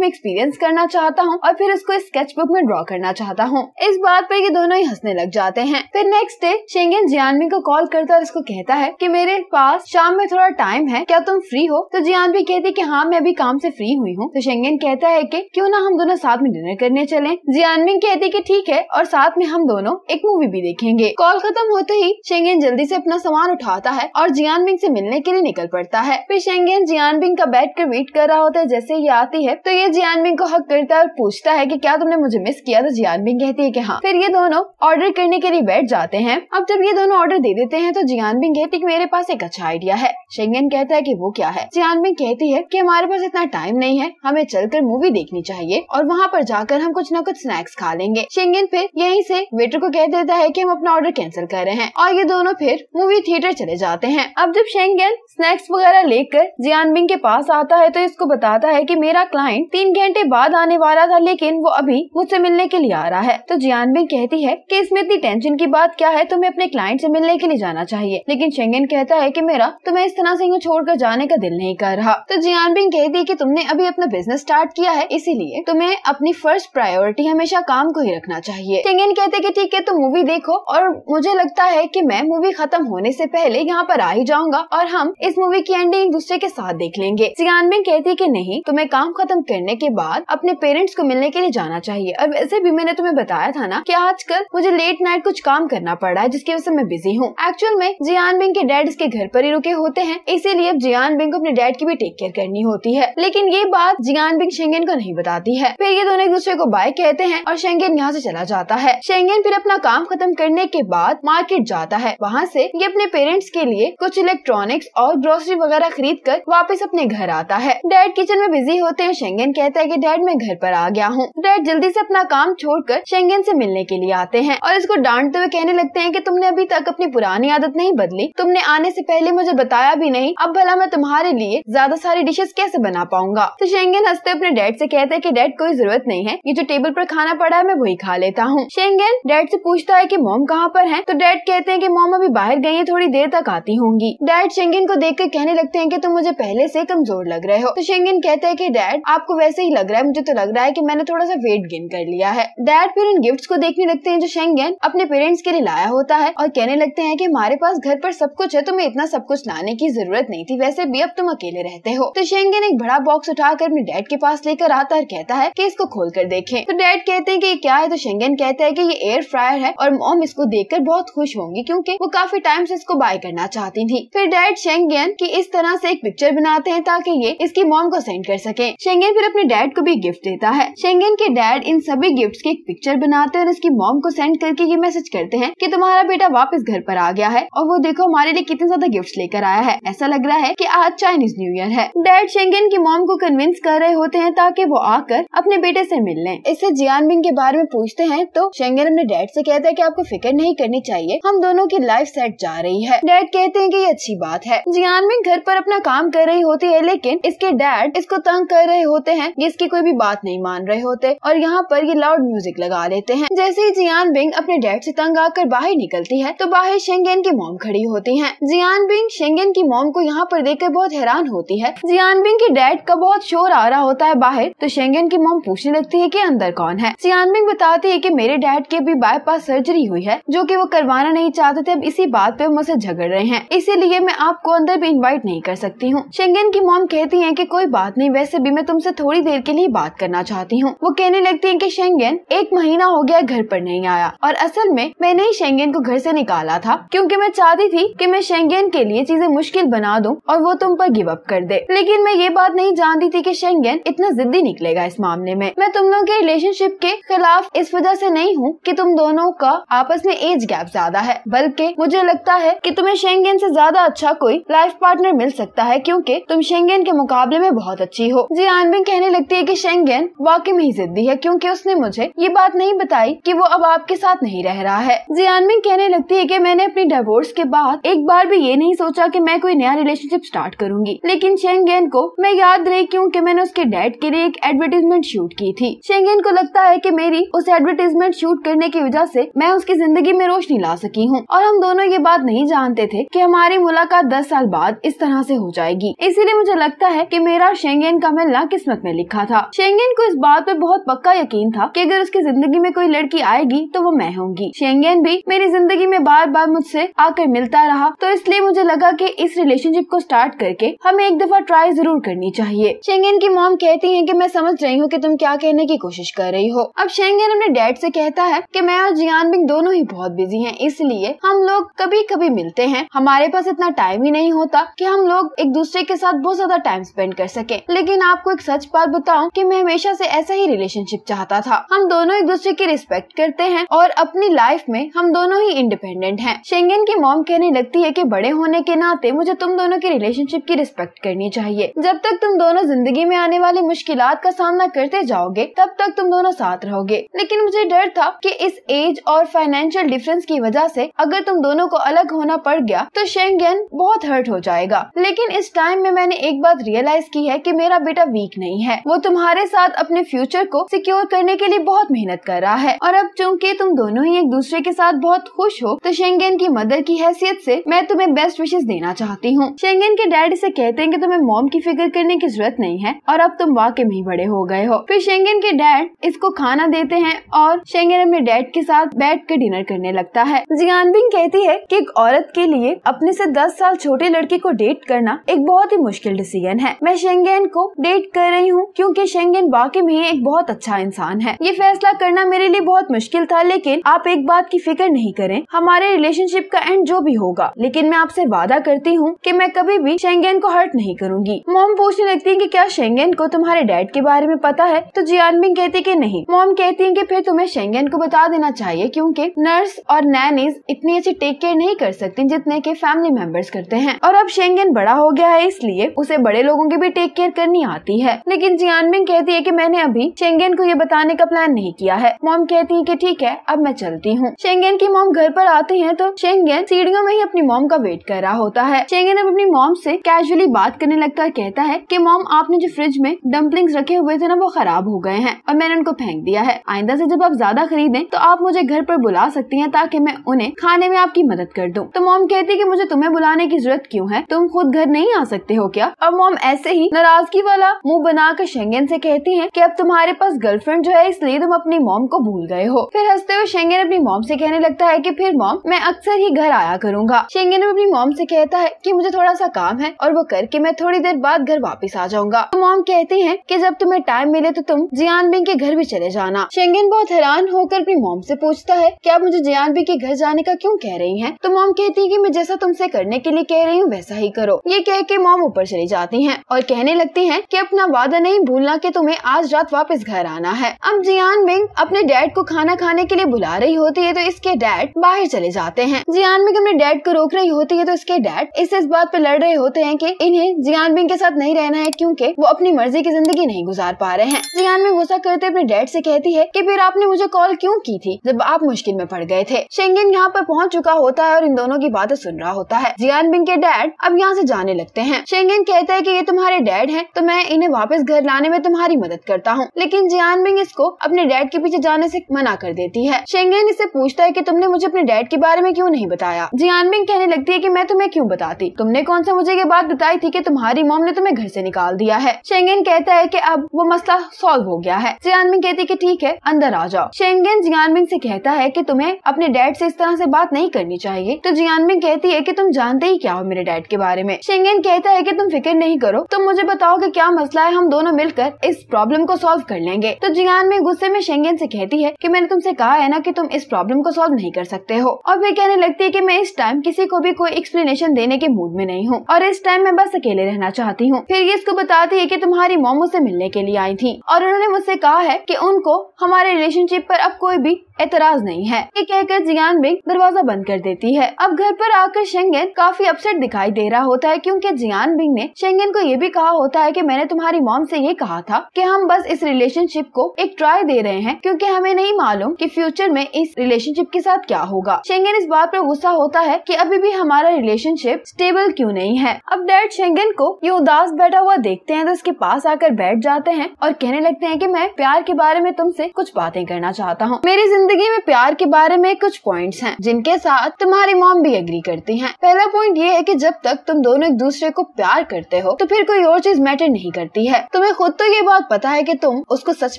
में एक्सपीरियंस करना चाहता हूँ और फिर उसको इस स्केच बुक में ड्रॉ करना चाहता हूँ इस बात पर ये दोनों ही हंसने लग जाते हैं फिर नेक्स्ट डे शेंगेन जियानबिंग को कॉल करता और उसको कहता है की मेरे पास शाम में थोड़ा टाइम है क्या तुम फ्री हो तो जियान भी कहती की हाँ मैं अभी काम ऐसी फ्री हुई हूँ तो शेंगेन कहता है की क्यूँ ना हम दोनों साथ में डिनर करने चले जियानबिंग कहती की ठीक है और साथ साथ में हम दोनों एक मूवी भी देखेंगे कॉल खत्म होते ही शेंगेन जल्दी से अपना सामान उठाता है और जियान बिंग से मिलने के लिए निकल पड़ता है फिर शेंगेन जियान बिंग का बैठ कर वेट कर रहा होता है जैसे ये आती है तो ये जियान बिंग को हक करता है और पूछता है की क्या तुमने मुझे मिस किया तो जियान बिंग कहती है की हाँ फिर ये दोनों ऑर्डर करने के लिए बैठ जाते हैं अब जब ये दोनों ऑर्डर दे देते हैं तो जियान बिंग कहती है मेरे पास एक अच्छा आइडिया है शेंगेन कहता है की वो क्या है जियान बिंग कहती है की हमारे पास इतना टाइम नहीं है हमें चलकर मूवी देखनी चाहिए और वहाँ पर जाकर हम कुछ न कुछ स्नैक्स खा लेंगे शेंगेन फिर यही यहीं से वेटर को कह देता है कि हम अपना ऑर्डर कैंसिल कर रहे हैं और ये दोनों फिर मूवी थिएटर चले जाते हैं अब जब शेंगेन स्नैक्स वगैरह लेकर जियानबिंग के पास आता है तो इसको बताता है कि मेरा क्लाइंट तीन घंटे बाद आने वाला था लेकिन वो अभी मुझसे मिलने के लिए आ रहा है तो जियानबिंग कहती है कि इसमें इतनी टेंशन की बात क्या है तुम्हें अपने क्लाइंट से मिलने के लिए जाना चाहिए लेकिन शेंगेन कहता है की मेरा तुम्हें इस तरह से यूँ कर जाने का दिल नहीं कर रहा तो जियानबिंग कहती है की तुमने अभी अपना बिजनेस स्टार्ट किया है इसीलिए तुम्हें अपनी फर्स्ट प्रायोरिटी हमेशा काम को ही रखना चाहिए शेंगेन कहते की ठीक है तुम मूवी देखो और मुझे लगता है की मैं मूवी खत्म होने ऐसी पहले यहाँ पर आ ही जाऊंगा और हम इस मूवी की एंडिंग एक दूसरे के साथ देख लेंगे सियान में कहती की नहीं तुम्हें काम खत्म करने के बाद अपने पेरेंट्स को मिलने के लिए जाना चाहिए और वैसे भी मैंने तुम्हें बताया था ना कि आजकल मुझे लेट नाइट कुछ काम करना पड़ रहा है जिसकी वजह से मैं बिजी हूँ एक्चुअल में जियान बिंग के डैड इसके घर पर ही रुके होते हैं इसीलिए अब जियान बिंग को अपने डैड की भी टेक केयर करनी होती है लेकिन ये बात जियान बिंग शेंगेन को नहीं बताती है फिर ये दोनों एक दूसरे को बाय कहते हैं और शेंगेन यहाँ से चला जाता है शेंगेन फिर अपना काम खत्म करने के बाद मार्केट जाता है वहाँ से ये अपने पेरेंट्स के लिए कुछ इलेक्ट्रॉनिक्स और और ग्रोसरी वगैरह खरीद कर वापिस अपने घर आता है डैड किचन में बिजी होते हुए शेंगेन कहता है कि डैड मैं घर पर आ गया हूँ डैड जल्दी से अपना काम छोड़कर शेंगेन से मिलने के लिए आते हैं और इसको डांटते हुए कहने लगते हैं कि तुमने अभी तक अपनी पुरानी आदत नहीं बदली तुमने आने से पहले मुझे बताया भी नहीं अब भला मैं तुम्हारे लिए ज्यादा सारी डिशेज कैसे बना पाऊंगा तो शेंगेन हंसते अपने डैड ऐसी कहते हैं की डैड कोई जरूरत नहीं है ये जो टेबल आरोप खाना पड़ा है मैं वही खा लेता हूँ शेंगेन डैड ऐसी पूछता है की मोम कहाँ पर है तो डैड कहते हैं की मोम अभी बाहर गयी है थोड़ी देर तक आती होंगी डैड शेंगेन को देखकर कहने लगते हैं कि तुम मुझे पहले से कमजोर लग रहे हो तो शेंगिन कहते हैं कि डैड आपको वैसे ही लग रहा है मुझे तो लग रहा है कि मैंने थोड़ा सा वेट गेन कर लिया है डैड फिर उन गिफ्ट को देखने लगते हैं जो शेंगन अपने पेरेंट्स के लिए लाया होता है और कहने लगते हैं की हमारे पास घर पर सब कुछ है तुम्हें इतना सब कुछ लाने की जरूरत नहीं थी वैसे भी अब तुम अकेले रहते हो तो शेंगन एक बड़ा बॉक्स कर अपने डैड के पास लेकर आता और कहता है की इसको खोल कर देखे तो डैड कहते हैं की क्या है तो शेंगन कहते हैं की ये एयर फ्रायर है और मॉम इसको देखकर बहुत खुश होंगी क्यूँकी वो काफी टाइम ऐसी इसको बाय करना चाहती थी फिर डैड शेंगन शेंगेन की इस तरह से एक पिक्चर बनाते हैं ताकि ये इसकी मॉम को सेंड कर सके शेंगेन फिर अपने डैड को भी गिफ्ट देता है शेंगेन के डैड इन सभी गिफ्ट की एक पिक्चर बनाते हैं और इसकी मॉम को सेंड करके ये मैसेज करते हैं की तुम्हारा बेटा वापस घर पर आ गया है और वो देखो हमारे लिए कितने ज्यादा गिफ्ट लेकर आया है ऐसा लग रहा है की आज चाइनीज न्यू ईयर है डैड शेंगेन की मॉम को कन्विंस कर रहे होते हैं ताकि वो आकर अपने बेटे ऐसी मिल लें इससे बिंग के बारे में पूछते हैं तो शेंगेन अपने डैड ऐसी कहते हैं की आपको फिक्र नहीं करनी चाहिए हम दोनों की लाइफ सेट जा रही है डैड कहते हैं की ये अच्छी बात है जियान घर पर अपना काम कर रही होती है लेकिन इसके डैड इसको तंग कर रहे होते हैं इसकी कोई भी बात नहीं मान रहे होते और यहाँ पर ये लाउड म्यूजिक लगा लेते हैं जैसे ही जियान बिंग अपने डैड से तंग आकर बाहर निकलती है तो बाहर शेंगेन की मोम खड़ी होती है जियान बिंग शेंगेन की मोम को यहाँ पर देखकर बहुत हैरान होती है जियान बिंग के डैड का बहुत शोर आ रहा होता है बाहर तो शेंगेन की मोम पूछने लगती है की अंदर कौन है जियान बिंग बताती है की मेरे डैड की भी बाईपास सर्जरी हुई है जो की वो करवाना नहीं चाहते थे अब इसी बात पे मुझसे झगड़ रहे हैं इसीलिए मैं आपको अंदर उसे भी इनवाइट नहीं कर सकती हूँ शेंगेन की मोम कहती है की कोई बात नहीं वैसे भी मैं तुमसे थोड़ी देर के लिए बात करना चाहती हूँ वो कहने लगती है की शेंगेन एक महीना हो गया घर पर नहीं आया और असल में मैंने ही शेंगेन को घर से निकाला था क्योंकि मैं चाहती थी कि मैं शेंगेन के लिए चीजें मुश्किल बना दूं और वो तुम पर गिव अप कर दे लेकिन मैं ये बात नहीं जानती थी कि शेंगेन इतना जिद्दी निकलेगा इस मामले में मैं तुम लोगों के रिलेशनशिप के खिलाफ इस वजह से नहीं हूँ कि तुम दोनों का आपस में एज गैप ज्यादा है बल्कि मुझे लगता है कि तुम्हें शेंगेन से ज्यादा अच्छा कोई लाइफ पार्टनर मिल सकता है क्योंकि तुम शेंगेन के मुकाबले में बहुत अच्छी हो जी आनबिन हाँ, कहने लगती है कि शेंगेन वाकई में ही जिद्दी है क्योंकि उसने मुझे ये बात नहीं बताई कि वो अब आपके साथ नहीं रह रहा है जी आनबिन हाँ, कहने लगती है कि मैंने अपनी डिवोर्स के बाद एक बार भी ये नहीं सोचा कि मैं कोई नया रिलेशनशिप स्टार्ट करूंगी लेकिन शेंगेन को मैं याद रही क्योंकि मैंने उसके डैड के लिए एक एडवर्टीजमेंट शूट की थी शेंगेन को लगता है कि मेरी उस एडवर्टीजमेंट शूट करने की वजह से मैं उसकी जिंदगी में रोशनी ला सकी हूँ और हम दोनों ये बात नहीं जानते थे कि हमारी मुलाकात दस साल साल बाद इस तरह से हो जाएगी इसीलिए मुझे लगता है कि मेरा शेंगेन का मिलना किस्मत में लिखा था शेंगेन को इस बात पर बहुत पक्का यकीन था कि अगर उसकी जिंदगी में कोई लड़की आएगी तो वो मैं होंगी शेंगेन भी मेरी जिंदगी में बार बार मुझसे आकर मिलता रहा तो इसलिए मुझे लगा कि इस रिलेशनशिप को स्टार्ट करके हमें एक दफा ट्राई जरूर करनी चाहिए शेंगेन की मॉम कहती है की मैं समझ रही हूँ की तुम क्या कहने की कोशिश कर रही हो अब शेंगेन अपने डैड ऐसी कहता है की मैं और जियान बिंग दोनों ही बहुत बिजी है इसलिए हम लोग कभी कभी मिलते हैं हमारे पास इतना टाइम ही नहीं होता कि हम लोग एक दूसरे के साथ बहुत ज्यादा टाइम स्पेंड कर सके लेकिन आपको एक सच बात बताऊं कि मैं हमेशा से ऐसा ही रिलेशनशिप चाहता था हम दोनों एक दूसरे की रिस्पेक्ट करते हैं और अपनी लाइफ में हम दोनों ही इंडिपेंडेंट हैं शेंगेन की मॉम कहने लगती है की बड़े होने के नाते मुझे तुम दोनों की रिलेशनशिप की रिस्पेक्ट करनी चाहिए जब तक तुम दोनों जिंदगी में आने वाली मुश्किल का सामना करते जाओगे तब तक तुम दोनों साथ रहोगे लेकिन मुझे डर था कि इस एज और फाइनेंशियल डिफरेंस की वजह से अगर तुम दोनों को अलग होना पड़ गया तो शेंगेन बहुत हर्ट परफेक्ट हो जाएगा लेकिन इस टाइम में मैंने एक बात रियलाइज की है कि मेरा बेटा वीक नहीं है वो तुम्हारे साथ अपने फ्यूचर को सिक्योर करने के लिए बहुत मेहनत कर रहा है और अब चूँकि तुम दोनों ही एक दूसरे के साथ बहुत खुश हो तो शेंगेन की मदर की हैसियत से मैं तुम्हें बेस्ट विशेष देना चाहती हूँ शेंगेन के डैड इसे कहते हैं कि तुम्हें मॉम की फिक्र करने की जरूरत नहीं है और अब तुम वाकई में ही बड़े हो गए हो फिर शेंगेन के डैड इसको खाना देते हैं और शेंगेन अपने डैड के साथ बैठ कर डिनर करने लगता है जियानबिंग कहती है की एक औरत के लिए अपने से दस साल छोटे लड़के को डेट करना एक बहुत ही मुश्किल डिसीजन है मैं शेंगेन को डेट कर रही हूँ क्योंकि शेंगेन वाकई में एक बहुत अच्छा इंसान है ये फैसला करना मेरे लिए बहुत मुश्किल था लेकिन आप एक बात की फिक्र नहीं करें हमारे रिलेशनशिप का एंड जो भी होगा लेकिन मैं आपसे वादा करती हूँ की मैं कभी भी शेंगेन को हर्ट नहीं करूँगी मोम पूछने लगती है की क्या शेंगेन को तुम्हारे डैड के बारे में पता है तो जियानबिंग कहती की नहीं मोम कहती है की फिर तुम्हें शेंगेन को बता देना चाहिए क्यूँकी नर्स और नैनीज इतनी अच्छी टेक केयर नहीं कर सकती जितने के फैमिली मेंबर्स करते हैं और अब शेंगेन बड़ा हो गया है इसलिए उसे बड़े लोगों की भी टेक केयर करनी आती है लेकिन जियानबिंग कहती है की मैंने अभी शेंगेन को ये बताने का प्लान नहीं किया है मोम कहती है की ठीक है अब मैं चलती हूँ शेंगेन की मोम घर पर आते हैं तो शेंगेन सीढ़ियों में ही अपनी मोम का वेट कर रहा होता है शेंगेन अब अपनी मोम से कैजुअली बात करने लगता है कहता है कि मोम आपने जो फ्रिज में डम्पलिंग रखे हुए थे ना वो खराब हो गए हैं और मैंने उनको फेंक दिया है आइंदा से जब आप ज्यादा खरीदे तो आप मुझे घर पर बुला सकती है ताकि मैं उन्हें खाने में आपकी मदद कर दूँ तो मोम कहती है की मुझे तुम्हें बुलाने की जरूरत क्यों है तुम खुद घर नहीं आ सकते हो क्या अब मोम ऐसे ही नाराजगी वाला मुंह बनाकर शेंगेन से कहती हैं कि अब तुम्हारे पास गर्लफ्रेंड जो है इसलिए तुम अपनी मोम को भूल गए हो फिर हंसते हुए शेंगेन अपनी मोम से कहने लगता है कि फिर मोम मैं अक्सर ही घर आया करूंगा शेंगेन अपनी मोम से कहता है कि मुझे थोड़ा सा काम है और वो करके मैं थोड़ी देर बाद घर वापस आ जाऊंगा तो मोम कहती है कि जब तुम्हें टाइम मिले तो तुम जियान बिंग के घर भी चले जाना शेंगेन बहुत हैरान होकर अपनी मोम से पूछता है कि आप मुझे जियान बिंग के घर जाने का क्यों कह रही है तो मोम कहती है की मैं जैसा तुमसे करने के लिए कह रही हूँ तुम वैसा ही करो ये कह के मॉम ऊपर चली जाती है और कहने लगती है की अपना वादा नहीं भूलना की तुम्हें आज रात वापस घर आना है अब जियान बिंग अपने डैड को खाना खाने के लिए बुला रही होती है तो इसके डैड बाहर चले जाते हैं जियान बिंग अपने डैड को रोक रही होती है तो इसके डैड इससे इस बात पर लड़ रहे होते हैं की इन्हें जियान बिंग के साथ नहीं रहना है क्यूँकी वो अपनी मर्जी की जिंदगी नहीं गुजार पा रहे हैं जियान बिंग गुस्सा करते अपने डैड ऐसी कहती है की फिर आपने मुझे कॉल क्यूँ की थी जब आप मुश्किल में पड़ गए थे शेंगन यहाँ पर पहुँच चुका होता है और इन दोनों की बातें सुन रहा होता है जियान बिंग के डैड अब यहाँ से जाने लगते हैं शेंगेन कहता है कि ये तुम्हारे डैड हैं तो मैं इन्हें वापस घर लाने में तुम्हारी मदद करता हूँ लेकिन जियान बिंग इसको अपने डैड के पीछे जाने से मना कर देती है शेंगेन इससे पूछता है कि तुमने मुझे अपने डैड के बारे में क्यों नहीं बताया जियान बिंग कहने लगती है कि मैं तुम्हें क्यों बताती तुमने कौन सा मुझे ये बात बताई थी कि तुम्हारी मोम ने तुम्हें घर से निकाल दिया है शेंगेन कहता है कि अब वो मसला सॉल्व हो गया है जियान बिंग कहती कि ठीक है अंदर आ जाओ शेंगेन जियान बिंग से कहता है कि तुम्हें अपने डैड से इस तरह से बात नहीं करनी चाहिए तो जियान बिंग कहती है कि तुम जानते ही क्या हो मेरे डैड के बारे में शेंगेन कहता है कि तुम फिक्र नहीं करो तुम मुझे बताओ कि क्या मसला है हम दोनों मिलकर इस प्रॉब्लम को सॉल्व कर लेंगे तो जियान में गुस्से में शेंगेन से कहती है कि मैंने तुमसे कहा है ना कि तुम इस प्रॉब्लम को सॉल्व नहीं कर सकते हो और वे कहने लगती है कि मैं इस टाइम किसी को भी कोई एक्सप्लेनेशन देने के मूड में नहीं हूँ और इस टाइम मैं बस अकेले रहना चाहती हूँ फिर ये इसको बताती है की तुम्हारी मोमो ऐसी मिलने के लिए आई थी और उन्होंने मुझसे कहा है की उनको हमारे रिलेशनशिप आरोप अब कोई भी एतराज नहीं है ये कहकर जियान बिंग दरवाजा बंद कर देती है अब घर पर आकर शेंगेन काफी अपसेट दिखाई दे रहा होता है क्योंकि जियान बिंग ने शेंगेन को ये भी कहा होता है कि मैंने तुम्हारी मॉम से ये कहा था कि हम बस इस रिलेशनशिप को एक ट्राई दे रहे हैं क्योंकि हमें नहीं मालूम कि फ्यूचर में इस रिलेशनशिप के साथ क्या होगा शेंगेन इस बात पर गुस्सा होता है कि अभी भी हमारा रिलेशनशिप स्टेबल क्यों नहीं है अब डैड शेंगेन को ये उदास बैठा हुआ देखते हैं तो उसके पास आकर बैठ जाते हैं और कहने लगते हैं कि मैं प्यार के बारे में तुमसे कुछ बातें करना चाहता हूँ मेरी जिंदगी में प्यार के बारे में कुछ पॉइंट्स हैं जिनके साथ तुम्हारी मॉम भी एग्री करती हैं पहला पॉइंट ये है कि जब तक तुम दोनों एक दूसरे को प्यार करते हो तो फिर कोई और चीज मैटर नहीं करती है तुम्हें खुद तो ये बात पता है की तुम उसको सच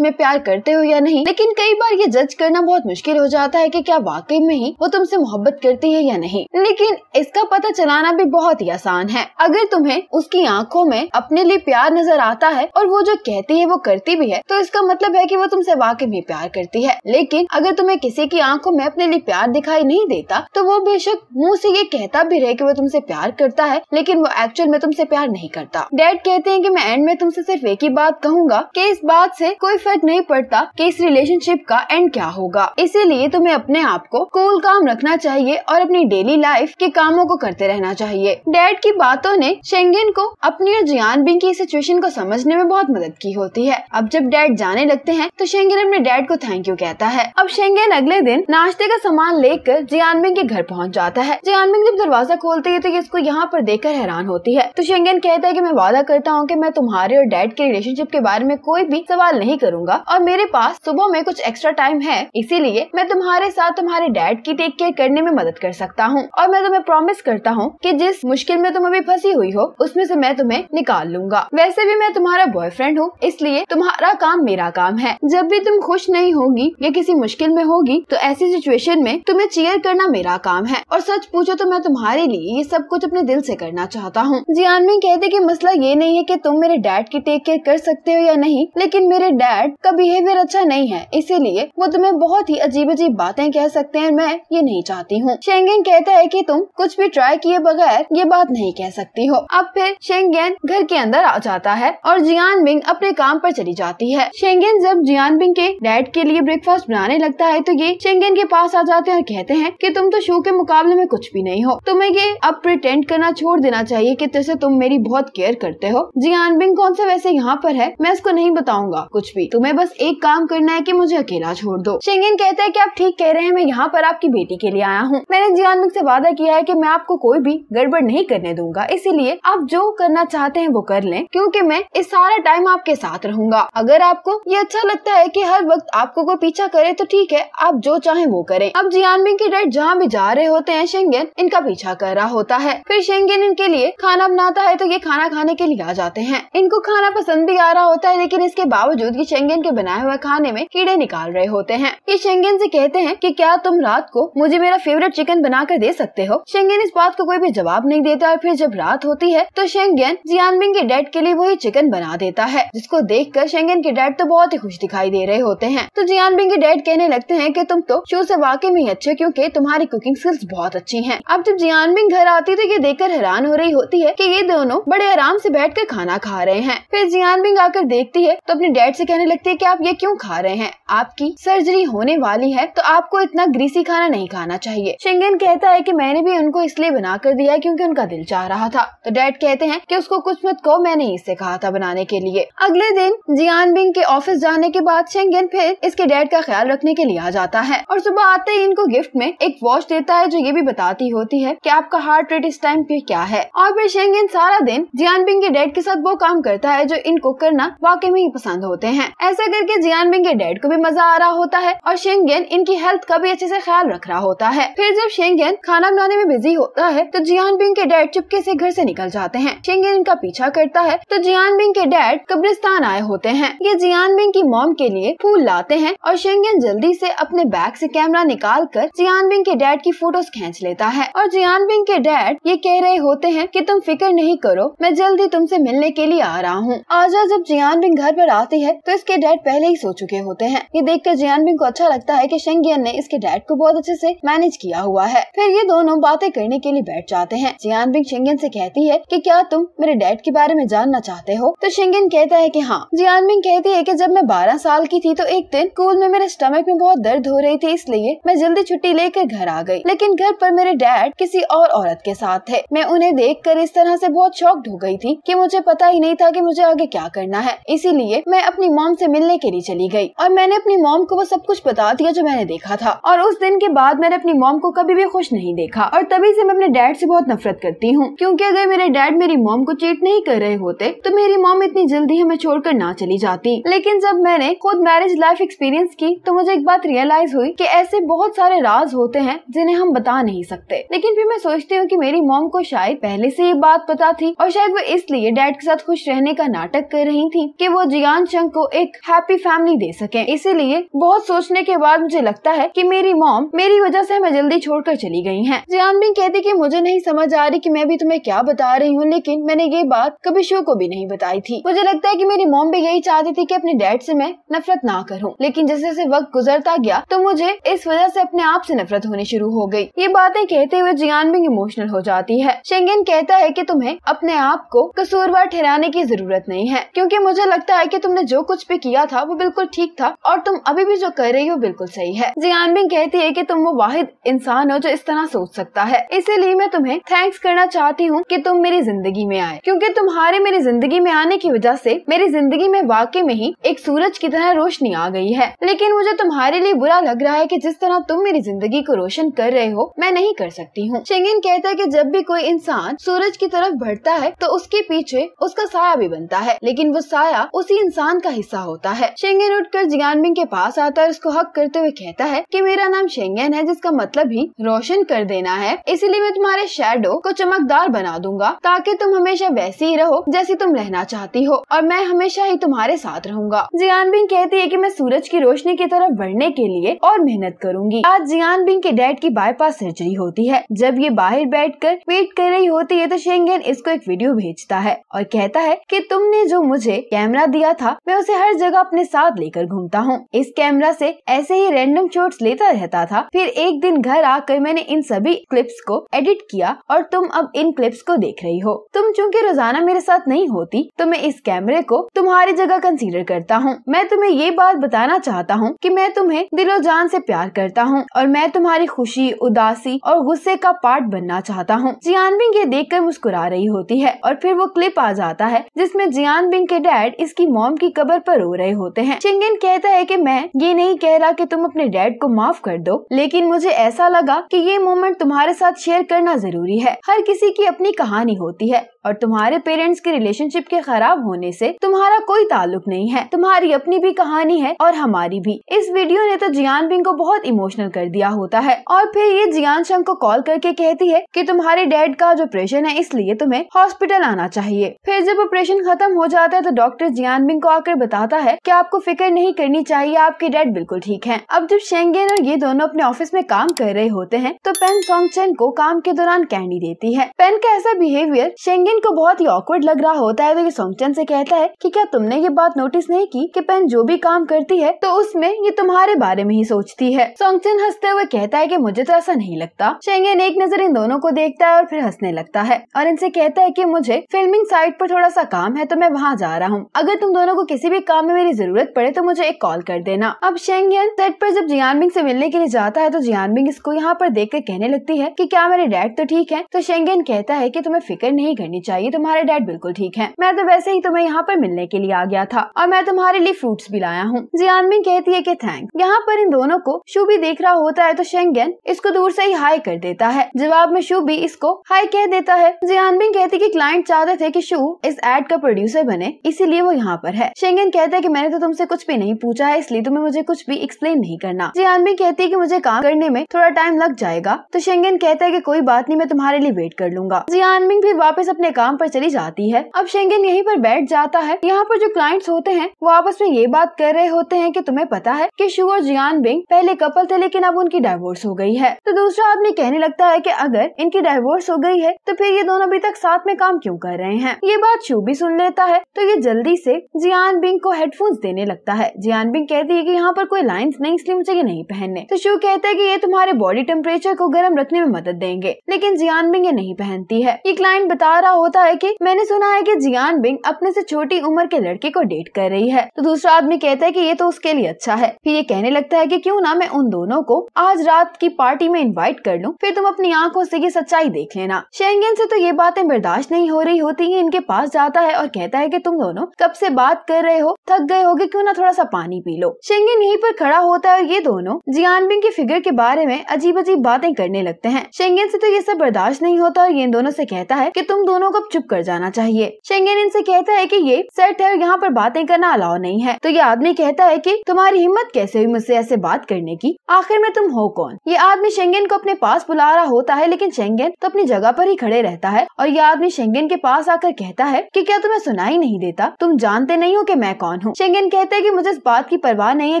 में प्यार करते हो या नहीं लेकिन कई बार ये जज करना बहुत मुश्किल हो जाता है की क्या वाकई में ही वो तुमसे मोहब्बत करती है या नहीं लेकिन इसका पता चलाना भी बहुत ही आसान है अगर तुम्हें उसकी आंखों में अपने लिए प्यार नजर आता है और वो जो कहती है वो करती भी है तो इसका मतलब है की वो तुमसे वाकई में प्यार करती है लेकिन अगर तुम्हें किसी की आंखों में अपने लिए प्यार दिखाई नहीं देता तो वो बेशक मुंह से ये कहता भी रहे कि वो तुमसे प्यार करता है लेकिन वो एक्चुअल में तुमसे प्यार नहीं करता डैड कहते हैं कि मैं एंड में तुमसे सिर्फ एक ही बात कहूंगा कि इस बात से कोई फर्क नहीं पड़ता कि इस रिलेशनशिप का एंड क्या होगा इसीलिए तुम्हें अपने आप को कूल काम रखना चाहिए और अपनी डेली लाइफ के कामों को करते रहना चाहिए डैड की बातों ने शेंगेन को अपनी और जियान बिंग की सिचुएशन को समझने में बहुत मदद की होती है अब जब डैड जाने लगते हैं तो शेंगेन अपने डैड को थैंक यू कहता है अब शेंगेन अगले दिन नाश्ते का सामान लेकर जियानमिंग के घर पहुंच जाता है जियानमिंग जब दरवाजा खोलती है तो ये इसको यहाँ पर देखकर हैरान होती है तो शेंगेन कहता है कि मैं वादा करता हूँ कि मैं तुम्हारे और डैड के रिलेशनशिप के बारे में कोई भी सवाल नहीं करूंगा और मेरे पास सुबह में कुछ एक्स्ट्रा टाइम है इसीलिए मैं तुम्हारे साथ तुम्हारे डैड की टेक केयर करने में मदद कर सकता हूँ और मैं तुम्हें प्रॉमिस करता हूँ की जिस मुश्किल में तुम अभी फंसी हुई हो उसमें से मैं तुम्हें निकाल लूंगा वैसे भी मैं तुम्हारा बॉयफ्रेंड हूँ इसलिए तुम्हारा काम मेरा काम है जब भी तुम खुश नहीं होगी या किसी मुश्किल में होगी तो ऐसी सिचुएशन में तुम्हें चेयर करना मेरा काम है और सच पूछो तो मैं तुम्हारे लिए ये सब कुछ अपने दिल से करना चाहता हूँ जियानमिन कहते कि मसला ये नहीं है कि तुम मेरे डैड की टेक केयर कर सकते हो या नहीं लेकिन मेरे डैड का बिहेवियर अच्छा नहीं है इसीलिए वो तुम्हें बहुत ही अजीब अजीब बातें कह सकते हैं मैं ये नहीं चाहती हूँ शेंगेन कहता है की तुम कुछ भी ट्राई किए बगैर ये बात नहीं कह सकती हो अब फिर शेंगेन घर के अंदर आ जाता है और जियान बिंग अपने काम पर चली जाती है शेंगेन जब जियान बिंग के डैड के लिए ब्रेकफास्ट बनाने लगता रहता है तो ये चेंगेन के पास आ जाते हैं और कहते हैं कि तुम तो शो के मुकाबले में कुछ भी नहीं हो तुम्हें ये अब प्रिटेंड करना छोड़ देना चाहिए कि जैसे तुम मेरी बहुत केयर करते हो जियान बिंग कौन सा वैसे यहाँ पर है मैं उसको नहीं बताऊंगा कुछ भी तुम्हें बस एक काम करना है की मुझे अकेला छोड़ दो चेंगेन कहते हैं की आप ठीक कह रहे हैं मैं यहाँ पर आपकी बेटी के लिए आया हूँ मैंने जियान बिंग ऐसी वादा किया है की मैं आपको कोई भी गड़बड़ नहीं करने दूंगा इसीलिए आप जो करना चाहते हैं वो कर लें क्योंकि मैं इस सारा टाइम आपके साथ रहूंगा अगर आपको ये अच्छा लगता है कि हर वक्त आपको कोई पीछा करे तो ठीक है आप जो चाहे वो करें अब जियानबिंग के डेट जहाँ भी जा रहे होते हैं शेंगेन इनका पीछा कर रहा होता है फिर शेंगेन इनके लिए खाना बनाता है तो ये खाना खाने के लिए आ जाते हैं इनको खाना पसंद भी आ रहा होता है लेकिन इसके बावजूद ये शेंगेन के बनाए हुए खाने में कीड़े निकाल रहे होते हैं ये शेंगेन ऐसी कहते हैं की क्या तुम रात को मुझे मेरा फेवरेट चिकन बना कर दे सकते हो शेंगेन इस बात को कोई भी जवाब नहीं देता और फिर जब रात होती है तो शेंगेन जियानबिंग के डेट के लिए वही चिकन बना देता है जिसको देख कर के डैड तो बहुत ही खुश दिखाई दे रहे होते हैं तो जियानबिंग के डैड कहने लगते कहते हैं कि तुम तो शो से वाकई में अच्छे क्योंकि तुम्हारी कुकिंग स्किल्स बहुत अच्छी हैं। अब जब जियान बिंग घर आती तो ये देखकर हैरान हो रही होती है कि ये दोनों बड़े आराम से बैठकर खाना खा रहे हैं फिर जियान बिंग आकर देखती है तो अपने डैड से कहने लगती है कि आप ये क्यों खा रहे हैं आपकी सर्जरी होने वाली है तो आपको इतना ग्रीसी खाना नहीं खाना चाहिए शिंगन कहता है की मैंने भी उनको इसलिए बना कर दिया क्यूँकी उनका दिल चाह रहा था तो डैड कहते हैं की उसको कुछ मत कहो मैंने इससे कहा था बनाने के लिए अगले दिन जियान बिंग के ऑफिस जाने के बाद शेंगन फिर इसके डैड का ख्याल रखने के लिए लिया जाता है और सुबह आते ही इनको गिफ्ट में एक वॉच देता है जो ये भी बताती होती है की आपका हार्ट रेट इस टाइम पे क्या है और फिर शेंगेन सारा दिन जियान बिंग के डैड के साथ वो काम करता है जो इनको करना वाकई में ही पसंद होते हैं ऐसा करके जियानबिंग के डैड को भी मजा आ रहा होता है और शेंगेन इनकी हेल्थ का भी अच्छे से ख्याल रख रहा होता है फिर जब शेंगेन खाना बनाने में बिजी होता है तो जियान बिंग के डैड चुपके से घर से निकल जाते हैं शेंगेन इनका पीछा करता है तो जियान बिंग के डैड कब्रिस्तान आए होते हैं ये जियान बिंग की मॉम के लिए फूल लाते हैं और शेंगेन जल्दी गलती से अपने बैग से कैमरा निकाल कर जियान बिंग के डैड की फोटोज खींच लेता है और जियान बिंग के डैड ये कह रहे होते हैं कि तुम फिक्र नहीं करो मैं जल्दी तुमसे मिलने के लिए आ रहा हूँ आजा जब जियान बिंग घर पर आती है तो इसके डैड पहले ही सो चुके होते हैं ये देख कर जियान बिंग को अच्छा लगता है की शेंगियन ने इसके डैड को बहुत अच्छे से मैनेज किया हुआ है फिर ये दोनों बातें करने के लिए बैठ जाते हैं जियान बिंग शेंगियन से कहती है की क्या तुम मेरे डैड के बारे में जानना चाहते हो तो शेंगियन कहता है की हाँ जियान बिंग कहती है की जब मैं बारह साल की थी तो एक दिन स्कूल में मेरे स्टमक में बहुत दर्द हो रही थी इसलिए मैं जल्दी छुट्टी लेकर घर आ गई लेकिन घर पर मेरे डैड किसी और औरत के साथ थे मैं उन्हें देखकर इस तरह से बहुत शॉक्ड हो गई थी कि मुझे पता ही नहीं था कि मुझे आगे क्या करना है इसीलिए मैं अपनी मॉम से मिलने के लिए चली गई और मैंने अपनी मॉम को वो सब कुछ बता दिया जो मैंने देखा था और उस दिन के बाद मैंने अपनी मॉम को कभी भी खुश नहीं देखा और तभी से मैं अपने डैड से बहुत नफरत करती हूँ क्योंकि अगर मेरे डैड मेरी मॉम को चीट नहीं कर रहे होते तो मेरी मॉम इतनी जल्दी हमें छोड़कर ना चली जाती लेकिन जब मैंने खुद मैरिज लाइफ एक्सपीरियंस की तो मुझे एक बात बात रियलाइज हुई कि ऐसे बहुत सारे राज होते हैं जिन्हें हम बता नहीं सकते लेकिन फिर मैं सोचती हूँ कि मेरी मॉम को शायद पहले से ये बात पता थी और शायद वो इसलिए डैड के साथ खुश रहने का नाटक कर रही थी कि वो जियान शंक को एक हैप्पी फैमिली दे सके इसीलिए बहुत सोचने के बाद मुझे लगता है की मेरी मॉम मेरी वजह ऐसी मैं जल्दी छोड़ चली गयी है जियान भी कहती की मुझे नहीं समझ आ रही की मैं भी तुम्हें क्या बता रही हूँ लेकिन मैंने ये बात कभी शो को भी नहीं बताई थी मुझे लगता है की मेरी मॉम भी यही चाहती थी की अपने डैड ऐसी मैं नफरत ना करूँ लेकिन जैसे जैसे वक्त गुजर करता गया तो मुझे इस वजह से अपने आप से नफरत होनी शुरू हो गई ये बातें कहते हुए जियानबिंग इमोशनल हो जाती है शेंगेन कहता है कि तुम्हें अपने आप को कसूरवार ठहराने की जरूरत नहीं है क्योंकि मुझे लगता है कि तुमने जो कुछ भी किया था वो बिल्कुल ठीक था और तुम अभी भी जो कर रही हो बिल्कुल सही है जियानबिंग कहती है कि तुम वो वाहिद इंसान हो जो इस तरह सोच सकता है इसीलिए मैं तुम्हें थैंक्स करना चाहती हूँ कि तुम मेरी जिंदगी में आए क्योंकि तुम्हारे मेरी जिंदगी में आने की वजह से मेरी जिंदगी में वाकई में ही एक सूरज की तरह रोशनी आ गई है लेकिन मुझे तुम्हारे मेरे लिए बुरा लग रहा है कि जिस तरह तुम मेरी जिंदगी को रोशन कर रहे हो मैं नहीं कर सकती हूँ शेंगिन कहता है कि जब भी कोई इंसान सूरज की तरफ बढ़ता है तो उसके पीछे उसका साया भी बनता है लेकिन वो साया उसी इंसान का हिस्सा होता है उठ कर जिगानबिंग के पास आता है और उसको हक करते हुए कहता है की मेरा नाम शेंगेन है जिसका मतलब ही रोशन कर देना है इसीलिए मैं तुम्हारे शेडो को चमकदार बना दूंगा ताकि तुम हमेशा वैसी ही रहो जैसी तुम रहना चाहती हो और मैं हमेशा ही तुम्हारे साथ रहूंगा जिगानबिंग कहती है की मैं सूरज की रोशनी की तरफ बढ़ने करने के लिए और मेहनत करूंगी आज जियान बिंग के डैड की बाईपास सर्जरी होती है जब ये बाहर बैठकर वेट कर रही होती है तो शेंगेन इसको एक वीडियो भेजता है और कहता है कि तुमने जो मुझे कैमरा दिया था मैं उसे हर जगह अपने साथ लेकर घूमता हूँ इस कैमरा से ऐसे ही रैंडम शॉट्स लेता रहता था फिर एक दिन घर आकर मैंने इन सभी क्लिप्स को एडिट किया और तुम अब इन क्लिप्स को देख रही हो तुम चूँकि रोजाना मेरे साथ नहीं होती तो मैं इस कैमरे को तुम्हारी जगह कंसीडर करता हूँ मैं तुम्हें ये बात बताना चाहता हूँ की मैं तुम्हें तुम्हें दिलो जान से प्यार करता हूँ और मैं तुम्हारी खुशी उदासी और गुस्से का पार्ट बनना चाहता हूँ जियान बिंग ये देख कर मुस्कुरा रही होती है और फिर वो क्लिप आ जाता है जिसमे जियान बिंग के डैड इसकी मोम की कबर आरोप रो रहे होते हैं चिंगन कहता है की मैं ये नहीं कह रहा की तुम अपने डैड को माफ कर दो लेकिन मुझे ऐसा लगा की ये मोमेंट तुम्हारे साथ शेयर करना जरूरी है हर किसी की अपनी कहानी होती है और तुम्हारे पेरेंट्स के रिलेशनशिप के खराब होने से तुम्हारा कोई ताल्लुक नहीं है तुम्हारी अपनी भी कहानी है और हमारी भी इस वीडियो उन्होंने ने तो जियान बिंग को बहुत इमोशनल कर दिया होता है और फिर ये जियान शंग को कॉल करके कहती है कि तुम्हारे डैड का जो ऑपरेशन है इसलिए तुम्हें हॉस्पिटल आना चाहिए फिर जब ऑपरेशन खत्म हो जाता है तो डॉक्टर जियान बिंग को आकर बताता है की आपको फिक्र नहीं करनी चाहिए आपके डैड बिल्कुल ठीक है अब जब शेंगेन और ये दोनों अपने ऑफिस में काम कर रहे होते हैं तो पेन सॉन्ग चेन को काम के दौरान कैंडी देती है पेन का ऐसा बिहेवियर शेंगेन को बहुत ही ऑकवर्ड लग रहा होता है तो ये चेन से कहता है कि क्या तुमने ये बात नोटिस नहीं की कि पेन जो भी काम करती है तो उसमें ये तुम्हारे तुम्हारे बारे में ही सोचती है सोंगचिन हंसते हुए कहता है की मुझे तो ऐसा नहीं लगता शेंगेन एक नजर इन दोनों को देखता है और फिर हंसने लगता है और इनसे कहता है की मुझे फिल्मिंग साइट पर थोड़ा सा काम है तो मैं वहाँ जा रहा हूँ अगर तुम दोनों को किसी भी काम में मेरी जरूरत पड़े तो मुझे एक कॉल कर देना अब शेंगेन सेट पर जब जियानबिंग ऐसी मिलने के लिए जाता है तो जियानबिंग इसको यहाँ पर देख कर कहने लगती है की क्या मेरे डैड तो ठीक है तो शेंगेन कहता है की तुम्हें फिक्र नहीं करनी चाहिए तुम्हारे डैड बिल्कुल ठीक है मैं तो वैसे ही तुम्हें यहाँ पर मिलने के लिए आ गया था और मैं तुम्हारे लिए फ्रूट्स भी लाया हूँ जियानबिंग कहती है की थैंक यहाँ पर इन दोनों को शू भी देख रहा होता है तो शेंगेन इसको दूर से ही हाई कर देता है जवाब में शू भी इसको हाई कह देता है जियानबिन कहती कि क्लाइंट चाहते थे कि शू इस एड का प्रोड्यूसर बने इसीलिए वो यहाँ पर है शेंगेन कहते हैं कि मैंने तो तुमसे कुछ भी नहीं पूछा है इसलिए तुम्हें मुझे कुछ भी एक्सप्लेन नहीं करना जियानबिन कहती है की मुझे काम करने में थोड़ा टाइम लग जाएगा तो शेंगेन कहता है की कोई बात नहीं मैं तुम्हारे लिए वेट कर लूंगा जियानबिन फिर वापस अपने काम पर चली जाती है अब शेंगेन यहीं पर बैठ जाता है यहाँ पर जो क्लाइंट्स होते हैं वो आपस में ये बात कर रहे होते हैं कि तुम्हें पता है कि शू शिव और जियान बिंग पहले कपल थे लेकिन अब उनकी डाइवोर्स हो गई है तो दूसरा आदमी कहने लगता है कि अगर इनकी डाइवोर्स हो गई है तो फिर ये दोनों अभी तक साथ में काम क्यों कर रहे हैं ये बात शिव भी सुन लेता है तो ये जल्दी से जियान बिंग को हेडफोन्स देने लगता है जियान बिंग कहती है की यहाँ पर कोई लाइन नहीं इसलिए मुझे ये नहीं पहनने तो शू कहते हैं की ये तुम्हारे बॉडी टेम्परेचर को गर्म रखने में मदद देंगे लेकिन जियान बिंग ये नहीं पहनती है ये क्लाइंट बता रहा होता है की मैंने सुना है की जियान बिंग अपने ऐसी छोटी उम्र के लड़के को डेट कर रही है तो दूसरा आदमी कहता है की ये तो उसके लिए अच्छा है फिर ये कहने लगता है कि क्यों ना मैं उन दोनों को आज रात की पार्टी में इनवाइट कर लूं फिर तुम अपनी आंखों से ये सच्चाई देख लेना शेंगेन से तो ये बातें बर्दाश्त नहीं हो रही होती है इनके पास जाता है और कहता है कि तुम दोनों कब से बात कर रहे हो थक गए होगे क्यों ना थोड़ा सा पानी पी लो शेंगेन यहीं पर खड़ा होता है और ये दोनों जियानबिन की फिगर के बारे में अजीब अजीब बातें करने लगते हैं शेंगेन से तो ये सब बर्दाश्त नहीं होता और ये दोनों से कहता है कि तुम दोनों को चुप कर जाना चाहिए शेंगेन इनसे कहता है कि ये सेट है और यहाँ पर बातें करना अलाव नहीं है तो ये आदमी कहता है कि तुम्हारी हिम्मत कैसे हुई मुझसे ऐसे बात करने की आखिर में तुम हो कौन ये आदमी शेंगेन को अपने पास बुला रहा होता है लेकिन शेंगेन तो अपनी जगह पर ही खड़े रहता है और ये आदमी शेंगेन के पास आकर कहता है कि क्या तुम्हें सुनाई नहीं देता तुम जानते नहीं हो कि मैं कौन हूँ शेंगेन कहते हैं कि मुझे इस बात की परवाह नहीं है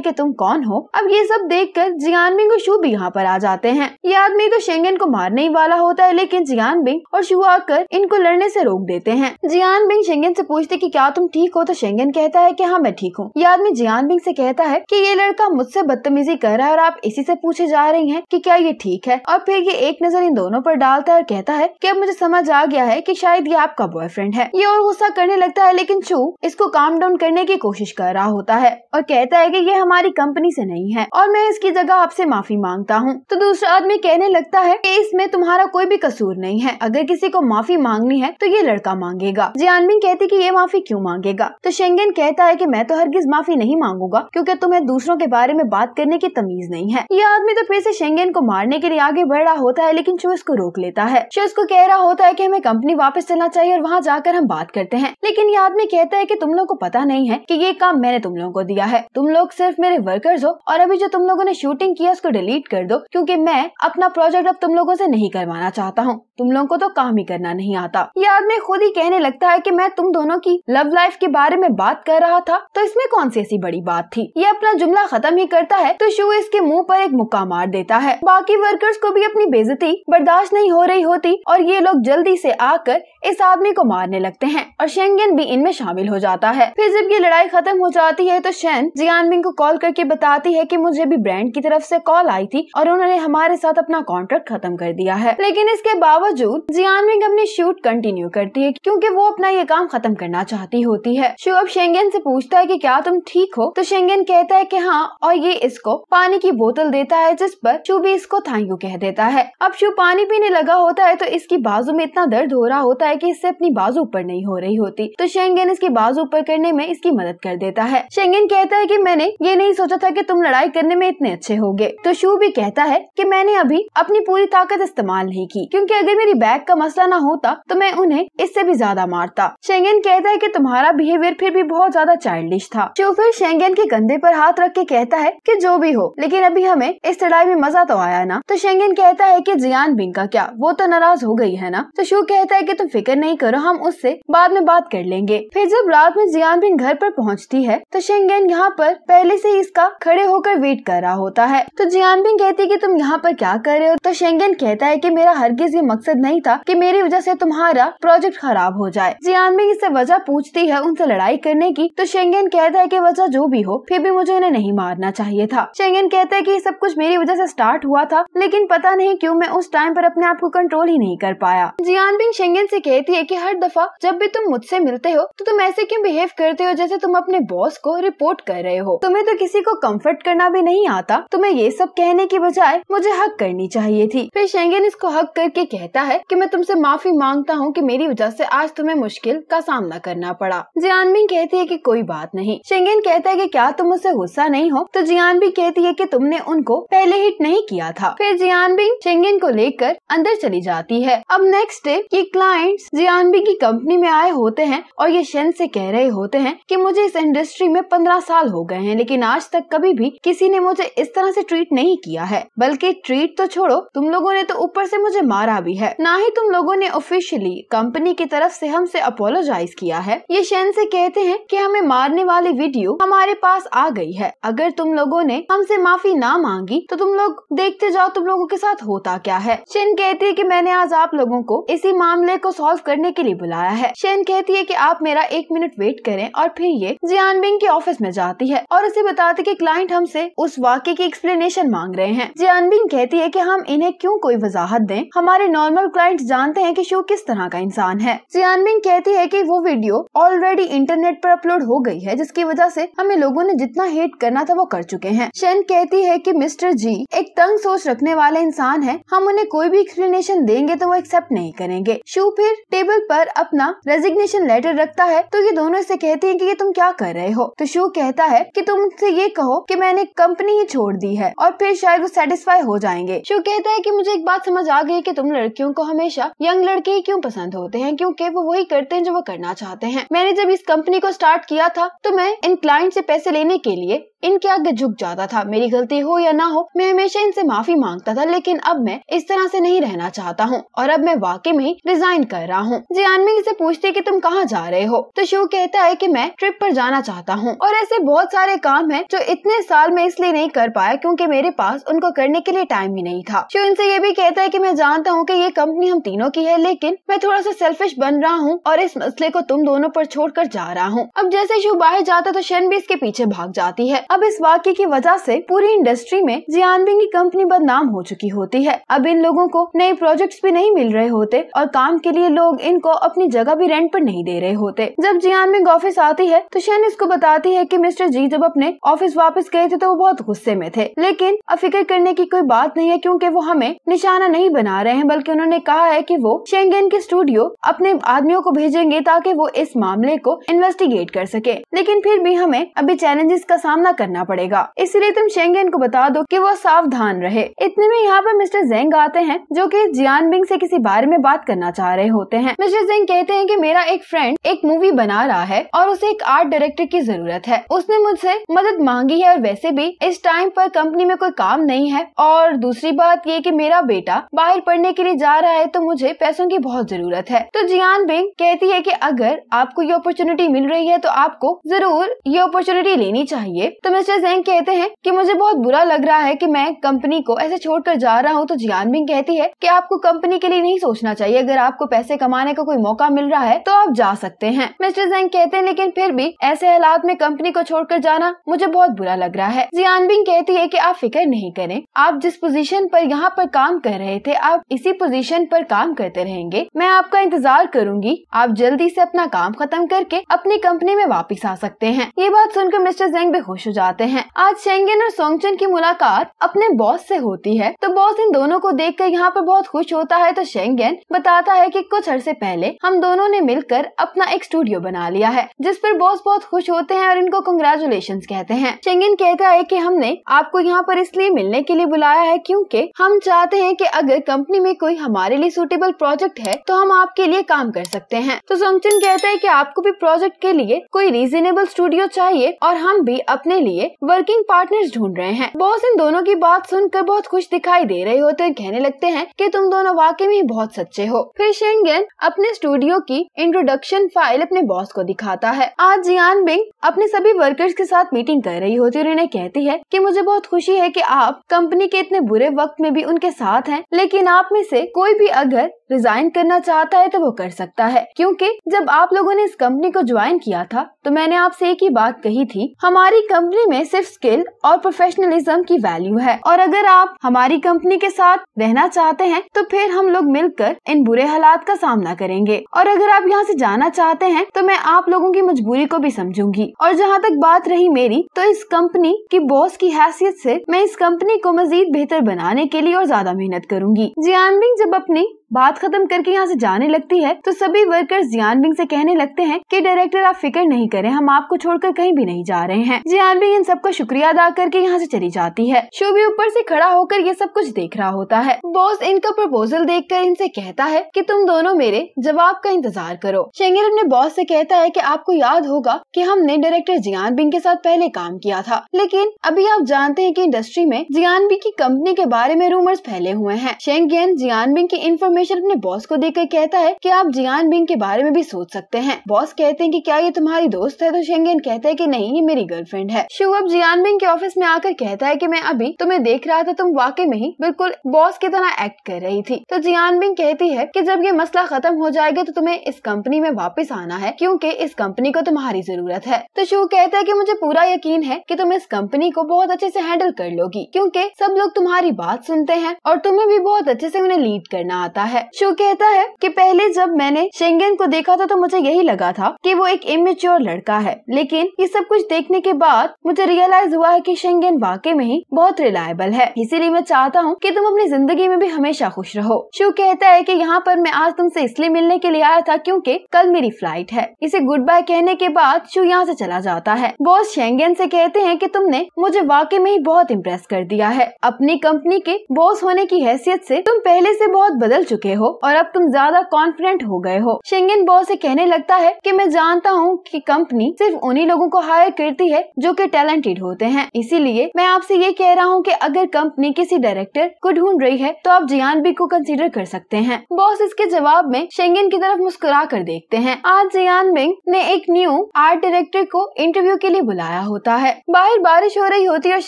कि तुम कौन हो अब ये सब देख कर जियानबिंग और शू भी यहाँ पर आ जाते हैं ये आदमी तो शेंगेन को मारने ही वाला होता है लेकिन जियान बिंग और शू आकर इनको लड़ने से रोक देते हैं जियान बिंग शेंगेन से पूछते कि क्या तुम ठीक हो तो शेंगेन कहता है कि हाँ मैं ठीक हूँ ये आदमी जियानबिंग ऐसी से कहता है कि ये लड़का मुझसे बदतमीजी कर रहा है और आप इसी से पूछे जा रही हैं कि क्या ये ठीक है और फिर ये एक नजर इन दोनों पर डालता है और कहता है कि अब मुझे समझ आ गया है कि शायद ये आपका बॉयफ्रेंड है ये और गुस्सा करने लगता है लेकिन चू इसको काम डाउन करने की कोशिश कर रहा होता है और कहता है की ये हमारी कंपनी ऐसी नहीं है और मैं इसकी जगह आपसे माफी मांगता हूँ तो दूसरा आदमी कहने लगता है की इसमें तुम्हारा कोई भी कसूर नहीं है अगर किसी को माफी मांगनी है तो ये लड़का मांगेगा जियानबिन कहती की ये माफी क्यूँ मांगेगा तो शेंगे कहता है की मैं तो हर माफी नहीं मांगूंगा क्योंकि तुम्हें तो दूसरों के बारे बारे में बात करने की तमीज नहीं है ये आदमी तो फिर से शेंगेन को मारने के लिए आगे बढ़ रहा होता है लेकिन शो इसको रोक लेता है शो इसको कह रहा होता है की हमें कंपनी वापस चलना चाहिए और वहाँ जाकर हम बात करते हैं लेकिन ये आदमी कहता है की तुम लोग को पता नहीं है की ये काम मैंने तुम लोगों को दिया है तुम लोग सिर्फ मेरे वर्कर्स हो और अभी जो तुम लोगों ने शूटिंग किया उसको डिलीट कर दो क्यूँकी मैं अपना प्रोजेक्ट अब तुम लोगों से नहीं करवाना चाहता हूँ तुम लोगों को तो काम ही करना नहीं आता ये आदमी खुद ही कहने लगता है कि मैं तुम दोनों की लव लाइफ के बारे में बात कर रहा था तो इसमें कौन सी ऐसी बड़ी बात थी ये अपना जुमला खत्म खत्म ही करता है तो शू इसके मुंह पर एक मुक्का मार देता है बाकी वर्कर्स को भी अपनी बेजती बर्दाश्त नहीं हो रही होती और ये लोग जल्दी से आकर इस आदमी को मारने लगते हैं और शेंगेन भी इनमें शामिल हो जाता है फिर जब ये लड़ाई खत्म हो जाती है तो शेन जियानबिंग को कॉल करके बताती है कि मुझे भी ब्रांड की तरफ से कॉल आई थी और उन्होंने हमारे साथ अपना कॉन्ट्रैक्ट खत्म कर दिया है लेकिन इसके बावजूद जियानबिंग अपनी शूट कंटिन्यू करती है क्यूँकी वो अपना ये काम खत्म करना चाहती होती है अब शेंगेन ऐसी पूछता है की क्या तुम ठीक हो तो शेंगेन कहता है की हाँ और ये इसको पानी की बोतल देता है जिस पर शू भी इसको थैंक यू कह देता है अब शू पानी पीने लगा होता है तो इसकी बाजू में इतना दर्द हो रहा होता है है कि इससे अपनी बाजू ऊपर नहीं हो रही होती तो शेंगेन इसकी बाजू ऊपर करने में इसकी मदद कर देता है शेंगेन कहता है की मैंने ये नहीं सोचा था की तुम लड़ाई करने में इतने अच्छे हो तो शू भी कहता है की मैंने अभी अपनी पूरी ताकत इस्तेमाल नहीं की क्यूँकी अगर मेरी बैग का मसला न होता तो मैं उन्हें इससे भी ज्यादा मारता शेंगेन कहता है की तुम्हारा बिहेवियर फिर भी बहुत ज्यादा चाइल्डिश था शू फिर शेंगेन के कंधे पर हाथ रख के कहता है कि जो भी हो लेकिन अभी हमें इस लड़ाई में मजा तो आया ना तो शेंगेन कहता है कि जियान बिंग का क्या वो तो नाराज हो गई है ना तो शू कहता है कि तुम फिक्र नहीं करो हम उससे बाद में बात कर लेंगे फिर जब रात में जियानबिन घर पर पहुंचती है तो शेंगेन यहाँ पर पहले से इसका खड़े होकर वेट कर रहा होता है तो जियानबिन कहती है कि तुम यहाँ पर क्या कर रहे हो तो शेंगेन कहता है कि मेरा हरगिज ये मकसद नहीं था कि मेरी वजह से तुम्हारा प्रोजेक्ट खराब हो जाए जियानबिन इससे वजह पूछती है उनसे लड़ाई करने की तो शेंगेन कहता है की वजह जो भी हो फिर भी मुझे उन्हें नहीं मारना चाहिए था शेंगेन कहता है की सब कुछ मेरी वजह ऐसी स्टार्ट हुआ था लेकिन पता नहीं क्यूँ मैं उस टाइम आरोप अपने आप को कंट्रोल ही नहीं कर पाया जियानबिन शेंगेन से कहती है कि हर दफा जब भी तुम मुझसे मिलते हो तो तुम ऐसे क्यों बिहेव करते हो जैसे तुम अपने बॉस को रिपोर्ट कर रहे हो तुम्हें तो किसी को कम्फर्ट करना भी नहीं आता तुम्हें ये सब कहने की बजाय मुझे हक करनी चाहिए थी फिर शेंगेन इसको हक करके कहता है की मैं तुमसे माफी मांगता हूँ की मेरी वजह ऐसी आज तुम्हें मुश्किल का सामना करना पड़ा जियानबिन कहती है की कोई बात नहीं शेंगेन कहता है की क्या तुम उसे गुस्सा नहीं हो तो भी कहती है की तुमने उनको पहले हिट नहीं किया था फिर भी शेंगेन को लेकर अंदर चली जाती है अब नेक्स्ट डे ये क्लाइंट क्लाइंट्स जियानबी की कंपनी में आए होते हैं और ये शेन से कह रहे होते हैं कि मुझे इस इंडस्ट्री में पंद्रह साल हो गए हैं लेकिन आज तक कभी भी किसी ने मुझे इस तरह से ट्रीट नहीं किया है बल्कि ट्रीट तो छोड़ो तुम लोगों ने तो ऊपर से मुझे मारा भी है ना ही तुम लोगों ने ऑफिशियली कंपनी की तरफ से हमसे अपोलोजाइज किया है ये शेन से कहते हैं कि हमें मारने वाली वीडियो हमारे पास आ गई है अगर तुम लोगों ने हमसे माफी ना मांगी तो तुम लोग देखते जाओ तुम लोगों के साथ होता क्या है शेन कहती है की मैंने आज आप लोगों को इसी मामले को सॉल्व करने के लिए बुलाया है शेन कहती है कि आप मेरा एक मिनट वेट करें और फिर ये जियानबिंग के ऑफिस में जाती है और उसे बताती कि क्लाइंट हमसे उस वाक्य की एक्सप्लेनेशन मांग रहे हैं जियानबिंग कहती है कि हम इन्हें क्यों कोई वजाहत दें हमारे नॉर्मल क्लाइंट जानते हैं कि शो किस तरह का इंसान है जियानबिंग कहती है कि वो वीडियो ऑलरेडी इंटरनेट पर अपलोड हो गई है जिसकी वजह से हमें लोगों ने जितना हेट करना था वो कर चुके हैं शेन कहती है कि मिस्टर जी एक तंग सोच रखने वाले इंसान है हम उन्हें कोई भी एक्सप्लेनेशन देंगे तो वो एक्सेप्ट नहीं करेंगे शू फिर फिर टेबल पर अपना रेजिग्नेशन लेटर रखता है तो ये दोनों इसे कहती है कि ये तुम क्या कर रहे हो तो शो कहता है कि तुम उनसे ये कहो कि मैंने कंपनी ही छोड़ दी है और फिर शायद वो सेटिस्फाई हो जाएंगे शो कहता है कि मुझे एक बात समझ आ गई कि तुम लड़कियों को हमेशा यंग लड़के ही क्यों पसंद होते हैं क्योंकि वो वही करते हैं जो वो करना चाहते हैं मैंने जब इस कंपनी को स्टार्ट किया था तो मैं इन क्लाइंट से पैसे लेने के लिए इनके आगे झुक जाता था मेरी गलती हो या ना हो मैं हमेशा इनसे माफी मांगता था लेकिन अब मैं इस तरह से नहीं रहना चाहता हूँ और अब मैं वाकई में रिजाइन कर रहा हूँ जियानमिंग इसे पूछती है कि तुम कहाँ जा रहे हो तो शिव कहता है कि मैं ट्रिप पर जाना चाहता हूँ और ऐसे बहुत सारे काम है जो इतने साल में इसलिए नहीं कर पाया क्यूँकी मेरे पास उनको करने के लिए टाइम ही नहीं था शिव इनसे ये भी कहता है की मैं जानता हूँ की ये कंपनी हम तीनों की है लेकिन मैं थोड़ा सा सेल्फिश बन रहा हूँ और इस मसले को तुम दोनों पर छोड़कर जा रहा हूँ अब जैसे शिव बाहर जाता तो शन भी इसके पीछे भाग जाती है अब इस वाक्य की वजह से पूरी इंडस्ट्री में जियानबिंग की कंपनी बदनाम हो चुकी होती है अब इन लोगों को नए प्रोजेक्ट्स भी नहीं मिल रहे होते और काम के लिए लोग इनको अपनी जगह भी रेंट पर नहीं दे रहे होते जब जियानबिंग ऑफिस आती है तो शेन इसको बताती है की मिस्टर जी जब अपने ऑफिस वापस गए थे तो वो बहुत गुस्से में थे लेकिन अब फिक्र करने की कोई बात नहीं है क्योंकि वो हमें निशाना नहीं बना रहे हैं बल्कि उन्होंने कहा है कि वो शेंगेन के स्टूडियो अपने आदमियों को भेजेंगे ताकि वो इस मामले को इन्वेस्टिगेट कर सके लेकिन फिर भी हमें अभी चैलेंजेस का सामना कर करना पड़ेगा इसलिए तुम शेंगेन को बता दो कि वो सावधान रहे इतने में यहाँ पर मिस्टर जेंग आते हैं जो कि जियान बिंग से किसी बारे में बात करना चाह रहे होते हैं मिस्टर जेंग कहते हैं कि मेरा एक फ्रेंड एक मूवी बना रहा है और उसे एक आर्ट डायरेक्टर की जरूरत है उसने मुझसे मदद मांगी है और वैसे भी इस टाइम पर कंपनी में कोई काम नहीं है और दूसरी बात ये की मेरा बेटा बाहर पढ़ने के लिए जा रहा है तो मुझे पैसों की बहुत जरूरत है तो जियान बिंग कहती है की अगर आपको ये अपॉर्चुनिटी मिल रही है तो आपको जरूर ये अपॉर्चुनिटी लेनी चाहिए तो मिस्टर जेंग कहते हैं कि मुझे बहुत बुरा लग रहा है कि मैं कंपनी को ऐसे छोड़कर जा रहा हूँ तो जियान बिंग कहती है कि आपको कंपनी के लिए नहीं सोचना चाहिए अगर आपको पैसे कमाने का कोई मौका मिल रहा है तो आप जा सकते हैं मिस्टर जेंग कहते हैं लेकिन फिर भी ऐसे हालात में कंपनी को छोड़कर जाना मुझे बहुत बुरा लग रहा है जियान बिंग कहती है की आप फिक्र नहीं करें आप जिस पोजीशन पर यहाँ पर काम कर रहे थे आप इसी पोजीशन पर काम करते रहेंगे मैं आपका इंतजार करूंगी आप जल्दी से अपना काम खत्म करके अपनी कंपनी में वापस आ सकते हैं ये बात सुनकर मिस्टर जेंग बेहोश हो जाते हैं आज शेंगेन और सोंगचन की मुलाकात अपने बॉस से होती है तो बॉस इन दोनों को देख कर यहाँ पर बहुत खुश होता है तो शेंगेन बताता है की कुछ अरसे पहले हम दोनों ने मिलकर अपना एक स्टूडियो बना लिया है जिस पर बॉस बहुत खुश होते हैं और इनको कंग्रेचुलेशन कहते हैं शेंगेन कहता है की हमने आपको यहाँ पर इसलिए मिलने के लिए बुलाया है क्यूँकी हम चाहते हैं की अगर कंपनी में कोई हमारे लिए सुटेबल प्रोजेक्ट है तो हम आपके लिए काम कर सकते हैं तो सोंगचन कहता है की आपको भी प्रोजेक्ट के लिए कोई रीजनेबल स्टूडियो चाहिए और हम भी अपने लिए वर्किंग पार्टनर्स ढूंढ रहे हैं बॉस इन दोनों की बात सुनकर बहुत खुश दिखाई दे रहे होते कहने लगते हैं कि तुम दोनों वाकई में बहुत सच्चे हो फिर शेंगेन अपने स्टूडियो की इंट्रोडक्शन फाइल अपने बॉस को दिखाता है आज जियान बिंग अपने सभी वर्कर्स के साथ मीटिंग कर रही होती है इन्हें कहती है की मुझे बहुत खुशी है की आप कंपनी के इतने बुरे वक्त में भी उनके साथ है लेकिन आप में ऐसी कोई भी अगर रिजाइन करना चाहता है तो वो कर सकता है क्योंकि जब आप लोगों ने इस कंपनी को ज्वाइन किया था तो मैंने आपसे एक ही बात कही थी हमारी कंपनी में सिर्फ स्किल और प्रोफेशनलिज्म की वैल्यू है और अगर आप हमारी कंपनी के साथ रहना चाहते हैं तो फिर हम लोग मिलकर इन बुरे हालात का सामना करेंगे और अगर आप यहाँ से जाना चाहते हैं तो मैं आप लोगों की मजबूरी को भी समझूंगी और जहाँ तक बात रही मेरी तो इस कंपनी की बॉस की हैसियत से मैं इस कंपनी को मजीद बेहतर बनाने के लिए और ज्यादा मेहनत करूंगी जियानबिंग जब अपनी बात खत्म करके यहाँ से जाने लगती है तो सभी वर्कर्स जियान बिंग से कहने लगते हैं कि डायरेक्टर आप फिक्र नहीं करें हम आपको छोड़कर कहीं भी नहीं जा रहे हैं बिंग इन सबका शुक्रिया अदा करके यहाँ से चली जाती है शो भी ऊपर से खड़ा होकर ये सब कुछ देख रहा होता है बॉस इनका प्रपोजल देखकर इनसे कहता है की तुम दोनों मेरे जवाब का इंतजार करो शेंगर अपने बॉस ऐसी कहता है की आपको याद होगा की हमने डायरेक्टर जियान बिंग के साथ पहले काम किया था लेकिन अभी आप जानते हैं की इंडस्ट्री में जियान बिंग की कंपनी के बारे में रूमर्स फैले हुए हैं शेंगे जियान बिंग की इन्फॉर्मेशन मिशेल अपने बॉस को देखकर कहता है कि आप जियान बिंग के बारे में भी सोच सकते हैं बॉस कहते हैं कि क्या ये तुम्हारी दोस्त है तो शेंगेन कहता है कि नहीं ये मेरी गर्लफ्रेंड है शुभ अब जियान बिंग के ऑफिस में आकर कहता है कि मैं अभी तुम्हें देख रहा था तुम वाकई में ही बिल्कुल बॉस की तरह एक्ट कर रही थी तो जियान बिंग कहती है की जब ये मसला खत्म हो जाएगा तो तुम्हें इस कंपनी में वापिस आना है क्यूँकी इस कंपनी को तुम्हारी जरूरत है तो शुभ कहता है की मुझे पूरा यकीन है की तुम इस कंपनी को बहुत अच्छे ऐसी हैंडल कर लोगी क्यूँकी सब लोग तुम्हारी बात सुनते हैं और तुम्हें भी बहुत अच्छे ऐसी उन्हें लीड करना आता है है शो कहता है कि पहले जब मैंने शेंगेन को देखा था तो मुझे यही लगा था कि वो एक इमेच्योर लड़का है लेकिन ये सब कुछ देखने के बाद मुझे रियलाइज हुआ है कि शेंगेन वाकई में ही बहुत रिलायबल है इसीलिए मैं चाहता हूँ कि तुम अपनी जिंदगी में भी हमेशा खुश रहो शो कहता है की यहाँ पर मैं आज तुमसे इसलिए मिलने के लिए आया था क्यूँकी कल मेरी फ्लाइट है इसे गुड बाय कहने के बाद शो यहाँ ऐसी चला जाता है बॉस शेंगेन ऐसी कहते हैं की तुमने मुझे वाकई में ही बहुत इम्प्रेस कर दिया है अपनी कंपनी के बॉस होने की हैसियत से तुम पहले से बहुत बदल चुके चुके हो और अब तुम ज्यादा कॉन्फिडेंट हो गए हो शेंगेन बॉस से कहने लगता है कि मैं जानता हूँ कि कंपनी सिर्फ उन्हीं लोगों को हायर करती है जो कि टैलेंटेड होते हैं इसीलिए मैं आपसे ये कह रहा हूँ कि अगर कंपनी किसी डायरेक्टर को ढूंढ रही है तो आप जियान जियानबी को कंसिडर कर सकते हैं बॉस इसके जवाब में शेंगेन की तरफ मुस्कुरा कर देखते हैं आज जियान बिंग ने एक न्यू आर्ट डायरेक्टर को इंटरव्यू के लिए बुलाया होता है बाहर बारिश हो रही होती है और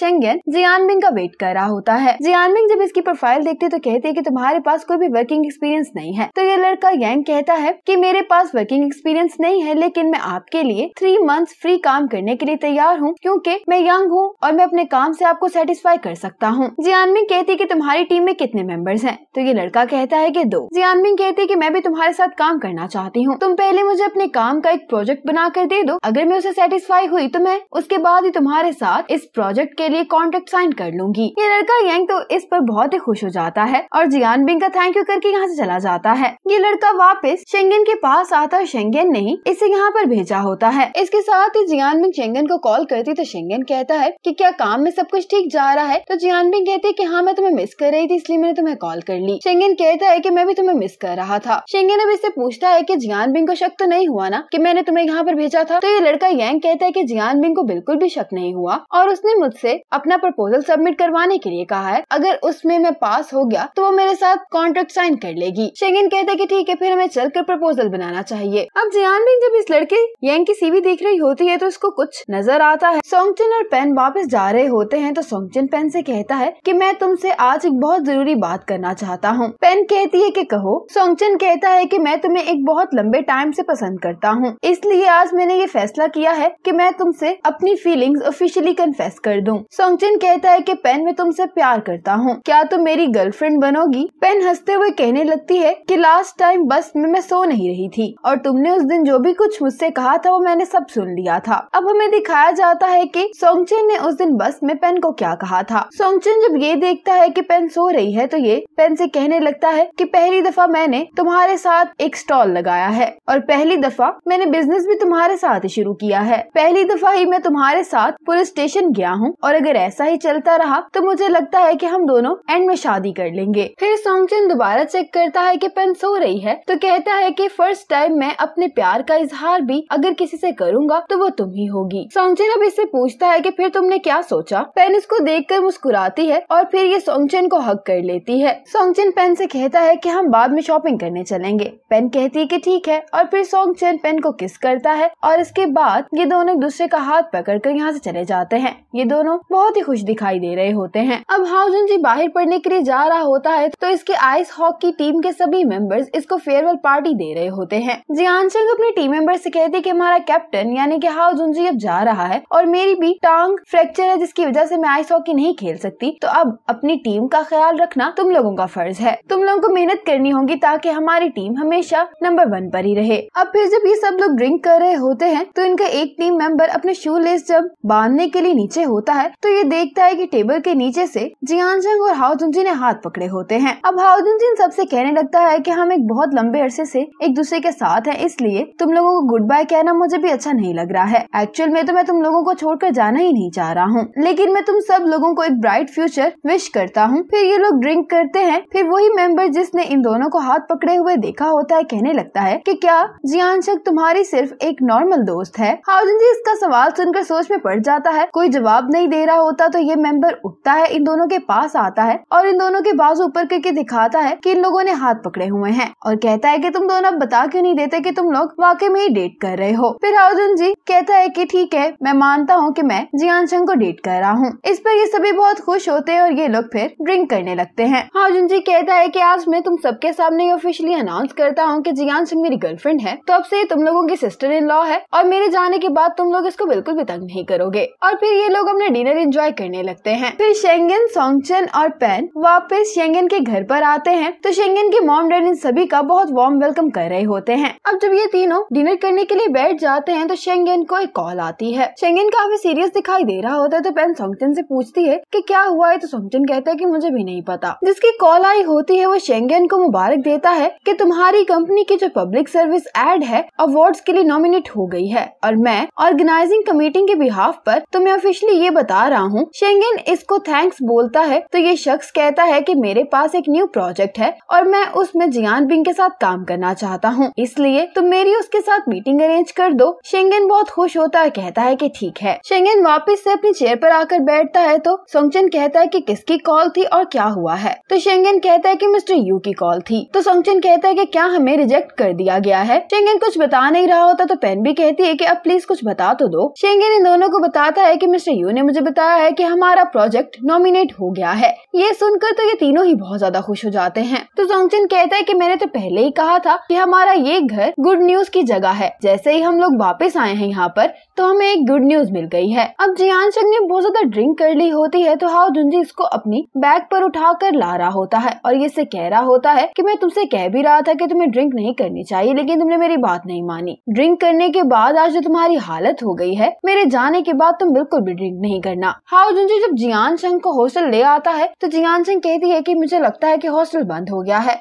शेंगेन जियान बिंग का वेट कर रहा होता है जियान बिंग जब इसकी प्रोफाइल देखते तो कहते हैं की तुम्हारे पास कोई भी वर्किंग वर्किंग एक्सपीरियंस नहीं है तो ये लड़का यंग कहता है कि मेरे पास वर्किंग एक्सपीरियंस नहीं है लेकिन मैं आपके लिए थ्री मंथ्स फ्री काम करने के लिए तैयार हूँ क्योंकि मैं यंग हूँ और मैं अपने काम से आपको सेटिस्फाई कर सकता हूँ जियानमिन कहती है कि तुम्हारी टीम में कितने मेंबर्स हैं तो ये लड़का कहता है कि दो जियानमिन कहती है कि मैं भी तुम्हारे साथ काम करना चाहती हूँ तुम पहले मुझे अपने काम का एक प्रोजेक्ट बना कर दे दो अगर मैं उसे सेटिस्फाई हुई तो मैं उसके बाद ही तुम्हारे साथ इस प्रोजेक्ट के लिए कॉन्ट्रैक्ट साइन कर लूंगी ये लड़का यंग तो इस पर बहुत ही खुश हो जाता है और जियानबिंग का थैंक यू करके लड़के यहाँ से चला जाता है ये लड़का वापस शेंगन के पास आता और शेंगन नहीं इसे यहाँ पर भेजा होता है इसके साथ ही जियान मिंग शेंगन को कॉल करती तो शेंगन कहता है कि क्या काम में सब कुछ ठीक जा रहा है तो जियान मिंग कहती है कि हाँ मैं तुम्हें मिस कर रही थी इसलिए मैंने तुम्हें कॉल कर ली शेंगन कहता है की मैं भी तुम्हें मिस कर रहा था शेंगन अब इससे पूछता है की जियान बिंग को शक तो नहीं हुआ ना कि मैंने तुम्हें यहाँ पर भेजा था तो ये लड़का यंग कहता है कि जियान बिंग को बिल्कुल भी शक नहीं हुआ और उसने मुझसे अपना प्रपोजल सबमिट करवाने के लिए कहा है अगर उसमें मैं पास हो गया तो वो मेरे साथ कॉन्ट्रैक्ट साइन कर लेगी शेंगिन कहता है की ठीक है फिर हमें चलकर प्रपोजल बनाना चाहिए अब जियान बिंग जब इस लड़के यंग की सीवी देख रही होती है तो उसको कुछ नजर आता है सोंगचिन और पेन वापस जा रहे होते हैं तो सोंगचिन पेन से कहता है कि मैं तुमसे आज एक बहुत जरूरी बात करना चाहता हूँ पेन कहती है कि कहो सोंगचिन कहता है कि मैं तुम्हें एक बहुत लंबे टाइम से पसंद करता हूँ इसलिए आज मैंने ये फैसला किया है कि मैं तुमसे अपनी फीलिंग्स ऑफिशियली कन्फेस कर दूँ सोंगचिन कहता है कि पेन मैं तुमसे प्यार करता हूँ क्या तुम मेरी गर्लफ्रेंड बनोगी पेन हंसते हुए कहने लगती है कि लास्ट टाइम बस में मैं सो नहीं रही थी और तुमने उस दिन जो भी कुछ मुझसे कहा था वो मैंने सब सुन लिया था अब हमें दिखाया जाता है कि सोंगचेन ने उस दिन बस में पेन को क्या कहा था सोंगचेन जब ये देखता है कि पेन सो रही है तो ये पेन से कहने लगता है कि पहली दफा मैंने तुम्हारे साथ एक स्टॉल लगाया है और पहली दफा मैंने बिजनेस भी तुम्हारे साथ ही शुरू किया है पहली दफा ही मैं तुम्हारे साथ पुलिस स्टेशन गया हूँ और अगर ऐसा ही चलता रहा तो मुझे लगता है की हम दोनों एंड में शादी कर लेंगे फिर सोंगचेन दोबारा चेक करता है कि पेन सो रही है तो कहता है कि फर्स्ट टाइम मैं अपने प्यार का इजहार भी अगर किसी से करूंगा तो वो तुम ही होगी सोंगचेन अब इससे पूछता है कि फिर तुमने क्या सोचा पेन इसको कर मुस्कुराती है और फिर ये सोंगचेन को हक कर लेती है सोंगचेन पेन से कहता है कि हम बाद में शॉपिंग करने चलेंगे पेन कहती है कि ठीक है और फिर सोंगचेन पेन को किस करता है और इसके बाद ये दोनों एक दूसरे का हाथ पकड़ कर यहाँ से चले जाते हैं ये दोनों बहुत ही खुश दिखाई दे रहे होते हैं अब हाउजन जी बाहर पढ़ने के लिए जा रहा होता है तो इसके आइस हॉकी की टीम के सभी मेंबर्स इसको फेयरवेल पार्टी दे रहे होते हैं जियान सिंह अपनी टीम मेंबर्स से कहती कि हमारा कैप्टन यानी कि हाउ जुंजी अब जा रहा है और मेरी भी टांग फ्रैक्चर है जिसकी वजह से मैं आइस हॉकी नहीं खेल सकती तो अब अपनी टीम का ख्याल रखना तुम लोगों का फर्ज है तुम लोगों को मेहनत करनी होगी ताकि हमारी टीम हमेशा नंबर वन पर ही रहे अब फिर जब ये सब लोग ड्रिंक कर रहे होते हैं तो इनका एक टीम मेंबर अपने शू लेस जब बांधने के लिए नीचे होता है तो ये देखता है कि टेबल के नीचे से जियान जंग और हाउजुनजी ने हाथ पकड़े होते हैं अब हाउजुनजी इन तब से कहने लगता है कि हम एक बहुत लंबे अरसे से एक दूसरे के साथ हैं इसलिए तुम लोगों को गुड बाय कहना मुझे भी अच्छा नहीं लग रहा है एक्चुअल में तो मैं तुम लोगों को छोड़कर जाना ही नहीं चाह रहा हूँ लेकिन मैं तुम सब लोगों को एक ब्राइट फ्यूचर विश करता हूँ फिर ये लोग ड्रिंक करते हैं फिर वही मेंबर जिसने इन दोनों को हाथ पकड़े हुए देखा होता है कहने लगता है की क्या जियांशक तुम्हारी सिर्फ एक नॉर्मल दोस्त है हाउजन जी इसका सवाल सुनकर सोच में पड़ जाता है कोई जवाब नहीं दे रहा होता तो ये मेंबर उठता है इन दोनों के पास आता है और इन दोनों के बाजू ऊपर करके दिखाता है की तीन लोगों ने हाथ पकड़े हुए हैं और कहता है कि तुम दोनों अब बता क्यों नहीं देते कि तुम लोग वाकई में ही डेट कर रहे हो फिर हाउजन जी कहता है कि ठीक है मैं मानता हूँ कि मैं चंग को डेट कर रहा हूँ इस पर ये सभी बहुत खुश होते हैं और ये लोग फिर ड्रिंक करने लगते हैं हाउजन जी कहता है की आज मैं तुम सबके सामने ऑफिशियली अनाउंस करता हूँ जियान चंग मेरी गर्लफ्रेंड है तो अब से तुम लोगों की सिस्टर इन लॉ है और मेरे जाने के बाद तुम लोग इसको बिल्कुल भी तंग नहीं करोगे और फिर ये लोग अपना डिनर एंजॉय करने लगते हैं फिर शेंगन सोंगचन और पेन वापस शेंगन के घर पर आते हैं तो शेंगन के मॉम डैड इन सभी का बहुत वार्म वेलकम कर रहे होते हैं अब जब ये तीनों डिनर करने के लिए बैठ जाते हैं तो शेंगन को एक कॉल आती है शेंगन काफी सीरियस दिखाई दे रहा होता है तो पेन सोंगचन से पूछती है कि क्या हुआ है तो सोंगचन कहता है कि मुझे भी नहीं पता जिसकी कॉल आई होती है वो शेंगन को मुबारक देता है की तुम्हारी कंपनी की जो पब्लिक सर्विस एड है अवार्ड के लिए नॉमिनेट हो गयी है और मैं ऑर्गेनाइजिंग कमेटी के बिहाफ आरोप तुम्हें ऑफिशियली ये बता रहा हूँ शेंगन इसको थैंक्स बोलता है तो ये शख्स कहता है की मेरे पास एक न्यू प्रोजेक्ट है और मैं उसमें जियान बिंग के साथ काम करना चाहता हूँ इसलिए तुम मेरी उसके साथ मीटिंग अरेंज कर दो शेंगन बहुत खुश होता है कहता है की ठीक है शेंगन वापिस ऐसी अपनी चेयर पर आकर बैठता है तो सोंगचन कहता है की कि किसकी कॉल थी और क्या हुआ है तो शेंगन कहता है की मिस्टर यू की कॉल थी तो सोंगचन कहता है की क्या हमें रिजेक्ट कर दिया गया है शेंगन कुछ बता नहीं रहा होता तो पेन भी कहती है की अब प्लीज कुछ बता तो दो शेंगन इन दोनों को बताता है की मिस्टर यू ने मुझे बताया है की हमारा प्रोजेक्ट नॉमिनेट हो गया है ये सुनकर तो ये तीनों ही बहुत ज्यादा खुश हो जाते हैं तो सोंगचिन कहता है कि मैंने तो पहले ही कहा था कि हमारा ये घर गुड न्यूज की जगह है जैसे ही हम लोग वापस आए हैं यहाँ पर तो हमें एक गुड न्यूज मिल गई है अब जियान शक ने बहुत ज्यादा ड्रिंक कर ली होती है तो हाउ जुंजी इसको अपनी बैग पर उठा कर ला रहा होता है और ये से कह रहा होता है कि मैं तुमसे कह भी रहा था कि तुम्हें ड्रिंक नहीं करनी चाहिए लेकिन तुमने मेरी बात नहीं मानी ड्रिंक करने के बाद आज जो तुम्हारी हालत हो गई है मेरे जाने के बाद तुम बिल्कुल भी ड्रिंक नहीं करना हाउ जुंजी जब जियान शंग को हॉस्टल ले आता है तो जियान शंग कहती है की मुझे लगता है की हॉस्टल बंद हो हो गया है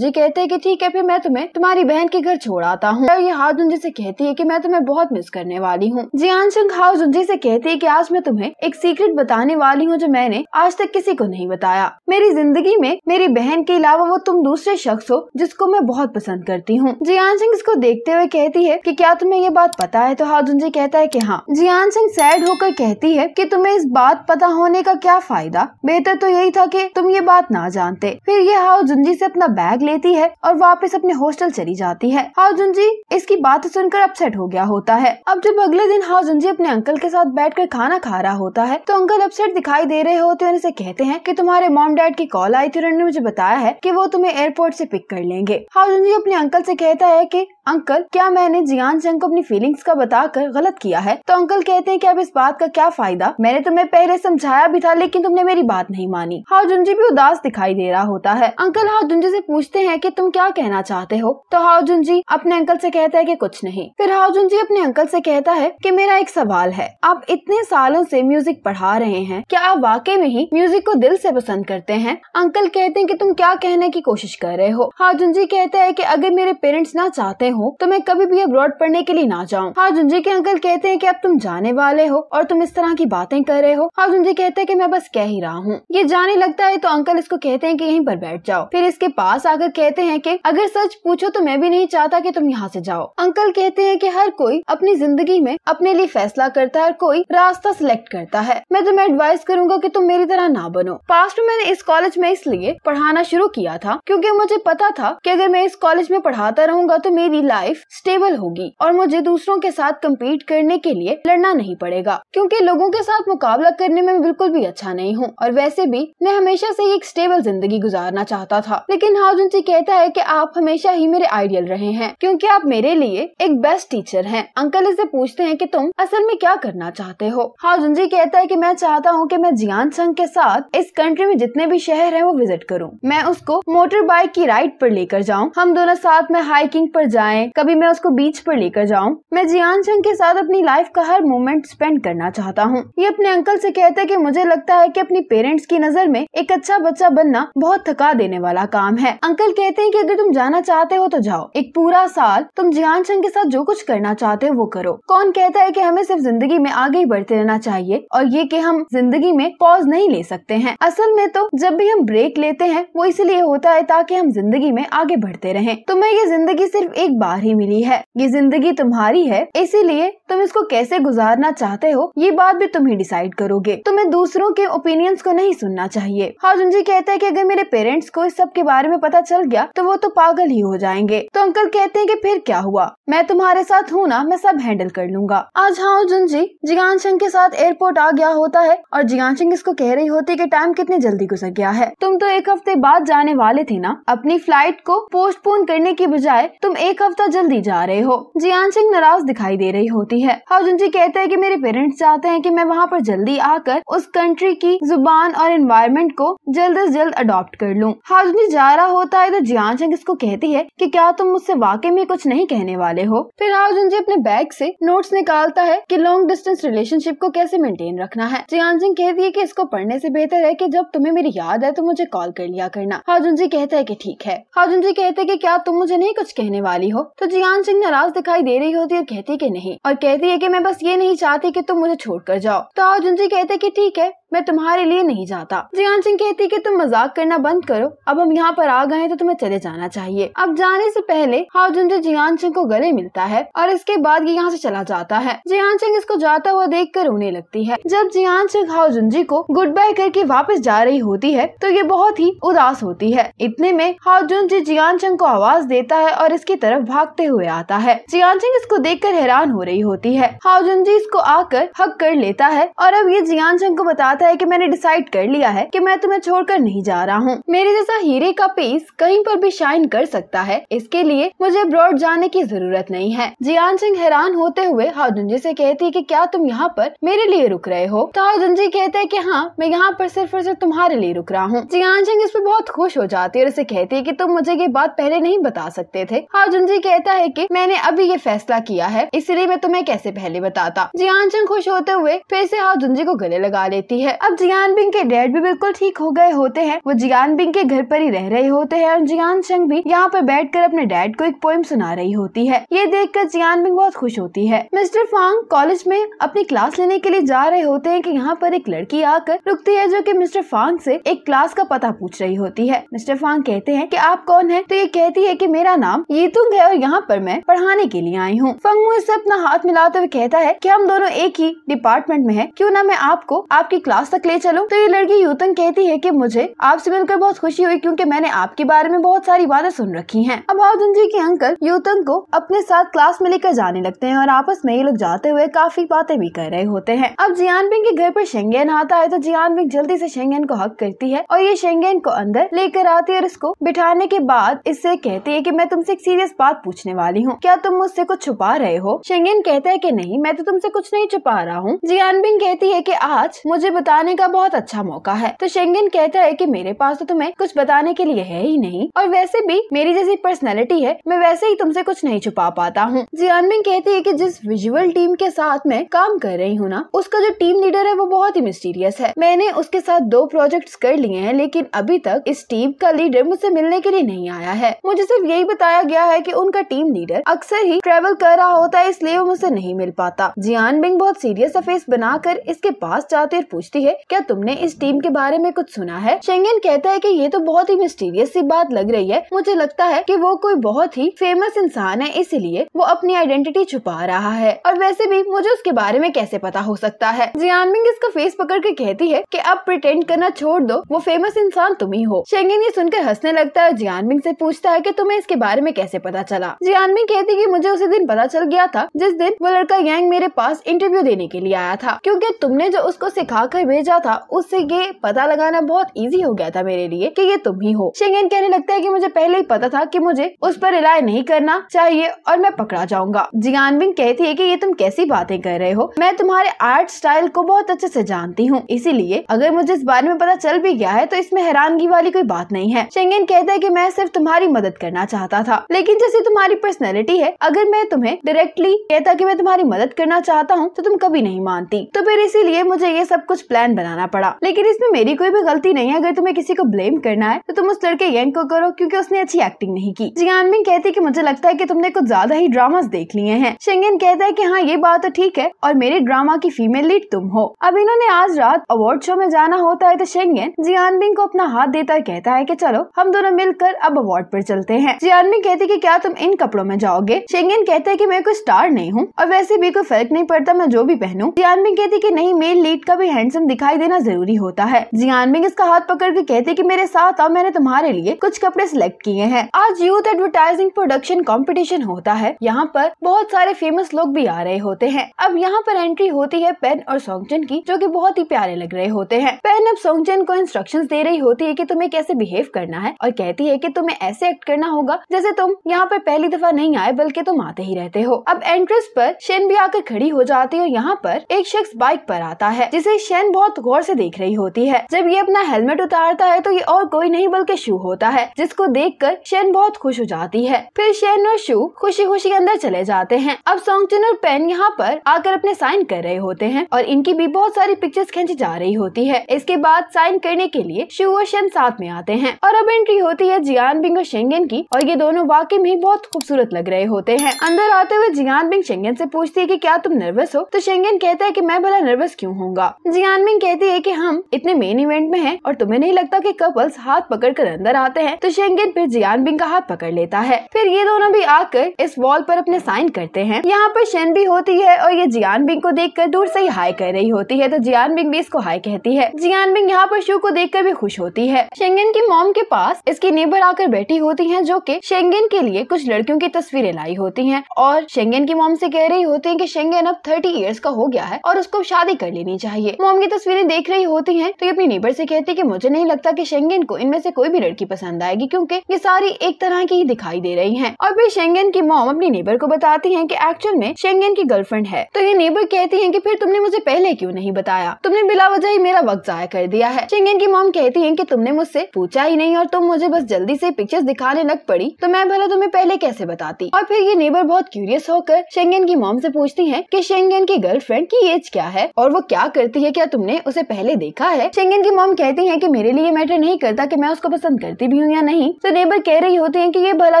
जी कहते हैं कि ठीक है फिर मैं तुम्हें तुम्हारी बहन के घर छोड़ आता हूँ ये जी से कहती है कि मैं तुम्हें बहुत मिस करने वाली हूँ जियान सिंह जी से कहती है कि आज मैं तुम्हें एक सीक्रेट बताने वाली हूँ जो मैंने आज तक किसी को नहीं बताया मेरी जिंदगी में मेरी बहन के अलावा वो तुम दूसरे शख्स हो जिसको मैं बहुत पसंद करती हूँ जियान सिंह इसको देखते हुए कहती है की क्या तुम्हें ये बात पता है तो जी कहता है की हाँ जियान सिंह सैड होकर कहती है की तुम्हें इस बात पता होने का क्या फायदा बेहतर तो यही था की तुम ये बात ना जानते फिर ये हाउ अर्जुन जी से अपना बैग लेती है और वापस अपने हॉस्टल चली जाती है हाउजुन जी इसकी बात सुनकर अपसेट हो गया होता है अब जब अगले दिन हाउजुन जी अपने अंकल के साथ कर खाना खा रहा होता है तो अंकल अपसेट दिखाई दे रहे होते हैं उनसे कहते हैं की तुम्हारे मॉम डैड की कॉल आई थी उन्होंने मुझे बताया है की वो तुम्हें एयरपोर्ट ऐसी पिक कर लेंगे हाउजुन जी अपने अंकल ऐसी कहता है की अंकल क्या मैंने जियान चंग को अपनी फीलिंग्स का बताकर गलत किया है तो अंकल कहते हैं कि अब इस बात का क्या फायदा मैंने तुम्हें पहले समझाया भी था लेकिन तुमने मेरी बात नहीं मानी हाउजुन जी भी उदास दिखाई दे रहा होता है अंकल हाउजुन जी से पूछते हैं कि तुम क्या कहना चाहते हो तो हाउजुन जी अपने अंकल से कहता है कि कुछ नहीं फिर हाउजुन जी अपने अंकल से कहता है कि मेरा एक सवाल है आप इतने सालों से म्यूजिक पढ़ा रहे हैं क्या आप वाकई में ही म्यूजिक को दिल से पसंद करते हैं अंकल कहते हैं कि तुम क्या कहने की कोशिश कर रहे हो हाजुन जी कहते हैं कि अगर मेरे पेरेंट्स ना चाहते हो तो मैं कभी भी अब्रॉड पढ़ने के लिए ना जाऊँ हाजुन जी के अंकल कहते हैं कि अब तुम जाने वाले हो और तुम इस तरह की बातें कर रहे हो हाजुन जी कहते हैं कि मैं बस कह ही रहा हूँ ये जाने लगता है तो अंकल इसको कहते हैं कि यहीं पर बैठ जाओ फिर फिर इसके पास आकर कहते हैं कि अगर सच पूछो तो मैं भी नहीं चाहता कि तुम यहाँ से जाओ अंकल कहते हैं कि हर कोई अपनी जिंदगी में अपने लिए फैसला करता है और कोई रास्ता सिलेक्ट करता है मैं तुम्हें एडवाइस करूंगा कि तुम मेरी तरह ना बनो पास्ट में मैंने इस कॉलेज में इसलिए पढ़ाना शुरू किया था क्योंकि मुझे पता था कि अगर मैं इस कॉलेज में पढ़ाता रहूंगा तो मेरी लाइफ स्टेबल होगी और मुझे दूसरों के साथ कम्पीट करने के लिए लड़ना नहीं पड़ेगा क्योंकि लोगों के साथ मुकाबला करने में बिल्कुल भी अच्छा नहीं हूँ और वैसे भी मैं हमेशा से एक स्टेबल जिंदगी गुजारना चाहता था लेकिन हाउस उनसे कहता है कि आप हमेशा ही मेरे आइडियल रहे हैं क्योंकि आप मेरे लिए एक बेस्ट टीचर हैं। अंकल इसे पूछते हैं कि तुम असल में क्या करना चाहते हो हाउस जी कहता है कि मैं चाहता हूँ कि मैं जियान संघ के साथ इस कंट्री में जितने भी शहर है वो विजिट करूँ मैं उसको मोटर बाइक की राइड पर लेकर जाऊँ हम दोनों साथ में हाइकिंग पर जाए कभी मैं उसको बीच पर लेकर जाऊँ मैं जियान संघ के साथ अपनी लाइफ का हर मोमेंट स्पेंड करना चाहता हूँ ये अपने अंकल ऐसी कहते हैं की मुझे लगता है की अपनी पेरेंट्स की नज़र में एक अच्छा बच्चा बनना बहुत थका देने वाला वाला काम है अंकल कहते हैं कि अगर तुम जाना चाहते हो तो जाओ एक पूरा साल तुम जियान चंद के साथ जो कुछ करना चाहते हो वो करो कौन कहता है कि हमें सिर्फ जिंदगी में आगे ही बढ़ते रहना चाहिए और ये कि हम जिंदगी में पॉज नहीं ले सकते हैं असल में तो जब भी हम ब्रेक लेते हैं वो इसीलिए होता है ताकि हम जिंदगी में आगे बढ़ते रहें तुम्हें ये जिंदगी सिर्फ एक बार ही मिली है ये जिंदगी तुम्हारी है इसीलिए तुम इसको कैसे गुजारना चाहते हो ये बात भी तुम ही डिसाइड करोगे तुम्हें दूसरों के ओपिनियंस को नहीं सुनना चाहिए हाजुम जी कहते हैं की अगर मेरे पेरेंट्स को इस सबके बारे में पता चल गया तो वो तो पागल ही हो जाएंगे तो अंकल कहते हैं कि फिर क्या हुआ मैं तुम्हारे साथ हूँ ना मैं सब हैंडल कर लूंगा आज हाउ जी जिगान सिंह के साथ एयरपोर्ट आ गया होता है और जिगान सिंह इसको कह रही होती कि टाइम कितने जल्दी गुजर गया है तुम तो एक हफ्ते बाद जाने वाले थे ना अपनी फ्लाइट को पोस्टपोन करने की बजाय तुम एक हफ्ता जल्दी जा रहे हो जियान सिंह नाराज दिखाई दे रही होती है हाउ जी कहते हैं की मेरे पेरेंट्स चाहते हैं की मैं वहाँ पर जल्दी आकर उस कंट्री की जुबान और एनवायरमेंट को जल्द से जल्द अडॉप्ट कर लूँ हाउ समझने जा रहा होता है तो जियान चंग इसको कहती है कि क्या तुम मुझसे वाकई में कुछ नहीं कहने वाले हो फिर हाउजन जी अपने बैग से नोट्स निकालता है कि लॉन्ग डिस्टेंस रिलेशनशिप को कैसे मेंटेन रखना है जियान चंग कहती है कि इसको पढ़ने से बेहतर है कि जब तुम्हें मेरी याद है तो मुझे कॉल कर लिया करना हाजुन जी कहता है की ठीक है हाजुन जी कहते की क्या तुम मुझे नहीं कुछ कहने वाली हो तो जियान सिंह नाराज दिखाई दे रही होती है कहती की नहीं और कहती है की मैं बस ये नहीं चाहती की तुम मुझे छोड़ कर जाओ तो हाउजन जी कहते की ठीक है मैं तुम्हारे लिए नहीं जाता जियान सिंह कहती है की तुम मजाक करना बंद करो अब हम यहाँ पर आ गए तो तुम्हें चले जाना चाहिए अब जाने से पहले हाउजन जियान सिंह को गले मिलता है और इसके बाद ये यहाँ से चला जाता है जियान सिंह इसको जाता हुआ देख कर रोने लगती है जब जियान सिंह हाउजुंजी को गुड बाय करके वापस जा रही होती है तो ये बहुत ही उदास होती है इतने में हाउजुंजी जियान सिंह को आवाज देता है और इसकी तरफ भागते हुए आता है जियान सिंह इसको देख कर हैरान हो रही होती है हाउजन इसको आकर हक कर लेता है और अब ये जियान सिंह को बताता है की मैंने डिसाइड कर लिया है की मैं तुम्हें कर नहीं जा रहा हूँ मेरे जैसा हीरे का पीस कहीं पर भी शाइन कर सकता है इसके लिए मुझे ब्रॉड जाने की जरूरत नहीं है जियान सिंह हैरान होते हुए हाउदुंजी से कहती है कि क्या तुम यहाँ पर मेरे लिए रुक रहे हो तो हाउदुंजी कहते हैं कि हाँ मैं यहाँ पर सिर्फ और सिर्फ तुम्हारे लिए रुक रहा हूँ जियान सिंह इस पर बहुत खुश हो जाती है और इसे कहती है की तुम मुझे ये बात पहले नहीं बता सकते थे हाउजुंजी कहता है की मैंने अभी ये फैसला किया है इसलिए मैं तुम्हें कैसे पहले बताता जियान सिंह खुश होते हुए फिर से हाउजुंजी को गले लगा लेती है अब जियान बिंग के डैड भी बिल्कुल ठीक हो गए होते हैं वो जियान बिंग के घर पर ही रह रहे होते हैं और जियान चंग भी यहाँ पर बैठ कर अपने डैड को एक पोइम सुना रही होती है ये देख कर जियान बिंग बहुत खुश होती है मिस्टर फांग कॉलेज में अपनी क्लास लेने के लिए जा रहे होते हैं की यहाँ पर एक लड़की आकर रुकती है जो की मिस्टर फांग से एक क्लास का पता पूछ रही होती है मिस्टर फांग कहते हैं की आप कौन है तो ये कहती है की मेरा नाम यीतुंग है और यहाँ पर मैं पढ़ाने के लिए आई हूँ फंग इससे अपना हाथ मिलाते हुए कहता है की हम दोनों एक ही डिपार्टमेंट में है क्यूँ ना मैं आपको आपकी क्लास तक ले चलूँ तो ये लड़की यूतंग कहती है की मुझे आपसे मिलकर बहुत खुशी हुई क्योंकि क्योंकि मैंने आपके बारे में बहुत सारी बातें सुन रखी हैं अब भावजन जी के अंकल यूतन को अपने साथ क्लास में लेकर जाने लगते हैं और आपस में ये लोग जाते हुए काफी बातें भी कर रहे होते हैं अब जियान बिंग के घर पर शेंगेन आता है तो जियान बिंग जल्दी से शेंगेन को हक करती है और ये शेंगेन को अंदर लेकर आती है और इसको बिठाने के बाद इससे कहती है की मैं तुमसे एक सीरियस बात पूछने वाली हूँ क्या तुम मुझसे कुछ छुपा रहे हो शेंगेन कहते हैं की नहीं मैं तो तुमसे कुछ नहीं छुपा रहा हूँ जियान बिंग कहती है की आज मुझे बताने का बहुत अच्छा मौका है तो शेंगेन कहता है की मेरे पास तो तुम्हें कुछ बता बताने के लिए है ही नहीं और वैसे भी मेरी जैसी पर्सनैलिटी है मैं वैसे ही तुमसे कुछ नहीं छुपा पाता हूँ जियानबिंग कहती है की जिस विजुअल टीम के साथ मैं काम कर रही हूँ ना उसका जो टीम लीडर है वो बहुत ही मिस्टीरियस है मैंने उसके साथ दो प्रोजेक्ट कर लिए हैं लेकिन अभी तक इस टीम का लीडर मुझसे मिलने के लिए नहीं आया है मुझे सिर्फ यही बताया गया है की उनका टीम लीडर अक्सर ही ट्रेवल कर रहा होता है इसलिए वो मुझसे नहीं मिल पाता जियान बिंग बहुत सीरियस फेस बनाकर इसके पास जाते और पूछती है क्या तुमने इस टीम के बारे में कुछ सुना है शेंगन कहता है की ये तो बहुत बहुत ही मिस्टीरियस सी बात लग रही है मुझे लगता है कि वो कोई बहुत ही फेमस इंसान है इसीलिए वो अपनी आइडेंटिटी छुपा रहा है और वैसे भी मुझे उसके बारे में कैसे पता हो सकता है जियानमिंग इसका फेस पकड़ के कहती है की अब प्रिटेंड करना छोड़ दो वो फेमस इंसान तुम ही हो शेंगे ये सुनकर हंसने लगता है जियानमिंग ऐसी पूछता है की तुम्हें इसके बारे में कैसे पता चला जियानमिंग कहती की मुझे उसी दिन पता चल गया था जिस दिन वो लड़का यंग मेरे पास इंटरव्यू देने के लिए आया था क्योंकि तुमने जो उसको सिखा कर भेजा था उससे ये पता लगाना बहुत ईजी हो गया था मेरे लिए की ये तुम ही हो शेंगेन कहने लगता है कि मुझे पहले ही पता था कि मुझे उस पर रिलाय नहीं करना चाहिए और मैं पकड़ा जाऊंगा जियानविंग कहती है कि ये तुम कैसी बातें कर रहे हो मैं तुम्हारे आर्ट स्टाइल को बहुत अच्छे से जानती हूँ इसीलिए अगर मुझे इस बारे में पता चल भी गया है तो इसमें हैरानगी वाली कोई बात नहीं है शेंगेन कहता है की मैं सिर्फ तुम्हारी मदद करना चाहता था लेकिन जैसे तुम्हारी पर्सनैलिटी है अगर मैं तुम्हें डायरेक्टली कहता की मैं तुम्हारी मदद करना चाहता हूँ तो तुम कभी नहीं मानती तो फिर इसीलिए मुझे ये सब कुछ प्लान बनाना पड़ा लेकिन इसमें मेरी कोई भी गलती नहीं है अगर तुम्हें किसी को ब्लेम करना है तो तुम उस लड़के यंग को करो क्योंकि उसने अच्छी एक्टिंग नहीं की जियानमिन कहती है की मुझे लगता है की तुमने कुछ ज्यादा ही ड्रामास देख लिए हैं शेंगेन कहता है की हाँ ये बात तो ठीक है और मेरे ड्रामा की फीमेल लीड तुम हो अब इन्होंने आज रात अवार्ड शो में जाना होता है तो शेंगेन जियानबिंग को अपना हाथ देता है कहता है की चलो हम दोनों मिलकर अब अवार्ड पर चलते हैं जियानबिंग कहती है की क्या तुम इन कपड़ों में जाओगे शेंगेन कहते हैं की मैं कोई स्टार नहीं हूँ और वैसे भी कोई फर्क नहीं पड़ता मैं जो भी पहनू जियानबिंग कहती की नहीं मेल लीड का भी हैंडसम दिखाई देना जरूरी होता है जियानबिंग इसका हाथ पकड़ के कहते की मेरे साथ आओ मैंने तुम्हारे लिए कुछ कपड़े सिलेक्ट किए हैं आज यूथ एडवर्टाइजिंग प्रोडक्शन कंपटीशन होता है यहाँ पर बहुत सारे फेमस लोग भी आ रहे होते हैं अब यहाँ पर एंट्री होती है पेन और सोंगचन की जो कि बहुत ही प्यारे लग रहे होते हैं पेन अब सोंगचन को इंस्ट्रक्शन दे रही होती है की तुम्हें कैसे बिहेव करना है और कहती है की तुम्हें ऐसे एक्ट करना होगा जैसे तुम यहाँ पर पहली दफा नहीं आए बल्कि तुम आते ही रहते हो अब एंट्रेंस पर शेन भी आकर खड़ी हो जाती है और यहाँ पर एक शख्स बाइक पर आता है जिसे शेन बहुत गौर से देख रही होती है जब ये अपना हेलमेट उतारता है तो ये और कोई नहीं नहीं बल्कि शू होता है जिसको देख कर शेन बहुत खुश हो जाती है फिर शेन और शू खुशी खुशी के अंदर चले जाते हैं अब सोंगचिन और पेन यहाँ पर आकर अपने साइन कर रहे होते हैं और इनकी भी बहुत सारी पिक्चर्स खींची जा रही होती है इसके बाद साइन करने के लिए शू और शेन साथ में आते हैं और अब एंट्री होती है जियान बिंग और शेंगेन की और ये दोनों वाकई में बहुत खूबसूरत लग रहे होते हैं अंदर आते हुए जियान बिंग शेंगेन से पूछती है कि क्या तुम नर्वस हो तो शेंगेन कहता है कि मैं भला नर्वस क्यों होगा जियान बिंग कहती है कि हम इतने मेन इवेंट में हैं और तुम्हें नहीं लगता कि कपल्स हाथ पकड़ कर अंदर आते हैं तो शेंगेन फिर जियान बिंग का हाथ पकड़ लेता है फिर ये दोनों भी आकर इस वॉल पर अपने साइन करते हैं यहाँ पर शेन भी होती है और ये जियान बिंग को देख कर दूर से ही हाई कर रही होती है तो जियान बिंग भी इसको हाई कहती है जियान बिंग यहाँ पर शू को देख कर भी खुश होती है शेंगेन की मोम के पास इसकी नेबर आकर बैठी होती है जो की शेंगेन के लिए कुछ लड़कियों की तस्वीरें लाई होती है और शेंगेन की मोम से कह रही होती है की शेंगेन अब थर्टी ईयर्स का हो गया है और उसको शादी कर लेनी चाहिए मोम की तस्वीरें देख रही होती है तो ये अपनी नेबर से कहती है की मुझे नहीं लगता की शेंगेन को इनमें से कोई भी लड़की पसंद आएगी क्योंकि ये सारी एक तरह की ही दिखाई दे रही हैं और फिर शेंगन की मॉम अपनी नेबर को बताती हैं कि एक्चुअल में शेंगन की गर्लफ्रेंड है तो ये नेबर कहती हैं कि फिर तुमने मुझे पहले क्यों नहीं बताया तुमने बिला वजह ही मेरा वक्त जाया कर दिया है शेंगन की मॉम कहती है की तुमने मुझसे पूछा ही नहीं और तुम मुझे बस जल्दी ऐसी पिक्चर दिखाने लग पड़ी तो मैं भला तुम्हें पहले कैसे बताती और फिर ये नेबर बहुत क्यूरियस होकर शेंगन की मॉम ऐसी पूछती है की शेंगन की गर्लफ्रेंड की एज क्या है और वो क्या करती है क्या तुमने उसे पहले देखा है शेंगन की मॉम कहती है की मेरे लिए मैटर नहीं करता की मैं उसको पसंद करती भी हूँ या नहीं तो नेबर कह रही होती है की ये भला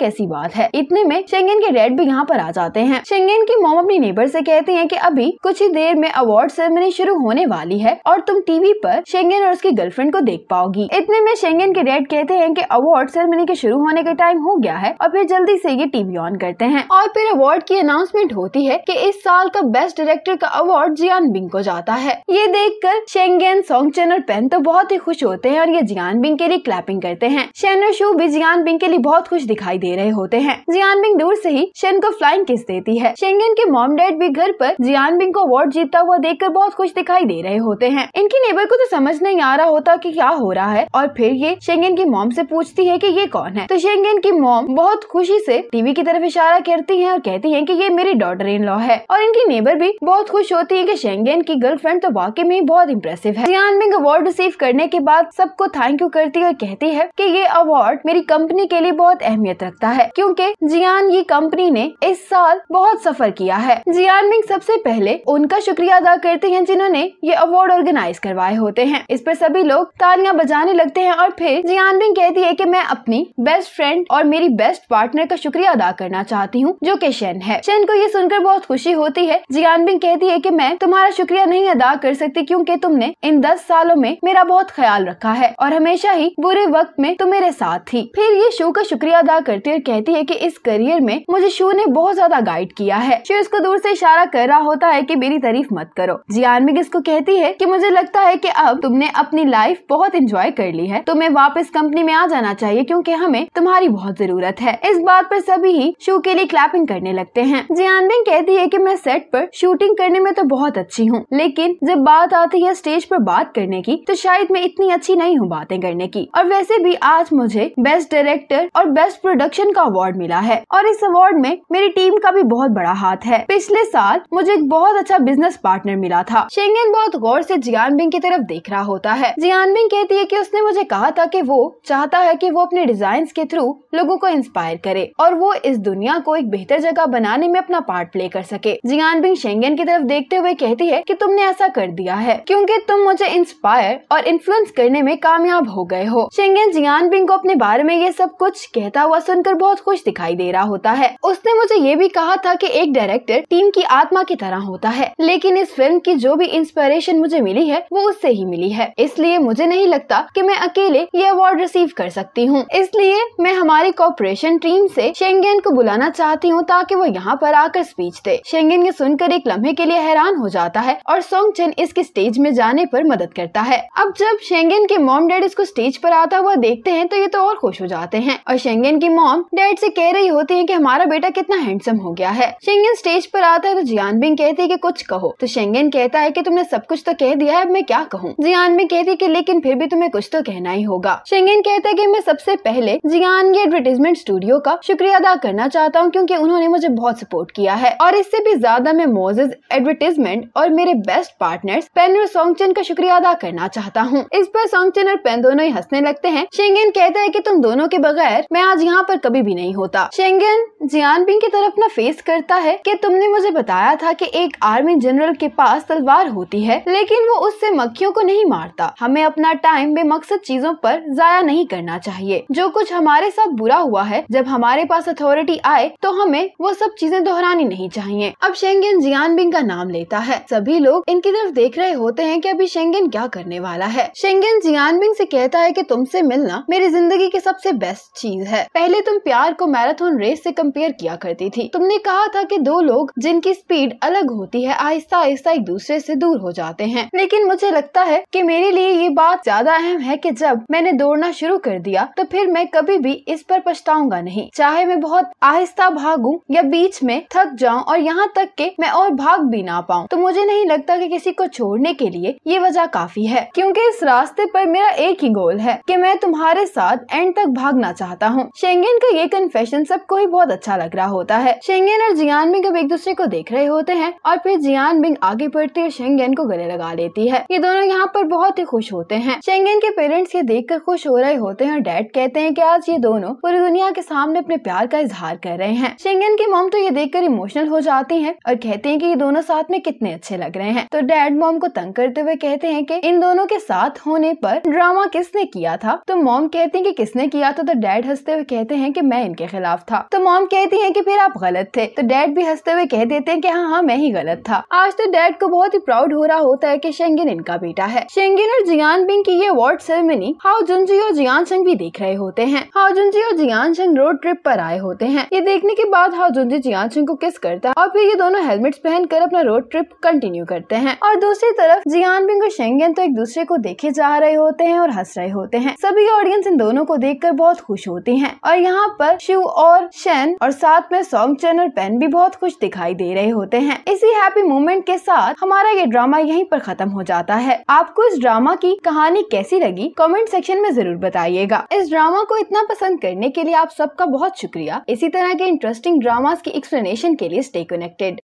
कैसी बात है इतने में शेंगेन के डैड भी यहाँ पर आ जाते हैं शेंगेन की मोम अपनी नेबर ऐसी कहती है की अभी कुछ ही देर में अवार्ड सेरेमनी शुरू होने वाली है और तुम टीवी पर शेंगेन और उसकी गर्लफ्रेंड को देख पाओगी इतने में शेंगेन के डैड कहते हैं की अवार्ड सेरेमनी के शुरू होने का टाइम हो गया है और फिर जल्दी से ये टीवी ऑन करते हैं और फिर अवार्ड की अनाउंसमेंट होती है कि इस साल का बेस्ट डायरेक्टर का अवार्ड जियान बिंग को जाता है ये देख कर शेंगेन सॉन्ग और पेन तो बहुत ही खुश होते हैं और ये जियान बिंग के लिए क्लैपिंग करते हैं शेन और शू भी जियान बिंग के लिए बहुत खुश दिखाई दे रहे होते हैं जियान बिंग दूर से ही शेन को फ्लाइंग किस देती है शेंगन के मॉम डैड भी घर पर जियान बिंग को अवार्ड जीतता हुआ कर बहुत खुश दिखाई दे रहे होते हैं इनकी नेबर को तो समझ नहीं आ रहा होता की क्या हो रहा है और फिर ये शेंगन की मॉम ऐसी पूछती है की ये कौन है तो शेंगन की मॉम बहुत खुशी ऐसी टीवी की तरफ इशारा करती है और कहती है की ये मेरी डॉटर इन लॉ है और इनकी नेबर भी बहुत खुश होती है की शेंगन की गर्लफ्रेंड तो वाकई में बहुत इम्प्रेसिव है जियान बिंग अवार्ड रिसीव करने के बाद सबको थैंक यू करती है कहती है कि ये अवार्ड मेरी कंपनी के लिए बहुत अहमियत रखता है क्योंकि जियान ये कंपनी ने इस साल बहुत सफर किया है जियान मिंग सबसे पहले उनका शुक्रिया अदा करते हैं जिन्होंने ये अवार्ड ऑर्गेनाइज करवाए होते हैं इस पर सभी लोग तालियां बजाने लगते हैं और फिर जियान मिंग कहती है की मैं अपनी बेस्ट फ्रेंड और मेरी बेस्ट पार्टनर का शुक्रिया अदा करना चाहती हूँ जो की शेन है शेन को ये सुनकर बहुत खुशी होती है जियान बिंग कहती है की मैं तुम्हारा शुक्रिया नहीं अदा कर सकती क्यूँकी तुमने इन दस सालों में मेरा बहुत ख्याल रखा है और हमेशा ही बुरे वक्त में तो मेरे साथ थी फिर ये शो का शुक्रिया अदा करती है और कहती है की इस करियर में मुझे शो ने बहुत ज्यादा गाइड किया है शो इसको दूर ऐसी इशारा कर रहा होता है की मेरी तारीफ मत करो जियानमिक इसको कहती है की मुझे लगता है की अब तुमने अपनी लाइफ बहुत इंजॉय कर ली है तुम्हें तो वापस कंपनी में आ जाना चाहिए क्यूँकी हमें तुम्हारी बहुत जरूरत है इस बात पर सभी ही शो के लिए क्लैपिंग करने लगते हैं जियानबिन कहती है कि मैं सेट पर शूटिंग करने में तो बहुत अच्छी हूँ लेकिन जब बात आती है स्टेज पर बात करने की तो शायद मैं इतनी अच्छी नहीं हूँ बातें करने की और वैसे भी आज मुझे बेस्ट डायरेक्टर और बेस्ट प्रोडक्शन का अवार्ड मिला है और इस अवार्ड में मेरी टीम का भी बहुत बड़ा हाथ है पिछले साल मुझे एक बहुत अच्छा बिजनेस पार्टनर मिला था शेंगेन बहुत गौर से जियान बिंग की तरफ देख रहा होता है जियान बिंग कहती है कि उसने मुझे कहा था कि वो चाहता है कि वो अपने डिजाइन के थ्रू लोगों को इंस्पायर करे और वो इस दुनिया को एक बेहतर जगह बनाने में अपना पार्ट प्ले कर सके जियान बिंग शेंगेन की तरफ देखते हुए कहती है की तुमने ऐसा कर दिया है क्यूँकी तुम मुझे इंस्पायर और इन्फ्लुएंस करने में कामयाब हो गए हो शेंगे जियान पिंग को अपने बारे में ये सब कुछ कहता हुआ सुनकर बहुत खुश दिखाई दे रहा होता है उसने मुझे ये भी कहा था कि एक डायरेक्टर टीम की आत्मा की तरह होता है लेकिन इस फिल्म की जो भी इंस्पिरेशन मुझे मिली है वो उससे ही मिली है इसलिए मुझे नहीं लगता कि मैं अकेले ये अवार्ड रिसीव कर सकती हूँ इसलिए मैं हमारी कॉपरेशन टीम से शेंगेन को बुलाना चाहती हूँ ताकि वो यहाँ पर आकर स्पीच दे शेंगेन ये सुनकर एक लम्हे के लिए हैरान हो जाता है और सोंग चेन इसके स्टेज में जाने पर मदद करता है अब जब शेंगेन के मॉम डैड इसको स्टेज पर आता हुआ देखते हैं तो ये तो और खुश हो जाते हैं और शेंगन की मॉम डैड से कह रही होती है कि हमारा बेटा कितना हैंडसम हो गया है शेंगन स्टेज पर आता है तो जियान बिंग कहती है कि कुछ कहो तो शेंगन कहता है कि तुमने सब कुछ तो कह दिया है अब मैं क्या कहूँ जियान बिंग कहती है कि लेकिन फिर भी तुम्हें कुछ तो कहना ही होगा शेंगन कहता है कि मैं सबसे पहले जियान के एडवर्टीजमेंट स्टूडियो का शुक्रिया अदा करना चाहता हूँ क्यूँकी उन्होंने मुझे बहुत सपोर्ट किया है और इससे भी ज्यादा मैं मोजेज एडवर्टीजमेंट और मेरे बेस्ट पार्टनर पेन और सोंगचन का शुक्रिया अदा करना चाहता हूँ इस पर सोंगचन और पेन दोनों ही हंसने लगते हैं शेंगेन कहता है कि तुम दोनों के बगैर मैं आज यहाँ पर कभी भी नहीं होता शेंगेन बिंग की तरफ अपना फेस करता है कि तुमने मुझे बताया था कि एक आर्मी जनरल के पास तलवार होती है लेकिन वो उससे मक्खियों को नहीं मारता हमें अपना टाइम बेमकसद चीजों पर जाया नहीं करना चाहिए जो कुछ हमारे साथ बुरा हुआ है जब हमारे पास अथॉरिटी आए तो हमें वो सब चीजें दोहरानी नहीं चाहिए अब शेंगेन बिंग का नाम लेता है सभी लोग इनकी तरफ देख रहे होते हैं कि अभी शेंगेन क्या करने वाला है शेंगेन जियानबिंग से कहता है कि तुमसे मिलना मेरी जिंदगी की सबसे बेस्ट चीज है पहले तुम प्यार को मैराथन रेस से कंपेयर किया करती थी तुमने कहा था कि दो लोग जिनकी स्पीड अलग होती है आहिस्ता आहिस्ता एक दूसरे से दूर हो जाते हैं लेकिन मुझे लगता है कि मेरे लिए ये बात ज्यादा अहम है कि जब मैंने दौड़ना शुरू कर दिया तो फिर मैं कभी भी इस पर पछताऊंगा नहीं चाहे मैं बहुत आहिस्ता भागूं या बीच में थक जाऊं और यहाँ तक के मैं और भाग भी ना पाऊं तो मुझे नहीं लगता कि किसी को छोड़ने के लिए ये वजह काफी है क्योंकि इस रास्ते पर मेरा एक ही गोल है है कि मैं तुम्हारे साथ एंड तक भागना चाहता हूँ शेंगेन का ये कन्फेशन सबको ही बहुत अच्छा लग रहा होता है शेंगेन और जियान बिंग अब एक दूसरे को देख रहे होते हैं और फिर जियान बिंग आगे बढ़ती और शेंगेन को गले लगा लेती है ये दोनों यहाँ पर बहुत ही खुश होते हैं शेंगेन के पेरेंट्स ये देख कर खुश हो रहे होते हैं और डैड कहते हैं की आज ये दोनों पूरी दुनिया के सामने अपने प्यार का इजहार कर रहे हैं शेंगेन की मोम तो ये देख कर इमोशनल हो जाती है और कहते हैं की ये दोनों साथ में कितने अच्छे लग रहे हैं तो डैड मोम को तंग करते हुए कहते हैं की इन दोनों के साथ होने पर ड्रामा किसने किया किया था तो मॉम कहती है कि किसने किया था तो डैड हंसते हुए कहते हैं कि मैं इनके खिलाफ था तो मॉम कहती है कि फिर आप गलत थे तो डैड भी हंसते हुए कह देते हैं कि हाँ हाँ मैं ही गलत था आज तो डैड को बहुत ही प्राउड हो रहा होता है कि शेंगिन इनका बेटा है शेंगिन और जियान बिंग की ये अवार्ड सेरेमनी हाउ जुनजी और जियान शंग भी देख रहे होते हैं हाउ जुनजी और जियान शंग रोड ट्रिप पर आए होते हैं ये देखने के बाद हाउ जुनजी जियान सिंह को किस करता है और फिर ये दोनों पहन कर अपना रोड ट्रिप कंटिन्यू करते हैं और दूसरी तरफ जियान बिंग और शेंगिन तो एक दूसरे को देखे जा रहे होते हैं और हंस रहे होते करते हैं सभी ऑडियंस इन दोनों को देख बहुत खुश होती हैं और यहाँ पर शिव और शैन और साथ में सॉन्ग चैन और पेन भी बहुत खुश दिखाई दे रहे होते हैं इसी हैप्पी मोमेंट के साथ हमारा ये ड्रामा यहीं पर खत्म हो जाता है आपको इस ड्रामा की कहानी कैसी लगी कमेंट सेक्शन में जरूर बताइएगा इस ड्रामा को इतना पसंद करने के लिए आप सबका बहुत शुक्रिया इसी तरह के इंटरेस्टिंग ड्रामा की एक्सप्लेनेशन के लिए स्टे कनेक्टेड